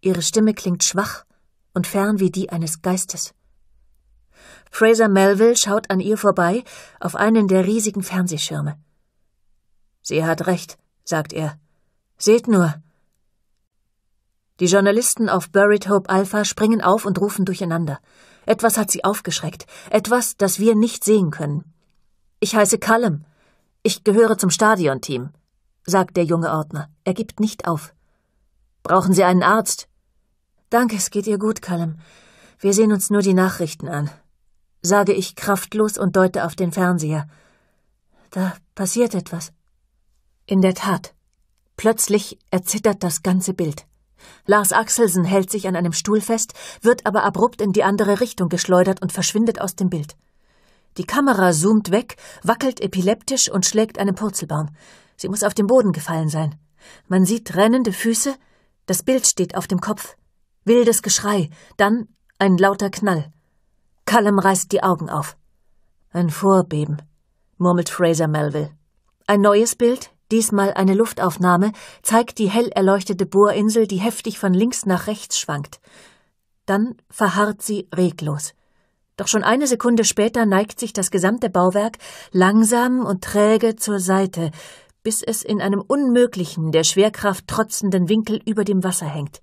Ihre Stimme klingt schwach und fern wie die eines Geistes. Fraser Melville schaut an ihr vorbei auf einen der riesigen Fernsehschirme. Sie hat recht, sagt er. Seht nur. Die Journalisten auf Buried Hope Alpha springen auf und rufen durcheinander. Etwas hat sie aufgeschreckt, etwas, das wir nicht sehen können. Ich heiße Callum. Ich gehöre zum Stadionteam, sagt der junge Ordner. Er gibt nicht auf. Brauchen Sie einen Arzt? Danke, es geht ihr gut, Callum. Wir sehen uns nur die Nachrichten an, sage ich kraftlos und deute auf den Fernseher. Da passiert etwas. In der Tat. Plötzlich erzittert das ganze Bild. Lars Axelsen hält sich an einem Stuhl fest, wird aber abrupt in die andere Richtung geschleudert und verschwindet aus dem Bild. Die Kamera zoomt weg, wackelt epileptisch und schlägt einen Purzelbaum. Sie muss auf den Boden gefallen sein. Man sieht rennende Füße, das Bild steht auf dem Kopf. Wildes Geschrei, dann ein lauter Knall. Callum reißt die Augen auf. Ein Vorbeben, murmelt Fraser Melville. Ein neues Bild, diesmal eine Luftaufnahme, zeigt die hell erleuchtete Bohrinsel, die heftig von links nach rechts schwankt. Dann verharrt sie reglos. Doch schon eine Sekunde später neigt sich das gesamte Bauwerk langsam und träge zur Seite, bis es in einem unmöglichen, der Schwerkraft trotzenden Winkel über dem Wasser hängt.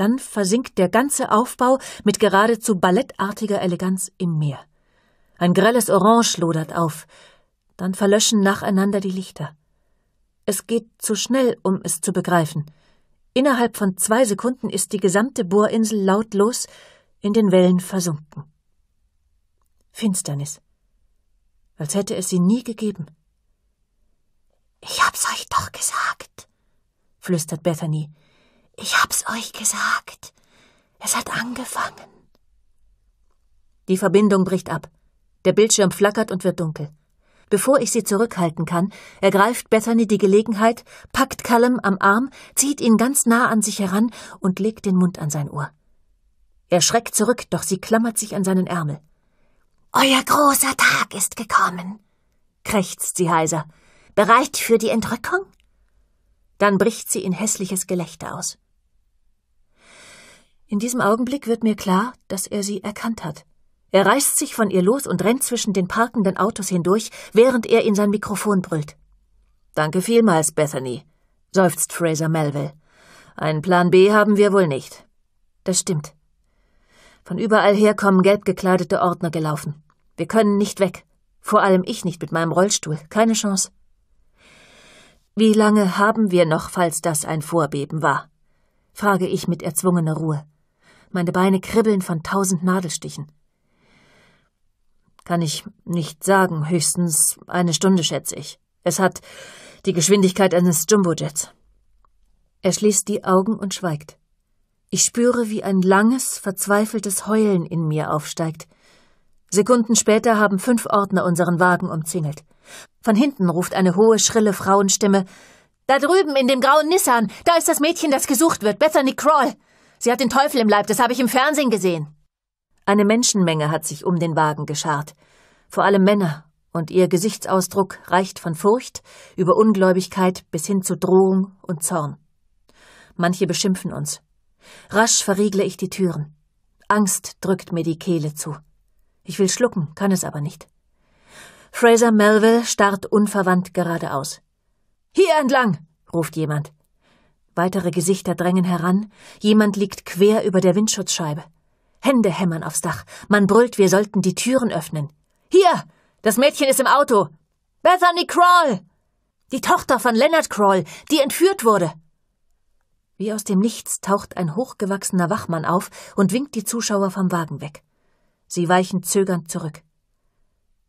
Dann versinkt der ganze Aufbau mit geradezu ballettartiger Eleganz im Meer. Ein grelles Orange lodert auf. Dann verlöschen nacheinander die Lichter. Es geht zu schnell, um es zu begreifen. Innerhalb von zwei Sekunden ist die gesamte Bohrinsel lautlos in den Wellen versunken. Finsternis. Als hätte es sie nie gegeben. Ich hab's euch doch gesagt, flüstert Bethany. Ich hab's euch gesagt. Es hat angefangen. Die Verbindung bricht ab. Der Bildschirm flackert und wird dunkel. Bevor ich sie zurückhalten kann, ergreift Bethany die Gelegenheit, packt Callum am Arm, zieht ihn ganz nah an sich heran und legt den Mund an sein Ohr. Er schreckt zurück, doch sie klammert sich an seinen Ärmel. Euer großer Tag ist gekommen, krächzt sie heiser. Bereit für die Entrückung? Dann bricht sie in hässliches Gelächter aus. In diesem Augenblick wird mir klar, dass er sie erkannt hat. Er reißt sich von ihr los und rennt zwischen den parkenden Autos hindurch, während er in sein Mikrofon brüllt. Danke vielmals, Bethany, seufzt Fraser Melville. Einen Plan B haben wir wohl nicht. Das stimmt. Von überall her kommen gelb gekleidete Ordner gelaufen. Wir können nicht weg. Vor allem ich nicht mit meinem Rollstuhl. Keine Chance. Wie lange haben wir noch, falls das ein Vorbeben war? frage ich mit erzwungener Ruhe meine Beine kribbeln von tausend Nadelstichen. Kann ich nicht sagen, höchstens eine Stunde, schätze ich. Es hat die Geschwindigkeit eines Jumbojets. Er schließt die Augen und schweigt. Ich spüre, wie ein langes, verzweifeltes Heulen in mir aufsteigt. Sekunden später haben fünf Ordner unseren Wagen umzingelt. Von hinten ruft eine hohe, schrille Frauenstimme Da drüben in dem grauen Nissan, da ist das Mädchen, das gesucht wird, Bethany Crawl. Sie hat den Teufel im Leib, das habe ich im Fernsehen gesehen. Eine Menschenmenge hat sich um den Wagen geschart, vor allem Männer, und ihr Gesichtsausdruck reicht von Furcht über Ungläubigkeit bis hin zu Drohung und Zorn. Manche beschimpfen uns. Rasch verriegle ich die Türen. Angst drückt mir die Kehle zu. Ich will schlucken, kann es aber nicht. Fraser Melville starrt unverwandt geradeaus. Hier entlang, ruft jemand. Weitere Gesichter drängen heran. Jemand liegt quer über der Windschutzscheibe. Hände hämmern aufs Dach. Man brüllt, wir sollten die Türen öffnen. Hier! Das Mädchen ist im Auto! Bethany Crawl! Die Tochter von Leonard Crawl, die entführt wurde! Wie aus dem Nichts taucht ein hochgewachsener Wachmann auf und winkt die Zuschauer vom Wagen weg. Sie weichen zögernd zurück.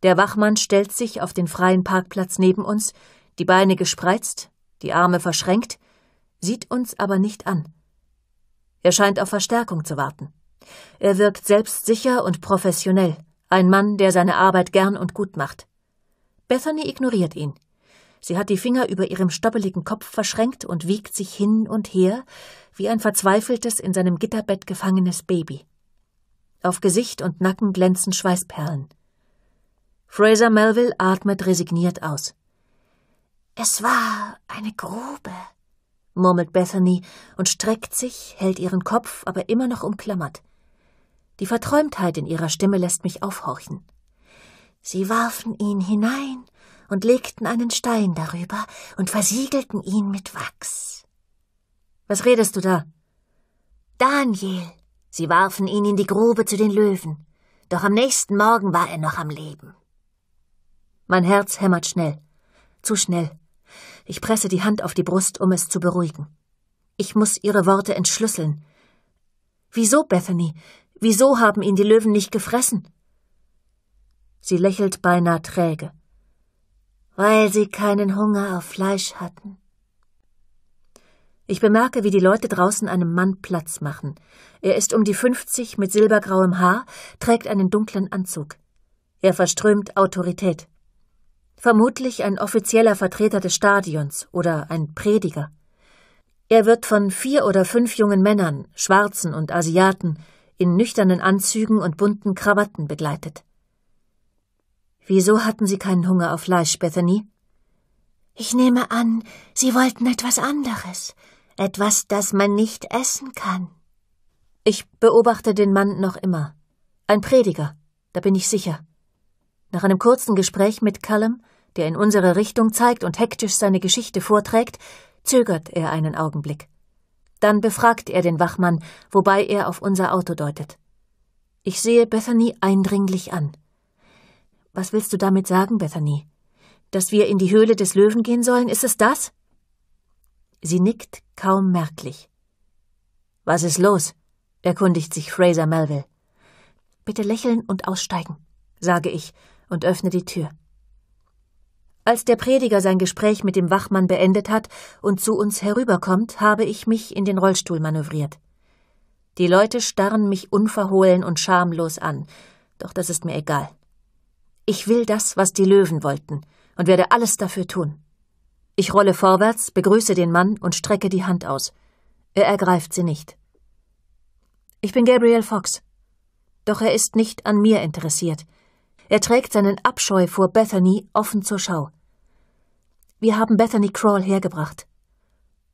Der Wachmann stellt sich auf den freien Parkplatz neben uns, die Beine gespreizt, die Arme verschränkt, sieht uns aber nicht an. Er scheint auf Verstärkung zu warten. Er wirkt selbstsicher und professionell, ein Mann, der seine Arbeit gern und gut macht. Bethany ignoriert ihn. Sie hat die Finger über ihrem stoppeligen Kopf verschränkt und wiegt sich hin und her, wie ein verzweifeltes, in seinem Gitterbett gefangenes Baby. Auf Gesicht und Nacken glänzen Schweißperlen. Fraser Melville atmet resigniert aus. Es war eine Grube, murmelt Bethany und streckt sich, hält ihren Kopf aber immer noch umklammert. Die Verträumtheit in ihrer Stimme lässt mich aufhorchen. Sie warfen ihn hinein und legten einen Stein darüber und versiegelten ihn mit Wachs. Was redest du da? Daniel. Sie warfen ihn in die Grube zu den Löwen. Doch am nächsten Morgen war er noch am Leben. Mein Herz hämmert schnell. Zu schnell. Ich presse die Hand auf die Brust, um es zu beruhigen. Ich muss ihre Worte entschlüsseln. Wieso, Bethany? Wieso haben ihn die Löwen nicht gefressen? Sie lächelt beinahe träge. Weil sie keinen Hunger auf Fleisch hatten. Ich bemerke, wie die Leute draußen einem Mann Platz machen. Er ist um die fünfzig mit silbergrauem Haar, trägt einen dunklen Anzug. Er verströmt Autorität vermutlich ein offizieller Vertreter des Stadions oder ein Prediger. Er wird von vier oder fünf jungen Männern, Schwarzen und Asiaten, in nüchternen Anzügen und bunten Krawatten begleitet. Wieso hatten Sie keinen Hunger auf Fleisch, Bethany? Ich nehme an, Sie wollten etwas anderes, etwas, das man nicht essen kann. Ich beobachte den Mann noch immer. Ein Prediger, da bin ich sicher. Nach einem kurzen Gespräch mit Callum der in unsere Richtung zeigt und hektisch seine Geschichte vorträgt, zögert er einen Augenblick. Dann befragt er den Wachmann, wobei er auf unser Auto deutet. Ich sehe Bethany eindringlich an. Was willst du damit sagen, Bethany? Dass wir in die Höhle des Löwen gehen sollen, ist es das? Sie nickt kaum merklich. Was ist los? erkundigt sich Fraser Melville. Bitte lächeln und aussteigen, sage ich und öffne die Tür. Als der Prediger sein Gespräch mit dem Wachmann beendet hat und zu uns herüberkommt, habe ich mich in den Rollstuhl manövriert. Die Leute starren mich unverhohlen und schamlos an, doch das ist mir egal. Ich will das, was die Löwen wollten, und werde alles dafür tun. Ich rolle vorwärts, begrüße den Mann und strecke die Hand aus. Er ergreift sie nicht. Ich bin Gabriel Fox. Doch er ist nicht an mir interessiert. Er trägt seinen Abscheu vor Bethany offen zur Schau. Wir haben Bethany Crawl hergebracht.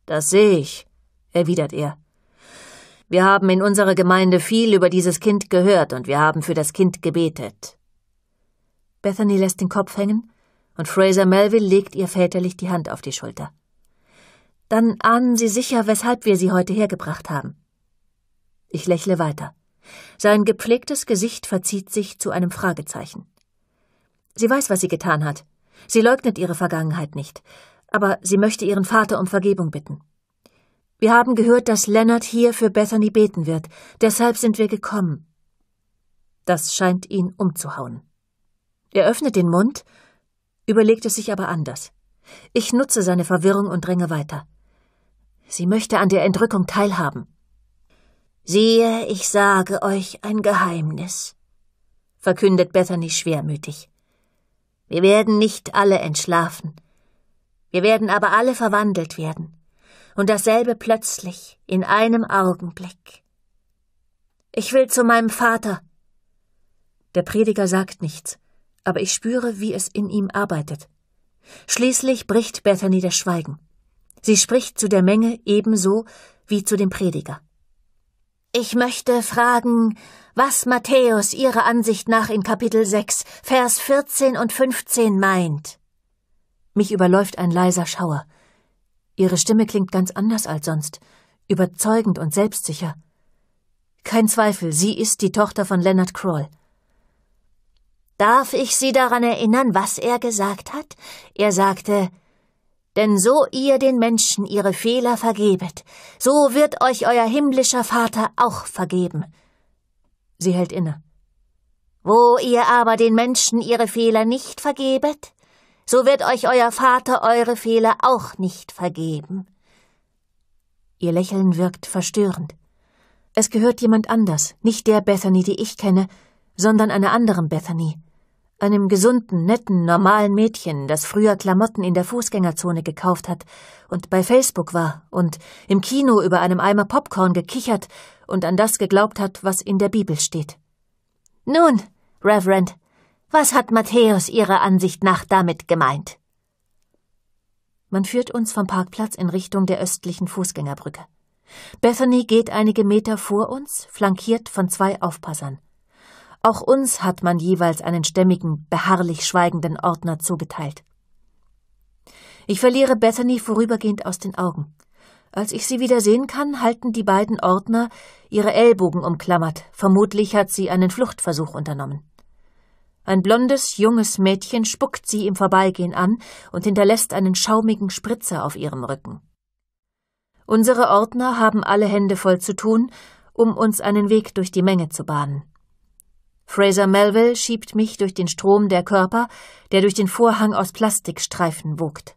Das sehe ich, erwidert er. Wir haben in unserer Gemeinde viel über dieses Kind gehört und wir haben für das Kind gebetet. Bethany lässt den Kopf hängen und Fraser Melville legt ihr väterlich die Hand auf die Schulter. Dann ahnen Sie sicher, weshalb wir Sie heute hergebracht haben. Ich lächle weiter. Sein gepflegtes Gesicht verzieht sich zu einem Fragezeichen. Sie weiß, was sie getan hat. Sie leugnet ihre Vergangenheit nicht, aber sie möchte ihren Vater um Vergebung bitten. Wir haben gehört, dass Lennart hier für Bethany beten wird, deshalb sind wir gekommen. Das scheint ihn umzuhauen. Er öffnet den Mund, überlegt es sich aber anders. Ich nutze seine Verwirrung und dränge weiter. Sie möchte an der Entrückung teilhaben. Siehe, ich sage euch ein Geheimnis, verkündet Bethany schwermütig. Wir werden nicht alle entschlafen. Wir werden aber alle verwandelt werden. Und dasselbe plötzlich, in einem Augenblick. Ich will zu meinem Vater. Der Prediger sagt nichts, aber ich spüre, wie es in ihm arbeitet. Schließlich bricht Bethany das Schweigen. Sie spricht zu der Menge ebenso wie zu dem Prediger. Ich möchte fragen, was Matthäus Ihrer Ansicht nach in Kapitel 6, Vers 14 und 15 meint. Mich überläuft ein leiser Schauer. Ihre Stimme klingt ganz anders als sonst, überzeugend und selbstsicher. Kein Zweifel, sie ist die Tochter von Leonard Kroll. Darf ich Sie daran erinnern, was er gesagt hat? Er sagte, denn so ihr den Menschen ihre Fehler vergebet, so wird euch euer himmlischer Vater auch vergeben. Sie hält inne. Wo ihr aber den Menschen ihre Fehler nicht vergebet, so wird euch euer Vater eure Fehler auch nicht vergeben. Ihr Lächeln wirkt verstörend. Es gehört jemand anders, nicht der Bethany, die ich kenne, sondern einer anderen Bethany, einem gesunden, netten, normalen Mädchen, das früher Klamotten in der Fußgängerzone gekauft hat und bei Facebook war und im Kino über einem Eimer Popcorn gekichert und an das geglaubt hat, was in der Bibel steht. Nun, Reverend, was hat Matthäus Ihrer Ansicht nach damit gemeint? Man führt uns vom Parkplatz in Richtung der östlichen Fußgängerbrücke. Bethany geht einige Meter vor uns, flankiert von zwei Aufpassern. Auch uns hat man jeweils einen stämmigen, beharrlich schweigenden Ordner zugeteilt. Ich verliere Bethany vorübergehend aus den Augen. Als ich sie wieder sehen kann, halten die beiden Ordner ihre Ellbogen umklammert. Vermutlich hat sie einen Fluchtversuch unternommen. Ein blondes, junges Mädchen spuckt sie im Vorbeigehen an und hinterlässt einen schaumigen Spritzer auf ihrem Rücken. Unsere Ordner haben alle Hände voll zu tun, um uns einen Weg durch die Menge zu bahnen. Fraser Melville schiebt mich durch den Strom der Körper, der durch den Vorhang aus Plastikstreifen wogt.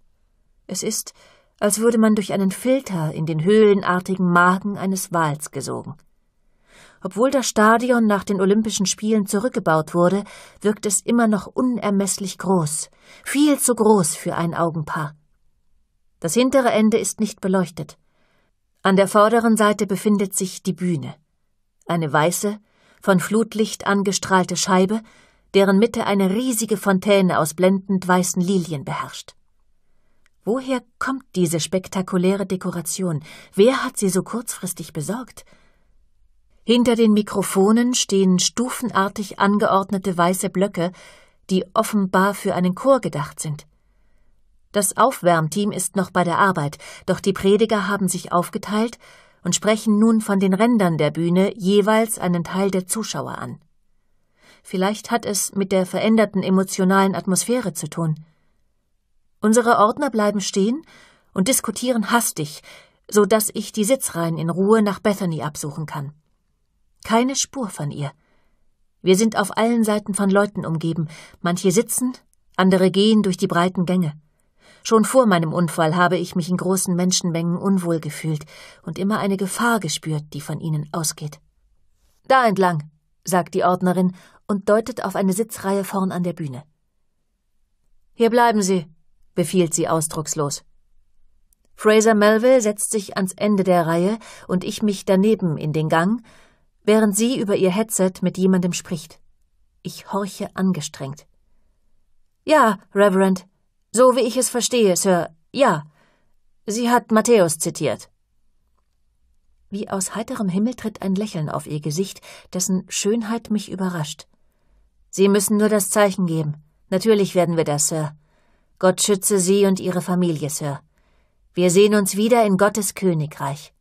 Es ist, als würde man durch einen Filter in den höhlenartigen Magen eines Wals gesogen. Obwohl das Stadion nach den Olympischen Spielen zurückgebaut wurde, wirkt es immer noch unermesslich groß, viel zu groß für ein Augenpaar. Das hintere Ende ist nicht beleuchtet. An der vorderen Seite befindet sich die Bühne. Eine weiße, von Flutlicht angestrahlte Scheibe, deren Mitte eine riesige Fontäne aus blendend weißen Lilien beherrscht. Woher kommt diese spektakuläre Dekoration? Wer hat sie so kurzfristig besorgt? Hinter den Mikrofonen stehen stufenartig angeordnete weiße Blöcke, die offenbar für einen Chor gedacht sind. Das Aufwärmteam ist noch bei der Arbeit, doch die Prediger haben sich aufgeteilt und sprechen nun von den Rändern der Bühne jeweils einen Teil der Zuschauer an. Vielleicht hat es mit der veränderten emotionalen Atmosphäre zu tun. Unsere Ordner bleiben stehen und diskutieren hastig, so dass ich die Sitzreihen in Ruhe nach Bethany absuchen kann. Keine Spur von ihr. Wir sind auf allen Seiten von Leuten umgeben. Manche sitzen, andere gehen durch die breiten Gänge. Schon vor meinem Unfall habe ich mich in großen Menschenmengen unwohl gefühlt und immer eine Gefahr gespürt, die von ihnen ausgeht. Da entlang, sagt die Ordnerin und deutet auf eine Sitzreihe vorn an der Bühne. Hier bleiben Sie, befiehlt sie ausdruckslos. Fraser Melville setzt sich ans Ende der Reihe und ich mich daneben in den Gang, während sie über ihr Headset mit jemandem spricht. Ich horche angestrengt. Ja, Reverend, so wie ich es verstehe, Sir, ja. Sie hat Matthäus zitiert. Wie aus heiterem Himmel tritt ein Lächeln auf ihr Gesicht, dessen Schönheit mich überrascht. Sie müssen nur das Zeichen geben. Natürlich werden wir das, Sir. Gott schütze Sie und Ihre Familie, Sir. Wir sehen uns wieder in Gottes Königreich.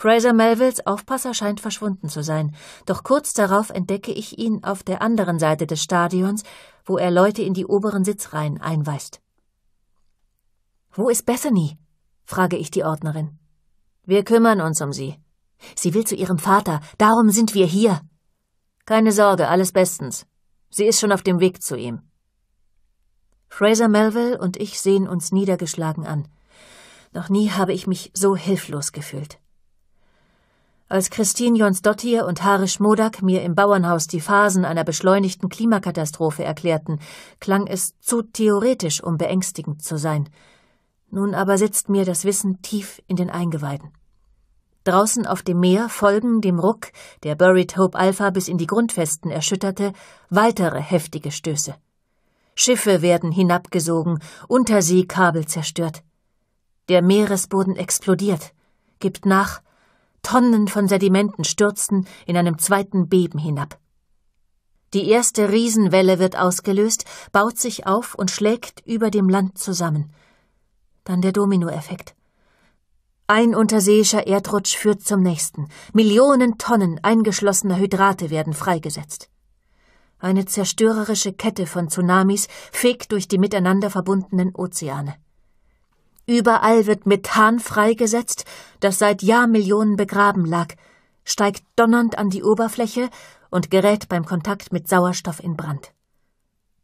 Fraser Melvilles Aufpasser scheint verschwunden zu sein, doch kurz darauf entdecke ich ihn auf der anderen Seite des Stadions, wo er Leute in die oberen Sitzreihen einweist. Wo ist Bethany? frage ich die Ordnerin. Wir kümmern uns um sie. Sie will zu ihrem Vater, darum sind wir hier. Keine Sorge, alles bestens. Sie ist schon auf dem Weg zu ihm. Fraser Melville und ich sehen uns niedergeschlagen an. Noch nie habe ich mich so hilflos gefühlt. Als Christine Jonsdottir und Harish Modak mir im Bauernhaus die Phasen einer beschleunigten Klimakatastrophe erklärten, klang es zu theoretisch, um beängstigend zu sein. Nun aber sitzt mir das Wissen tief in den Eingeweiden. Draußen auf dem Meer folgen dem Ruck, der Buried Hope Alpha bis in die Grundfesten erschütterte, weitere heftige Stöße. Schiffe werden hinabgesogen, Unterseekabel zerstört. Der Meeresboden explodiert, gibt nach Tonnen von Sedimenten stürzten in einem zweiten Beben hinab. Die erste Riesenwelle wird ausgelöst, baut sich auf und schlägt über dem Land zusammen. Dann der Dominoeffekt. Ein unterseeischer Erdrutsch führt zum nächsten. Millionen Tonnen eingeschlossener Hydrate werden freigesetzt. Eine zerstörerische Kette von Tsunamis fegt durch die miteinander verbundenen Ozeane. Überall wird Methan freigesetzt, das seit Jahrmillionen begraben lag, steigt donnernd an die Oberfläche und gerät beim Kontakt mit Sauerstoff in Brand.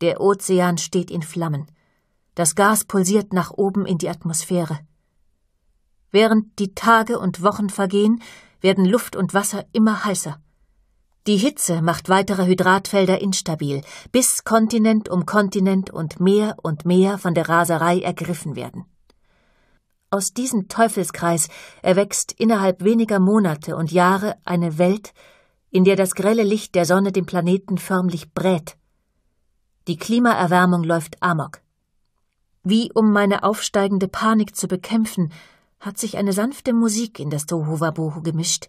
Der Ozean steht in Flammen. Das Gas pulsiert nach oben in die Atmosphäre. Während die Tage und Wochen vergehen, werden Luft und Wasser immer heißer. Die Hitze macht weitere Hydratfelder instabil, bis Kontinent um Kontinent und Meer und Meer von der Raserei ergriffen werden. Aus diesem Teufelskreis erwächst innerhalb weniger Monate und Jahre eine Welt, in der das grelle Licht der Sonne den Planeten förmlich brät. Die Klimaerwärmung läuft amok. Wie um meine aufsteigende Panik zu bekämpfen, hat sich eine sanfte Musik in das Tohuwabohu gemischt,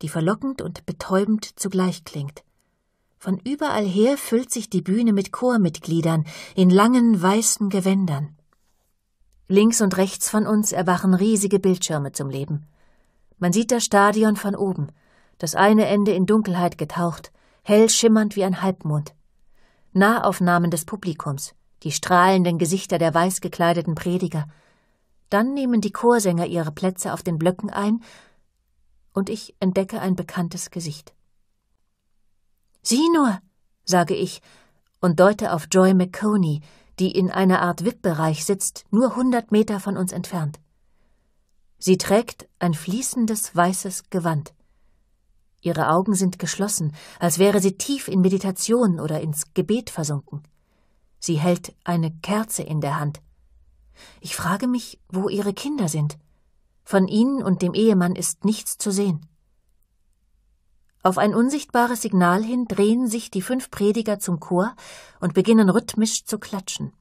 die verlockend und betäubend zugleich klingt. Von überall her füllt sich die Bühne mit Chormitgliedern in langen weißen Gewändern. Links und rechts von uns erwachen riesige Bildschirme zum Leben. Man sieht das Stadion von oben, das eine Ende in Dunkelheit getaucht, hell schimmernd wie ein Halbmond. Nahaufnahmen des Publikums, die strahlenden Gesichter der weiß gekleideten Prediger. Dann nehmen die Chorsänger ihre Plätze auf den Blöcken ein, und ich entdecke ein bekanntes Gesicht. Sieh nur, sage ich und deute auf Joy McConey, die in einer Art vip sitzt, nur hundert Meter von uns entfernt. Sie trägt ein fließendes weißes Gewand. Ihre Augen sind geschlossen, als wäre sie tief in Meditation oder ins Gebet versunken. Sie hält eine Kerze in der Hand. Ich frage mich, wo ihre Kinder sind. Von ihnen und dem Ehemann ist nichts zu sehen. Auf ein unsichtbares Signal hin drehen sich die fünf Prediger zum Chor und beginnen rhythmisch zu klatschen.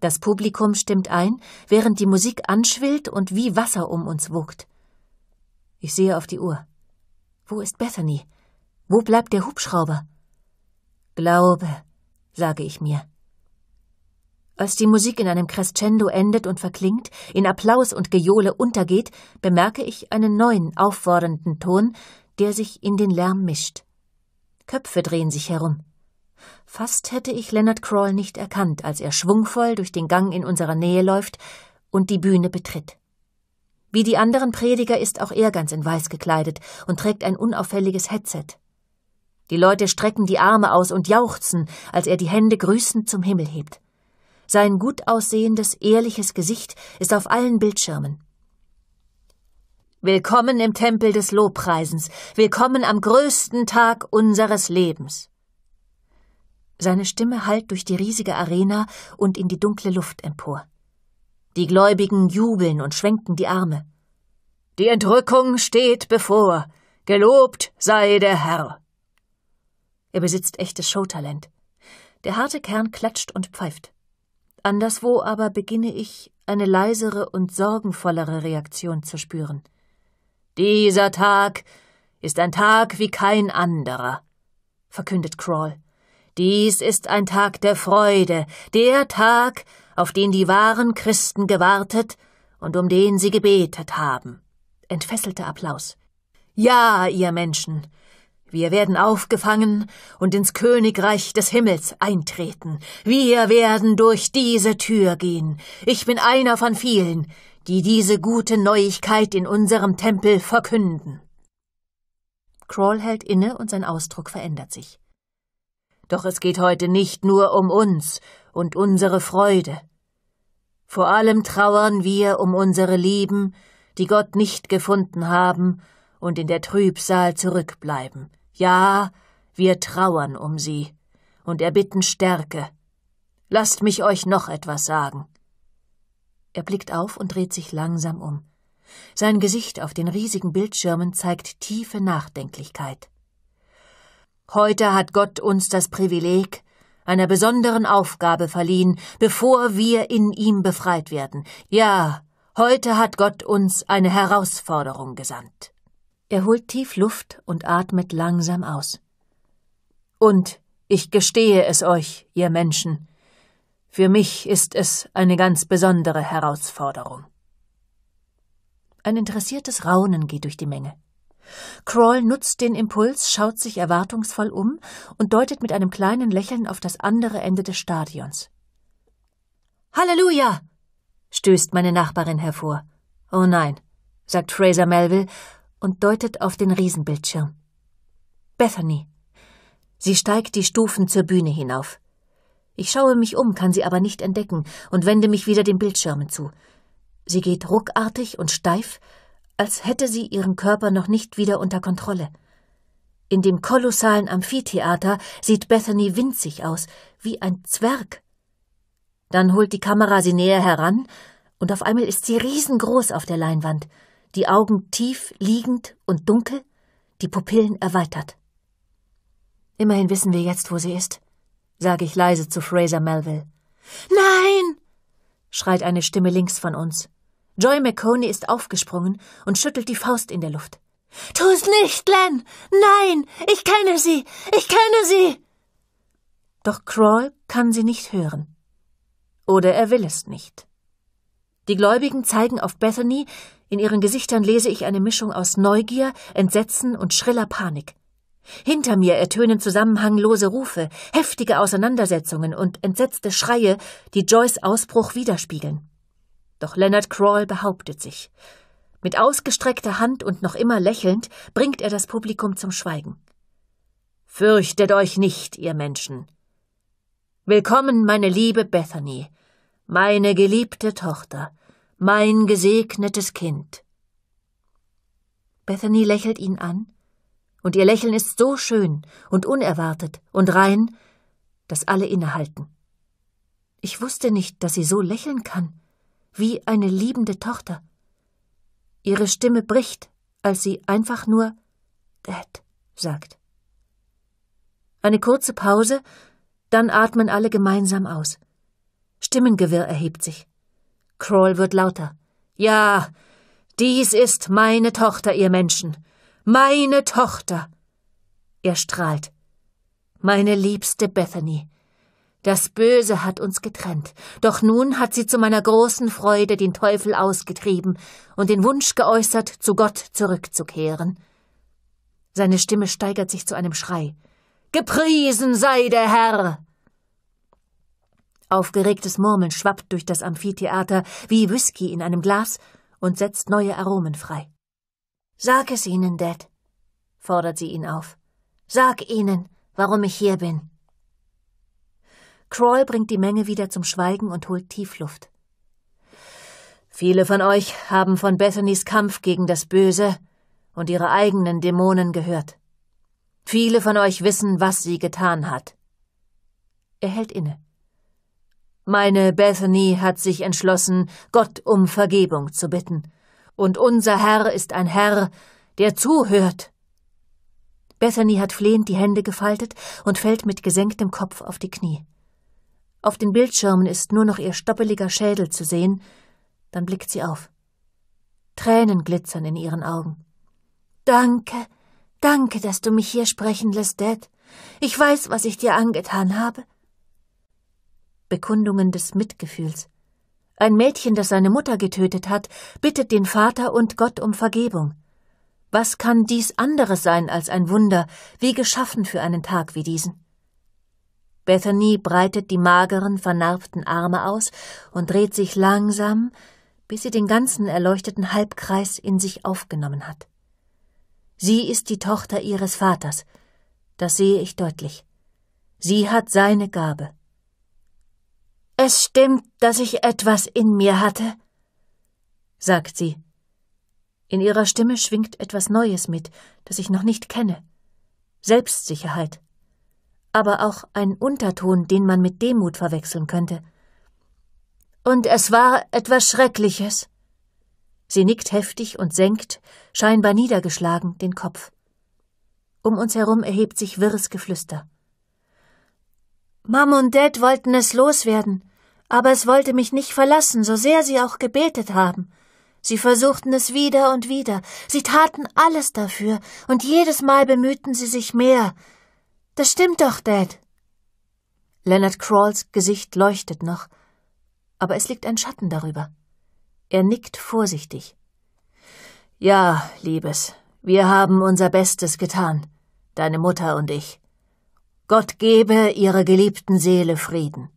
Das Publikum stimmt ein, während die Musik anschwillt und wie Wasser um uns wogt. Ich sehe auf die Uhr. Wo ist Bethany? Wo bleibt der Hubschrauber? Glaube, sage ich mir. Als die Musik in einem Crescendo endet und verklingt, in Applaus und Gejohle untergeht, bemerke ich einen neuen, auffordernden Ton, der sich in den Lärm mischt. Köpfe drehen sich herum. Fast hätte ich Leonard Crawl nicht erkannt, als er schwungvoll durch den Gang in unserer Nähe läuft und die Bühne betritt. Wie die anderen Prediger ist auch er ganz in Weiß gekleidet und trägt ein unauffälliges Headset. Die Leute strecken die Arme aus und jauchzen, als er die Hände grüßend zum Himmel hebt. Sein gut aussehendes, ehrliches Gesicht ist auf allen Bildschirmen. Willkommen im Tempel des Lobpreisens, willkommen am größten Tag unseres Lebens. Seine Stimme hallt durch die riesige Arena und in die dunkle Luft empor. Die Gläubigen jubeln und schwenken die Arme. Die Entrückung steht bevor. Gelobt sei der Herr. Er besitzt echtes Showtalent. Der harte Kern klatscht und pfeift. Anderswo aber beginne ich, eine leisere und sorgenvollere Reaktion zu spüren. Dieser Tag ist ein Tag wie kein anderer, verkündet Crawl. Dies ist ein Tag der Freude, der Tag, auf den die wahren Christen gewartet und um den sie gebetet haben. Entfesselter Applaus. Ja, ihr Menschen, wir werden aufgefangen und ins Königreich des Himmels eintreten. Wir werden durch diese Tür gehen. Ich bin einer von vielen, die diese gute Neuigkeit in unserem Tempel verkünden. Crawl hält inne und sein Ausdruck verändert sich. Doch es geht heute nicht nur um uns und unsere Freude. Vor allem trauern wir um unsere Lieben, die Gott nicht gefunden haben und in der Trübsal zurückbleiben. Ja, wir trauern um sie und erbitten Stärke. Lasst mich euch noch etwas sagen. Er blickt auf und dreht sich langsam um. Sein Gesicht auf den riesigen Bildschirmen zeigt tiefe Nachdenklichkeit. Heute hat Gott uns das Privileg einer besonderen Aufgabe verliehen, bevor wir in ihm befreit werden. Ja, heute hat Gott uns eine Herausforderung gesandt. Er holt tief Luft und atmet langsam aus. Und ich gestehe es euch, ihr Menschen, für mich ist es eine ganz besondere Herausforderung. Ein interessiertes Raunen geht durch die Menge. Crawl nutzt den Impuls, schaut sich erwartungsvoll um und deutet mit einem kleinen Lächeln auf das andere Ende des Stadions. Halleluja! stößt meine Nachbarin hervor. Oh nein, sagt Fraser Melville und deutet auf den Riesenbildschirm. Bethany. Sie steigt die Stufen zur Bühne hinauf. Ich schaue mich um, kann sie aber nicht entdecken und wende mich wieder den Bildschirmen zu. Sie geht ruckartig und steif, als hätte sie ihren Körper noch nicht wieder unter Kontrolle. In dem kolossalen Amphitheater sieht Bethany winzig aus, wie ein Zwerg. Dann holt die Kamera sie näher heran, und auf einmal ist sie riesengroß auf der Leinwand, die Augen tief, liegend und dunkel, die Pupillen erweitert. Immerhin wissen wir jetzt, wo sie ist sage ich leise zu Fraser Melville. Nein! schreit eine Stimme links von uns. Joy McConey ist aufgesprungen und schüttelt die Faust in der Luft. Tu's nicht, Len! Nein! Ich kenne sie! Ich kenne sie! Doch Crawl kann sie nicht hören. Oder er will es nicht. Die Gläubigen zeigen auf Bethany, in ihren Gesichtern lese ich eine Mischung aus Neugier, Entsetzen und schriller Panik. Hinter mir ertönen zusammenhanglose Rufe, heftige Auseinandersetzungen und entsetzte Schreie, die Joyce Ausbruch widerspiegeln. Doch Leonard Crawl behauptet sich. Mit ausgestreckter Hand und noch immer lächelnd bringt er das Publikum zum Schweigen. Fürchtet euch nicht, ihr Menschen. Willkommen, meine liebe Bethany, meine geliebte Tochter, mein gesegnetes Kind. Bethany lächelt ihn an und ihr Lächeln ist so schön und unerwartet und rein, dass alle innehalten. Ich wusste nicht, dass sie so lächeln kann, wie eine liebende Tochter. Ihre Stimme bricht, als sie einfach nur Dad sagt. Eine kurze Pause, dann atmen alle gemeinsam aus. Stimmengewirr erhebt sich. Crawl wird lauter. Ja, dies ist meine Tochter, ihr Menschen. Meine Tochter! Er strahlt. Meine liebste Bethany. Das Böse hat uns getrennt, doch nun hat sie zu meiner großen Freude den Teufel ausgetrieben und den Wunsch geäußert, zu Gott zurückzukehren. Seine Stimme steigert sich zu einem Schrei. Gepriesen sei der Herr! Aufgeregtes Murmeln schwappt durch das Amphitheater wie Whisky in einem Glas und setzt neue Aromen frei. Sag es ihnen, Dad, fordert sie ihn auf. Sag ihnen, warum ich hier bin. Crawl bringt die Menge wieder zum Schweigen und holt Tiefluft. Viele von euch haben von Bethanys Kampf gegen das Böse und ihre eigenen Dämonen gehört. Viele von euch wissen, was sie getan hat. Er hält inne. Meine Bethany hat sich entschlossen, Gott um Vergebung zu bitten und unser Herr ist ein Herr, der zuhört. Bethany hat flehend die Hände gefaltet und fällt mit gesenktem Kopf auf die Knie. Auf den Bildschirmen ist nur noch ihr stoppeliger Schädel zu sehen, dann blickt sie auf. Tränen glitzern in ihren Augen. Danke, danke, dass du mich hier sprechen lässt, Dad. Ich weiß, was ich dir angetan habe. Bekundungen des Mitgefühls. Ein Mädchen, das seine Mutter getötet hat, bittet den Vater und Gott um Vergebung. Was kann dies anderes sein als ein Wunder, wie geschaffen für einen Tag wie diesen? Bethany breitet die mageren, vernarbten Arme aus und dreht sich langsam, bis sie den ganzen erleuchteten Halbkreis in sich aufgenommen hat. Sie ist die Tochter ihres Vaters, das sehe ich deutlich. Sie hat seine Gabe. Es stimmt, dass ich etwas in mir hatte, sagt sie. In ihrer Stimme schwingt etwas Neues mit, das ich noch nicht kenne. Selbstsicherheit. Aber auch ein Unterton, den man mit Demut verwechseln könnte. Und es war etwas Schreckliches. Sie nickt heftig und senkt, scheinbar niedergeschlagen, den Kopf. Um uns herum erhebt sich wirres Geflüster. Mom und Dad wollten es loswerden aber es wollte mich nicht verlassen, so sehr sie auch gebetet haben. Sie versuchten es wieder und wieder, sie taten alles dafür, und jedes Mal bemühten sie sich mehr. Das stimmt doch, Dad. Leonard Crawls Gesicht leuchtet noch, aber es liegt ein Schatten darüber. Er nickt vorsichtig. Ja, Liebes, wir haben unser Bestes getan, deine Mutter und ich. Gott gebe ihrer geliebten Seele Frieden.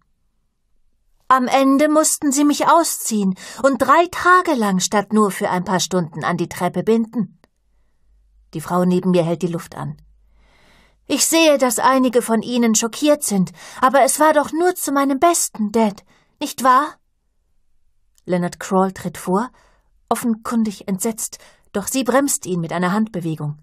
Am Ende mussten sie mich ausziehen und drei Tage lang statt nur für ein paar Stunden an die Treppe binden. Die Frau neben mir hält die Luft an. Ich sehe, dass einige von Ihnen schockiert sind, aber es war doch nur zu meinem Besten, Dad, nicht wahr? Leonard Crawl tritt vor, offenkundig entsetzt, doch sie bremst ihn mit einer Handbewegung.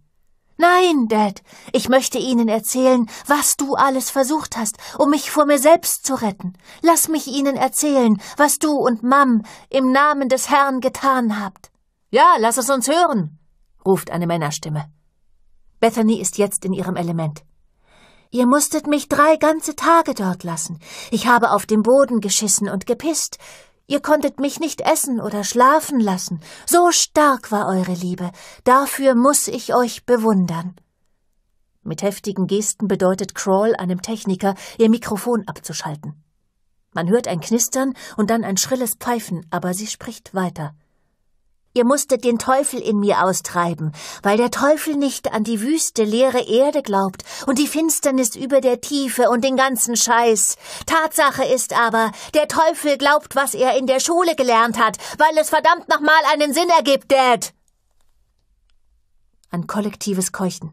Nein, Dad, ich möchte Ihnen erzählen, was du alles versucht hast, um mich vor mir selbst zu retten. Lass mich Ihnen erzählen, was du und Mom im Namen des Herrn getan habt. Ja, lass es uns hören, ruft eine Männerstimme. Bethany ist jetzt in ihrem Element. Ihr musstet mich drei ganze Tage dort lassen. Ich habe auf dem Boden geschissen und gepisst. Ihr konntet mich nicht essen oder schlafen lassen, so stark war eure Liebe, dafür muss ich euch bewundern. Mit heftigen Gesten bedeutet Crawl einem Techniker, ihr Mikrofon abzuschalten. Man hört ein Knistern und dann ein schrilles Pfeifen, aber sie spricht weiter. Ihr musstet den Teufel in mir austreiben, weil der Teufel nicht an die wüste, leere Erde glaubt und die Finsternis über der Tiefe und den ganzen Scheiß. Tatsache ist aber, der Teufel glaubt, was er in der Schule gelernt hat, weil es verdammt nochmal einen Sinn ergibt, Dad! Ein kollektives Keuchen.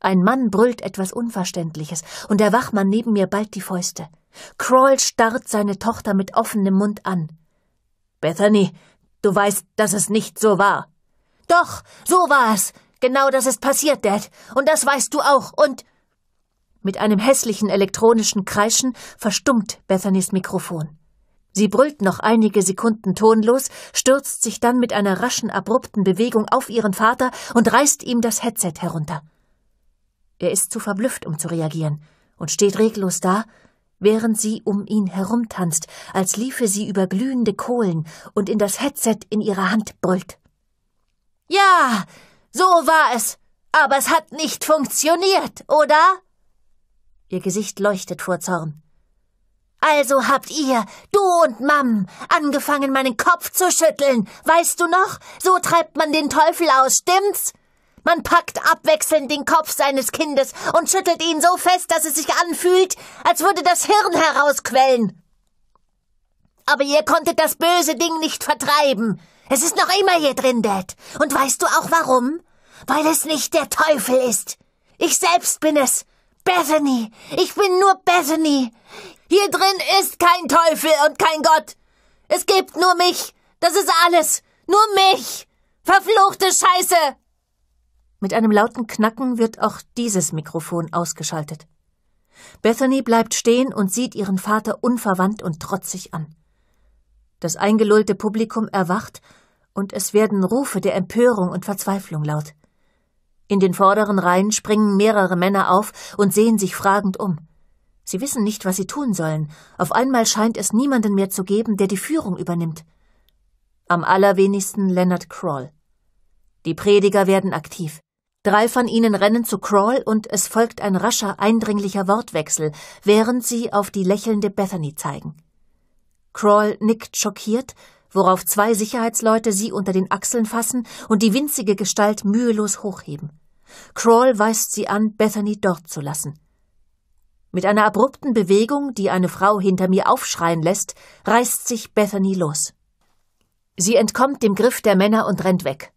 Ein Mann brüllt etwas Unverständliches und der Wachmann neben mir ballt die Fäuste. Crawl starrt seine Tochter mit offenem Mund an. Bethany, Du weißt, dass es nicht so war. Doch, so war es. Genau das ist passiert, Dad. Und das weißt du auch. Und. Mit einem hässlichen elektronischen Kreischen verstummt Bethany's Mikrofon. Sie brüllt noch einige Sekunden tonlos, stürzt sich dann mit einer raschen, abrupten Bewegung auf ihren Vater und reißt ihm das Headset herunter. Er ist zu verblüfft, um zu reagieren, und steht reglos da, während sie um ihn herumtanzt, als liefe sie über glühende Kohlen und in das Headset in ihrer Hand brüllt. Ja, so war es, aber es hat nicht funktioniert, oder? Ihr Gesicht leuchtet vor Zorn. Also habt ihr, du und Mam, angefangen, meinen Kopf zu schütteln. Weißt du noch? So treibt man den Teufel aus, stimmt's? Man packt abwechselnd den Kopf seines Kindes und schüttelt ihn so fest, dass es sich anfühlt, als würde das Hirn herausquellen. Aber ihr konntet das böse Ding nicht vertreiben. Es ist noch immer hier drin, Dad. Und weißt du auch warum? Weil es nicht der Teufel ist. Ich selbst bin es. Bethany. Ich bin nur Bethany. Hier drin ist kein Teufel und kein Gott. Es gibt nur mich. Das ist alles. Nur mich. Verfluchte Scheiße. Mit einem lauten Knacken wird auch dieses Mikrofon ausgeschaltet. Bethany bleibt stehen und sieht ihren Vater unverwandt und trotzig an. Das eingelullte Publikum erwacht und es werden Rufe der Empörung und Verzweiflung laut. In den vorderen Reihen springen mehrere Männer auf und sehen sich fragend um. Sie wissen nicht, was sie tun sollen. Auf einmal scheint es niemanden mehr zu geben, der die Führung übernimmt. Am allerwenigsten Leonard Crawl. Die Prediger werden aktiv. Drei von ihnen rennen zu Crawl und es folgt ein rascher, eindringlicher Wortwechsel, während sie auf die lächelnde Bethany zeigen. Crawl nickt schockiert, worauf zwei Sicherheitsleute sie unter den Achseln fassen und die winzige Gestalt mühelos hochheben. Crawl weist sie an, Bethany dort zu lassen. Mit einer abrupten Bewegung, die eine Frau hinter mir aufschreien lässt, reißt sich Bethany los. Sie entkommt dem Griff der Männer und rennt weg.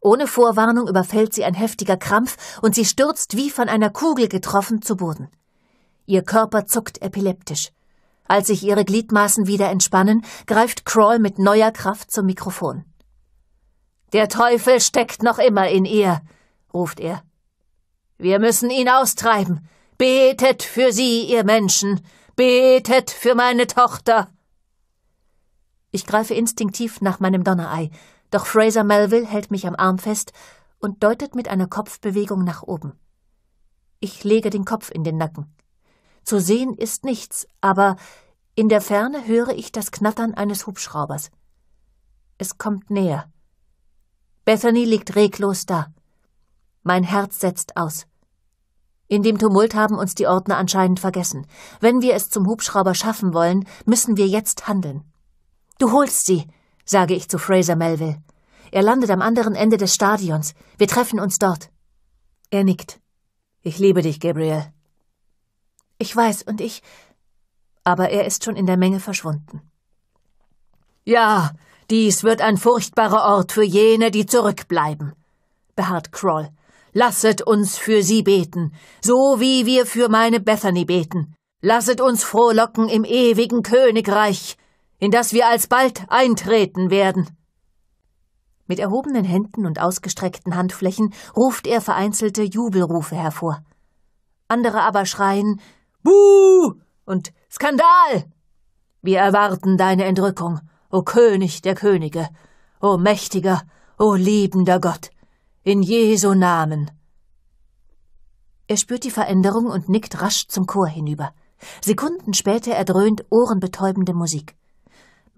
Ohne Vorwarnung überfällt sie ein heftiger Krampf und sie stürzt wie von einer Kugel getroffen zu Boden. Ihr Körper zuckt epileptisch. Als sich ihre Gliedmaßen wieder entspannen, greift Crawl mit neuer Kraft zum Mikrofon. Der Teufel steckt noch immer in ihr, ruft er. Wir müssen ihn austreiben. Betet für sie, ihr Menschen. Betet für meine Tochter. Ich greife instinktiv nach meinem Donnerei, doch Fraser Melville hält mich am Arm fest und deutet mit einer Kopfbewegung nach oben. Ich lege den Kopf in den Nacken. Zu sehen ist nichts, aber in der Ferne höre ich das Knattern eines Hubschraubers. Es kommt näher. Bethany liegt reglos da. Mein Herz setzt aus. In dem Tumult haben uns die Ordner anscheinend vergessen. Wenn wir es zum Hubschrauber schaffen wollen, müssen wir jetzt handeln. Du holst sie, sage ich zu Fraser Melville. Er landet am anderen Ende des Stadions. Wir treffen uns dort. Er nickt. Ich liebe dich, Gabriel. Ich weiß, und ich. Aber er ist schon in der Menge verschwunden. Ja, dies wird ein furchtbarer Ort für jene, die zurückbleiben, beharrt Kroll. Lasset uns für sie beten, so wie wir für meine Bethany beten. Lasset uns frohlocken im ewigen Königreich, in das wir alsbald eintreten werden. Mit erhobenen Händen und ausgestreckten Handflächen ruft er vereinzelte Jubelrufe hervor. Andere aber schreien Buh und Skandal. Wir erwarten deine Entrückung, o König der Könige, o mächtiger, o liebender Gott, in Jesu Namen. Er spürt die Veränderung und nickt rasch zum Chor hinüber. Sekunden später erdröhnt ohrenbetäubende Musik.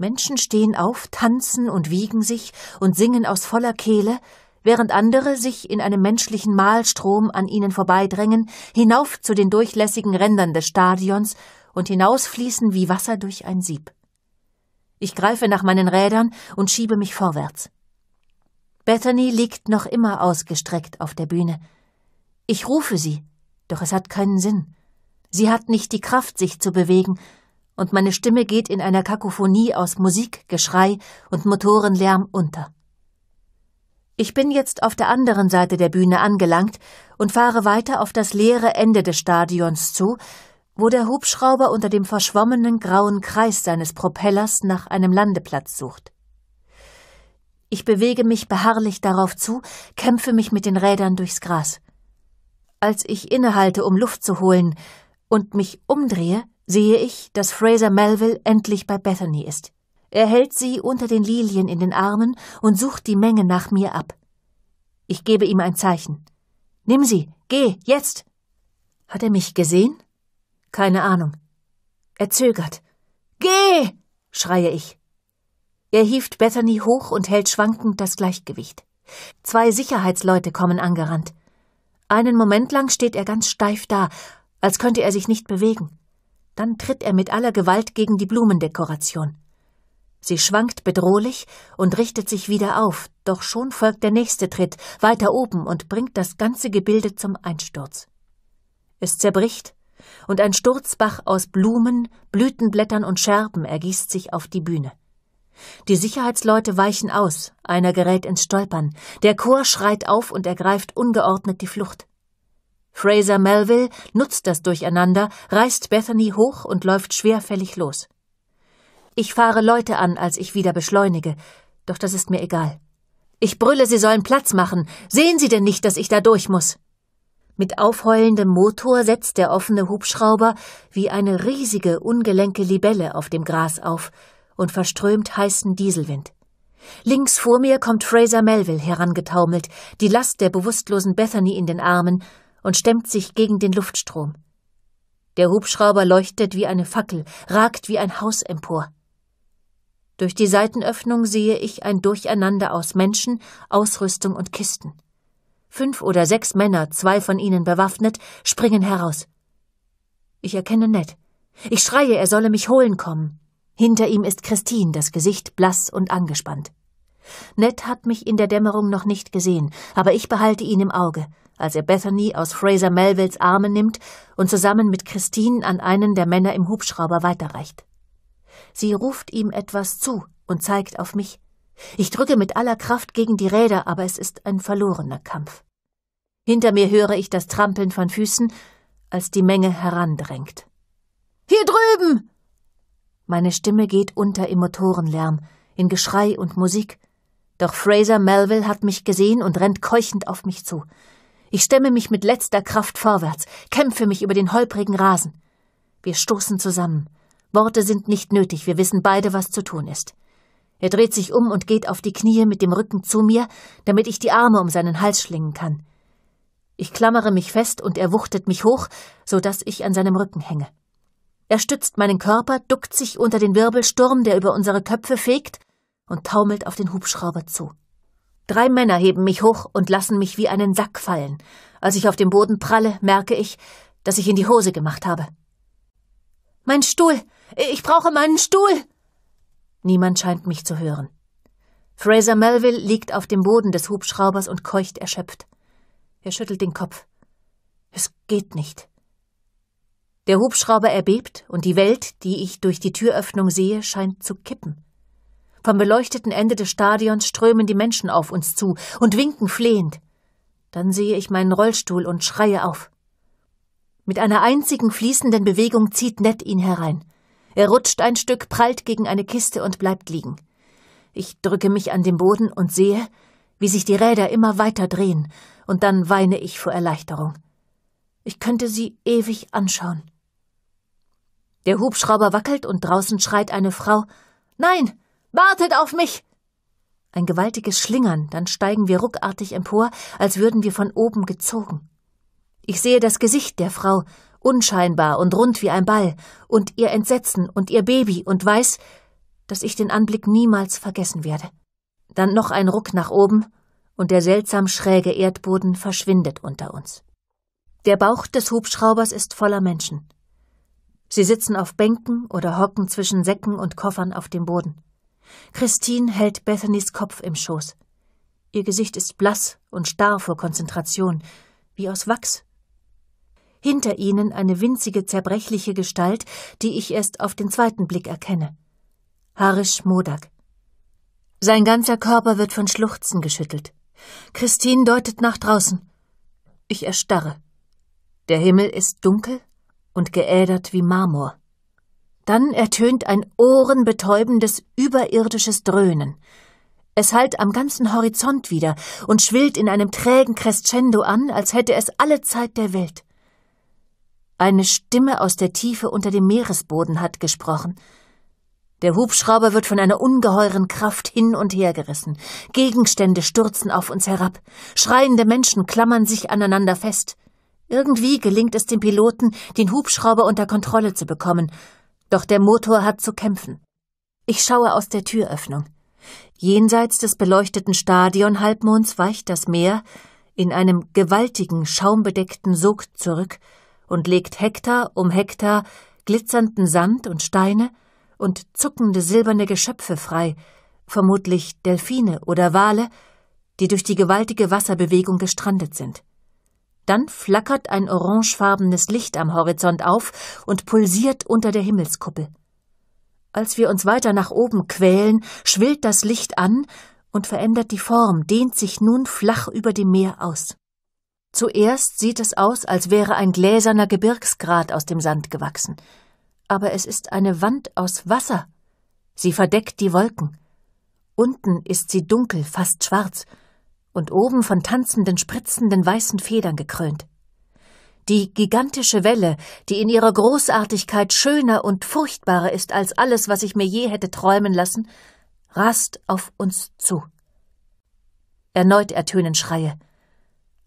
Menschen stehen auf, tanzen und wiegen sich und singen aus voller Kehle, während andere sich in einem menschlichen Mahlstrom an ihnen vorbeidrängen, hinauf zu den durchlässigen Rändern des Stadions und hinausfließen wie Wasser durch ein Sieb. Ich greife nach meinen Rädern und schiebe mich vorwärts. Bethany liegt noch immer ausgestreckt auf der Bühne. Ich rufe sie, doch es hat keinen Sinn. Sie hat nicht die Kraft, sich zu bewegen, und meine Stimme geht in einer Kakophonie aus Musik, Geschrei und Motorenlärm unter. Ich bin jetzt auf der anderen Seite der Bühne angelangt und fahre weiter auf das leere Ende des Stadions zu, wo der Hubschrauber unter dem verschwommenen grauen Kreis seines Propellers nach einem Landeplatz sucht. Ich bewege mich beharrlich darauf zu, kämpfe mich mit den Rädern durchs Gras. Als ich innehalte, um Luft zu holen, und mich umdrehe, sehe ich, dass Fraser Melville endlich bei Bethany ist. Er hält sie unter den Lilien in den Armen und sucht die Menge nach mir ab. Ich gebe ihm ein Zeichen. Nimm sie, geh, jetzt. Hat er mich gesehen? Keine Ahnung. Er zögert. Geh! schreie ich. Er hieft Bethany hoch und hält schwankend das Gleichgewicht. Zwei Sicherheitsleute kommen angerannt. Einen Moment lang steht er ganz steif da, als könnte er sich nicht bewegen. Dann tritt er mit aller Gewalt gegen die Blumendekoration. Sie schwankt bedrohlich und richtet sich wieder auf, doch schon folgt der nächste Tritt, weiter oben und bringt das ganze Gebilde zum Einsturz. Es zerbricht, und ein Sturzbach aus Blumen, Blütenblättern und Scherben ergießt sich auf die Bühne. Die Sicherheitsleute weichen aus, einer gerät ins Stolpern, der Chor schreit auf und ergreift ungeordnet die Flucht. Fraser Melville nutzt das Durcheinander, reißt Bethany hoch und läuft schwerfällig los. Ich fahre Leute an, als ich wieder beschleunige, doch das ist mir egal. Ich brülle, sie sollen Platz machen. Sehen Sie denn nicht, dass ich da durch muss? Mit aufheulendem Motor setzt der offene Hubschrauber wie eine riesige, ungelenke Libelle auf dem Gras auf und verströmt heißen Dieselwind. Links vor mir kommt Fraser Melville herangetaumelt, die Last der bewusstlosen Bethany in den Armen und stemmt sich gegen den Luftstrom. Der Hubschrauber leuchtet wie eine Fackel, ragt wie ein Haus empor. Durch die Seitenöffnung sehe ich ein Durcheinander aus Menschen, Ausrüstung und Kisten. Fünf oder sechs Männer, zwei von ihnen bewaffnet, springen heraus. Ich erkenne Ned. Ich schreie, er solle mich holen kommen. Hinter ihm ist Christine, das Gesicht blass und angespannt. Ned hat mich in der Dämmerung noch nicht gesehen, aber ich behalte ihn im Auge, als er Bethany aus Fraser Melvilles Arme nimmt und zusammen mit Christine an einen der Männer im Hubschrauber weiterreicht. Sie ruft ihm etwas zu und zeigt auf mich. Ich drücke mit aller Kraft gegen die Räder, aber es ist ein verlorener Kampf. Hinter mir höre ich das Trampeln von Füßen, als die Menge herandrängt. Hier drüben! Meine Stimme geht unter im Motorenlärm, in Geschrei und Musik. Doch Fraser Melville hat mich gesehen und rennt keuchend auf mich zu. Ich stemme mich mit letzter Kraft vorwärts, kämpfe mich über den holprigen Rasen. Wir stoßen zusammen. Worte sind nicht nötig, wir wissen beide, was zu tun ist. Er dreht sich um und geht auf die Knie mit dem Rücken zu mir, damit ich die Arme um seinen Hals schlingen kann. Ich klammere mich fest und er wuchtet mich hoch, so dass ich an seinem Rücken hänge. Er stützt meinen Körper, duckt sich unter den Wirbelsturm, der über unsere Köpfe fegt, und taumelt auf den Hubschrauber zu. Drei Männer heben mich hoch und lassen mich wie einen Sack fallen. Als ich auf dem Boden pralle, merke ich, dass ich in die Hose gemacht habe. Mein Stuhl. Ich brauche meinen Stuhl. Niemand scheint mich zu hören. Fraser Melville liegt auf dem Boden des Hubschraubers und keucht erschöpft. Er schüttelt den Kopf. Es geht nicht. Der Hubschrauber erbebt und die Welt, die ich durch die Türöffnung sehe, scheint zu kippen. Vom beleuchteten Ende des Stadions strömen die Menschen auf uns zu und winken flehend. Dann sehe ich meinen Rollstuhl und schreie auf. Mit einer einzigen fließenden Bewegung zieht Ned ihn herein. Er rutscht ein Stück, prallt gegen eine Kiste und bleibt liegen. Ich drücke mich an den Boden und sehe, wie sich die Räder immer weiter drehen, und dann weine ich vor Erleichterung. Ich könnte sie ewig anschauen. Der Hubschrauber wackelt und draußen schreit eine Frau Nein, Wartet auf mich! Ein gewaltiges Schlingern, dann steigen wir ruckartig empor, als würden wir von oben gezogen. Ich sehe das Gesicht der Frau, unscheinbar und rund wie ein Ball, und ihr Entsetzen und ihr Baby und weiß, dass ich den Anblick niemals vergessen werde. Dann noch ein Ruck nach oben, und der seltsam schräge Erdboden verschwindet unter uns. Der Bauch des Hubschraubers ist voller Menschen. Sie sitzen auf Bänken oder hocken zwischen Säcken und Koffern auf dem Boden. Christine hält Bethany's Kopf im Schoß. Ihr Gesicht ist blass und starr vor Konzentration, wie aus Wachs. Hinter ihnen eine winzige, zerbrechliche Gestalt, die ich erst auf den zweiten Blick erkenne. Harish Modak. Sein ganzer Körper wird von Schluchzen geschüttelt. Christine deutet nach draußen. Ich erstarre. Der Himmel ist dunkel und geädert wie Marmor. Dann ertönt ein ohrenbetäubendes, überirdisches Dröhnen. Es hallt am ganzen Horizont wieder und schwillt in einem trägen Crescendo an, als hätte es alle Zeit der Welt. Eine Stimme aus der Tiefe unter dem Meeresboden hat gesprochen. Der Hubschrauber wird von einer ungeheuren Kraft hin und her gerissen. Gegenstände stürzen auf uns herab. Schreiende Menschen klammern sich aneinander fest. Irgendwie gelingt es dem Piloten, den Hubschrauber unter Kontrolle zu bekommen, doch der Motor hat zu kämpfen. Ich schaue aus der Türöffnung. Jenseits des beleuchteten Stadionhalbmonds weicht das Meer in einem gewaltigen, schaumbedeckten Sog zurück und legt Hektar um Hektar glitzernden Sand und Steine und zuckende silberne Geschöpfe frei, vermutlich Delfine oder Wale, die durch die gewaltige Wasserbewegung gestrandet sind. Dann flackert ein orangefarbenes Licht am Horizont auf und pulsiert unter der Himmelskuppel. Als wir uns weiter nach oben quälen, schwillt das Licht an und verändert die Form, dehnt sich nun flach über dem Meer aus. Zuerst sieht es aus, als wäre ein gläserner Gebirgsgrat aus dem Sand gewachsen. Aber es ist eine Wand aus Wasser. Sie verdeckt die Wolken. Unten ist sie dunkel, fast schwarz, und oben von tanzenden, spritzenden weißen Federn gekrönt. Die gigantische Welle, die in ihrer Großartigkeit schöner und furchtbarer ist als alles, was ich mir je hätte träumen lassen, rast auf uns zu. Erneut ertönen Schreie.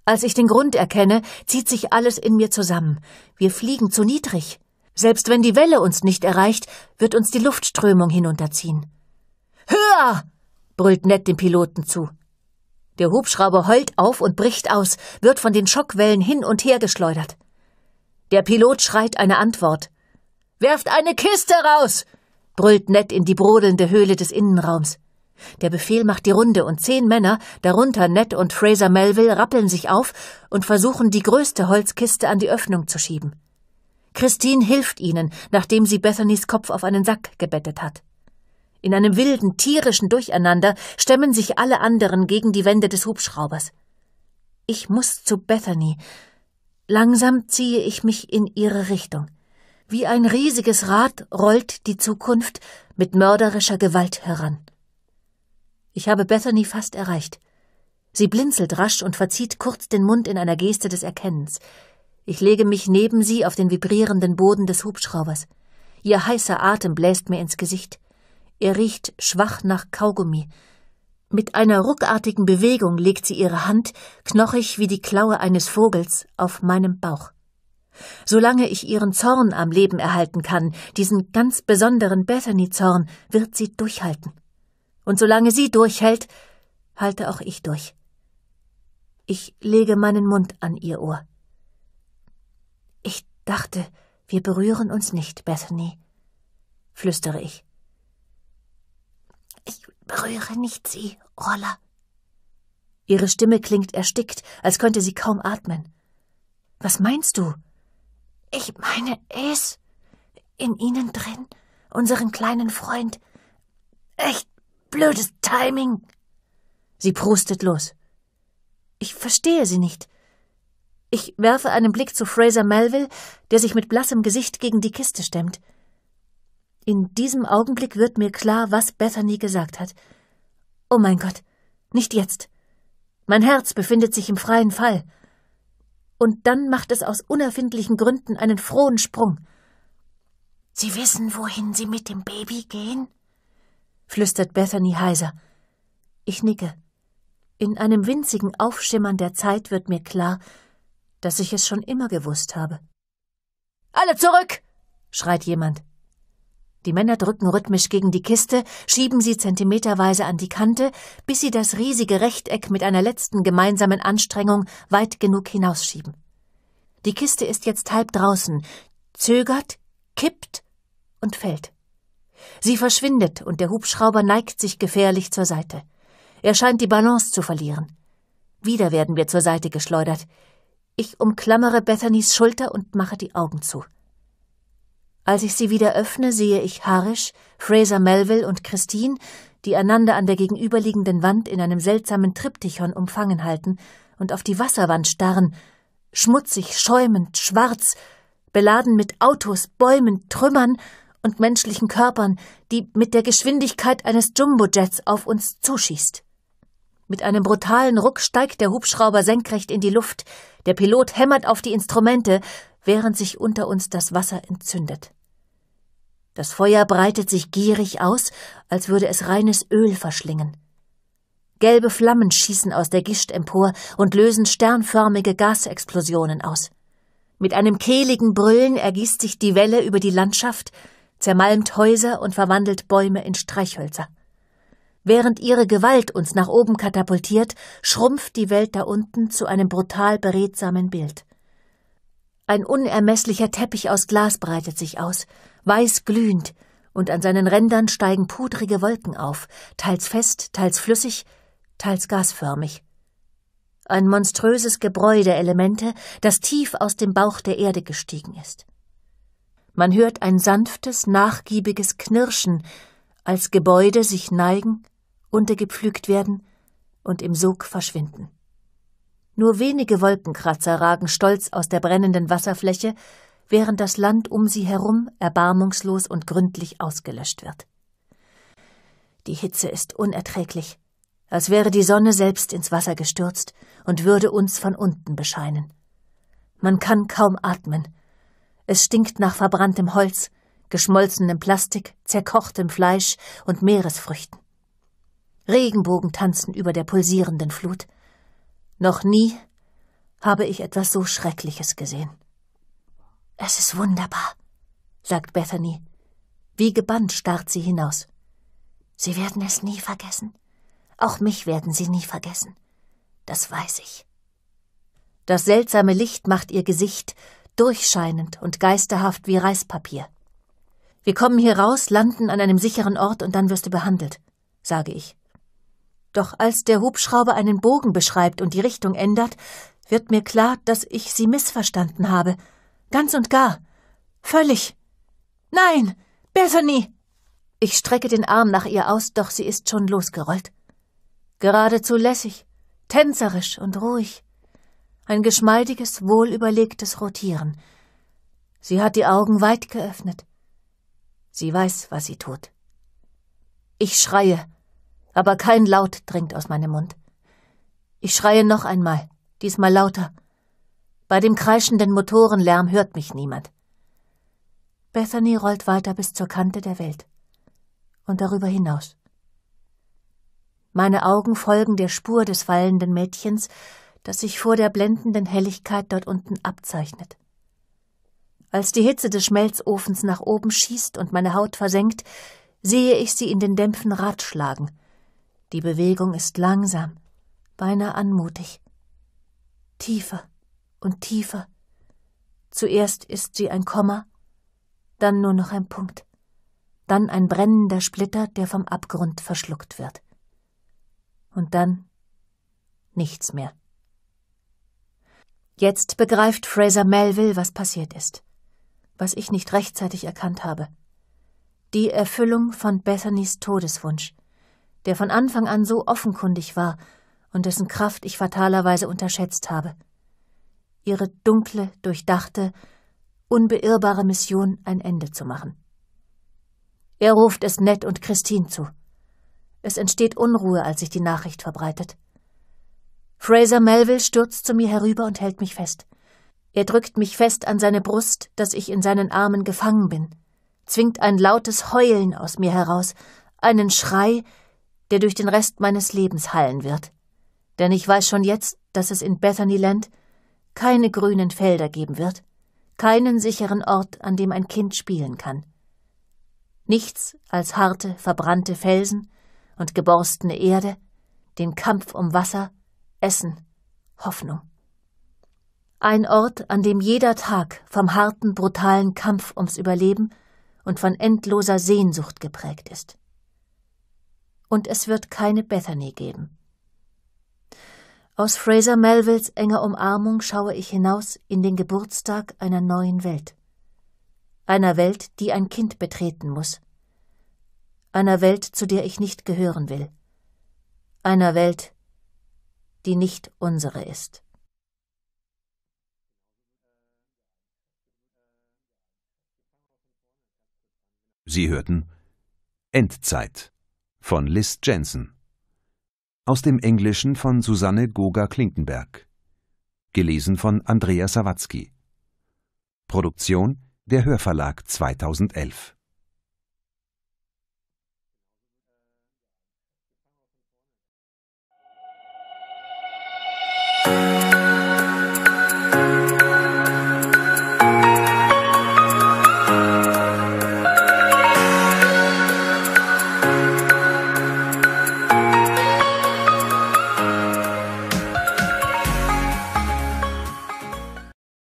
Als ich den Grund erkenne, zieht sich alles in mir zusammen. Wir fliegen zu niedrig. Selbst wenn die Welle uns nicht erreicht, wird uns die Luftströmung hinunterziehen. Hör! brüllt Ned dem Piloten zu. Der Hubschrauber heult auf und bricht aus, wird von den Schockwellen hin und her geschleudert. Der Pilot schreit eine Antwort. Werft eine Kiste raus! brüllt Ned in die brodelnde Höhle des Innenraums. Der Befehl macht die Runde und zehn Männer, darunter Ned und Fraser Melville, rappeln sich auf und versuchen, die größte Holzkiste an die Öffnung zu schieben. Christine hilft ihnen, nachdem sie Bethany's Kopf auf einen Sack gebettet hat. In einem wilden, tierischen Durcheinander stemmen sich alle anderen gegen die Wände des Hubschraubers. Ich muss zu Bethany. Langsam ziehe ich mich in ihre Richtung. Wie ein riesiges Rad rollt die Zukunft mit mörderischer Gewalt heran. Ich habe Bethany fast erreicht. Sie blinzelt rasch und verzieht kurz den Mund in einer Geste des Erkennens. Ich lege mich neben sie auf den vibrierenden Boden des Hubschraubers. Ihr heißer Atem bläst mir ins Gesicht. Er riecht schwach nach Kaugummi. Mit einer ruckartigen Bewegung legt sie ihre Hand, knochig wie die Klaue eines Vogels, auf meinem Bauch. Solange ich ihren Zorn am Leben erhalten kann, diesen ganz besonderen Bethany-Zorn, wird sie durchhalten. Und solange sie durchhält, halte auch ich durch. Ich lege meinen Mund an ihr Ohr. Ich dachte, wir berühren uns nicht, Bethany, flüstere ich. Berühre nicht sie, Rolla. Ihre Stimme klingt erstickt, als könnte sie kaum atmen. Was meinst du? Ich meine es. In ihnen drin, unseren kleinen Freund. Echt blödes Timing. Sie prustet los. Ich verstehe sie nicht. Ich werfe einen Blick zu Fraser Melville, der sich mit blassem Gesicht gegen die Kiste stemmt. In diesem Augenblick wird mir klar, was Bethany gesagt hat. Oh mein Gott, nicht jetzt. Mein Herz befindet sich im freien Fall. Und dann macht es aus unerfindlichen Gründen einen frohen Sprung. Sie wissen, wohin Sie mit dem Baby gehen? flüstert Bethany heiser. Ich nicke. In einem winzigen Aufschimmern der Zeit wird mir klar, dass ich es schon immer gewusst habe. Alle zurück! schreit jemand. Die Männer drücken rhythmisch gegen die Kiste, schieben sie zentimeterweise an die Kante, bis sie das riesige Rechteck mit einer letzten gemeinsamen Anstrengung weit genug hinausschieben. Die Kiste ist jetzt halb draußen, zögert, kippt und fällt. Sie verschwindet und der Hubschrauber neigt sich gefährlich zur Seite. Er scheint die Balance zu verlieren. Wieder werden wir zur Seite geschleudert. Ich umklammere Bethany's Schulter und mache die Augen zu. Als ich sie wieder öffne, sehe ich Harish, Fraser Melville und Christine, die einander an der gegenüberliegenden Wand in einem seltsamen Triptychon umfangen halten und auf die Wasserwand starren, schmutzig, schäumend, schwarz, beladen mit Autos, Bäumen, Trümmern und menschlichen Körpern, die mit der Geschwindigkeit eines Jumbojets auf uns zuschießt. Mit einem brutalen Ruck steigt der Hubschrauber senkrecht in die Luft. Der Pilot hämmert auf die Instrumente, während sich unter uns das Wasser entzündet. Das Feuer breitet sich gierig aus, als würde es reines Öl verschlingen. Gelbe Flammen schießen aus der Gischt empor und lösen sternförmige Gasexplosionen aus. Mit einem kehligen Brüllen ergießt sich die Welle über die Landschaft, zermalmt Häuser und verwandelt Bäume in Streichhölzer. Während ihre Gewalt uns nach oben katapultiert, schrumpft die Welt da unten zu einem brutal beredsamen Bild. Ein unermesslicher Teppich aus Glas breitet sich aus, weiß glühend, und an seinen Rändern steigen pudrige Wolken auf, teils fest, teils flüssig, teils gasförmig. Ein monströses Gebräu der Elemente, das tief aus dem Bauch der Erde gestiegen ist. Man hört ein sanftes, nachgiebiges Knirschen, als Gebäude sich neigen, untergepflügt werden und im Sog verschwinden. Nur wenige Wolkenkratzer ragen stolz aus der brennenden Wasserfläche, während das Land um sie herum erbarmungslos und gründlich ausgelöscht wird. Die Hitze ist unerträglich, als wäre die Sonne selbst ins Wasser gestürzt und würde uns von unten bescheinen. Man kann kaum atmen. Es stinkt nach verbranntem Holz, geschmolzenem Plastik, zerkochtem Fleisch und Meeresfrüchten. Regenbogen tanzen über der pulsierenden Flut, noch nie habe ich etwas so Schreckliches gesehen. Es ist wunderbar, sagt Bethany. Wie gebannt starrt sie hinaus. Sie werden es nie vergessen. Auch mich werden sie nie vergessen. Das weiß ich. Das seltsame Licht macht ihr Gesicht durchscheinend und geisterhaft wie Reispapier. Wir kommen hier raus, landen an einem sicheren Ort und dann wirst du behandelt, sage ich. Doch als der Hubschrauber einen Bogen beschreibt und die Richtung ändert, wird mir klar, dass ich sie missverstanden habe. Ganz und gar. Völlig. Nein, Bethany! Ich strecke den Arm nach ihr aus, doch sie ist schon losgerollt. Geradezu lässig, tänzerisch und ruhig. Ein geschmeidiges, wohlüberlegtes Rotieren. Sie hat die Augen weit geöffnet. Sie weiß, was sie tut. Ich schreie, aber kein Laut dringt aus meinem Mund. Ich schreie noch einmal, diesmal lauter. Bei dem kreischenden Motorenlärm hört mich niemand. Bethany rollt weiter bis zur Kante der Welt und darüber hinaus. Meine Augen folgen der Spur des fallenden Mädchens, das sich vor der blendenden Helligkeit dort unten abzeichnet. Als die Hitze des Schmelzofens nach oben schießt und meine Haut versenkt, sehe ich sie in den Dämpfen ratschlagen, die Bewegung ist langsam, beinahe anmutig. Tiefer und tiefer. Zuerst ist sie ein Komma, dann nur noch ein Punkt, dann ein brennender Splitter, der vom Abgrund verschluckt wird. Und dann nichts mehr. Jetzt begreift Fraser Melville, was passiert ist, was ich nicht rechtzeitig erkannt habe. Die Erfüllung von Bethany's Todeswunsch, der von Anfang an so offenkundig war und dessen Kraft ich fatalerweise unterschätzt habe. Ihre dunkle, durchdachte, unbeirrbare Mission ein Ende zu machen. Er ruft es Ned und Christine zu. Es entsteht Unruhe, als sich die Nachricht verbreitet. Fraser Melville stürzt zu mir herüber und hält mich fest. Er drückt mich fest an seine Brust, dass ich in seinen Armen gefangen bin, zwingt ein lautes Heulen aus mir heraus, einen Schrei, der durch den Rest meines Lebens hallen wird. Denn ich weiß schon jetzt, dass es in Bethanyland keine grünen Felder geben wird, keinen sicheren Ort, an dem ein Kind spielen kann. Nichts als harte, verbrannte Felsen und geborstene Erde, den Kampf um Wasser, Essen, Hoffnung. Ein Ort, an dem jeder Tag vom harten, brutalen Kampf ums Überleben und von endloser Sehnsucht geprägt ist und es wird keine Bethany geben. Aus Fraser Melvilles enger Umarmung schaue ich hinaus in den Geburtstag einer neuen Welt. Einer Welt, die ein Kind betreten muss. Einer Welt, zu der ich nicht gehören will. Einer Welt, die nicht unsere ist. Sie hörten Endzeit von Liz Jensen. Aus dem Englischen von Susanne Goga-Klinkenberg. Gelesen von Andrea Sawatzki. Produktion der Hörverlag 2011.